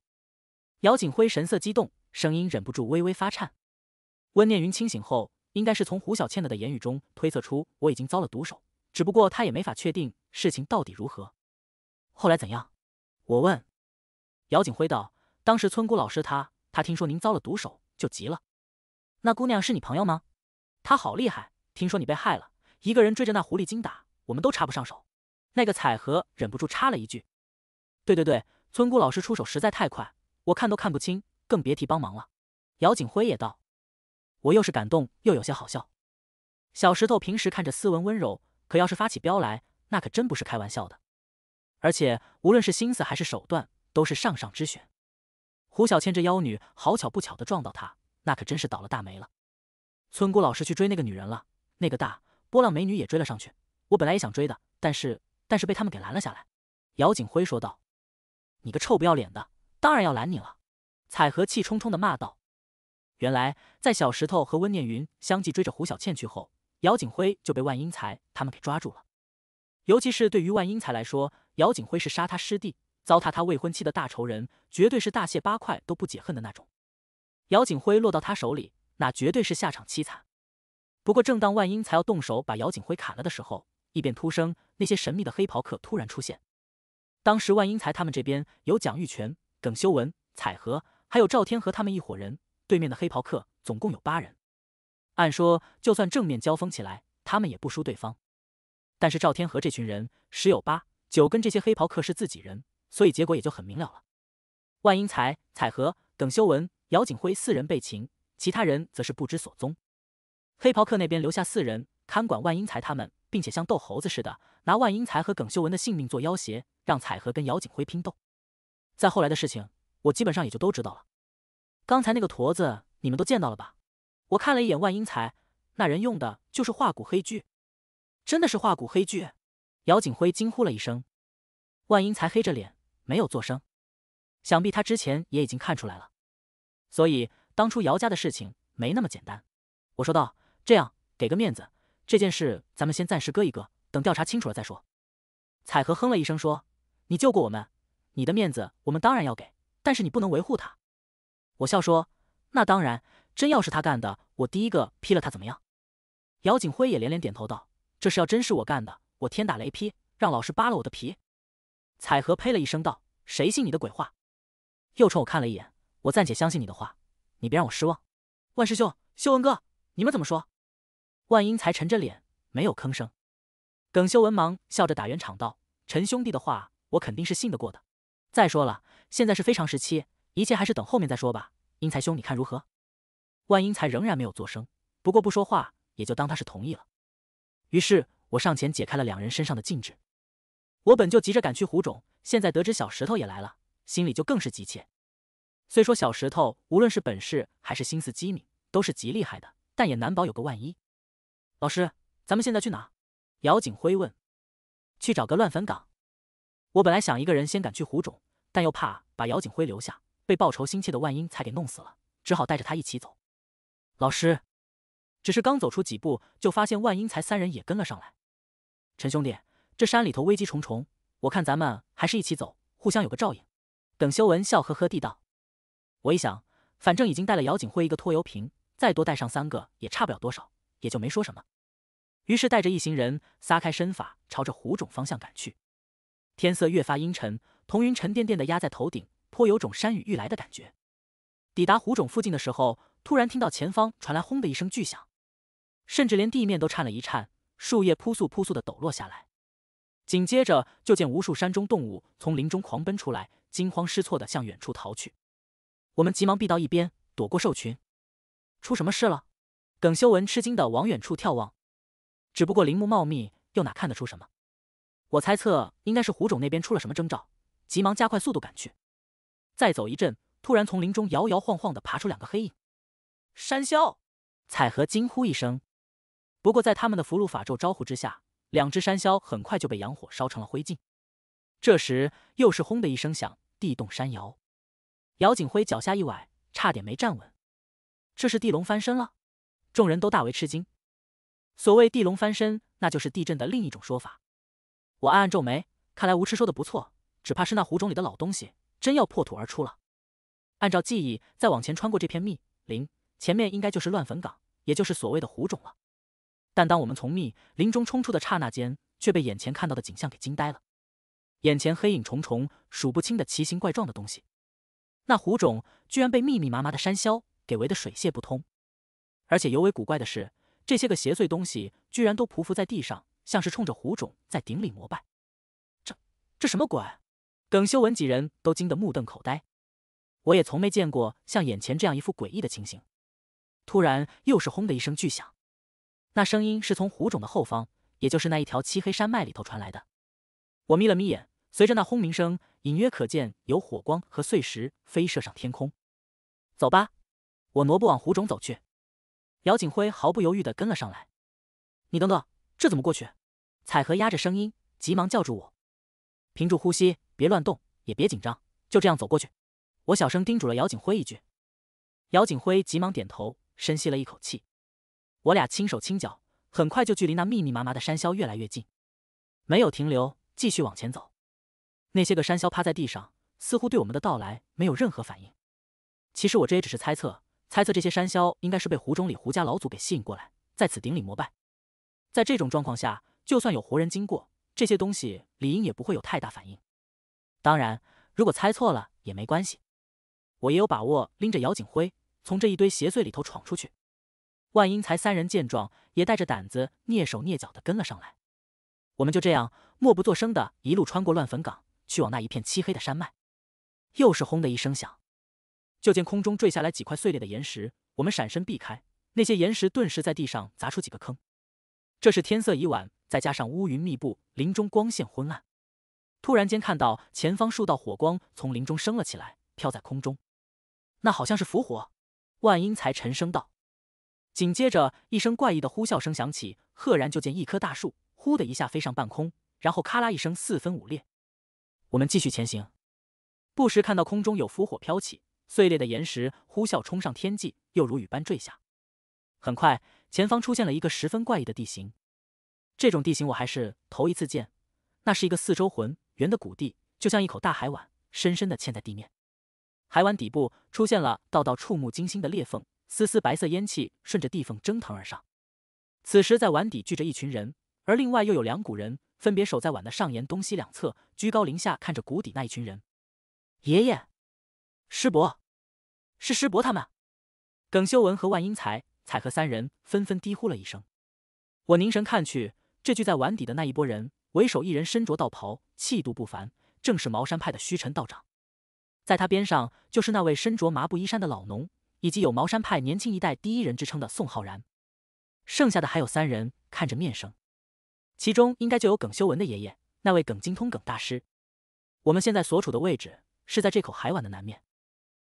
姚景辉神色激动，声音忍不住微微发颤。温念云清醒后。应该是从胡小倩的的言语中推测出我已经遭了毒手，只不过他也没法确定事情到底如何。后来怎样？我问。姚景辉道：“当时村姑老师她，她听说您遭了毒手就急了。那姑娘是你朋友吗？她好厉害，听说你被害了，一个人追着那狐狸精打，我们都插不上手。”那个彩荷忍不住插了一句：“对对对，村姑老师出手实在太快，我看都看不清，更别提帮忙了。”姚景辉也道。我又是感动又有些好笑，小石头平时看着斯文温柔，可要是发起飙来，那可真不是开玩笑的。而且无论是心思还是手段，都是上上之选。胡小倩这妖女，好巧不巧的撞到他，那可真是倒了大霉了。村姑老师去追那个女人了，那个大波浪美女也追了上去。我本来也想追的，但是但是被他们给拦了下来。姚景辉说道：“你个臭不要脸的，当然要拦你了！”彩荷气冲冲的骂道。原来，在小石头和温念云相继追着胡小倩去后，姚景辉就被万英才他们给抓住了。尤其是对于万英才来说，姚景辉是杀他师弟、糟蹋他未婚妻的大仇人，绝对是大卸八块都不解恨的那种。姚景辉落到他手里，那绝对是下场凄惨。不过，正当万英才要动手把姚景辉砍了的时候，异变突生，那些神秘的黑袍客突然出现。当时，万英才他们这边有蒋玉泉、耿修文、彩和，还有赵天和他们一伙人。对面的黑袍客总共有八人，按说就算正面交锋起来，他们也不输对方。但是赵天河这群人十有八九跟这些黑袍客是自己人，所以结果也就很明了了。万英才、彩荷、耿修文、姚景辉四人被擒，其他人则是不知所踪。黑袍客那边留下四人看管万英才他们，并且像斗猴子似的拿万英才和耿修文的性命做要挟，让彩荷跟姚景辉拼斗。再后来的事情，我基本上也就都知道了。刚才那个驼子，你们都见到了吧？我看了一眼万英才，那人用的就是化骨黑锯，真的是化骨黑锯！姚景辉惊呼了一声，万英才黑着脸没有作声，想必他之前也已经看出来了，所以当初姚家的事情没那么简单。我说道：“这样，给个面子，这件事咱们先暂时搁一搁，等调查清楚了再说。”彩荷哼了一声说：“你救过我们，你的面子我们当然要给，但是你不能维护他。”我笑说：“那当然，真要是他干的，我第一个劈了他，怎么样？”姚景辉也连连点头道：“这事要真是我干的，我天打雷劈，让老师扒了我的皮。”彩荷呸了一声道：“谁信你的鬼话？”又冲我看了一眼，我暂且相信你的话，你别让我失望。万师兄、修文哥，你们怎么说？”万英才沉着脸没有吭声。耿修文忙笑着打圆场道：“陈兄弟的话，我肯定是信得过的。再说了，现在是非常时期。”一切还是等后面再说吧，英才兄，你看如何？万英才仍然没有作声，不过不说话也就当他是同意了。于是，我上前解开了两人身上的禁制。我本就急着赶去湖种，现在得知小石头也来了，心里就更是急切。虽说小石头无论是本事还是心思机敏都是极厉害的，但也难保有个万一。老师，咱们现在去哪？姚景辉问。去找个乱坟岗。我本来想一个人先赶去湖种，但又怕把姚景辉留下。被报仇心切的万英才给弄死了，只好带着他一起走。老师，只是刚走出几步，就发现万英才三人也跟了上来。陈兄弟，这山里头危机重重，我看咱们还是一起走，互相有个照应。等修文笑呵呵地道：“我一想，反正已经带了姚景辉一个拖油瓶，再多带上三个也差不了多少，也就没说什么。”于是带着一行人撒开身法，朝着湖种方向赶去。天色越发阴沉，彤云沉甸甸的压在头顶。颇有种山雨欲来的感觉。抵达湖种附近的时候，突然听到前方传来“轰”的一声巨响，甚至连地面都颤了一颤，树叶扑簌扑簌的抖落下来。紧接着就见无数山中动物从林中狂奔出来，惊慌失措的向远处逃去。我们急忙避到一边，躲过兽群。出什么事了？耿修文吃惊的往远处眺望，只不过林木茂密，又哪看得出什么？我猜测应该是胡种那边出了什么征兆，急忙加快速度赶去。再走一阵，突然从林中摇摇晃晃的爬出两个黑影，山魈！彩荷惊呼一声。不过在他们的符箓法咒招呼之下，两只山魈很快就被洋火烧成了灰烬。这时又是轰的一声响，地动山摇，姚景辉脚下一崴，差点没站稳。这是地龙翻身了，众人都大为吃惊。所谓地龙翻身，那就是地震的另一种说法。我暗暗皱眉，看来吴痴说的不错，只怕是那湖中里的老东西。真要破土而出了！按照记忆，再往前穿过这片密林，前面应该就是乱坟岗，也就是所谓的狐种了。但当我们从密林中冲出的刹那间，却被眼前看到的景象给惊呆了。眼前黑影重重，数不清的奇形怪状的东西，那狐种居然被密密麻麻的山魈给围得水泄不通。而且尤为古怪的是，这些个邪祟东西居然都匍匐在地上，像是冲着狐种在顶礼膜拜。这这什么鬼？耿修文几人都惊得目瞪口呆，我也从没见过像眼前这样一副诡异的情形。突然又是轰的一声巨响，那声音是从湖种的后方，也就是那一条漆黑山脉里头传来的。我眯了眯眼，随着那轰鸣声，隐约可见有火光和碎石飞射上天空。走吧，我挪步往湖种走去。姚景辉毫不犹豫的跟了上来。你等等，这怎么过去？彩荷压着声音，急忙叫住我，屏住呼吸。别乱动，也别紧张，就这样走过去。我小声叮嘱了姚景辉一句，姚景辉急忙点头，深吸了一口气。我俩轻手轻脚，很快就距离那密密麻麻的山魈越来越近，没有停留，继续往前走。那些个山魈趴在地上，似乎对我们的到来没有任何反应。其实我这也只是猜测，猜测这些山魈应该是被胡中里胡家老祖给吸引过来，在此顶礼膜拜。在这种状况下，就算有活人经过，这些东西理应也不会有太大反应。当然，如果猜错了也没关系，我也有把握拎着姚景辉从这一堆邪祟里头闯出去。万英才三人见状，也带着胆子蹑手蹑脚的跟了上来。我们就这样默不作声的，一路穿过乱坟岗，去往那一片漆黑的山脉。又是轰的一声响，就见空中坠下来几块碎裂的岩石，我们闪身避开，那些岩石顿时在地上砸出几个坑。这是天色已晚，再加上乌云密布，林中光线昏暗。突然间看到前方数道火光从林中升了起来，飘在空中，那好像是符火。万英才沉声道。紧接着一声怪异的呼啸声响起，赫然就见一棵大树“呼”的一下飞上半空，然后“咔啦”一声四分五裂。我们继续前行，不时看到空中有符火飘起，碎裂的岩石呼啸冲上天际，又如雨般坠下。很快，前方出现了一个十分怪异的地形，这种地形我还是头一次见，那是一个四周魂。圆的谷地就像一口大海碗，深深的嵌在地面。海碗底部出现了道道触目惊心的裂缝，丝丝白色烟气顺着地缝蒸腾而上。此时，在碗底聚着一群人，而另外又有两股人分别守在碗的上沿东西两侧，居高临下看着谷底那一群人。爷爷，师伯，是师伯他们。耿修文和万英才、彩和三人纷纷低呼了一声。我凝神看去，这聚在碗底的那一波人。为首一人身着道袍，气度不凡，正是茅山派的虚尘道长。在他边上就是那位身着麻布衣衫的老农，以及有茅山派年轻一代第一人之称的宋浩然。剩下的还有三人看着面生，其中应该就有耿修文的爷爷，那位耿精通耿大师。我们现在所处的位置是在这口海碗的南面，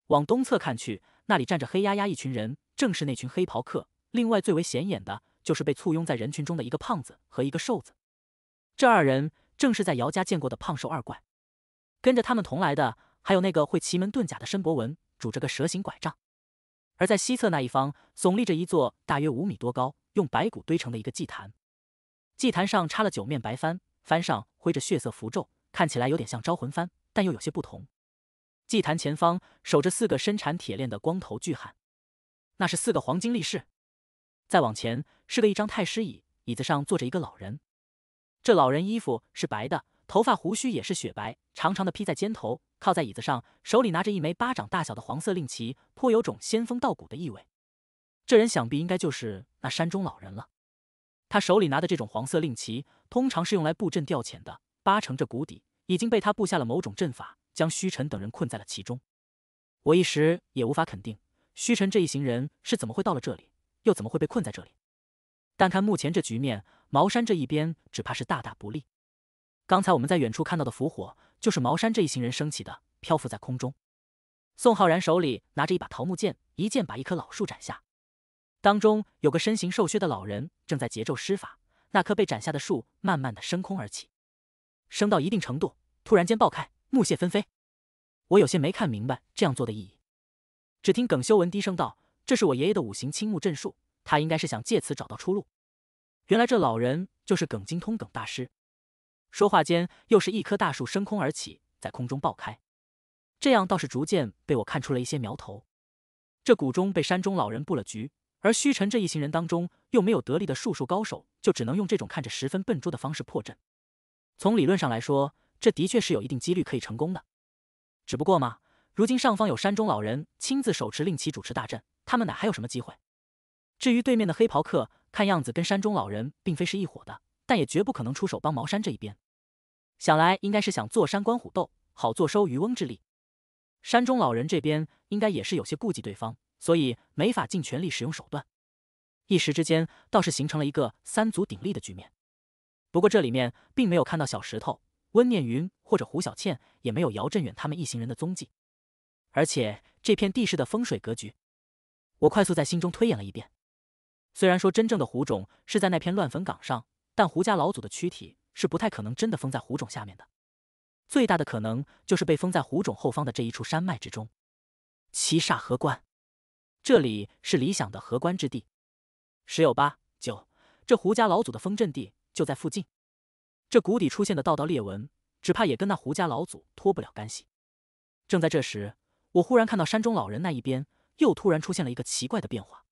往东侧看去，那里站着黑压压一群人，正是那群黑袍客。另外最为显眼的就是被簇拥在人群中的一个胖子和一个瘦子。这二人正是在姚家见过的胖瘦二怪，跟着他们同来的还有那个会奇门遁甲的申博文，拄着个蛇形拐杖。而在西侧那一方，耸立着一座大约五米多高、用白骨堆成的一个祭坛，祭坛上插了九面白幡，幡上挥着血色符咒，看起来有点像招魂幡，但又有些不同。祭坛前方守着四个身缠铁链的光头巨汉，那是四个黄金力士。再往前是个一张太师椅，椅子上坐着一个老人。这老人衣服是白的，头发胡须也是雪白，长长的披在肩头，靠在椅子上，手里拿着一枚巴掌大小的黄色令旗，颇有种仙风道骨的意味。这人想必应该就是那山中老人了。他手里拿的这种黄色令旗，通常是用来布阵调遣的，八成这谷底已经被他布下了某种阵法，将虚尘等人困在了其中。我一时也无法肯定，虚尘这一行人是怎么会到了这里，又怎么会被困在这里。但看目前这局面。茅山这一边只怕是大大不利。刚才我们在远处看到的符火，就是茅山这一行人升起的，漂浮在空中。宋浩然手里拿着一把桃木剑，一剑把一棵老树斩下，当中有个身形瘦削的老人正在节奏施法。那棵被斩下的树慢慢的升空而起，升到一定程度，突然间爆开，木屑纷飞。我有些没看明白这样做的意义。只听耿修文低声道：“这是我爷爷的五行青木阵术，他应该是想借此找到出路。”原来这老人就是耿精通耿大师。说话间，又是一棵大树升空而起，在空中爆开。这样倒是逐渐被我看出了一些苗头。这谷中被山中老人布了局，而虚尘这一行人当中又没有得力的术数高手，就只能用这种看着十分笨拙的方式破阵。从理论上来说，这的确是有一定几率可以成功的。只不过嘛，如今上方有山中老人亲自手持令旗主持大阵，他们哪还有什么机会？至于对面的黑袍客。看样子跟山中老人并非是一伙的，但也绝不可能出手帮茅山这一边。想来应该是想坐山观虎斗，好坐收渔翁之利。山中老人这边应该也是有些顾忌对方，所以没法尽全力使用手段。一时之间倒是形成了一个三足鼎立的局面。不过这里面并没有看到小石头、温念云或者胡小倩，也没有姚振远他们一行人的踪迹。而且这片地势的风水格局，我快速在心中推演了一遍。虽然说真正的胡冢是在那片乱坟岗上，但胡家老祖的躯体是不太可能真的封在胡冢下面的。最大的可能就是被封在胡冢后方的这一处山脉之中。七煞河关，这里是理想的河关之地，十有八九，这胡家老祖的封阵地就在附近。这谷底出现的道道裂纹，只怕也跟那胡家老祖脱不了干系。正在这时，我忽然看到山中老人那一边又突然出现了一个奇怪的变化。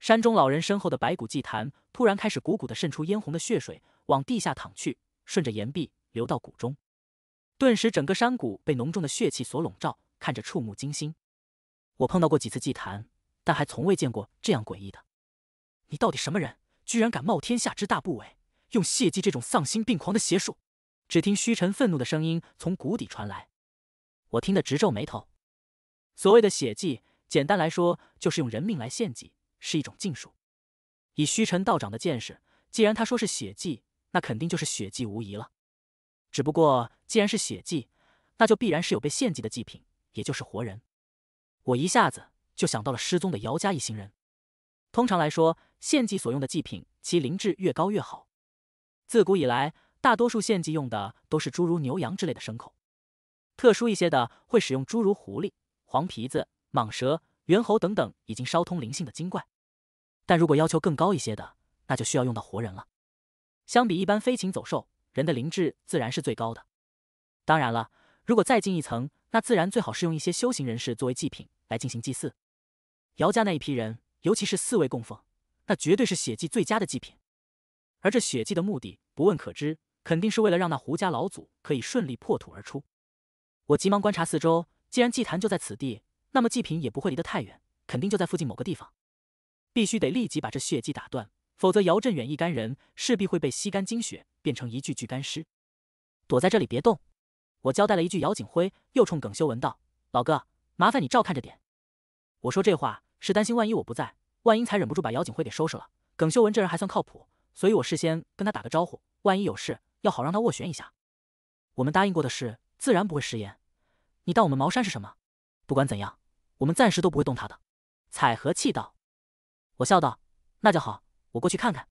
山中老人身后的白骨祭坛突然开始鼓鼓地渗出嫣红的血水，往地下淌去，顺着岩壁流到谷中。顿时，整个山谷被浓重的血气所笼罩，看着触目惊心。我碰到过几次祭坛，但还从未见过这样诡异的。你到底什么人？居然敢冒天下之大不韪，用血祭这种丧心病狂的邪术！只听虚尘愤怒的声音从谷底传来，我听得直皱眉头。所谓的血祭，简单来说就是用人命来献祭。是一种禁术。以虚尘道长的见识，既然他说是血祭，那肯定就是血祭无疑了。只不过，既然是血祭，那就必然是有被献祭的祭品，也就是活人。我一下子就想到了失踪的姚家一行人。通常来说，献祭所用的祭品，其灵智越高越好。自古以来，大多数献祭用的都是诸如牛羊之类的牲口，特殊一些的会使用诸如狐狸、黄皮子、蟒蛇、猿猴等等已经烧通灵性的精怪。但如果要求更高一些的，那就需要用到活人了。相比一般飞禽走兽，人的灵智自然是最高的。当然了，如果再进一层，那自然最好是用一些修行人士作为祭品来进行祭祀。姚家那一批人，尤其是四位供奉，那绝对是血祭最佳的祭品。而这血祭的目的，不问可知，肯定是为了让那胡家老祖可以顺利破土而出。我急忙观察四周，既然祭坛就在此地，那么祭品也不会离得太远，肯定就在附近某个地方。必须得立即把这血迹打断，否则姚振远一干人势必会被吸干精血，变成一具具干尸。躲在这里别动！我交代了一句，姚景辉又冲耿修文道：“老哥，麻烦你照看着点。”我说这话是担心万一我不在，万英才忍不住把姚景辉给收拾了。耿修文这人还算靠谱，所以我事先跟他打个招呼，万一有事要好让他斡旋一下。我们答应过的事，自然不会食言。你当我们茅山是什么？不管怎样，我们暂时都不会动他的。彩和气道。我笑道：“那就好，我过去看看。”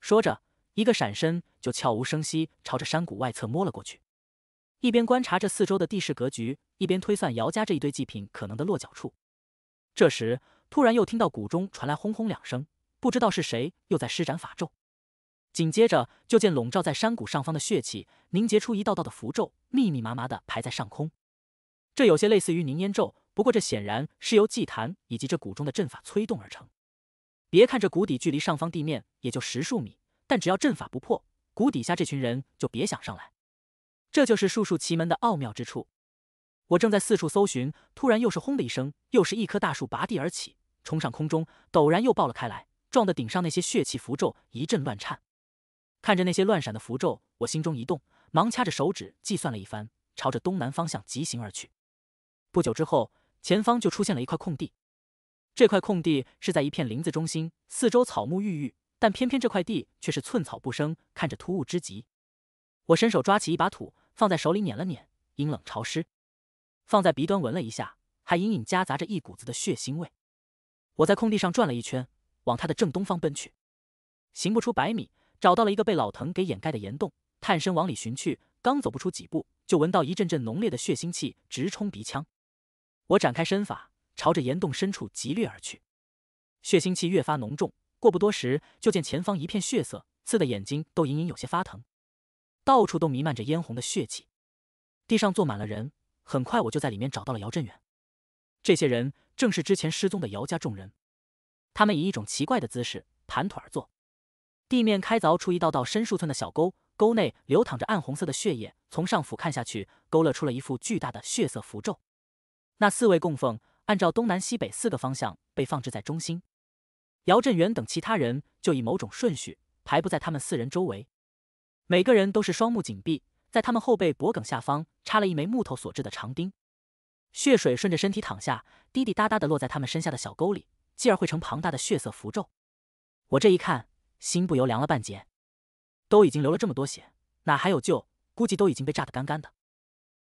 说着，一个闪身就悄无声息朝着山谷外侧摸了过去，一边观察着四周的地势格局，一边推算姚家这一堆祭品可能的落脚处。这时，突然又听到谷中传来轰轰两声，不知道是谁又在施展法咒。紧接着，就见笼罩在山谷上方的血气凝结出一道道的符咒，密密麻麻的排在上空。这有些类似于凝烟咒，不过这显然是由祭坛以及这谷中的阵法催动而成。别看这谷底距离上方地面也就十数米，但只要阵法不破，谷底下这群人就别想上来。这就是术数奇门的奥妙之处。我正在四处搜寻，突然又是轰的一声，又是一棵大树拔地而起，冲上空中，陡然又爆了开来，撞得顶上那些血气符咒一阵乱颤。看着那些乱闪的符咒，我心中一动，忙掐着手指计算了一番，朝着东南方向疾行而去。不久之后，前方就出现了一块空地。这块空地是在一片林子中心，四周草木郁郁，但偏偏这块地却是寸草不生，看着突兀之极。我伸手抓起一把土，放在手里捻了捻，阴冷潮湿，放在鼻端闻了一下，还隐隐夹杂着一股子的血腥味。我在空地上转了一圈，往它的正东方奔去，行不出百米，找到了一个被老藤给掩盖的岩洞，探身往里寻去。刚走不出几步，就闻到一阵阵浓烈的血腥气直冲鼻腔。我展开身法。朝着岩洞深处疾掠而去，血腥气越发浓重。过不多时，就见前方一片血色，刺的眼睛都隐隐有些发疼。到处都弥漫着嫣红的血气，地上坐满了人。很快，我就在里面找到了姚振远。这些人正是之前失踪的姚家众人。他们以一种奇怪的姿势盘腿而坐，地面开凿出一道道深数寸的小沟，沟内流淌着暗红色的血液。从上俯看下去，勾勒出了一副巨大的血色符咒。那四位供奉。按照东南西北四个方向被放置在中心，姚振元等其他人就以某种顺序排布在他们四人周围。每个人都是双目紧闭，在他们后背脖梗下方插了一枚木头所制的长钉，血水顺着身体淌下，滴滴答答的落在他们身下的小沟里，继而汇成庞大的血色符咒。我这一看，心不由凉了半截，都已经流了这么多血，哪还有救？估计都已经被炸得干干的。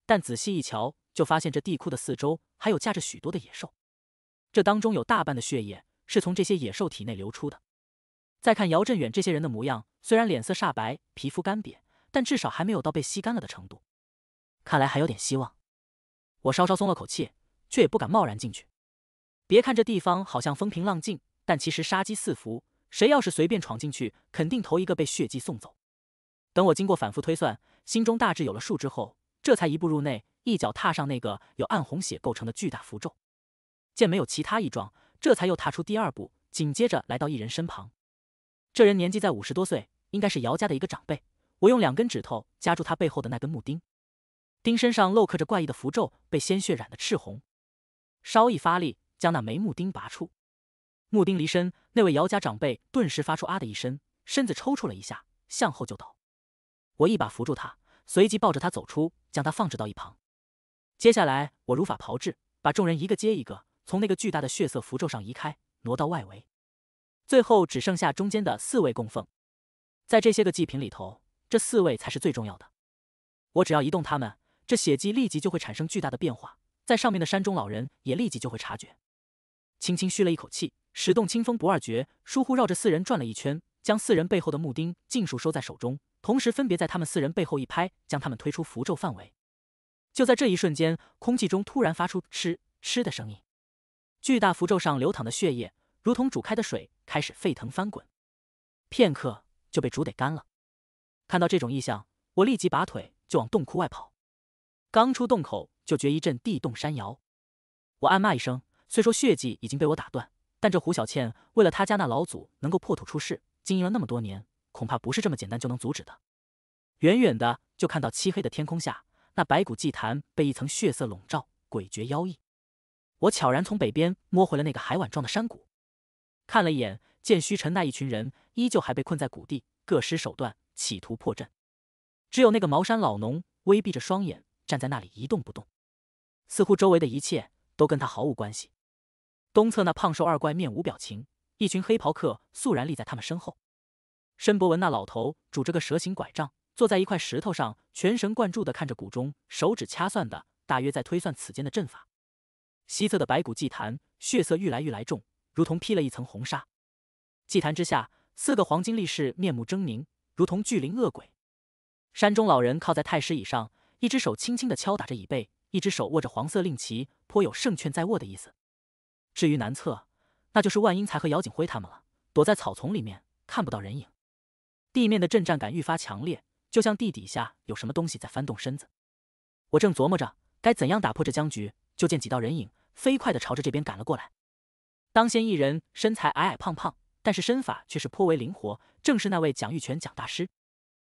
但仔细一瞧，就发现这地库的四周还有架着许多的野兽，这当中有大半的血液是从这些野兽体内流出的。再看姚振远这些人的模样，虽然脸色煞白，皮肤干瘪，但至少还没有到被吸干了的程度，看来还有点希望。我稍稍松了口气，却也不敢贸然进去。别看这地方好像风平浪静，但其实杀机四伏，谁要是随便闯进去，肯定头一个被血迹送走。等我经过反复推算，心中大致有了数之后，这才一步入内。一脚踏上那个由暗红血构成的巨大符咒，见没有其他异状，这才又踏出第二步，紧接着来到一人身旁。这人年纪在五十多岁，应该是姚家的一个长辈。我用两根指头夹住他背后的那根木钉，钉身上镂刻着怪异的符咒，被鲜血染得赤红。稍一发力，将那枚木钉拔出。木钉离身，那位姚家长辈顿时发出“啊”的一声，身子抽搐了一下，向后就倒。我一把扶住他，随即抱着他走出，将他放置到一旁。接下来，我如法炮制，把众人一个接一个从那个巨大的血色符咒上移开，挪到外围。最后只剩下中间的四位供奉，在这些个祭品里头，这四位才是最重要的。我只要移动他们，这血迹立即就会产生巨大的变化，在上面的山中老人也立即就会察觉。轻轻嘘了一口气，使动清风不二诀，疏忽绕着四人转了一圈，将四人背后的木钉尽数收在手中，同时分别在他们四人背后一拍，将他们推出符咒范围。就在这一瞬间，空气中突然发出“嗤嗤”的声音，巨大符咒上流淌的血液如同煮开的水开始沸腾翻滚，片刻就被煮得干了。看到这种异象，我立即拔腿就往洞窟外跑。刚出洞口，就觉一阵地动山摇，我暗骂一声：“虽说血迹已经被我打断，但这胡小倩为了她家那老祖能够破土出世，经营了那么多年，恐怕不是这么简单就能阻止的。”远远的就看到漆黑的天空下。那白骨祭坛被一层血色笼罩，诡谲妖异。我悄然从北边摸回了那个海碗状的山谷，看了一眼，见虚尘那一群人依旧还被困在谷地，各施手段企图破阵。只有那个茅山老农微闭着双眼，站在那里一动不动，似乎周围的一切都跟他毫无关系。东侧那胖瘦二怪面无表情，一群黑袍客肃然立在他们身后。申博文那老头拄着个蛇形拐杖。坐在一块石头上，全神贯注地看着谷中，手指掐算的，大约在推算此间的阵法。西侧的白骨祭坛，血色愈来愈来重，如同披了一层红纱。祭坛之下，四个黄金力士面目狰狞，如同巨灵恶鬼。山中老人靠在太师椅上，一只手轻轻地敲打着椅背，一只手握着黄色令旗，颇有胜券在握的意思。至于南侧，那就是万英才和姚景辉他们了，躲在草丛里面，看不到人影。地面的阵颤感愈发强烈。就像地底下有什么东西在翻动身子，我正琢磨着该怎样打破这僵局，就见几道人影飞快的朝着这边赶了过来。当先一人身材矮矮胖胖，但是身法却是颇为灵活，正是那位蒋玉泉蒋大师。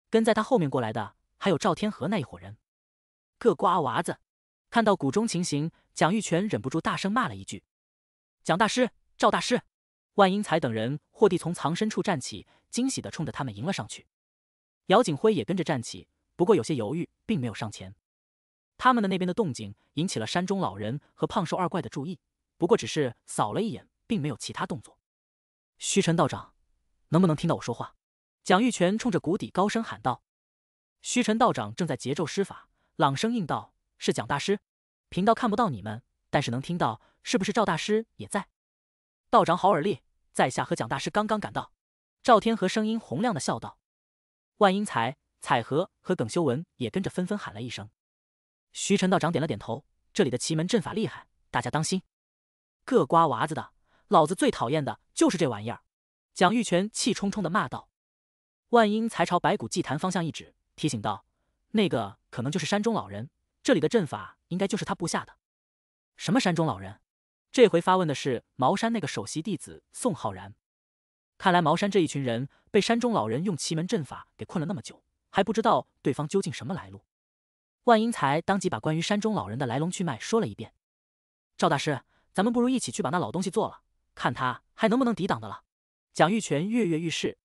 跟在他后面过来的还有赵天河那一伙人。各瓜娃子，看到谷中情形，蒋玉泉忍不住大声骂了一句：“蒋大师，赵大师，万英才等人霍地从藏身处站起，惊喜的冲着他们迎了上去。”姚景辉也跟着站起，不过有些犹豫，并没有上前。他们的那边的动静引起了山中老人和胖瘦二怪的注意，不过只是扫了一眼，并没有其他动作。虚尘道长，能不能听到我说话？蒋玉泉冲着谷底高声喊道。虚尘道长正在节奏施法，朗声应道：“是蒋大师，贫道看不到你们，但是能听到。是不是赵大师也在？”道长好耳力，在下和蒋大师刚刚赶到。”赵天河声音洪亮的笑道。万英才、彩荷和耿修文也跟着纷纷喊了一声。徐晨道长点了点头：“这里的奇门阵法厉害，大家当心。”个瓜娃子的，老子最讨厌的就是这玩意儿！”蒋玉泉气冲冲的骂道。万英才朝白骨祭坛方向一指，提醒道：“那个可能就是山中老人，这里的阵法应该就是他布下的。”什么山中老人？这回发问的是茅山那个首席弟子宋浩然。看来茅山这一群人被山中老人用奇门阵法给困了那么久，还不知道对方究竟什么来路。万英才当即把关于山中老人的来龙去脉说了一遍。赵大师，咱们不如一起去把那老东西做了，看他还能不能抵挡的了。蒋玉泉跃跃欲试。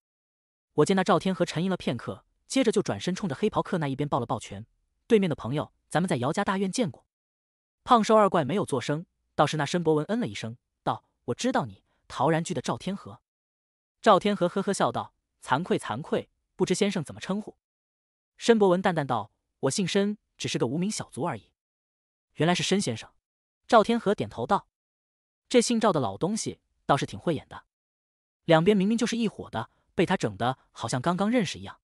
我见那赵天河沉吟了片刻，接着就转身冲着黑袍客那一边抱了抱拳。对面的朋友，咱们在姚家大院见过。胖瘦二怪没有作声，倒是那申博文嗯了一声，道：“我知道你，陶然居的赵天河。”赵天河呵呵笑道：“惭愧，惭愧，不知先生怎么称呼？”申博文淡淡道：“我姓申，只是个无名小卒而已。”原来是申先生，赵天河点头道：“这姓赵的老东西倒是挺会演的，两边明明就是一伙的，被他整得好像刚刚认识一样。”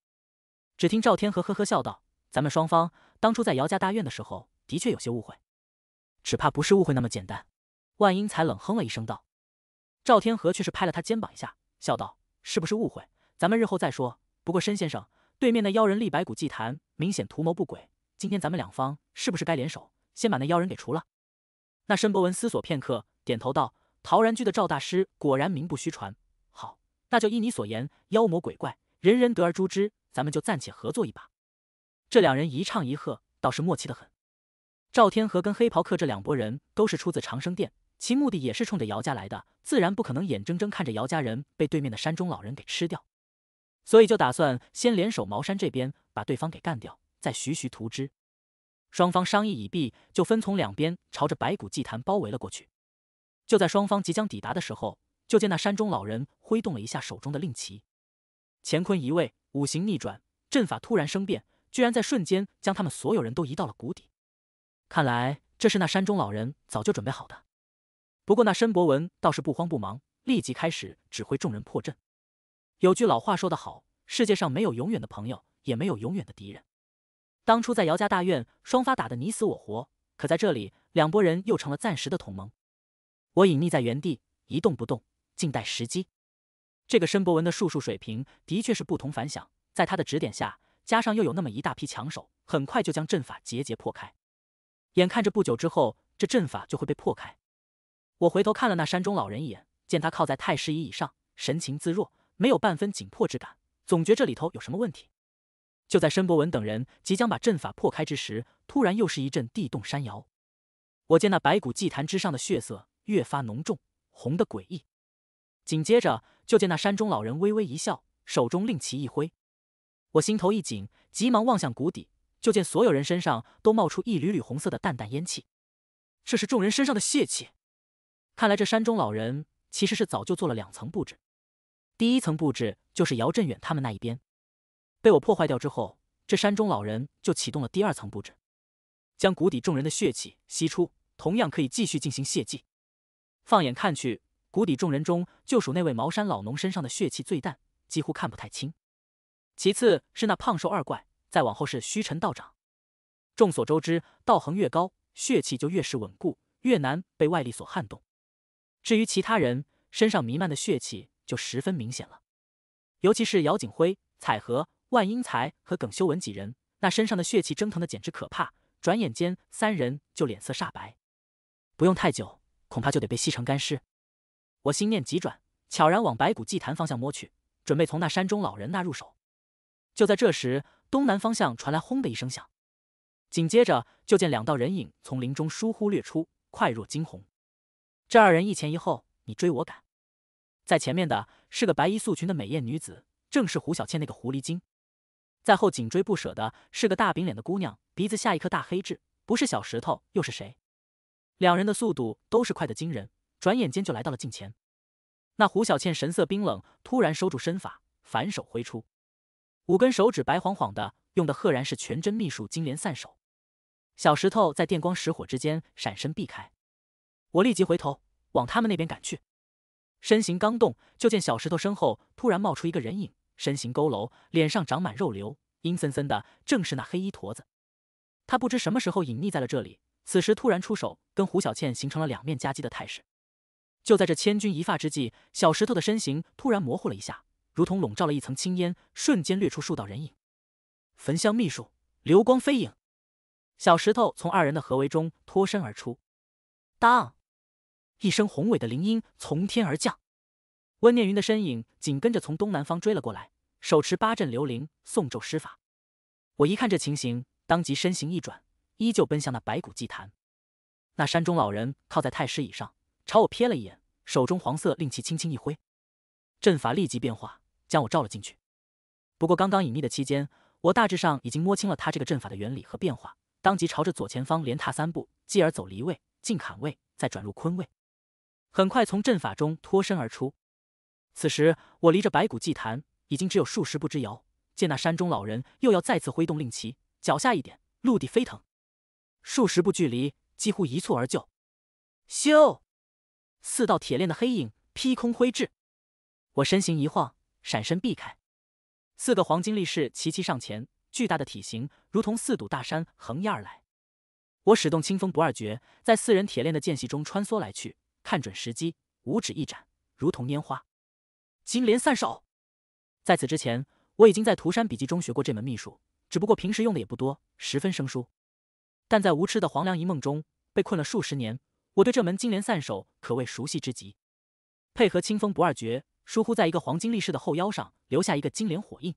只听赵天河呵呵笑道：“咱们双方当初在姚家大院的时候，的确有些误会，只怕不是误会那么简单。”万英才冷哼了一声道：“赵天河却是拍了他肩膀一下。”笑道：“是不是误会？咱们日后再说。不过申先生，对面那妖人立白骨祭坛，明显图谋不轨。今天咱们两方是不是该联手，先把那妖人给除了？”那申博文思索片刻，点头道：“陶然居的赵大师果然名不虚传。好，那就依你所言，妖魔鬼怪，人人得而诛之。咱们就暂且合作一把。”这两人一唱一和，倒是默契的很。赵天河跟黑袍客这两拨人都是出自长生殿。其目的也是冲着姚家来的，自然不可能眼睁睁看着姚家人被对面的山中老人给吃掉，所以就打算先联手茅山这边把对方给干掉，再徐徐图之。双方商议已毕，就分从两边朝着白骨祭坛包围了过去。就在双方即将抵达的时候，就见那山中老人挥动了一下手中的令旗，乾坤移位，五行逆转，阵法突然生变，居然在瞬间将他们所有人都移到了谷底。看来这是那山中老人早就准备好的。不过，那申博文倒是不慌不忙，立即开始指挥众人破阵。有句老话说得好：“世界上没有永远的朋友，也没有永远的敌人。”当初在姚家大院，双方打得你死我活；可在这里，两拨人又成了暂时的同盟。我隐匿在原地，一动不动，静待时机。这个申博文的术数水平的确是不同凡响，在他的指点下，加上又有那么一大批强手，很快就将阵法节节破开。眼看着不久之后，这阵法就会被破开。我回头看了那山中老人一眼，见他靠在太师椅上，神情自若，没有半分紧迫之感，总觉这里头有什么问题。就在申博文等人即将把阵法破开之时，突然又是一阵地动山摇。我见那白骨祭坛之上的血色越发浓重，红的诡异。紧接着，就见那山中老人微微一笑，手中令旗一挥。我心头一紧，急忙望向谷底，就见所有人身上都冒出一缕缕红色的淡淡烟气。这是众人身上的血气。看来这山中老人其实是早就做了两层布置。第一层布置就是姚振远他们那一边，被我破坏掉之后，这山中老人就启动了第二层布置，将谷底众人的血气吸出，同样可以继续进行血祭。放眼看去，谷底众人中就属那位茅山老农身上的血气最淡，几乎看不太清。其次是那胖瘦二怪，再往后是虚尘道长。众所周知，道行越高，血气就越是稳固，越难被外力所撼动。至于其他人身上弥漫的血气就十分明显了，尤其是姚景辉、彩和、万英才和耿修文几人，那身上的血气蒸腾的简直可怕，转眼间三人就脸色煞白，不用太久，恐怕就得被吸成干尸。我心念急转，悄然往白骨祭坛方向摸去，准备从那山中老人那入手。就在这时，东南方向传来轰的一声响，紧接着就见两道人影从林中疏忽掠出，快若惊鸿。这二人一前一后，你追我赶，在前面的是个白衣素裙的美艳女子，正是胡小倩那个狐狸精；在后紧追不舍的是个大饼脸的姑娘，鼻子下一颗大黑痣，不是小石头又是谁？两人的速度都是快得惊人，转眼间就来到了近前。那胡小倩神色冰冷，突然收住身法，反手挥出五根手指，白晃晃的，用的赫然是全真秘术金莲散手。小石头在电光石火之间闪身避开，我立即回头。往他们那边赶去，身形刚动，就见小石头身后突然冒出一个人影，身形佝偻，脸上长满肉瘤，阴森森的，正是那黑衣驼子。他不知什么时候隐匿在了这里，此时突然出手，跟胡小倩形成了两面夹击的态势。就在这千钧一发之际，小石头的身形突然模糊了一下，如同笼罩了一层青烟，瞬间掠出数道人影。焚香秘术，流光飞影。小石头从二人的合围中脱身而出。当。一声宏伟的铃音从天而降，温念云的身影紧跟着从东南方追了过来，手持八阵流铃诵咒施法。我一看这情形，当即身形一转，依旧奔向那白骨祭坛。那山中老人靠在太师椅上，朝我瞥了一眼，手中黄色令旗轻轻一挥，阵法立即变化，将我罩了进去。不过刚刚隐匿的期间，我大致上已经摸清了他这个阵法的原理和变化，当即朝着左前方连踏三步，继而走离位、进坎位，再转入坤位。很快从阵法中脱身而出，此时我离着白骨祭坛已经只有数十步之遥。见那山中老人又要再次挥动令旗，脚下一点，陆地飞腾，数十步距离几乎一蹴而就。咻！四道铁链的黑影劈空挥至，我身形一晃，闪身避开。四个黄金力士齐齐上前，巨大的体型如同四堵大山横压而来。我使动清风不二诀，在四人铁链的间隙中穿梭来去。看准时机，五指一展，如同烟花，金莲散手。在此之前，我已经在涂山笔记中学过这门秘术，只不过平时用的也不多，十分生疏。但在无痴的黄粱一梦中被困了数十年，我对这门金莲散手可谓熟悉之极。配合清风不二绝，疏忽在一个黄金力士的后腰上留下一个金莲火印。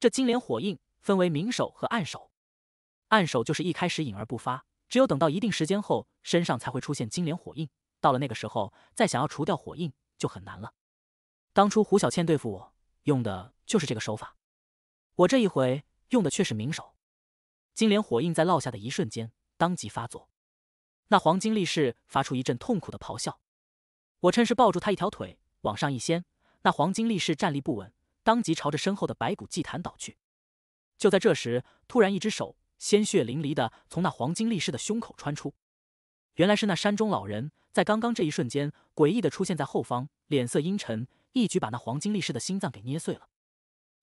这金莲火印分为明手和暗手，暗手就是一开始隐而不发，只有等到一定时间后，身上才会出现金莲火印。到了那个时候，再想要除掉火印就很难了。当初胡小倩对付我用的就是这个手法，我这一回用的却是明手。金莲火印在落下的一瞬间，当即发作。那黄金力士发出一阵痛苦的咆哮，我趁势抱住他一条腿，往上一掀，那黄金力士站立不稳，当即朝着身后的白骨祭坛倒去。就在这时，突然一只手鲜血淋漓的从那黄金力士的胸口穿出。原来是那山中老人在刚刚这一瞬间诡异的出现在后方，脸色阴沉，一举把那黄金力士的心脏给捏碎了。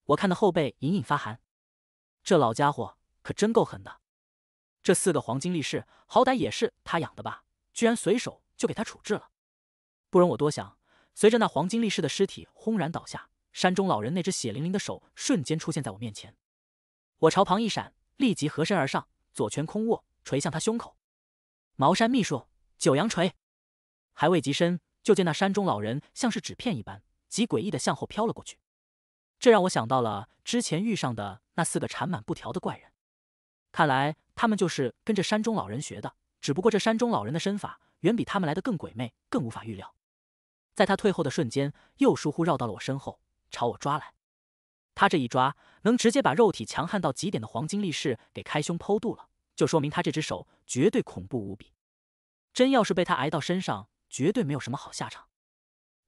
我看的后背隐隐发寒，这老家伙可真够狠的。这四个黄金力士好歹也是他养的吧，居然随手就给他处置了。不容我多想，随着那黄金力士的尸体轰然倒下，山中老人那只血淋淋的手瞬间出现在我面前。我朝旁一闪，立即合身而上，左拳空握，捶向他胸口。茅山秘术九阳锤，还未及身，就见那山中老人像是纸片一般，极诡异的向后飘了过去。这让我想到了之前遇上的那四个缠满布条的怪人，看来他们就是跟着山中老人学的。只不过这山中老人的身法远比他们来的更鬼魅，更无法预料。在他退后的瞬间，又疏忽绕到了我身后，朝我抓来。他这一抓，能直接把肉体强悍到极点的黄金力士给开胸剖肚了。就说明他这只手绝对恐怖无比，真要是被他挨到身上，绝对没有什么好下场。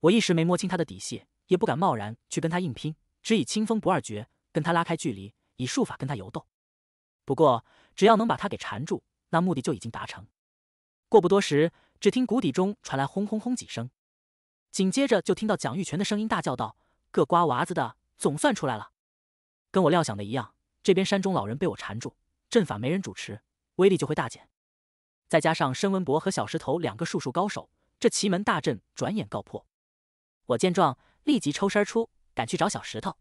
我一时没摸清他的底细，也不敢贸然去跟他硬拼，只以清风不二绝跟他拉开距离，以术法跟他游斗。不过，只要能把他给缠住，那目的就已经达成。过不多时，只听谷底中传来轰轰轰几声，紧接着就听到蒋玉泉的声音大叫道：“各瓜娃子的，总算出来了！”跟我料想的一样，这边山中老人被我缠住。阵法没人主持，威力就会大减。再加上申文博和小石头两个术数高手，这奇门大阵转眼告破。我见状，立即抽身出，赶去找小石头。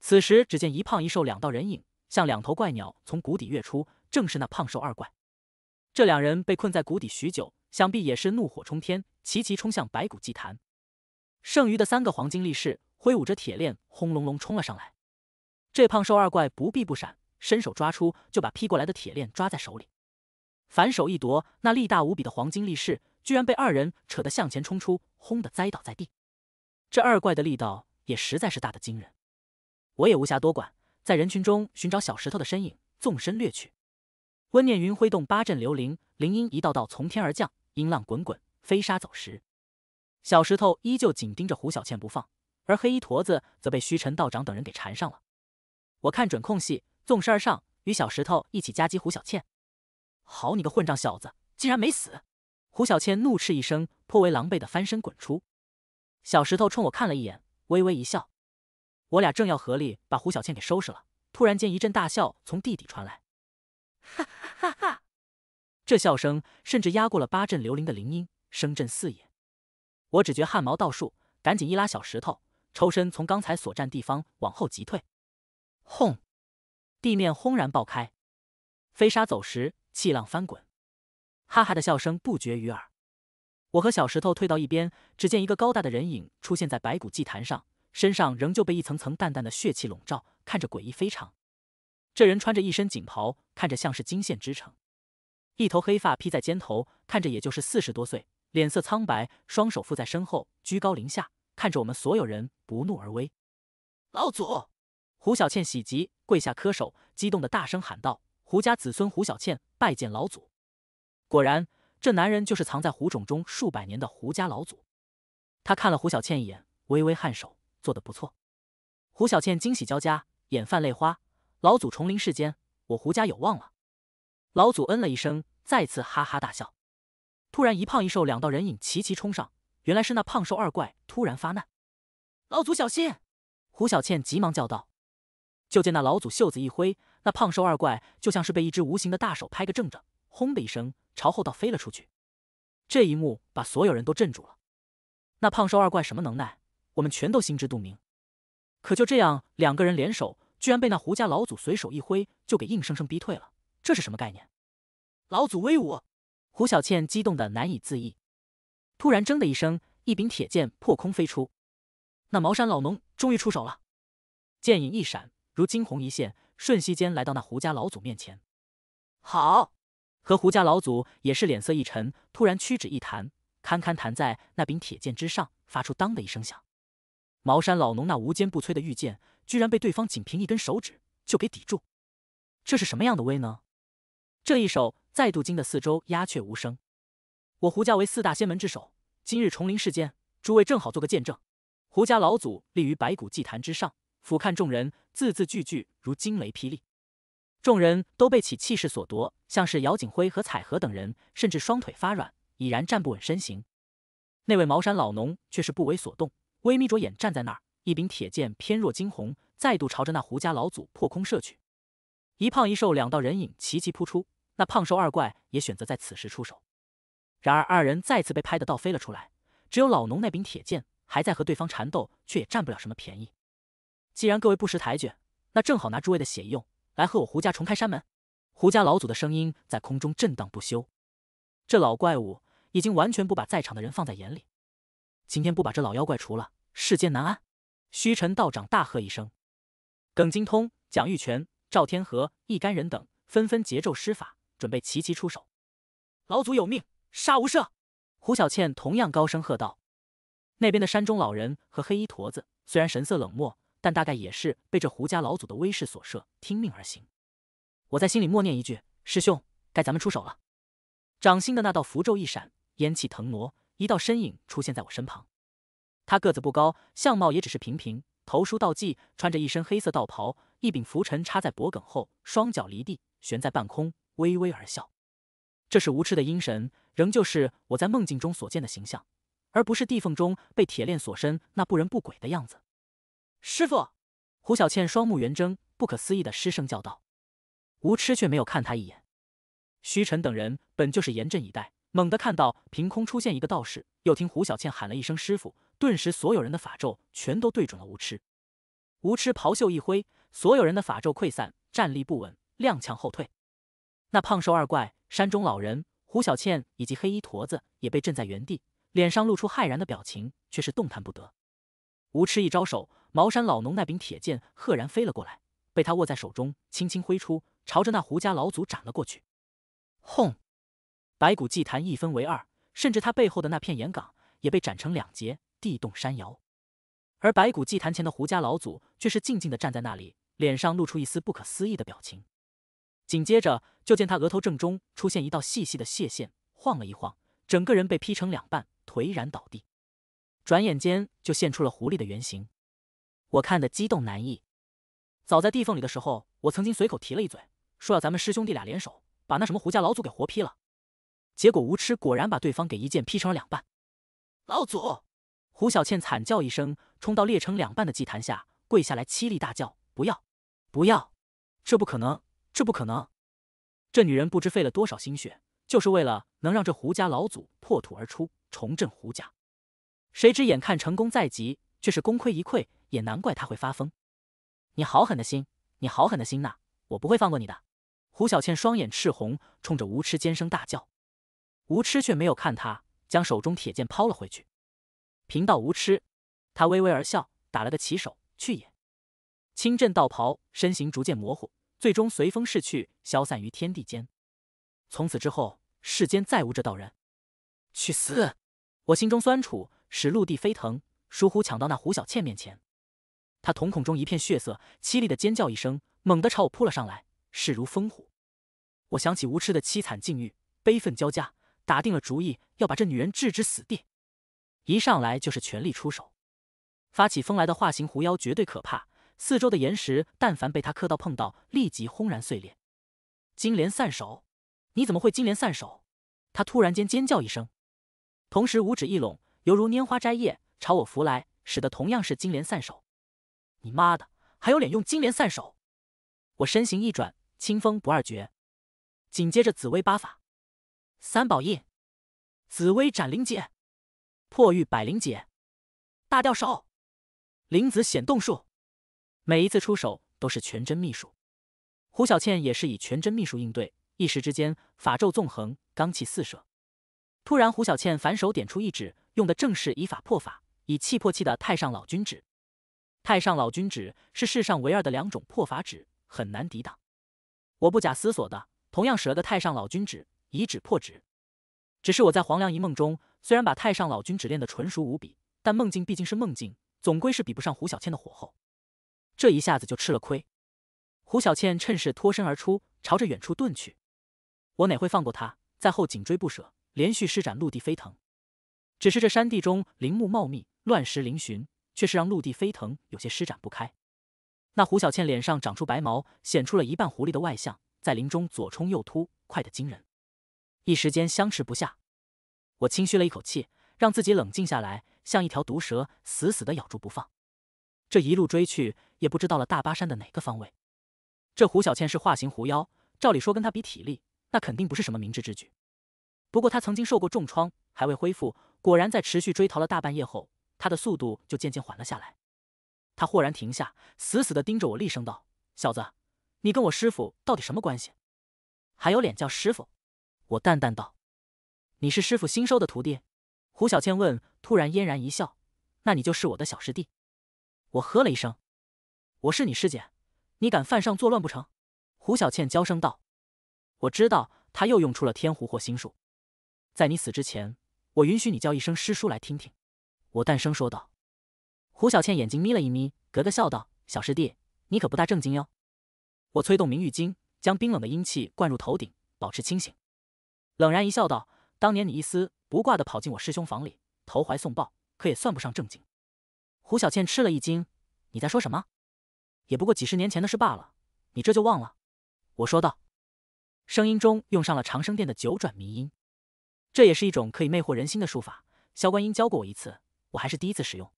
此时只见一胖一瘦两道人影，像两头怪鸟从谷底跃出，正是那胖瘦二怪。这两人被困在谷底许久，想必也是怒火冲天，齐齐冲向白骨祭坛。剩余的三个黄金力士挥舞着铁链，轰隆隆冲了上来。这胖瘦二怪不避不闪。伸手抓出，就把劈过来的铁链抓在手里，反手一夺，那力大无比的黄金力士，居然被二人扯得向前冲出，轰的栽倒在地。这二怪的力道也实在是大得惊人。我也无暇多管，在人群中寻找小石头的身影，纵身掠去。温念云挥动八阵流铃，铃音一道道从天而降，音浪滚滚，飞沙走石。小石头依旧紧盯着胡小倩不放，而黑衣驼子则被虚尘道长等人给缠上了。我看准空隙。纵身而上，与小石头一起夹击胡小倩。好你个混账小子，竟然没死！胡小倩怒斥一声，颇为狼狈的翻身滚出。小石头冲我看了一眼，微微一笑。我俩正要合力把胡小倩给收拾了，突然间一阵大笑从地底传来，哈哈哈哈！这笑声甚至压过了八阵流灵的铃音，声震四野。我只觉汗毛倒竖，赶紧一拉小石头，抽身从刚才所站地方往后急退。轰！地面轰然爆开，飞沙走石，气浪翻滚，哈哈的笑声不绝于耳。我和小石头退到一边，只见一个高大的人影出现在白骨祭坛上，身上仍旧被一层层淡淡的血气笼罩，看着诡异非常。这人穿着一身锦袍，看着像是金线织成，一头黑发披在肩头，看着也就是四十多岁，脸色苍白，双手负在身后，居高临下看着我们所有人，不怒而威。老祖。胡小倩喜极，跪下磕手，激动的大声喊道：“胡家子孙胡小倩拜见老祖！”果然，这男人就是藏在胡冢中数百年的胡家老祖。他看了胡小倩一眼，微微颔首：“做得不错。”胡小倩惊喜交加，眼泛泪花：“老祖重临世间，我胡家有望了。”老祖嗯了一声，再次哈哈大笑。突然，一胖一瘦两道人影齐齐冲上，原来是那胖瘦二怪突然发难。老祖小心！胡小倩急忙叫道。就见那老祖袖子一挥，那胖瘦二怪就像是被一只无形的大手拍个正正，轰的一声朝后倒飞了出去。这一幕把所有人都镇住了。那胖瘦二怪什么能耐，我们全都心知肚明。可就这样，两个人联手，居然被那胡家老祖随手一挥就给硬生生逼退了。这是什么概念？老祖威武！胡小倩激动的难以自抑。突然，铮的一声，一柄铁剑破空飞出。那茅山老农终于出手了，剑影一闪。如惊鸿一现，瞬息间来到那胡家老祖面前。好，和胡家老祖也是脸色一沉，突然屈指一弹，堪堪弹在那柄铁剑之上，发出“当”的一声响。茅山老农那无坚不摧的玉剑，居然被对方仅凭一根手指就给抵住，这是什么样的威能？这一手再度惊得四周鸦雀无声。我胡家为四大仙门之首，今日重临世间，诸位正好做个见证。胡家老祖立于白骨祭坛之上。俯瞰众人，字字句句如惊雷霹雳，众人都被其气势所夺，像是姚景辉和彩荷等人，甚至双腿发软，已然站不稳身形。那位茅山老农却是不为所动，微眯着眼站在那儿，一柄铁剑偏若惊鸿，再度朝着那胡家老祖破空射去。一胖一瘦两道人影齐齐扑出，那胖瘦二怪也选择在此时出手，然而二人再次被拍得倒飞了出来，只有老农那柄铁剑还在和对方缠斗，却也占不了什么便宜。既然各位不识抬举，那正好拿诸位的血用来和我胡家重开山门。胡家老祖的声音在空中震荡不休。这老怪物已经完全不把在场的人放在眼里。今天不把这老妖怪除了，世间难安。虚尘道长大喝一声，耿精通、蒋玉泉、赵天河一干人等纷纷结咒施法，准备齐齐出手。老祖有命，杀无赦。胡小倩同样高声喝道：“那边的山中老人和黑衣驼子虽然神色冷漠。”但大概也是被这胡家老祖的威势所慑，听命而行。我在心里默念一句：“师兄，该咱们出手了。”掌心的那道符咒一闪，烟气腾挪，一道身影出现在我身旁。他个子不高，相貌也只是平平，头梳道髻，穿着一身黑色道袍，一柄拂尘插在脖梗后，双脚离地，悬在半空，微微而笑。这是无痴的阴神，仍旧是我在梦境中所见的形象，而不是地缝中被铁链锁身那不人不鬼的样子。师傅，胡小倩双目圆睁，不可思议的失声叫道：“吴痴却没有看他一眼。”徐晨等人本就是严阵以待，猛地看到凭空出现一个道士，又听胡小倩喊了一声“师傅”，顿时所有人的法咒全都对准了吴痴。吴痴袍袖一挥，所有人的法咒溃散，站立不稳，踉跄后退。那胖瘦二怪、山中老人、胡小倩以及黑衣驼子也被震在原地，脸上露出骇然的表情，却是动弹不得。吴痴一招手。茅山老农那柄铁剑赫然飞了过来，被他握在手中，轻轻挥出，朝着那胡家老祖斩了过去。轰！白骨祭坛一分为二，甚至他背后的那片岩岗也被斩成两截，地动山摇。而白骨祭坛前的胡家老祖却是静静的站在那里，脸上露出一丝不可思议的表情。紧接着，就见他额头正中出现一道细细的血线，晃了一晃，整个人被劈成两半，颓然倒地。转眼间，就现出了狐狸的原形。我看的激动难抑。早在地缝里的时候，我曾经随口提了一嘴，说要咱们师兄弟俩联手，把那什么胡家老祖给活劈了。结果无痴果然把对方给一剑劈成了两半。老祖胡小倩惨叫一声，冲到裂成两半的祭坛下，跪下来凄厉大叫：“不要，不要！这不可能，这不可能！”这女人不知费了多少心血，就是为了能让这胡家老祖破土而出，重振胡家。谁知眼看成功在即，却是功亏一篑。也难怪他会发疯！你好狠的心，你好狠的心呐！我不会放过你的！胡小倩双眼赤红，冲着吴痴尖声大叫。吴痴却没有看他，将手中铁剑抛了回去。贫道无痴，他微微而笑，打了个起手，去也。轻镇道袍身形逐渐模糊，最终随风逝去，消散于天地间。从此之后，世间再无这道人。去死！我心中酸楚，使陆地飞腾，疏忽抢到那胡小倩面前。他瞳孔中一片血色，凄厉的尖叫一声，猛地朝我扑了上来，势如风虎。我想起无痴的凄惨境遇，悲愤交加，打定了主意要把这女人置之死地。一上来就是全力出手，发起疯来的化形狐妖绝对可怕，四周的岩石但凡被他磕到碰到，立即轰然碎裂。金莲散手，你怎么会金莲散手？他突然间尖叫一声，同时五指一拢，犹如拈花摘叶，朝我拂来，使得同样是金莲散手。你妈的，还有脸用金莲散手！我身形一转，清风不二绝，紧接着紫薇八法，三宝印，紫薇斩灵解，破玉百灵解，大吊手，灵子显动术。每一次出手都是全真秘术。胡小倩也是以全真秘术应对，一时之间法咒纵横，罡气四射。突然，胡小倩反手点出一指，用的正是以法破法，以气破气的太上老君指。太上老君指是世上唯二的两种破法指，很难抵挡。我不假思索的，同样使了个太上老君指，以指破指。只是我在黄粱一梦中，虽然把太上老君指练得纯熟无比，但梦境毕竟是梦境，总归是比不上胡小倩的火候。这一下子就吃了亏。胡小倩趁势脱身而出，朝着远处遁去。我哪会放过她，在后紧追不舍，连续施展陆地飞腾。只是这山地中林木茂密，乱石嶙峋。却是让陆地飞腾有些施展不开。那胡小倩脸上长出白毛，显出了一半狐狸的外相，在林中左冲右突，快得惊人。一时间相持不下，我轻吁了一口气，让自己冷静下来，像一条毒蛇，死死的咬住不放。这一路追去，也不知道了大巴山的哪个方位。这胡小倩是化形狐妖，照理说跟她比体力，那肯定不是什么明智之举。不过她曾经受过重创，还未恢复。果然，在持续追逃了大半夜后。他的速度就渐渐缓了下来，他豁然停下，死死的盯着我，厉声道：“小子，你跟我师傅到底什么关系？还有脸叫师傅？”我淡淡道：“你是师傅新收的徒弟。”胡小倩问，突然嫣然一笑：“那你就是我的小师弟。”我呵了一声：“我是你师姐，你敢犯上作乱不成？”胡小倩娇声道：“我知道他又用出了天狐惑心术，在你死之前，我允许你叫一声师叔来听听。”我淡声说道：“胡小倩眼睛眯了一眯，咯咯笑道：‘小师弟，你可不大正经哟。’我催动明玉经，将冰冷的阴气灌入头顶，保持清醒，冷然一笑，道：‘当年你一丝不挂的跑进我师兄房里，投怀送抱，可也算不上正经。’胡小倩吃了一惊：‘你在说什么？也不过几十年前的事罢了，你这就忘了？’我说道，声音中用上了长生殿的九转迷音，这也是一种可以魅惑人心的术法。萧观音教过我一次。”我还是第一次使用，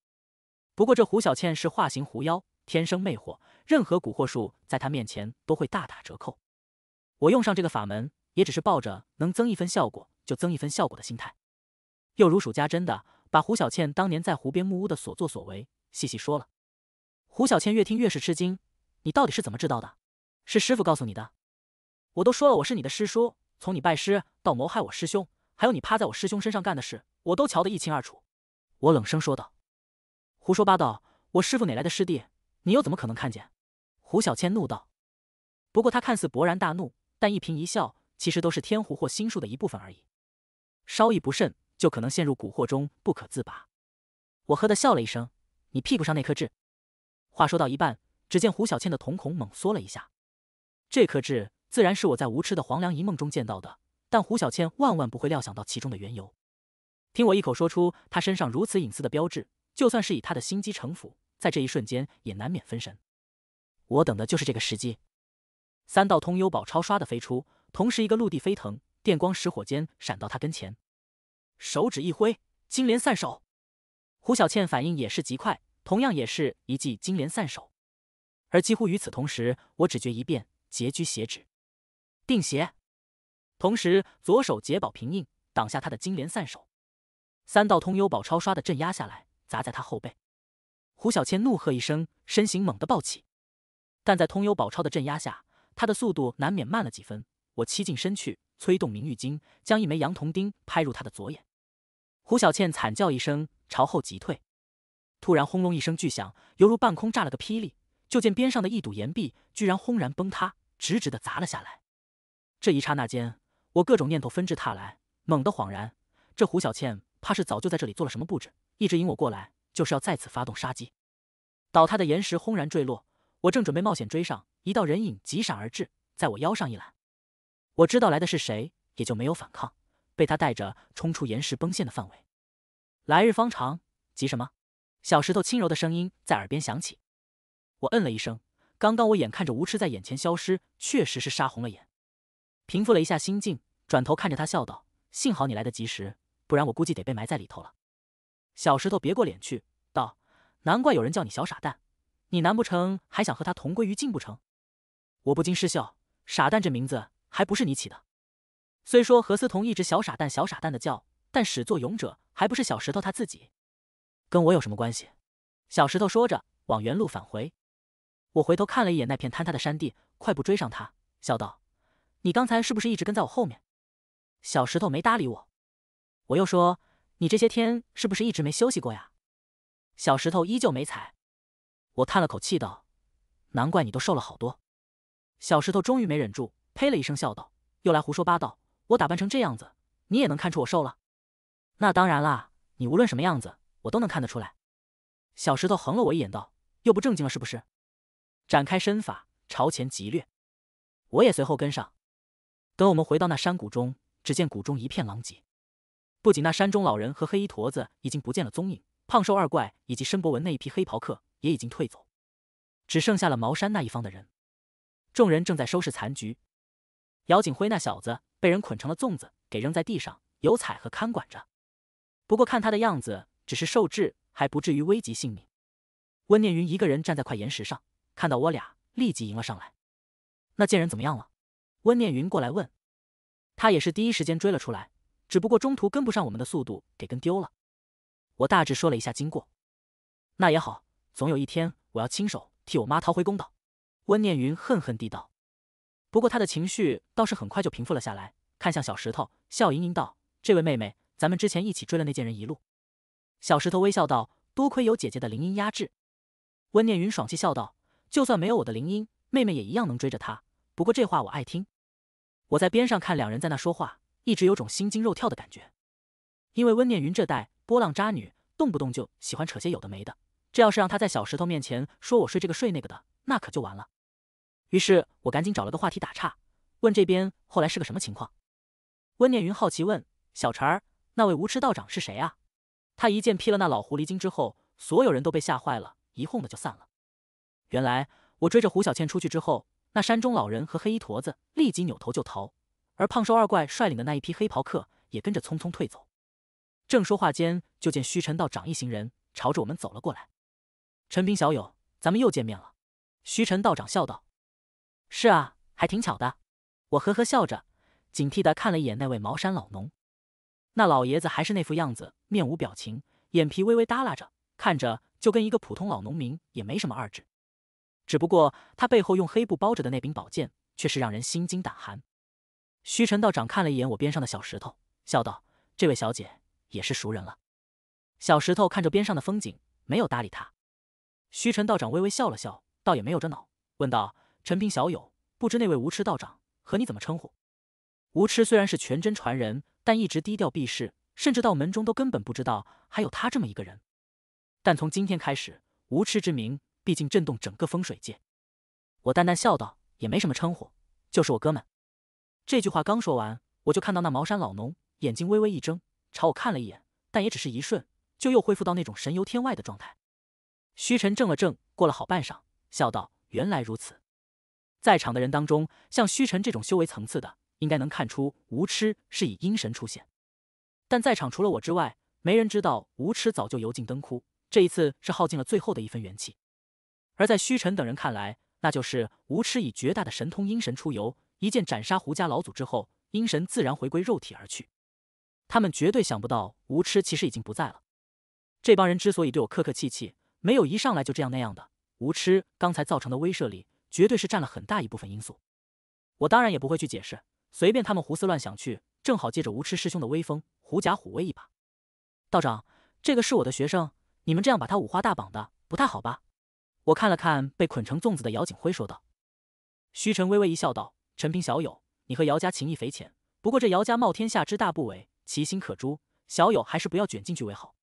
不过这胡小倩是化形狐妖，天生魅惑，任何蛊惑术在她面前都会大打折扣。我用上这个法门，也只是抱着能增一分效果就增一分效果的心态，又如数家珍的把胡小倩当年在湖边木屋的所作所为细细说了。胡小倩越听越是吃惊：“你到底是怎么知道的？是师傅告诉你的？我都说了，我是你的师叔，从你拜师到谋害我师兄，还有你趴在我师兄身上干的事，我都瞧得一清二楚。”我冷声说道：“胡说八道！我师父哪来的师弟？你又怎么可能看见？”胡小倩怒道。不过他看似勃然大怒，但一颦一笑其实都是天狐或心术的一部分而已。稍一不慎，就可能陷入蛊惑中不可自拔。我呵的笑了一声：“你屁股上那颗痣。”话说到一半，只见胡小倩的瞳孔猛缩了一下。这颗痣自然是我在无痴的黄粱一梦中见到的，但胡小倩万万不会料想到其中的缘由。听我一口说出他身上如此隐私的标志，就算是以他的心机城府，在这一瞬间也难免分神。我等的就是这个时机。三道通幽宝超刷的飞出，同时一个陆地飞腾，电光石火间闪到他跟前，手指一挥，金莲散手。胡小倩反应也是极快，同样也是一记金莲散手。而几乎与此同时，我只觉一变，截居邪指，定邪，同时左手解宝瓶印，挡下他的金莲散手。三道通幽宝钞刷的镇压下来，砸在他后背。胡小倩怒喝一声，身形猛地暴起，但在通幽宝钞的镇压下，她的速度难免慢了几分。我欺近身去，催动明玉经，将一枚羊铜钉拍入他的左眼。胡小倩惨叫一声，朝后急退。突然，轰隆一声巨响，犹如半空炸了个霹雳。就见边上的一堵岩壁居然轰然崩塌，直直的砸了下来。这一刹那间，我各种念头纷至沓来，猛地恍然：这胡小倩。怕是早就在这里做了什么布置，一直引我过来，就是要再次发动杀机。倒塌的岩石轰然坠落，我正准备冒险追上，一道人影急闪而至，在我腰上一揽。我知道来的是谁，也就没有反抗，被他带着冲出岩石崩陷的范围。来日方长，急什么？小石头轻柔的声音在耳边响起。我嗯了一声。刚刚我眼看着无痴在眼前消失，确实是杀红了眼，平复了一下心境，转头看着他笑道：“幸好你来得及时。”不然我估计得被埋在里头了。小石头别过脸去，道：“难怪有人叫你小傻蛋，你难不成还想和他同归于尽不成？”我不禁失笑：“傻蛋这名字还不是你起的？虽说何思彤一直小傻蛋、小傻蛋的叫，但始作俑者还不是小石头他自己，跟我有什么关系？”小石头说着，往原路返回。我回头看了一眼那片坍塌的山地，快步追上他，笑道：“你刚才是不是一直跟在我后面？”小石头没搭理我。我又说：“你这些天是不是一直没休息过呀？”小石头依旧没睬。我叹了口气道：“难怪你都瘦了好多。”小石头终于没忍住，呸了一声，笑道：“又来胡说八道！我打扮成这样子，你也能看出我瘦了？那当然啦，你无论什么样子，我都能看得出来。”小石头横了我一眼道：“又不正经了是不是？”展开身法朝前急掠，我也随后跟上。等我们回到那山谷中，只见谷中一片狼藉。不仅那山中老人和黑衣驼子已经不见了踪影，胖瘦二怪以及申博文那一批黑袍客也已经退走，只剩下了茅山那一方的人。众人正在收拾残局。姚景辉那小子被人捆成了粽子，给扔在地上，有彩和看管着。不过看他的样子，只是受制，还不至于危及性命。温念云一个人站在块岩石上，看到我俩，立即迎了上来。那贱人怎么样了？温念云过来问。他也是第一时间追了出来。只不过中途跟不上我们的速度，给跟丢了。我大致说了一下经过。那也好，总有一天我要亲手替我妈讨回公道。温念云恨恨地道。不过他的情绪倒是很快就平复了下来，看向小石头，笑盈盈道：“这位妹妹，咱们之前一起追了那贱人一路。”小石头微笑道：“多亏有姐姐的灵音压制。”温念云爽气笑道：“就算没有我的灵音，妹妹也一样能追着他。”不过这话我爱听。我在边上看两人在那说话。一直有种心惊肉跳的感觉，因为温念云这代波浪渣女，动不动就喜欢扯些有的没的。这要是让她在小石头面前说我睡这个睡那个的，那可就完了。于是我赶紧找了个话题打岔，问这边后来是个什么情况。温念云好奇问：“小陈儿，那位无耻道长是谁啊？”他一剑劈了那老狐狸精之后，所有人都被吓坏了，一哄的就散了。原来我追着胡小倩出去之后，那山中老人和黑衣驼子立即扭头就逃。而胖瘦二怪率领的那一批黑袍客也跟着匆匆退走。正说话间，就见徐晨道长一行人朝着我们走了过来。“陈平小友，咱们又见面了。”徐晨道长笑道。“是啊，还挺巧的。”我呵呵笑着，警惕地看了一眼那位茅山老农。那老爷子还是那副样子，面无表情，眼皮微微耷拉着，看着就跟一个普通老农民也没什么二致。只不过他背后用黑布包着的那柄宝剑，却是让人心惊胆寒。虚尘道长看了一眼我边上的小石头，笑道：“这位小姐也是熟人了。”小石头看着边上的风景，没有搭理他。虚尘道长微微笑了笑，倒也没有着恼，问道：“陈平小友，不知那位无痴道长和你怎么称呼？”无痴虽然是全真传人，但一直低调避世，甚至到门中都根本不知道还有他这么一个人。但从今天开始，无痴之名毕竟震动整个风水界。我淡淡笑道：“也没什么称呼，就是我哥们。”这句话刚说完，我就看到那茅山老农眼睛微微一睁，朝我看了一眼，但也只是一瞬，就又恢复到那种神游天外的状态。虚尘怔了怔，过了好半晌，笑道：“原来如此。”在场的人当中，像虚尘这种修为层次的，应该能看出无痴是以阴神出现。但在场除了我之外，没人知道无痴早就油尽灯枯，这一次是耗尽了最后的一分元气。而在虚尘等人看来，那就是无痴以绝大的神通阴神出游。一剑斩杀胡家老祖之后，阴神自然回归肉体而去。他们绝对想不到，吴痴其实已经不在了。这帮人之所以对我客客气气，没有一上来就这样那样的，吴痴刚才造成的威慑力，绝对是占了很大一部分因素。我当然也不会去解释，随便他们胡思乱想去。正好借着吴痴师兄的威风，狐假虎威一把。道长，这个是我的学生，你们这样把他五花大绑的，不太好吧？我看了看被捆成粽子的姚景辉，说道。虚尘微微一笑，道。陈平小友，你和姚家情谊匪浅，不过这姚家冒天下之大不韪，其心可诛，小友还是不要卷进去为好。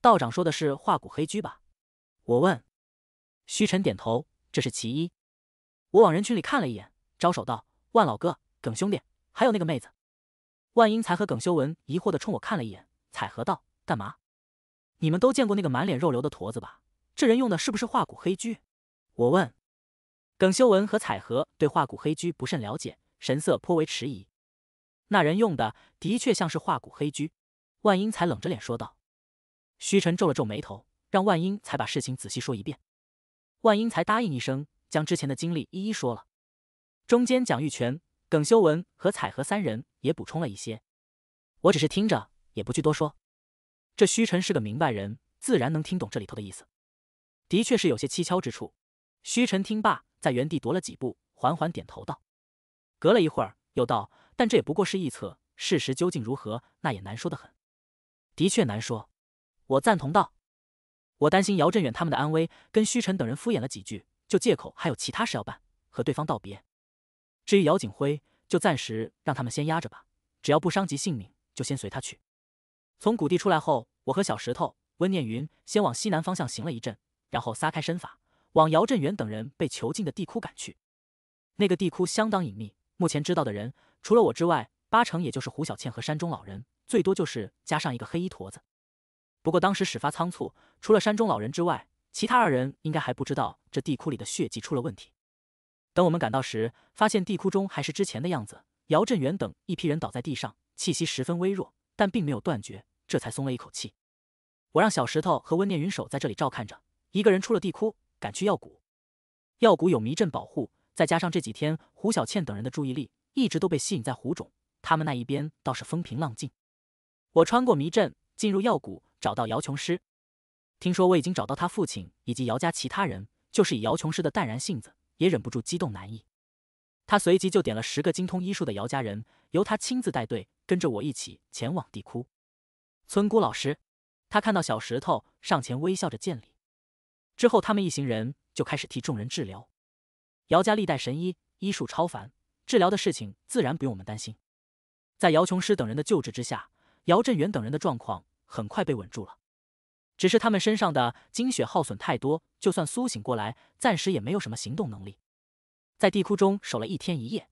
道长说的是化骨黑驹吧？我问。虚尘点头，这是其一。我往人群里看了一眼，招手道：“万老哥，耿兄弟，还有那个妹子。”万英才和耿修文疑惑地冲我看了一眼。彩荷道：“干嘛？你们都见过那个满脸肉瘤的驼子吧？这人用的是不是化骨黑驹？”我问。耿修文和彩荷对化骨黑驹不甚了解，神色颇为迟疑。那人用的的确像是化骨黑驹，万英才冷着脸说道。徐晨皱了皱眉头，让万英才把事情仔细说一遍。万英才答应一声，将之前的经历一一说了。中间蒋玉泉、耿修文和彩荷三人也补充了一些。我只是听着，也不去多说。这徐晨是个明白人，自然能听懂这里头的意思。的确是有些蹊跷之处。徐晨听罢。在原地踱了几步，缓缓点头道：“隔了一会儿，又道，但这也不过是臆测，事实究竟如何，那也难说的很。的确难说。”我赞同道：“我担心姚振远他们的安危，跟虚晨等人敷衍了几句，就借口还有其他事要办，和对方道别。至于姚景辉，就暂时让他们先压着吧，只要不伤及性命，就先随他去。”从谷地出来后，我和小石头、温念云先往西南方向行了一阵，然后撒开身法。往姚振元等人被囚禁的地窟赶去，那个地窟相当隐秘，目前知道的人除了我之外，八成也就是胡小倩和山中老人，最多就是加上一个黑衣驼子。不过当时始发仓促，除了山中老人之外，其他二人应该还不知道这地窟里的血迹出了问题。等我们赶到时，发现地窟中还是之前的样子，姚振元等一批人倒在地上，气息十分微弱，但并没有断绝，这才松了一口气。我让小石头和温念云守在这里照看着，一个人出了地窟。赶去药谷，药谷有迷阵保护，再加上这几天胡小倩等人的注意力一直都被吸引在湖中，他们那一边倒是风平浪静。我穿过迷阵，进入药谷，找到姚琼师。听说我已经找到他父亲以及姚家其他人，就是以姚琼师的淡然性子，也忍不住激动难抑。他随即就点了十个精通医术的姚家人，由他亲自带队，跟着我一起前往地窟。村姑老师，他看到小石头上前微笑着见礼。之后，他们一行人就开始替众人治疗。姚家历代神医，医术超凡，治疗的事情自然不用我们担心。在姚琼师等人的救治之下，姚振元等人的状况很快被稳住了。只是他们身上的精血耗损太多，就算苏醒过来，暂时也没有什么行动能力。在地窟中守了一天一夜，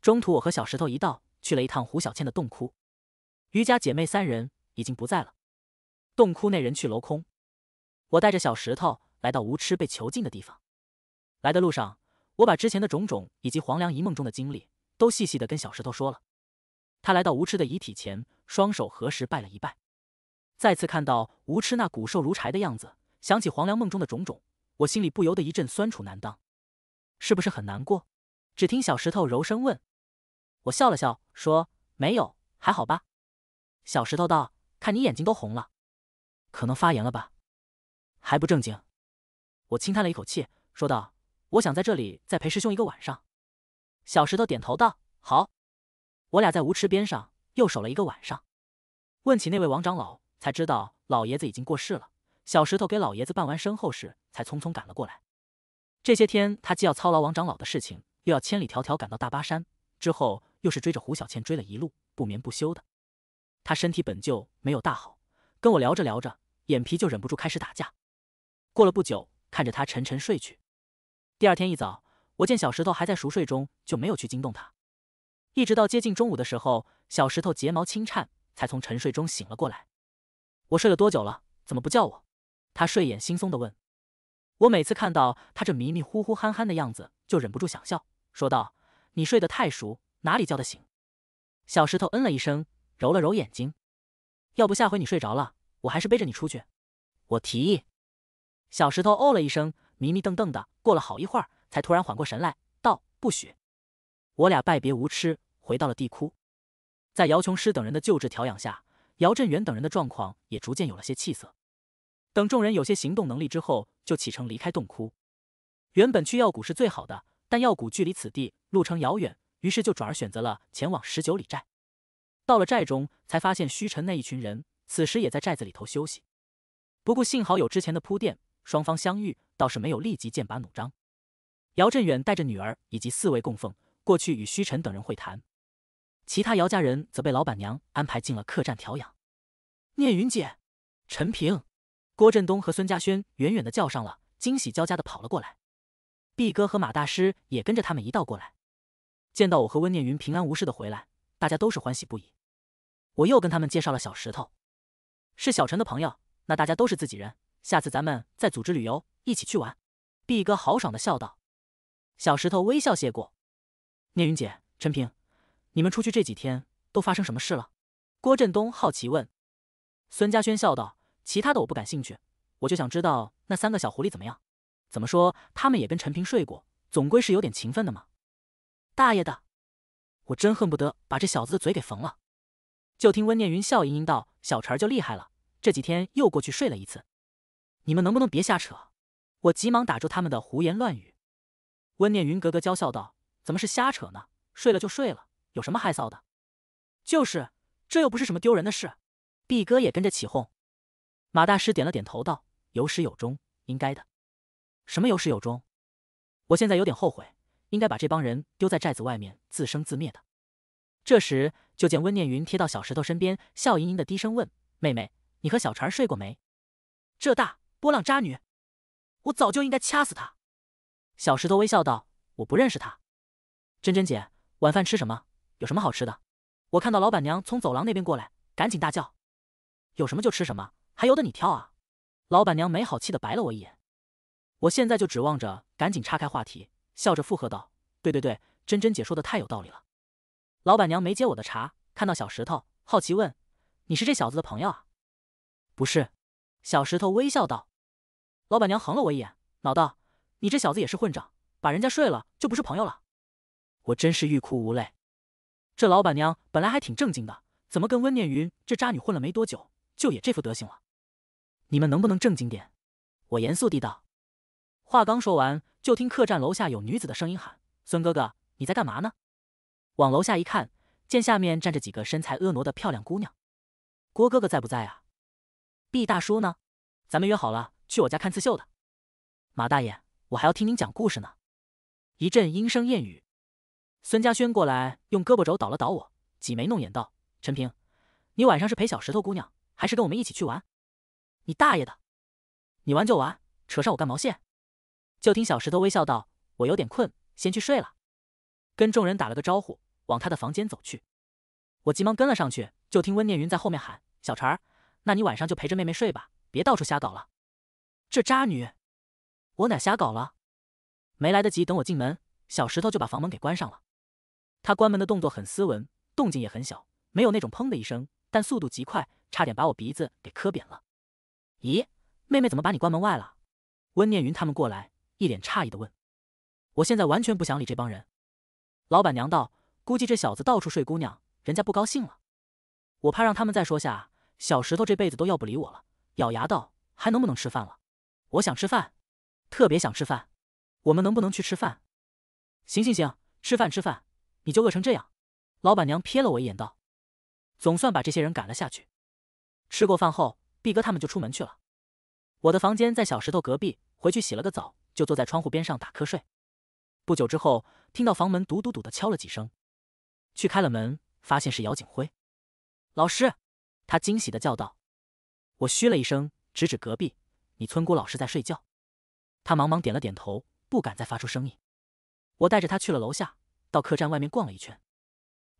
中途我和小石头一道去了一趟胡小倩的洞窟，余家姐妹三人已经不在了，洞窟内人去楼空。我带着小石头来到无痴被囚禁的地方。来的路上，我把之前的种种以及黄粱一梦中的经历都细细的跟小石头说了。他来到无痴的遗体前，双手合十拜了一拜。再次看到无痴那骨瘦如柴的样子，想起黄粱梦中的种种，我心里不由得一阵酸楚难当。是不是很难过？只听小石头柔声问。我笑了笑，说：“没有，还好吧。”小石头道：“看你眼睛都红了，可能发炎了吧？”还不正经，我轻叹了一口气，说道：“我想在这里再陪师兄一个晚上。”小石头点头道：“好。”我俩在无池边上又守了一个晚上。问起那位王长老，才知道老爷子已经过世了。小石头给老爷子办完身后事，才匆匆赶了过来。这些天，他既要操劳王长老的事情，又要千里迢迢赶到大巴山，之后又是追着胡小倩追了一路，不眠不休的。他身体本就没有大好，跟我聊着聊着，眼皮就忍不住开始打架。过了不久，看着他沉沉睡去。第二天一早，我见小石头还在熟睡中，就没有去惊动他。一直到接近中午的时候，小石头睫毛轻颤，才从沉睡中醒了过来。我睡了多久了？怎么不叫我？他睡眼惺忪的问。我每次看到他这迷迷糊糊、憨憨的样子，就忍不住想笑，说道：“你睡得太熟，哪里叫得醒？”小石头嗯了一声，揉了揉眼睛。要不下回你睡着了，我还是背着你出去。我提议。小石头哦了一声，迷迷瞪瞪的，过了好一会儿，才突然缓过神来，道：“不许！”我俩拜别无痴，回到了地窟。在姚琼师等人的救治调养下，姚振元等人的状况也逐渐有了些气色。等众人有些行动能力之后，就启程离开洞窟。原本去药谷是最好的，但药谷距离此地路程遥远，于是就转而选择了前往十九里寨。到了寨中，才发现虚尘那一群人此时也在寨子里头休息。不过幸好有之前的铺垫。双方相遇倒是没有立即剑拔弩张。姚振远带着女儿以及四位供奉过去与虚臣等人会谈，其他姚家人则被老板娘安排进了客栈调养。念云姐、陈平、郭振东和孙家轩远远的叫上了，惊喜交加的跑了过来。毕哥和马大师也跟着他们一道过来。见到我和温念云平安无事的回来，大家都是欢喜不已。我又跟他们介绍了小石头，是小陈的朋友，那大家都是自己人。下次咱们再组织旅游，一起去玩。”毕哥豪爽的笑道。小石头微笑谢过。聂云姐、陈平，你们出去这几天都发生什么事了？”郭振东好奇问。孙家轩笑道：“其他的我不感兴趣，我就想知道那三个小狐狸怎么样。怎么说，他们也跟陈平睡过，总归是有点情分的嘛。”大爷的，我真恨不得把这小子的嘴给缝了。”就听温念云笑吟吟道：“小陈就厉害了，这几天又过去睡了一次。”你们能不能别瞎扯？我急忙打住他们的胡言乱语。温念云格格娇笑道：“怎么是瞎扯呢？睡了就睡了，有什么害臊的？就是，这又不是什么丢人的事。”毕哥也跟着起哄。马大师点了点头道：“有始有终，应该的。”什么有始有终？我现在有点后悔，应该把这帮人丢在寨子外面自生自灭的。这时，就见温念云贴到小石头身边，笑盈盈的低声问：“妹妹，你和小蝉睡过没？”这大。波浪渣女，我早就应该掐死她。小石头微笑道：“我不认识她。”珍珍姐，晚饭吃什么？有什么好吃的？我看到老板娘从走廊那边过来，赶紧大叫：“有什么就吃什么，还由得你挑啊？”老板娘没好气的白了我一眼。我现在就指望着，赶紧岔开话题，笑着附和道：“对对对，珍珍姐说的太有道理了。”老板娘没接我的茬，看到小石头，好奇问：“你是这小子的朋友啊？”不是，小石头微笑道。老板娘横了我一眼，老道，你这小子也是混账，把人家睡了就不是朋友了。我真是欲哭无泪。这老板娘本来还挺正经的，怎么跟温念云这渣女混了没多久，就也这副德行了？你们能不能正经点？我严肃地道。话刚说完，就听客栈楼下有女子的声音喊：“孙哥哥，你在干嘛呢？”往楼下一看，见下面站着几个身材婀娜的漂亮姑娘。郭哥哥在不在啊？毕大叔呢？咱们约好了。去我家看刺绣的，马大爷，我还要听您讲故事呢。一阵莺声燕语，孙家轩过来用胳膊肘捣了捣我，挤眉弄眼道：“陈平，你晚上是陪小石头姑娘，还是跟我们一起去玩？”你大爷的！你玩就玩，扯上我干毛线！就听小石头微笑道：“我有点困，先去睡了。”跟众人打了个招呼，往他的房间走去。我急忙跟了上去，就听温念云在后面喊：“小陈儿，那你晚上就陪着妹妹睡吧，别到处瞎搞了。”这渣女，我哪瞎搞了？没来得及等我进门，小石头就把房门给关上了。他关门的动作很斯文，动静也很小，没有那种砰的一声，但速度极快，差点把我鼻子给磕扁了。咦，妹妹怎么把你关门外了？温念云他们过来，一脸诧异的问。我现在完全不想理这帮人。老板娘道：“估计这小子到处睡姑娘，人家不高兴了。”我怕让他们再说下，小石头这辈子都要不理我了。咬牙道：“还能不能吃饭了？”我想吃饭，特别想吃饭，我们能不能去吃饭？行行行，吃饭吃饭，你就饿成这样。老板娘瞥了我一眼，道：“总算把这些人赶了下去。”吃过饭后，毕哥他们就出门去了。我的房间在小石头隔壁，回去洗了个澡，就坐在窗户边上打瞌睡。不久之后，听到房门“嘟嘟嘟的敲了几声，去开了门，发现是姚景辉老师，他惊喜的叫道：“我嘘了一声，指指隔壁。”你村姑老师在睡觉，他忙忙点了点头，不敢再发出声音。我带着他去了楼下，到客栈外面逛了一圈。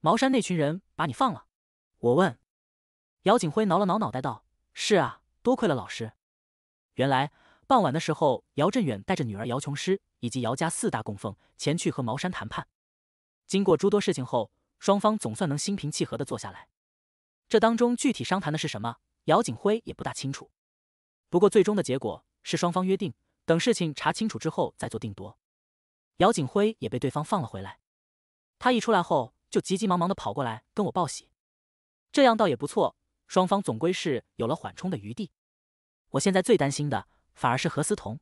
茅山那群人把你放了，我问姚景辉，挠了挠脑袋道：“是啊，多亏了老师。”原来傍晚的时候，姚振远带着女儿姚琼师以及姚家四大供奉前去和茅山谈判。经过诸多事情后，双方总算能心平气和的坐下来。这当中具体商谈的是什么，姚景辉也不大清楚。不过，最终的结果是双方约定，等事情查清楚之后再做定夺。姚景辉也被对方放了回来。他一出来后，就急急忙忙的跑过来跟我报喜。这样倒也不错，双方总归是有了缓冲的余地。我现在最担心的，反而是何思彤。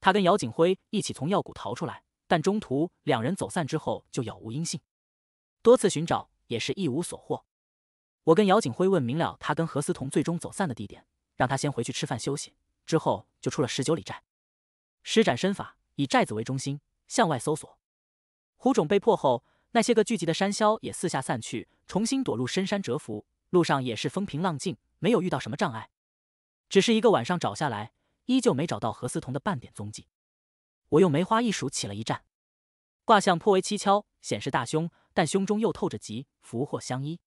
他跟姚景辉一起从药谷逃出来，但中途两人走散之后就杳无音信，多次寻找也是一无所获。我跟姚景辉问明了他跟何思彤最终走散的地点。让他先回去吃饭休息，之后就出了十九里寨，施展身法，以寨子为中心向外搜索。胡种被破后，那些个聚集的山魈也四下散去，重新躲入深山蛰伏。路上也是风平浪静，没有遇到什么障碍。只是一个晚上找下来，依旧没找到何思彤的半点踪迹。我用梅花易数起了一战，卦象颇为蹊跷，显示大凶，但凶中又透着吉，福祸相依。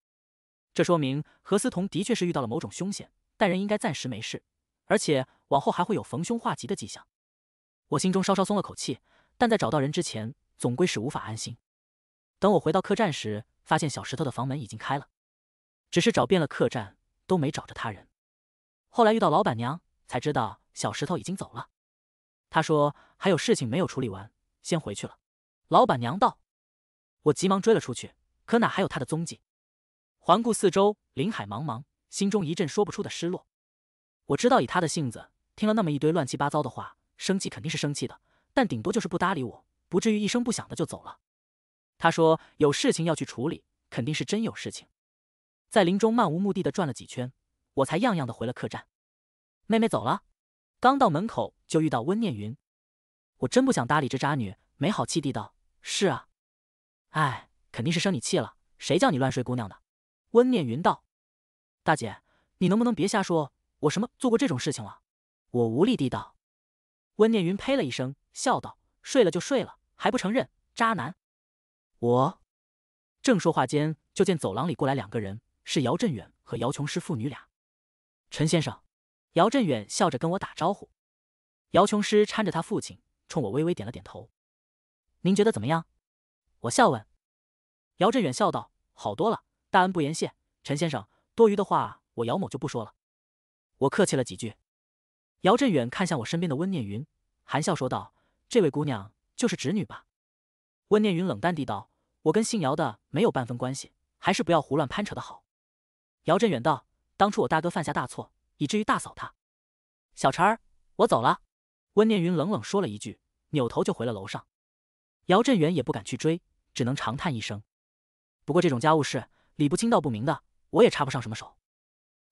这说明何思彤的确是遇到了某种凶险。但人应该暂时没事，而且往后还会有逢凶化吉的迹象。我心中稍稍松了口气，但在找到人之前，总归是无法安心。等我回到客栈时，发现小石头的房门已经开了，只是找遍了客栈都没找着他人。后来遇到老板娘，才知道小石头已经走了。他说还有事情没有处理完，先回去了。老板娘道：“我急忙追了出去，可哪还有他的踪迹？环顾四周，林海茫茫。”心中一阵说不出的失落。我知道以他的性子，听了那么一堆乱七八糟的话，生气肯定是生气的，但顶多就是不搭理我，不至于一声不响的就走了。他说有事情要去处理，肯定是真有事情。在林中漫无目的的转了几圈，我才样样的回了客栈。妹妹走了，刚到门口就遇到温念云。我真不想搭理这渣女，没好气地道：“是啊，哎，肯定是生你气了，谁叫你乱睡姑娘的？”温念云道。大姐，你能不能别瞎说？我什么做过这种事情了？我无力地道。温念云呸了一声，笑道：“睡了就睡了，还不承认，渣男！”我正说话间，就见走廊里过来两个人，是姚振远和姚琼师父女俩。陈先生，姚振远笑着跟我打招呼，姚琼师搀着他父亲，冲我微微点了点头。您觉得怎么样？我笑问。姚振远笑道：“好多了，大恩不言谢，陈先生。”多余的话，我姚某就不说了。我客气了几句，姚振远看向我身边的温念云，含笑说道：“这位姑娘就是侄女吧？”温念云冷淡地道：“我跟姓姚的没有半分关系，还是不要胡乱攀扯的好。”姚振远道：“当初我大哥犯下大错，以至于大嫂她……小陈儿，我走了。”温念云冷冷说了一句，扭头就回了楼上。姚振远也不敢去追，只能长叹一声。不过这种家务事，理不清道不明的。我也插不上什么手。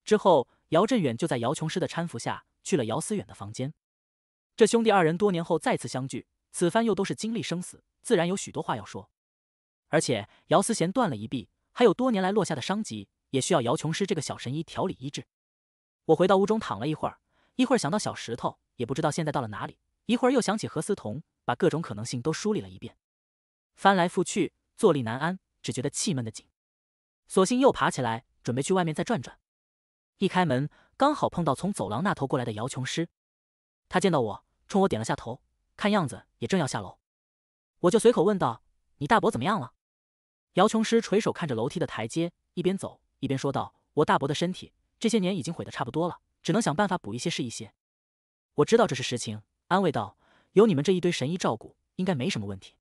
之后，姚振远就在姚琼师的搀扶下去了姚思远的房间。这兄弟二人多年后再次相聚，此番又都是经历生死，自然有许多话要说。而且姚思贤断了一臂，还有多年来落下的伤疾，也需要姚琼师这个小神医调理医治。我回到屋中躺了一会儿，一会儿想到小石头，也不知道现在到了哪里；一会儿又想起何思彤，把各种可能性都梳理了一遍，翻来覆去，坐立难安，只觉得气闷的紧。索性又爬起来，准备去外面再转转。一开门，刚好碰到从走廊那头过来的姚琼师。他见到我，冲我点了下头，看样子也正要下楼。我就随口问道：“你大伯怎么样了？”姚琼师垂手看着楼梯的台阶，一边走一边说道：“我大伯的身体这些年已经毁得差不多了，只能想办法补一些是一些。”我知道这是实情，安慰道：“有你们这一堆神医照顾，应该没什么问题。”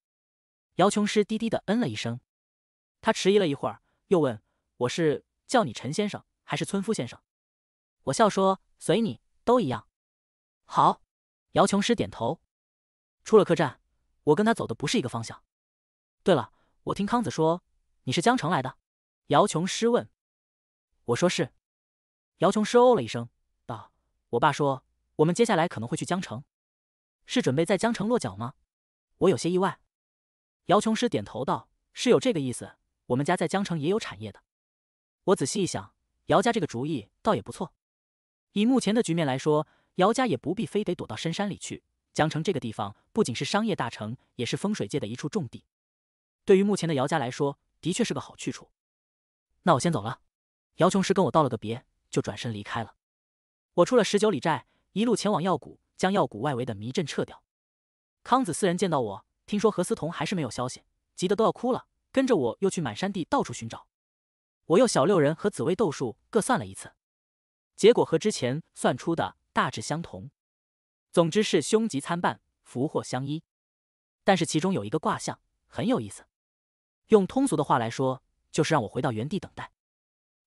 姚琼师低低的嗯了一声。他迟疑了一会儿。又问：“我是叫你陈先生，还是村夫先生？”我笑说：“随你，都一样。”好，姚琼师点头。出了客栈，我跟他走的不是一个方向。对了，我听康子说你是江城来的，姚琼师问。我说是。姚琼师哦了一声，道：“我爸说，我们接下来可能会去江城，是准备在江城落脚吗？”我有些意外。姚琼师点头道：“是有这个意思。”我们家在江城也有产业的，我仔细一想，姚家这个主意倒也不错。以目前的局面来说，姚家也不必非得躲到深山里去。江城这个地方不仅是商业大城，也是风水界的一处重地。对于目前的姚家来说，的确是个好去处。那我先走了。姚琼石跟我道了个别，就转身离开了。我出了十九里寨，一路前往药谷，将药谷外围的迷阵撤掉。康子四人见到我，听说何思彤还是没有消息，急得都要哭了。跟着我又去满山地到处寻找，我又小六人和紫薇斗数各算了一次，结果和之前算出的大致相同。总之是凶吉参半，福祸相依。但是其中有一个卦象很有意思，用通俗的话来说，就是让我回到原地等待。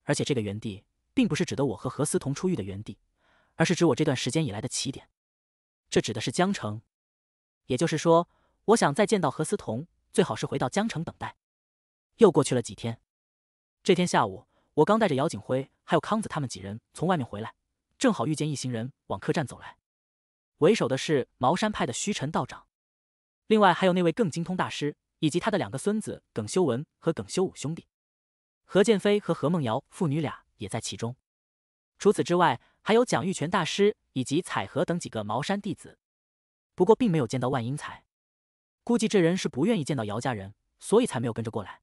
而且这个原地并不是指的我和何思彤出狱的原地，而是指我这段时间以来的起点。这指的是江城，也就是说，我想再见到何思彤，最好是回到江城等待。又过去了几天，这天下午，我刚带着姚景辉还有康子他们几人从外面回来，正好遇见一行人往客栈走来，为首的是茅山派的虚尘道长，另外还有那位更精通大师，以及他的两个孙子耿修文和耿修武兄弟，何建飞和何梦瑶父女俩也在其中，除此之外，还有蒋玉泉大师以及彩荷等几个茅山弟子，不过并没有见到万英才，估计这人是不愿意见到姚家人，所以才没有跟着过来。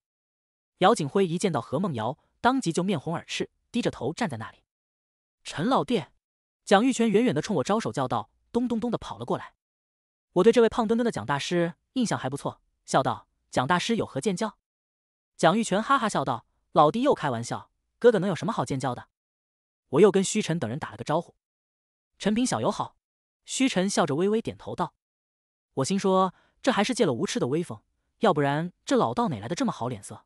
姚景辉一见到何梦瑶，当即就面红耳赤，低着头站在那里。陈老弟，蒋玉泉远远的冲我招手叫道：“咚咚咚”的跑了过来。我对这位胖墩墩的蒋大师印象还不错，笑道：“蒋大师有何见教？”蒋玉泉哈哈笑道：“老弟又开玩笑，哥哥能有什么好见教的？”我又跟虚晨等人打了个招呼：“陈平小友好。”虚晨笑着微微点头道：“我心说，这还是借了无赤的威风，要不然这老道哪来的这么好脸色？”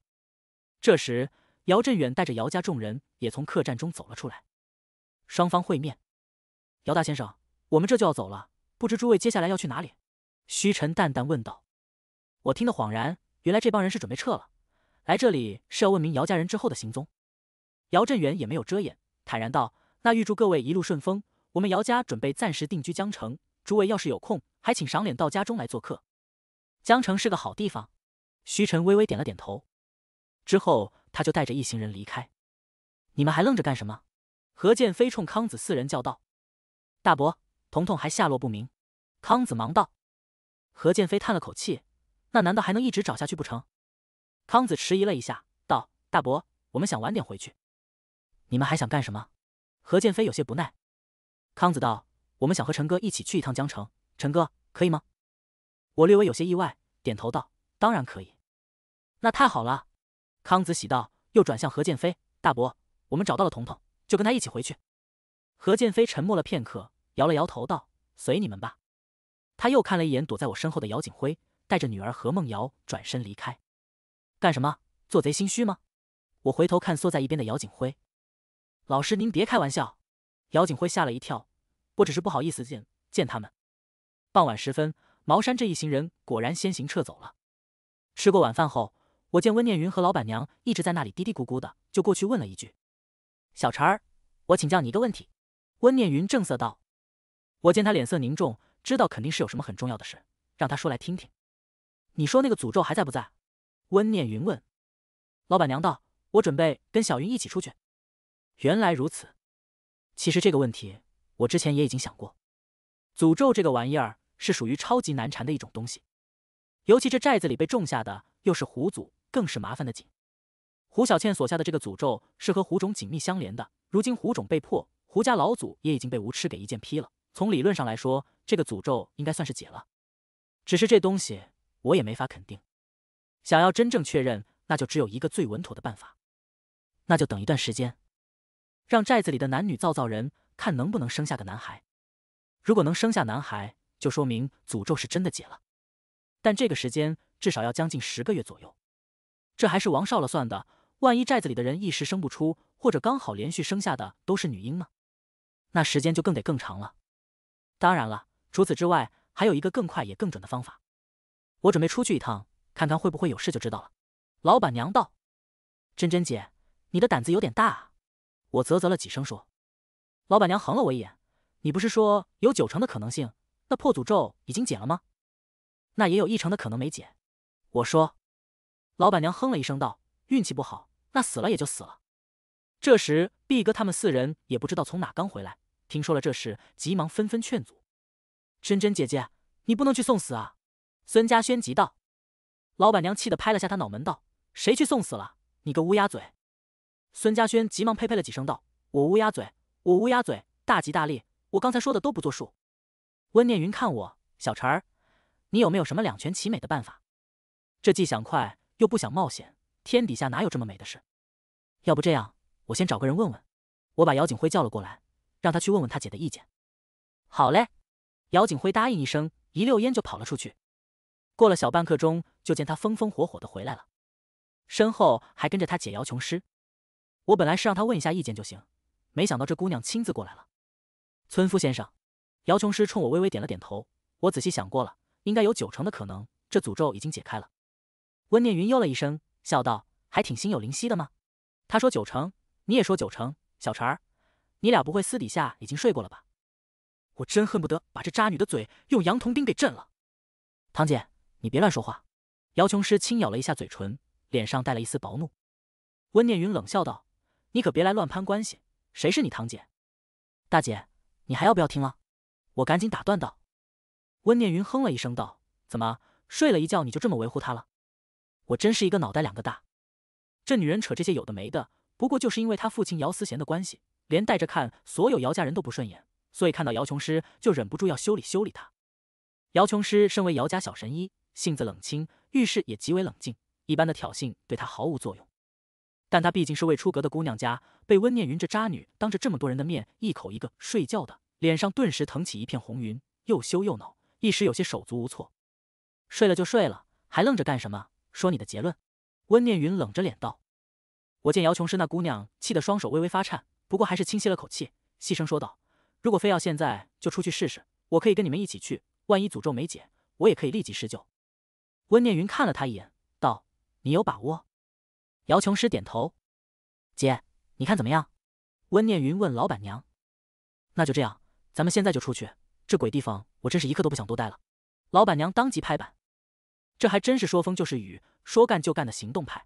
这时，姚振远带着姚家众人也从客栈中走了出来，双方会面。姚大先生，我们这就要走了，不知诸位接下来要去哪里？徐晨淡淡问道。我听得恍然，原来这帮人是准备撤了，来这里是要问明姚家人之后的行踪。姚振远也没有遮掩，坦然道：“那预祝各位一路顺风。我们姚家准备暂时定居江城，诸位要是有空，还请赏脸到家中来做客。江城是个好地方。”徐晨微微点了点头。之后，他就带着一行人离开。你们还愣着干什么？何剑飞冲康子四人叫道：“大伯，彤彤还下落不明。”康子忙道：“何剑飞叹了口气，那难道还能一直找下去不成？”康子迟疑了一下，道：“大伯，我们想晚点回去。你们还想干什么？”何剑飞有些不耐。康子道：“我们想和陈哥一起去一趟江城。陈哥，可以吗？”我略微有些意外，点头道：“当然可以。那太好了。”康子喜道，又转向何建飞：“大伯，我们找到了童童，就跟他一起回去。”何建飞沉默了片刻，摇了摇头，道：“随你们吧。”他又看了一眼躲在我身后的姚景辉，带着女儿何梦瑶转身离开。干什么？做贼心虚吗？我回头看缩在一边的姚景辉：“老师，您别开玩笑。”姚景辉吓了一跳：“我只是不好意思见见他们。”傍晚时分，茅山这一行人果然先行撤走了。吃过晚饭后。我见温念云和老板娘一直在那里嘀嘀咕咕的，就过去问了一句：“小陈儿，我请教你一个问题。”温念云正色道：“我见他脸色凝重，知道肯定是有什么很重要的事，让他说来听听。”“你说那个诅咒还在不在？”温念云问。老板娘道：“我准备跟小云一起出去。”原来如此。其实这个问题我之前也已经想过。诅咒这个玩意儿是属于超级难缠的一种东西，尤其这寨子里被种下的又是狐族更是麻烦的紧。胡小倩所下的这个诅咒是和胡种紧密相连的。如今胡种被破，胡家老祖也已经被吴痴给一剑劈了。从理论上来说，这个诅咒应该算是解了。只是这东西我也没法肯定。想要真正确认，那就只有一个最稳妥的办法，那就等一段时间，让寨子里的男女造造人，看能不能生下个男孩。如果能生下男孩，就说明诅咒是真的解了。但这个时间至少要将近十个月左右。这还是王少了算的，万一寨子里的人一时生不出，或者刚好连续生下的都是女婴呢？那时间就更得更长了。当然了，除此之外，还有一个更快也更准的方法。我准备出去一趟，看看会不会有事就知道了。老板娘道：“珍珍姐，你的胆子有点大啊。”我啧啧了几声说：“老板娘横了我一眼，你不是说有九成的可能性，那破诅咒已经解了吗？那也有一成的可能没解。”我说。老板娘哼了一声道：“运气不好，那死了也就死了。”这时，毕哥他们四人也不知道从哪刚回来，听说了这事，急忙纷纷劝阻：“珍珍姐姐，你不能去送死啊！”孙家轩急道。老板娘气得拍了下他脑门道：“谁去送死了？你个乌鸦嘴！”孙家轩急忙呸呸了几声道：“我乌鸦嘴，我乌鸦嘴，大吉大利，我刚才说的都不作数。”温念云看我，小陈儿，你有没有什么两全其美的办法？这既想快。又不想冒险，天底下哪有这么美的事？要不这样，我先找个人问问。我把姚景辉叫了过来，让他去问问他姐的意见。好嘞，姚景辉答应一声，一溜烟就跑了出去。过了小半刻钟，就见他风风火火的回来了，身后还跟着他姐姚琼师。我本来是让他问一下意见就行，没想到这姑娘亲自过来了。村夫先生，姚琼师冲我微微点了点头。我仔细想过了，应该有九成的可能，这诅咒已经解开了。温念云呦了一声，笑道：“还挺心有灵犀的嘛。”他说九成，你也说九成，小陈儿，你俩不会私底下已经睡过了吧？我真恨不得把这渣女的嘴用洋铜钉给震了！堂姐，你别乱说话。”姚琼师轻咬了一下嘴唇，脸上带了一丝薄怒。温念云冷笑道：“你可别来乱攀关系，谁是你堂姐？”大姐，你还要不要听了？我赶紧打断道。温念云哼了一声道：“怎么睡了一觉你就这么维护她了？”我真是一个脑袋两个大，这女人扯这些有的没的，不过就是因为她父亲姚思贤的关系，连带着看所有姚家人都不顺眼，所以看到姚琼师就忍不住要修理修理她。姚琼师身为姚家小神医，性子冷清，遇事也极为冷静，一般的挑衅对她毫无作用。但她毕竟是未出阁的姑娘家，被温念云这渣女当着这么多人的面一口一个睡觉的，脸上顿时腾起一片红云，又羞又恼，一时有些手足无措。睡了就睡了，还愣着干什么？说你的结论，温念云冷着脸道：“我见姚琼师那姑娘气得双手微微发颤，不过还是轻吸了口气，细声说道：如果非要现在就出去试试，我可以跟你们一起去。万一诅咒没解，我也可以立即施救。”温念云看了他一眼，道：“你有把握？”姚琼师点头：“姐，你看怎么样？”温念云问老板娘：“那就这样，咱们现在就出去。这鬼地方，我真是一刻都不想多待了。”老板娘当即拍板。这还真是说风就是雨，说干就干的行动派。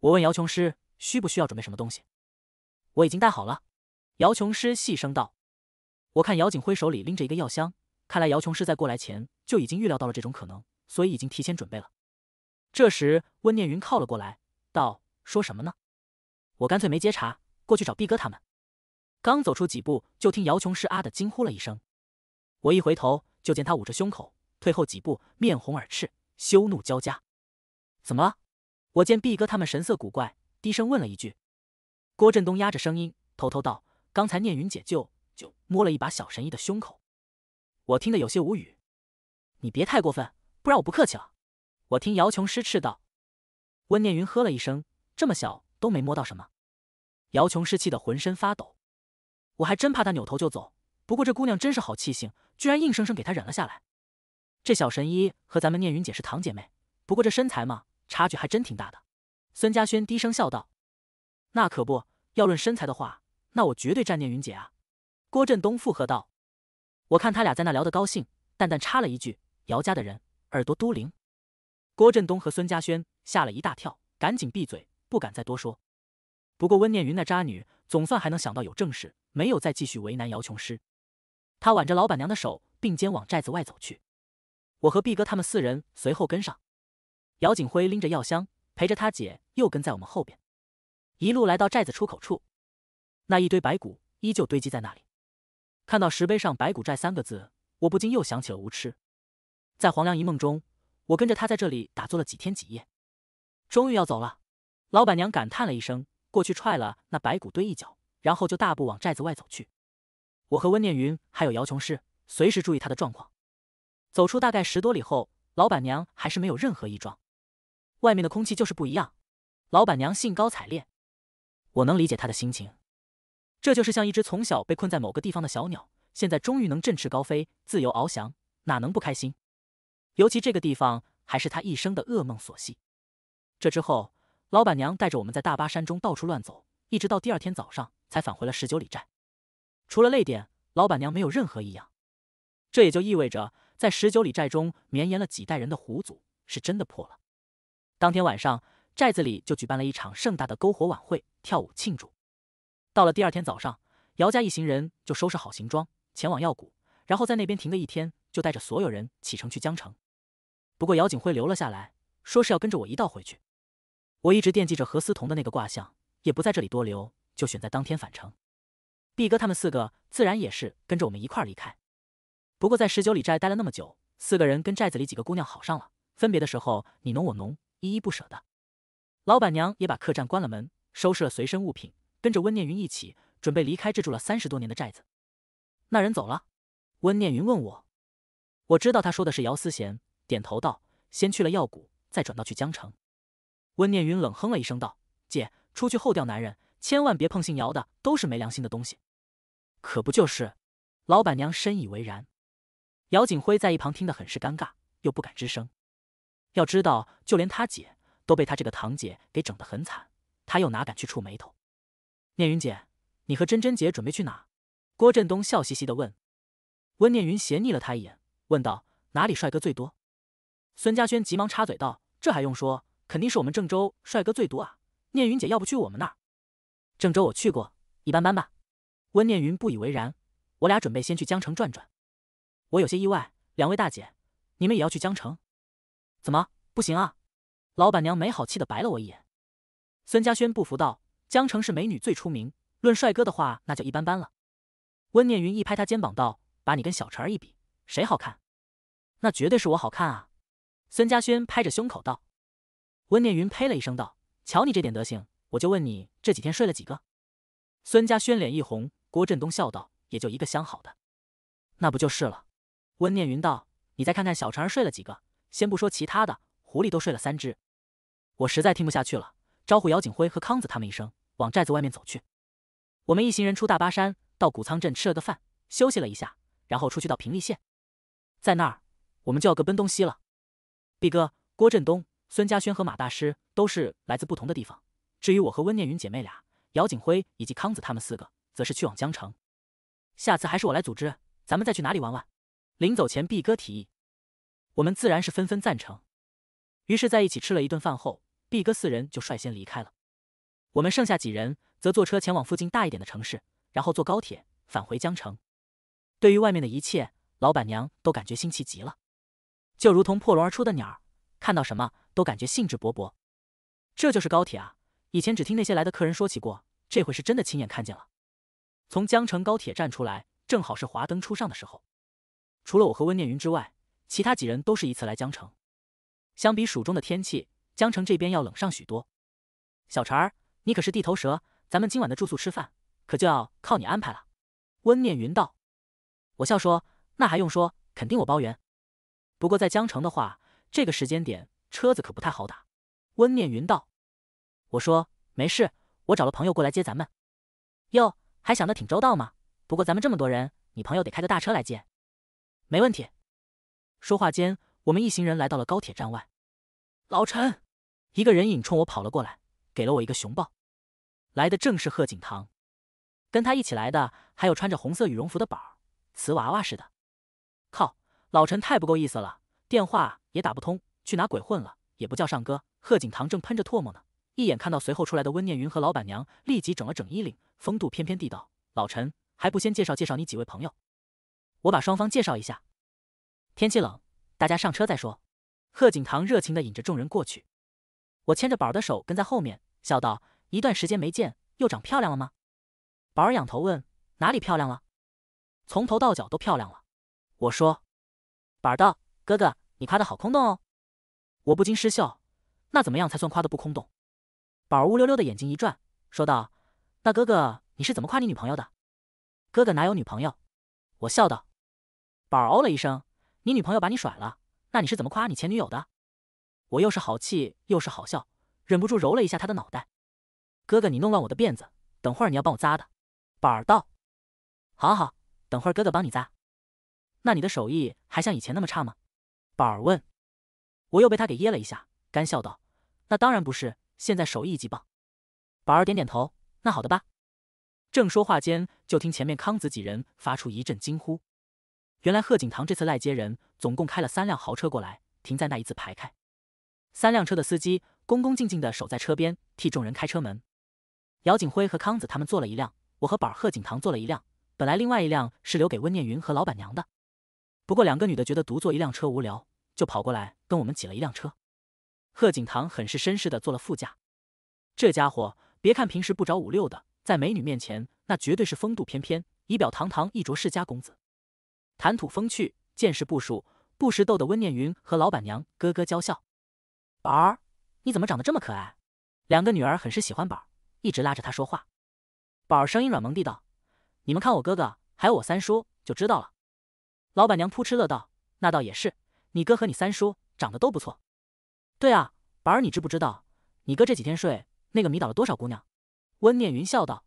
我问姚琼师需不需要准备什么东西，我已经带好了。姚琼师细声道：“我看姚景辉手里拎着一个药箱，看来姚琼师在过来前就已经预料到了这种可能，所以已经提前准备了。”这时，温念云靠了过来，道：“说什么呢？”我干脆没接茬，过去找毕哥他们。刚走出几步，就听姚琼师啊的惊呼了一声。我一回头，就见他捂着胸口，退后几步，面红耳赤。羞怒交加，怎么？我见毕哥他们神色古怪，低声问了一句。郭振东压着声音，偷偷道：“刚才念云姐就就摸了一把小神医的胸口。”我听得有些无语，“你别太过分，不然我不客气了。”我听姚琼师斥道。温念云呵了一声：“这么小都没摸到什么。”姚琼师气得浑身发抖。我还真怕他扭头就走，不过这姑娘真是好气性，居然硬生生给他忍了下来。这小神医和咱们念云姐是堂姐妹，不过这身材嘛，差距还真挺大的。孙嘉轩低声笑道：“那可不要论身材的话，那我绝对占念云姐啊。”郭振东附和道：“我看他俩在那聊得高兴，淡淡插了一句：姚家的人耳朵都灵。”郭振东和孙嘉轩吓了一大跳，赶紧闭嘴，不敢再多说。不过温念云那渣女总算还能想到有正事，没有再继续为难姚琼师。她挽着老板娘的手，并肩往寨子外走去。我和毕哥他们四人随后跟上，姚景辉拎着药箱，陪着他姐又跟在我们后边，一路来到寨子出口处，那一堆白骨依旧堆积在那里。看到石碑上“白骨寨”三个字，我不禁又想起了无痴。在黄粱一梦中，我跟着他在这里打坐了几天几夜，终于要走了。老板娘感叹了一声，过去踹了那白骨堆一脚，然后就大步往寨子外走去。我和温念云还有姚琼师随时注意他的状况。走出大概十多里后，老板娘还是没有任何异状。外面的空气就是不一样。老板娘兴高采烈，我能理解她的心情。这就是像一只从小被困在某个地方的小鸟，现在终于能振翅高飞，自由翱翔，哪能不开心？尤其这个地方还是她一生的噩梦所系。这之后，老板娘带着我们在大巴山中到处乱走，一直到第二天早上才返回了十九里寨。除了泪点，老板娘没有任何异样。这也就意味着。在十九里寨中绵延了几代人的狐族是真的破了。当天晚上，寨子里就举办了一场盛大的篝火晚会，跳舞庆祝。到了第二天早上，姚家一行人就收拾好行装，前往药谷，然后在那边停个一天，就带着所有人启程去江城。不过姚景辉留了下来，说是要跟着我一道回去。我一直惦记着何思彤的那个卦象，也不在这里多留，就选在当天返程。毕哥他们四个自然也是跟着我们一块儿离开。不过在十九里寨待了那么久，四个人跟寨子里几个姑娘好上了。分别的时候，你侬我侬，依依不舍的。老板娘也把客栈关了门，收拾了随身物品，跟着温念云一起准备离开这住了三十多年的寨子。那人走了，温念云问我，我知道他说的是姚思贤，点头道：“先去了药谷，再转道去江城。”温念云冷哼了一声道：“姐，出去后调男人，千万别碰姓姚的，都是没良心的东西。”可不就是？老板娘深以为然。姚景辉在一旁听得很是尴尬，又不敢吱声。要知道，就连他姐都被他这个堂姐给整得很惨，他又哪敢去触眉头？念云姐，你和珍珍姐准备去哪？郭振东笑嘻嘻的问。温念云斜睨了他一眼，问道：“哪里帅哥最多？”孙佳轩急忙插嘴道：“这还用说？肯定是我们郑州帅哥最多啊！念云姐，要不去我们那儿？郑州我去过，一般般吧。”温念云不以为然：“我俩准备先去江城转转。”我有些意外，两位大姐，你们也要去江城？怎么不行啊？老板娘没好气的白了我一眼。孙家轩不服道：“江城是美女最出名，论帅哥的话，那就一般般了。”温念云一拍他肩膀道：“把你跟小陈儿一比，谁好看？”那绝对是我好看啊！孙家轩拍着胸口道。温念云呸了一声道：“瞧你这点德行，我就问你这几天睡了几个？”孙家轩脸一红。郭振东笑道：“也就一个相好的，那不就是了。”温念云道：“你再看看小婵儿睡了几个？先不说其他的，狐狸都睡了三只。”我实在听不下去了，招呼姚景辉和康子他们一声，往寨子外面走去。我们一行人出大巴山，到谷仓镇吃了个饭，休息了一下，然后出去到平利县。在那儿，我们就要各奔东西了。毕哥、郭振东、孙家轩和马大师都是来自不同的地方。至于我和温念云姐妹俩、姚景辉以及康子他们四个，则是去往江城。下次还是我来组织，咱们再去哪里玩玩？临走前，毕哥提议，我们自然是纷纷赞成。于是，在一起吃了一顿饭后，毕哥四人就率先离开了。我们剩下几人则坐车前往附近大一点的城市，然后坐高铁返回江城。对于外面的一切，老板娘都感觉新奇极了，就如同破笼而出的鸟儿，看到什么都感觉兴致勃勃。这就是高铁啊！以前只听那些来的客人说起过，这回是真的亲眼看见了。从江城高铁站出来，正好是华灯初上的时候。除了我和温念云之外，其他几人都是一次来江城。相比蜀中的天气，江城这边要冷上许多。小陈，你可是地头蛇，咱们今晚的住宿、吃饭，可就要靠你安排了。温念云道。我笑说：“那还用说？肯定我包圆。不过在江城的话，这个时间点车子可不太好打。”温念云道。我说：“没事，我找了朋友过来接咱们。哟，还想的挺周到嘛。不过咱们这么多人，你朋友得开个大车来接。”没问题。说话间，我们一行人来到了高铁站外。老陈，一个人影冲我跑了过来，给了我一个熊抱。来的正是贺景堂，跟他一起来的还有穿着红色羽绒服的宝儿，瓷娃娃似的。靠，老陈太不够意思了，电话也打不通，去哪鬼混了？也不叫上哥。贺景堂正喷着唾沫呢，一眼看到随后出来的温念云和老板娘，立即整了整衣领，风度翩翩地道：“老陈，还不先介绍介绍你几位朋友？”我把双方介绍一下，天气冷，大家上车再说。贺景堂热情的引着众人过去，我牵着宝儿的手跟在后面，笑道：“一段时间没见，又长漂亮了吗？”宝儿仰头问：“哪里漂亮了？”从头到脚都漂亮了。我说：“宝儿道，哥哥，你夸的好空洞哦。”我不禁失笑：“那怎么样才算夸的不空洞？”宝儿乌溜溜的眼睛一转，说道：“那哥哥你是怎么夸你女朋友的？”哥哥哪有女朋友？我笑道。宝儿哦了一声：“你女朋友把你甩了，那你是怎么夸你前女友的？”我又是好气又是好笑，忍不住揉了一下他的脑袋。“哥哥，你弄乱我的辫子，等会儿你要帮我扎的。”宝儿道。“好好，等会儿哥哥帮你扎。”“那你的手艺还像以前那么差吗？”宝儿问。我又被他给噎了一下，干笑道：“那当然不是，现在手艺一级棒。”宝儿点点头：“那好的吧。”正说话间，就听前面康子几人发出一阵惊呼。原来贺景堂这次来接人，总共开了三辆豪车过来，停在那一字排开。三辆车的司机恭恭敬敬的守在车边，替众人开车门。姚景辉和康子他们坐了一辆，我和宝儿贺景堂坐了一辆。本来另外一辆是留给温念云和老板娘的，不过两个女的觉得独坐一辆车无聊，就跑过来跟我们挤了一辆车。贺景堂很是绅士的坐了副驾。这家伙别看平时不着五六的，在美女面前那绝对是风度翩翩，仪表堂堂，一着世家公子。谈吐风趣，见识不熟，不时逗得温念云和老板娘咯咯娇笑。宝儿，你怎么长得这么可爱？两个女儿很是喜欢宝儿，一直拉着他说话。宝儿声音软萌地道：“你们看我哥哥，还有我三叔，就知道了。”老板娘扑哧乐道：“那倒也是，你哥和你三叔长得都不错。”“对啊，宝儿，你知不知道，你哥这几天睡那个迷倒了多少姑娘？”温念云笑道。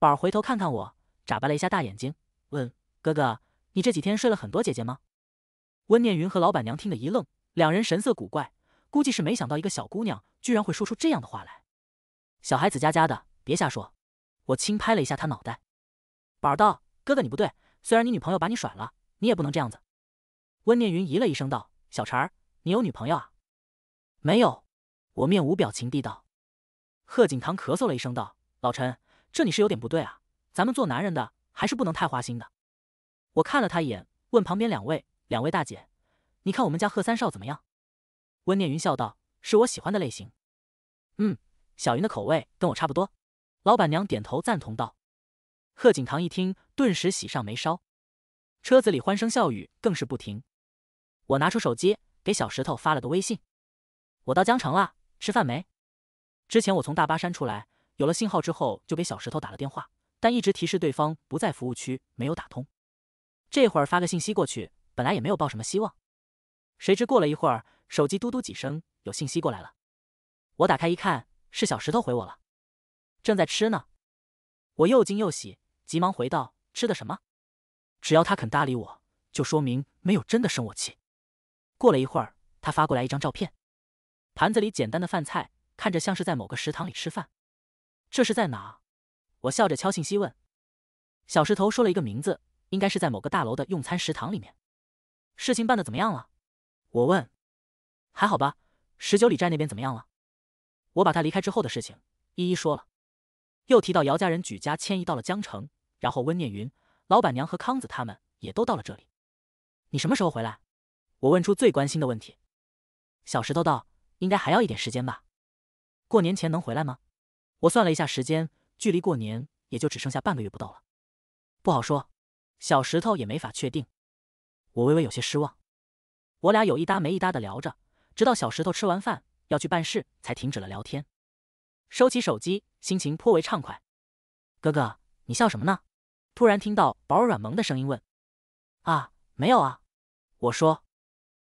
宝儿回头看看我，眨巴了一下大眼睛，问：“哥哥。”你这几天睡了很多姐姐吗？温念云和老板娘听得一愣，两人神色古怪，估计是没想到一个小姑娘居然会说出这样的话来。小孩子家家的，别瞎说。我轻拍了一下他脑袋。宝儿道：“哥哥你不对，虽然你女朋友把你甩了，你也不能这样子。”温念云咦了一声道：“小陈，你有女朋友啊？”“没有。”我面无表情地道。贺景堂咳嗽了一声道：“老陈，这你是有点不对啊。咱们做男人的还是不能太花心的。”我看了他一眼，问旁边两位两位大姐：“你看我们家贺三少怎么样？”温念云笑道：“是我喜欢的类型。”“嗯，小云的口味跟我差不多。”老板娘点头赞同道。贺锦堂一听，顿时喜上眉梢，车子里欢声笑语更是不停。我拿出手机给小石头发了个微信：“我到江城了，吃饭没？”之前我从大巴山出来，有了信号之后就给小石头打了电话，但一直提示对方不在服务区，没有打通。这会儿发个信息过去，本来也没有抱什么希望，谁知过了一会儿，手机嘟嘟几声，有信息过来了。我打开一看，是小石头回我了，正在吃呢。我又惊又喜，急忙回道：“吃的什么？”只要他肯搭理我，就说明没有真的生我气。过了一会儿，他发过来一张照片，盘子里简单的饭菜，看着像是在某个食堂里吃饭。这是在哪？我笑着敲信息问。小石头说了一个名字。应该是在某个大楼的用餐食堂里面。事情办的怎么样了？我问。还好吧。十九里寨那边怎么样了？我把他离开之后的事情一一说了，又提到姚家人举家迁移到了江城，然后温念云、老板娘和康子他们也都到了这里。你什么时候回来？我问出最关心的问题。小石头道：“应该还要一点时间吧。过年前能回来吗？”我算了一下时间，距离过年也就只剩下半个月不到了，不好说。小石头也没法确定，我微微有些失望。我俩有一搭没一搭的聊着，直到小石头吃完饭要去办事，才停止了聊天，收起手机，心情颇为畅快。哥哥，你笑什么呢？突然听到宝儿软萌的声音问。啊，没有啊，我说。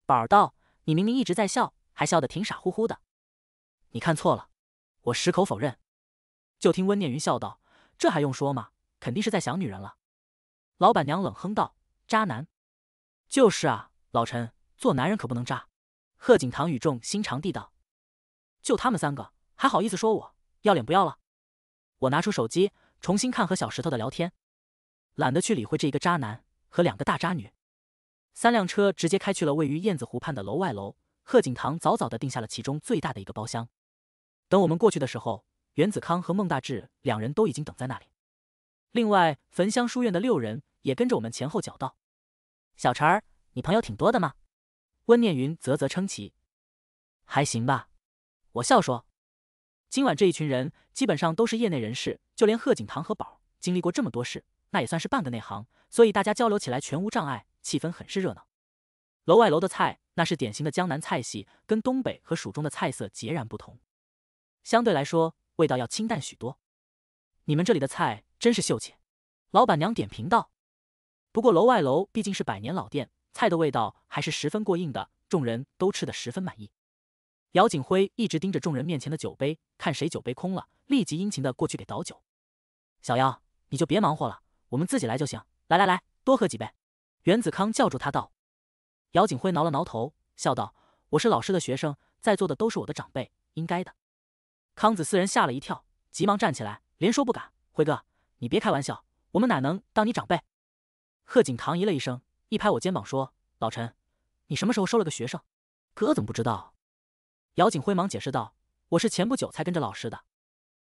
宝儿道，你明明一直在笑，还笑得挺傻乎乎的。你看错了，我矢口否认。就听温念云笑道：“这还用说吗？肯定是在想女人了。”老板娘冷哼道：“渣男，就是啊，老陈做男人可不能渣。”贺景堂语重心长地道：“就他们三个，还好意思说我，要脸不要了？”我拿出手机重新看和小石头的聊天，懒得去理会这一个渣男和两个大渣女。三辆车直接开去了位于燕子湖畔的楼外楼。贺景堂早早的定下了其中最大的一个包厢。等我们过去的时候，袁子康和孟大志两人都已经等在那里。另外，焚香书院的六人。也跟着我们前后脚道：“小陈儿，你朋友挺多的吗？”温念云啧啧称奇：“还行吧。”我笑说：“今晚这一群人基本上都是业内人士，就连贺景堂和宝经历过这么多事，那也算是半个内行，所以大家交流起来全无障碍，气氛很是热闹。”楼外楼的菜那是典型的江南菜系，跟东北和蜀中的菜色截然不同，相对来说味道要清淡许多。你们这里的菜真是秀气。”老板娘点评道。不过，楼外楼毕竟是百年老店，菜的味道还是十分过硬的。众人都吃得十分满意。姚景辉一直盯着众人面前的酒杯，看谁酒杯空了，立即殷勤的过去给倒酒。小妖，你就别忙活了，我们自己来就行。来来来，多喝几杯。袁子康叫住他道。姚景辉挠了挠头，笑道：“我是老师的学生，在座的都是我的长辈，应该的。”康子四人吓了一跳，急忙站起来，连说不敢。辉哥，你别开玩笑，我们哪能当你长辈？贺景堂咦了一声，一拍我肩膀说：“老陈，你什么时候收了个学生？哥怎么不知道？”姚景辉忙解释道：“我是前不久才跟着老师的。”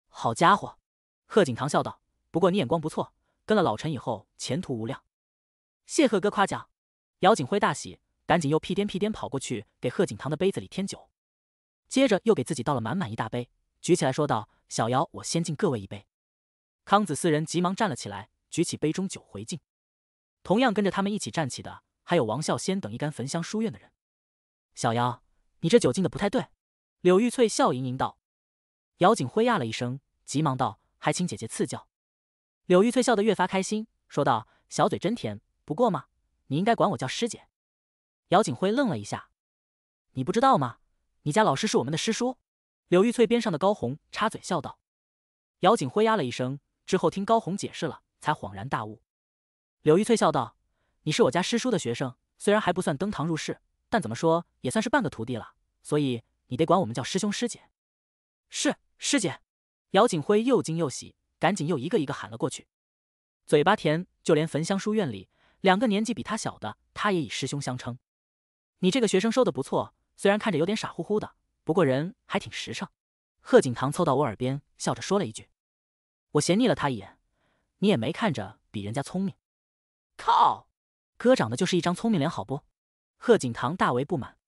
好家伙，贺景堂笑道：“不过你眼光不错，跟了老陈以后前途无量。”谢贺哥夸奖，姚景辉大喜，赶紧又屁颠屁颠跑过去给贺景堂的杯子里添酒，接着又给自己倒了满满一大杯，举起来说道：“小姚，我先敬各位一杯。”康子四人急忙站了起来，举起杯中酒回敬。同样跟着他们一起站起的，还有王孝先等一干焚香书院的人。小妖，你这酒敬的不太对。”柳玉翠笑盈盈道。姚景辉呀了一声，急忙道：“还请姐姐赐教。”柳玉翠笑得越发开心，说道：“小嘴真甜，不过嘛，你应该管我叫师姐。”姚景辉愣了一下，“你不知道吗？你家老师是我们的师叔。”柳玉翠边上的高红插嘴笑道。姚景辉呀了一声，之后听高红解释了，才恍然大悟。柳玉翠笑道：“你是我家师叔的学生，虽然还不算登堂入室，但怎么说也算是半个徒弟了。所以你得管我们叫师兄师姐。”“是师姐。”姚景辉又惊又喜，赶紧又一个一个喊了过去，嘴巴甜。就连焚香书院里两个年纪比他小的，他也以师兄相称。“你这个学生收的不错，虽然看着有点傻乎乎的，不过人还挺实诚。”贺景棠凑到我耳边笑着说了一句。我斜睨了他一眼，“你也没看着比人家聪明。”靠，哥长得就是一张聪明脸，好不？贺景堂大为不满。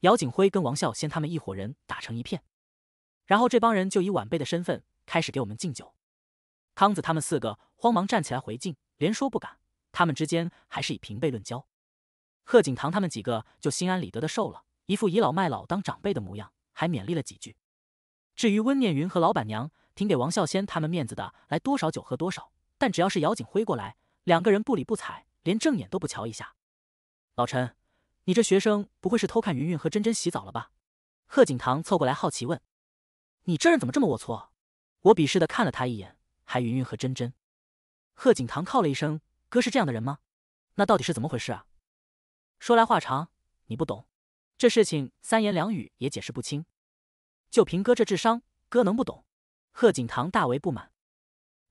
姚景辉跟王孝先他们一伙人打成一片，然后这帮人就以晚辈的身份开始给我们敬酒。康子他们四个慌忙站起来回敬，连说不敢。他们之间还是以平辈论交。贺景堂他们几个就心安理得的受了，一副倚老卖老当长辈的模样，还勉励了几句。至于温念云和老板娘，挺给王孝先他们面子的，来多少酒喝多少。但只要是姚景辉过来。两个人不理不睬，连正眼都不瞧一下。老陈，你这学生不会是偷看云云和珍珍洗澡了吧？贺景棠凑过来好奇问：“你这人怎么这么龌龊？”我鄙视的看了他一眼。还云云和珍珍？贺景棠靠了一声：“哥是这样的人吗？那到底是怎么回事啊？”说来话长，你不懂，这事情三言两语也解释不清。就凭哥这智商，哥能不懂？贺景棠大为不满。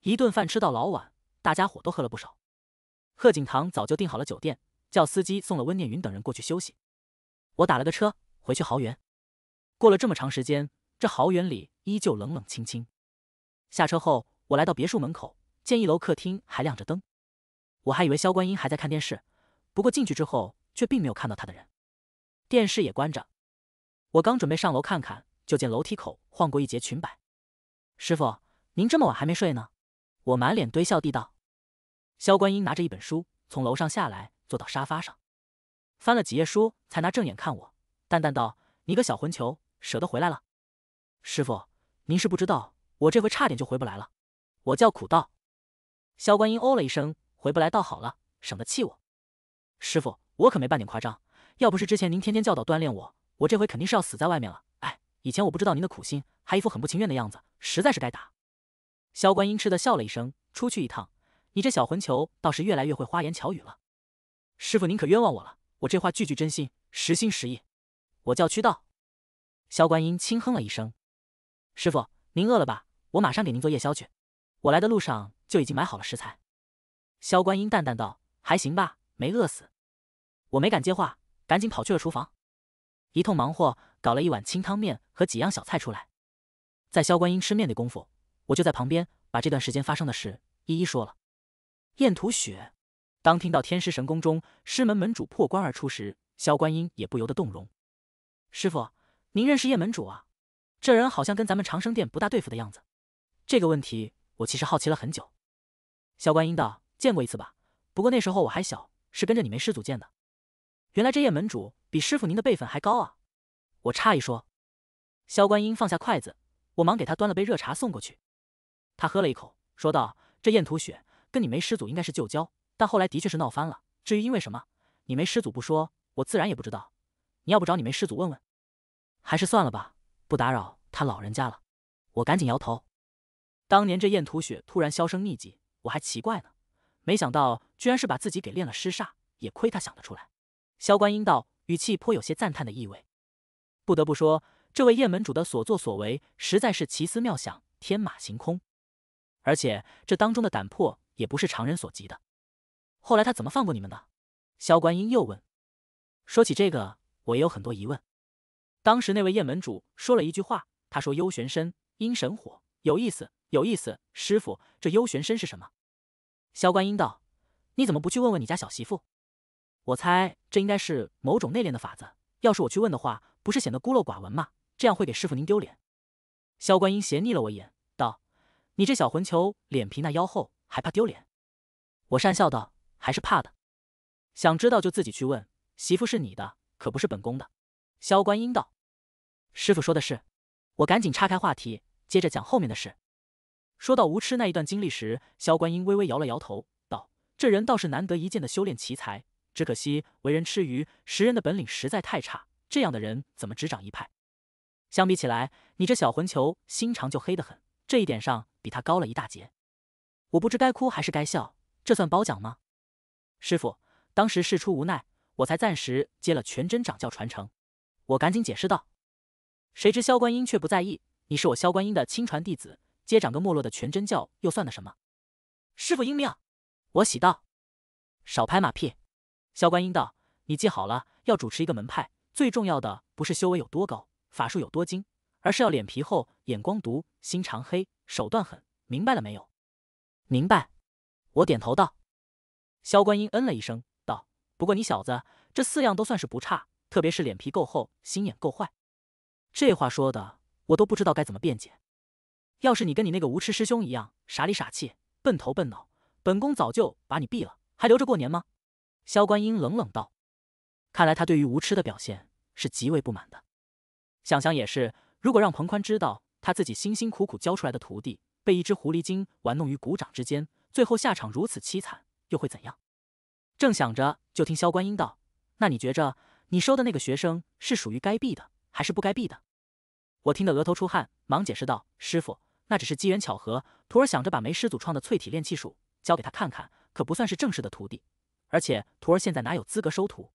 一顿饭吃到老晚，大家伙都喝了不少。贺景堂早就订好了酒店，叫司机送了温念云等人过去休息。我打了个车回去豪园。过了这么长时间，这豪园里依旧冷冷清清。下车后，我来到别墅门口，见一楼客厅还亮着灯，我还以为萧观音还在看电视，不过进去之后却并没有看到他的人，电视也关着。我刚准备上楼看看，就见楼梯口晃过一截裙摆。师傅，您这么晚还没睡呢？我满脸堆笑地道。萧观音拿着一本书从楼上下来，坐到沙发上，翻了几页书，才拿正眼看我，淡淡道：“你个小混球，舍得回来了？”师傅，您是不知道，我这回差点就回不来了。我叫苦道。萧观音哦了一声：“回不来倒好了，省得气我。”师傅，我可没半点夸张。要不是之前您天天教导锻炼我，我这回肯定是要死在外面了。哎，以前我不知道您的苦心，还一副很不情愿的样子，实在是该打。萧观音嗤的笑了一声：“出去一趟。”你这小混球倒是越来越会花言巧语了，师傅您可冤枉我了，我这话句句真心，实心实意。我叫屈道，萧观音轻哼了一声。师傅您饿了吧？我马上给您做夜宵去。我来的路上就已经买好了食材。萧观音淡淡道：“还行吧，没饿死。”我没敢接话，赶紧跑去了厨房，一通忙活，搞了一碗清汤面和几样小菜出来。在萧观音吃面的功夫，我就在旁边把这段时间发生的事一一说了。燕屠雪，当听到天师神宫中师门门主破关而出时，萧观音也不由得动容。师傅，您认识燕门主啊？这人好像跟咱们长生殿不大对付的样子。这个问题我其实好奇了很久。萧观音道：“见过一次吧，不过那时候我还小，是跟着你没师祖见的。原来这燕门主比师傅您的辈分还高啊！”我诧异说。萧观音放下筷子，我忙给他端了杯热茶送过去。他喝了一口，说道：“这燕屠雪。”跟你没师祖应该是旧交，但后来的确是闹翻了。至于因为什么，你没师祖不说，我自然也不知道。你要不找你没师祖问问，还是算了吧，不打扰他老人家了。我赶紧摇头。当年这燕屠雪突然销声匿迹，我还奇怪呢，没想到居然是把自己给练了尸煞。也亏他想得出来。萧观音道，语气颇有些赞叹的意味。不得不说，这位燕门主的所作所为实在是奇思妙想、天马行空，而且这当中的胆魄。也不是常人所及的。后来他怎么放过你们的？萧观音又问。说起这个，我也有很多疑问。当时那位雁门主说了一句话，他说：“幽玄身，阴神火，有意思，有意思。”师傅，这幽玄身是什么？萧观音道：“你怎么不去问问你家小媳妇？我猜这应该是某种内敛的法子。要是我去问的话，不是显得孤陋寡闻吗？这样会给师傅您丢脸。”萧观音斜睨了我一眼，道：“你这小混球，脸皮那妖厚。”还怕丢脸？我讪笑道：“还是怕的。想知道就自己去问。媳妇是你的，可不是本宫的。”萧观音道：“师傅说的是。”我赶紧岔开话题，接着讲后面的事。说到无痴那一段经历时，萧观音微微摇了摇头，道：“这人倒是难得一见的修炼奇才，只可惜为人痴愚，识人的本领实在太差。这样的人怎么执掌一派？相比起来，你这小混球心肠就黑得很，这一点上比他高了一大截。”我不知该哭还是该笑，这算褒奖吗？师傅，当时事出无奈，我才暂时接了全真掌教传承。我赶紧解释道。谁知萧观音却不在意，你是我萧观音的亲传弟子，接掌个没落的全真教又算得什么？师傅英明！我喜道。少拍马屁！萧观音道，你记好了，要主持一个门派，最重要的不是修为有多高，法术有多精，而是要脸皮厚，眼光毒，心肠黑，手段狠，明白了没有？明白，我点头道。萧观音嗯了一声，道：“不过你小子这四样都算是不差，特别是脸皮够厚，心眼够坏。”这话说的我都不知道该怎么辩解。要是你跟你那个无痴师兄一样傻里傻气、笨头笨脑，本宫早就把你毙了，还留着过年吗？”萧观音冷冷道。看来他对于无痴的表现是极为不满的。想想也是，如果让彭宽知道他自己辛辛苦苦教出来的徒弟。被一只狐狸精玩弄于股掌之间，最后下场如此凄惨，又会怎样？正想着，就听萧观音道：“那你觉着你收的那个学生是属于该毙的，还是不该毙的？”我听得额头出汗，忙解释道：“师傅，那只是机缘巧合，徒儿想着把梅师祖创的淬体炼气术交给他看看，可不算是正式的徒弟。而且徒儿现在哪有资格收徒？”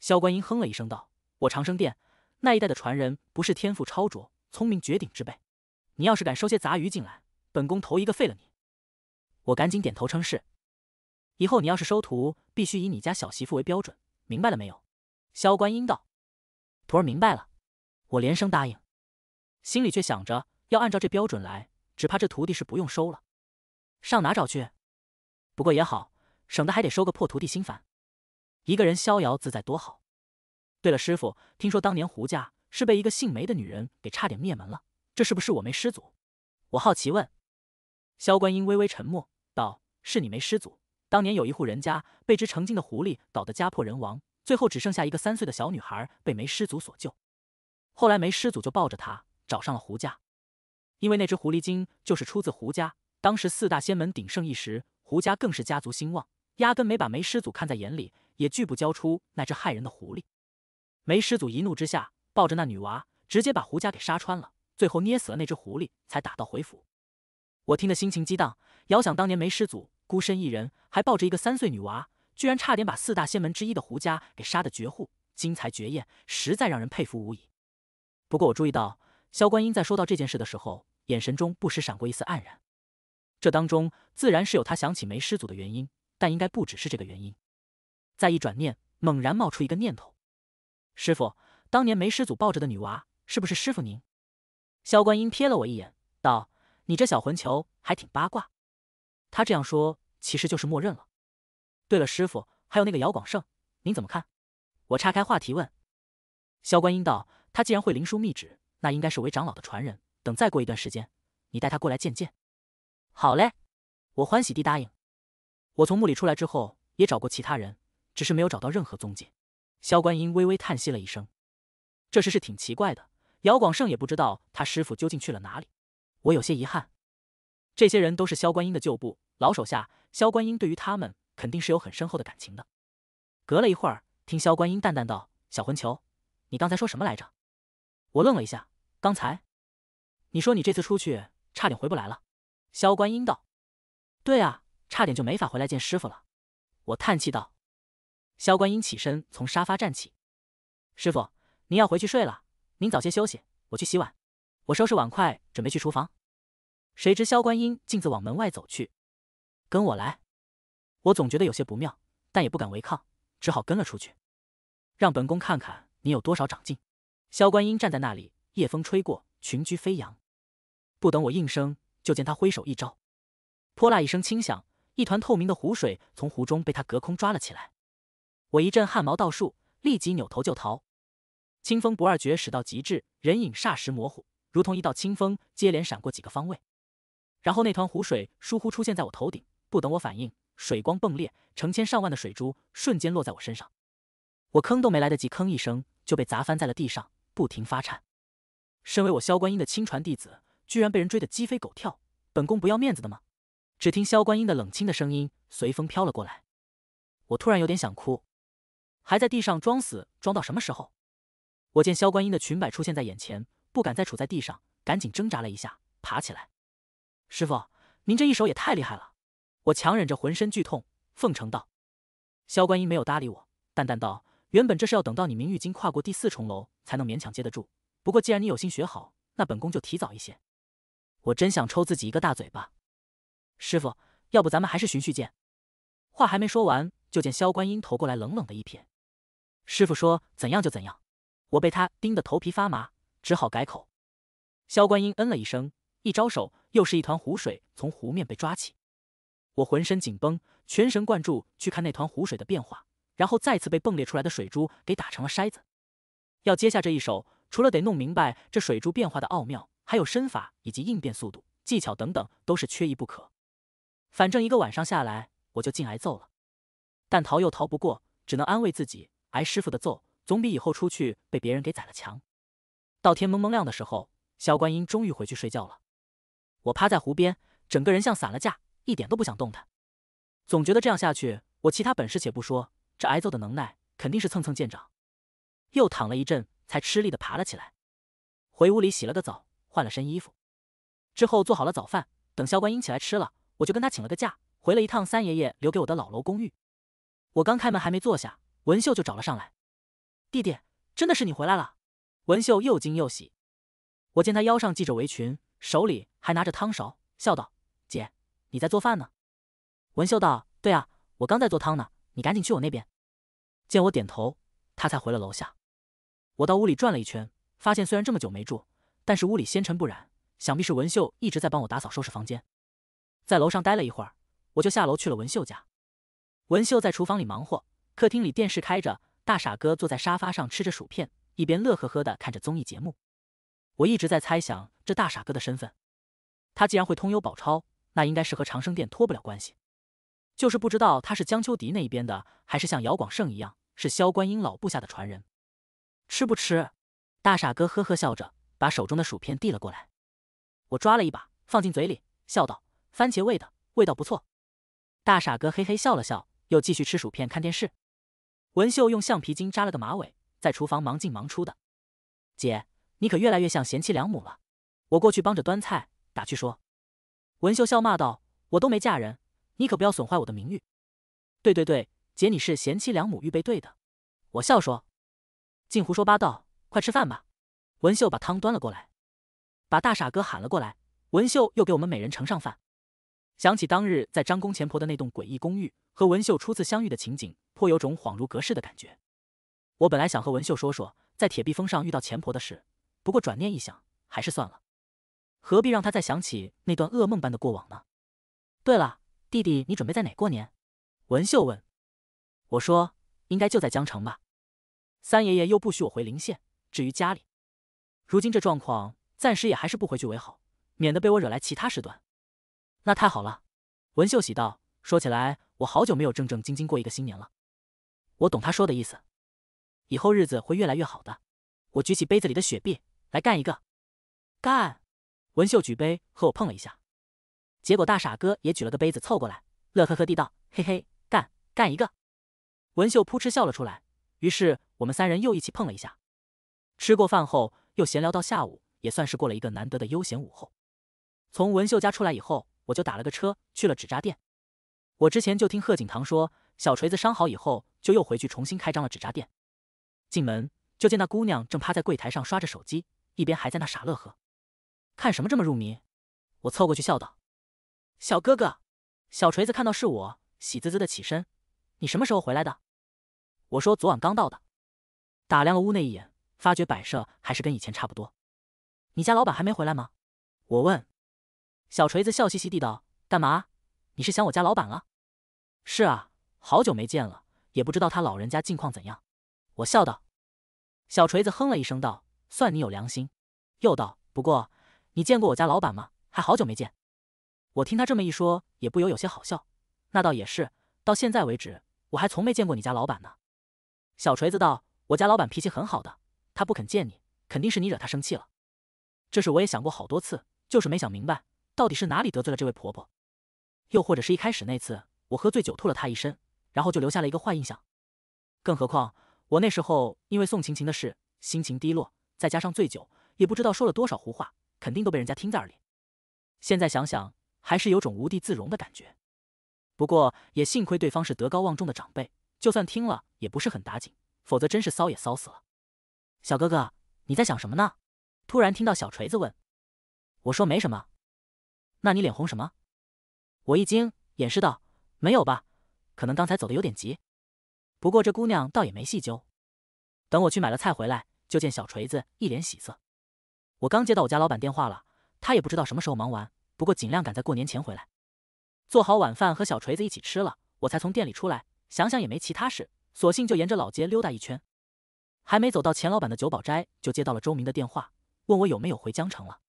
萧观音哼了一声道：“我长生殿那一代的传人，不是天赋超卓、聪明绝顶之辈，你要是敢收些杂鱼进来。”本宫头一个废了你，我赶紧点头称是。以后你要是收徒，必须以你家小媳妇为标准，明白了没有？萧观音道：“徒儿明白了。”我连声答应，心里却想着要按照这标准来，只怕这徒弟是不用收了，上哪找去？不过也好，省得还得收个破徒弟心烦，一个人逍遥自在多好。对了，师傅，听说当年胡家是被一个姓梅的女人给差点灭门了，这是不是我没师祖？我好奇问。萧观音微微沉默道：“是你没师祖。当年有一户人家被只成精的狐狸搞得家破人亡，最后只剩下一个三岁的小女孩被没师祖所救。后来没师祖就抱着她找上了胡家，因为那只狐狸精就是出自胡家。当时四大仙门鼎盛一时，胡家更是家族兴旺，压根没把没师祖看在眼里，也拒不交出那只害人的狐狸。没师祖一怒之下，抱着那女娃，直接把胡家给杀穿了，最后捏死了那只狐狸，才打道回府。”我听得心情激荡，遥想当年梅师祖孤身一人，还抱着一个三岁女娃，居然差点把四大仙门之一的胡家给杀的绝户，精彩绝艳，实在让人佩服无已。不过我注意到，萧观音在说到这件事的时候，眼神中不时闪过一丝黯然。这当中自然是有他想起梅师祖的原因，但应该不只是这个原因。再一转念，猛然冒出一个念头：师傅，当年梅师祖抱着的女娃，是不是师傅您？萧观音瞥了我一眼，道。你这小混球还挺八卦，他这样说其实就是默认了。对了，师傅，还有那个姚广胜，您怎么看？我岔开话题问。萧观音道：“他既然会灵书秘旨，那应该是韦长老的传人。等再过一段时间，你带他过来见见。”好嘞，我欢喜地答应。我从墓里出来之后，也找过其他人，只是没有找到任何踪迹。萧观音微微叹息了一声：“这事是挺奇怪的。姚广胜也不知道他师傅究竟去了哪里。”我有些遗憾，这些人都是萧观音的旧部、老手下。萧观音对于他们肯定是有很深厚的感情的。隔了一会儿，听萧观音淡淡道：“小混球，你刚才说什么来着？”我愣了一下，刚才你说你这次出去差点回不来了。萧观音道：“对啊，差点就没法回来见师傅了。”我叹气道。萧观音起身从沙发站起：“师傅，您要回去睡了，您早些休息，我去洗碗。”我收拾碗筷，准备去厨房，谁知萧观音径自往门外走去。跟我来！我总觉得有些不妙，但也不敢违抗，只好跟了出去。让本宫看看你有多少长进！萧观音站在那里，夜风吹过，裙裾飞扬。不等我应声，就见他挥手一招，泼辣一声轻响，一团透明的湖水从湖中被他隔空抓了起来。我一阵汗毛倒竖，立即扭头就逃。清风不二绝使到极致，人影霎时模糊。如同一道清风，接连闪过几个方位，然后那团湖水倏忽出现在我头顶。不等我反应，水光迸裂，成千上万的水珠瞬间落在我身上。我吭都没来得及吭一声，就被砸翻在了地上，不停发颤。身为我萧观音的亲传弟子，居然被人追得鸡飞狗跳，本宫不要面子的吗？只听萧观音的冷清的声音随风飘了过来，我突然有点想哭，还在地上装死装到什么时候？我见萧观音的裙摆出现在眼前。不敢再杵在地上，赶紧挣扎了一下，爬起来。师傅，您这一手也太厉害了！我强忍着浑身剧痛，奉承道。萧观音没有搭理我，淡淡道：“原本这是要等到你明玉经跨过第四重楼才能勉强接得住，不过既然你有心学好，那本宫就提早一些。”我真想抽自己一个大嘴巴。师傅，要不咱们还是循序渐？话还没说完，就见萧观音投过来冷冷的一瞥。师傅说怎样就怎样，我被他盯得头皮发麻。只好改口。萧观音嗯了一声，一招手，又是一团湖水从湖面被抓起。我浑身紧绷，全神贯注去看那团湖水的变化，然后再次被迸裂出来的水珠给打成了筛子。要接下这一手，除了得弄明白这水珠变化的奥妙，还有身法以及应变速度、技巧等等，都是缺一不可。反正一个晚上下来，我就净挨揍了，但逃又逃不过，只能安慰自己：挨师傅的揍，总比以后出去被别人给宰了强。到天蒙蒙亮的时候，萧观音终于回去睡觉了。我趴在湖边，整个人像散了架，一点都不想动弹。总觉得这样下去，我其他本事且不说，这挨揍的能耐肯定是蹭蹭见长。又躺了一阵，才吃力的爬了起来，回屋里洗了个澡，换了身衣服，之后做好了早饭，等萧观音起来吃了，我就跟他请了个假，回了一趟三爷爷留给我的老楼公寓。我刚开门还没坐下，文秀就找了上来：“弟弟，真的是你回来了。”文秀又惊又喜，我见她腰上系着围裙，手里还拿着汤勺，笑道：“姐，你在做饭呢？”文秀道：“对啊，我刚在做汤呢，你赶紧去我那边。”见我点头，她才回了楼下。我到屋里转了一圈，发现虽然这么久没住，但是屋里纤尘不染，想必是文秀一直在帮我打扫收拾房间。在楼上待了一会儿，我就下楼去了文秀家。文秀在厨房里忙活，客厅里电视开着，大傻哥坐在沙发上吃着薯片。一边乐呵呵的看着综艺节目，我一直在猜想这大傻哥的身份。他既然会通幽宝钞，那应该是和长生殿脱不了关系。就是不知道他是江秋迪那一边的，还是像姚广胜一样是萧观音老部下的传人。吃不吃？大傻哥呵呵笑着，把手中的薯片递了过来。我抓了一把放进嘴里，笑道：“番茄味的，味道不错。”大傻哥嘿嘿笑了笑，又继续吃薯片看电视。文秀用橡皮筋扎了个马尾。在厨房忙进忙出的，姐，你可越来越像贤妻良母了。我过去帮着端菜，打趣说：“文秀笑骂道，我都没嫁人，你可不要损坏我的名誉。”“对对对，姐你是贤妻良母预备队的。”我笑说：“净胡说八道，快吃饭吧。”文秀把汤端了过来，把大傻哥喊了过来，文秀又给我们每人盛上饭。想起当日，在张公前婆的那栋诡异公寓和文秀初次相遇的情景，颇有种恍如隔世的感觉。我本来想和文秀说说在铁壁峰上遇到钱婆的事，不过转念一想，还是算了，何必让他再想起那段噩梦般的过往呢？对了，弟弟，你准备在哪过年？文秀问。我说，应该就在江城吧。三爷爷又不许我回临县，至于家里，如今这状况，暂时也还是不回去为好，免得被我惹来其他事端。那太好了，文秀喜道。说起来，我好久没有正正经经过一个新年了。我懂他说的意思。以后日子会越来越好的，我举起杯子里的雪碧来干一个，干！文秀举杯和我碰了一下，结果大傻哥也举了个杯子凑过来，乐呵呵地道：“嘿嘿，干干一个！”文秀扑哧笑了出来，于是我们三人又一起碰了一下。吃过饭后，又闲聊到下午，也算是过了一个难得的悠闲午后。从文秀家出来以后，我就打了个车去了纸扎店。我之前就听贺景堂说，小锤子伤好以后，就又回去重新开张了纸扎店。进门就见那姑娘正趴在柜台上刷着手机，一边还在那傻乐呵。看什么这么入迷？我凑过去笑道：“小哥哥，小锤子。”看到是我，喜滋滋的起身。你什么时候回来的？我说昨晚刚到的。打量了屋内一眼，发觉摆设还是跟以前差不多。你家老板还没回来吗？我问。小锤子笑嘻嘻地道：“干嘛？你是想我家老板了？”“是啊，好久没见了，也不知道他老人家近况怎样。”我笑道。小锤子哼了一声，道：“算你有良心。”又道：“不过你见过我家老板吗？还好久没见。”我听他这么一说，也不由有些好笑。那倒也是，到现在为止，我还从没见过你家老板呢。小锤子道：“我家老板脾气很好的，他不肯见你，肯定是你惹他生气了。这事我也想过好多次，就是没想明白，到底是哪里得罪了这位婆婆，又或者是一开始那次我喝醉酒吐了他一身，然后就留下了一个坏印象。更何况……”我那时候因为宋晴晴的事心情低落，再加上醉酒，也不知道说了多少胡话，肯定都被人家听在耳里。现在想想还是有种无地自容的感觉。不过也幸亏对方是德高望重的长辈，就算听了也不是很打紧，否则真是骚也骚死了。小哥哥，你在想什么呢？突然听到小锤子问，我说没什么。那你脸红什么？我一惊，掩饰道：“没有吧，可能刚才走的有点急。”不过这姑娘倒也没细究，等我去买了菜回来，就见小锤子一脸喜色。我刚接到我家老板电话了，他也不知道什么时候忙完，不过尽量赶在过年前回来。做好晚饭和小锤子一起吃了，我才从店里出来。想想也没其他事，索性就沿着老街溜达一圈。还没走到钱老板的九宝斋，就接到了周明的电话，问我有没有回江城了。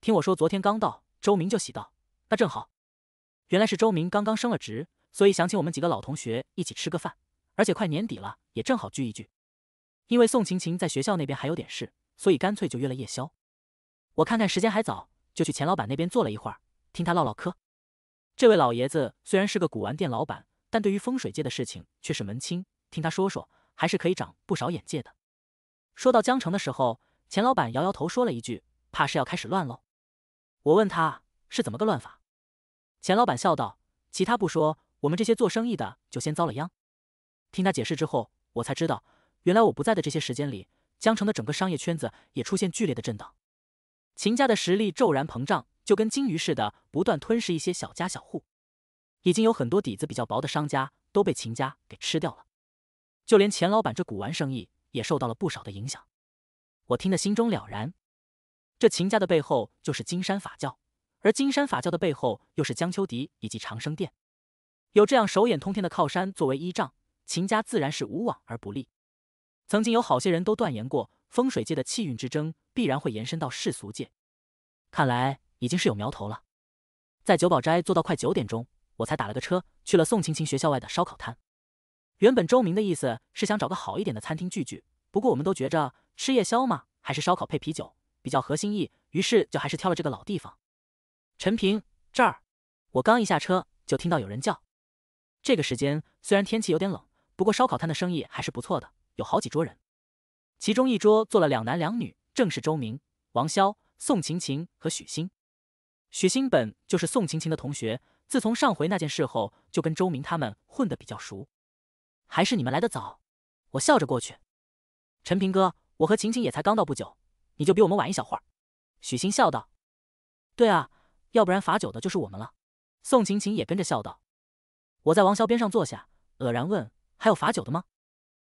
听我说昨天刚到，周明就喜道：“那正好。”原来是周明刚刚升了职，所以想请我们几个老同学一起吃个饭。而且快年底了，也正好聚一聚。因为宋晴晴在学校那边还有点事，所以干脆就约了夜宵。我看看时间还早，就去钱老板那边坐了一会儿，听他唠唠嗑。这位老爷子虽然是个古玩店老板，但对于风水界的事情却是门清，听他说说，还是可以长不少眼界的。说到江城的时候，钱老板摇摇头，说了一句：“怕是要开始乱喽。”我问他是怎么个乱法，钱老板笑道：“其他不说，我们这些做生意的就先遭了殃。”听他解释之后，我才知道，原来我不在的这些时间里，江城的整个商业圈子也出现剧烈的震荡，秦家的实力骤然膨胀，就跟鲸鱼似的，不断吞噬一些小家小户，已经有很多底子比较薄的商家都被秦家给吃掉了，就连钱老板这古玩生意也受到了不少的影响。我听得心中了然，这秦家的背后就是金山法教，而金山法教的背后又是江秋迪以及长生殿，有这样手眼通天的靠山作为依仗。秦家自然是无往而不利。曾经有好些人都断言过，风水界的气运之争必然会延伸到世俗界。看来已经是有苗头了。在九宝斋坐到快九点钟，我才打了个车去了宋晴晴学校外的烧烤摊。原本周明的意思是想找个好一点的餐厅聚聚，不过我们都觉着吃夜宵嘛，还是烧烤配啤酒比较合心意，于是就还是挑了这个老地方。陈平，这儿！我刚一下车就听到有人叫。这个时间虽然天气有点冷。不过烧烤摊的生意还是不错的，有好几桌人。其中一桌坐了两男两女，正是周明、王潇、宋晴晴和许昕。许昕本就是宋晴晴的同学，自从上回那件事后，就跟周明他们混得比较熟。还是你们来的早，我笑着过去。陈平哥，我和晴晴也才刚到不久，你就比我们晚一小会儿。许昕笑道：“对啊，要不然罚酒的就是我们了。”宋晴晴也跟着笑道：“我在王潇边上坐下，愕然问。”还有罚酒的吗？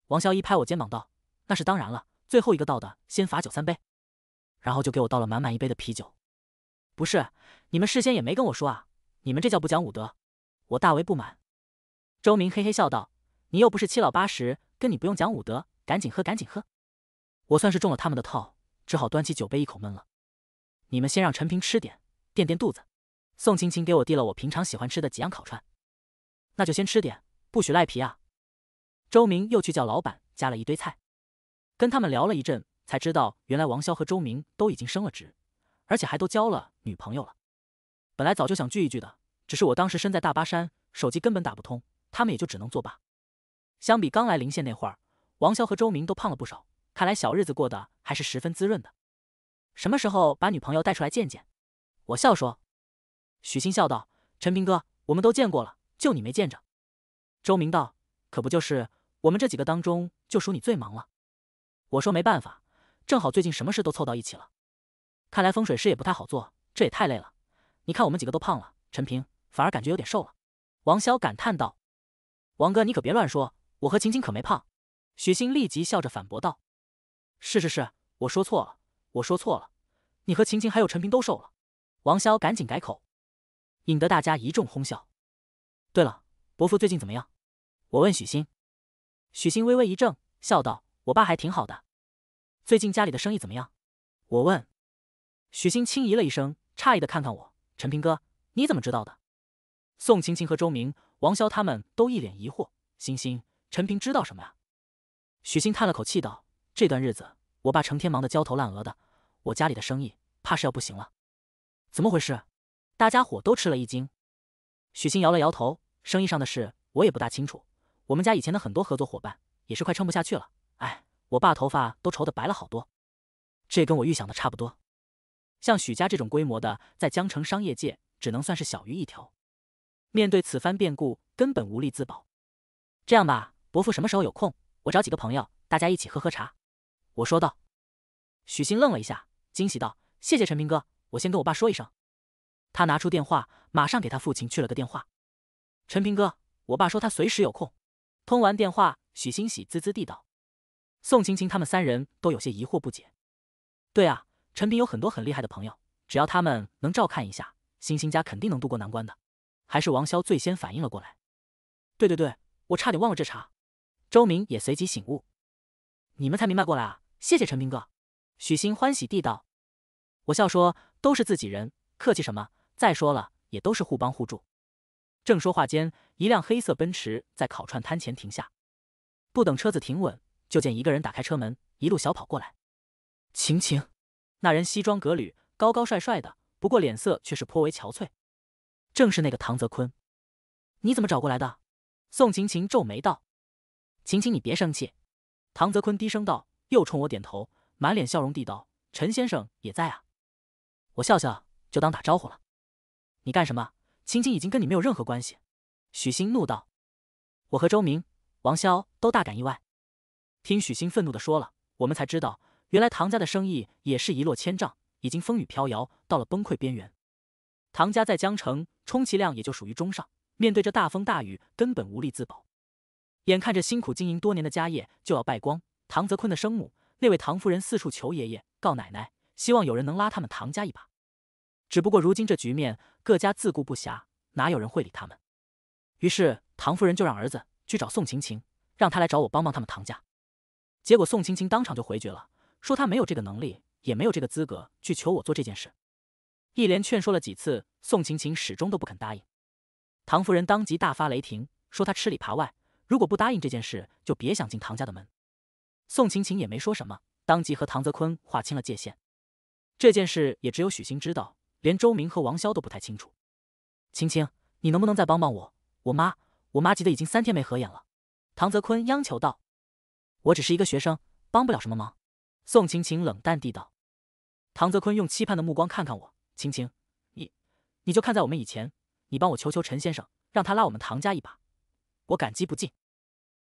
王潇一拍我肩膀道：“那是当然了，最后一个倒的先罚酒三杯。”然后就给我倒了满满一杯的啤酒。不是，你们事先也没跟我说啊！你们这叫不讲武德！我大为不满。周明嘿嘿笑道：“你又不是七老八十，跟你不用讲武德，赶紧喝，赶紧喝！”我算是中了他们的套，只好端起酒杯一口闷了。你们先让陈平吃点，垫垫肚子。宋青青给我递了我平常喜欢吃的几样烤串。那就先吃点，不许赖皮啊！周明又去叫老板加了一堆菜，跟他们聊了一阵，才知道原来王潇和周明都已经升了职，而且还都交了女朋友了。本来早就想聚一聚的，只是我当时身在大巴山，手机根本打不通，他们也就只能作罢。相比刚来临县那会儿，王潇和周明都胖了不少，看来小日子过得还是十分滋润的。什么时候把女朋友带出来见见？我笑说。许昕笑道：“陈平哥，我们都见过了，就你没见着。”周明道：“可不就是。”我们这几个当中就数你最忙了，我说没办法，正好最近什么事都凑到一起了。看来风水师也不太好做，这也太累了。你看我们几个都胖了，陈平反而感觉有点瘦了。王潇感叹道：“王哥，你可别乱说，我和晴晴可没胖。”许昕立即笑着反驳道：“是是是，我说错了，我说错了，你和晴晴还有陈平都瘦了。”王潇赶紧改口，引得大家一众哄笑。对了，伯父最近怎么样？我问许昕。许昕微微一怔，笑道：“我爸还挺好的，最近家里的生意怎么样？”我问。许昕轻咦了一声，诧异的看看我：“陈平哥，你怎么知道的？”宋青青和周明、王潇他们都一脸疑惑：“欣欣，陈平知道什么呀？”许昕叹了口气道：“这段日子，我爸成天忙得焦头烂额的，我家里的生意怕是要不行了。”“怎么回事？”大家伙都吃了一惊。许昕摇了摇头：“生意上的事，我也不大清楚。”我们家以前的很多合作伙伴也是快撑不下去了，哎，我爸头发都愁得白了好多，这跟我预想的差不多。像许家这种规模的，在江城商业界只能算是小鱼一条，面对此番变故，根本无力自保。这样吧，伯父什么时候有空，我找几个朋友，大家一起喝喝茶。我说道。许昕愣了一下，惊喜道：“谢谢陈平哥，我先跟我爸说一声。”他拿出电话，马上给他父亲去了个电话：“陈平哥，我爸说他随时有空。”通完电话，许欣喜滋滋地道：“宋晴晴他们三人都有些疑惑不解。”“对啊，陈平有很多很厉害的朋友，只要他们能照看一下，欣欣家肯定能度过难关的。”还是王潇最先反应了过来：“对对对，我差点忘了这茬。”周明也随即醒悟：“你们才明白过来啊！”“谢谢陈平哥。”许欣欢喜地道：“我笑说，都是自己人，客气什么？再说了，也都是互帮互助。”正说话间，一辆黑色奔驰在烤串摊前停下。不等车子停稳，就见一个人打开车门，一路小跑过来。晴晴，那人西装革履，高高帅帅的，不过脸色却是颇为憔悴，正是那个唐泽坤。你怎么找过来的？宋晴晴皱眉道：“晴晴，你别生气。”唐泽坤低声道，又冲我点头，满脸笑容地道：“陈先生也在啊。”我笑笑，就当打招呼了。你干什么？青青已经跟你没有任何关系，许昕怒道。我和周明、王潇都大感意外，听许昕愤怒的说了，我们才知道原来唐家的生意也是一落千丈，已经风雨飘摇到了崩溃边缘。唐家在江城，充其量也就属于中上，面对这大风大雨，根本无力自保。眼看着辛苦经营多年的家业就要败光，唐泽坤的生母那位唐夫人四处求爷爷告奶奶，希望有人能拉他们唐家一把。只不过如今这局面，各家自顾不暇，哪有人会理他们？于是唐夫人就让儿子去找宋晴晴，让她来找我帮帮他们唐家。结果宋晴晴当场就回绝了，说她没有这个能力，也没有这个资格去求我做这件事。一连劝说了几次，宋晴晴始终都不肯答应。唐夫人当即大发雷霆，说她吃里扒外，如果不答应这件事，就别想进唐家的门。宋晴晴也没说什么，当即和唐泽坤划清了界限。这件事也只有许昕知道。连周明和王潇都不太清楚。晴晴，你能不能再帮帮我？我妈，我妈急得已经三天没合眼了。唐泽坤央求道：“我只是一个学生，帮不了什么忙。”宋晴晴冷淡地道。唐泽坤用期盼的目光看看我：“晴晴，你，你就看在我们以前，你帮我求求陈先生，让他拉我们唐家一把，我感激不尽。”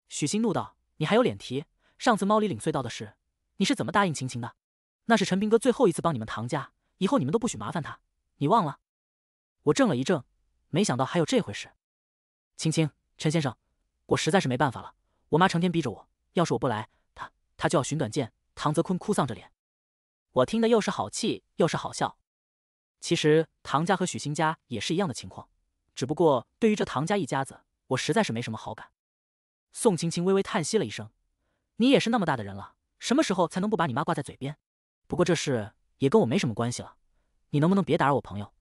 许昕怒道：“你还有脸提上次猫里领隧道的事？你是怎么答应晴晴的？那是陈平哥最后一次帮你们唐家，以后你们都不许麻烦他。”你忘了？我怔了一怔，没想到还有这回事。青青，陈先生，我实在是没办法了。我妈成天逼着我，要是我不来，她她就要寻短见。唐泽坤哭丧着脸，我听得又是好气又是好笑。其实唐家和许兴家也是一样的情况，只不过对于这唐家一家子，我实在是没什么好感。宋青青微微叹息了一声：“你也是那么大的人了，什么时候才能不把你妈挂在嘴边？”不过这事也跟我没什么关系了。你能不能别打扰我朋友？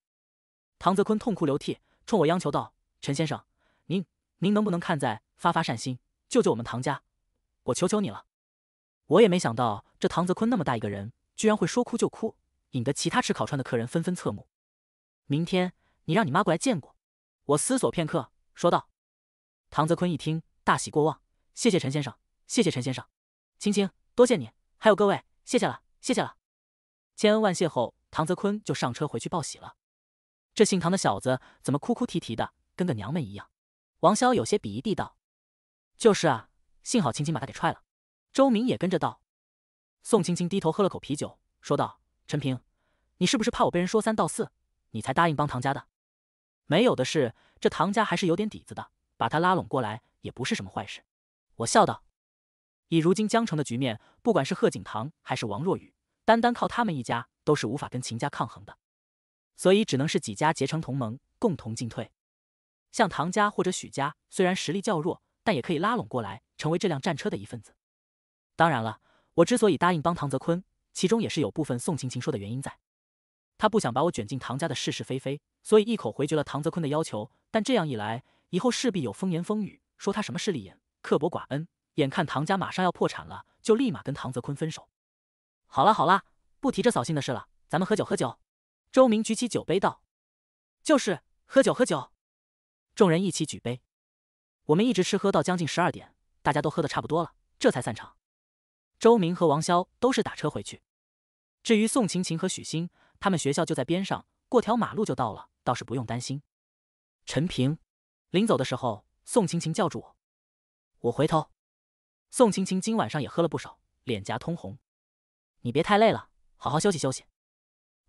唐泽坤痛哭流涕，冲我央求道：“陈先生，您您能不能看在发发善心，救救我们唐家？我求求你了！”我也没想到，这唐泽坤那么大一个人，居然会说哭就哭，引得其他吃烤串的客人纷纷侧目。明天你让你妈过来见过我。思索片刻，说道：“唐泽坤一听，大喜过望，谢谢陈先生，谢谢陈先生，青青多谢你，还有各位，谢谢了，谢谢了，千恩万谢后。”唐泽坤就上车回去报喜了。这姓唐的小子怎么哭哭啼啼的，跟个娘们一样？王潇有些鄙夷地道：“就是啊，幸好青青把他给踹了。”周明也跟着道。宋青青低头喝了口啤酒，说道：“陈平，你是不是怕我被人说三道四，你才答应帮唐家的？没有的，事，这唐家还是有点底子的，把他拉拢过来也不是什么坏事。”我笑道：“以如今江城的局面，不管是贺景棠还是王若雨。”单单靠他们一家都是无法跟秦家抗衡的，所以只能是几家结成同盟，共同进退。像唐家或者许家虽然实力较弱，但也可以拉拢过来，成为这辆战车的一份子。当然了，我之所以答应帮唐泽坤，其中也是有部分宋晴晴说的原因在。他不想把我卷进唐家的是是非非，所以一口回绝了唐泽坤的要求。但这样一来，以后势必有风言风语说他什么势利眼、刻薄寡恩。眼看唐家马上要破产了，就立马跟唐泽坤分手。好了好了，不提这扫兴的事了，咱们喝酒喝酒。周明举起酒杯道：“就是喝酒喝酒。”众人一起举杯。我们一直吃喝到将近十二点，大家都喝的差不多了，这才散场。周明和王潇都是打车回去。至于宋晴晴和许昕，他们学校就在边上，过条马路就到了，倒是不用担心。陈平临走的时候，宋晴晴叫住我，我回头。宋晴晴今晚上也喝了不少，脸颊通红。你别太累了，好好休息休息。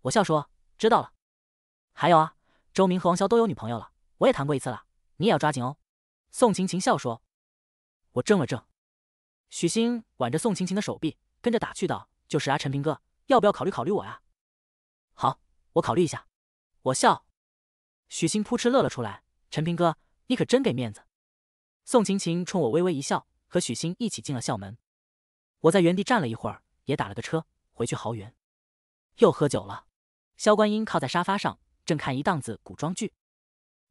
我笑说：“知道了。”还有啊，周明和王潇都有女朋友了，我也谈过一次了，你也要抓紧哦。”宋晴晴笑说。我怔了怔，许昕挽着宋晴晴的手臂，跟着打趣道：“就是啊，陈平哥，要不要考虑考虑我呀？”“好，我考虑一下。”我笑。许昕扑哧乐了出来：“陈平哥，你可真给面子。”宋晴晴冲我微微一笑，和许昕一起进了校门。我在原地站了一会儿。也打了个车回去豪园，又喝酒了。萧观音靠在沙发上，正看一档子古装剧，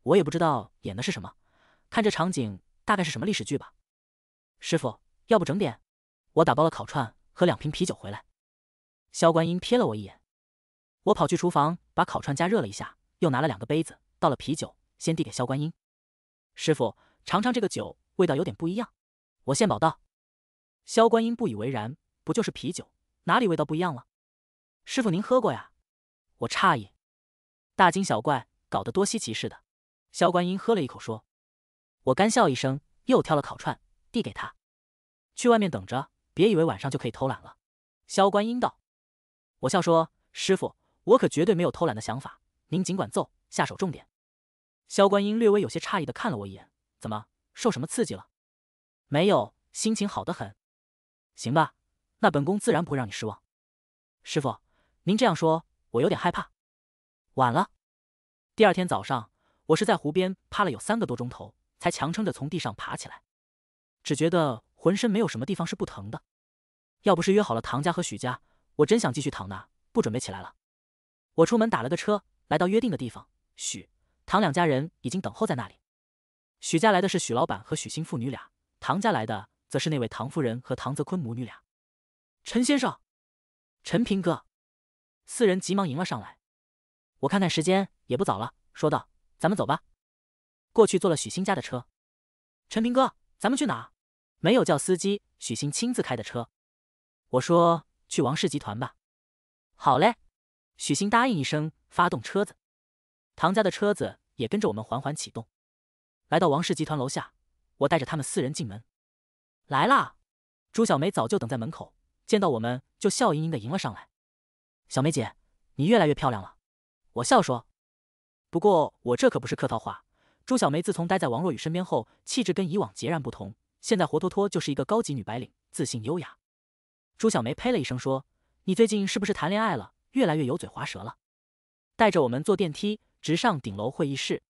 我也不知道演的是什么，看这场景，大概是什么历史剧吧。师傅，要不整点？我打包了烤串和两瓶啤酒回来。萧观音瞥了我一眼，我跑去厨房把烤串加热了一下，又拿了两个杯子倒了啤酒，先递给萧观音。师傅，尝尝这个酒，味道有点不一样。我献宝道。萧观音不以为然。不就是啤酒，哪里味道不一样了？师傅，您喝过呀？我诧异，大惊小怪，搞得多稀奇似的。萧观音喝了一口，说：“我干笑一声，又挑了烤串递给他，去外面等着，别以为晚上就可以偷懒了。”萧观音道。我笑说：“师傅，我可绝对没有偷懒的想法，您尽管揍，下手重点。”萧观音略微有些诧异的看了我一眼：“怎么受什么刺激了？没有，心情好得很。行吧。”那本宫自然不会让你失望，师傅，您这样说，我有点害怕。晚了。第二天早上，我是在湖边趴了有三个多钟头，才强撑着从地上爬起来，只觉得浑身没有什么地方是不疼的。要不是约好了唐家和许家，我真想继续躺那，不准备起来了。我出门打了个车，来到约定的地方。许、唐两家人已经等候在那里。许家来的是许老板和许新父女俩，唐家来的则是那位唐夫人和唐泽坤母女俩。陈先生，陈平哥，四人急忙迎了上来。我看看时间也不早了，说道：“咱们走吧。”过去坐了许昕家的车。陈平哥，咱们去哪？没有叫司机，许昕亲自开的车。我说：“去王氏集团吧。”好嘞，许昕答应一声，发动车子。唐家的车子也跟着我们缓缓启动。来到王氏集团楼下，我带着他们四人进门。来啦，朱小梅早就等在门口。见到我们就笑盈盈的迎了上来，小梅姐，你越来越漂亮了。我笑说，不过我这可不是客套话。朱小梅自从待在王若雨身边后，气质跟以往截然不同，现在活脱脱就是一个高级女白领，自信优雅。朱小梅呸了一声说：“你最近是不是谈恋爱了？越来越油嘴滑舌了。”带着我们坐电梯直上顶楼会议室，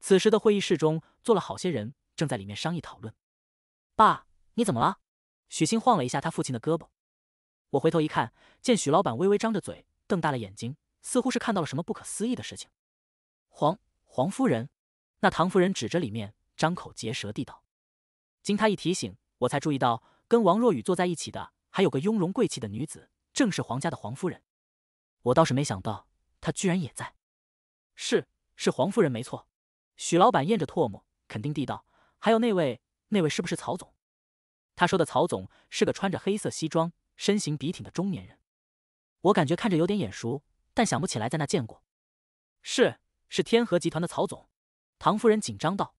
此时的会议室中坐了好些人，正在里面商议讨论。爸，你怎么了？许昕晃了一下他父亲的胳膊。我回头一看，见许老板微微张着嘴，瞪大了眼睛，似乎是看到了什么不可思议的事情。黄黄夫人，那唐夫人指着里面，张口结舌地道。经他一提醒，我才注意到跟王若雨坐在一起的还有个雍容贵气的女子，正是黄家的黄夫人。我倒是没想到，她居然也在。是是，黄夫人没错。许老板咽着唾沫，肯定地道。还有那位，那位是不是曹总？他说的曹总是个穿着黑色西装。身形笔挺的中年人，我感觉看着有点眼熟，但想不起来在那见过。是是，天河集团的曹总，唐夫人紧张道。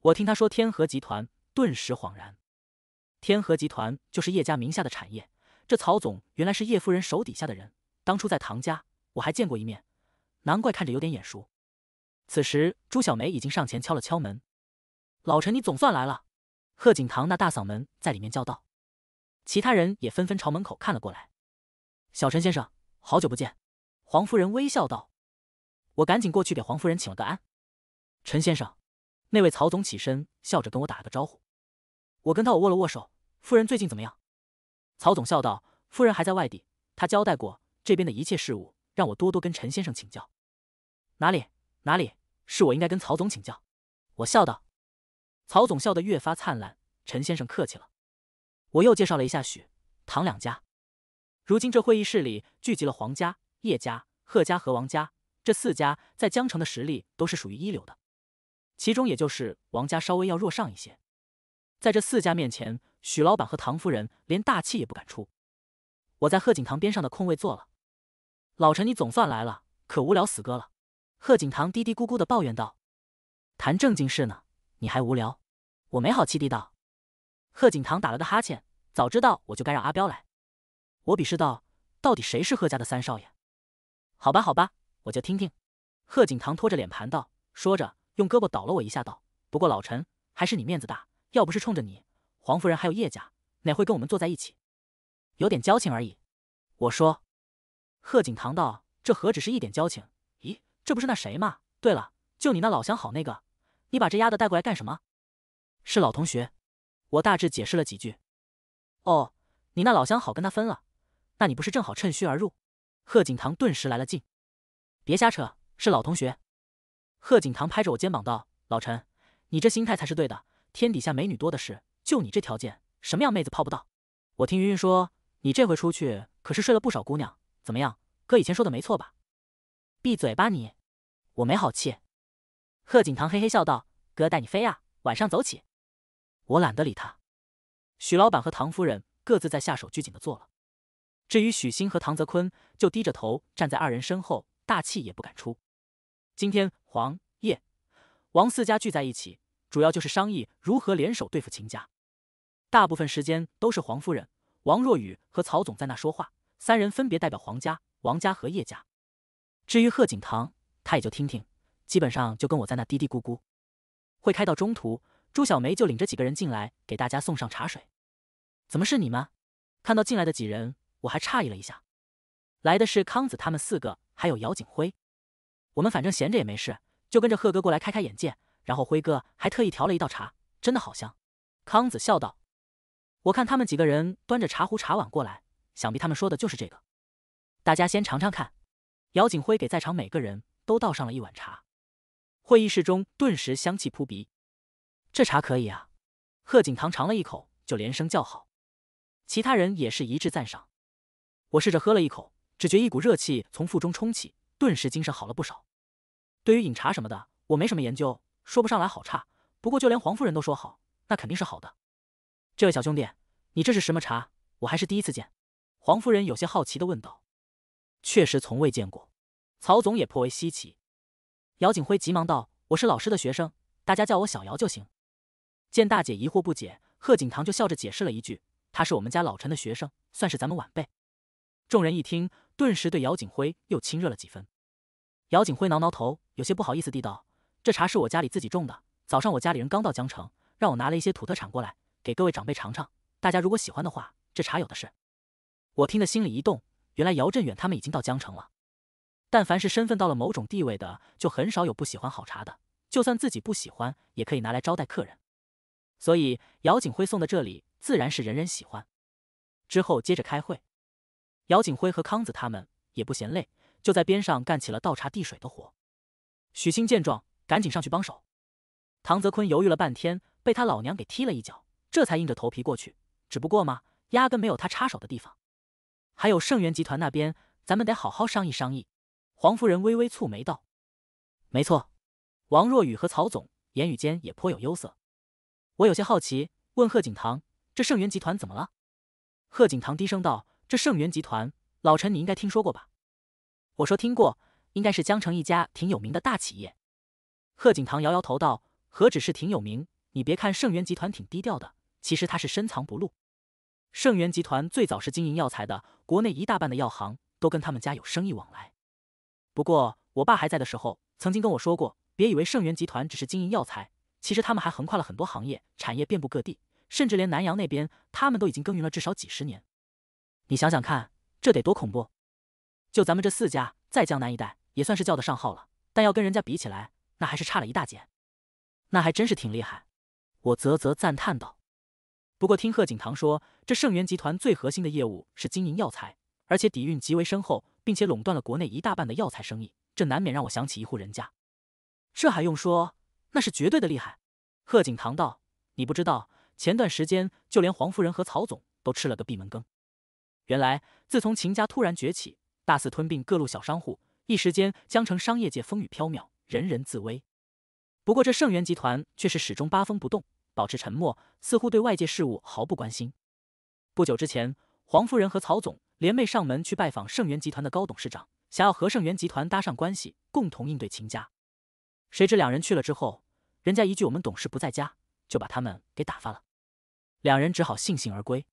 我听他说天河集团，顿时恍然，天河集团就是叶家名下的产业，这曹总原来是叶夫人手底下的人，当初在唐家我还见过一面，难怪看着有点眼熟。此时朱小梅已经上前敲了敲门，老陈，你总算来了！贺景堂那大嗓门在里面叫道。其他人也纷纷朝门口看了过来。小陈先生，好久不见。黄夫人微笑道：“我赶紧过去给黄夫人请了个安。”陈先生，那位曹总起身笑着跟我打了个招呼。我跟他我握了握手。夫人最近怎么样？曹总笑道：“夫人还在外地，她交代过这边的一切事务，让我多多跟陈先生请教。”哪里哪里，是我应该跟曹总请教。我笑道：“曹总笑得越发灿烂。”陈先生客气了。我又介绍了一下许、唐两家。如今这会议室里聚集了黄家、叶家、贺家和王家这四家，在江城的实力都是属于一流的，其中也就是王家稍微要弱上一些。在这四家面前，许老板和唐夫人连大气也不敢出。我在贺景堂边上的空位坐了。老陈，你总算来了，可无聊死哥了。贺景堂嘀嘀咕咕的抱怨道：“谈正经事呢，你还无聊？”我没好气地道。贺景堂打了个哈欠，早知道我就该让阿彪来。我鄙视道：“到底谁是贺家的三少爷？”好吧，好吧，我就听听。贺景堂拖着脸盘道，说着用胳膊捣了我一下，道：“不过老陈，还是你面子大。要不是冲着你，黄夫人还有叶家，哪会跟我们坐在一起？有点交情而已。”我说。贺景堂道：“这何止是一点交情？咦，这不是那谁吗？对了，就你那老相好那个，你把这丫的带过来干什么？是老同学。”我大致解释了几句。哦，你那老相好跟他分了，那你不是正好趁虚而入？贺景棠顿时来了劲。别瞎扯，是老同学。贺景棠拍着我肩膀道：“老陈，你这心态才是对的。天底下美女多的是，就你这条件，什么样妹子泡不到？”我听云云说，你这回出去可是睡了不少姑娘，怎么样？哥以前说的没错吧？闭嘴吧你！我没好气。贺景棠嘿嘿笑道：“哥带你飞啊，晚上走起。”我懒得理他，许老板和唐夫人各自在下手拘谨的坐了，至于许昕和唐泽坤就低着头站在二人身后，大气也不敢出。今天黄叶王四家聚在一起，主要就是商议如何联手对付秦家。大部分时间都是黄夫人、王若雨和曹总在那说话，三人分别代表黄家、王家和叶家。至于贺景棠，他也就听听，基本上就跟我在那嘀嘀咕咕。会开到中途。朱小梅就领着几个人进来，给大家送上茶水。怎么是你们？看到进来的几人，我还诧异了一下。来的是康子他们四个，还有姚景辉。我们反正闲着也没事，就跟着贺哥过来开开眼界。然后辉哥还特意调了一道茶，真的好香。康子笑道：“我看他们几个人端着茶壶茶碗过来，想必他们说的就是这个。大家先尝尝看。”姚景辉给在场每个人都倒上了一碗茶。会议室中顿时香气扑鼻。这茶可以啊！贺景棠尝了一口，就连声叫好。其他人也是一致赞赏。我试着喝了一口，只觉一股热气从腹中冲起，顿时精神好了不少。对于饮茶什么的，我没什么研究，说不上来好差。不过就连黄夫人都说好，那肯定是好的。这位小兄弟，你这是什么茶？我还是第一次见。黄夫人有些好奇地问道：“确实从未见过。”曹总也颇为稀奇。姚景辉急忙道：“我是老师的学生，大家叫我小姚就行。”见大姐疑惑不解，贺景堂就笑着解释了一句：“他是我们家老陈的学生，算是咱们晚辈。”众人一听，顿时对姚景辉又亲热了几分。姚景辉挠挠头，有些不好意思地道：“这茶是我家里自己种的，早上我家里人刚到江城，让我拿了一些土特产过来，给各位长辈尝尝。大家如果喜欢的话，这茶有的是。”我听得心里一动，原来姚振远他们已经到江城了。但凡是身份到了某种地位的，就很少有不喜欢好茶的。就算自己不喜欢，也可以拿来招待客人。所以，姚景辉送到这里，自然是人人喜欢。之后接着开会，姚景辉和康子他们也不嫌累，就在边上干起了倒茶递水的活。许昕见状，赶紧上去帮手。唐泽坤犹豫了半天，被他老娘给踢了一脚，这才硬着头皮过去。只不过嘛，压根没有他插手的地方。还有盛元集团那边，咱们得好好商议商议。黄夫人微微蹙眉道：“没错。”王若雨和曹总言语间也颇有忧色。我有些好奇，问贺景堂：“这盛元集团怎么了？”贺景堂低声道：“这盛元集团，老陈你应该听说过吧？”我说：“听过，应该是江城一家挺有名的大企业。”贺景堂摇摇头道：“何止是挺有名，你别看盛元集团挺低调的，其实他是深藏不露。盛元集团最早是经营药材的，国内一大半的药行都跟他们家有生意往来。不过我爸还在的时候，曾经跟我说过，别以为盛元集团只是经营药材。”其实他们还横跨了很多行业，产业遍布各地，甚至连南洋那边，他们都已经耕耘了至少几十年。你想想看，这得多恐怖！就咱们这四家，在江南一带也算是叫得上号了，但要跟人家比起来，那还是差了一大截。那还真是挺厉害，我啧啧赞叹道。不过听贺景堂说，这盛元集团最核心的业务是经营药材，而且底蕴极为深厚，并且垄断了国内一大半的药材生意，这难免让我想起一户人家。这还用说？那是绝对的厉害。贺景堂道：“你不知道，前段时间就连黄夫人和曹总都吃了个闭门羹。原来，自从秦家突然崛起，大肆吞并各路小商户，一时间江城商业界风雨飘渺，人人自危。不过，这盛元集团却是始终八风不动，保持沉默，似乎对外界事物毫不关心。不久之前，黄夫人和曹总联袂上门去拜访盛元集团的高董事长，想要和盛元集团搭上关系，共同应对秦家。”谁知两人去了之后，人家一句“我们董事不在家”，就把他们给打发了。两人只好悻悻而归。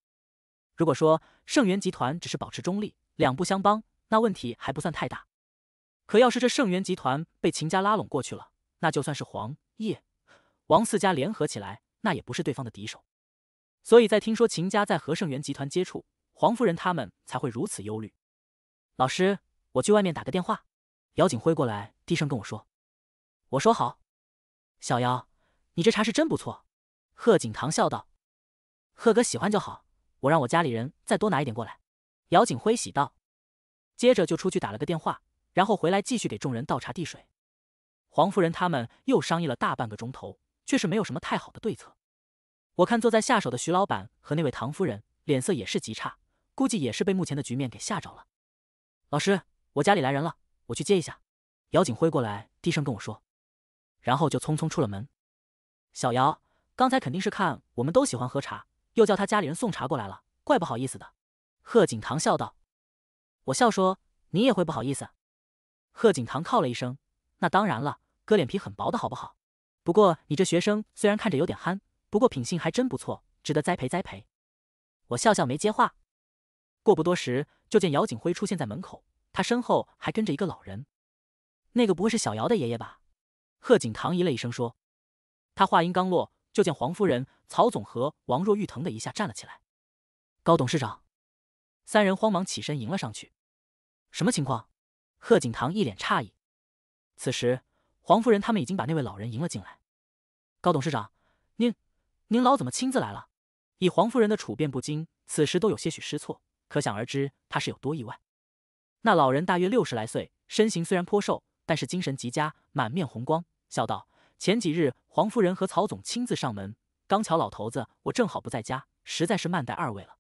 如果说盛元集团只是保持中立，两不相帮，那问题还不算太大。可要是这盛元集团被秦家拉拢过去了，那就算是黄叶王四家联合起来，那也不是对方的敌手。所以在听说秦家在和盛元集团接触，黄夫人他们才会如此忧虑。老师，我去外面打个电话。姚景辉过来低声跟我说。我说好，小妖，你这茶是真不错。”贺景堂笑道，“贺哥喜欢就好，我让我家里人再多拿一点过来。”姚景辉喜道，接着就出去打了个电话，然后回来继续给众人倒茶递水。黄夫人他们又商议了大半个钟头，却是没有什么太好的对策。我看坐在下手的徐老板和那位唐夫人脸色也是极差，估计也是被目前的局面给吓着了。老师，我家里来人了，我去接一下。”姚景辉过来低声跟我说。然后就匆匆出了门。小姚刚才肯定是看我们都喜欢喝茶，又叫他家里人送茶过来了，怪不好意思的。贺景棠笑道。我笑说：“你也会不好意思。”贺景棠靠了一声：“那当然了，哥脸皮很薄的好不好？不过你这学生虽然看着有点憨，不过品性还真不错，值得栽培栽培。”我笑笑没接话。过不多时，就见姚景辉出现在门口，他身后还跟着一个老人。那个不会是小姚的爷爷吧？贺景堂咦了一声，说：“他话音刚落，就见黄夫人、曹总和王若玉腾的一下站了起来。”高董事长，三人慌忙起身迎了上去。什么情况？贺景堂一脸诧异。此时，黄夫人他们已经把那位老人迎了进来。高董事长，您，您老怎么亲自来了？以黄夫人的处变不惊，此时都有些许失措，可想而知，他是有多意外。那老人大约六十来岁，身形虽然颇瘦。但是精神极佳，满面红光，笑道：“前几日黄夫人和曹总亲自上门，刚巧老头子我正好不在家，实在是慢待二位了。”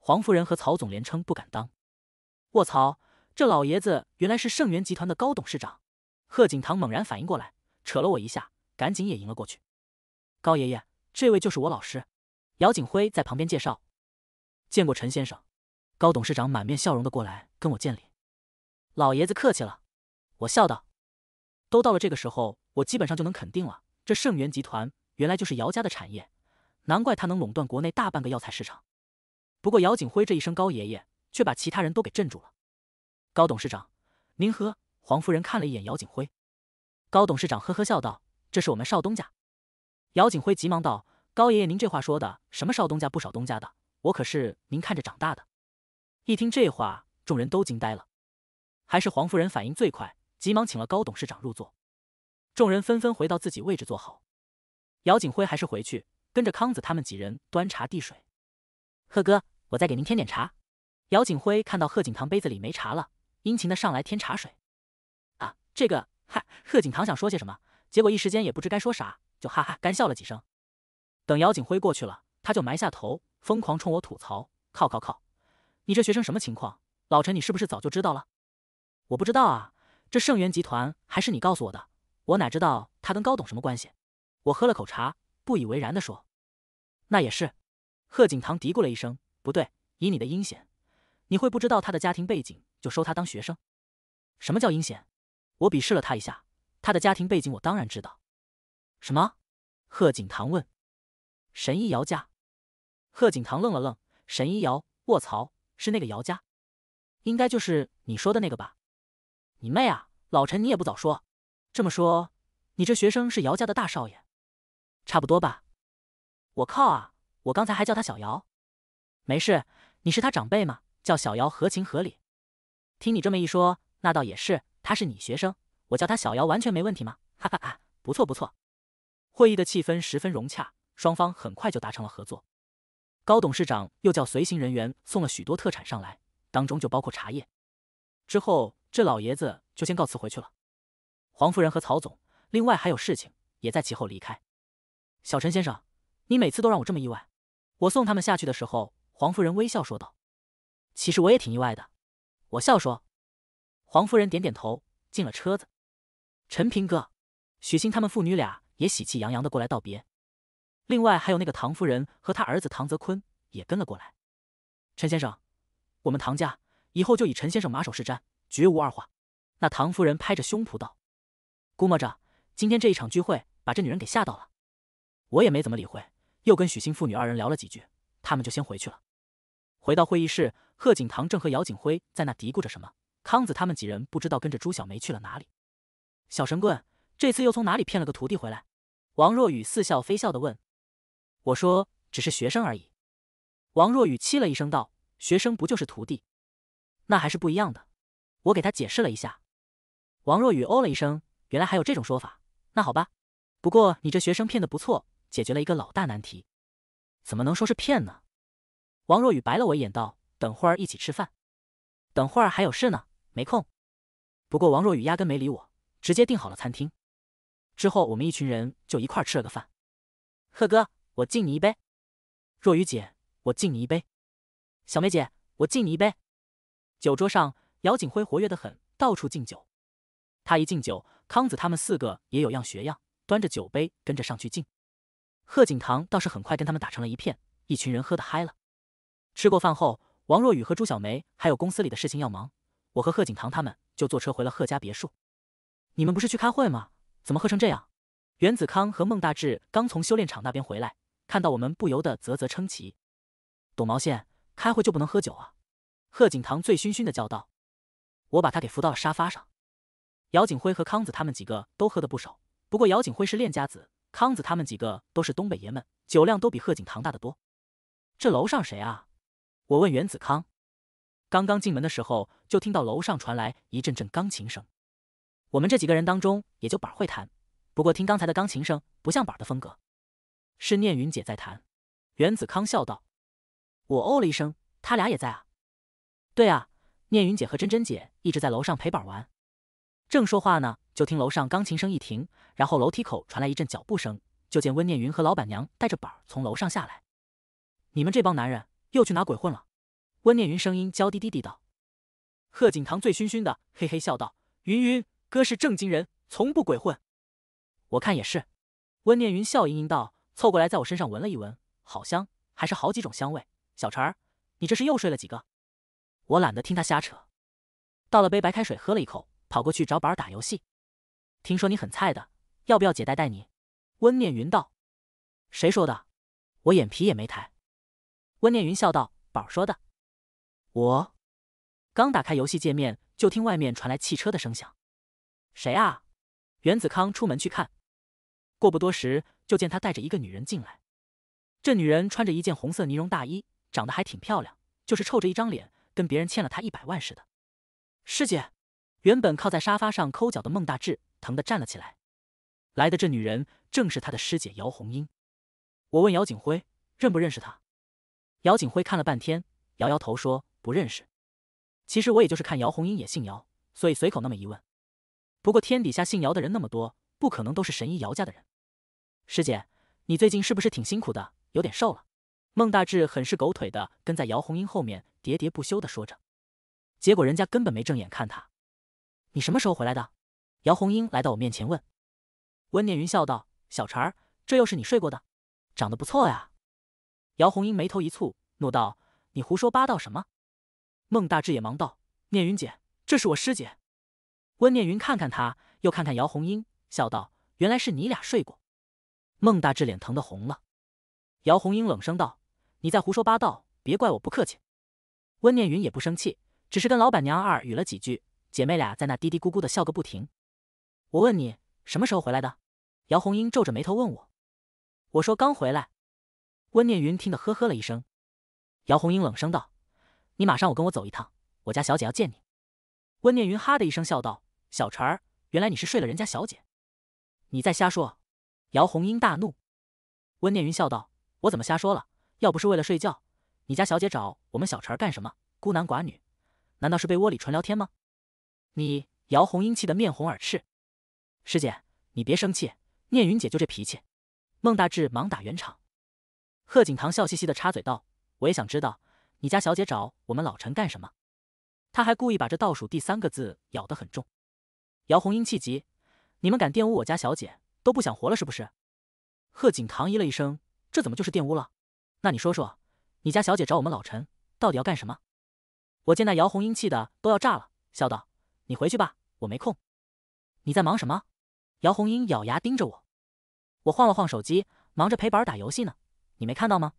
黄夫人和曹总连称不敢当。卧槽，这老爷子原来是盛源集团的高董事长。贺景棠猛然反应过来，扯了我一下，赶紧也迎了过去。高爷爷，这位就是我老师，姚景辉在旁边介绍。见过陈先生。高董事长满面笑容的过来跟我见礼。老爷子客气了。我笑道：“都到了这个时候，我基本上就能肯定了，这盛元集团原来就是姚家的产业，难怪他能垄断国内大半个药材市场。”不过姚景辉这一声“高爷爷”却把其他人都给镇住了。高董事长，您和黄夫人看了一眼姚景辉。高董事长呵呵笑道：“这是我们少东家。”姚景辉急忙道：“高爷爷，您这话说的什么少东家不少东家的，我可是您看着长大的。”一听这话，众人都惊呆了。还是黄夫人反应最快。急忙请了高董事长入座，众人纷纷回到自己位置坐好。姚景辉还是回去跟着康子他们几人端茶递水。贺哥，我再给您添点茶。姚景辉看到贺景堂杯子里没茶了，殷勤的上来添茶水。啊，这个，哈。贺景堂想说些什么，结果一时间也不知该说啥，就哈哈干笑了几声。等姚景辉过去了，他就埋下头，疯狂冲我吐槽：靠靠靠，你这学生什么情况？老陈，你是不是早就知道了？我不知道啊。这盛元集团还是你告诉我的，我哪知道他跟高董什么关系？我喝了口茶，不以为然的说：“那也是。”贺景堂嘀咕了一声：“不对，以你的阴险，你会不知道他的家庭背景就收他当学生？”什么叫阴险？我鄙视了他一下。他的家庭背景我当然知道。什么？贺景堂问。神医姚家。贺景堂愣了愣：“神医姚，卧槽，是那个姚家？应该就是你说的那个吧？”你妹啊！老陈，你也不早说。这么说，你这学生是姚家的大少爷，差不多吧？我靠啊！我刚才还叫他小姚。没事，你是他长辈嘛，叫小姚合情合理。听你这么一说，那倒也是。他是你学生，我叫他小姚完全没问题吗？哈哈哈，不错不错。会议的气氛十分融洽，双方很快就达成了合作。高董事长又叫随行人员送了许多特产上来，当中就包括茶叶。之后。这老爷子就先告辞回去了。黄夫人和曹总，另外还有事情，也在其后离开。小陈先生，你每次都让我这么意外。我送他们下去的时候，黄夫人微笑说道：“其实我也挺意外的。”我笑说。黄夫人点点头，进了车子。陈平哥，许昕他们父女俩也喜气洋洋的过来道别。另外还有那个唐夫人和他儿子唐泽坤也跟了过来。陈先生，我们唐家以后就以陈先生马首是瞻。绝无二话。那唐夫人拍着胸脯道：“估摸着今天这一场聚会，把这女人给吓到了。我也没怎么理会，又跟许昕父女二人聊了几句，他们就先回去了。”回到会议室，贺景棠正和姚景辉在那嘀咕着什么。康子他们几人不知道跟着朱小梅去了哪里。小神棍这次又从哪里骗了个徒弟回来？王若雨似笑非笑的问：“我说，只是学生而已。”王若雨气了一声道：“学生不就是徒弟？那还是不一样的。”我给他解释了一下，王若雨哦了一声，原来还有这种说法。那好吧，不过你这学生骗的不错，解决了一个老大难题。怎么能说是骗呢？王若雨白了我一眼，道：“等会儿一起吃饭，等会儿还有事呢，没空。”不过王若雨压根没理我，直接订好了餐厅。之后我们一群人就一块吃了个饭。贺哥，我敬你一杯。若雨姐，我敬你一杯。小梅姐，我敬你一杯。酒桌上。姚景辉活跃得很，到处敬酒。他一敬酒，康子他们四个也有样学样，端着酒杯跟着上去敬。贺景棠倒是很快跟他们打成了一片，一群人喝得嗨了。吃过饭后，王若雨和朱小梅还有公司里的事情要忙，我和贺景棠他们就坐车回了贺家别墅。你们不是去开会吗？怎么喝成这样？袁子康和孟大志刚从修炼场那边回来，看到我们不由得啧啧称奇。懂毛线，开会就不能喝酒啊？贺景棠醉醺醺的叫道。我把他给扶到了沙发上。姚景辉和康子他们几个都喝得不少，不过姚景辉是练家子，康子他们几个都是东北爷们，酒量都比贺景堂大得多。这楼上谁啊？我问袁子康。刚刚进门的时候，就听到楼上传来一阵阵钢琴声。我们这几个人当中，也就板会弹，不过听刚才的钢琴声，不像板儿的风格，是念云姐在弹。袁子康笑道。我哦了一声，他俩也在啊。对啊。念云姐和珍珍姐一直在楼上陪板玩，正说话呢，就听楼上钢琴声一停，然后楼梯口传来一阵脚步声，就见温念云和老板娘带着板儿从楼上下来。你们这帮男人又去哪鬼混了？温念云声音娇滴滴地道。贺景棠醉醺醺的嘿嘿笑道：“云云哥是正经人，从不鬼混。”我看也是。温念云笑盈盈道，凑过来在我身上闻了一闻，好香，还是好几种香味。小陈儿，你这是又睡了几个？我懒得听他瞎扯，倒了杯白开水喝了一口，跑过去找宝儿打游戏。听说你很菜的，要不要姐带带你？温念云道：“谁说的？我眼皮也没抬。”温念云笑道：“宝儿说的。”我刚打开游戏界面，就听外面传来汽车的声响。谁啊？袁子康出门去看，过不多时，就见他带着一个女人进来。这女人穿着一件红色呢绒大衣，长得还挺漂亮，就是臭着一张脸。跟别人欠了他一百万似的。师姐，原本靠在沙发上抠脚的孟大志，疼得站了起来。来的这女人正是他的师姐姚红英。我问姚景辉认不认识她。姚景辉看了半天，摇摇头说不认识。其实我也就是看姚红英也姓姚，所以随口那么一问。不过天底下姓姚的人那么多，不可能都是神医姚家的人。师姐，你最近是不是挺辛苦的？有点瘦了。孟大志很是狗腿的跟在姚红英后面，喋喋不休的说着，结果人家根本没正眼看他。你什么时候回来的？姚红英来到我面前问。温念云笑道：“小陈儿，这又是你睡过的，长得不错呀。”姚红英眉头一蹙，怒道：“你胡说八道什么？”孟大志也忙道：“念云姐，这是我师姐。”温念云看看他，又看看姚红英，笑道：“原来是你俩睡过。”孟大志脸疼的红了。姚红英冷声道。你在胡说八道，别怪我不客气。温念云也不生气，只是跟老板娘二语了几句。姐妹俩在那嘀嘀咕咕的笑个不停。我问你什么时候回来的？姚红英皱着眉头问我。我说刚回来。温念云听得呵呵了一声。姚红英冷声道：“你马上，我跟我走一趟，我家小姐要见你。”温念云哈的一声笑道：“小陈儿，原来你是睡了人家小姐。”你在瞎说！姚红英大怒。温念云笑道：“我怎么瞎说了？”要不是为了睡觉，你家小姐找我们小陈干什么？孤男寡女，难道是被窝里纯聊天吗？你姚红英气得面红耳赤。师姐，你别生气，念云姐就这脾气。孟大志忙打圆场。贺景棠笑嘻嘻的插嘴道：“我也想知道，你家小姐找我们老陈干什么？”他还故意把这倒数第三个字咬得很重。姚红英气急：“你们敢玷污我家小姐，都不想活了是不是？”贺景棠咦了一声：“这怎么就是玷污了？”那你说说，你家小姐找我们老陈到底要干什么？我见那姚红英气的都要炸了，笑道：“你回去吧，我没空。你在忙什么？”姚红英咬牙盯着我，我晃了晃手机，忙着陪宝儿打游戏呢，你没看到吗？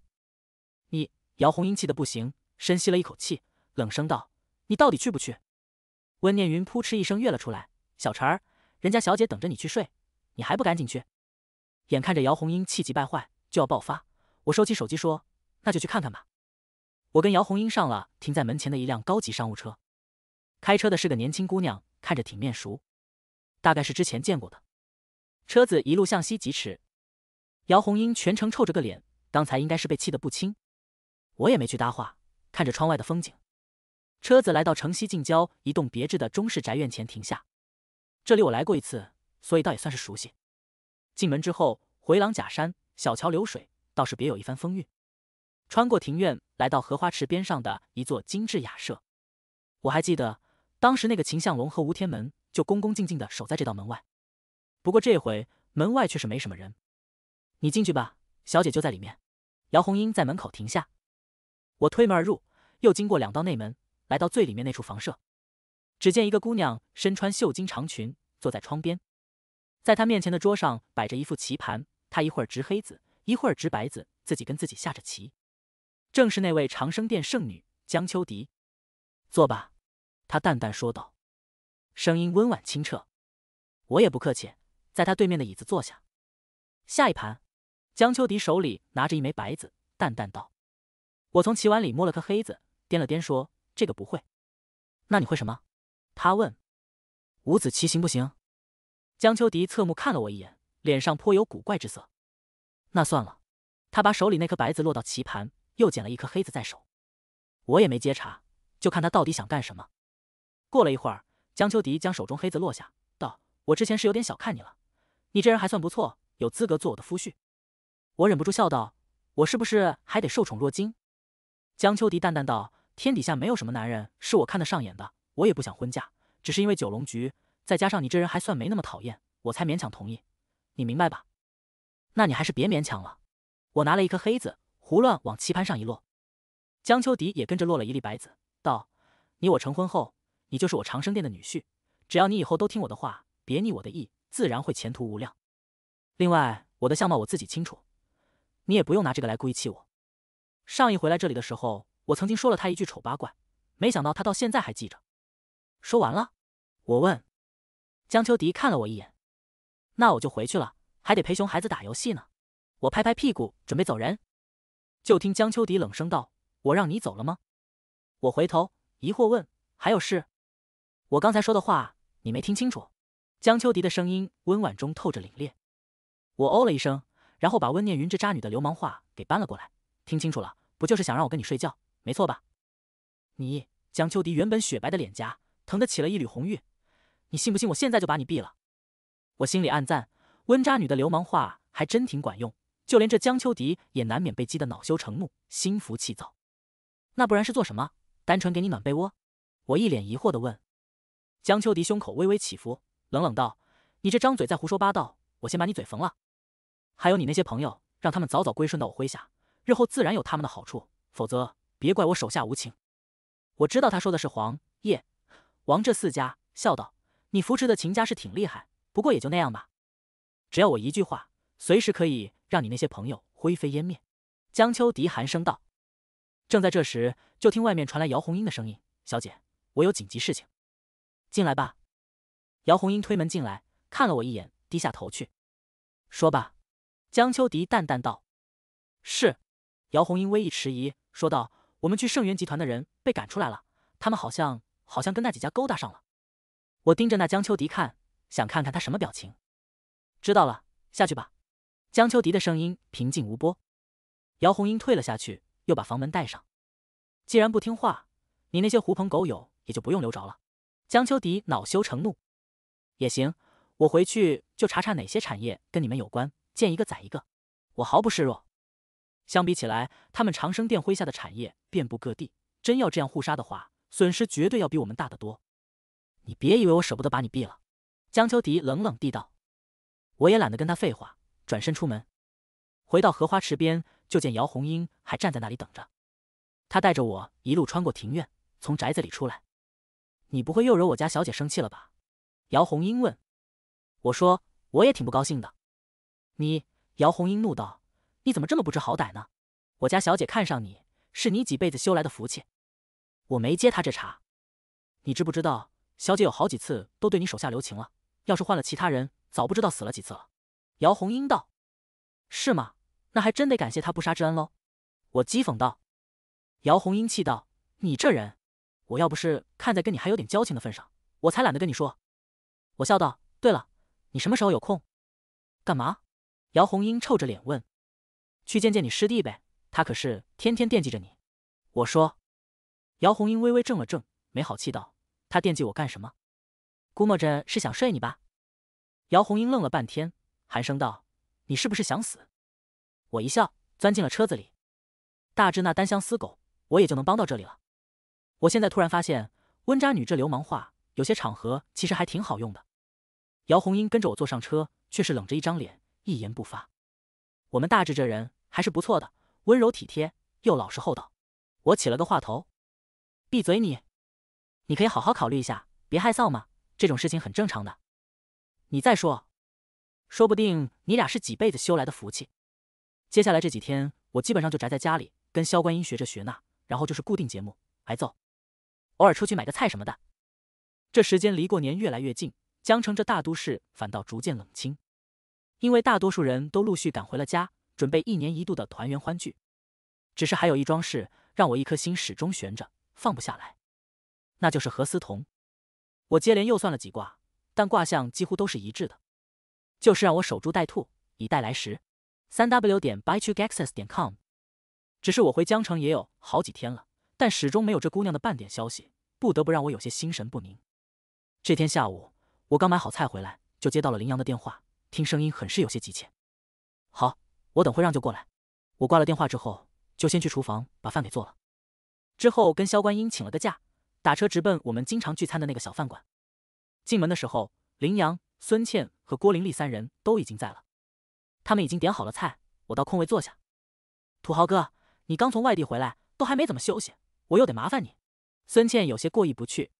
你姚红英气的不行，深吸了一口气，冷声道：“你到底去不去？”温念云扑哧一声跃了出来：“小陈儿，人家小姐等着你去睡，你还不赶紧去？”眼看着姚红英气急败坏就要爆发。我收起手机说：“那就去看看吧。”我跟姚红英上了停在门前的一辆高级商务车，开车的是个年轻姑娘，看着挺面熟，大概是之前见过的。车子一路向西疾驰，姚红英全程臭着个脸，刚才应该是被气得不轻。我也没去搭话，看着窗外的风景。车子来到城西近郊一栋别致的中式宅院前停下，这里我来过一次，所以倒也算是熟悉。进门之后，回廊、假山、小桥流水。倒是别有一番风韵。穿过庭院，来到荷花池边上的一座精致雅舍。我还记得，当时那个秦向龙和吴天门就恭恭敬敬的守在这道门外。不过这回门外却是没什么人。你进去吧，小姐就在里面。姚红英在门口停下。我推门而入，又经过两道内门，来到最里面那处房舍。只见一个姑娘身穿绣金长裙，坐在窗边。在她面前的桌上摆着一副棋盘，她一会儿执黑子。一会儿执白子，自己跟自己下着棋，正是那位长生殿圣女江秋迪。坐吧，他淡淡说道，声音温婉清澈。我也不客气，在他对面的椅子坐下。下一盘，江秋迪手里拿着一枚白子，淡淡道：“我从棋碗里摸了颗黑子，掂了掂，说：这个不会。那你会什么？”他问。“五子棋行不行？”江秋迪侧目看了我一眼，脸上颇有古怪之色。那算了，他把手里那颗白子落到棋盘，又捡了一颗黑子在手。我也没接茬，就看他到底想干什么。过了一会儿，江秋迪将手中黑子落下，道：“我之前是有点小看你了，你这人还算不错，有资格做我的夫婿。”我忍不住笑道：“我是不是还得受宠若惊？”江秋迪淡淡道：“天底下没有什么男人是我看得上眼的，我也不想婚嫁，只是因为九龙局，再加上你这人还算没那么讨厌，我才勉强同意。你明白吧？”那你还是别勉强了。我拿了一颗黑子，胡乱往棋盘上一落。江秋迪也跟着落了一粒白子，道：“你我成婚后，你就是我长生殿的女婿。只要你以后都听我的话，别逆我的意，自然会前途无量。另外，我的相貌我自己清楚，你也不用拿这个来故意气我。上一回来这里的时候，我曾经说了他一句丑八怪，没想到他到现在还记着。”说完了，我问江秋迪，看了我一眼：“那我就回去了。”还得陪熊孩子打游戏呢，我拍拍屁股准备走人，就听江秋迪冷声道：“我让你走了吗？”我回头疑惑问：“还有事？”我刚才说的话你没听清楚？江秋迪的声音温婉中透着凛冽。我哦了一声，然后把温念云这渣女的流氓话给搬了过来：“听清楚了，不就是想让我跟你睡觉，没错吧？”你江秋迪原本雪白的脸颊疼得起了一缕红晕，你信不信我现在就把你毙了？我心里暗赞。温渣女的流氓话还真挺管用，就连这江秋迪也难免被激得恼羞成怒，心浮气躁。那不然是做什么？单纯给你暖被窝？我一脸疑惑的问。江秋迪胸口微微起伏，冷冷道：“你这张嘴在胡说八道，我先把你嘴缝了。还有你那些朋友，让他们早早归顺到我麾下，日后自然有他们的好处。否则，别怪我手下无情。”我知道他说的是黄叶、王这四家，笑道：“你扶持的秦家是挺厉害，不过也就那样吧。”只要我一句话，随时可以让你那些朋友灰飞烟灭。”江秋迪寒声道。正在这时，就听外面传来姚红英的声音：“小姐，我有紧急事情，进来吧。”姚红英推门进来，看了我一眼，低下头去。“说吧。”江秋迪淡淡道。“是。”姚红英微一迟疑，说道：“我们去盛源集团的人被赶出来了，他们好像……好像跟那几家勾搭上了。”我盯着那江秋迪看，想看看他什么表情。知道了，下去吧。江秋迪的声音平静无波。姚红英退了下去，又把房门带上。既然不听话，你那些狐朋狗友也就不用留着了。江秋迪恼羞成怒。也行，我回去就查查哪些产业跟你们有关，见一个宰一个。我毫不示弱。相比起来，他们长生殿麾下的产业遍布各地，真要这样互杀的话，损失绝对要比我们大得多。你别以为我舍不得把你毙了。江秋迪冷冷地道。我也懒得跟他废话，转身出门，回到荷花池边，就见姚红英还站在那里等着。他带着我一路穿过庭院，从宅子里出来。你不会又惹我家小姐生气了吧？姚红英问。我说，我也挺不高兴的。你，姚红英怒道：“你怎么这么不知好歹呢？我家小姐看上你，是你几辈子修来的福气。”我没接他这茬。你知不知道，小姐有好几次都对你手下留情了，要是换了其他人。早不知道死了几次了，姚红英道：“是吗？那还真得感谢他不杀之恩喽。”我讥讽道。姚红英气道：“你这人，我要不是看在跟你还有点交情的份上，我才懒得跟你说。”我笑道：“对了，你什么时候有空？干嘛？”姚红英臭着脸问：“去见见你师弟呗，他可是天天惦记着你。”我说：“姚红英微微怔了怔，没好气道：‘他惦记我干什么？估摸着是想睡你吧。’”姚红英愣了半天，寒声道：“你是不是想死？”我一笑，钻进了车子里。大志那单相思狗，我也就能帮到这里了。我现在突然发现，温渣女这流氓话，有些场合其实还挺好用的。姚红英跟着我坐上车，却是冷着一张脸，一言不发。我们大志这人还是不错的，温柔体贴又老实厚道。我起了个话头：“闭嘴你！你可以好好考虑一下，别害臊嘛，这种事情很正常的。”你再说，说不定你俩是几辈子修来的福气。接下来这几天，我基本上就宅在家里，跟萧观音学这学那，然后就是固定节目挨揍，偶尔出去买个菜什么的。这时间离过年越来越近，江城这大都市反倒逐渐冷清，因为大多数人都陆续赶回了家，准备一年一度的团圆欢聚。只是还有一桩事让我一颗心始终悬着，放不下来，那就是何思彤。我接连又算了几卦。但卦象几乎都是一致的，就是让我守株待兔，以待来时。三 w 点 baiqigexs 点 com。只是我回江城也有好几天了，但始终没有这姑娘的半点消息，不得不让我有些心神不宁。这天下午，我刚买好菜回来，就接到了林阳的电话，听声音很是有些急切。好，我等会让就过来。我挂了电话之后，就先去厨房把饭给做了，之后跟萧观音请了个假，打车直奔我们经常聚餐的那个小饭馆。进门的时候，林阳、孙倩和郭玲丽三人都已经在了。他们已经点好了菜，我到空位坐下。土豪哥，你刚从外地回来，都还没怎么休息，我又得麻烦你。孙倩有些过意不去。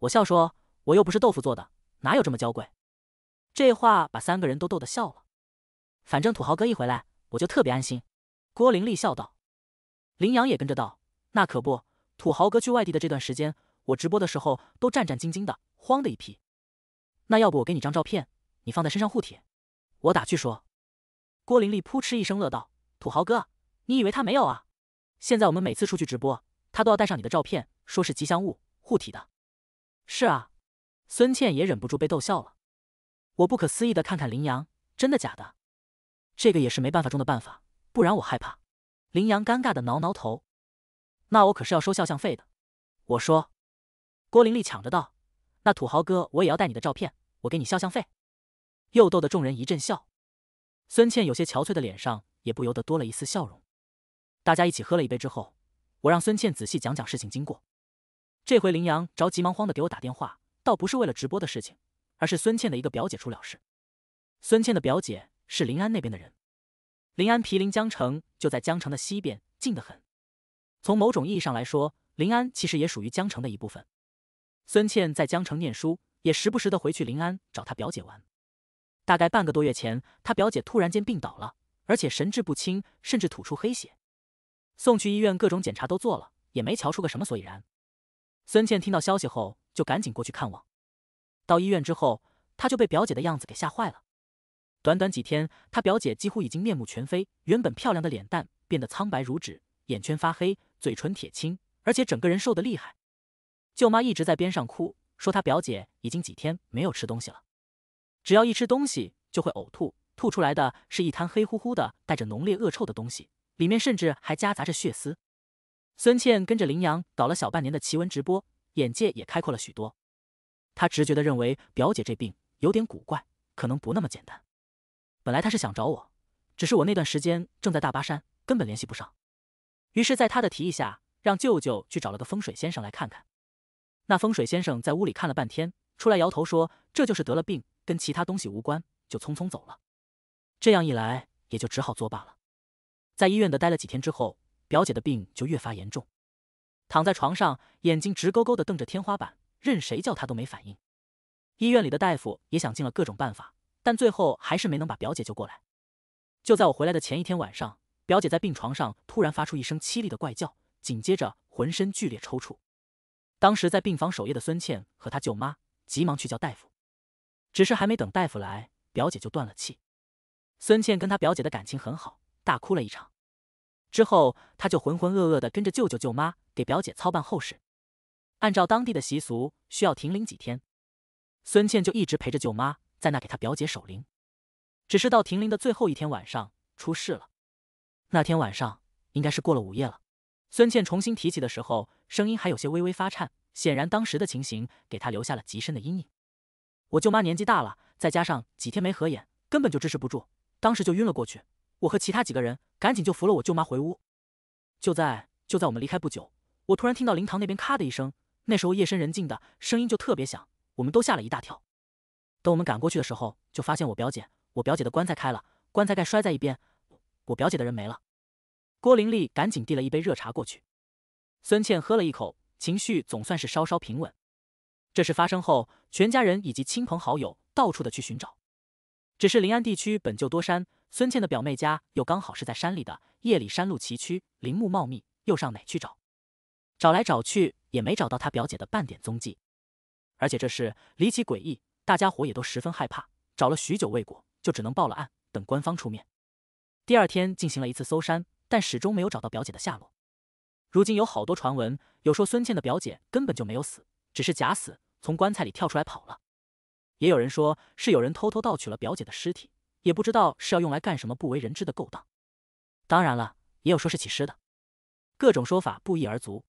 我笑说：“我又不是豆腐做的，哪有这么娇贵？”这话把三个人都逗得笑了。反正土豪哥一回来，我就特别安心。郭玲丽笑道。林阳也跟着道：“那可不，土豪哥去外地的这段时间，我直播的时候都战战兢兢的。”慌的一批，那要不我给你张照片，你放在身上护体。我打趣说，郭玲玲扑哧一声乐道：“土豪哥，你以为他没有啊？现在我们每次出去直播，他都要带上你的照片，说是吉祥物护体的。”是啊，孙倩也忍不住被逗笑了。我不可思议的看看林阳，真的假的？这个也是没办法中的办法，不然我害怕。林阳尴尬的挠挠头，那我可是要收肖像费的。我说，郭玲玲抢着道。那土豪哥，我也要带你的照片，我给你肖像费。又逗得众人一阵笑。孙倩有些憔悴的脸上也不由得多了一丝笑容。大家一起喝了一杯之后，我让孙倩仔细讲讲事情经过。这回林阳着急忙慌的给我打电话，倒不是为了直播的事情，而是孙倩的一个表姐出了事。孙倩的表姐是临安那边的人，临安毗邻江城，就在江城的西边，近得很。从某种意义上来说，临安其实也属于江城的一部分。孙倩在江城念书，也时不时的回去临安找她表姐玩。大概半个多月前，她表姐突然间病倒了，而且神志不清，甚至吐出黑血。送去医院，各种检查都做了，也没瞧出个什么所以然。孙倩听到消息后，就赶紧过去看望。到医院之后，她就被表姐的样子给吓坏了。短短几天，她表姐几乎已经面目全非，原本漂亮的脸蛋变得苍白如纸，眼圈发黑，嘴唇铁青，而且整个人瘦得厉害。舅妈一直在边上哭，说她表姐已经几天没有吃东西了，只要一吃东西就会呕吐，吐出来的是一滩黑乎乎的、带着浓烈恶臭的东西，里面甚至还夹杂着血丝。孙倩跟着林阳搞了小半年的奇闻直播，眼界也开阔了许多。她直觉地认为表姐这病有点古怪，可能不那么简单。本来她是想找我，只是我那段时间正在大巴山，根本联系不上。于是，在她的提议下，让舅舅去找了个风水先生来看看。那风水先生在屋里看了半天，出来摇头说：“这就是得了病，跟其他东西无关。”就匆匆走了。这样一来，也就只好作罢了。在医院的待了几天之后，表姐的病就越发严重，躺在床上，眼睛直勾勾的瞪着天花板，任谁叫她都没反应。医院里的大夫也想尽了各种办法，但最后还是没能把表姐救过来。就在我回来的前一天晚上，表姐在病床上突然发出一声凄厉的怪叫，紧接着浑身剧烈抽搐。当时在病房守夜的孙倩和她舅妈急忙去叫大夫，只是还没等大夫来，表姐就断了气。孙倩跟她表姐的感情很好，大哭了一场。之后，她就浑浑噩噩的跟着舅舅舅妈给表姐操办后事。按照当地的习俗，需要停灵几天，孙倩就一直陪着舅妈在那给她表姐守灵。只是到停灵的最后一天晚上，出事了。那天晚上应该是过了午夜了。孙倩重新提起的时候，声音还有些微微发颤，显然当时的情形给她留下了极深的阴影。我舅妈年纪大了，再加上几天没合眼，根本就支持不住，当时就晕了过去。我和其他几个人赶紧就扶了我舅妈回屋。就在就在我们离开不久，我突然听到灵堂那边咔的一声，那时候夜深人静的，声音就特别响，我们都吓了一大跳。等我们赶过去的时候，就发现我表姐，我表姐的棺材开了，棺材盖摔在一边，我表姐的人没了。郭玲丽赶紧递了一杯热茶过去，孙倩喝了一口，情绪总算是稍稍平稳。这事发生后，全家人以及亲朋好友到处的去寻找，只是临安地区本就多山，孙倩的表妹家又刚好是在山里的，夜里山路崎岖，林木茂密，又上哪去找？找来找去也没找到她表姐的半点踪迹。而且这事离奇诡异，大家伙也都十分害怕，找了许久未果，就只能报了案，等官方出面。第二天进行了一次搜山。但始终没有找到表姐的下落。如今有好多传闻，有说孙倩的表姐根本就没有死，只是假死，从棺材里跳出来跑了；也有人说是有人偷偷盗取了表姐的尸体，也不知道是要用来干什么不为人知的勾当。当然了，也有说是起尸的，各种说法不一而足。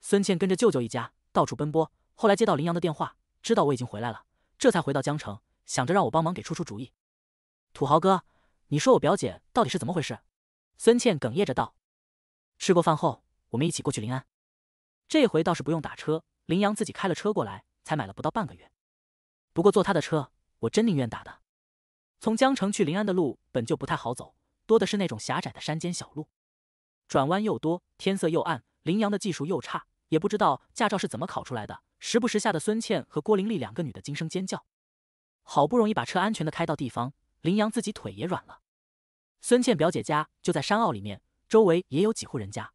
孙倩跟着舅舅一家到处奔波，后来接到林阳的电话，知道我已经回来了，这才回到江城，想着让我帮忙给出出主意。土豪哥，你说我表姐到底是怎么回事？孙茜哽咽着道：“吃过饭后，我们一起过去临安。这回倒是不用打车，林阳自己开了车过来。才买了不到半个月，不过坐他的车，我真宁愿打的。从江城去临安的路本就不太好走，多的是那种狭窄的山间小路，转弯又多，天色又暗，林阳的技术又差，也不知道驾照是怎么考出来的。时不时吓得孙茜和郭玲丽两个女的惊声尖叫。好不容易把车安全的开到地方，林阳自己腿也软了。”孙倩表姐家就在山坳里面，周围也有几户人家。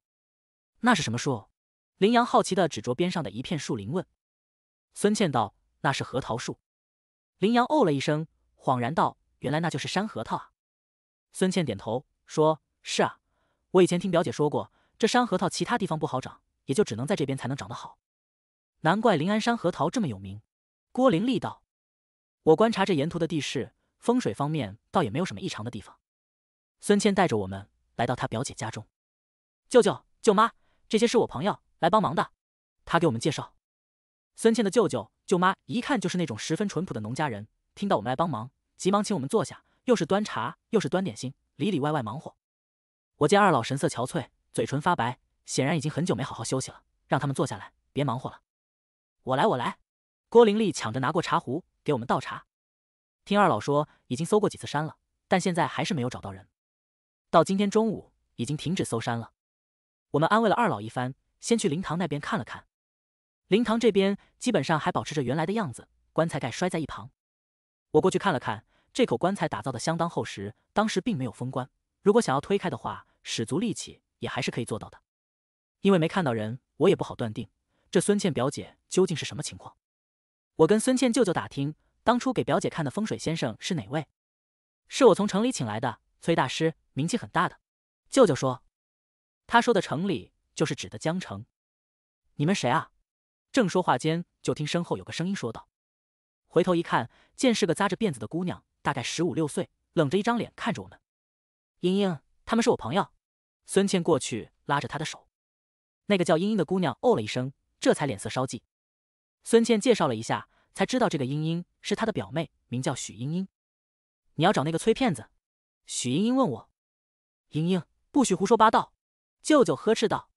那是什么树？林阳好奇地指着边上的一片树林问。孙倩道：“那是核桃树。”林阳哦了一声，恍然道：“原来那就是山核桃啊。”孙倩点头说：“是啊，我以前听表姐说过，这山核桃其他地方不好长，也就只能在这边才能长得好。难怪临安山核桃这么有名。”郭林丽道：“我观察这沿途的地势、风水方面，倒也没有什么异常的地方。”孙谦带着我们来到他表姐家中，舅舅、舅妈，这些是我朋友来帮忙的。他给我们介绍，孙谦的舅舅、舅妈一看就是那种十分淳朴的农家人。听到我们来帮忙，急忙请我们坐下，又是端茶又是端点心，里里外外忙活。我见二老神色憔悴，嘴唇发白，显然已经很久没好好休息了。让他们坐下来，别忙活了。我来，我来。郭灵丽抢着拿过茶壶给我们倒茶。听二老说，已经搜过几次山了，但现在还是没有找到人。到今天中午已经停止搜山了，我们安慰了二老一番，先去灵堂那边看了看。灵堂这边基本上还保持着原来的样子，棺材盖摔在一旁。我过去看了看，这口棺材打造的相当厚实，当时并没有封棺。如果想要推开的话，使足力气也还是可以做到的。因为没看到人，我也不好断定这孙倩表姐究竟是什么情况。我跟孙倩舅舅打听，当初给表姐看的风水先生是哪位？是我从城里请来的崔大师。名气很大的，舅舅说，他说的城里就是指的江城。你们谁啊？正说话间，就听身后有个声音说道。回头一看，见是个扎着辫子的姑娘，大概十五六岁，冷着一张脸看着我们。英英，他们是我朋友。孙倩过去拉着她的手。那个叫英英的姑娘哦了一声，这才脸色稍霁。孙倩介绍了一下，才知道这个英英是她的表妹，名叫许英英。你要找那个崔骗子？许英英问我。莹莹，不许胡说八道！”舅舅呵斥道。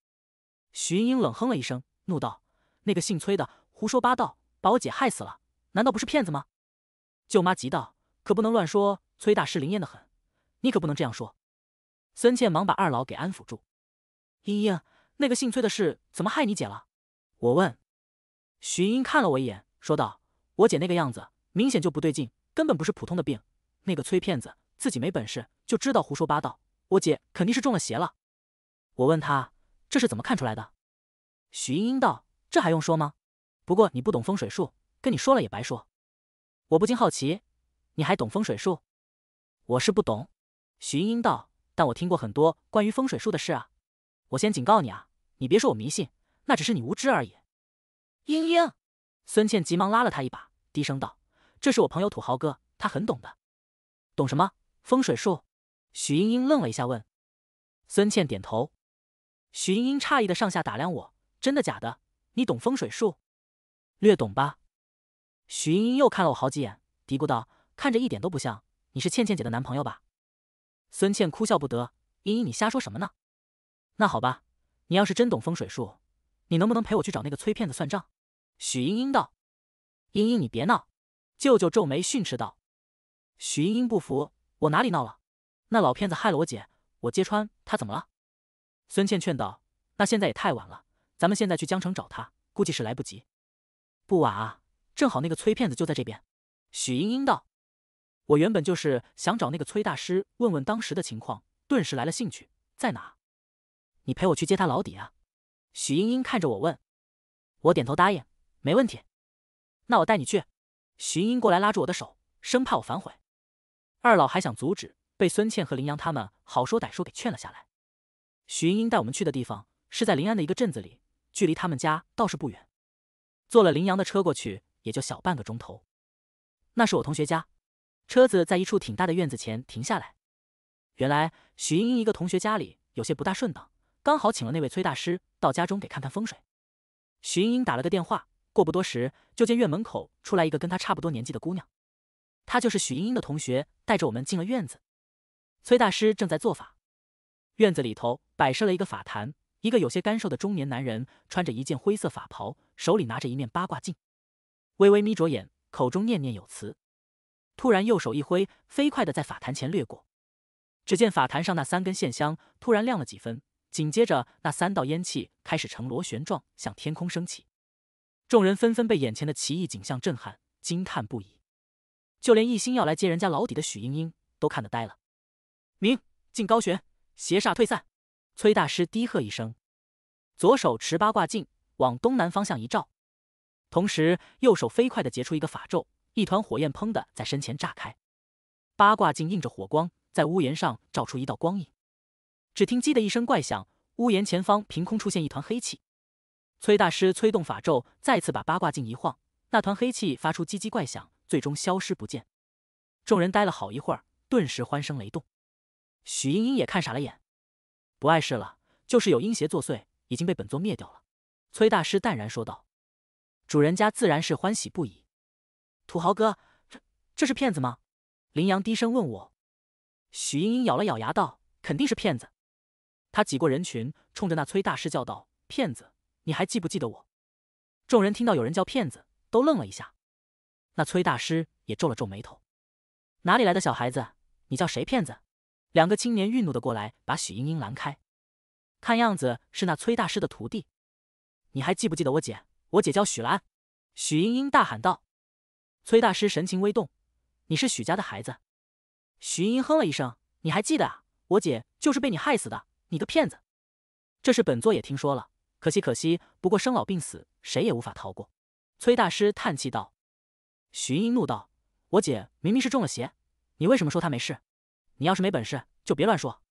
徐英英冷哼了一声，怒道：“那个姓崔的胡说八道，把我姐害死了，难道不是骗子吗？”舅妈急道：“可不能乱说，崔大师灵验的很，你可不能这样说。”孙倩忙把二老给安抚住。英英，那个姓崔的事怎么害你姐了？我问。徐英英看了我一眼，说道：“我姐那个样子，明显就不对劲，根本不是普通的病。那个崔骗子自己没本事，就知道胡说八道。”我姐肯定是中了邪了，我问他这是怎么看出来的？许英英道：“这还用说吗？不过你不懂风水术，跟你说了也白说。”我不禁好奇，你还懂风水术？我是不懂，许英英道，但我听过很多关于风水术的事啊。我先警告你啊，你别说我迷信，那只是你无知而已。英英，孙倩急忙拉了他一把，低声道：“这是我朋友土豪哥，他很懂的，懂什么风水术？”许英英愣了一下，问：“孙倩。”点头。许英英诧异的上下打量我：“真的假的？你懂风水术？略懂吧？”许英英又看了我好几眼，嘀咕道：“看着一点都不像。你是倩倩姐的男朋友吧？”孙倩哭笑不得：“英英，你瞎说什么呢？”“那好吧，你要是真懂风水术，你能不能陪我去找那个崔骗子算账？”许英英道。“英英，你别闹！”舅舅皱眉训斥道。许英英不服：“我哪里闹了？”那老骗子害了我姐，我揭穿他怎么了？孙倩劝道：“那现在也太晚了，咱们现在去江城找他，估计是来不及。”不晚啊，正好那个崔骗子就在这边。”许英英道：“我原本就是想找那个崔大师问问当时的情况，顿时来了兴趣。”在哪？你陪我去接他老底啊？”许英英看着我问。我点头答应：“没问题。”那我带你去。”许英英过来拉住我的手，生怕我反悔。二老还想阻止。被孙倩和林阳他们好说歹说给劝了下来。许英英带我们去的地方是在临安的一个镇子里，距离他们家倒是不远。坐了林阳的车过去也就小半个钟头。那是我同学家，车子在一处挺大的院子前停下来。原来许英英一个同学家里有些不大顺当，刚好请了那位崔大师到家中给看看风水。许英英打了个电话，过不多时就见院门口出来一个跟她差不多年纪的姑娘，她就是许英英的同学，带着我们进了院子。崔大师正在做法，院子里头摆设了一个法坛，一个有些干瘦的中年男人穿着一件灰色法袍，手里拿着一面八卦镜，微微眯着眼，口中念念有词。突然，右手一挥，飞快的在法坛前掠过。只见法坛上那三根线香突然亮了几分，紧接着那三道烟气开始呈螺旋状向天空升起。众人纷纷被眼前的奇异景象震撼，惊叹不已。就连一心要来接人家老底的许英英都看得呆了。明镜高悬，邪煞退散。崔大师低喝一声，左手持八卦镜往东南方向一照，同时右手飞快地结出一个法咒，一团火焰砰地在身前炸开。八卦镜映着火光，在屋檐上照出一道光影。只听“叽”的一声怪响，屋檐前方凭空出现一团黑气。崔大师催动法咒，再次把八卦镜一晃，那团黑气发出叽叽怪响，最终消失不见。众人待了好一会儿，顿时欢声雷动。许英英也看傻了眼，不碍事了，就是有阴邪作祟，已经被本座灭掉了。崔大师淡然说道：“主人家自然是欢喜不已。”土豪哥，这这是骗子吗？林阳低声问我。许英英咬了咬牙道：“肯定是骗子。”他挤过人群，冲着那崔大师叫道：“骗子，你还记不记得我？”众人听到有人叫骗子，都愣了一下。那崔大师也皱了皱眉头：“哪里来的小孩子？你叫谁骗子？”两个青年愠怒的过来，把许英英拦开。看样子是那崔大师的徒弟。你还记不记得我姐？我姐叫许兰。许英英大喊道。崔大师神情微动：“你是许家的孩子？”许英英哼了一声：“你还记得啊？我姐就是被你害死的！你个骗子！”这是本座也听说了，可惜可惜。不过生老病死，谁也无法逃过。崔大师叹气道。许英英怒道：“我姐明明是中了邪，你为什么说她没事？”你要是没本事，就别乱说。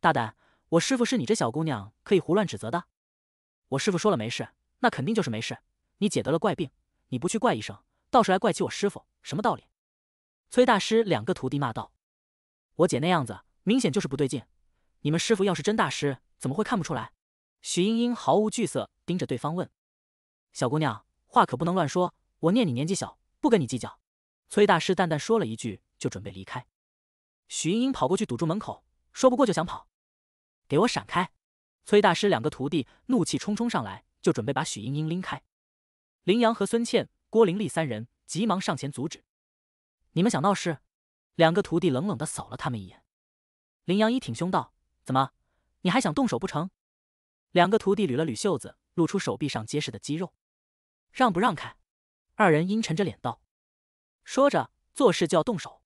大胆！我师父是你这小姑娘可以胡乱指责的？我师父说了没事，那肯定就是没事。你姐得了怪病，你不去怪医生，倒是来怪起我师父，什么道理？崔大师两个徒弟骂道：“我姐那样子，明显就是不对劲。你们师父要是真大师，怎么会看不出来？”许英英毫无惧色，盯着对方问：“小姑娘，话可不能乱说。我念你年纪小，不跟你计较。”崔大师淡淡说了一句，就准备离开。许英英跑过去堵住门口，说：“不过就想跑，给我闪开！”崔大师两个徒弟怒气冲冲上来，就准备把许英英拎开。林阳和孙倩、郭灵丽三人急忙上前阻止：“你们想闹事？”两个徒弟冷冷的扫了他们一眼。林阳一挺胸道：“怎么，你还想动手不成？”两个徒弟捋了捋袖子，露出手臂上结实的肌肉：“让不让开？”二人阴沉着脸道：“说着，做事就要动手。”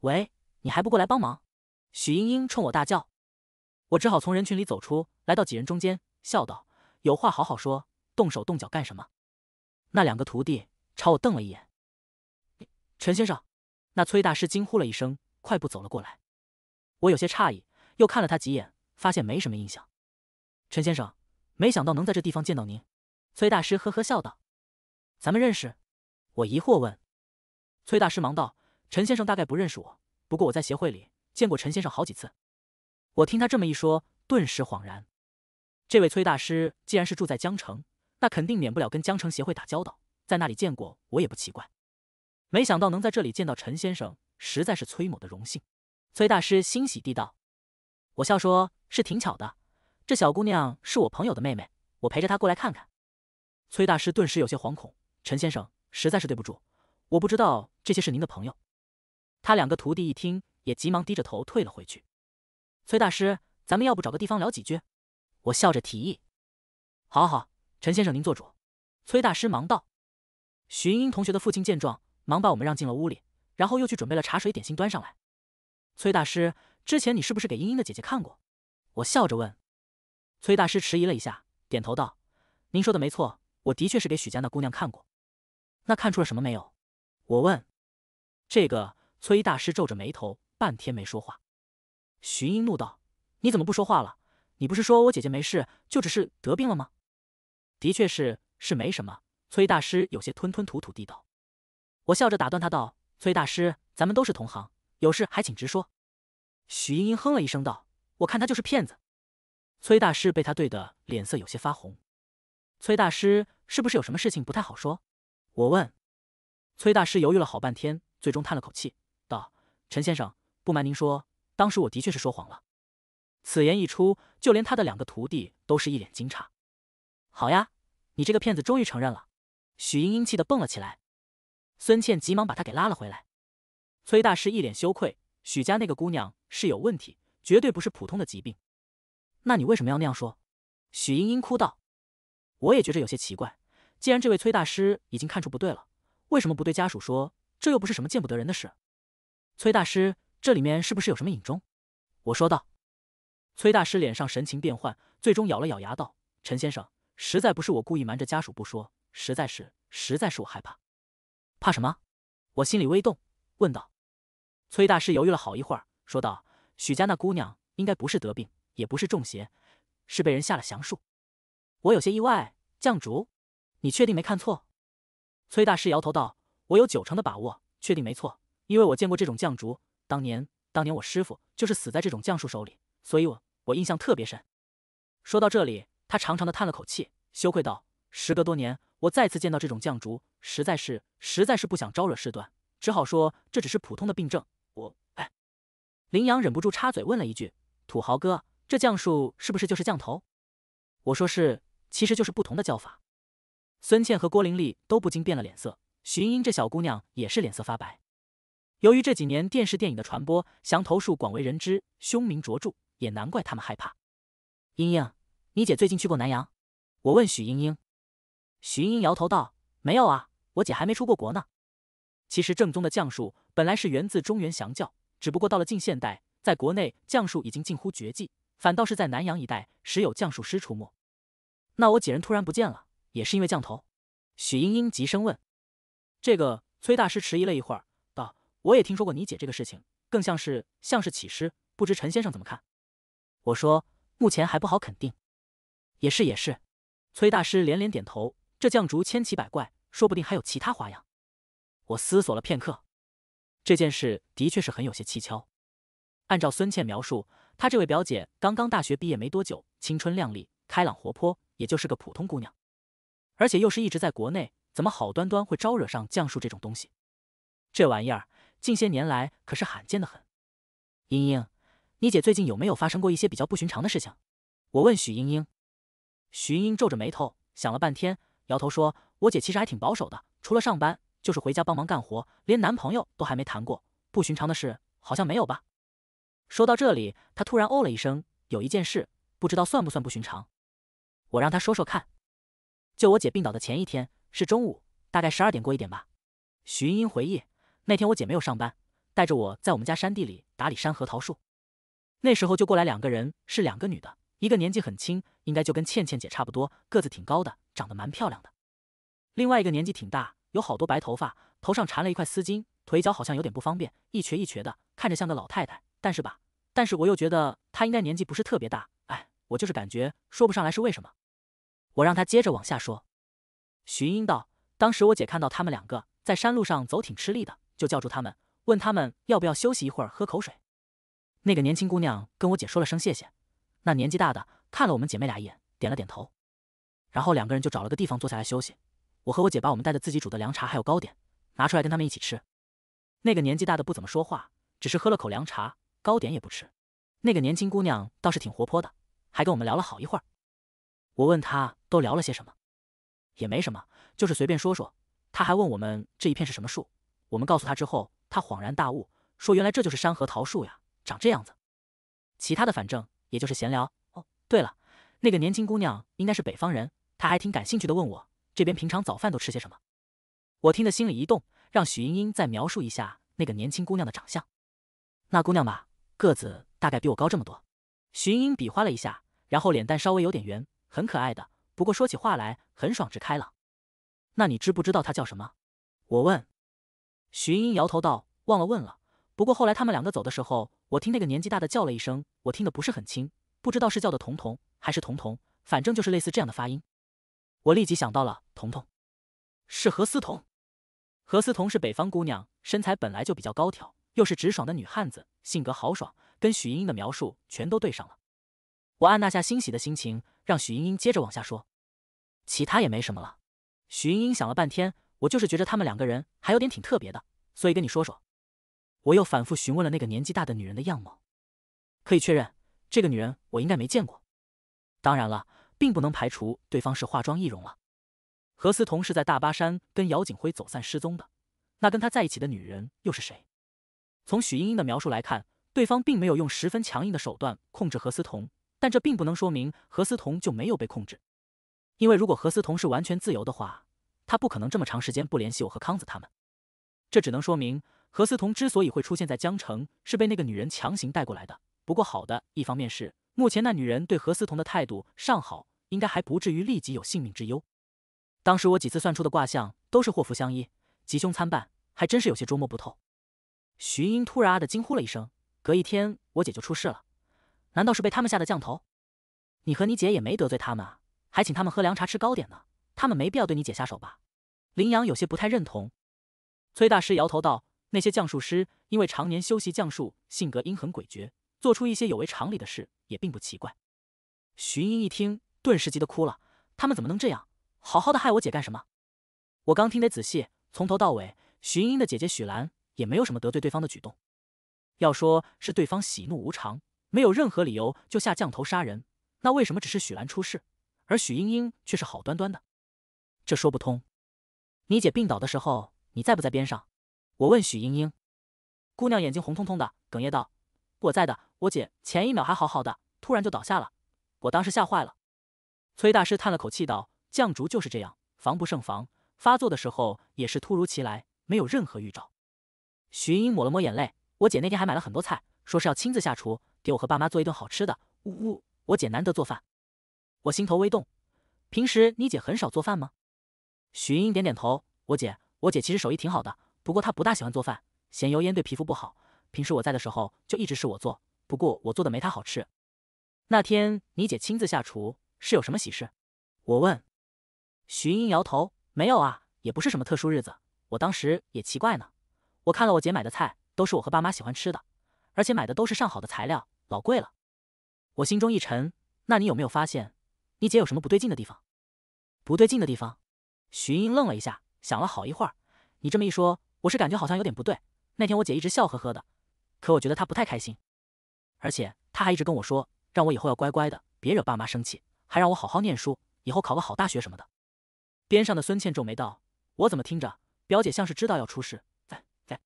喂。你还不过来帮忙？许英英冲我大叫，我只好从人群里走出来到几人中间，笑道：“有话好好说，动手动脚干什么？”那两个徒弟朝我瞪了一眼。陈先生，那崔大师惊呼了一声，快步走了过来。我有些诧异，又看了他几眼，发现没什么印象。陈先生，没想到能在这地方见到您。崔大师呵呵笑道：“咱们认识？”我疑惑问，崔大师忙道：“陈先生大概不认识我。”不过我在协会里见过陈先生好几次，我听他这么一说，顿时恍然。这位崔大师既然是住在江城，那肯定免不了跟江城协会打交道，在那里见过我也不奇怪。没想到能在这里见到陈先生，实在是崔某的荣幸。崔大师欣喜地道。我笑说：“是挺巧的，这小姑娘是我朋友的妹妹，我陪着她过来看看。”崔大师顿时有些惶恐：“陈先生实在是对不住，我不知道这些是您的朋友。”他两个徒弟一听，也急忙低着头退了回去。崔大师，咱们要不找个地方聊几句？我笑着提议。好好，陈先生您做主。崔大师忙道。许英英同学的父亲见状，忙把我们让进了屋里，然后又去准备了茶水点心端上来。崔大师，之前你是不是给英英的姐姐看过？我笑着问。崔大师迟疑了一下，点头道：“您说的没错，我的确是给许家那姑娘看过。那看出了什么没有？”我问。这个。崔大师皱着眉头，半天没说话。徐英怒道：“你怎么不说话了？你不是说我姐姐没事，就只是得病了吗？”“的确是，是没什么。”崔大师有些吞吞吐吐地道。我笑着打断他道：“崔大师，咱们都是同行，有事还请直说。”许英英哼了一声道：“我看他就是骗子。”崔大师被他对得脸色有些发红。崔大师是不是有什么事情不太好说？我问。崔大师犹豫了好半天，最终叹了口气。陈先生，不瞒您说，当时我的确是说谎了。此言一出，就连他的两个徒弟都是一脸惊诧。好呀，你这个骗子终于承认了！许英英气得蹦了起来，孙倩急忙把他给拉了回来。崔大师一脸羞愧，许家那个姑娘是有问题，绝对不是普通的疾病。那你为什么要那样说？许英英哭道。我也觉着有些奇怪，既然这位崔大师已经看出不对了，为什么不对家属说？这又不是什么见不得人的事。崔大师，这里面是不是有什么隐衷？我说道。崔大师脸上神情变幻，最终咬了咬牙道：“陈先生，实在不是我故意瞒着家属不说，实在是，实在是我害怕。”“怕什么？”我心里微动，问道。崔大师犹豫了好一会儿，说道：“许家那姑娘，应该不是得病，也不是中邪，是被人下了降术。”我有些意外：“降竹，你确定没看错？”崔大师摇头道：“我有九成的把握，确定没错。”因为我见过这种降竹，当年当年我师傅就是死在这种降术手里，所以我我印象特别深。说到这里，他长长的叹了口气，羞愧道：“时隔多年，我再次见到这种降竹，实在是实在是不想招惹事端，只好说这只是普通的病症。”我哎，林阳忍不住插嘴问了一句：“土豪哥，这降术是不是就是降头？”我说是，其实就是不同的叫法。孙倩和郭玲丽都不禁变了脸色，徐英英这小姑娘也是脸色发白。由于这几年电视电影的传播，降头术广为人知，凶名卓著，也难怪他们害怕。英英，你姐最近去过南阳？我问许英英。许英英摇头道：“没有啊，我姐还没出过国呢。”其实正宗的降术本来是源自中原降教，只不过到了近现代，在国内降术已经近乎绝迹，反倒是在南阳一带时有降术师出没。那我几人突然不见了，也是因为降头？许英英急声问。这个崔大师迟疑了一会儿。我也听说过你姐这个事情，更像是像是起尸，不知陈先生怎么看？我说目前还不好肯定。也是也是，崔大师连连点头。这降竹千奇百怪，说不定还有其他花样。我思索了片刻，这件事的确是很有些蹊跷。按照孙倩描述，她这位表姐刚刚大学毕业没多久，青春靓丽、开朗活泼，也就是个普通姑娘，而且又是一直在国内，怎么好端端会招惹上降树这种东西？这玩意儿。近些年来可是罕见的很。英英，你姐最近有没有发生过一些比较不寻常的事情？我问许英英。许英英皱着眉头，想了半天，摇头说：“我姐其实还挺保守的，除了上班，就是回家帮忙干活，连男朋友都还没谈过。不寻常的事好像没有吧。”说到这里，她突然哦了一声：“有一件事，不知道算不算不寻常。”我让她说说看。就我姐病倒的前一天，是中午，大概十二点过一点吧。许英英回忆。那天我姐没有上班，带着我在我们家山地里打理山核桃树。那时候就过来两个人，是两个女的，一个年纪很轻，应该就跟倩倩姐差不多，个子挺高的，长得蛮漂亮的。另外一个年纪挺大，有好多白头发，头上缠了一块丝巾，腿脚好像有点不方便，一瘸一瘸的，看着像个老太太。但是吧，但是我又觉得她应该年纪不是特别大，哎，我就是感觉说不上来是为什么。我让她接着往下说。徐英道，当时我姐看到他们两个在山路上走，挺吃力的。就叫住他们，问他们要不要休息一会儿喝口水。那个年轻姑娘跟我姐说了声谢谢，那年纪大的看了我们姐妹俩一眼，点了点头，然后两个人就找了个地方坐下来休息。我和我姐把我们带的自己煮的凉茶还有糕点拿出来跟他们一起吃。那个年纪大的不怎么说话，只是喝了口凉茶，糕点也不吃。那个年轻姑娘倒是挺活泼的，还跟我们聊了好一会儿。我问她都聊了些什么，也没什么，就是随便说说。她还问我们这一片是什么树。我们告诉他之后，他恍然大悟，说：“原来这就是山核桃树呀，长这样子。”其他的反正也就是闲聊。哦，对了，那个年轻姑娘应该是北方人，她还挺感兴趣的，问我这边平常早饭都吃些什么。我听得心里一动，让许英英再描述一下那个年轻姑娘的长相。那姑娘吧，个子大概比我高这么多。许英英比划了一下，然后脸蛋稍微有点圆，很可爱的，不过说起话来很爽直开朗。那你知不知道她叫什么？我问。许英英摇头道：“忘了问了。不过后来他们两个走的时候，我听那个年纪大的叫了一声，我听得不是很清，不知道是叫的‘彤彤’还是‘彤彤’，反正就是类似这样的发音。”我立即想到了“彤彤”，是何思彤。何思彤是北方姑娘，身材本来就比较高挑，又是直爽的女汉子，性格豪爽，跟许英英的描述全都对上了。我按捺下欣喜的心情，让许英英接着往下说。其他也没什么了。许英英想了半天。我就是觉着他们两个人还有点挺特别的，所以跟你说说。我又反复询问了那个年纪大的女人的样貌，可以确认，这个女人我应该没见过。当然了，并不能排除对方是化妆易容了。何思彤是在大巴山跟姚景辉走散失踪的，那跟他在一起的女人又是谁？从许英英的描述来看，对方并没有用十分强硬的手段控制何思彤，但这并不能说明何思彤就没有被控制。因为如果何思彤是完全自由的话，他不可能这么长时间不联系我和康子他们，这只能说明何思彤之所以会出现在江城，是被那个女人强行带过来的。不过好的一方面是，目前那女人对何思彤的态度尚好，应该还不至于立即有性命之忧。当时我几次算出的卦象都是祸福相依，吉凶参半，还真是有些捉摸不透。徐英突然啊的惊呼了一声：“隔一天我姐就出事了，难道是被他们下的降头？你和你姐也没得罪他们啊，还请他们喝凉茶吃糕点呢。”他们没必要对你姐下手吧？林阳有些不太认同。崔大师摇头道：“那些降术师因为常年修习降术，性格阴狠诡谲，做出一些有违常理的事也并不奇怪。”徐英一听，顿时急得哭了：“他们怎么能这样？好好的害我姐干什么？我刚听得仔细，从头到尾，荀英的姐姐许兰也没有什么得罪对方的举动。要说是对方喜怒无常，没有任何理由就下降头杀人，那为什么只是许兰出事，而许英英却是好端端的？”这说不通。你姐病倒的时候，你在不在边上？我问许英英。姑娘眼睛红彤彤的，哽咽道：“我在的，我姐前一秒还好好的，突然就倒下了，我当时吓坏了。”崔大师叹了口气道：“降竹就是这样，防不胜防，发作的时候也是突如其来，没有任何预兆。”许英英抹了抹眼泪：“我姐那天还买了很多菜，说是要亲自下厨，给我和爸妈做一顿好吃的。呜呜，我姐难得做饭。”我心头微动：“平时你姐很少做饭吗？”许英英点点头。我姐，我姐其实手艺挺好的，不过她不大喜欢做饭，嫌油烟对皮肤不好。平时我在的时候，就一直是我做。不过我做的没她好吃。那天你姐亲自下厨，是有什么喜事？我问。许英英摇头，没有啊，也不是什么特殊日子。我当时也奇怪呢。我看了我姐买的菜，都是我和爸妈喜欢吃的，而且买的都是上好的材料，老贵了。我心中一沉。那你有没有发现，你姐有什么不对劲的地方？不对劲的地方？许英英愣了一下，想了好一会儿。你这么一说，我是感觉好像有点不对。那天我姐一直笑呵呵的，可我觉得她不太开心。而且她还一直跟我说，让我以后要乖乖的，别惹爸妈生气，还让我好好念书，以后考个好大学什么的。边上的孙倩皱眉道：“我怎么听着表姐像是知道要出事？”在在，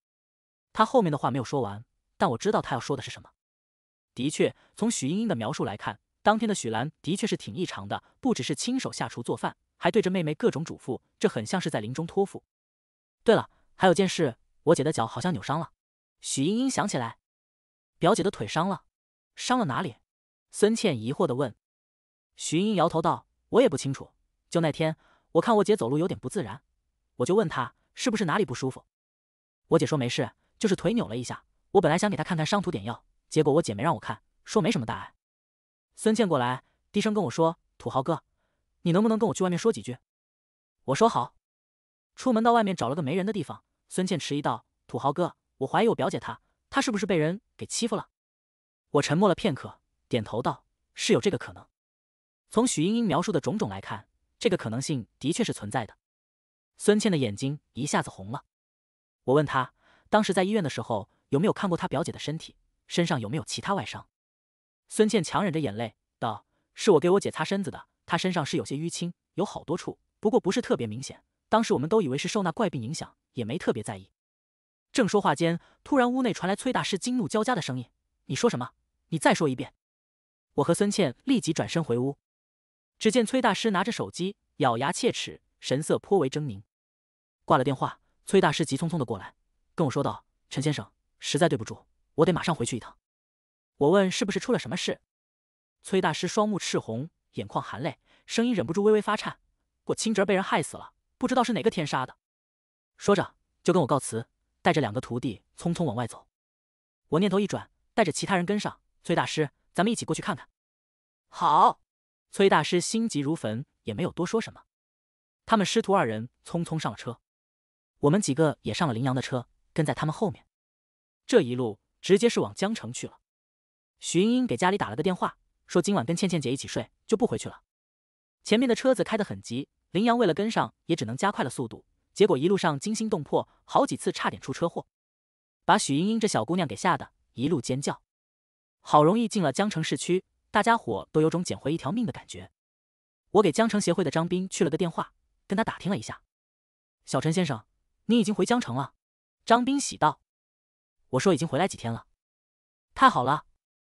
她后面的话没有说完，但我知道她要说的是什么。的确，从许英英的描述来看，当天的许兰的确是挺异常的，不只是亲手下厨做饭。还对着妹妹各种嘱咐，这很像是在临终托付。对了，还有件事，我姐的脚好像扭伤了。许英英想起来，表姐的腿伤了，伤了哪里？孙倩疑惑地问。许英摇头道：“我也不清楚。就那天，我看我姐走路有点不自然，我就问她是不是哪里不舒服。我姐说没事，就是腿扭了一下。我本来想给她看看伤图，点药，结果我姐没让我看，说没什么大碍。”孙倩过来，低声跟我说：“土豪哥。”你能不能跟我去外面说几句？我说好。出门到外面找了个没人的地方，孙倩迟疑道：“土豪哥，我怀疑我表姐她，她是不是被人给欺负了？”我沉默了片刻，点头道：“是有这个可能。从许英英描述的种种来看，这个可能性的确是存在的。”孙倩的眼睛一下子红了。我问她，当时在医院的时候有没有看过她表姐的身体，身上有没有其他外伤？孙倩强忍着眼泪道：“是我给我姐擦身子的。”他身上是有些淤青，有好多处，不过不是特别明显。当时我们都以为是受那怪病影响，也没特别在意。正说话间，突然屋内传来崔大师惊怒交加的声音：“你说什么？你再说一遍！”我和孙倩立即转身回屋，只见崔大师拿着手机，咬牙切齿，神色颇为狰狞。挂了电话，崔大师急匆匆的过来，跟我说道：“陈先生，实在对不住，我得马上回去一趟。”我问：“是不是出了什么事？”崔大师双目赤红。眼眶含泪，声音忍不住微微发颤。我清侄被人害死了，不知道是哪个天杀的。说着就跟我告辞，带着两个徒弟匆匆往外走。我念头一转，带着其他人跟上。崔大师，咱们一起过去看看。好。崔大师心急如焚，也没有多说什么。他们师徒二人匆匆上了车，我们几个也上了林阳的车，跟在他们后面。这一路直接是往江城去了。徐英英给家里打了个电话。说今晚跟倩倩姐一起睡，就不回去了。前面的车子开得很急，林阳为了跟上，也只能加快了速度。结果一路上惊心动魄，好几次差点出车祸，把许英英这小姑娘给吓得一路尖叫。好容易进了江城市区，大家伙都有种捡回一条命的感觉。我给江城协会的张斌去了个电话，跟他打听了一下。小陈先生，您已经回江城了？张斌喜道。我说已经回来几天了。太好了。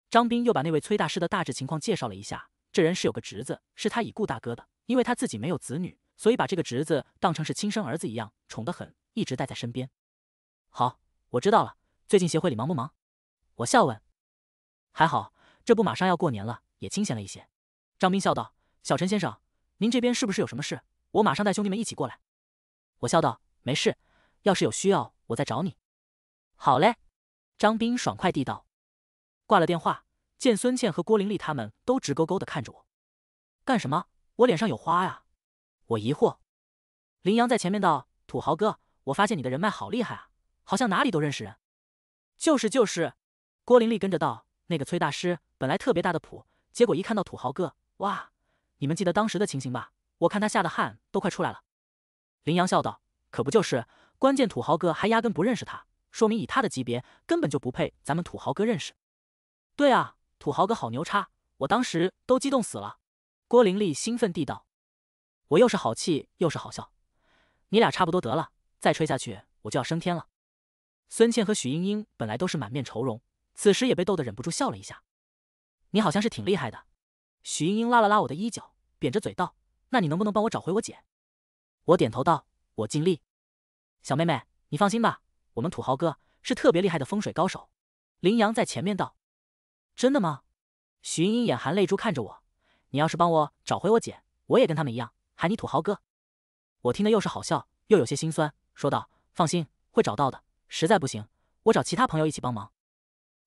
张斌又把那位崔大师的大致情况介绍了一下。这人是有个侄子，是他已故大哥的，因为他自己没有子女，所以把这个侄子当成是亲生儿子一样宠得很，一直带在身边。好，我知道了。最近协会里忙不忙？我笑问。还好，这不马上要过年了，也清闲了一些。张斌笑道：“小陈先生，您这边是不是有什么事？我马上带兄弟们一起过来。”我笑道：“没事，要是有需要，我再找你。”好嘞，张斌爽快地道。挂了电话，见孙倩和郭玲丽他们都直勾勾的看着我，干什么？我脸上有花呀？我疑惑。林阳在前面道：“土豪哥，我发现你的人脉好厉害啊，好像哪里都认识人。”“就是就是。”郭玲丽跟着道：“那个崔大师本来特别大的谱，结果一看到土豪哥，哇！你们记得当时的情形吧？我看他吓得汗都快出来了。”林阳笑道：“可不就是？关键土豪哥还压根不认识他，说明以他的级别，根本就不配咱们土豪哥认识。”对啊，土豪哥好牛叉，我当时都激动死了。郭玲玲兴奋地道：“我又是好气又是好笑，你俩差不多得了，再吹下去我就要升天了。”孙倩和许英英本来都是满面愁容，此时也被逗得忍不住笑了一下。你好像是挺厉害的，许英英拉了拉我的衣角，扁着嘴道：“那你能不能帮我找回我姐？”我点头道：“我尽力。”小妹妹，你放心吧，我们土豪哥是特别厉害的风水高手。”林阳在前面道。真的吗？许英英眼含泪珠看着我，你要是帮我找回我姐，我也跟他们一样喊你土豪哥。我听得又是好笑又有些心酸，说道：“放心，会找到的。实在不行，我找其他朋友一起帮忙。”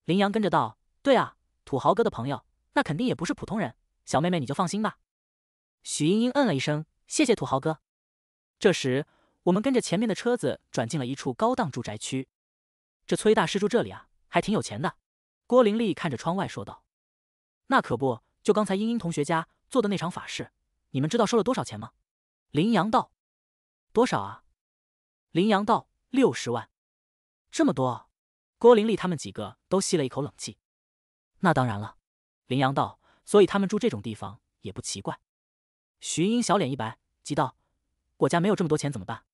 林阳跟着道：“对啊，土豪哥的朋友，那肯定也不是普通人。小妹妹，你就放心吧。”许英英嗯了一声，谢谢土豪哥。这时，我们跟着前面的车子转进了一处高档住宅区。这崔大师住这里啊，还挺有钱的。郭玲丽看着窗外说道：“那可不，就刚才英英同学家做的那场法事，你们知道收了多少钱吗？”林阳道：“多少啊？”林阳道：“六十万。”这么多，郭玲丽他们几个都吸了一口冷气。那当然了，林阳道：“所以他们住这种地方也不奇怪。”徐英小脸一白，急道：“我家没有这么多钱怎么办？”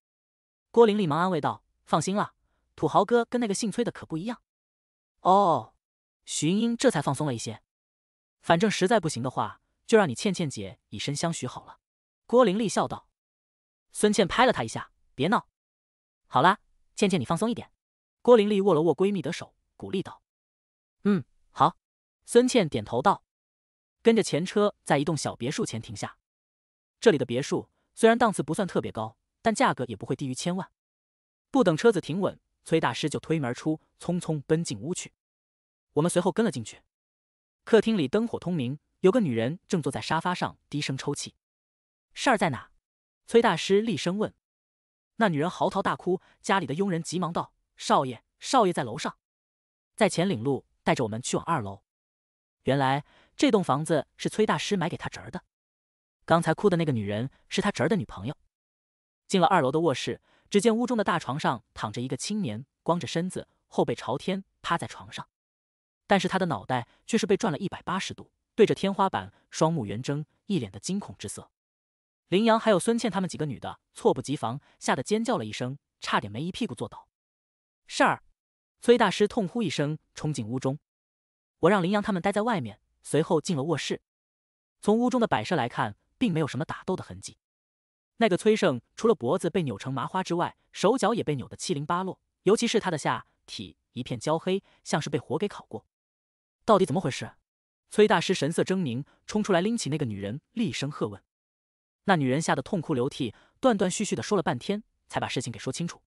郭玲丽忙安慰道：“放心了，土豪哥跟那个姓崔的可不一样。”哦。许英英这才放松了一些，反正实在不行的话，就让你倩倩姐以身相许好了。”郭玲丽笑道。孙倩拍了她一下：“别闹，好啦，倩倩你放松一点。”郭玲丽握了握闺蜜的手，鼓励道：“嗯，好。”孙倩点头道：“跟着前车在一栋小别墅前停下。这里的别墅虽然档次不算特别高，但价格也不会低于千万。不等车子停稳，崔大师就推门而出，匆匆奔进屋去。”我们随后跟了进去，客厅里灯火通明，有个女人正坐在沙发上低声抽泣。事儿在哪？崔大师厉声问。那女人嚎啕大哭，家里的佣人急忙道：“少爷，少爷在楼上。”在前领路，带着我们去往二楼。原来这栋房子是崔大师买给他侄儿的。刚才哭的那个女人是他侄儿的女朋友。进了二楼的卧室，只见屋中的大床上躺着一个青年，光着身子，后背朝天，趴在床上。但是他的脑袋却是被转了一百八十度，对着天花板，双目圆睁，一脸的惊恐之色。林阳还有孙倩他们几个女的措不及防，吓得尖叫了一声，差点没一屁股坐倒。事儿！崔大师痛呼一声，冲进屋中。我让林阳他们待在外面，随后进了卧室。从屋中的摆设来看，并没有什么打斗的痕迹。那个崔胜除了脖子被扭成麻花之外，手脚也被扭得七零八落，尤其是他的下体一片焦黑，像是被火给烤过。到底怎么回事？崔大师神色狰狞，冲出来拎起那个女人，厉声喝问。那女人吓得痛哭流涕，断断续续的说了半天，才把事情给说清楚。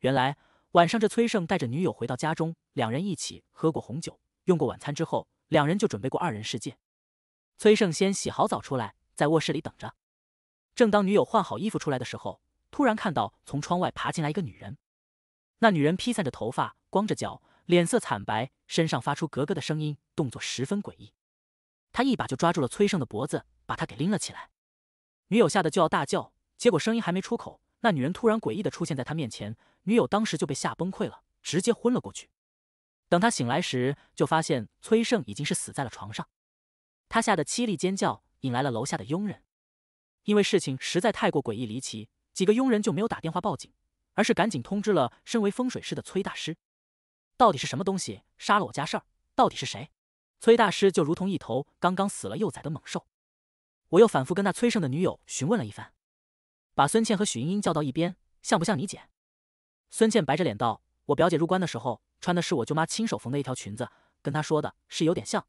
原来晚上这崔胜带着女友回到家中，两人一起喝过红酒，用过晚餐之后，两人就准备过二人世界。崔胜先洗好澡出来，在卧室里等着。正当女友换好衣服出来的时候，突然看到从窗外爬进来一个女人。那女人披散着头发，光着脚。脸色惨白，身上发出咯咯的声音，动作十分诡异。他一把就抓住了崔胜的脖子，把他给拎了起来。女友吓得就要大叫，结果声音还没出口，那女人突然诡异的出现在他面前。女友当时就被吓崩溃了，直接昏了过去。等他醒来时，就发现崔胜已经是死在了床上。他吓得凄厉尖叫，引来了楼下的佣人。因为事情实在太过诡异离奇，几个佣人就没有打电话报警，而是赶紧通知了身为风水师的崔大师。到底是什么东西杀了我家事儿？到底是谁？崔大师就如同一头刚刚死了幼崽的猛兽。我又反复跟那崔胜的女友询问了一番，把孙倩和许英英叫到一边，像不像你姐？孙倩白着脸道：“我表姐入关的时候穿的是我舅妈亲手缝的一条裙子，跟她说的是有点像。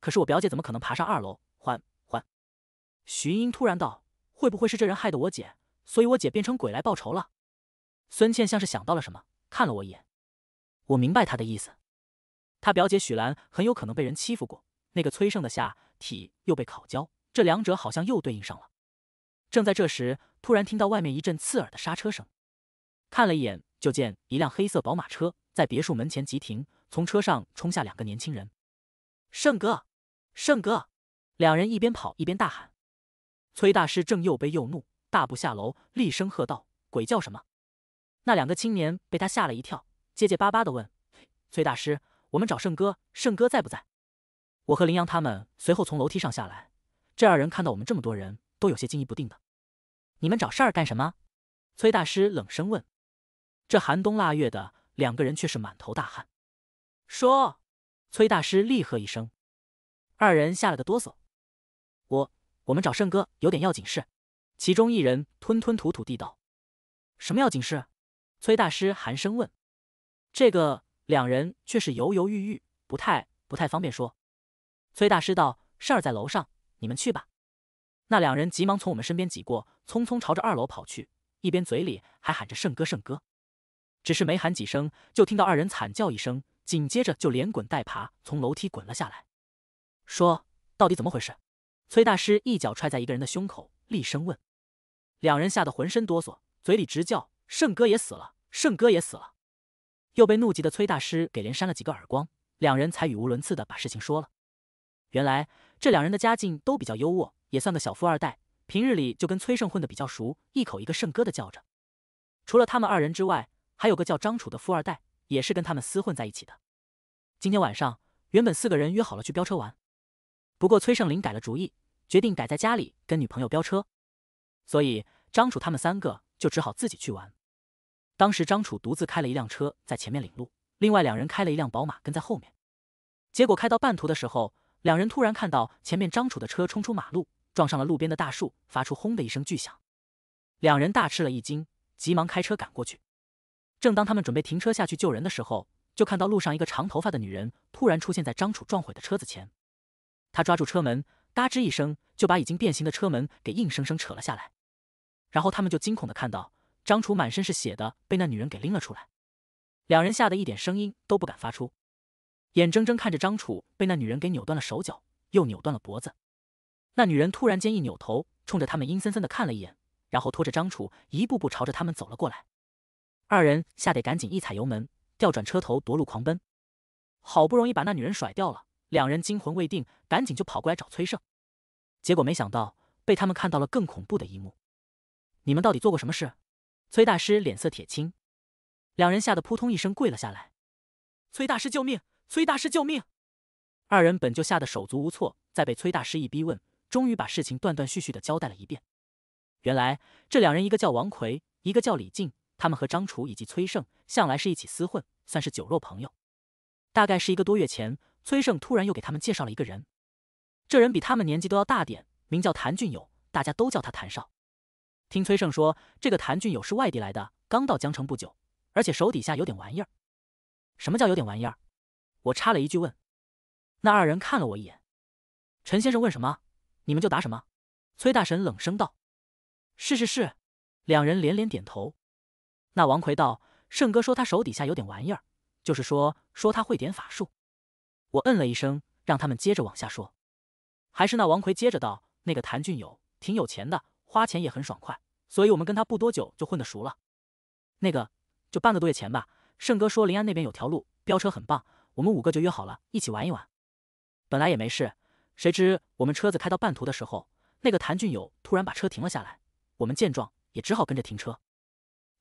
可是我表姐怎么可能爬上二楼？”欢欢。许英英突然道：“会不会是这人害的我姐，所以我姐变成鬼来报仇了？”孙倩像是想到了什么，看了我一眼。我明白他的意思，他表姐许兰很有可能被人欺负过。那个崔胜的下体又被烤焦，这两者好像又对应上了。正在这时，突然听到外面一阵刺耳的刹车声，看了一眼，就见一辆黑色宝马车在别墅门前急停，从车上冲下两个年轻人。胜哥，胜哥！两人一边跑一边大喊。崔大师正又悲又怒，大步下楼，厉声喝道：“鬼叫什么？”那两个青年被他吓了一跳。结结巴巴的问：“崔大师，我们找圣哥，圣哥在不在？”我和林阳他们随后从楼梯上下来。这二人看到我们这么多人，都有些惊疑不定的。“你们找事儿干什么？”崔大师冷声问。这寒冬腊月的，两个人却是满头大汗。说！崔大师厉喝一声，二人吓了个哆嗦。“我……我们找圣哥，有点要紧事。”其中一人吞吞吐吐地道。“什么要紧事？”崔大师寒声问。这个两人却是犹犹豫豫，不太不太方便说。崔大师道：“事儿在楼上，你们去吧。”那两人急忙从我们身边挤过，匆匆朝着二楼跑去，一边嘴里还喊着“圣哥，圣哥”。只是没喊几声，就听到二人惨叫一声，紧接着就连滚带爬从楼梯滚了下来。说到底怎么回事？崔大师一脚踹在一个人的胸口，厉声问。两人吓得浑身哆嗦，嘴里直叫：“圣哥也死了，圣哥也死了。”又被怒急的崔大师给连扇了几个耳光，两人才语无伦次的把事情说了。原来这两人的家境都比较优渥，也算个小富二代，平日里就跟崔胜混的比较熟，一口一个“胜哥”的叫着。除了他们二人之外，还有个叫张楚的富二代，也是跟他们厮混在一起的。今天晚上原本四个人约好了去飙车玩，不过崔胜林改了主意，决定改在家里跟女朋友飙车，所以张楚他们三个就只好自己去玩。当时张楚独自开了一辆车在前面领路，另外两人开了一辆宝马跟在后面。结果开到半途的时候，两人突然看到前面张楚的车冲出马路，撞上了路边的大树，发出轰的一声巨响。两人大吃了一惊，急忙开车赶过去。正当他们准备停车下去救人的时候，就看到路上一个长头发的女人突然出现在张楚撞毁的车子前。她抓住车门，嘎吱一声就把已经变形的车门给硬生生扯了下来。然后他们就惊恐的看到。张楚满身是血的被那女人给拎了出来，两人吓得一点声音都不敢发出，眼睁睁看着张楚被那女人给扭断了手脚，又扭断了脖子。那女人突然间一扭头，冲着他们阴森森的看了一眼，然后拖着张楚一步步朝着他们走了过来。二人吓得赶紧一踩油门，调转车头夺路狂奔。好不容易把那女人甩掉了，两人惊魂未定，赶紧就跑过来找崔胜，结果没想到被他们看到了更恐怖的一幕。你们到底做过什么事？崔大师脸色铁青，两人吓得扑通一声跪了下来。崔大师救命！崔大师救命！二人本就吓得手足无措，再被崔大师一逼问，终于把事情断断续续的交代了一遍。原来，这两人一个叫王奎，一个叫李静，他们和张楚以及崔胜向来是一起厮混，算是酒肉朋友。大概是一个多月前，崔胜突然又给他们介绍了一个人，这人比他们年纪都要大点，名叫谭俊友，大家都叫他谭少。听崔胜说，这个谭俊友是外地来的，刚到江城不久，而且手底下有点玩意儿。什么叫有点玩意儿？我插了一句问。那二人看了我一眼。陈先生问什么，你们就答什么。崔大神冷声道：“是是是。”两人连连点头。那王奎道：“胜哥说他手底下有点玩意儿，就是说说他会点法术。”我嗯了一声，让他们接着往下说。还是那王奎接着道：“那个谭俊友挺有钱的。”花钱也很爽快，所以我们跟他不多久就混得熟了。那个就半个多月前吧，盛哥说临安那边有条路飙车很棒，我们五个就约好了一起玩一玩。本来也没事，谁知我们车子开到半途的时候，那个谭俊友突然把车停了下来。我们见状也只好跟着停车。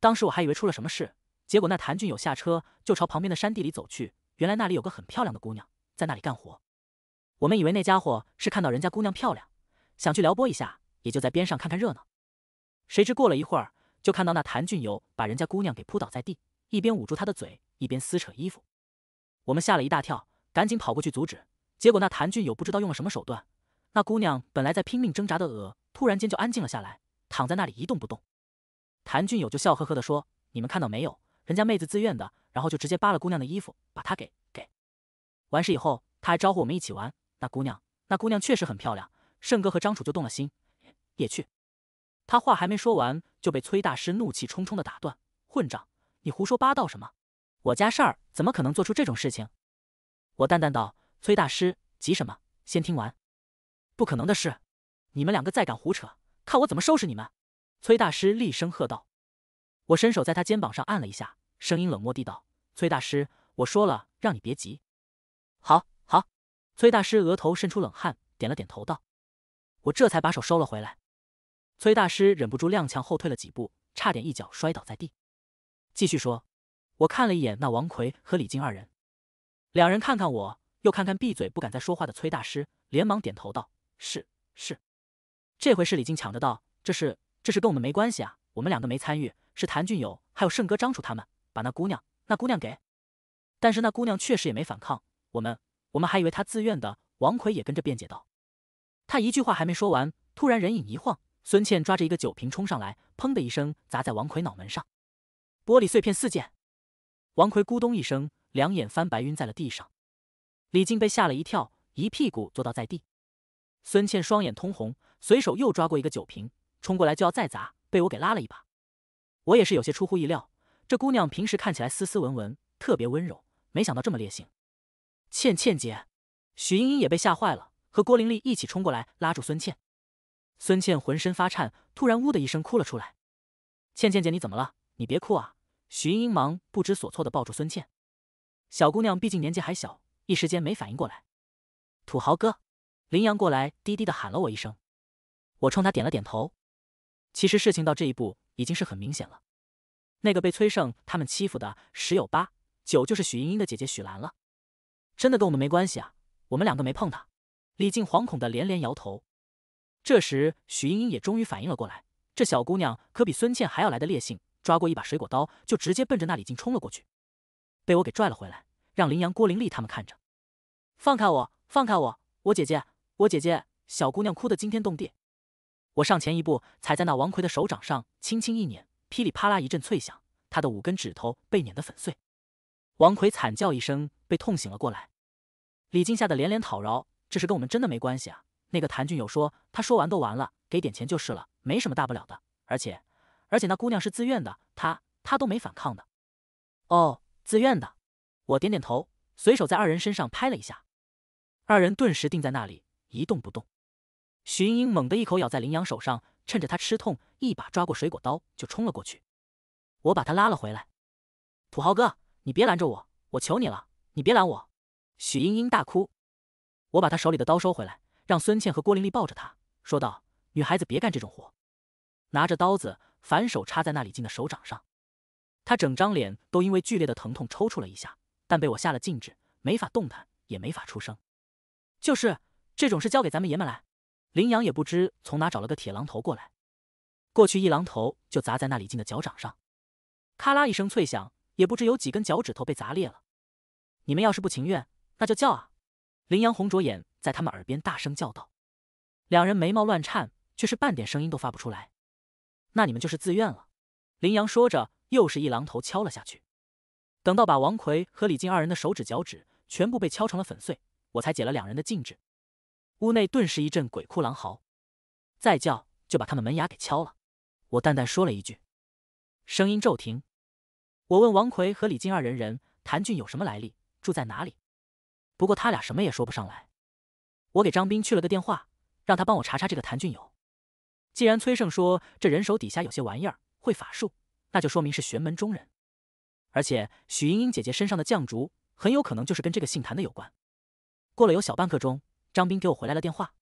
当时我还以为出了什么事，结果那谭俊友下车就朝旁边的山地里走去。原来那里有个很漂亮的姑娘在那里干活，我们以为那家伙是看到人家姑娘漂亮，想去撩拨一下。也就在边上看看热闹，谁知过了一会儿，就看到那谭俊友把人家姑娘给扑倒在地，一边捂住她的嘴，一边撕扯衣服。我们吓了一大跳，赶紧跑过去阻止。结果那谭俊友不知道用了什么手段，那姑娘本来在拼命挣扎的鹅，突然间就安静了下来，躺在那里一动不动。谭俊友就笑呵呵地说：“你们看到没有？人家妹子自愿的。”然后就直接扒了姑娘的衣服，把她给给完事以后，他还招呼我们一起玩。那姑娘，那姑娘确实很漂亮，盛哥和张楚就动了心。也去，他话还没说完，就被崔大师怒气冲冲的打断：“混账，你胡说八道什么？我家事儿怎么可能做出这种事情？”我淡淡道：“崔大师，急什么？先听完。”“不可能的事！”你们两个再敢胡扯，看我怎么收拾你们！”崔大师厉声喝道。我伸手在他肩膀上按了一下，声音冷漠地道：“崔大师，我说了让你别急。”“好，好。”崔大师额头渗出冷汗，点了点头道：“我这才把手收了回来。”崔大师忍不住踉跄后退了几步，差点一脚摔倒在地。继续说，我看了一眼那王奎和李靖二人，两人看看我，又看看闭嘴不敢再说话的崔大师，连忙点头道：“是是。”这回是李靖抢着道：“这是这是跟我们没关系啊，我们两个没参与，是谭俊友还有盛哥张楚他们把那姑娘那姑娘给……但是那姑娘确实也没反抗，我们我们还以为她自愿的。”王奎也跟着辩解道，他一句话还没说完，突然人影一晃。孙倩抓着一个酒瓶冲上来，砰的一声砸在王奎脑门上，玻璃碎片四溅，王奎咕咚一声，两眼翻白，晕在了地上。李靖被吓了一跳，一屁股坐倒在地。孙倩双眼通红，随手又抓过一个酒瓶，冲过来就要再砸，被我给拉了一把。我也是有些出乎意料，这姑娘平时看起来斯斯文文，特别温柔，没想到这么烈性。倩倩姐，许英英也被吓坏了，和郭玲丽一起冲过来拉住孙倩。孙倩浑身发颤，突然呜的一声哭了出来。“倩倩姐，你怎么了？你别哭啊！”许英英忙不知所措的抱住孙倩。小姑娘毕竟年纪还小，一时间没反应过来。土豪哥，林阳过来低低的喊了我一声，我冲他点了点头。其实事情到这一步已经是很明显了，那个被崔胜他们欺负的十有八九就是许英英的姐姐许兰了。真的跟我们没关系啊，我们两个没碰她。李静惶恐的连连摇头。这时，许英英也终于反应了过来，这小姑娘可比孙倩还要来的烈性，抓过一把水果刀就直接奔着那李静冲了过去，被我给拽了回来，让林阳、郭玲丽他们看着，放开我，放开我，我姐姐，我姐姐！小姑娘哭得惊天动地。我上前一步，踩在那王奎的手掌上，轻轻一碾，噼里啪啦一阵脆响，他的五根指头被碾得粉碎。王奎惨叫一声，被痛醒了过来。李静吓得连连讨饶，这是跟我们真的没关系啊。那个谭俊友说，他说完都完了，给点钱就是了，没什么大不了的。而且，而且那姑娘是自愿的，她她都没反抗的。哦，自愿的，我点点头，随手在二人身上拍了一下，二人顿时定在那里一动不动。许英英猛地一口咬在林阳手上，趁着他吃痛，一把抓过水果刀就冲了过去。我把他拉了回来，土豪哥，你别拦着我，我求你了，你别拦我！许英英大哭，我把他手里的刀收回来。让孙倩和郭玲丽抱着他，说道：“女孩子别干这种活。”拿着刀子，反手插在那李静的手掌上，他整张脸都因为剧烈的疼痛抽搐了一下，但被我下了禁制，没法动弹，也没法出声。就是这种事交给咱们爷们来。林阳也不知从哪找了个铁榔头过来，过去一榔头就砸在那李静的脚掌上，咔啦一声脆响，也不知有几根脚趾头被砸裂了。你们要是不情愿，那就叫啊！林阳红着眼。在他们耳边大声叫道，两人眉毛乱颤，却是半点声音都发不出来。那你们就是自愿了。林阳说着，又是一榔头敲了下去。等到把王奎和李静二人的手指脚趾全部被敲成了粉碎，我才解了两人的禁制。屋内顿时一阵鬼哭狼嚎，再叫就把他们门牙给敲了。我淡淡说了一句，声音骤停。我问王奎和李静二人人谭俊有什么来历，住在哪里。不过他俩什么也说不上来。我给张斌去了个电话，让他帮我查查这个谭俊友。既然崔胜说这人手底下有些玩意儿会法术，那就说明是玄门中人。而且许英英姐姐身上的降烛，很有可能就是跟这个姓谭的有关。过了有小半刻钟，张斌给我回来了电话。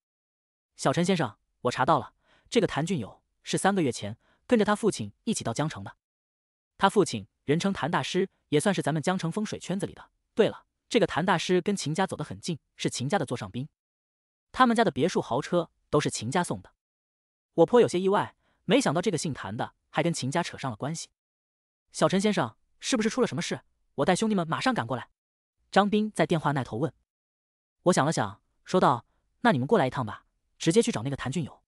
小陈先生，我查到了，这个谭俊友是三个月前跟着他父亲一起到江城的。他父亲人称谭大师，也算是咱们江城风水圈子里的。对了，这个谭大师跟秦家走得很近，是秦家的座上宾。他们家的别墅、豪车都是秦家送的，我颇有些意外，没想到这个姓谭的还跟秦家扯上了关系。小陈先生，是不是出了什么事？我带兄弟们马上赶过来。”张斌在电话那头问。我想了想，说道：“那你们过来一趟吧，直接去找那个谭俊友。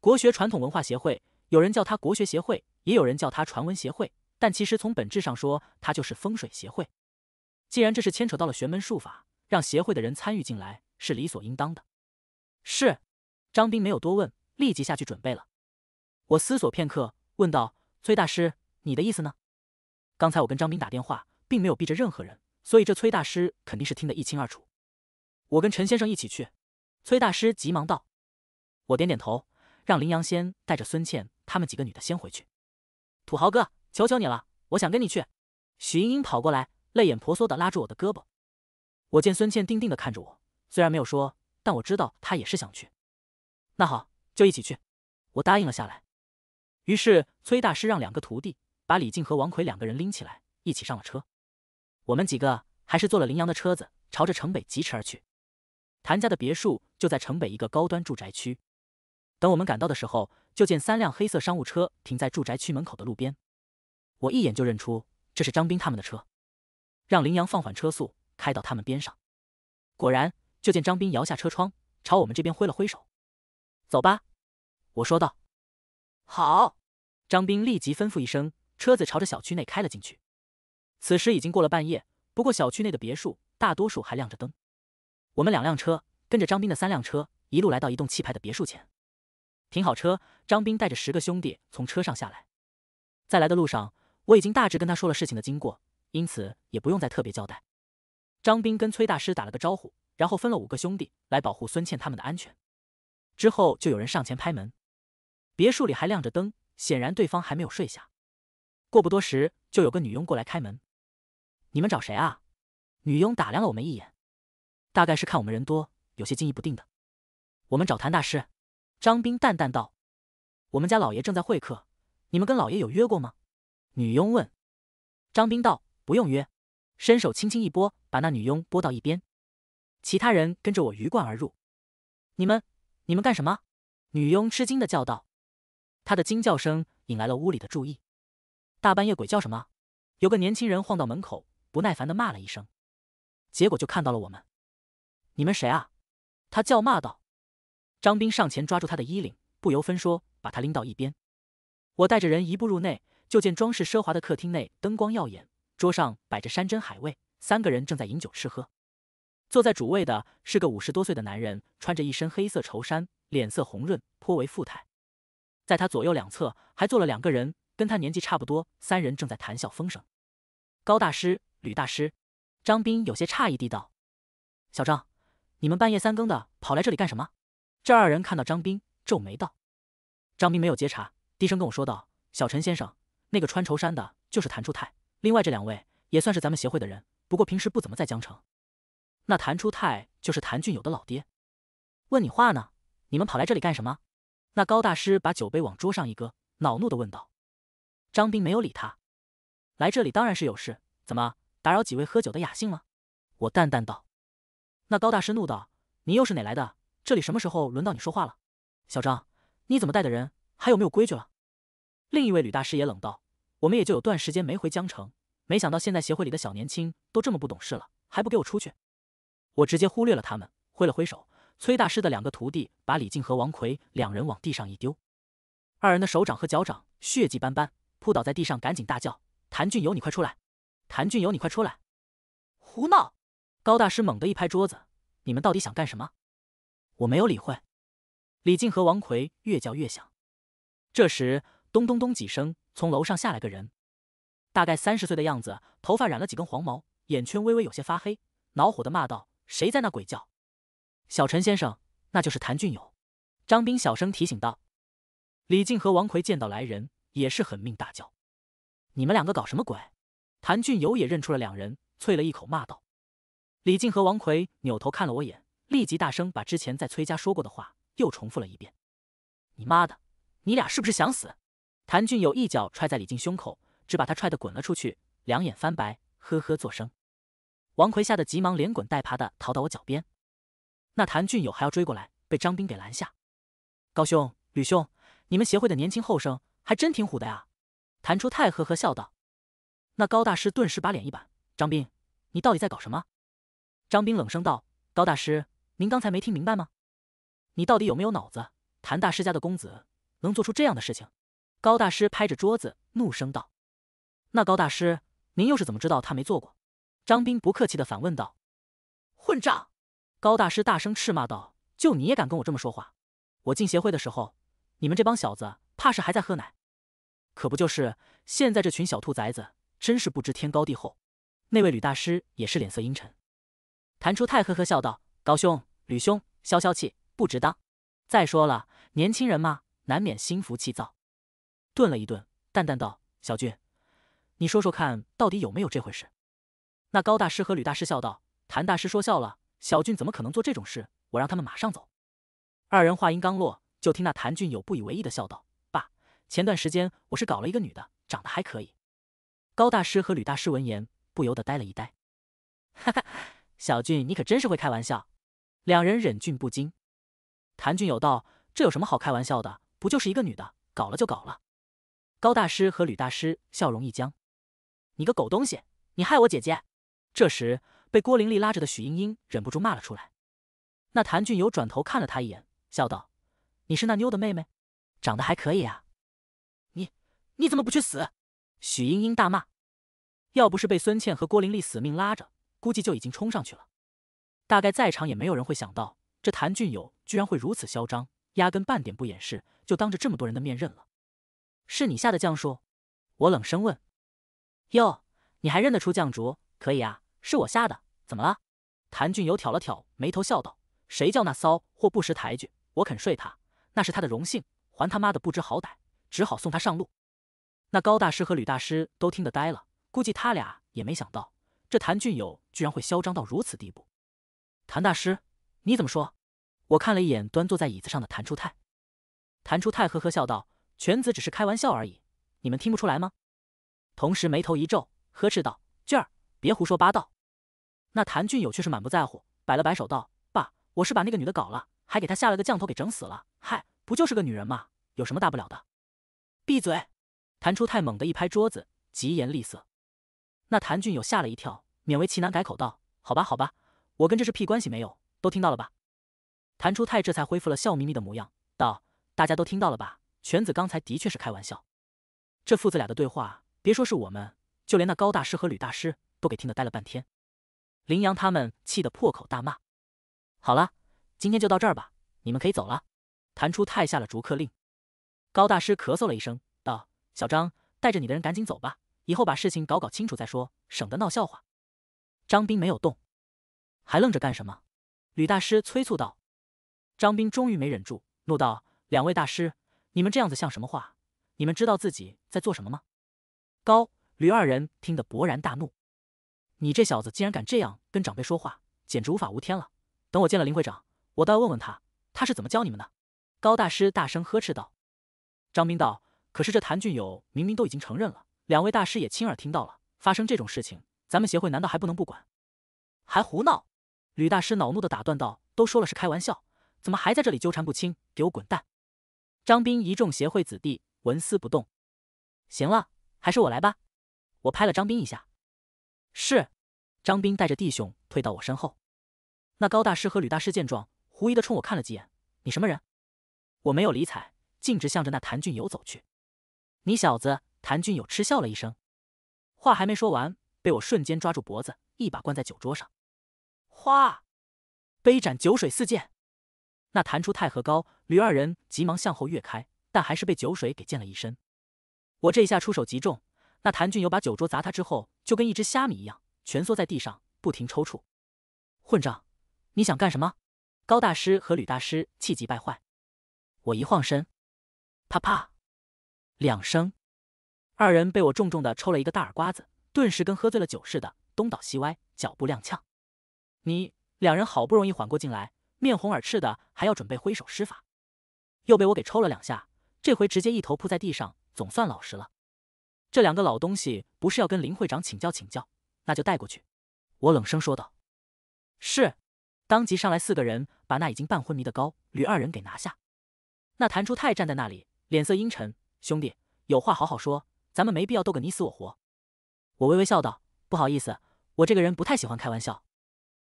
国学传统文化协会，有人叫他国学协会，也有人叫他传文协会，但其实从本质上说，他就是风水协会。既然这是牵扯到了玄门术法，让协会的人参与进来是理所应当的。”是，张兵没有多问，立即下去准备了。我思索片刻，问道：“崔大师，你的意思呢？”刚才我跟张兵打电话，并没有避着任何人，所以这崔大师肯定是听得一清二楚。我跟陈先生一起去。崔大师急忙道。我点点头，让林阳先带着孙倩他们几个女的先回去。土豪哥，求求你了，我想跟你去。许英英跑过来，泪眼婆娑的拉住我的胳膊。我见孙倩定定的看着我，虽然没有说。但我知道他也是想去，那好，就一起去。我答应了下来。于是崔大师让两个徒弟把李靖和王奎两个人拎起来，一起上了车。我们几个还是坐了林阳的车子，朝着城北疾驰而去。谭家的别墅就在城北一个高端住宅区。等我们赶到的时候，就见三辆黑色商务车停在住宅区门口的路边。我一眼就认出这是张斌他们的车，让林阳放缓车速，开到他们边上。果然。就见张兵摇下车窗，朝我们这边挥了挥手，“走吧。”我说道，“好。”张兵立即吩咐一声，车子朝着小区内开了进去。此时已经过了半夜，不过小区内的别墅大多数还亮着灯。我们两辆车跟着张兵的三辆车一路来到一栋气派的别墅前，停好车，张兵带着十个兄弟从车上下来。在来的路上，我已经大致跟他说了事情的经过，因此也不用再特别交代。张兵跟崔大师打了个招呼。然后分了五个兄弟来保护孙倩他们的安全，之后就有人上前拍门。别墅里还亮着灯，显然对方还没有睡下。过不多时，就有个女佣过来开门。你们找谁啊？女佣打量了我们一眼，大概是看我们人多，有些惊疑不定的。我们找谭大师。张兵淡淡道：“我们家老爷正在会客，你们跟老爷有约过吗？”女佣问。张兵道：“不用约。”伸手轻轻一拨，把那女佣拨到一边。其他人跟着我鱼贯而入。你们，你们干什么？女佣吃惊的叫道。她的惊叫声引来了屋里的注意。大半夜鬼叫什么？有个年轻人晃到门口，不耐烦的骂了一声。结果就看到了我们。你们谁啊？他叫骂道。张兵上前抓住他的衣领，不由分说把他拎到一边。我带着人一步入内，就见装饰奢华的客厅内灯光耀眼，桌上摆着山珍海味，三个人正在饮酒吃喝。坐在主位的是个五十多岁的男人，穿着一身黑色绸衫，脸色红润，颇为富态。在他左右两侧还坐了两个人，跟他年纪差不多。三人正在谈笑风生。高大师、吕大师、张斌有些诧异地道：“小张，你们半夜三更的跑来这里干什么？”这二人看到张斌，皱眉道：“张斌没有接茬，低声跟我说道：‘小陈先生，那个穿绸衫的就是谭初泰，另外这两位也算是咱们协会的人，不过平时不怎么在江城。’”那谭初泰就是谭俊友的老爹，问你话呢，你们跑来这里干什么？那高大师把酒杯往桌上一搁，恼怒的问道。张斌没有理他，来这里当然是有事，怎么打扰几位喝酒的雅兴了？我淡淡道。那高大师怒道：“你又是哪来的？这里什么时候轮到你说话了？小张，你怎么带的人？还有没有规矩了？”另一位吕大师也冷道：“我们也就有段时间没回江城，没想到现在协会里的小年轻都这么不懂事了，还不给我出去！”我直接忽略了他们，挥了挥手。崔大师的两个徒弟把李靖和王奎两人往地上一丢，二人的手掌和脚掌血迹斑斑，扑倒在地上，赶紧大叫：“谭俊友，你快出来！谭俊友，你快出来！”胡闹！高大师猛地一拍桌子：“你们到底想干什么？”我没有理会。李靖和王奎越叫越响。这时，咚咚咚几声，从楼上下来个人，大概三十岁的样子，头发染了几根黄毛，眼圈微微有些发黑，恼火的骂道。谁在那鬼叫？小陈先生，那就是谭俊友。张兵小声提醒道。李靖和王奎见到来人，也是狠命大叫：“你们两个搞什么鬼？”谭俊友也认出了两人，啐了一口骂道：“李靖和王奎，扭头看了我眼，立即大声把之前在崔家说过的话又重复了一遍：‘你妈的，你俩是不是想死？’”谭俊友一脚踹在李靖胸口，只把他踹得滚了出去，两眼翻白，呵呵作声。王奎吓得急忙连滚带爬的逃到我脚边，那谭俊友还要追过来，被张兵给拦下。高兄、吕兄，你们协会的年轻后生还真挺虎的呀！谭初泰呵呵笑道。那高大师顿时把脸一板：“张斌，你到底在搞什么？”张斌冷声道：“高大师，您刚才没听明白吗？你到底有没有脑子？谭大师家的公子能做出这样的事情？”高大师拍着桌子怒声道：“那高大师，您又是怎么知道他没做过？”张兵不客气的反问道：“混账！”高大师大声斥骂道：“就你也敢跟我这么说话？我进协会的时候，你们这帮小子怕是还在喝奶。可不就是？现在这群小兔崽子真是不知天高地厚。”那位吕大师也是脸色阴沉。谭初太呵呵笑道：“高兄，吕兄，消消气，不值当。再说了，年轻人嘛，难免心浮气躁。”顿了一顿，淡淡道：“小俊，你说说看，到底有没有这回事？”那高大师和吕大师笑道：“谭大师说笑了，小俊怎么可能做这种事？我让他们马上走。”二人话音刚落，就听那谭俊有不以为意的笑道：“爸，前段时间我是搞了一个女的，长得还可以。”高大师和吕大师闻言不由得呆了一呆。“哈哈，小俊，你可真是会开玩笑。”两人忍俊不禁。谭俊有道：“这有什么好开玩笑的？不就是一个女的，搞了就搞了。”高大师和吕大师笑容一僵：“你个狗东西，你害我姐姐！”这时，被郭玲玲拉着的许英英忍不住骂了出来。那谭俊友转头看了他一眼，笑道：“你是那妞的妹妹，长得还可以啊。”“你你怎么不去死！”许英英大骂。要不是被孙倩和郭玲玲死命拉着，估计就已经冲上去了。大概在场也没有人会想到，这谭俊友居然会如此嚣张，压根半点不掩饰，就当着这么多人的面认了。是你下的降书？我冷声问。“哟，你还认得出降竹？”可以啊，是我下的，怎么了？谭俊友挑了挑眉头，笑道：“谁叫那骚货不识抬举，我肯睡他，那是他的荣幸，还他妈的不知好歹，只好送他上路。”那高大师和吕大师都听得呆了，估计他俩也没想到，这谭俊友居然会嚣张到如此地步。谭大师，你怎么说？我看了一眼端坐在椅子上的谭初泰，谭初泰呵呵笑道：“犬子只是开玩笑而已，你们听不出来吗？”同时眉头一皱，呵斥道：“俊儿！”别胡说八道！那谭俊友却是满不在乎，摆了摆手道：“爸，我是把那个女的搞了，还给她下了个降头，给整死了。嗨，不就是个女人吗？有什么大不了的？”闭嘴！谭初太猛地一拍桌子，疾言厉色。那谭俊友吓了一跳，勉为其难改口道：“好吧，好吧，我跟这是屁关系没有，都听到了吧？”谭初太这才恢复了笑眯眯的模样，道：“大家都听到了吧？犬子刚才的确是开玩笑。这父子俩的对话，别说是我们，就连那高大师和吕大师。”都给听得呆了半天，林阳他们气得破口大骂。好了，今天就到这儿吧，你们可以走了。弹出太下了逐客令。高大师咳嗽了一声，道：“小张，带着你的人赶紧走吧，以后把事情搞搞清楚再说，省得闹笑话。”张兵没有动，还愣着干什么？吕大师催促道。张兵终于没忍住，怒道：“两位大师，你们这样子像什么话？你们知道自己在做什么吗？”高、吕二人听得勃然大怒。你这小子竟然敢这样跟长辈说话，简直无法无天了！等我见了林会长，我倒要问问他，他是怎么教你们的？”高大师大声呵斥道。张斌道：“可是这谭俊友明明都已经承认了，两位大师也亲耳听到了，发生这种事情，咱们协会难道还不能不管？还胡闹！”吕大师恼怒地打断道：“都说了是开玩笑，怎么还在这里纠缠不清？给我滚蛋！”张斌一众协会子弟纹丝不动。行了，还是我来吧。我拍了张斌一下。是，张兵带着弟兄退到我身后。那高大师和吕大师见状，狐疑的冲我看了几眼。你什么人？我没有理睬，径直向着那谭俊友走去。你小子！谭俊友嗤笑了一声，话还没说完，被我瞬间抓住脖子，一把关在酒桌上。哗！杯盏酒水四溅。那弹出太和高吕二人急忙向后跃开，但还是被酒水给溅了一身。我这一下出手极重。那谭俊友把酒桌砸他之后，就跟一只虾米一样，蜷缩在地上，不停抽搐。混账！你想干什么？高大师和吕大师气急败坏。我一晃身，啪啪，两声，二人被我重重的抽了一个大耳刮子，顿时跟喝醉了酒似的，东倒西歪，脚步踉跄。你两人好不容易缓过劲来，面红耳赤的，还要准备挥手施法，又被我给抽了两下，这回直接一头扑在地上，总算老实了。这两个老东西不是要跟林会长请教请教，那就带过去。”我冷声说道。“是。”当即上来四个人，把那已经半昏迷的高吕二人给拿下。那谭初泰站在那里，脸色阴沉。“兄弟，有话好好说，咱们没必要斗个你死我活。”我微微笑道：“不好意思，我这个人不太喜欢开玩笑。”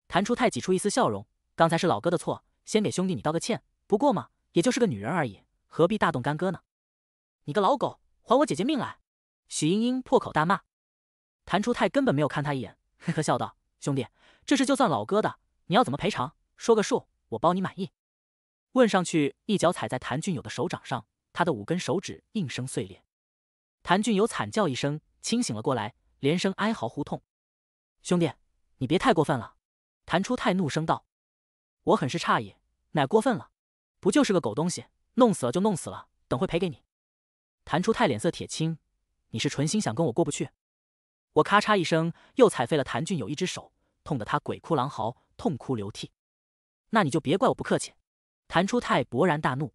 谭初泰挤出一丝笑容：“刚才是老哥的错，先给兄弟你道个歉。不过嘛，也就是个女人而已，何必大动干戈呢？”“你个老狗，还我姐姐命来！”许英英破口大骂，谭初泰根本没有看他一眼，呵呵笑道：“兄弟，这事就算老哥的，你要怎么赔偿？说个数，我包你满意。”问上去，一脚踩在谭俊友的手掌上，他的五根手指应声碎裂，谭俊友惨叫一声，清醒了过来，连声哀嚎呼痛：“兄弟，你别太过分了！”谭初泰怒声道：“我很是诧异，哪过分了？不就是个狗东西，弄死了就弄死了，等会赔给你。”谭初泰脸色铁青。你是存心想跟我过不去？我咔嚓一声又踩废了谭俊友一只手，痛得他鬼哭狼嚎、痛哭流涕。那你就别怪我不客气！谭初泰勃然大怒。